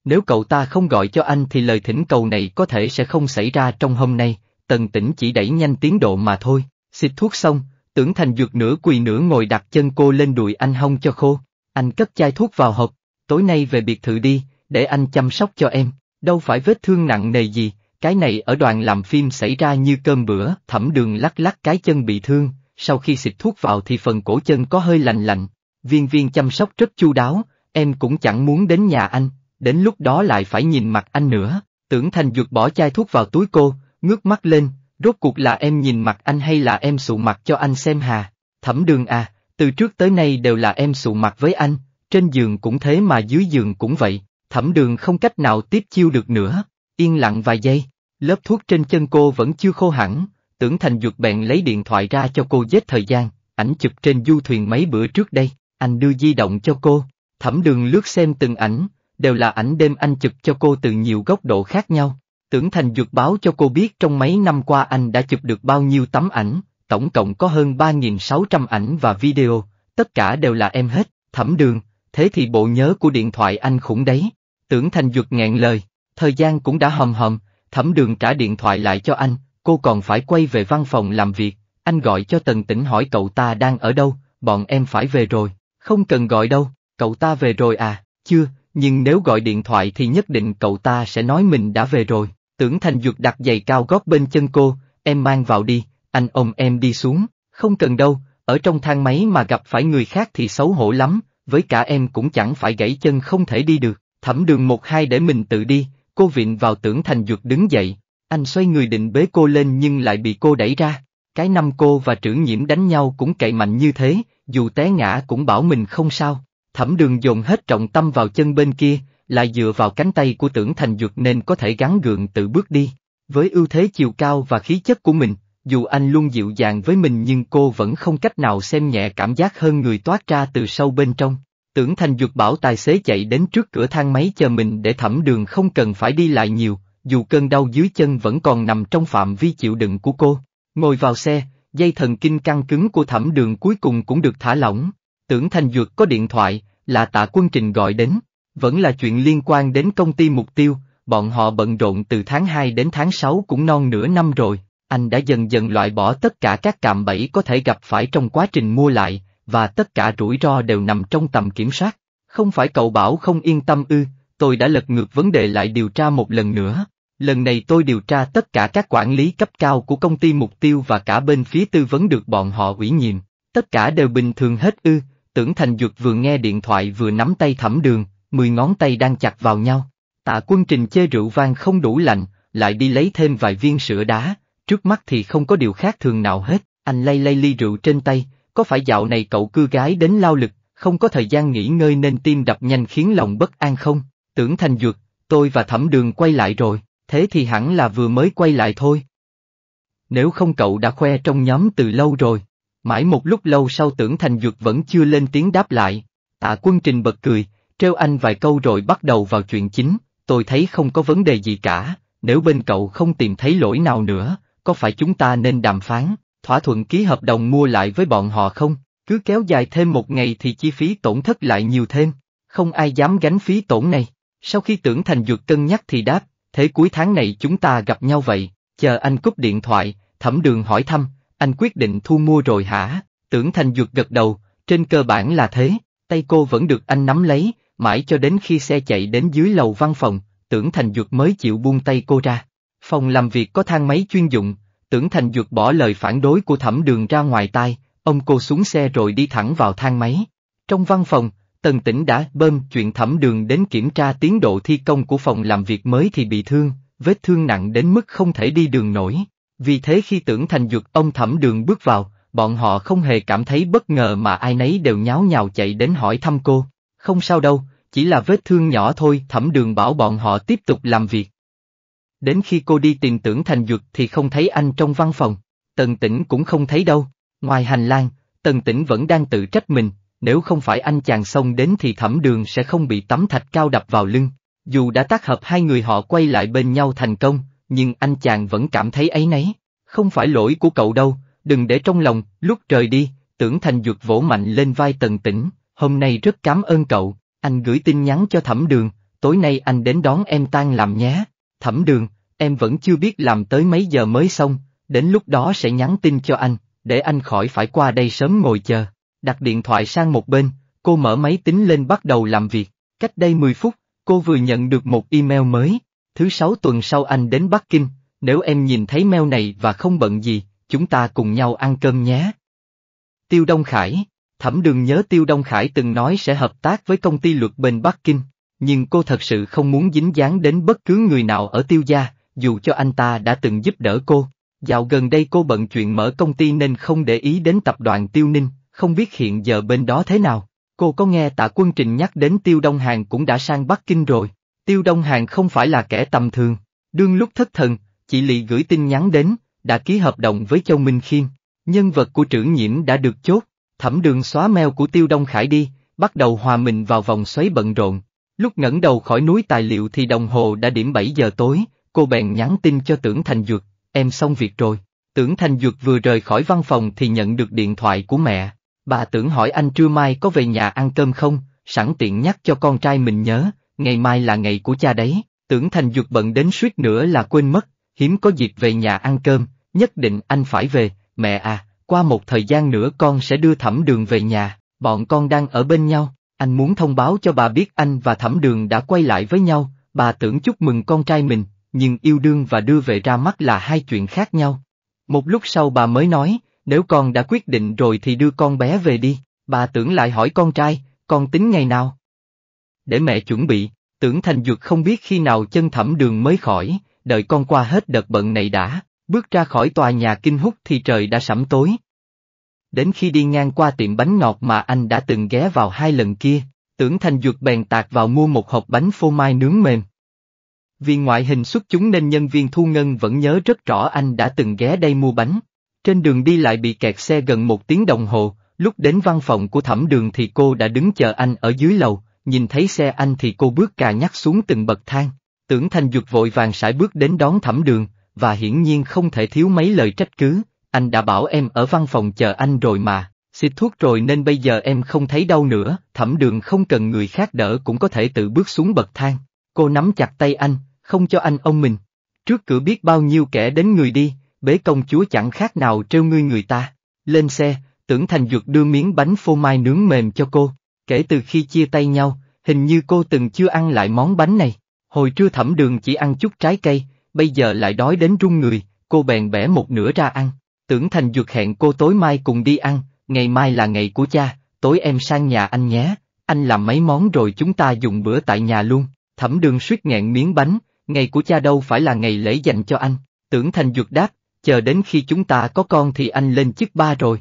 Nếu cậu ta không gọi cho anh thì lời thỉnh cầu này có thể sẽ không xảy ra trong hôm nay, tần tỉnh chỉ đẩy nhanh tiến độ mà thôi, xịt thuốc xong, tưởng thành dược nửa quỳ nửa ngồi đặt chân cô lên đùi anh hông cho khô, anh cất chai thuốc vào hộp, tối nay về biệt thự đi, để anh chăm sóc cho em, đâu phải vết thương nặng nề gì, cái này ở đoàn làm phim xảy ra như cơm bữa, thẩm đường lắc lắc cái chân bị thương, sau khi xịt thuốc vào thì phần cổ chân có hơi lạnh lạnh, viên viên chăm sóc rất chu đáo, em cũng chẳng muốn đến nhà anh, đến lúc đó lại phải nhìn mặt anh nữa, tưởng thành dược bỏ chai thuốc vào túi cô, ngước mắt lên, rốt cuộc là em nhìn mặt anh hay là em sụ mặt cho anh xem hà, thẩm đường à, từ trước tới nay đều là em sụ mặt với anh, trên giường cũng thế mà dưới giường cũng vậy, thẩm đường không cách nào tiếp chiêu được nữa, yên lặng vài giây, lớp thuốc trên chân cô vẫn chưa khô hẳn, tưởng thành dược bèn lấy điện thoại ra cho cô giết thời gian, ảnh chụp trên du thuyền mấy bữa trước đây, anh đưa di động cho cô, thẩm đường lướt xem từng ảnh, đều là ảnh đêm anh chụp cho cô từ nhiều góc độ khác nhau. Tưởng Thành dược báo cho cô biết trong mấy năm qua anh đã chụp được bao nhiêu tấm ảnh, tổng cộng có hơn 3.600 ảnh và video, tất cả đều là em hết, thẩm đường, thế thì bộ nhớ của điện thoại anh khủng đấy. Tưởng Thành dược ngẹn lời, thời gian cũng đã hầm hầm. thẩm đường trả điện thoại lại cho anh, cô còn phải quay về văn phòng làm việc, anh gọi cho Tần Tĩnh hỏi cậu ta đang ở đâu, bọn em phải về rồi, không cần gọi đâu, cậu ta về rồi à, chưa, nhưng nếu gọi điện thoại thì nhất định cậu ta sẽ nói mình đã về rồi. Tưởng Thành Duật đặt giày cao gót bên chân cô, em mang vào đi, anh ôm em đi xuống, không cần đâu, ở trong thang máy mà gặp phải người khác thì xấu hổ lắm, với cả em cũng chẳng phải gãy chân không thể đi được, thẩm đường một hai để mình tự đi, cô vịn vào Tưởng Thành Duật đứng dậy, anh xoay người định bế cô lên nhưng lại bị cô đẩy ra. Cái năm cô và trưởng nhiễm đánh nhau cũng cậy mạnh như thế, dù té ngã cũng bảo mình không sao. Thẩm đường dồn hết trọng tâm vào chân bên kia, lại dựa vào cánh tay của tưởng thành dược nên có thể gắn gượng tự bước đi. Với ưu thế chiều cao và khí chất của mình, dù anh luôn dịu dàng với mình nhưng cô vẫn không cách nào xem nhẹ cảm giác hơn người toát ra từ sâu bên trong. Tưởng thành dược bảo tài xế chạy đến trước cửa thang máy chờ mình để thẩm đường không cần phải đi lại nhiều, dù cơn đau dưới chân vẫn còn nằm trong phạm vi chịu đựng của cô. Ngồi vào xe, dây thần kinh căng cứng của thẩm đường cuối cùng cũng được thả lỏng. Tưởng Thanh Duyệt có điện thoại, là tạ quân trình gọi đến, vẫn là chuyện liên quan đến công ty mục tiêu, bọn họ bận rộn từ tháng hai đến tháng sáu cũng non nửa năm rồi, anh đã dần dần loại bỏ tất cả các cạm bẫy có thể gặp phải trong quá trình mua lại, và tất cả rủi ro đều nằm trong tầm kiểm soát. Không phải cậu bảo không yên tâm ư, tôi đã lật ngược vấn đề lại điều tra một lần nữa. Lần này tôi điều tra tất cả các quản lý cấp cao của công ty mục tiêu và cả bên phía tư vấn được bọn họ ủy nhiệm. Tất cả đều bình thường hết ư, Tưởng Thành Dược vừa nghe điện thoại vừa nắm tay thẩm đường, mười ngón tay đang chặt vào nhau. Tạ quân trình chê rượu vang không đủ lạnh, lại đi lấy thêm vài viên sữa đá, trước mắt thì không có điều khác thường nào hết, anh lay lay ly rượu trên tay, có phải dạo này cậu cưa gái đến lao lực, không có thời gian nghỉ ngơi nên tim đập nhanh khiến lòng bất an không? Tưởng Thành Dược, tôi và Thẩm Đường quay lại rồi, thế thì hẳn là vừa mới quay lại thôi. Nếu không cậu đã khoe trong nhóm từ lâu rồi. Mãi một lúc lâu sau tưởng Thành Dược vẫn chưa lên tiếng đáp lại, tạ quân trình bật cười, treo anh vài câu rồi bắt đầu vào chuyện chính, tôi thấy không có vấn đề gì cả, nếu bên cậu không tìm thấy lỗi nào nữa, có phải chúng ta nên đàm phán, thỏa thuận ký hợp đồng mua lại với bọn họ không, cứ kéo dài thêm một ngày thì chi phí tổn thất lại nhiều thêm, không ai dám gánh phí tổn này. Sau khi tưởng thành dược cân nhắc thì đáp, thế cuối tháng này chúng ta gặp nhau vậy, chờ anh cúp điện thoại, thẩm đường hỏi thăm, anh quyết định thu mua rồi hả? Tưởng Thành Duật gật đầu, trên cơ bản là thế, tay cô vẫn được anh nắm lấy, mãi cho đến khi xe chạy đến dưới lầu văn phòng, Tưởng Thành Duật mới chịu buông tay cô ra. Phòng làm việc có thang máy chuyên dụng, Tưởng Thành Duật bỏ lời phản đối của thẩm đường ra ngoài tai, ông cô xuống xe rồi đi thẳng vào thang máy. Trong văn phòng, Tần Tĩnh đã bơm chuyện thẩm đường đến kiểm tra tiến độ thi công của phòng làm việc mới thì bị thương, vết thương nặng đến mức không thể đi đường nổi. Vì thế khi tưởng thành dược ông thẩm đường bước vào, bọn họ không hề cảm thấy bất ngờ mà ai nấy đều nháo nhào chạy đến hỏi thăm cô. Không sao đâu, chỉ là vết thương nhỏ thôi thẩm đường bảo bọn họ tiếp tục làm việc. Đến khi cô đi tìm tưởng thành dược thì không thấy anh trong văn phòng, tần tĩnh cũng không thấy đâu, ngoài hành lang, tần tĩnh vẫn đang tự trách mình, nếu không phải anh chàng xông đến thì thẩm đường sẽ không bị tấm thạch cao đập vào lưng. Dù đã tác hợp hai người họ quay lại bên nhau thành công, nhưng anh chàng vẫn cảm thấy ấy nấy. Không phải lỗi của cậu đâu, đừng để trong lòng, lúc trời đi, tưởng thành dược vỗ mạnh lên vai tần tỉnh, hôm nay rất cảm ơn cậu, anh gửi tin nhắn cho thẩm đường, tối nay anh đến đón em tan làm nhé, thẩm đường, em vẫn chưa biết làm tới mấy giờ mới xong, đến lúc đó sẽ nhắn tin cho anh, để anh khỏi phải qua đây sớm ngồi chờ. Đặt điện thoại sang một bên, cô mở máy tính lên bắt đầu làm việc, cách đây 10 phút, cô vừa nhận được một email mới, thứ sáu tuần sau anh đến Bắc Kinh, nếu em nhìn thấy meo này và không bận gì, chúng ta cùng nhau ăn cơm nhé. Tiêu Đông Khải Thẩm đường nhớ Tiêu Đông Khải từng nói sẽ hợp tác với công ty luật bên Bắc Kinh, nhưng cô thật sự không muốn dính dáng đến bất cứ người nào ở Tiêu Gia, dù cho anh ta đã từng giúp đỡ cô. Dạo gần đây cô bận chuyện mở công ty nên không để ý đến tập đoàn Tiêu Ninh, không biết hiện giờ bên đó thế nào. Cô có nghe tạ quân trình nhắc đến Tiêu Đông Hàng cũng đã sang Bắc Kinh rồi. Tiêu Đông Hàng không phải là kẻ tầm thường, đương lúc thất thần, chị Lị gửi tin nhắn đến, đã ký hợp đồng với Châu Minh Khiêm, nhân vật của trưởng nhiễm đã được chốt, thẩm đường xóa meo của Tiêu Đông Khải đi, bắt đầu hòa mình vào vòng xoáy bận rộn. Lúc ngẩng đầu khỏi núi tài liệu thì đồng hồ đã điểm 7 giờ tối, cô bèn nhắn tin cho Tưởng Thành Dược, em xong việc rồi. Tưởng Thành Dược vừa rời khỏi văn phòng thì nhận được điện thoại của mẹ. Bà tưởng hỏi anh trưa mai có về nhà ăn cơm không, sẵn tiện nhắc cho con trai mình nhớ, ngày mai là ngày của cha đấy, tưởng thành dược bận đến suýt nữa là quên mất, hiếm có dịp về nhà ăn cơm, nhất định anh phải về, mẹ à, qua một thời gian nữa con sẽ đưa thẩm đường về nhà, bọn con đang ở bên nhau, anh muốn thông báo cho bà biết anh và thẩm đường đã quay lại với nhau, bà tưởng chúc mừng con trai mình, nhưng yêu đương và đưa về ra mắt là hai chuyện khác nhau. Một lúc sau bà mới nói, nếu con đã quyết định rồi thì đưa con bé về đi, bà tưởng lại hỏi con trai, con tính ngày nào? để mẹ chuẩn bị, tưởng Thành Duật không biết khi nào chân thẩm đường mới khỏi, đợi con qua hết đợt bận này đã, bước ra khỏi tòa nhà kinh hút thì trời đã sẫm tối. Đến khi đi ngang qua tiệm bánh ngọt mà anh đã từng ghé vào hai lần kia, tưởng Thành Duật bèn tạc vào mua một hộp bánh phô mai nướng mềm. Vì ngoại hình xuất chúng nên nhân viên thu ngân vẫn nhớ rất rõ anh đã từng ghé đây mua bánh. Trên đường đi lại bị kẹt xe gần một tiếng đồng hồ, lúc đến văn phòng của thẩm đường thì cô đã đứng chờ anh ở dưới lầu, nhìn thấy xe anh thì cô bước cà nhắc xuống từng bậc thang, tưởng thành Duật vội vàng sải bước đến đón thẩm đường, và hiển nhiên không thể thiếu mấy lời trách cứ, anh đã bảo em ở văn phòng chờ anh rồi mà, xịt thuốc rồi nên bây giờ em không thấy đau nữa, thẩm đường không cần người khác đỡ cũng có thể tự bước xuống bậc thang, cô nắm chặt tay anh, không cho anh ông mình. Trước cửa biết bao nhiêu kẻ đến người đi, bế công chúa chẳng khác nào trêu ngươi người ta. Lên xe, tưởng thành dược đưa miếng bánh phô mai nướng mềm cho cô, Kể từ khi chia tay nhau, hình như cô từng chưa ăn lại món bánh này. Hồi trưa thẩm đường chỉ ăn chút trái cây, bây giờ lại đói đến run người, cô bèn bẻ một nửa ra ăn. Tưởng Thành Dược hẹn cô tối mai cùng đi ăn, ngày mai là ngày của cha, tối em sang nhà anh nhé, anh làm mấy món rồi chúng ta dùng bữa tại nhà luôn. Thẩm đường suýt nghẹn miếng bánh, ngày của cha đâu phải là ngày lễ dành cho anh. Tưởng Thành Dược đáp, chờ đến khi chúng ta có con thì anh lên chức ba rồi.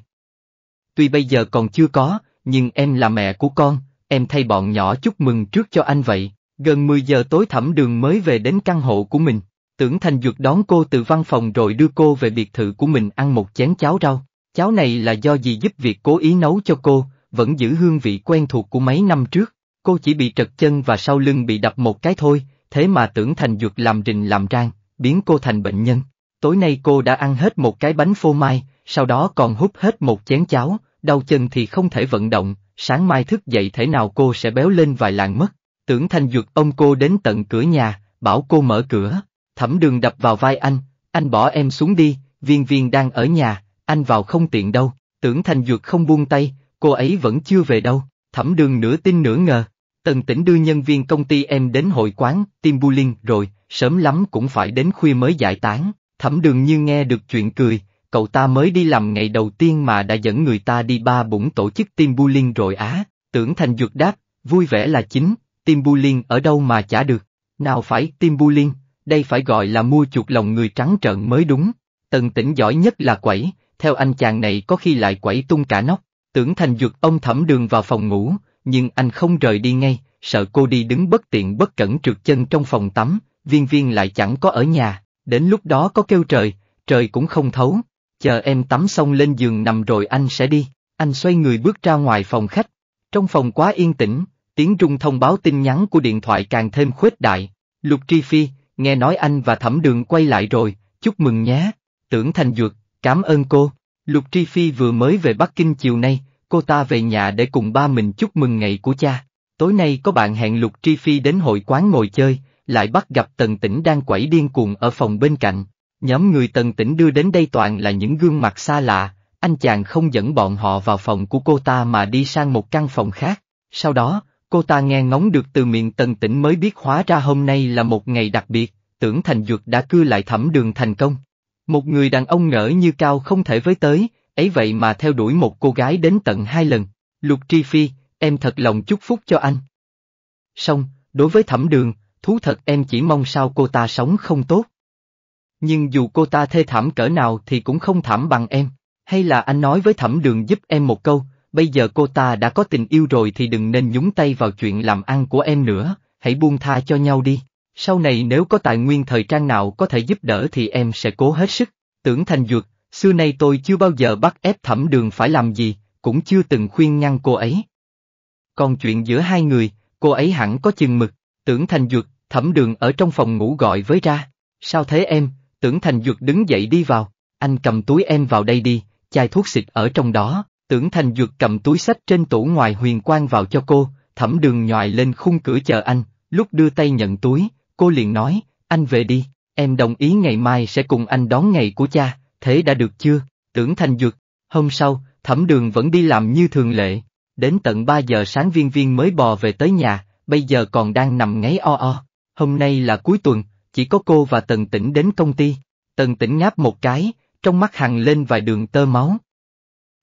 Tuy bây giờ còn chưa có, nhưng em là mẹ của con, em thay bọn nhỏ chúc mừng trước cho anh vậy. Gần 10 giờ tối thẩm đường mới về đến căn hộ của mình, tưởng Thành Dược đón cô từ văn phòng rồi đưa cô về biệt thự của mình ăn một chén cháo rau. Cháo này là do gì giúp việc cố ý nấu cho cô, vẫn giữ hương vị quen thuộc của mấy năm trước. Cô chỉ bị trật chân và sau lưng bị đập một cái thôi, thế mà tưởng Thành Dược làm rình làm rang, biến cô thành bệnh nhân. Tối nay cô đã ăn hết một cái bánh phô mai, sau đó còn hút hết một chén cháo, đau chân thì không thể vận động, sáng mai thức dậy thể nào cô sẽ béo lên vài làng mất. Tưởng Thanh Duyệt ông cô đến tận cửa nhà, bảo cô mở cửa, thẩm đường đập vào vai anh, anh bỏ em xuống đi, viên viên đang ở nhà, anh vào không tiện đâu, tưởng Thanh Duyệt không buông tay, cô ấy vẫn chưa về đâu, thẩm đường nửa tin nửa ngờ. Tần tỉnh đưa nhân viên công ty em đến hội quán, tim bu liên rồi, sớm lắm cũng phải đến khuya mới giải tán, thẩm đường như nghe được chuyện cười, cậu ta mới đi làm ngày đầu tiên mà đã dẫn người ta đi ba bụng tổ chức bu bullying rồi á, tưởng thành dược đáp, vui vẻ là chính, bu bullying ở đâu mà chả được, nào phải bu bullying, đây phải gọi là mua chuộc lòng người trắng trợn mới đúng, tần tỉnh giỏi nhất là quẩy, theo anh chàng này có khi lại quẩy tung cả nóc, tưởng thành dược ông thẩm đường vào phòng ngủ, nhưng anh không rời đi ngay, sợ cô đi đứng bất tiện bất cẩn trượt chân trong phòng tắm, viên viên lại chẳng có ở nhà, đến lúc đó có kêu trời, trời cũng không thấu chờ em tắm xong lên giường nằm rồi anh sẽ đi. Anh xoay người bước ra ngoài phòng khách. Trong phòng quá yên tĩnh, tiếng rung thông báo tin nhắn của điện thoại càng thêm khuếch đại. Lục Tri Phi, nghe nói anh và Thẩm Đường quay lại rồi, chúc mừng nhé. Tưởng Thành Dược, cảm ơn cô. Lục Tri Phi vừa mới về Bắc Kinh chiều nay, cô ta về nhà để cùng ba mình chúc mừng ngày của cha. Tối nay có bạn hẹn Lục Tri Phi đến hội quán ngồi chơi, lại bắt gặp Tần Tĩnh đang quẩy điên cuồng ở phòng bên cạnh. Nhóm người tần tỉnh đưa đến đây toàn là những gương mặt xa lạ, anh chàng không dẫn bọn họ vào phòng của cô ta mà đi sang một căn phòng khác. Sau đó, cô ta nghe ngóng được từ miệng tần tỉnh mới biết hóa ra hôm nay là một ngày đặc biệt, tưởng Thành Dược đã cư lại thẩm đường thành công. Một người đàn ông ngỡ như cao không thể với tới, ấy vậy mà theo đuổi một cô gái đến tận hai lần. Lục Tri Phi, em thật lòng chúc phúc cho anh. Xong, đối với thẩm đường, thú thật em chỉ mong sao cô ta sống không tốt. Nhưng dù cô ta thê thảm cỡ nào thì cũng không thảm bằng em. Hay là anh nói với thẩm đường giúp em một câu, bây giờ cô ta đã có tình yêu rồi thì đừng nên nhúng tay vào chuyện làm ăn của em nữa, hãy buông tha cho nhau đi. Sau này nếu có tài nguyên thời trang nào có thể giúp đỡ thì em sẽ cố hết sức. Tưởng thành dược, xưa nay tôi chưa bao giờ bắt ép thẩm đường phải làm gì, cũng chưa từng khuyên ngăn cô ấy. Còn chuyện giữa hai người, cô ấy hẳn có chừng mực, tưởng thành dược, thẩm đường ở trong phòng ngủ gọi với ra. Sao thế em, Tưởng Thành Dược đứng dậy đi vào, anh cầm túi em vào đây đi, chai thuốc xịt ở trong đó, Tưởng Thành Dược cầm túi sách trên tủ ngoài huyền quang vào cho cô, thẩm đường nhòi lên khung cửa chờ anh, lúc đưa tay nhận túi, cô liền nói, anh về đi, em đồng ý ngày mai sẽ cùng anh đón ngày của cha, thế đã được chưa, Tưởng Thành Dược, hôm sau, thẩm đường vẫn đi làm như thường lệ, đến tận 3 giờ sáng viên viên mới bò về tới nhà, bây giờ còn đang nằm ngáy o o, hôm nay là cuối tuần, chỉ có cô và Tần Tĩnh đến công ty. Tần Tĩnh ngáp một cái, trong mắt hằng lên vài đường tơ máu.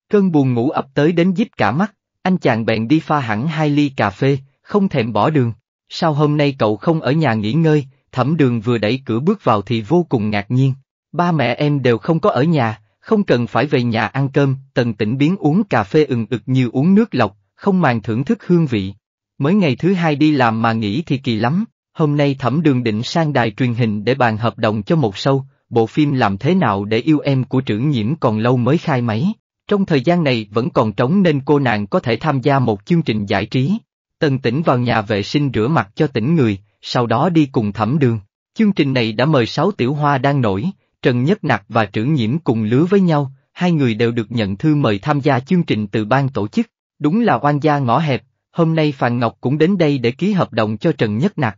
Cơn buồn ngủ ập tới đến díp cả mắt, anh chàng bèn đi pha hẳn hai ly cà phê, không thèm bỏ đường. Sao hôm nay cậu không ở nhà nghỉ ngơi, thẩm đường vừa đẩy cửa bước vào thì vô cùng ngạc nhiên. Ba mẹ em đều không có ở nhà, không cần phải về nhà ăn cơm, tần tỉnh biến uống cà phê ừng ực như uống nước lọc, không màng thưởng thức hương vị. Mới ngày thứ hai đi làm mà nghỉ thì kỳ lắm, Hôm nay Thẩm Đường định sang đài truyền hình để bàn hợp đồng cho một sâu bộ phim làm thế nào để yêu em của trưởng nhiễm còn lâu mới khai máy. Trong thời gian này vẫn còn trống nên cô nàng có thể tham gia một chương trình giải trí. Tần tỉnh vào nhà vệ sinh rửa mặt cho tỉnh người, sau đó đi cùng Thẩm Đường. Chương trình này đã mời sáu tiểu hoa đang nổi, Trần Nhất Nặc và trưởng nhiễm cùng lứa với nhau, hai người đều được nhận thư mời tham gia chương trình từ ban tổ chức. Đúng là oan gia ngõ hẹp, hôm nay Phàn Ngọc cũng đến đây để ký hợp đồng cho Trần Nhất Nặc.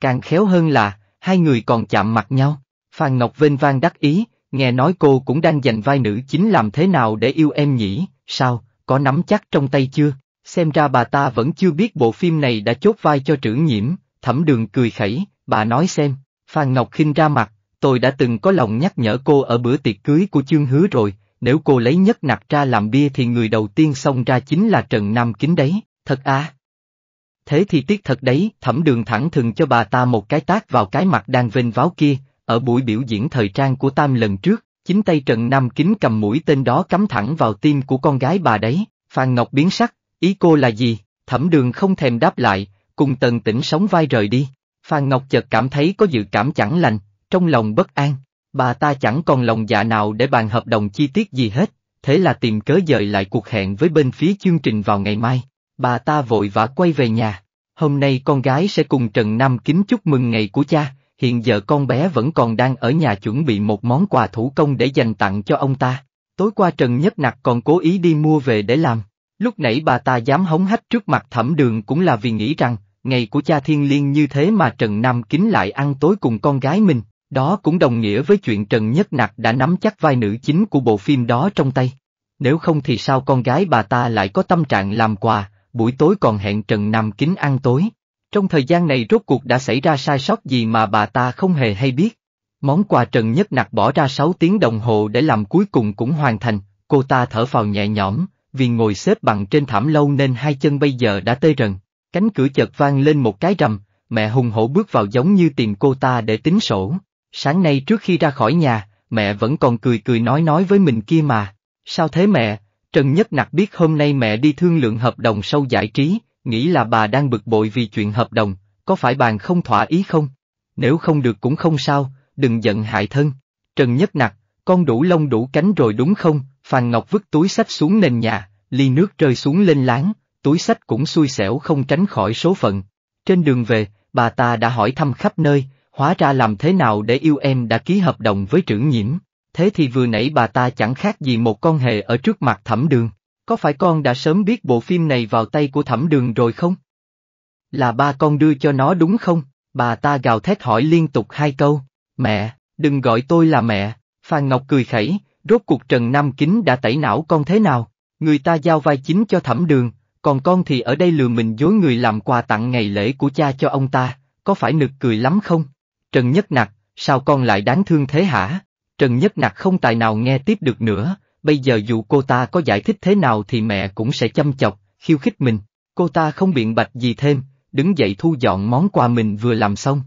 Càng khéo hơn là, hai người còn chạm mặt nhau. Phan Ngọc vênh vang đắc ý, nghe nói cô cũng đang giành vai nữ chính làm thế nào để yêu em nhỉ, sao, có nắm chắc trong tay chưa? Xem ra bà ta vẫn chưa biết bộ phim này đã chốt vai cho trưởng nhiễm, thẩm đường cười khẩy, bà nói xem, Phan Ngọc khinh ra mặt, tôi đã từng có lòng nhắc nhở cô ở bữa tiệc cưới của chương hứa rồi, nếu cô lấy nhất nặc ra làm bia thì người đầu tiên xông ra chính là Trần Nam Kính đấy, thật à? thế thì tiếc thật đấy, thẩm đường thẳng thừng cho bà ta một cái tác vào cái mặt đang vênh váo kia, ở buổi biểu diễn thời trang của Tam lần trước, chính tay Trần Nam Kính cầm mũi tên đó cắm thẳng vào tim của con gái bà đấy, Phan Ngọc biến sắc, ý cô là gì, thẩm đường không thèm đáp lại, cùng tần tỉnh sống vai rời đi, Phan Ngọc chợt cảm thấy có dự cảm chẳng lành, trong lòng bất an, bà ta chẳng còn lòng dạ nào để bàn hợp đồng chi tiết gì hết, thế là tìm cớ dời lại cuộc hẹn với bên phía chương trình vào ngày mai bà ta vội vã quay về nhà. Hôm nay con gái sẽ cùng Trần Nam kính chúc mừng ngày của cha, hiện giờ con bé vẫn còn đang ở nhà chuẩn bị một món quà thủ công để dành tặng cho ông ta. Tối qua Trần Nhất Nặc còn cố ý đi mua về để làm. Lúc nãy bà ta dám hống hách trước mặt thẩm đường cũng là vì nghĩ rằng, ngày của cha thiên liên như thế mà Trần Nam kính lại ăn tối cùng con gái mình, đó cũng đồng nghĩa với chuyện Trần Nhất Nặc đã nắm chắc vai nữ chính của bộ phim đó trong tay. Nếu không thì sao con gái bà ta lại có tâm trạng làm quà, buổi tối còn hẹn Trần Nam Kính ăn tối. Trong thời gian này rốt cuộc đã xảy ra sai sót gì mà bà ta không hề hay biết. Món quà Trần Nhất Nặc bỏ ra 6 tiếng đồng hồ để làm cuối cùng cũng hoàn thành, cô ta thở phào nhẹ nhõm, vì ngồi xếp bằng trên thảm lâu nên hai chân bây giờ đã tê rần. Cánh cửa chợt vang lên một cái rầm, mẹ hùng hổ bước vào giống như tìm cô ta để tính sổ. Sáng nay trước khi ra khỏi nhà, mẹ vẫn còn cười cười nói nói với mình kia mà. Sao thế mẹ, Trần Nhất Nặc biết hôm nay mẹ đi thương lượng hợp đồng sâu giải trí, nghĩ là bà đang bực bội vì chuyện hợp đồng, có phải bàn không thỏa ý không? Nếu không được cũng không sao, đừng giận hại thân. Trần Nhất Nặc, con đủ lông đủ cánh rồi đúng không? Phan Ngọc vứt túi sách xuống nền nhà, ly nước rơi xuống lên láng, túi sách cũng xui xẻo không tránh khỏi số phận. Trên đường về, bà ta đã hỏi thăm khắp nơi, hóa ra làm thế nào để yêu em đã ký hợp đồng với trưởng nhiễm thế thì vừa nãy bà ta chẳng khác gì một con hề ở trước mặt thẩm đường. Có phải con đã sớm biết bộ phim này vào tay của thẩm đường rồi không? Là ba con đưa cho nó đúng không? Bà ta gào thét hỏi liên tục hai câu. Mẹ, đừng gọi tôi là mẹ. Phan Ngọc cười khẩy, rốt cuộc Trần Nam Kính đã tẩy não con thế nào? Người ta giao vai chính cho thẩm đường, còn con thì ở đây lừa mình dối người làm quà tặng ngày lễ của cha cho ông ta, có phải nực cười lắm không? Trần Nhất Nặc, sao con lại đáng thương thế hả? Trần Nhất Nặc không tài nào nghe tiếp được nữa, bây giờ dù cô ta có giải thích thế nào thì mẹ cũng sẽ chăm chọc, khiêu khích mình. Cô ta không biện bạch gì thêm, đứng dậy thu dọn món quà mình vừa làm xong.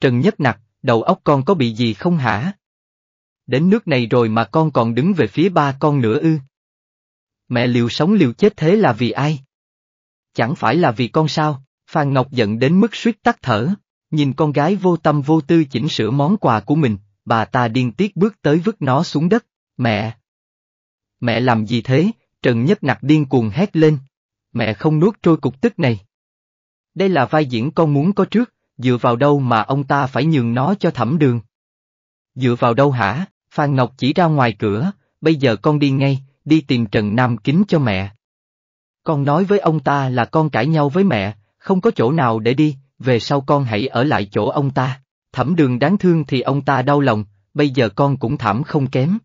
Trần Nhất Nặc, đầu óc con có bị gì không hả? Đến nước này rồi mà con còn đứng về phía ba con nữa ư? Mẹ liều sống liều chết thế là vì ai? Chẳng phải là vì con sao? Phan Ngọc giận đến mức suýt tắt thở, nhìn con gái vô tâm vô tư chỉnh sửa món quà của mình, bà ta điên tiết bước tới vứt nó xuống đất, mẹ. Mẹ làm gì thế, Trần Nhất Nặc điên cuồng hét lên. Mẹ không nuốt trôi cục tức này. Đây là vai diễn con muốn có trước, dựa vào đâu mà ông ta phải nhường nó cho thẩm đường. Dựa vào đâu hả, Phan Ngọc chỉ ra ngoài cửa, bây giờ con đi ngay, đi tìm Trần Nam Kính cho mẹ. Con nói với ông ta là con cãi nhau với mẹ, không có chỗ nào để đi, về sau con hãy ở lại chỗ ông ta. Thẩm đường đáng thương thì ông ta đau lòng, bây giờ con cũng thảm không kém.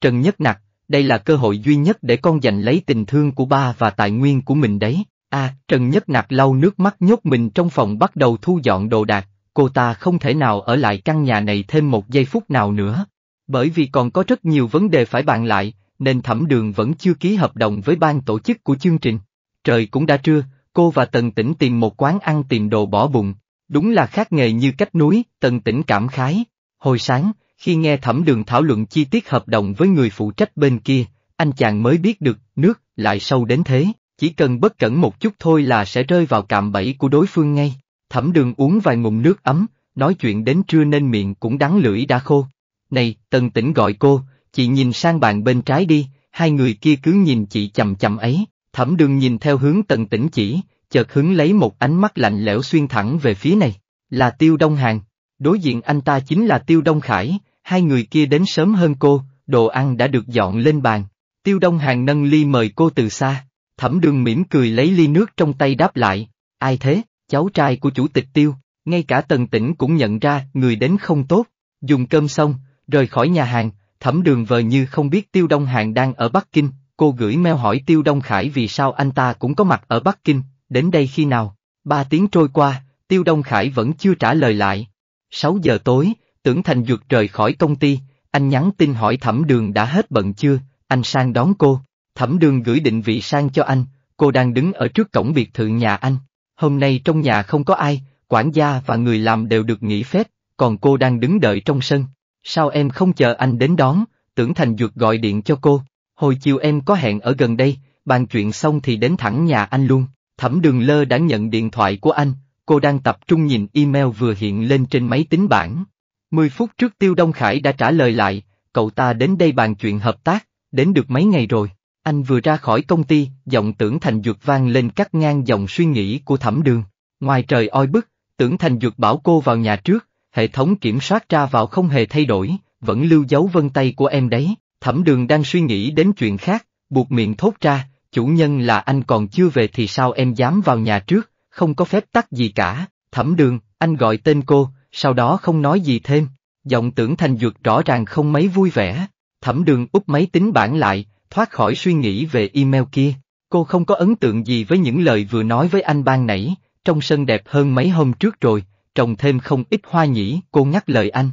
Trần Nhất Nặc, đây là cơ hội duy nhất để con giành lấy tình thương của ba và tài nguyên của mình đấy. A, Trần Nhất Nặc lau nước mắt nhốt mình trong phòng bắt đầu thu dọn đồ đạc, cô ta không thể nào ở lại căn nhà này thêm một giây phút nào nữa. Bởi vì còn có rất nhiều vấn đề phải bàn lại, nên thẩm đường vẫn chưa ký hợp đồng với ban tổ chức của chương trình. Trời cũng đã trưa, cô và Tần Tĩnh tìm một quán ăn tìm đồ bỏ bụng, Đúng là khác nghề như cách núi, tần tỉnh cảm khái. Hồi sáng, khi nghe thẩm đường thảo luận chi tiết hợp đồng với người phụ trách bên kia, anh chàng mới biết được, nước, lại sâu đến thế, chỉ cần bất cẩn một chút thôi là sẽ rơi vào cạm bẫy của đối phương ngay. Thẩm đường uống vài ngụm nước ấm, nói chuyện đến trưa nên miệng cũng đắng lưỡi đã khô. Này, tần tỉnh gọi cô, chị nhìn sang bàn bên trái đi, hai người kia cứ nhìn chị chầm chầm ấy, thẩm đường nhìn theo hướng tần tỉnh chỉ, chợt hứng lấy một ánh mắt lạnh lẽo xuyên thẳng về phía này, là Tiêu Đông Hàng. Đối diện anh ta chính là Tiêu Đông Khải, hai người kia đến sớm hơn cô, đồ ăn đã được dọn lên bàn. Tiêu Đông Hàng nâng ly mời cô từ xa, thẩm đường mỉm cười lấy ly nước trong tay đáp lại, ai thế, cháu trai của chủ tịch Tiêu, ngay cả tần tỉnh cũng nhận ra người đến không tốt, dùng cơm xong, rời khỏi nhà hàng, thẩm đường vờ như không biết Tiêu Đông Hàng đang ở Bắc Kinh, cô gửi mail hỏi Tiêu Đông Khải vì sao anh ta cũng có mặt ở Bắc Kinh, Đến đây khi nào? Ba tiếng trôi qua, Tiêu Đông Khải vẫn chưa trả lời lại. Sáu giờ tối, tưởng thành dược rời khỏi công ty, anh nhắn tin hỏi thẩm đường đã hết bận chưa, anh sang đón cô. Thẩm đường gửi định vị sang cho anh, cô đang đứng ở trước cổng biệt thự nhà anh. Hôm nay trong nhà không có ai, quản gia và người làm đều được nghỉ phép, còn cô đang đứng đợi trong sân. Sao em không chờ anh đến đón, tưởng thành dược gọi điện cho cô. Hồi chiều em có hẹn ở gần đây, bàn chuyện xong thì đến thẳng nhà anh luôn. Thẩm đường lơ đã nhận điện thoại của anh, cô đang tập trung nhìn email vừa hiện lên trên máy tính bảng. Mười phút trước Tiêu Đông Khải đã trả lời lại, cậu ta đến đây bàn chuyện hợp tác, đến được mấy ngày rồi. Anh vừa ra khỏi công ty, giọng tưởng thành dược vang lên cắt ngang dòng suy nghĩ của thẩm đường. Ngoài trời oi bức, tưởng thành dược bảo cô vào nhà trước, hệ thống kiểm soát ra vào không hề thay đổi, vẫn lưu dấu vân tay của em đấy. Thẩm đường đang suy nghĩ đến chuyện khác, buộc miệng thốt ra, chủ nhân là anh còn chưa về thì sao em dám vào nhà trước, không có phép tắc gì cả, thẩm đường, anh gọi tên cô, sau đó không nói gì thêm, giọng tưởng thành dược rõ ràng không mấy vui vẻ, thẩm đường úp máy tính bản lại, thoát khỏi suy nghĩ về email kia, cô không có ấn tượng gì với những lời vừa nói với anh ban nãy, trong sân đẹp hơn mấy hôm trước rồi, trồng thêm không ít hoa nhỉ, cô nhắc lời anh.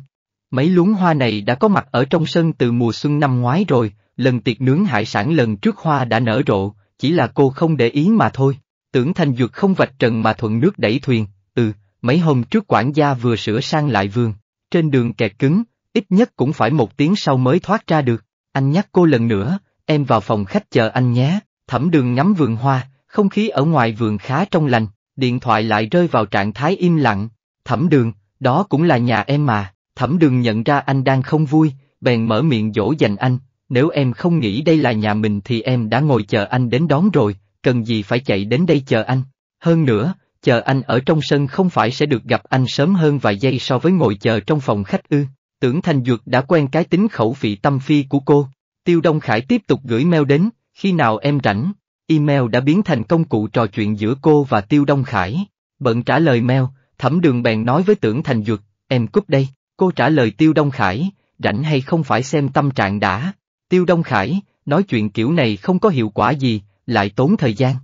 Mấy luống hoa này đã có mặt ở trong sân từ mùa xuân năm ngoái rồi, lần tiệc nướng hải sản lần trước hoa đã nở rộ, chỉ là cô không để ý mà thôi. Tưởng thanh Dược không vạch trần mà thuận nước đẩy thuyền, ừ, mấy hôm trước quản gia vừa sửa sang lại vườn, trên đường kẹt cứng, ít nhất cũng phải một tiếng sau mới thoát ra được. Anh nhắc cô lần nữa, em vào phòng khách chờ anh nhé, thẩm đường ngắm vườn hoa, không khí ở ngoài vườn khá trong lành, điện thoại lại rơi vào trạng thái im lặng. Thẩm đường, đó cũng là nhà em mà, thẩm đường nhận ra anh đang không vui, bèn mở miệng dỗ dành anh, nếu em không nghĩ đây là nhà mình thì em đã ngồi chờ anh đến đón rồi, cần gì phải chạy đến đây chờ anh. Hơn nữa, chờ anh ở trong sân không phải sẽ được gặp anh sớm hơn vài giây so với ngồi chờ trong phòng khách ư. Tưởng Thành Dược đã quen cái tính khẩu vị tâm phi của cô. Tiêu Đông Khải tiếp tục gửi mail đến, khi nào em rảnh, email đã biến thành công cụ trò chuyện giữa cô và Tiêu Đông Khải. Bận trả lời mail, thẩm đường bèn nói với Tưởng Thành Dược, em cúp đây, cô trả lời Tiêu Đông Khải, rảnh hay không phải xem tâm trạng đã. Tiêu Đông Khải, nói chuyện kiểu này không có hiệu quả gì, lại tốn thời gian.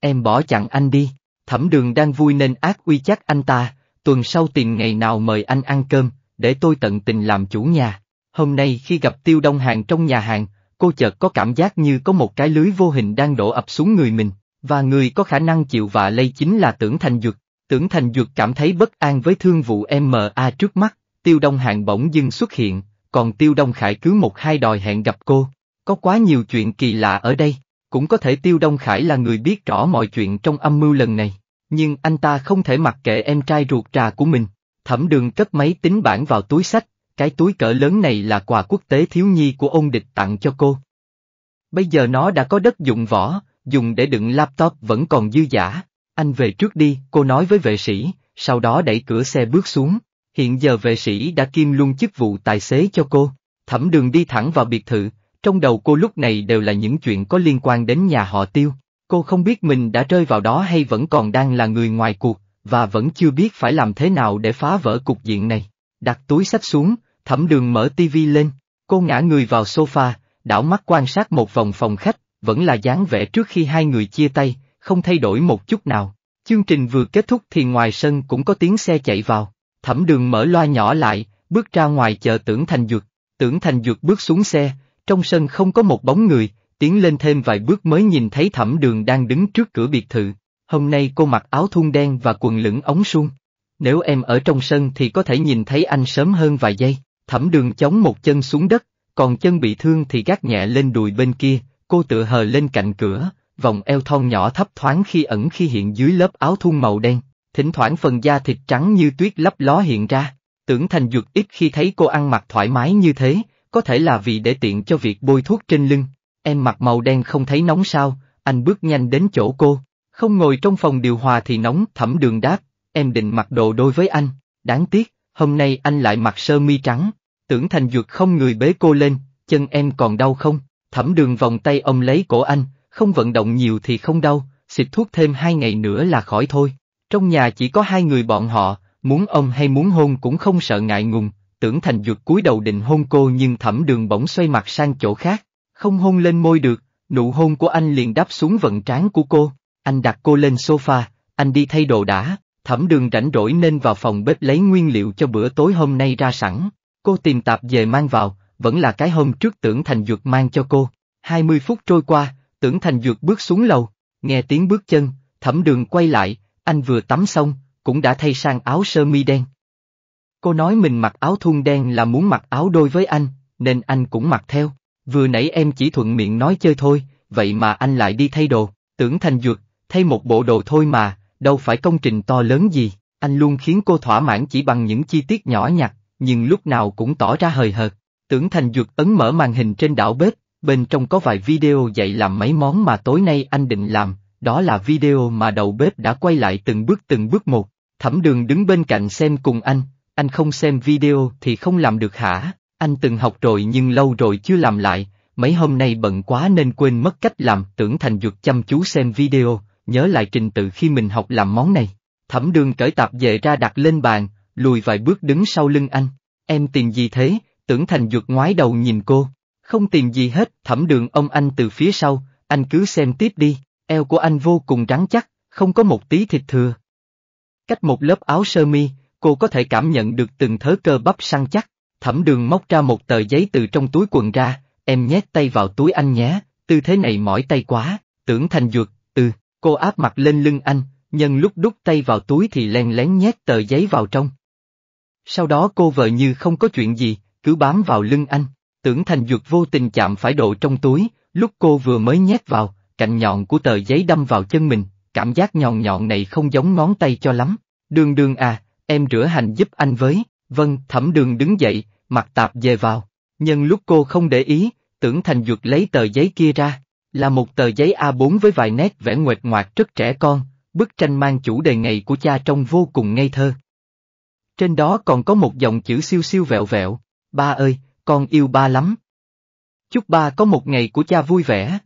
Em bỏ chặn anh đi, thẩm đường đang vui nên ác uy chắc anh ta, tuần sau tìm ngày nào mời anh ăn cơm, để tôi tận tình làm chủ nhà. Hôm nay khi gặp Tiêu Đông Hàng trong nhà hàng, cô chợt có cảm giác như có một cái lưới vô hình đang đổ ập xuống người mình, và người có khả năng chịu vạ lây chính là Tưởng Thành Dược. Tưởng Thành Dược cảm thấy bất an với thương vụ MA trước mắt, Tiêu Đông Hàng bỗng dưng xuất hiện, còn Tiêu Đông Khải cứ một hai đòi hẹn gặp cô. Có quá nhiều chuyện kỳ lạ ở đây, cũng có thể Tiêu Đông Khải là người biết rõ mọi chuyện trong âm mưu lần này, nhưng anh ta không thể mặc kệ em trai ruột trà của mình. Thẩm đường cất máy tính bản vào túi sách, cái túi cỡ lớn này là quà quốc tế thiếu nhi của ông địch tặng cho cô. Bây giờ nó đã có đất dụng võ, dùng để đựng laptop vẫn còn dư giả. Anh về trước đi, cô nói với vệ sĩ, sau đó đẩy cửa xe bước xuống. Hiện giờ vệ sĩ đã kiêm luôn chức vụ tài xế cho cô, thẩm đường đi thẳng vào biệt thự, trong đầu cô lúc này đều là những chuyện có liên quan đến nhà họ tiêu. Cô không biết mình đã rơi vào đó hay vẫn còn đang là người ngoài cuộc, và vẫn chưa biết phải làm thế nào để phá vỡ cục diện này. Đặt túi sách xuống, thẩm đường mở tivi lên, cô ngã người vào sofa, đảo mắt quan sát một vòng phòng khách, vẫn là dáng vẻ trước khi hai người chia tay, không thay đổi một chút nào. Chương trình vừa kết thúc thì ngoài sân cũng có tiếng xe chạy vào. Thẩm đường mở loa nhỏ lại, bước ra ngoài chờ tưởng thành dược. Tưởng thành dược bước xuống xe, trong sân không có một bóng người, tiến lên thêm vài bước mới nhìn thấy thẩm đường đang đứng trước cửa biệt thự. Hôm nay cô mặc áo thun đen và quần lửng ống suông. Nếu em ở trong sân thì có thể nhìn thấy anh sớm hơn vài giây. Thẩm đường chống một chân xuống đất, còn chân bị thương thì gác nhẹ lên đùi bên kia, cô tựa hờ lên cạnh cửa, vòng eo thon nhỏ thấp thoáng khi ẩn khi hiện dưới lớp áo thun màu đen, thỉnh thoảng phần da thịt trắng như tuyết lấp ló hiện ra. Tưởng Thành Dược ít khi thấy cô ăn mặc thoải mái như thế, có thể là vì để tiện cho việc bôi thuốc trên lưng. Em mặc màu đen không thấy nóng sao, anh bước nhanh đến chỗ cô. Không ngồi trong phòng điều hòa thì nóng, thẩm đường đáp, em định mặc đồ đôi với anh. Đáng tiếc, hôm nay anh lại mặc sơ mi trắng. Tưởng Thành Dược không người bế cô lên, chân em còn đau không? Thẩm đường vòng tay ông lấy cổ anh, không vận động nhiều thì không đau, xịt thuốc thêm hai ngày nữa là khỏi thôi. Trong nhà chỉ có hai người bọn họ, muốn ông hay muốn hôn cũng không sợ ngại ngùng, tưởng thành dược cúi đầu định hôn cô nhưng thẩm đường bỗng xoay mặt sang chỗ khác, không hôn lên môi được, nụ hôn của anh liền đáp xuống vận trán của cô, anh đặt cô lên sofa, anh đi thay đồ đã, thẩm đường rảnh rỗi nên vào phòng bếp lấy nguyên liệu cho bữa tối hôm nay ra sẵn, cô tìm tạp về mang vào, vẫn là cái hôm trước tưởng thành dược mang cho cô, 20 phút trôi qua, tưởng thành dược bước xuống lầu, nghe tiếng bước chân, thẩm đường quay lại, anh vừa tắm xong, cũng đã thay sang áo sơ mi đen. Cô nói mình mặc áo thun đen là muốn mặc áo đôi với anh, nên anh cũng mặc theo. Vừa nãy em chỉ thuận miệng nói chơi thôi, vậy mà anh lại đi thay đồ, tưởng thành dược, thay một bộ đồ thôi mà, đâu phải công trình to lớn gì, anh luôn khiến cô thỏa mãn chỉ bằng những chi tiết nhỏ nhặt, nhưng lúc nào cũng tỏ ra hời hợt. Tưởng thành dược ấn mở màn hình trên đảo bếp, bên trong có vài video dạy làm mấy món mà tối nay anh định làm, đó là video mà đầu bếp đã quay lại từng bước từng bước một, thẩm đường đứng bên cạnh xem cùng anh, anh không xem video thì không làm được hả, anh từng học rồi nhưng lâu rồi chưa làm lại, mấy hôm nay bận quá nên quên mất cách làm, tưởng thành dược chăm chú xem video, nhớ lại trình tự khi mình học làm món này. Thẩm đường cởi tạp dề ra đặt lên bàn, lùi vài bước đứng sau lưng anh, em tìm gì thế, tưởng thành dược ngoái đầu nhìn cô, không tìm gì hết, thẩm đường ông anh từ phía sau, anh cứ xem tiếp đi. Eo của anh vô cùng rắn chắc, không có một tí thịt thừa. Cách một lớp áo sơ mi, cô có thể cảm nhận được từng thớ cơ bắp săn chắc. Thẩm đường móc ra một tờ giấy từ trong túi quần ra, em nhét tay vào túi anh nhé, tư thế này mỏi tay quá, tưởng thành dược, ừ, cô áp mặt lên lưng anh, nhân lúc đút tay vào túi thì len lén nhét tờ giấy vào trong. Sau đó cô vợ như không có chuyện gì, cứ bám vào lưng anh, tưởng thành dược vô tình chạm phải độ trong túi, lúc cô vừa mới nhét vào, cạnh nhọn của tờ giấy đâm vào chân mình, cảm giác nhọn nhọn này không giống ngón tay cho lắm. Đường đường à, em rửa hành giúp anh với, vâng, thẩm đường đứng dậy, mặt tạp về vào. Nhưng lúc cô không để ý, tưởng Thành Duyệt lấy tờ giấy kia ra, là một tờ giấy A4 với vài nét vẽ nguệt ngoạc rất trẻ con, bức tranh mang chủ đề ngày của cha trông vô cùng ngây thơ. Trên đó còn có một dòng chữ siêu siêu vẹo vẹo, ba ơi, con yêu ba lắm. Chúc ba có một ngày của cha vui vẻ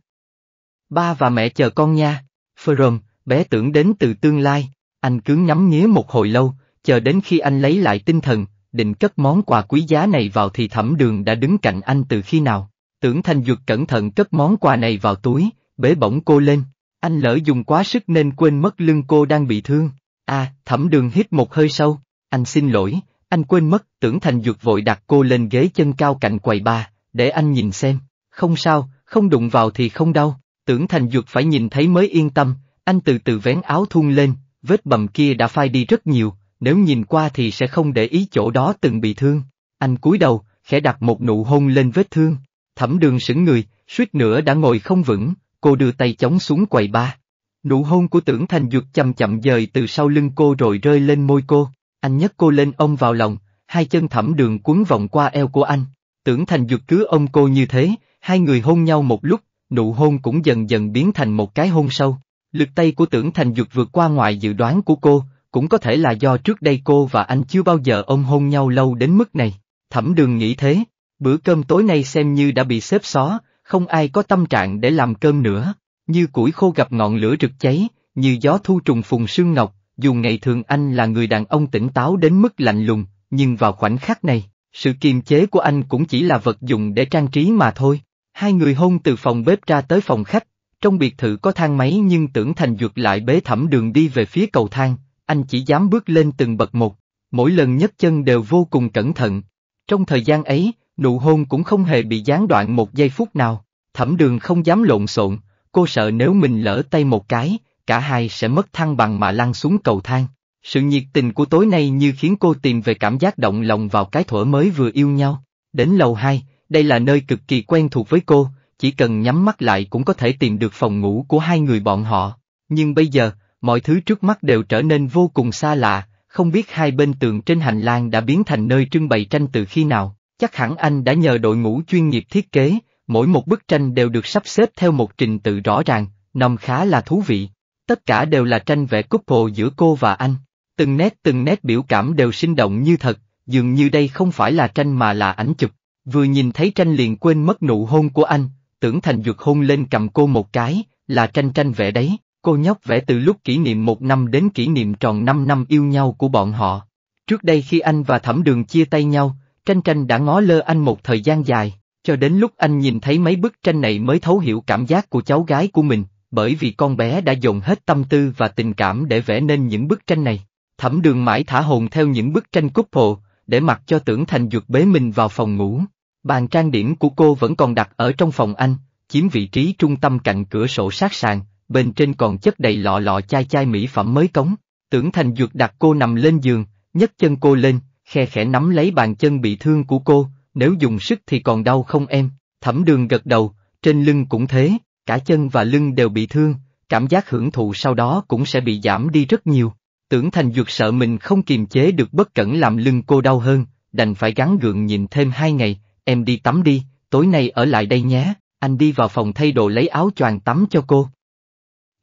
ba và mẹ chờ con nha. Ferrum, bé tưởng đến từ tương lai, anh cứ ngắm nghía một hồi lâu, chờ đến khi anh lấy lại tinh thần, định cất món quà quý giá này vào thì thẩm đường đã đứng cạnh anh từ khi nào. Tưởng Thanh Dược cẩn thận cất món quà này vào túi, bế bổng cô lên. Anh lỡ dùng quá sức nên quên mất lưng cô đang bị thương. A, à, thẩm đường hít một hơi sâu. Anh xin lỗi, anh quên mất, tưởng Thanh Dược vội đặt cô lên ghế chân cao cạnh quầy ba, để anh nhìn xem. Không sao, không đụng vào thì không đau tưởng Thành Duật phải nhìn thấy mới yên tâm, anh từ từ vén áo thun lên, vết bầm kia đã phai đi rất nhiều, nếu nhìn qua thì sẽ không để ý chỗ đó từng bị thương. Anh cúi đầu, khẽ đặt một nụ hôn lên vết thương, thẩm đường sững người, suýt nữa đã ngồi không vững, cô đưa tay chống xuống quầy ba. Nụ hôn của tưởng Thành Duật chậm chậm dời từ sau lưng cô rồi rơi lên môi cô, anh nhấc cô lên ông vào lòng, hai chân thẩm đường quấn vòng qua eo của anh. Tưởng Thành Duật cứ ôm cô như thế, hai người hôn nhau một lúc, nụ hôn cũng dần dần biến thành một cái hôn sâu. Lực tay của tưởng thành dược vượt qua ngoài dự đoán của cô, cũng có thể là do trước đây cô và anh chưa bao giờ ôm hôn nhau lâu đến mức này. Thẩm đường nghĩ thế, bữa cơm tối nay xem như đã bị xếp xó, không ai có tâm trạng để làm cơm nữa, như củi khô gặp ngọn lửa rực cháy, như gió thu trùng phùng sương ngọc, dù ngày thường anh là người đàn ông tỉnh táo đến mức lạnh lùng, nhưng vào khoảnh khắc này, sự kiềm chế của anh cũng chỉ là vật dụng để trang trí mà thôi. Hai người hôn từ phòng bếp ra tới phòng khách, trong biệt thự có thang máy nhưng tưởng thành dược lại bế thẳm đường đi về phía cầu thang, anh chỉ dám bước lên từng bậc một, mỗi lần nhấc chân đều vô cùng cẩn thận. Trong thời gian ấy, nụ hôn cũng không hề bị gián đoạn một giây phút nào, thẩm đường không dám lộn xộn, cô sợ nếu mình lỡ tay một cái, cả hai sẽ mất thăng bằng mà lăn xuống cầu thang. Sự nhiệt tình của tối nay như khiến cô tìm về cảm giác động lòng vào cái thuở mới vừa yêu nhau. Đến lầu 2, đây là nơi cực kỳ quen thuộc với cô, chỉ cần nhắm mắt lại cũng có thể tìm được phòng ngủ của hai người bọn họ. Nhưng bây giờ, mọi thứ trước mắt đều trở nên vô cùng xa lạ, không biết hai bên tường trên hành lang đã biến thành nơi trưng bày tranh từ khi nào. Chắc hẳn anh đã nhờ đội ngũ chuyên nghiệp thiết kế, mỗi một bức tranh đều được sắp xếp theo một trình tự rõ ràng, nằm khá là thú vị. Tất cả đều là tranh vẽ couple giữa cô và anh. Từng nét từng nét biểu cảm đều sinh động như thật, dường như đây không phải là tranh mà là ảnh chụp. Vừa nhìn thấy tranh liền quên mất nụ hôn của anh, tưởng thành dược hôn lên cầm cô một cái, là tranh tranh vẽ đấy, cô nhóc vẽ từ lúc kỷ niệm một năm đến kỷ niệm tròn năm năm yêu nhau của bọn họ. Trước đây khi anh và thẩm đường chia tay nhau, tranh tranh đã ngó lơ anh một thời gian dài, cho đến lúc anh nhìn thấy mấy bức tranh này mới thấu hiểu cảm giác của cháu gái của mình, bởi vì con bé đã dồn hết tâm tư và tình cảm để vẽ nên những bức tranh này. Thẩm đường mãi thả hồn theo những bức tranh cúp hộ, để mặc cho tưởng thành dược bế mình vào phòng ngủ. Bàn trang điểm của cô vẫn còn đặt ở trong phòng anh, chiếm vị trí trung tâm cạnh cửa sổ sát sàn, bên trên còn chất đầy lọ lọ chai chai mỹ phẩm mới cống. Tưởng thành dược đặt cô nằm lên giường, nhấc chân cô lên, khe khẽ nắm lấy bàn chân bị thương của cô, nếu dùng sức thì còn đau không em, thẩm đường gật đầu, trên lưng cũng thế, cả chân và lưng đều bị thương, cảm giác hưởng thụ sau đó cũng sẽ bị giảm đi rất nhiều. Tưởng Thành Duyệt sợ mình không kiềm chế được bất cẩn làm lưng cô đau hơn, đành phải gắn gượng nhìn thêm hai ngày, em đi tắm đi, tối nay ở lại đây nhé, anh đi vào phòng thay đồ lấy áo choàng tắm cho cô.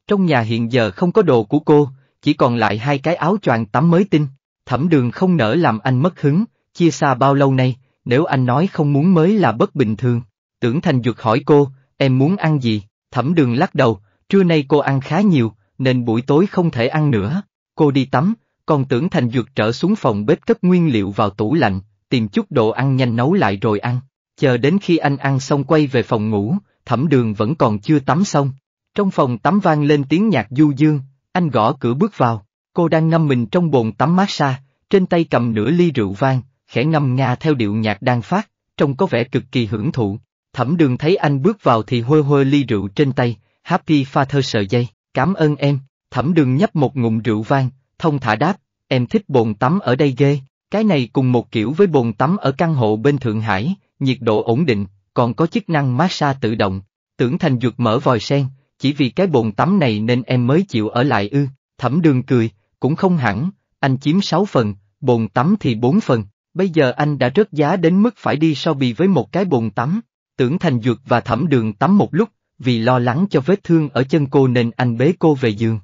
Trong nhà hiện giờ không có đồ của cô, chỉ còn lại hai cái áo choàng tắm mới tinh, thẩm đường không nỡ làm anh mất hứng, chia xa bao lâu nay, nếu anh nói không muốn mới là bất bình thường. Tưởng Thành Dược hỏi cô, em muốn ăn gì, thẩm đường lắc đầu, trưa nay cô ăn khá nhiều, nên buổi tối không thể ăn nữa cô đi tắm, còn tưởng Thành Dược trở xuống phòng bếp cất nguyên liệu vào tủ lạnh, tìm chút đồ ăn nhanh nấu lại rồi ăn. Chờ đến khi anh ăn xong quay về phòng ngủ, thẩm đường vẫn còn chưa tắm xong. Trong phòng tắm vang lên tiếng nhạc du dương, anh gõ cửa bước vào, cô đang ngâm mình trong bồn tắm massage, trên tay cầm nửa ly rượu vang, khẽ ngâm nga theo điệu nhạc đang phát, trông có vẻ cực kỳ hưởng thụ. Thẩm đường thấy anh bước vào thì hôi hôi ly rượu trên tay, happy father sợi dây, cảm ơn em. Thẩm đường nhấp một ngụm rượu vang, thông thả đáp, em thích bồn tắm ở đây ghê, cái này cùng một kiểu với bồn tắm ở căn hộ bên Thượng Hải, nhiệt độ ổn định, còn có chức năng massage tự động, tưởng thành dược mở vòi sen, chỉ vì cái bồn tắm này nên em mới chịu ở lại ư, thẩm đường cười, cũng không hẳn, anh chiếm 6 phần, bồn tắm thì 4 phần, bây giờ anh đã rớt giá đến mức phải đi so bì với một cái bồn tắm, tưởng thành dược và thẩm đường tắm một lúc, vì lo lắng cho vết thương ở chân cô nên anh bế cô về giường.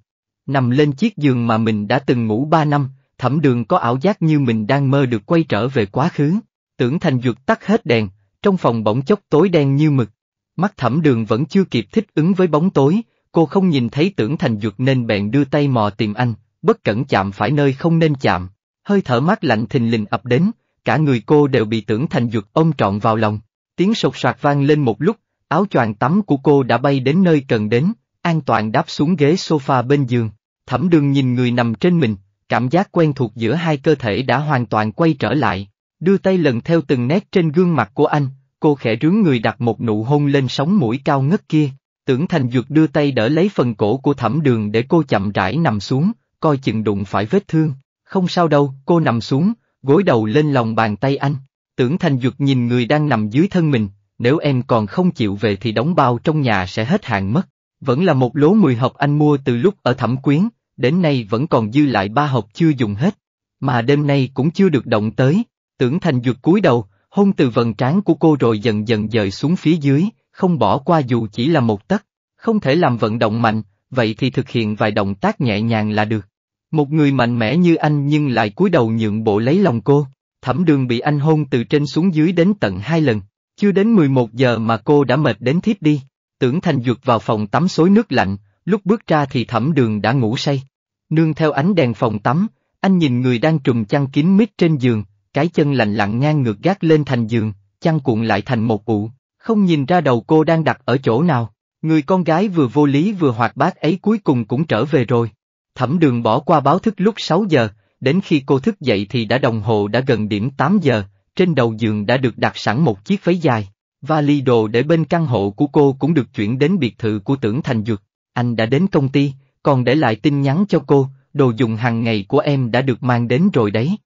Nằm lên chiếc giường mà mình đã từng ngủ ba năm, thẩm đường có ảo giác như mình đang mơ được quay trở về quá khứ. Tưởng Thành Duật tắt hết đèn, trong phòng bỗng chốc tối đen như mực. Mắt thẩm đường vẫn chưa kịp thích ứng với bóng tối, cô không nhìn thấy Tưởng Thành Duật nên bèn đưa tay mò tìm anh, bất cẩn chạm phải nơi không nên chạm. Hơi thở mát lạnh thình lình ập đến, cả người cô đều bị Tưởng Thành Duật ôm trọn vào lòng. Tiếng sột soạt vang lên một lúc, áo choàng tắm của cô đã bay đến nơi cần đến, An toàn đáp xuống ghế sofa bên giường, thẩm đường nhìn người nằm trên mình, cảm giác quen thuộc giữa hai cơ thể đã hoàn toàn quay trở lại, đưa tay lần theo từng nét trên gương mặt của anh, cô khẽ rướng người đặt một nụ hôn lên sóng mũi cao ngất kia, tưởng thành dược đưa tay đỡ lấy phần cổ của thẩm đường để cô chậm rãi nằm xuống, coi chừng đụng phải vết thương, không sao đâu, cô nằm xuống, gối đầu lên lòng bàn tay anh, tưởng thành dược nhìn người đang nằm dưới thân mình, nếu em còn không chịu về thì đóng bao trong nhà sẽ hết hạn mất. Vẫn là một lố 10 hộp anh mua từ lúc ở thẩm quyến, đến nay vẫn còn dư lại ba hộp chưa dùng hết, mà đêm nay cũng chưa được động tới. Tưởng thành dược cúi đầu, hôn từ vần trán của cô rồi dần dần dời xuống phía dưới, không bỏ qua dù chỉ là một tấc, không thể làm vận động mạnh, vậy thì thực hiện vài động tác nhẹ nhàng là được. Một người mạnh mẽ như anh nhưng lại cúi đầu nhượng bộ lấy lòng cô, thẩm đường bị anh hôn từ trên xuống dưới đến tận hai lần, chưa đến 11 giờ mà cô đã mệt đến thiếp đi. Tưởng Thành Dược vào phòng tắm xối nước lạnh, lúc bước ra thì thẩm đường đã ngủ say. Nương theo ánh đèn phòng tắm, anh nhìn người đang trùm chăn kín mít trên giường, cái chân lạnh lặng ngang ngược gác lên thành giường, chăn cuộn lại thành một ụ, không nhìn ra đầu cô đang đặt ở chỗ nào. Người con gái vừa vô lý vừa hoạt bát ấy cuối cùng cũng trở về rồi. Thẩm đường bỏ qua báo thức lúc 6 giờ, đến khi cô thức dậy thì đã đồng hồ đã gần điểm 8 giờ, trên đầu giường đã được đặt sẵn một chiếc váy dài. Vali đồ để bên căn hộ của cô cũng được chuyển đến biệt thự của tưởng thành dược. Anh đã đến công ty, còn để lại tin nhắn cho cô, đồ dùng hàng ngày của em đã được mang đến rồi đấy.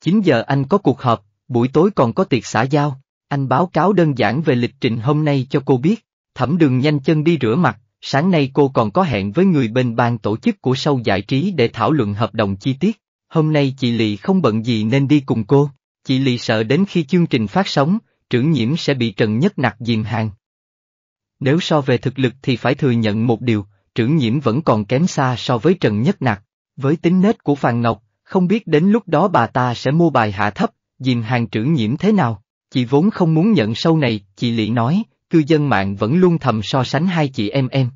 Chín giờ anh có cuộc họp, buổi tối còn có tiệc xã giao, anh báo cáo đơn giản về lịch trình hôm nay cho cô biết, thẩm đường nhanh chân đi rửa mặt, sáng nay cô còn có hẹn với người bên ban tổ chức của sâu giải trí để thảo luận hợp đồng chi tiết, hôm nay chị Lị không bận gì nên đi cùng cô, chị Lị sợ đến khi chương trình phát sóng, trưởng nhiễm sẽ bị Trần Nhất Nặc dìm hàng. Nếu so về thực lực thì phải thừa nhận một điều, trưởng nhiễm vẫn còn kém xa so với Trần Nhất Nặc. Với tính nết của Phàn Ngọc, không biết đến lúc đó bà ta sẽ mua bài hạ thấp, dìm hàng trưởng nhiễm thế nào. Chị vốn không muốn nhận sâu này, chị Lị nói, cư dân mạng vẫn luôn thầm so sánh hai chị em em.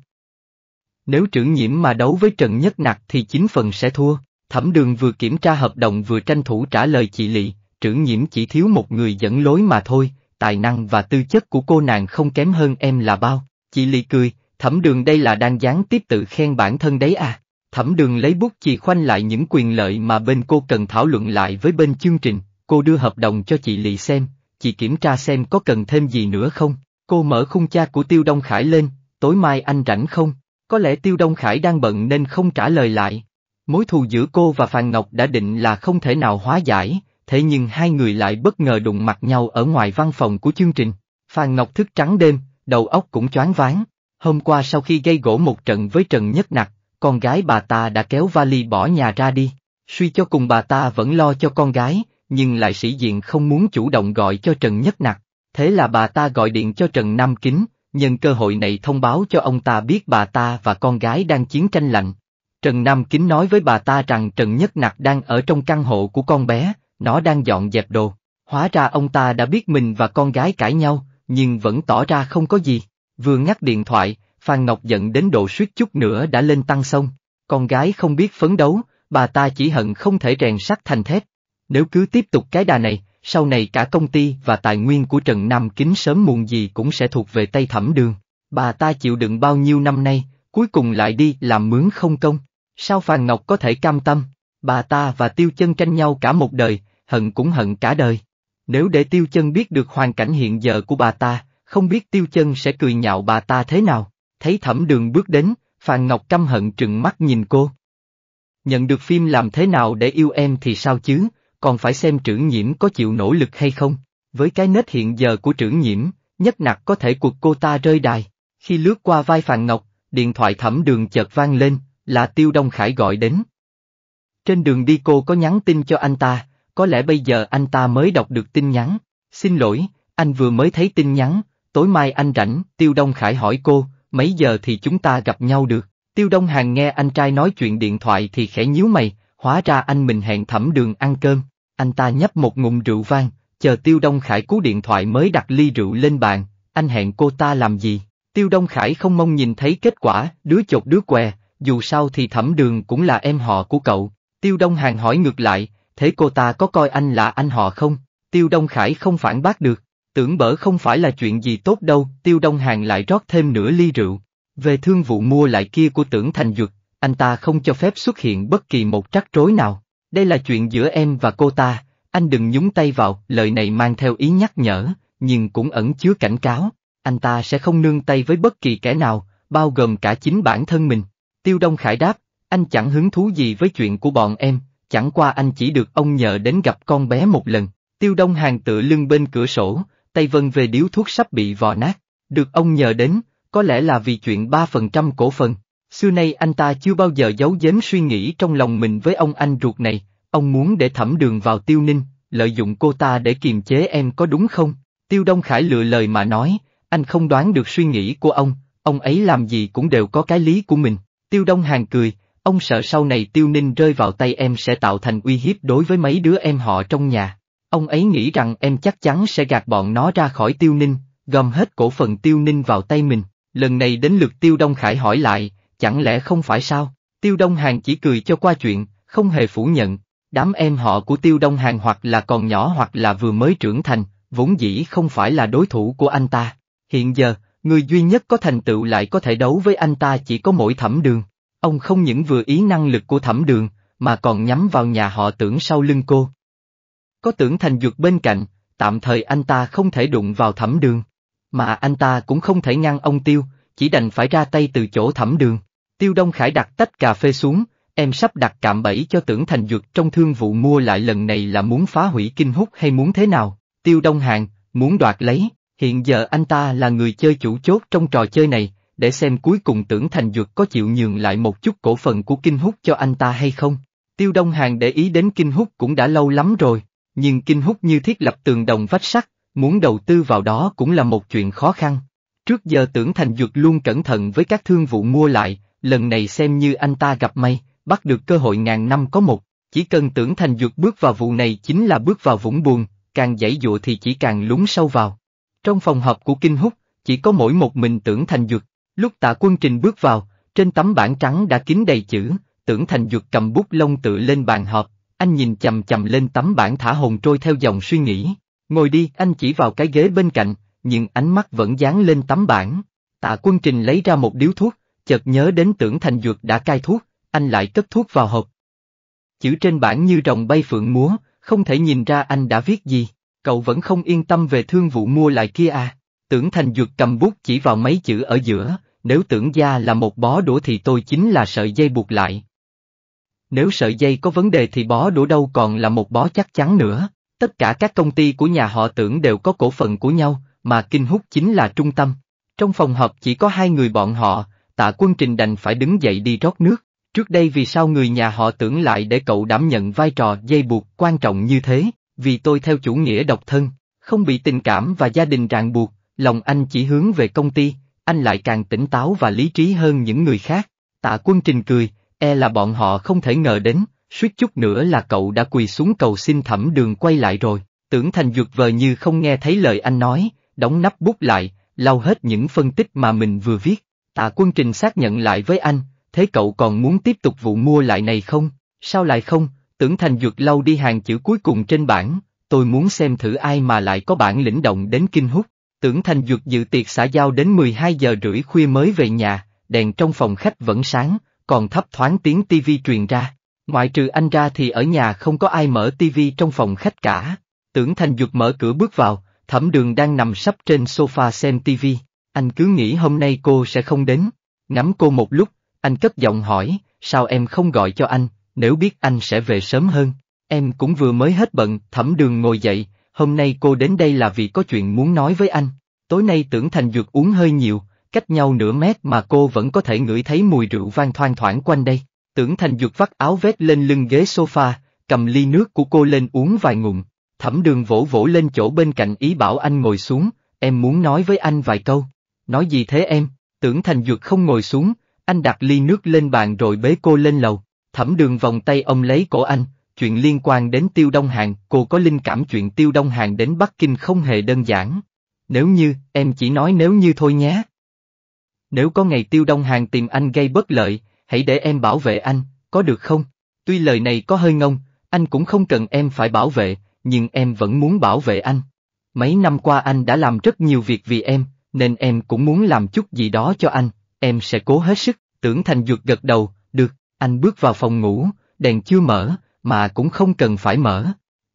Nếu trưởng nhiễm mà đấu với Trần Nhất Nặc thì chính phần sẽ thua, thẩm đường vừa kiểm tra hợp đồng vừa tranh thủ trả lời chị Lị, trưởng nhiễm chỉ thiếu một người dẫn lối mà thôi, tài năng và tư chất của cô nàng không kém hơn em là bao. Chị Lị cười, thẩm đường đây là đang gián tiếp tự khen bản thân đấy à. Thẩm đường lấy bút chì khoanh lại những quyền lợi mà bên cô cần thảo luận lại với bên chương trình, cô đưa hợp đồng cho chị Lị xem, chị kiểm tra xem có cần thêm gì nữa không. Cô mở khung cha của Tiêu Đông Khải lên, tối mai anh rảnh không? Có lẽ Tiêu Đông Khải đang bận nên không trả lời lại. Mối thù giữa cô và Phàn Ngọc đã định là không thể nào hóa giải, thế nhưng hai người lại bất ngờ đụng mặt nhau ở ngoài văn phòng của chương trình. Phan Ngọc thức trắng đêm, đầu óc cũng choáng váng. Hôm qua sau khi gây gỗ một trận với Trần Nhất Nặc, con gái bà ta đã kéo vali bỏ nhà ra đi. Suy cho cùng bà ta vẫn lo cho con gái, nhưng lại sĩ diện không muốn chủ động gọi cho Trần Nhất Nặc. Thế là bà ta gọi điện cho Trần Nam Kính, nhân cơ hội này thông báo cho ông ta biết bà ta và con gái đang chiến tranh lạnh. Trần Nam Kính nói với bà ta rằng Trần Nhất Nặc đang ở trong căn hộ của con bé, nó đang dọn dẹp đồ. Hóa ra ông ta đã biết mình và con gái cãi nhau, nhưng vẫn tỏ ra không có gì. Vừa ngắt điện thoại, Phan Ngọc giận đến độ suýt chút nữa đã lên tăng sông. Con gái không biết phấn đấu, bà ta chỉ hận không thể rèn sắt thành thép. Nếu cứ tiếp tục cái đà này, sau này cả công ty và tài nguyên của Trần Nam Kính sớm muộn gì cũng sẽ thuộc về tay thẩm đường. Bà ta chịu đựng bao nhiêu năm nay, cuối cùng lại đi làm mướn không công. Sao Phan Ngọc có thể cam tâm? Bà ta và Tiêu Chân tranh nhau cả một đời, hận cũng hận cả đời. Nếu để tiêu chân biết được hoàn cảnh hiện giờ của bà ta, không biết tiêu chân sẽ cười nhạo bà ta thế nào, thấy thẩm đường bước đến, Phàn Ngọc căm hận trừng mắt nhìn cô. Nhận được phim làm thế nào để yêu em thì sao chứ, còn phải xem trưởng nhiễm có chịu nỗ lực hay không. Với cái nết hiện giờ của trưởng nhiễm, nhất nặc có thể cuộc cô ta rơi đài. Khi lướt qua vai Phàn Ngọc, điện thoại thẩm đường chợt vang lên, là Tiêu Đông Khải gọi đến. Trên đường đi cô có nhắn tin cho anh ta, có lẽ bây giờ anh ta mới đọc được tin nhắn. Xin lỗi, anh vừa mới thấy tin nhắn, tối mai anh rảnh, Tiêu Đông Khải hỏi cô, mấy giờ thì chúng ta gặp nhau được. Tiêu Đông Hàng nghe anh trai nói chuyện điện thoại thì khẽ nhíu mày, hóa ra anh mình hẹn thẩm đường ăn cơm. Anh ta nhấp một ngụm rượu vang, chờ Tiêu Đông Khải cú điện thoại mới đặt ly rượu lên bàn, anh hẹn cô ta làm gì? Tiêu Đông Khải không mong nhìn thấy kết quả, đứa chột đứa què, dù sao thì thẩm đường cũng là em họ của cậu. Tiêu Đông Hàng hỏi ngược lại, thế cô ta có coi anh là anh họ không? Tiêu Đông Khải không phản bác được, tưởng bở không phải là chuyện gì tốt đâu, Tiêu Đông Hàng lại rót thêm nửa ly rượu. Về thương vụ mua lại kia của tưởng Thành Dược, anh ta không cho phép xuất hiện bất kỳ một trắc rối nào. Đây là chuyện giữa em và cô ta, anh đừng nhúng tay vào, lời này mang theo ý nhắc nhở, nhưng cũng ẩn chứa cảnh cáo, anh ta sẽ không nương tay với bất kỳ kẻ nào, bao gồm cả chính bản thân mình. Tiêu Đông Khải đáp, anh chẳng hứng thú gì với chuyện của bọn em, chẳng qua anh chỉ được ông nhờ đến gặp con bé một lần. Tiêu Đông Hàng tựa lưng bên cửa sổ, tay vân về điếu thuốc sắp bị vò nát. Được ông nhờ đến, có lẽ là vì chuyện 3% cổ phần. Xưa nay anh ta chưa bao giờ giấu giếm suy nghĩ trong lòng mình với ông anh ruột này, ông muốn để thẩm đường vào tiêu ninh, lợi dụng cô ta để kiềm chế em có đúng không? Tiêu Đông Khải lựa lời mà nói, anh không đoán được suy nghĩ của ông, ông ấy làm gì cũng đều có cái lý của mình. Tiêu Đông Hàng cười, ông sợ sau này tiêu ninh rơi vào tay em sẽ tạo thành uy hiếp đối với mấy đứa em họ trong nhà. Ông ấy nghĩ rằng em chắc chắn sẽ gạt bọn nó ra khỏi tiêu ninh, gom hết cổ phần tiêu ninh vào tay mình. Lần này đến lượt tiêu đông khải hỏi lại, chẳng lẽ không phải sao? Tiêu đông hàng chỉ cười cho qua chuyện, không hề phủ nhận. Đám em họ của tiêu đông hàng hoặc là còn nhỏ hoặc là vừa mới trưởng thành, vốn dĩ không phải là đối thủ của anh ta. Hiện giờ, người duy nhất có thành tựu lại có thể đấu với anh ta chỉ có mỗi thẩm đường. Ông không những vừa ý năng lực của thẩm đường, mà còn nhắm vào nhà họ tưởng sau lưng cô. Có tưởng thành dược bên cạnh, tạm thời anh ta không thể đụng vào thẩm đường. Mà anh ta cũng không thể ngăn ông Tiêu, chỉ đành phải ra tay từ chỗ thẩm đường. Tiêu Đông Khải đặt tách cà phê xuống, em sắp đặt cạm bẫy cho tưởng thành dược trong thương vụ mua lại lần này là muốn phá hủy kinh hút hay muốn thế nào. Tiêu Đông Hàng, muốn đoạt lấy, hiện giờ anh ta là người chơi chủ chốt trong trò chơi này, để xem cuối cùng tưởng thành dược có chịu nhường lại một chút cổ phần của Kinh Húc cho anh ta hay không. Tiêu Đông Hàng để ý đến Kinh Húc cũng đã lâu lắm rồi, nhưng Kinh Húc như thiết lập tường đồng vách sắt, muốn đầu tư vào đó cũng là một chuyện khó khăn. Trước giờ tưởng thành dược luôn cẩn thận với các thương vụ mua lại, lần này xem như anh ta gặp may, bắt được cơ hội ngàn năm có một, chỉ cần tưởng thành dược bước vào vụ này chính là bước vào vũng buồn, càng giải dụa thì chỉ càng lún sâu vào. Trong phòng họp của Kinh Húc, chỉ có mỗi một mình tưởng thành dược, Lúc tạ quân trình bước vào, trên tấm bảng trắng đã kín đầy chữ, tưởng thành dược cầm bút lông tựa lên bàn họp, anh nhìn chầm chầm lên tấm bảng thả hồn trôi theo dòng suy nghĩ. Ngồi đi, anh chỉ vào cái ghế bên cạnh, nhưng ánh mắt vẫn dán lên tấm bảng. Tạ quân trình lấy ra một điếu thuốc, chợt nhớ đến tưởng thành dược đã cai thuốc, anh lại cất thuốc vào hộp. Chữ trên bảng như rồng bay phượng múa, không thể nhìn ra anh đã viết gì, cậu vẫn không yên tâm về thương vụ mua lại kia à. Tưởng thành dược cầm bút chỉ vào mấy chữ ở giữa, nếu tưởng gia là một bó đũa thì tôi chính là sợi dây buộc lại. Nếu sợi dây có vấn đề thì bó đũa đâu còn là một bó chắc chắn nữa, tất cả các công ty của nhà họ tưởng đều có cổ phần của nhau, mà Kinh hút chính là trung tâm. Trong phòng họp chỉ có hai người bọn họ, tạ quân trình đành phải đứng dậy đi rót nước, trước đây vì sao người nhà họ tưởng lại để cậu đảm nhận vai trò dây buộc quan trọng như thế, vì tôi theo chủ nghĩa độc thân, không bị tình cảm và gia đình ràng buộc, lòng anh chỉ hướng về công ty, anh lại càng tỉnh táo và lý trí hơn những người khác. Tạ quân trình cười, e là bọn họ không thể ngờ đến, suýt chút nữa là cậu đã quỳ xuống cầu xin thẩm đường quay lại rồi. Tưởng thành dược vờ như không nghe thấy lời anh nói, đóng nắp bút lại, lau hết những phân tích mà mình vừa viết. Tạ quân trình xác nhận lại với anh, thế cậu còn muốn tiếp tục vụ mua lại này không? Sao lại không? Tưởng thành dược lau đi hàng chữ cuối cùng trên bảng, tôi muốn xem thử ai mà lại có bản lĩnh động đến kinh hút. Tưởng Thành Dược dự tiệc xã giao đến 12 giờ rưỡi khuya mới về nhà, đèn trong phòng khách vẫn sáng, còn thấp thoáng tiếng tivi truyền ra. Ngoại trừ anh ra thì ở nhà không có ai mở tivi trong phòng khách cả. Tưởng Thành Dược mở cửa bước vào, thẩm đường đang nằm sắp trên sofa xem tivi. Anh cứ nghĩ hôm nay cô sẽ không đến. Ngắm cô một lúc, anh cất giọng hỏi, sao em không gọi cho anh, nếu biết anh sẽ về sớm hơn. Em cũng vừa mới hết bận, thẩm đường ngồi dậy, hôm nay cô đến đây là vì có chuyện muốn nói với anh. Tối nay tưởng thành dược uống hơi nhiều, cách nhau nửa mét mà cô vẫn có thể ngửi thấy mùi rượu vang thoang thoảng quanh đây. Tưởng thành dược vắt áo vét lên lưng ghế sofa, cầm ly nước của cô lên uống vài ngụm, thẩm đường vỗ vỗ lên chỗ bên cạnh ý bảo anh ngồi xuống, em muốn nói với anh vài câu. Nói gì thế em, tưởng thành dược không ngồi xuống, anh đặt ly nước lên bàn rồi bế cô lên lầu, thẩm đường vòng tay ông lấy cổ anh, chuyện liên quan đến Tiêu Đông Hàng, cô có linh cảm chuyện Tiêu Đông Hàng đến Bắc Kinh không hề đơn giản. Nếu như, em chỉ nói nếu như thôi nhé. Nếu có ngày Tiêu Đông Hàng tìm anh gây bất lợi, hãy để em bảo vệ anh, có được không? Tuy lời này có hơi ngông, anh cũng không cần em phải bảo vệ, nhưng em vẫn muốn bảo vệ anh. Mấy năm qua anh đã làm rất nhiều việc vì em, nên em cũng muốn làm chút gì đó cho anh, em sẽ cố hết sức, tưởng thành dược gật đầu, được, anh bước vào phòng ngủ, đèn chưa mở, mà cũng không cần phải mở.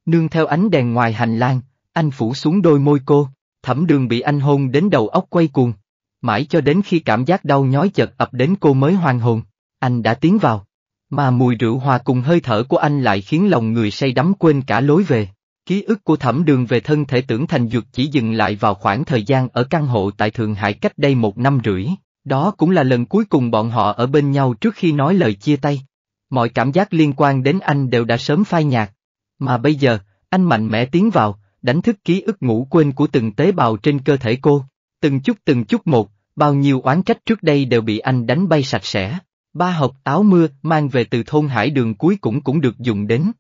Nương theo ánh đèn ngoài hành lang, anh phủ xuống đôi môi cô, thẩm đường bị anh hôn đến đầu óc quay cuồng. Mãi cho đến khi cảm giác đau nhói chợt ập đến cô mới hoàn hồn, anh đã tiến vào. Mà mùi rượu hòa cùng hơi thở của anh lại khiến lòng người say đắm quên cả lối về. Ký ức của thẩm đường về thân thể tưởng thành dược chỉ dừng lại vào khoảng thời gian ở căn hộ tại Thượng Hải cách đây một năm rưỡi. Đó cũng là lần cuối cùng bọn họ ở bên nhau trước khi nói lời chia tay. Mọi cảm giác liên quan đến anh đều đã sớm phai nhạt. Mà bây giờ, anh mạnh mẽ tiến vào, đánh thức ký ức ngủ quên của từng tế bào trên cơ thể cô. Từng chút từng chút một, bao nhiêu oán trách trước đây đều bị anh đánh bay sạch sẽ. Ba hộp áo mưa mang về từ thôn hải đường cuối cùng cũng được dùng đến.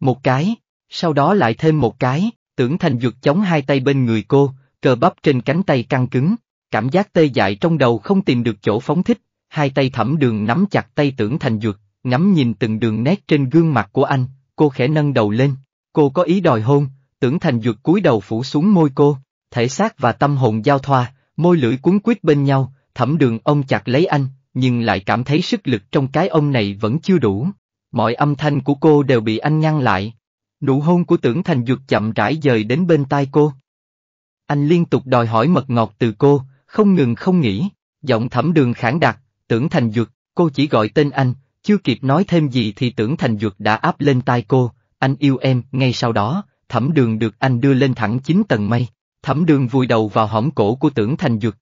Một cái, sau đó lại thêm một cái, tưởng thành vượt chống hai tay bên người cô, cờ bắp trên cánh tay căng cứng, cảm giác tê dại trong đầu không tìm được chỗ phóng thích, hai tay thẩm đường nắm chặt tay tưởng thành dược, ngắm nhìn từng đường nét trên gương mặt của anh, cô khẽ nâng đầu lên, cô có ý đòi hôn, tưởng thành dược cúi đầu phủ xuống môi cô, thể xác và tâm hồn giao thoa, môi lưỡi cuốn quýt bên nhau, thẩm đường ông chặt lấy anh, nhưng lại cảm thấy sức lực trong cái ông này vẫn chưa đủ. Mọi âm thanh của cô đều bị anh ngăn lại. Nụ hôn của tưởng thành dược chậm rãi dời đến bên tai cô. Anh liên tục đòi hỏi mật ngọt từ cô, không ngừng không nghỉ, giọng thẩm đường khản đặc, tưởng thành dược, cô chỉ gọi tên anh, chưa kịp nói thêm gì thì tưởng Thành Duật đã áp lên tai cô, anh yêu em, ngay sau đó, thẩm đường được anh đưa lên thẳng chín tầng mây, thẩm đường vùi đầu vào hõm cổ của tưởng Thành Duật.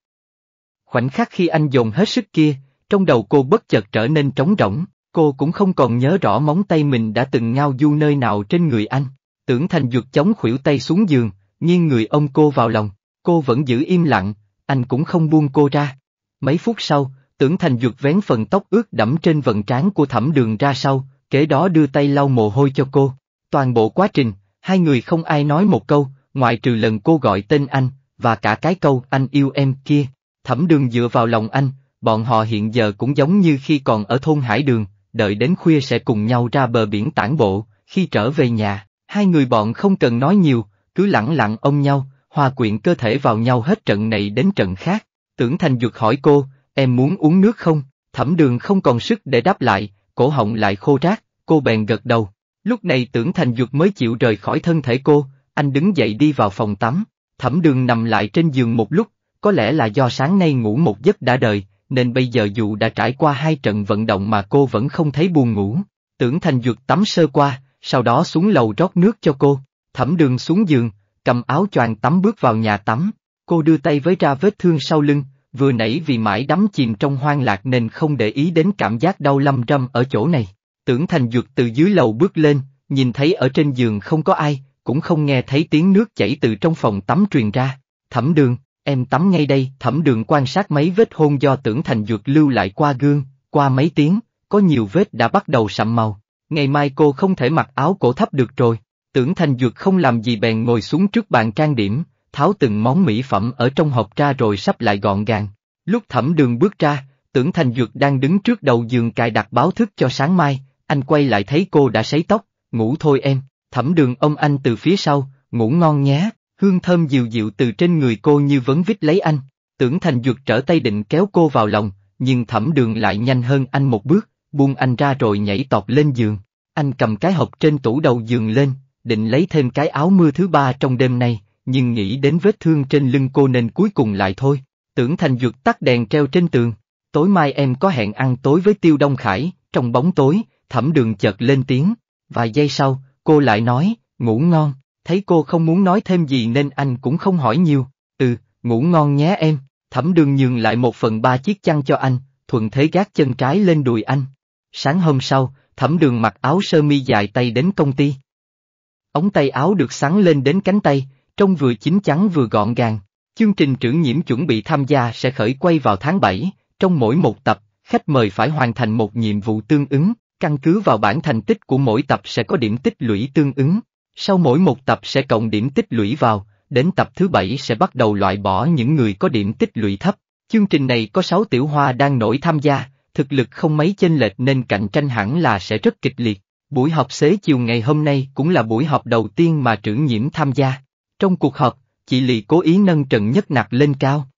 Khoảnh khắc khi anh dồn hết sức kia, trong đầu cô bất chợt trở nên trống rỗng, cô cũng không còn nhớ rõ móng tay mình đã từng ngao du nơi nào trên người anh. Tưởng Thành Duật chống khuỷu tay xuống giường, nghiêng người ông cô vào lòng, cô vẫn giữ im lặng, anh cũng không buông cô ra. Mấy phút sau, tưởng thành dược vén phần tóc ướt đẫm trên vận trán của thẩm đường ra sau, kế đó đưa tay lau mồ hôi cho cô. Toàn bộ quá trình, hai người không ai nói một câu, ngoại trừ lần cô gọi tên anh, và cả cái câu anh yêu em kia. Thẩm đường dựa vào lòng anh, bọn họ hiện giờ cũng giống như khi còn ở thôn Hải Đường, đợi đến khuya sẽ cùng nhau ra bờ biển tản bộ, khi trở về nhà, hai người bọn không cần nói nhiều, cứ lặng lặng ôm nhau, hòa quyện cơ thể vào nhau hết trận này đến trận khác. Tưởng Thành Dược hỏi cô, em muốn uống nước không? Thẩm đường không còn sức để đáp lại, cổ họng lại khô rác, cô bèn gật đầu. Lúc này tưởng thành dược mới chịu rời khỏi thân thể cô, anh đứng dậy đi vào phòng tắm. Thẩm đường nằm lại trên giường một lúc, có lẽ là do sáng nay ngủ một giấc đã đời, nên bây giờ dù đã trải qua hai trận vận động mà cô vẫn không thấy buồn ngủ. Tưởng thành dược tắm sơ qua, sau đó xuống lầu rót nước cho cô. Thẩm đường xuống giường, cầm áo choàng tắm bước vào nhà tắm. Cô đưa tay với ra vết thương sau lưng, vừa nãy vì mãi đắm chìm trong hoang lạc nên không để ý đến cảm giác đau lâm râm ở chỗ này. Tưởng Thành Duật từ dưới lầu bước lên, nhìn thấy ở trên giường không có ai, cũng không nghe thấy tiếng nước chảy từ trong phòng tắm truyền ra. Thẩm đường, em tắm ngay đây. Thẩm đường quan sát mấy vết hôn do Tưởng Thành Duật lưu lại qua gương, qua mấy tiếng, có nhiều vết đã bắt đầu sậm màu. Ngày mai cô không thể mặc áo cổ thấp được rồi. Tưởng Thành Duật không làm gì bèn ngồi xuống trước bàn trang điểm, tháo từng món mỹ phẩm ở trong hộp ra rồi sắp lại gọn gàng. Lúc thẩm đường bước ra, tưởng thành dược đang đứng trước đầu giường cài đặt báo thức cho sáng mai, anh quay lại thấy cô đã sấy tóc, ngủ thôi em, thẩm đường ông anh từ phía sau, ngủ ngon nhé, hương thơm dịu dịu từ trên người cô như vấn vít lấy anh, tưởng thành dược trở tay định kéo cô vào lòng, nhưng thẩm đường lại nhanh hơn anh một bước, buông anh ra rồi nhảy tọt lên giường, anh cầm cái hộp trên tủ đầu giường lên, định lấy thêm cái áo mưa thứ ba trong đêm nay nhưng nghĩ đến vết thương trên lưng cô nên cuối cùng lại thôi. Tưởng Thành Dược tắt đèn treo trên tường, tối mai em có hẹn ăn tối với Tiêu Đông Khải, trong bóng tối, thẩm đường chợt lên tiếng, vài giây sau, cô lại nói, ngủ ngon, thấy cô không muốn nói thêm gì nên anh cũng không hỏi nhiều, ừ, ngủ ngon nhé em, thẩm đường nhường lại một phần ba chiếc chăn cho anh, thuận thế gác chân trái lên đùi anh. Sáng hôm sau, thẩm đường mặc áo sơ mi dài tay đến công ty. Ống tay áo được sắn lên đến cánh tay, trông vừa chín chắn vừa gọn gàng. Chương trình trưởng nhiễm chuẩn bị tham gia sẽ khởi quay vào tháng 7, trong mỗi một tập, khách mời phải hoàn thành một nhiệm vụ tương ứng, căn cứ vào bản thành tích của mỗi tập sẽ có điểm tích lũy tương ứng. Sau mỗi một tập sẽ cộng điểm tích lũy vào, đến tập thứ 7 sẽ bắt đầu loại bỏ những người có điểm tích lũy thấp. Chương trình này có 6 tiểu hoa đang nổi tham gia, thực lực không mấy chênh lệch nên cạnh tranh hẳn là sẽ rất kịch liệt. Buổi học xế chiều ngày hôm nay cũng là buổi học đầu tiên mà trưởng nhiễm tham gia. Trong cuộc họp, chị Lị cố ý nâng Trần Nhất nạc lên cao.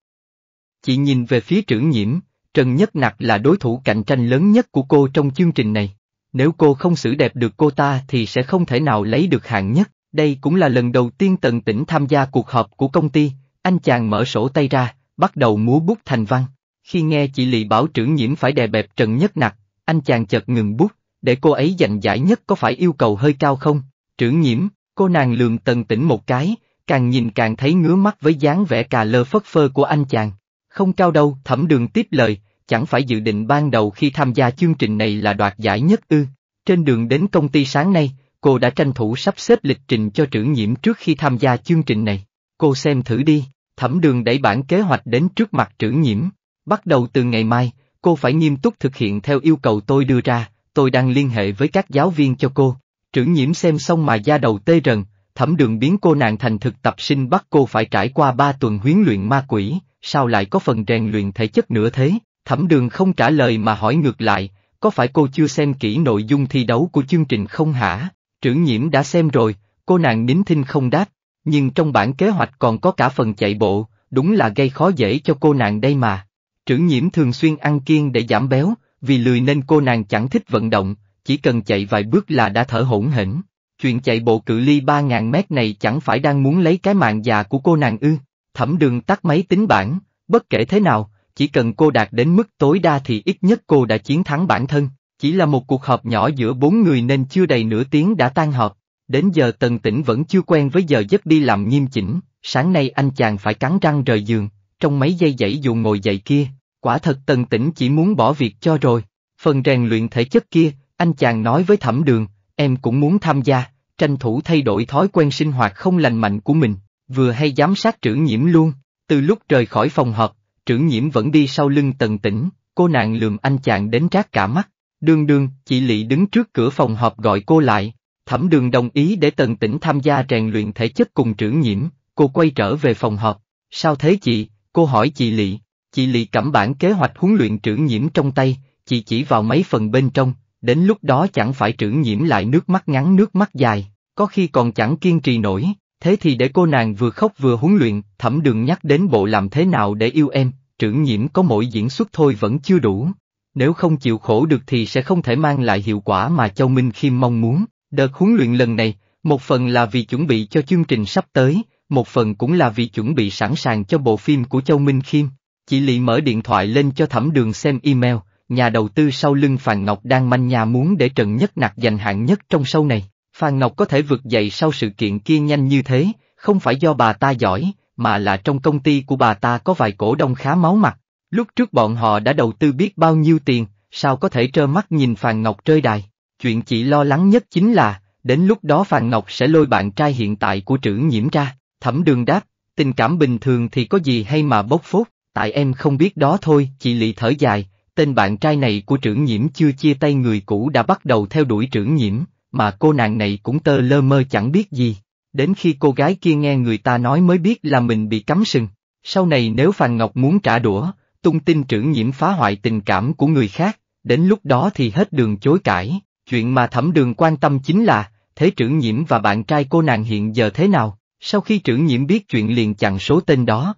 Chị nhìn về phía trưởng nhiễm, Trần Nhất nạc là đối thủ cạnh tranh lớn nhất của cô trong chương trình này. Nếu cô không xử đẹp được cô ta thì sẽ không thể nào lấy được hạng nhất. Đây cũng là lần đầu tiên Tần Tĩnh tham gia cuộc họp của công ty, anh chàng mở sổ tay ra, bắt đầu múa bút thành văn. Khi nghe chị Lị bảo trưởng nhiễm phải đè bẹp Trần Nhất nạc, anh chàng chợt ngừng bút, để cô ấy giành giải nhất có phải yêu cầu hơi cao không? Trưởng nhiễm, cô nàng lường Tần Tĩnh một cái, càng nhìn càng thấy ngứa mắt với dáng vẻ cà lơ phất phơ của anh chàng. Không cao đâu, thẩm đường tiếp lời, chẳng phải dự định ban đầu khi tham gia chương trình này là đoạt giải nhất ư. Trên đường đến công ty sáng nay, cô đã tranh thủ sắp xếp lịch trình cho trưởng nhiễm trước khi tham gia chương trình này. Cô xem thử đi, thẩm đường đẩy bản kế hoạch đến trước mặt trưởng nhiễm. Bắt đầu từ ngày mai, cô phải nghiêm túc thực hiện theo yêu cầu tôi đưa ra, tôi đang liên hệ với các giáo viên cho cô. Trưởng nhiễm xem xong mà da đầu tê rần, thẩm đường biến cô nàng thành thực tập sinh bắt cô phải trải qua ba tuần huấn luyện ma quỷ, sao lại có phần rèn luyện thể chất nữa thế, thẩm đường không trả lời mà hỏi ngược lại, có phải cô chưa xem kỹ nội dung thi đấu của chương trình không hả, trưởng nhiễm đã xem rồi, cô nàng nín thinh không đáp, nhưng trong bản kế hoạch còn có cả phần chạy bộ, đúng là gây khó dễ cho cô nàng đây mà. Trưởng nhiễm thường xuyên ăn kiêng để giảm béo, vì lười nên cô nàng chẳng thích vận động, chỉ cần chạy vài bước là đã thở hổn hển chuyện chạy bộ cự ly 3.000 mét này chẳng phải đang muốn lấy cái mạng già của cô nàng ư, thẩm đường tắt máy tính bản, bất kể thế nào, chỉ cần cô đạt đến mức tối đa thì ít nhất cô đã chiến thắng bản thân, chỉ là một cuộc họp nhỏ giữa bốn người nên chưa đầy nửa tiếng đã tan họp, đến giờ tần tỉnh vẫn chưa quen với giờ giấc đi làm nghiêm chỉnh, sáng nay anh chàng phải cắn răng rời giường, trong mấy giây dãy dù ngồi dậy kia, quả thật tần tỉnh chỉ muốn bỏ việc cho rồi, phần rèn luyện thể chất kia, anh chàng nói với thẩm đường, Em cũng muốn tham gia, tranh thủ thay đổi thói quen sinh hoạt không lành mạnh của mình, vừa hay giám sát trưởng nhiễm luôn, từ lúc rời khỏi phòng họp, trưởng nhiễm vẫn đi sau lưng tần tỉnh, cô nàng lườm anh chàng đến rác cả mắt, đường đường, chị Lị đứng trước cửa phòng họp gọi cô lại, thẩm đường đồng ý để tần tỉnh tham gia rèn luyện thể chất cùng trưởng nhiễm, cô quay trở về phòng họp, sao thế chị, cô hỏi chị Lị, chị Lị cảm bản kế hoạch huấn luyện trưởng nhiễm trong tay, chị chỉ vào mấy phần bên trong, đến lúc đó chẳng phải trưởng nhiễm lại nước mắt ngắn nước mắt dài, có khi còn chẳng kiên trì nổi, thế thì để cô nàng vừa khóc vừa huấn luyện, thẩm đường nhắc đến bộ làm thế nào để yêu em, trưởng nhiễm có mỗi diễn xuất thôi vẫn chưa đủ. Nếu không chịu khổ được thì sẽ không thể mang lại hiệu quả mà Châu Minh Khiêm mong muốn. Đợt huấn luyện lần này, một phần là vì chuẩn bị cho chương trình sắp tới, một phần cũng là vì chuẩn bị sẵn sàng cho bộ phim của Châu Minh Khiêm. Chị Lị mở điện thoại lên cho thẩm đường xem email, nhà đầu tư sau lưng Phàn Ngọc đang manh nhà muốn để Trần Nhất Nặc giành hạng nhất trong sâu này. Phàn Ngọc có thể vượt dậy sau sự kiện kia nhanh như thế, không phải do bà ta giỏi, mà là trong công ty của bà ta có vài cổ đông khá máu mặt. Lúc trước bọn họ đã đầu tư biết bao nhiêu tiền, sao có thể trơ mắt nhìn Phàn Ngọc rơi đài. Chuyện chỉ lo lắng nhất chính là, đến lúc đó Phàn Ngọc sẽ lôi bạn trai hiện tại của trữ nhiễm ra. Thẩm đường đáp, tình cảm bình thường thì có gì hay mà bốc phốt, tại em không biết đó thôi, chị lị thở dài, tên bạn trai này của trưởng nhiễm chưa chia tay người cũ đã bắt đầu theo đuổi trưởng nhiễm, mà cô nàng này cũng tơ lơ mơ chẳng biết gì. Đến khi cô gái kia nghe người ta nói mới biết là mình bị cắm sừng. Sau này nếu Phàn Ngọc muốn trả đũa, tung tin trưởng nhiễm phá hoại tình cảm của người khác, đến lúc đó thì hết đường chối cãi. Chuyện mà thẩm đường quan tâm chính là, thế trưởng nhiễm và bạn trai cô nàng hiện giờ thế nào, sau khi trưởng nhiễm biết chuyện liền chặn số tên đó.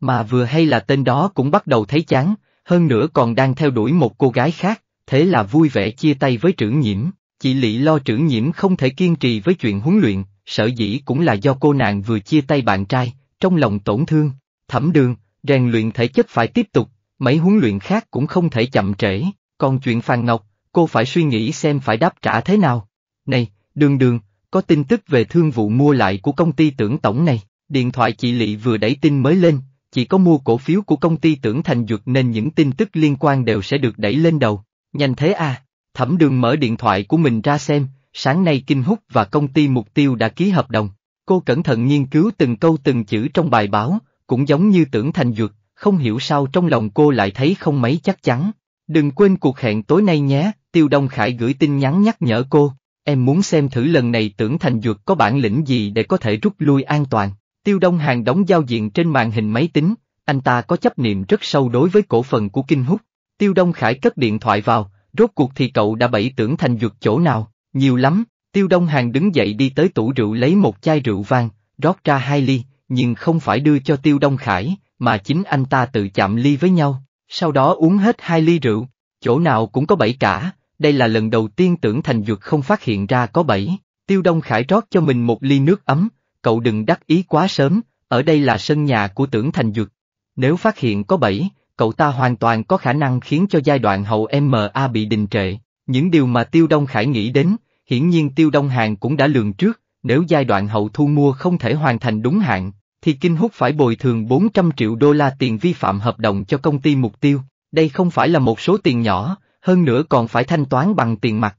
Mà vừa hay là tên đó cũng bắt đầu thấy chán, hơn nữa còn đang theo đuổi một cô gái khác, thế là vui vẻ chia tay với trưởng nhiễm, chị Lị lo trưởng nhiễm không thể kiên trì với chuyện huấn luyện, sợ dĩ cũng là do cô nàng vừa chia tay bạn trai, trong lòng tổn thương, thẩm đường, rèn luyện thể chất phải tiếp tục, mấy huấn luyện khác cũng không thể chậm trễ, còn chuyện Phan Ngọc, cô phải suy nghĩ xem phải đáp trả thế nào. Này, đường đường, có tin tức về thương vụ mua lại của công ty tưởng tổng này, điện thoại chị Lị vừa đẩy tin mới lên, chỉ có mua cổ phiếu của công ty tưởng thành dược nên những tin tức liên quan đều sẽ được đẩy lên đầu. Nhanh thế à, thẩm đường mở điện thoại của mình ra xem, sáng nay Kinh Húc và công ty mục tiêu đã ký hợp đồng. Cô cẩn thận nghiên cứu từng câu từng chữ trong bài báo, cũng giống như tưởng thành dược, không hiểu sao trong lòng cô lại thấy không mấy chắc chắn. Đừng quên cuộc hẹn tối nay nhé, Tiêu Đông Khải gửi tin nhắn nhắc nhở cô, em muốn xem thử lần này tưởng thành dược có bản lĩnh gì để có thể rút lui an toàn. Tiêu Đông Hàng đóng giao diện trên màn hình máy tính, anh ta có chấp niệm rất sâu đối với cổ phần của Kinh Húc. Tiêu Đông Khải cất điện thoại vào, rốt cuộc thì cậu đã bẫy tưởng thành dược chỗ nào, nhiều lắm. Tiêu Đông Hàng đứng dậy đi tới tủ rượu lấy một chai rượu vang, rót ra hai ly, nhưng không phải đưa cho Tiêu Đông Khải, mà chính anh ta tự chạm ly với nhau, sau đó uống hết hai ly rượu, chỗ nào cũng có bẫy cả, đây là lần đầu tiên tưởng thành dược không phát hiện ra có bẫy. Tiêu Đông Khải rót cho mình một ly nước ấm, cậu đừng đắc ý quá sớm, ở đây là sân nhà của tưởng thành dược. Nếu phát hiện có bẫy, cậu ta hoàn toàn có khả năng khiến cho giai đoạn hậu MA bị đình trệ. Những điều mà Tiêu Đông Khải nghĩ đến, hiển nhiên Tiêu Đông Hàng cũng đã lường trước, nếu giai đoạn hậu thu mua không thể hoàn thành đúng hạn, thì Kinh Húc phải bồi thường 400 triệu đô la tiền vi phạm hợp đồng cho công ty mục tiêu, đây không phải là một số tiền nhỏ, hơn nữa còn phải thanh toán bằng tiền mặt.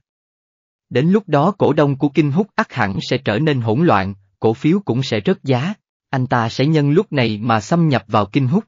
Đến lúc đó cổ đông của Kinh Húc ắt hẳn sẽ trở nên hỗn loạn, cổ phiếu cũng sẽ rớt giá, anh ta sẽ nhân lúc này mà xâm nhập vào kinh hút.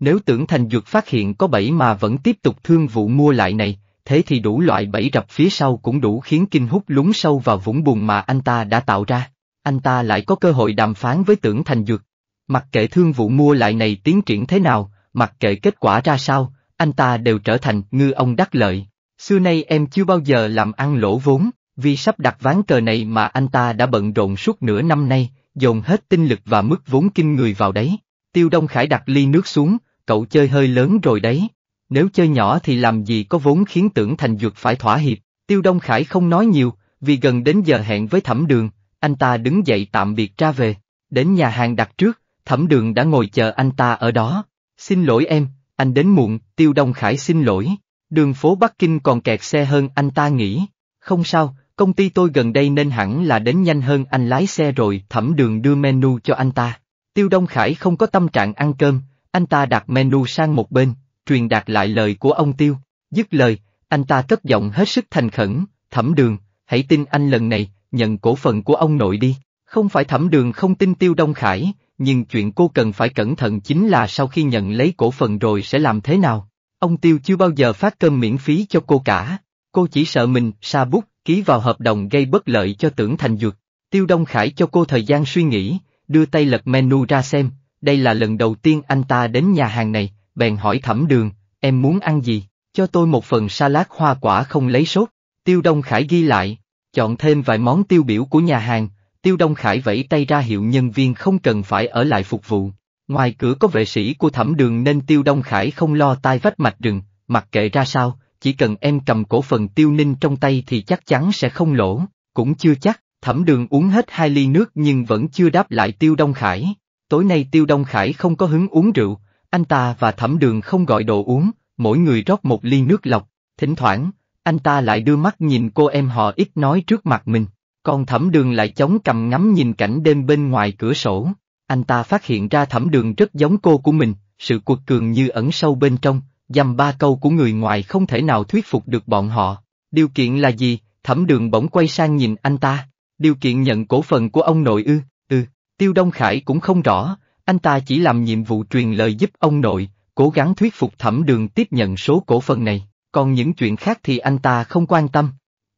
Nếu tưởng thành dược phát hiện có bẫy mà vẫn tiếp tục thương vụ mua lại này, thế thì đủ loại bẫy rập phía sau cũng đủ khiến kinh hút lún sâu vào vũng bùn mà anh ta đã tạo ra. Anh ta lại có cơ hội đàm phán với tưởng thành dược. Mặc kệ thương vụ mua lại này tiến triển thế nào, mặc kệ kết quả ra sao, anh ta đều trở thành ngư ông đắc lợi. Xưa nay em chưa bao giờ làm ăn lỗ vốn. Vì sắp đặt ván cờ này mà anh ta đã bận rộn suốt nửa năm nay, dồn hết tinh lực và mức vốn kinh người vào đấy. Tiêu Đông Khải đặt ly nước xuống, cậu chơi hơi lớn rồi đấy. Nếu chơi nhỏ thì làm gì có vốn khiến tưởng thành dược phải thỏa hiệp. Tiêu Đông Khải không nói nhiều, vì gần đến giờ hẹn với thẩm đường, anh ta đứng dậy tạm biệt ra về. Đến nhà hàng đặt trước, thẩm đường đã ngồi chờ anh ta ở đó. Xin lỗi em, anh đến muộn, Tiêu Đông Khải xin lỗi. Đường phố Bắc Kinh còn kẹt xe hơn anh ta nghĩ. Không sao, công ty tôi gần đây nên hẳn là đến nhanh hơn anh lái xe rồi, thẩm đường đưa menu cho anh ta. Tiêu Đông Khải không có tâm trạng ăn cơm, anh ta đặt menu sang một bên, truyền đạt lại lời của ông Tiêu. Dứt lời, anh ta cất giọng hết sức thành khẩn, thẩm đường, hãy tin anh lần này, nhận cổ phần của ông nội đi. Không phải thẩm đường không tin Tiêu Đông Khải, nhưng chuyện cô cần phải cẩn thận chính là sau khi nhận lấy cổ phần rồi sẽ làm thế nào. Ông Tiêu chưa bao giờ phát cơm miễn phí cho cô cả, cô chỉ sợ mình, sa bút, ký vào hợp đồng gây bất lợi cho tưởng thành dược. Tiêu Đông Khải cho cô thời gian suy nghĩ, đưa tay lật menu ra xem, đây là lần đầu tiên anh ta đến nhà hàng này, bèn hỏi thẩm đường, em muốn ăn gì, cho tôi một phần salad hoa quả không lấy sốt. Tiêu Đông Khải ghi lại, chọn thêm vài món tiêu biểu của nhà hàng, Tiêu Đông Khải vẫy tay ra hiệu nhân viên không cần phải ở lại phục vụ. Ngoài cửa có vệ sĩ của thẩm đường nên Tiêu Đông Khải không lo tai vách mạch rừng, mặc kệ ra sao, chỉ cần em cầm cổ phần tiêu ninh trong tay thì chắc chắn sẽ không lỗ, cũng chưa chắc, thẩm đường uống hết hai ly nước nhưng vẫn chưa đáp lại tiêu đông khải. Tối nay tiêu đông khải không có hứng uống rượu, anh ta và thẩm đường không gọi đồ uống, mỗi người rót một ly nước lọc, thỉnh thoảng, anh ta lại đưa mắt nhìn cô em họ ít nói trước mặt mình, còn thẩm đường lại chống cầm ngắm nhìn cảnh đêm bên ngoài cửa sổ. Anh ta phát hiện ra thẩm đường rất giống cô của mình, sự cuột cường như ẩn sâu bên trong, dăm ba câu của người ngoài không thể nào thuyết phục được bọn họ. Điều kiện là gì? Thẩm đường bỗng quay sang nhìn anh ta. Điều kiện nhận cổ phần của ông nội ư, ư? Ừ, Tiêu Đông Khải cũng không rõ, anh ta chỉ làm nhiệm vụ truyền lời giúp ông nội, cố gắng thuyết phục thẩm đường tiếp nhận số cổ phần này, còn những chuyện khác thì anh ta không quan tâm.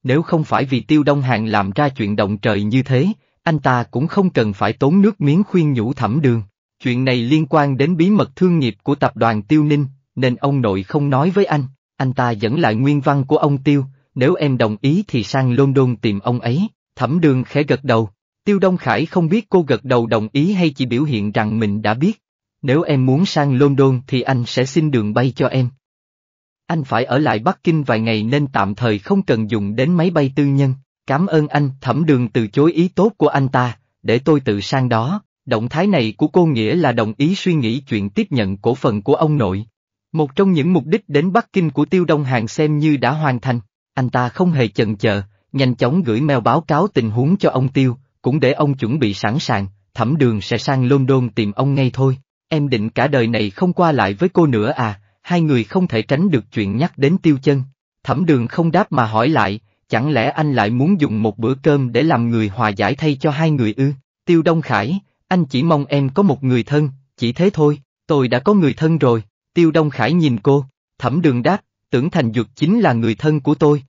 Nếu không phải vì Tiêu Đông Hàng làm ra chuyện động trời như thế, anh ta cũng không cần phải tốn nước miếng khuyên nhủ thẩm đường. Chuyện này liên quan đến bí mật thương nghiệp của tập đoàn Tiêu Ninh, nên ông nội không nói với anh, anh ta dẫn lại nguyên văn của ông Tiêu, nếu em đồng ý thì sang London tìm ông ấy, thẩm đường khẽ gật đầu. Tiêu Đông Khải không biết cô gật đầu đồng ý hay chỉ biểu hiện rằng mình đã biết. Nếu em muốn sang London thì anh sẽ xin đường bay cho em. Anh phải ở lại Bắc Kinh vài ngày nên tạm thời không cần dùng đến máy bay tư nhân. Cảm ơn anh, thẩm đường từ chối ý tốt của anh ta, để tôi tự sang đó. Động thái này của cô nghĩa là đồng ý suy nghĩ chuyện tiếp nhận cổ phần của ông nội. Một trong những mục đích đến Bắc Kinh của Tiêu Đông Hàng xem như đã hoàn thành, anh ta không hề chần chờ, nhanh chóng gửi mail báo cáo tình huống cho ông Tiêu, cũng để ông chuẩn bị sẵn sàng, thẩm đường sẽ sang London tìm ông ngay thôi, em định cả đời này không qua lại với cô nữa à, hai người không thể tránh được chuyện nhắc đến Tiêu Chân. Thẩm đường không đáp mà hỏi lại, chẳng lẽ anh lại muốn dùng một bữa cơm để làm người hòa giải thay cho hai người ư, Tiêu Đông Khải, anh chỉ mong em có một người thân, chỉ thế thôi, tôi đã có người thân rồi. Tiêu Đông Khải nhìn cô, thẩm đường đáp, tưởng Thành Duật chính là người thân của tôi.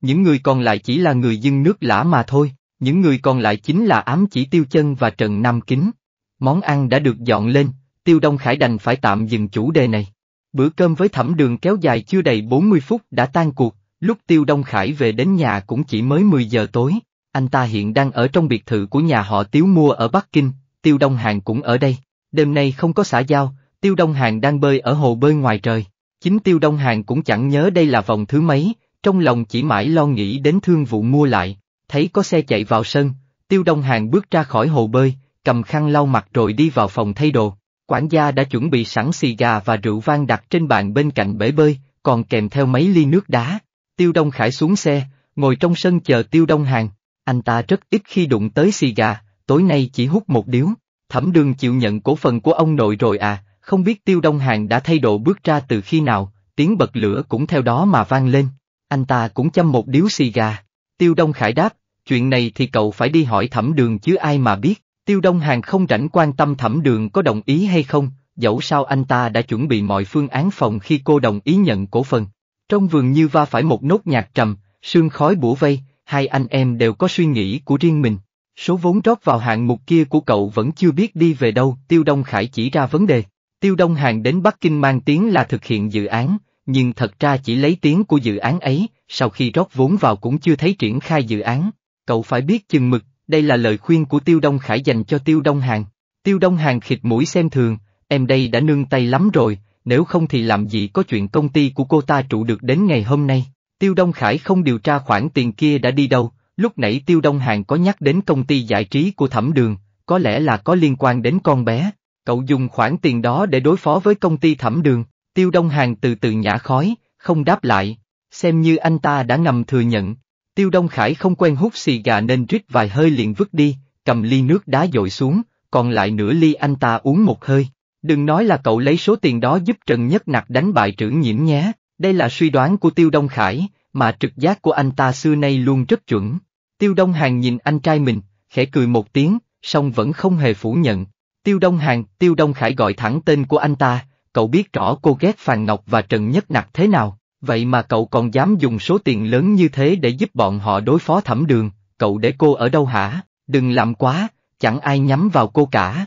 Những người còn lại chỉ là người dân nước lã mà thôi, những người còn lại chính là ám chỉ Tiêu Chân và Trần Nam Kính. Món ăn đã được dọn lên, Tiêu Đông Khải đành phải tạm dừng chủ đề này. Bữa cơm với thẩm đường kéo dài chưa đầy 40 phút đã tan cuộc, lúc Tiêu Đông Khải về đến nhà cũng chỉ mới 10 giờ tối. Anh ta hiện đang ở trong biệt thự của nhà họ Tiếu mua ở Bắc Kinh, Tiêu Đông Hàng cũng ở đây. Đêm nay không có xã giao, Tiêu Đông Hàng đang bơi ở hồ bơi ngoài trời. Chính Tiêu Đông Hàng cũng chẳng nhớ đây là vòng thứ mấy, trong lòng chỉ mãi lo nghĩ đến thương vụ mua lại, thấy có xe chạy vào sân, Tiêu Đông Hàng bước ra khỏi hồ bơi, cầm khăn lau mặt rồi đi vào phòng thay đồ. Quản gia đã chuẩn bị sẵn xì gà và rượu vang đặt trên bàn bên cạnh bể bơi, còn kèm theo mấy ly nước đá. Tiêu Đông Khải xuống xe, ngồi trong sân chờ Tiêu Đông Hàng. Anh ta rất ít khi đụng tới xì gà, tối nay chỉ hút một điếu. Thẩm đường chịu nhận cổ phần của ông nội rồi à, không biết Tiêu Đông Hàng đã thay đổi bước ra từ khi nào, tiếng bật lửa cũng theo đó mà vang lên. Anh ta cũng châm một điếu xì gà. Tiêu Đông Khải đáp, chuyện này thì cậu phải đi hỏi thẩm đường chứ ai mà biết. Tiêu Đông Hàng không rảnh quan tâm thẩm đường có đồng ý hay không, dẫu sao anh ta đã chuẩn bị mọi phương án phòng khi cô đồng ý nhận cổ phần. Trong vườn như va phải một nốt nhạc trầm, sương khói bủa vây, hai anh em đều có suy nghĩ của riêng mình. Số vốn rót vào hạng mục kia của cậu vẫn chưa biết đi về đâu, Tiêu Đông Khải chỉ ra vấn đề. Tiêu Đông Hàng đến Bắc Kinh mang tiếng là thực hiện dự án, nhưng thật ra chỉ lấy tiếng của dự án ấy, sau khi rót vốn vào cũng chưa thấy triển khai dự án. Cậu phải biết chừng mực, đây là lời khuyên của Tiêu Đông Khải dành cho Tiêu Đông Hàng. Tiêu Đông Hàng khịt mũi xem thường, em đây đã nương tay lắm rồi, nếu không thì làm gì có chuyện công ty của cô ta trụ được đến ngày hôm nay. Tiêu Đông Khải không điều tra khoản tiền kia đã đi đâu, lúc nãy Tiêu Đông Hàng có nhắc đến công ty giải trí của Thẩm Đường, có lẽ là có liên quan đến con bé. Cậu dùng khoản tiền đó để đối phó với công ty thẩm đường, tiêu đông hàng từ từ nhả khói, không đáp lại, xem như anh ta đã ngầm thừa nhận. Tiêu đông khải không quen hút xì gà nên rít vài hơi liền vứt đi, cầm ly nước đá dội xuống, còn lại nửa ly anh ta uống một hơi. Đừng nói là cậu lấy số tiền đó giúp Trần Nhất Nặc đánh bại trưởng nhiễm nhé, đây là suy đoán của Tiêu Đông Khải, mà trực giác của anh ta xưa nay luôn rất chuẩn. Tiêu Đông Hàng nhìn anh trai mình, khẽ cười một tiếng, song vẫn không hề phủ nhận, Tiêu Đông Hàng, Tiêu Đông Khải gọi thẳng tên của anh ta, cậu biết rõ cô ghét Phàn Ngọc và Trần Nhất Nặc thế nào, vậy mà cậu còn dám dùng số tiền lớn như thế để giúp bọn họ đối phó thẩm đường, cậu để cô ở đâu hả, đừng làm quá, chẳng ai nhắm vào cô cả.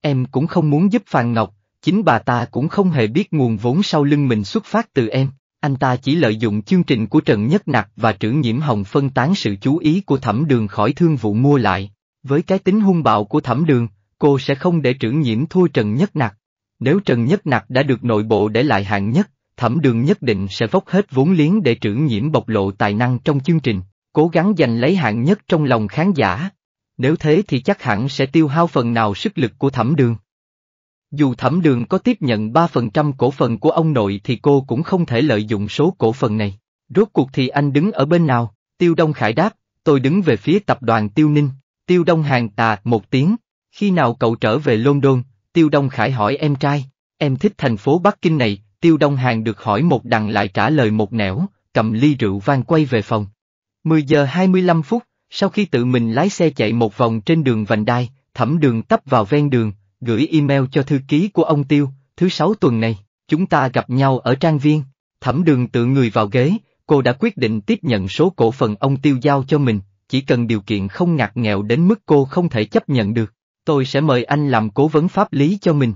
Em cũng không muốn giúp Phàn Ngọc, chính bà ta cũng không hề biết nguồn vốn sau lưng mình xuất phát từ em, anh ta chỉ lợi dụng chương trình của Trần Nhất Nặc và trưởng nhiễm hồng phân tán sự chú ý của thẩm đường khỏi thương vụ mua lại. Với cái tính hung bạo của thẩm đường, cô sẽ không để trưởng nhiễm thua Trần Nhất nạc Nếu Trần Nhất nạc đã được nội bộ để lại hạng nhất, thẩm đường nhất định sẽ vốc hết vốn liếng để trưởng nhiễm bộc lộ tài năng trong chương trình, cố gắng giành lấy hạng nhất trong lòng khán giả. Nếu thế thì chắc hẳn sẽ tiêu hao phần nào sức lực của thẩm đường. Dù thẩm đường có tiếp nhận 3% cổ phần của ông nội thì cô cũng không thể lợi dụng số cổ phần này. Rốt cuộc thì anh đứng ở bên nào? Tiêu Đông Khải đáp, tôi đứng về phía tập đoàn Tiêu Ninh. Tiêu Đông Hàng tà một tiếng, khi nào cậu trở về London, Tiêu Đông Khải hỏi em trai, em thích thành phố Bắc Kinh này, Tiêu Đông Hàng được hỏi một đằng lại trả lời một nẻo, cầm ly rượu vang quay về phòng. 10 giờ 25 phút, sau khi tự mình lái xe chạy một vòng trên đường vành đai, thẩm đường tấp vào ven đường, gửi email cho thư ký của ông Tiêu, thứ sáu tuần này, chúng ta gặp nhau ở trang viên, thẩm đường tự người vào ghế, cô đã quyết định tiếp nhận số cổ phần ông Tiêu giao cho mình, chỉ cần điều kiện không ngặt nghèo đến mức cô không thể chấp nhận được tôi sẽ mời anh làm cố vấn pháp lý cho mình.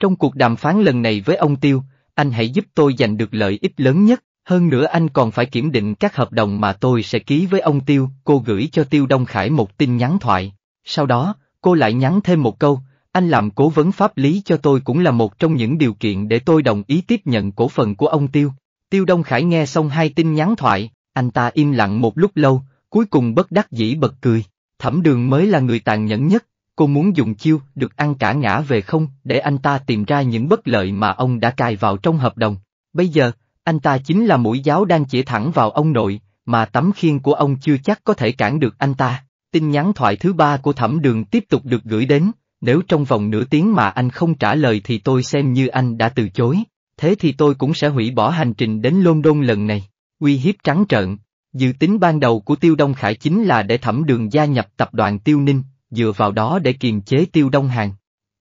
Trong cuộc đàm phán lần này với ông Tiêu, anh hãy giúp tôi giành được lợi ích lớn nhất, hơn nữa anh còn phải kiểm định các hợp đồng mà tôi sẽ ký với ông Tiêu, cô gửi cho Tiêu Đông Khải một tin nhắn thoại. Sau đó, cô lại nhắn thêm một câu, anh làm cố vấn pháp lý cho tôi cũng là một trong những điều kiện để tôi đồng ý tiếp nhận cổ phần của ông Tiêu. Tiêu Đông Khải nghe xong hai tin nhắn thoại, anh ta im lặng một lúc lâu, cuối cùng bất đắc dĩ bật cười. Thẩm đường mới là người tàn nhẫn nhất, cô muốn dùng chiêu được ăn cả ngã về không để anh ta tìm ra những bất lợi mà ông đã cài vào trong hợp đồng. Bây giờ, anh ta chính là mũi giáo đang chỉ thẳng vào ông nội, mà tấm khiên của ông chưa chắc có thể cản được anh ta. Tin nhắn thoại thứ ba của thẩm đường tiếp tục được gửi đến, nếu trong vòng nửa tiếng mà anh không trả lời thì tôi xem như anh đã từ chối, thế thì tôi cũng sẽ hủy bỏ hành trình đến London lần này. Uy hiếp trắng trợn, dự tính ban đầu của Tiêu Đông Khải chính là để thẩm đường gia nhập tập đoàn Tiêu Ninh, dựa vào đó để kiềm chế tiêu đông hàng.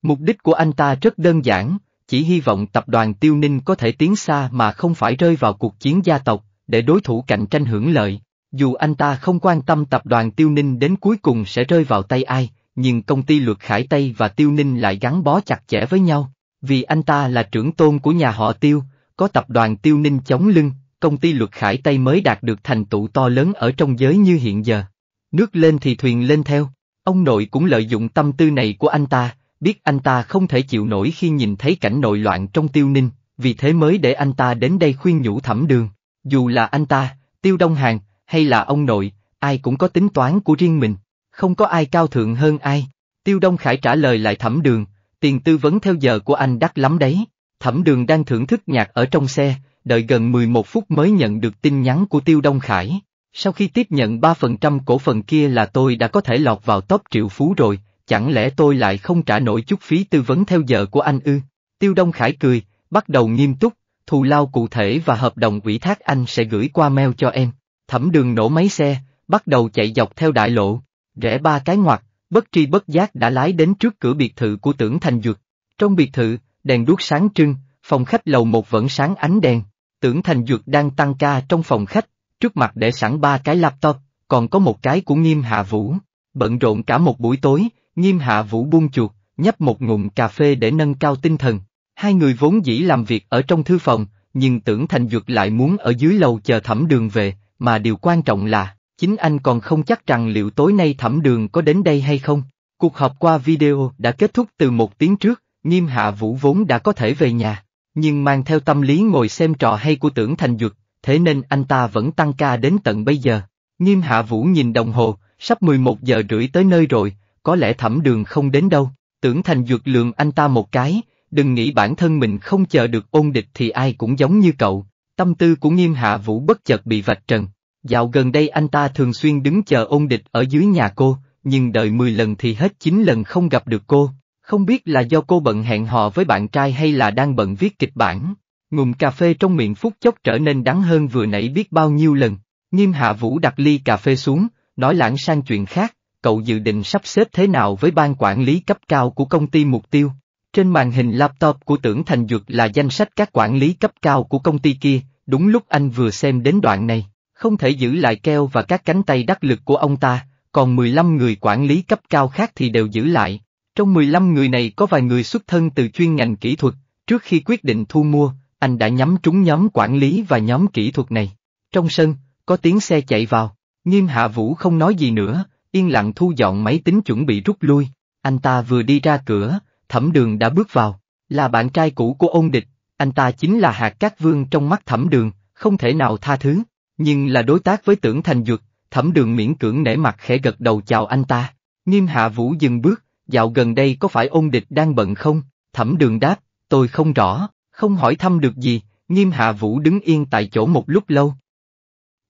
Mục đích của anh ta rất đơn giản, chỉ hy vọng tập đoàn tiêu ninh có thể tiến xa mà không phải rơi vào cuộc chiến gia tộc, để đối thủ cạnh tranh hưởng lợi. Dù anh ta không quan tâm tập đoàn tiêu ninh đến cuối cùng sẽ rơi vào tay ai, nhưng công ty luật khải Tây và tiêu ninh lại gắn bó chặt chẽ với nhau, vì anh ta là trưởng tôn của nhà họ tiêu, có tập đoàn tiêu ninh chống lưng, công ty luật khải Tây mới đạt được thành tựu to lớn ở trong giới như hiện giờ. Nước lên thì thuyền lên theo. Ông nội cũng lợi dụng tâm tư này của anh ta, biết anh ta không thể chịu nổi khi nhìn thấy cảnh nội loạn trong tiêu ninh, vì thế mới để anh ta đến đây khuyên nhủ thẩm đường. Dù là anh ta, tiêu đông hàng, hay là ông nội, ai cũng có tính toán của riêng mình, không có ai cao thượng hơn ai. Tiêu đông khải trả lời lại thẩm đường, tiền tư vấn theo giờ của anh đắt lắm đấy. Thẩm đường đang thưởng thức nhạc ở trong xe, đợi gần mười một phút mới nhận được tin nhắn của tiêu đông khải. Sau khi tiếp nhận 3% cổ phần kia là tôi đã có thể lọt vào top triệu phú rồi, chẳng lẽ tôi lại không trả nổi chút phí tư vấn theo giờ của anh ư? Tiêu Đông Khải cười, bắt đầu nghiêm túc, thù lao cụ thể và hợp đồng ủy thác anh sẽ gửi qua mail cho em. Thẩm đường nổ máy xe, bắt đầu chạy dọc theo đại lộ, rẽ ba cái ngoặt, bất tri bất giác đã lái đến trước cửa biệt thự của tưởng Thành Dược. Trong biệt thự, đèn đuốc sáng trưng, phòng khách lầu một vẫn sáng ánh đèn, tưởng Thành Dược đang tăng ca trong phòng khách, trước mặt để sẵn ba cái laptop, còn có một cái của Nghiêm Hạ Vũ. Bận rộn cả một buổi tối, Nghiêm Hạ Vũ buông chuột, nhấp một ngụm cà phê để nâng cao tinh thần. Hai người vốn dĩ làm việc ở trong thư phòng, nhưng tưởng Thành Dược lại muốn ở dưới lầu chờ thẩm đường về, mà điều quan trọng là, chính anh còn không chắc rằng liệu tối nay thẩm đường có đến đây hay không. Cuộc họp qua video đã kết thúc từ một tiếng trước, Nghiêm Hạ Vũ vốn đã có thể về nhà, nhưng mang theo tâm lý ngồi xem trò hay của tưởng Thành Dược thế nên anh ta vẫn tăng ca đến tận bây giờ. Nghiêm Hạ Vũ nhìn đồng hồ, sắp 11 giờ rưỡi tới nơi rồi, có lẽ thẩm đường không đến đâu, tưởng thành dược lượng anh ta một cái, đừng nghĩ bản thân mình không chờ được ôn địch thì ai cũng giống như cậu. Tâm tư của Nghiêm Hạ Vũ bất chợt bị vạch trần. Dạo gần đây anh ta thường xuyên đứng chờ ôn địch ở dưới nhà cô, nhưng đợi 10 lần thì hết 9 lần không gặp được cô. Không biết là do cô bận hẹn hò với bạn trai hay là đang bận viết kịch bản. Ngùm cà phê trong miệng phút chốc trở nên đắng hơn vừa nãy biết bao nhiêu lần. Nghiêm hạ vũ đặt ly cà phê xuống, nói lãng sang chuyện khác, cậu dự định sắp xếp thế nào với ban quản lý cấp cao của công ty mục tiêu. Trên màn hình laptop của tưởng thành dược là danh sách các quản lý cấp cao của công ty kia, đúng lúc anh vừa xem đến đoạn này, không thể giữ lại keo và các cánh tay đắc lực của ông ta, còn 15 người quản lý cấp cao khác thì đều giữ lại. Trong 15 người này có vài người xuất thân từ chuyên ngành kỹ thuật, trước khi quyết định thu mua, anh đã nhắm trúng nhóm quản lý và nhóm kỹ thuật này. Trong sân, có tiếng xe chạy vào, nghiêm hạ vũ không nói gì nữa, yên lặng thu dọn máy tính chuẩn bị rút lui. Anh ta vừa đi ra cửa, thẩm đường đã bước vào, là bạn trai cũ của ôn địch, anh ta chính là hạt cát vương trong mắt thẩm đường, không thể nào tha thứ, nhưng là đối tác với tưởng thành dược, thẩm đường miễn cưỡng nể mặt khẽ gật đầu chào anh ta. Nghiêm hạ vũ dừng bước, dạo gần đây có phải ôn địch đang bận không? Thẩm đường đáp, tôi không rõ, không hỏi thăm được gì, nghiêm hạ vũ đứng yên tại chỗ một lúc lâu.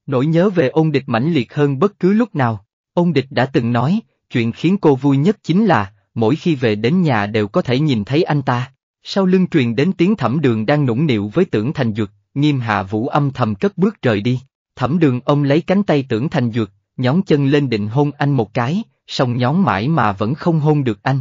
Nỗi nhớ về ôn địch mãnh liệt hơn bất cứ lúc nào, ôn địch đã từng nói, chuyện khiến cô vui nhất chính là, mỗi khi về đến nhà đều có thể nhìn thấy anh ta. Sau lưng truyền đến tiếng thẩm đường đang nũng nịu với tưởng thành dược, nghiêm hạ vũ âm thầm cất bước rời đi. Thẩm đường ông lấy cánh tay tưởng thành dược, nhón chân lên định hôn anh một cái, song nhón mãi mà vẫn không hôn được anh.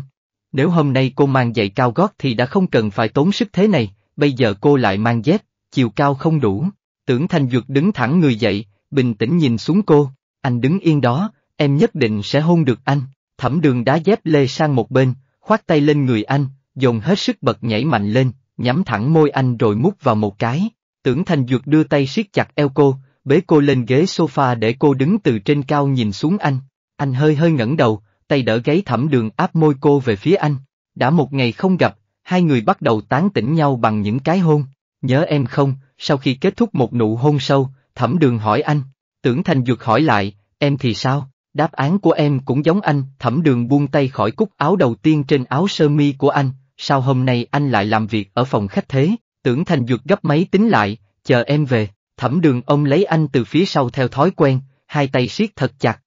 Nếu hôm nay cô mang giày cao gót thì đã không cần phải tốn sức thế này, bây giờ cô lại mang dép, chiều cao không đủ. Tưởng Thành duật đứng thẳng người dậy, bình tĩnh nhìn xuống cô, anh đứng yên đó, em nhất định sẽ hôn được anh. Thẩm đường đá dép lê sang một bên, khoát tay lên người anh, dồn hết sức bật nhảy mạnh lên, nhắm thẳng môi anh rồi mút vào một cái. Tưởng Thành duật đưa tay siết chặt eo cô, bế cô lên ghế sofa để cô đứng từ trên cao nhìn xuống anh. Anh hơi hơi ngẩng đầu, tay đỡ gáy thẩm đường áp môi cô về phía anh. Đã một ngày không gặp, hai người bắt đầu tán tỉnh nhau bằng những cái hôn. Nhớ em không, sau khi kết thúc một nụ hôn sâu, thẩm đường hỏi anh, tưởng thành dược hỏi lại, em thì sao? Đáp án của em cũng giống anh, thẩm đường buông tay khỏi cúc áo đầu tiên trên áo sơ mi của anh, sao hôm nay anh lại làm việc ở phòng khách thế, tưởng thành dược gấp máy tính lại, chờ em về, thẩm đường ông lấy anh từ phía sau theo thói quen, hai tay siết thật chặt.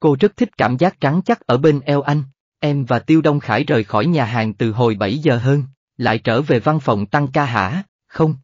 Cô rất thích cảm giác trắng chắc ở bên eo anh, Em và Tiêu Đông Khải rời khỏi nhà hàng từ hồi 7 giờ hơn, lại trở về văn phòng tăng ca hả, không?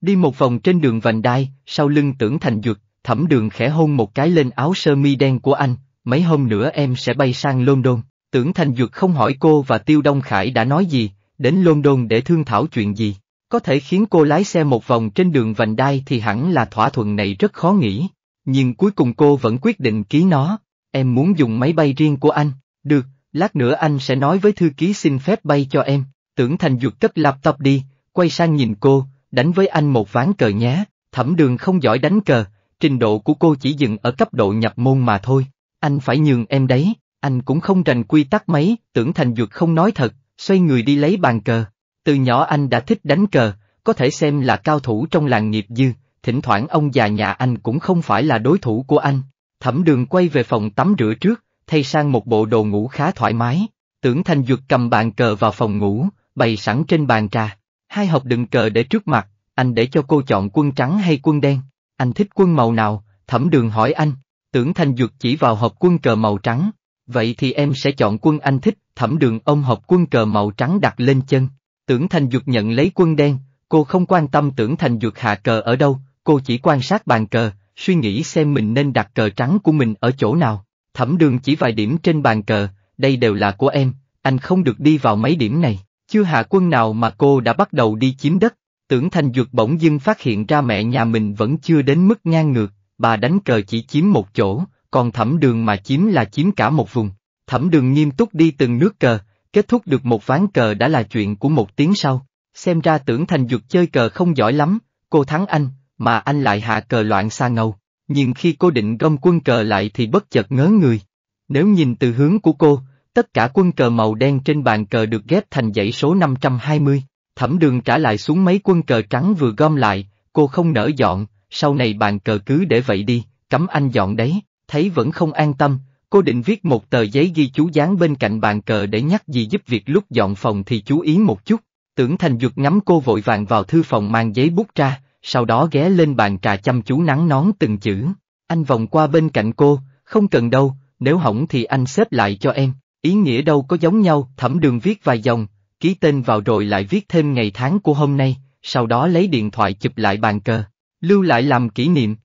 Đi một vòng trên đường vành đai, sau lưng tưởng thành dược, thẩm đường khẽ hôn một cái lên áo sơ mi đen của anh, mấy hôm nữa em sẽ bay sang London. Tưởng Thành Dược không hỏi cô và Tiêu Đông Khải đã nói gì, đến London để thương thảo chuyện gì, có thể khiến cô lái xe một vòng trên đường vành đai thì hẳn là thỏa thuận này rất khó nghĩ, nhưng cuối cùng cô vẫn quyết định ký nó, em muốn dùng máy bay riêng của anh, được, lát nữa anh sẽ nói với thư ký xin phép bay cho em, tưởng thành dược cất laptop đi, quay sang nhìn cô, đánh với anh một ván cờ nhé, thẩm đường không giỏi đánh cờ, trình độ của cô chỉ dừng ở cấp độ nhập môn mà thôi, anh phải nhường em đấy, anh cũng không rành quy tắc mấy, tưởng thành dược không nói thật, xoay người đi lấy bàn cờ. Từ nhỏ anh đã thích đánh cờ, có thể xem là cao thủ trong làng nghiệp dư, thỉnh thoảng ông già nhà anh cũng không phải là đối thủ của anh. Thẩm đường quay về phòng tắm rửa trước, thay sang một bộ đồ ngủ khá thoải mái, tưởng thành duật cầm bàn cờ vào phòng ngủ, bày sẵn trên bàn trà. Hai hộp đựng cờ để trước mặt, anh để cho cô chọn quân trắng hay quân đen, anh thích quân màu nào, thẩm đường hỏi anh, tưởng thành duật chỉ vào hộp quân cờ màu trắng, vậy thì em sẽ chọn quân anh thích, thẩm đường ông hộp quân cờ màu trắng đặt lên chân, tưởng thành duật nhận lấy quân đen, cô không quan tâm tưởng thành duật hạ cờ ở đâu, cô chỉ quan sát bàn cờ, suy nghĩ xem mình nên đặt cờ trắng của mình ở chỗ nào. Thẩm đường chỉ vài điểm trên bàn cờ, đây đều là của em, anh không được đi vào mấy điểm này. Chưa hạ quân nào mà cô đã bắt đầu đi chiếm đất, tưởng Thanh Duyệt bỗng dưng phát hiện ra mẹ nhà mình vẫn chưa đến mức ngang ngược, bà đánh cờ chỉ chiếm một chỗ, còn thẩm đường mà chiếm là chiếm cả một vùng. Thẩm đường nghiêm túc đi từng nước cờ, kết thúc được một ván cờ đã là chuyện của một tiếng sau. Xem ra tưởng Thành Dược chơi cờ không giỏi lắm, cô thắng anh, mà anh lại hạ cờ loạn xa ngầu nhưng khi cô định gom quân cờ lại thì bất chợt ngớ người. Nếu nhìn từ hướng của cô, tất cả quân cờ màu đen trên bàn cờ được ghép thành dãy số 520, thẩm đường trả lại xuống mấy quân cờ trắng vừa gom lại, cô không nỡ dọn, sau này bàn cờ cứ để vậy đi, cấm anh dọn đấy, thấy vẫn không an tâm, cô định viết một tờ giấy ghi chú dán bên cạnh bàn cờ để nhắc gì giúp việc lúc dọn phòng thì chú ý một chút, tưởng thành dược ngắm cô vội vàng vào thư phòng mang giấy bút ra, sau đó ghé lên bàn trà chăm chú nắng nón từng chữ. Anh vòng qua bên cạnh cô, không cần đâu, nếu hỏng thì anh xếp lại cho em, ý nghĩa đâu có giống nhau, thẩm đường viết vài dòng, ký tên vào rồi lại viết thêm ngày tháng của hôm nay, sau đó lấy điện thoại chụp lại bàn cờ, lưu lại làm kỷ niệm.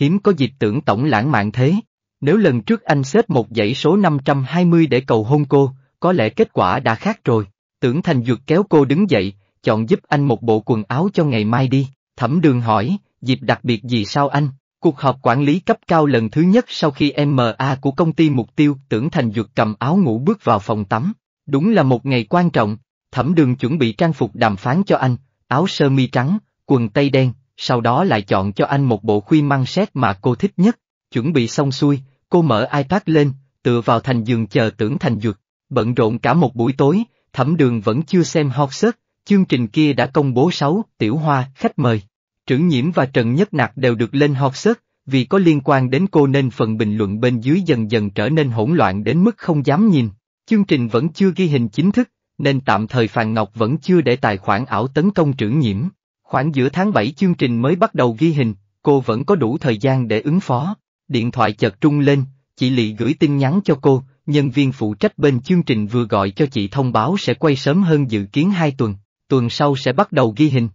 Hiếm có dịp tưởng tổng lãng mạn thế, nếu lần trước anh xếp một dãy số 520 để cầu hôn cô, có lẽ kết quả đã khác rồi, tưởng thành dược kéo cô đứng dậy, chọn giúp anh một bộ quần áo cho ngày mai đi, thẩm đường hỏi, dịp đặc biệt gì sao anh? Cuộc họp quản lý cấp cao lần thứ nhất sau khi MA của công ty mục tiêu tưởng thành dược cầm áo ngủ bước vào phòng tắm. Đúng là một ngày quan trọng, thẩm đường chuẩn bị trang phục đàm phán cho anh, áo sơ mi trắng, quần tây đen, sau đó lại chọn cho anh một bộ khuy măng xét mà cô thích nhất. Chuẩn bị xong xuôi, cô mở iPad lên, tựa vào thành giường chờ tưởng thành dược. Bận rộn cả một buổi tối, thẩm đường vẫn chưa xem hot search, Chương trình kia đã công bố 6 tiểu hoa khách mời. Trưởng nhiễm và Trần Nhất Nạc đều được lên họp search, vì có liên quan đến cô nên phần bình luận bên dưới dần dần trở nên hỗn loạn đến mức không dám nhìn. Chương trình vẫn chưa ghi hình chính thức, nên tạm thời Phàn Ngọc vẫn chưa để tài khoản ảo tấn công trưởng nhiễm. Khoảng giữa tháng 7 chương trình mới bắt đầu ghi hình, cô vẫn có đủ thời gian để ứng phó. Điện thoại chợt trung lên, chị Lị gửi tin nhắn cho cô, nhân viên phụ trách bên chương trình vừa gọi cho chị thông báo sẽ quay sớm hơn dự kiến 2 tuần tuần sau sẽ bắt đầu ghi hình.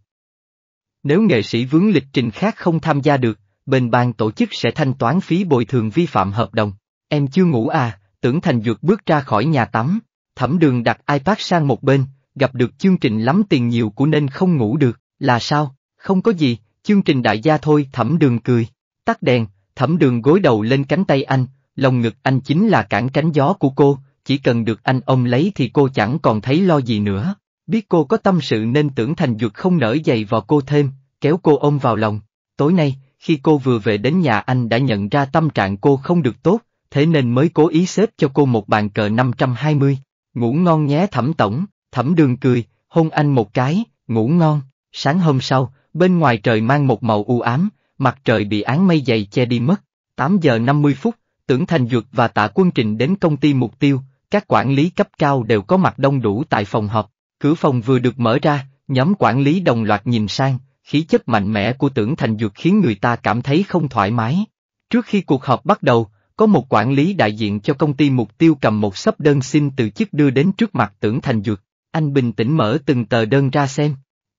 Nếu nghệ sĩ vướng lịch trình khác không tham gia được, bên ban tổ chức sẽ thanh toán phí bồi thường vi phạm hợp đồng. Em chưa ngủ à, tưởng Thành Dược bước ra khỏi nhà tắm, thẩm đường đặt iPad sang một bên, gặp được chương trình lắm tiền nhiều của nên không ngủ được, là sao, không có gì, chương trình đại gia thôi thẩm đường cười, tắt đèn, thẩm đường gối đầu lên cánh tay anh, lồng ngực anh chính là cản tránh gió của cô, chỉ cần được anh ôm lấy thì cô chẳng còn thấy lo gì nữa. Biết cô có tâm sự nên tưởng Thành Duật không nở dày vào cô thêm, kéo cô ôm vào lòng. Tối nay, khi cô vừa về đến nhà anh đã nhận ra tâm trạng cô không được tốt, thế nên mới cố ý xếp cho cô một bàn cờ 520. Ngủ ngon nhé thẩm tổng, thẩm đường cười, hôn anh một cái, ngủ ngon. Sáng hôm sau, bên ngoài trời mang một màu u ám, mặt trời bị áng mây dày che đi mất. 8 giờ 50 phút, tưởng Thành Duật và tạ quân trình đến công ty mục tiêu, các quản lý cấp cao đều có mặt đông đủ tại phòng họp. Cửa phòng vừa được mở ra, nhóm quản lý đồng loạt nhìn sang, khí chất mạnh mẽ của tưởng thành dược khiến người ta cảm thấy không thoải mái. Trước khi cuộc họp bắt đầu, có một quản lý đại diện cho công ty mục tiêu cầm một sấp đơn xin từ chức đưa đến trước mặt tưởng thành dược. Anh bình tĩnh mở từng tờ đơn ra xem.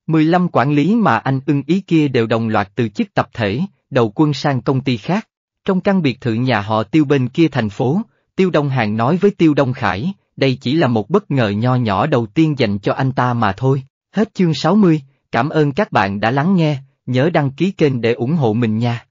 15 quản lý mà anh ưng ý kia đều đồng loạt từ chức tập thể, đầu quân sang công ty khác. Trong căn biệt thự nhà họ tiêu bên kia thành phố, Tiêu Đông Hàng nói với Tiêu Đông Khải, đây chỉ là một bất ngờ nho nhỏ đầu tiên dành cho anh ta mà thôi. Hết chương 60, cảm ơn các bạn đã lắng nghe, nhớ đăng ký kênh để ủng hộ mình nha.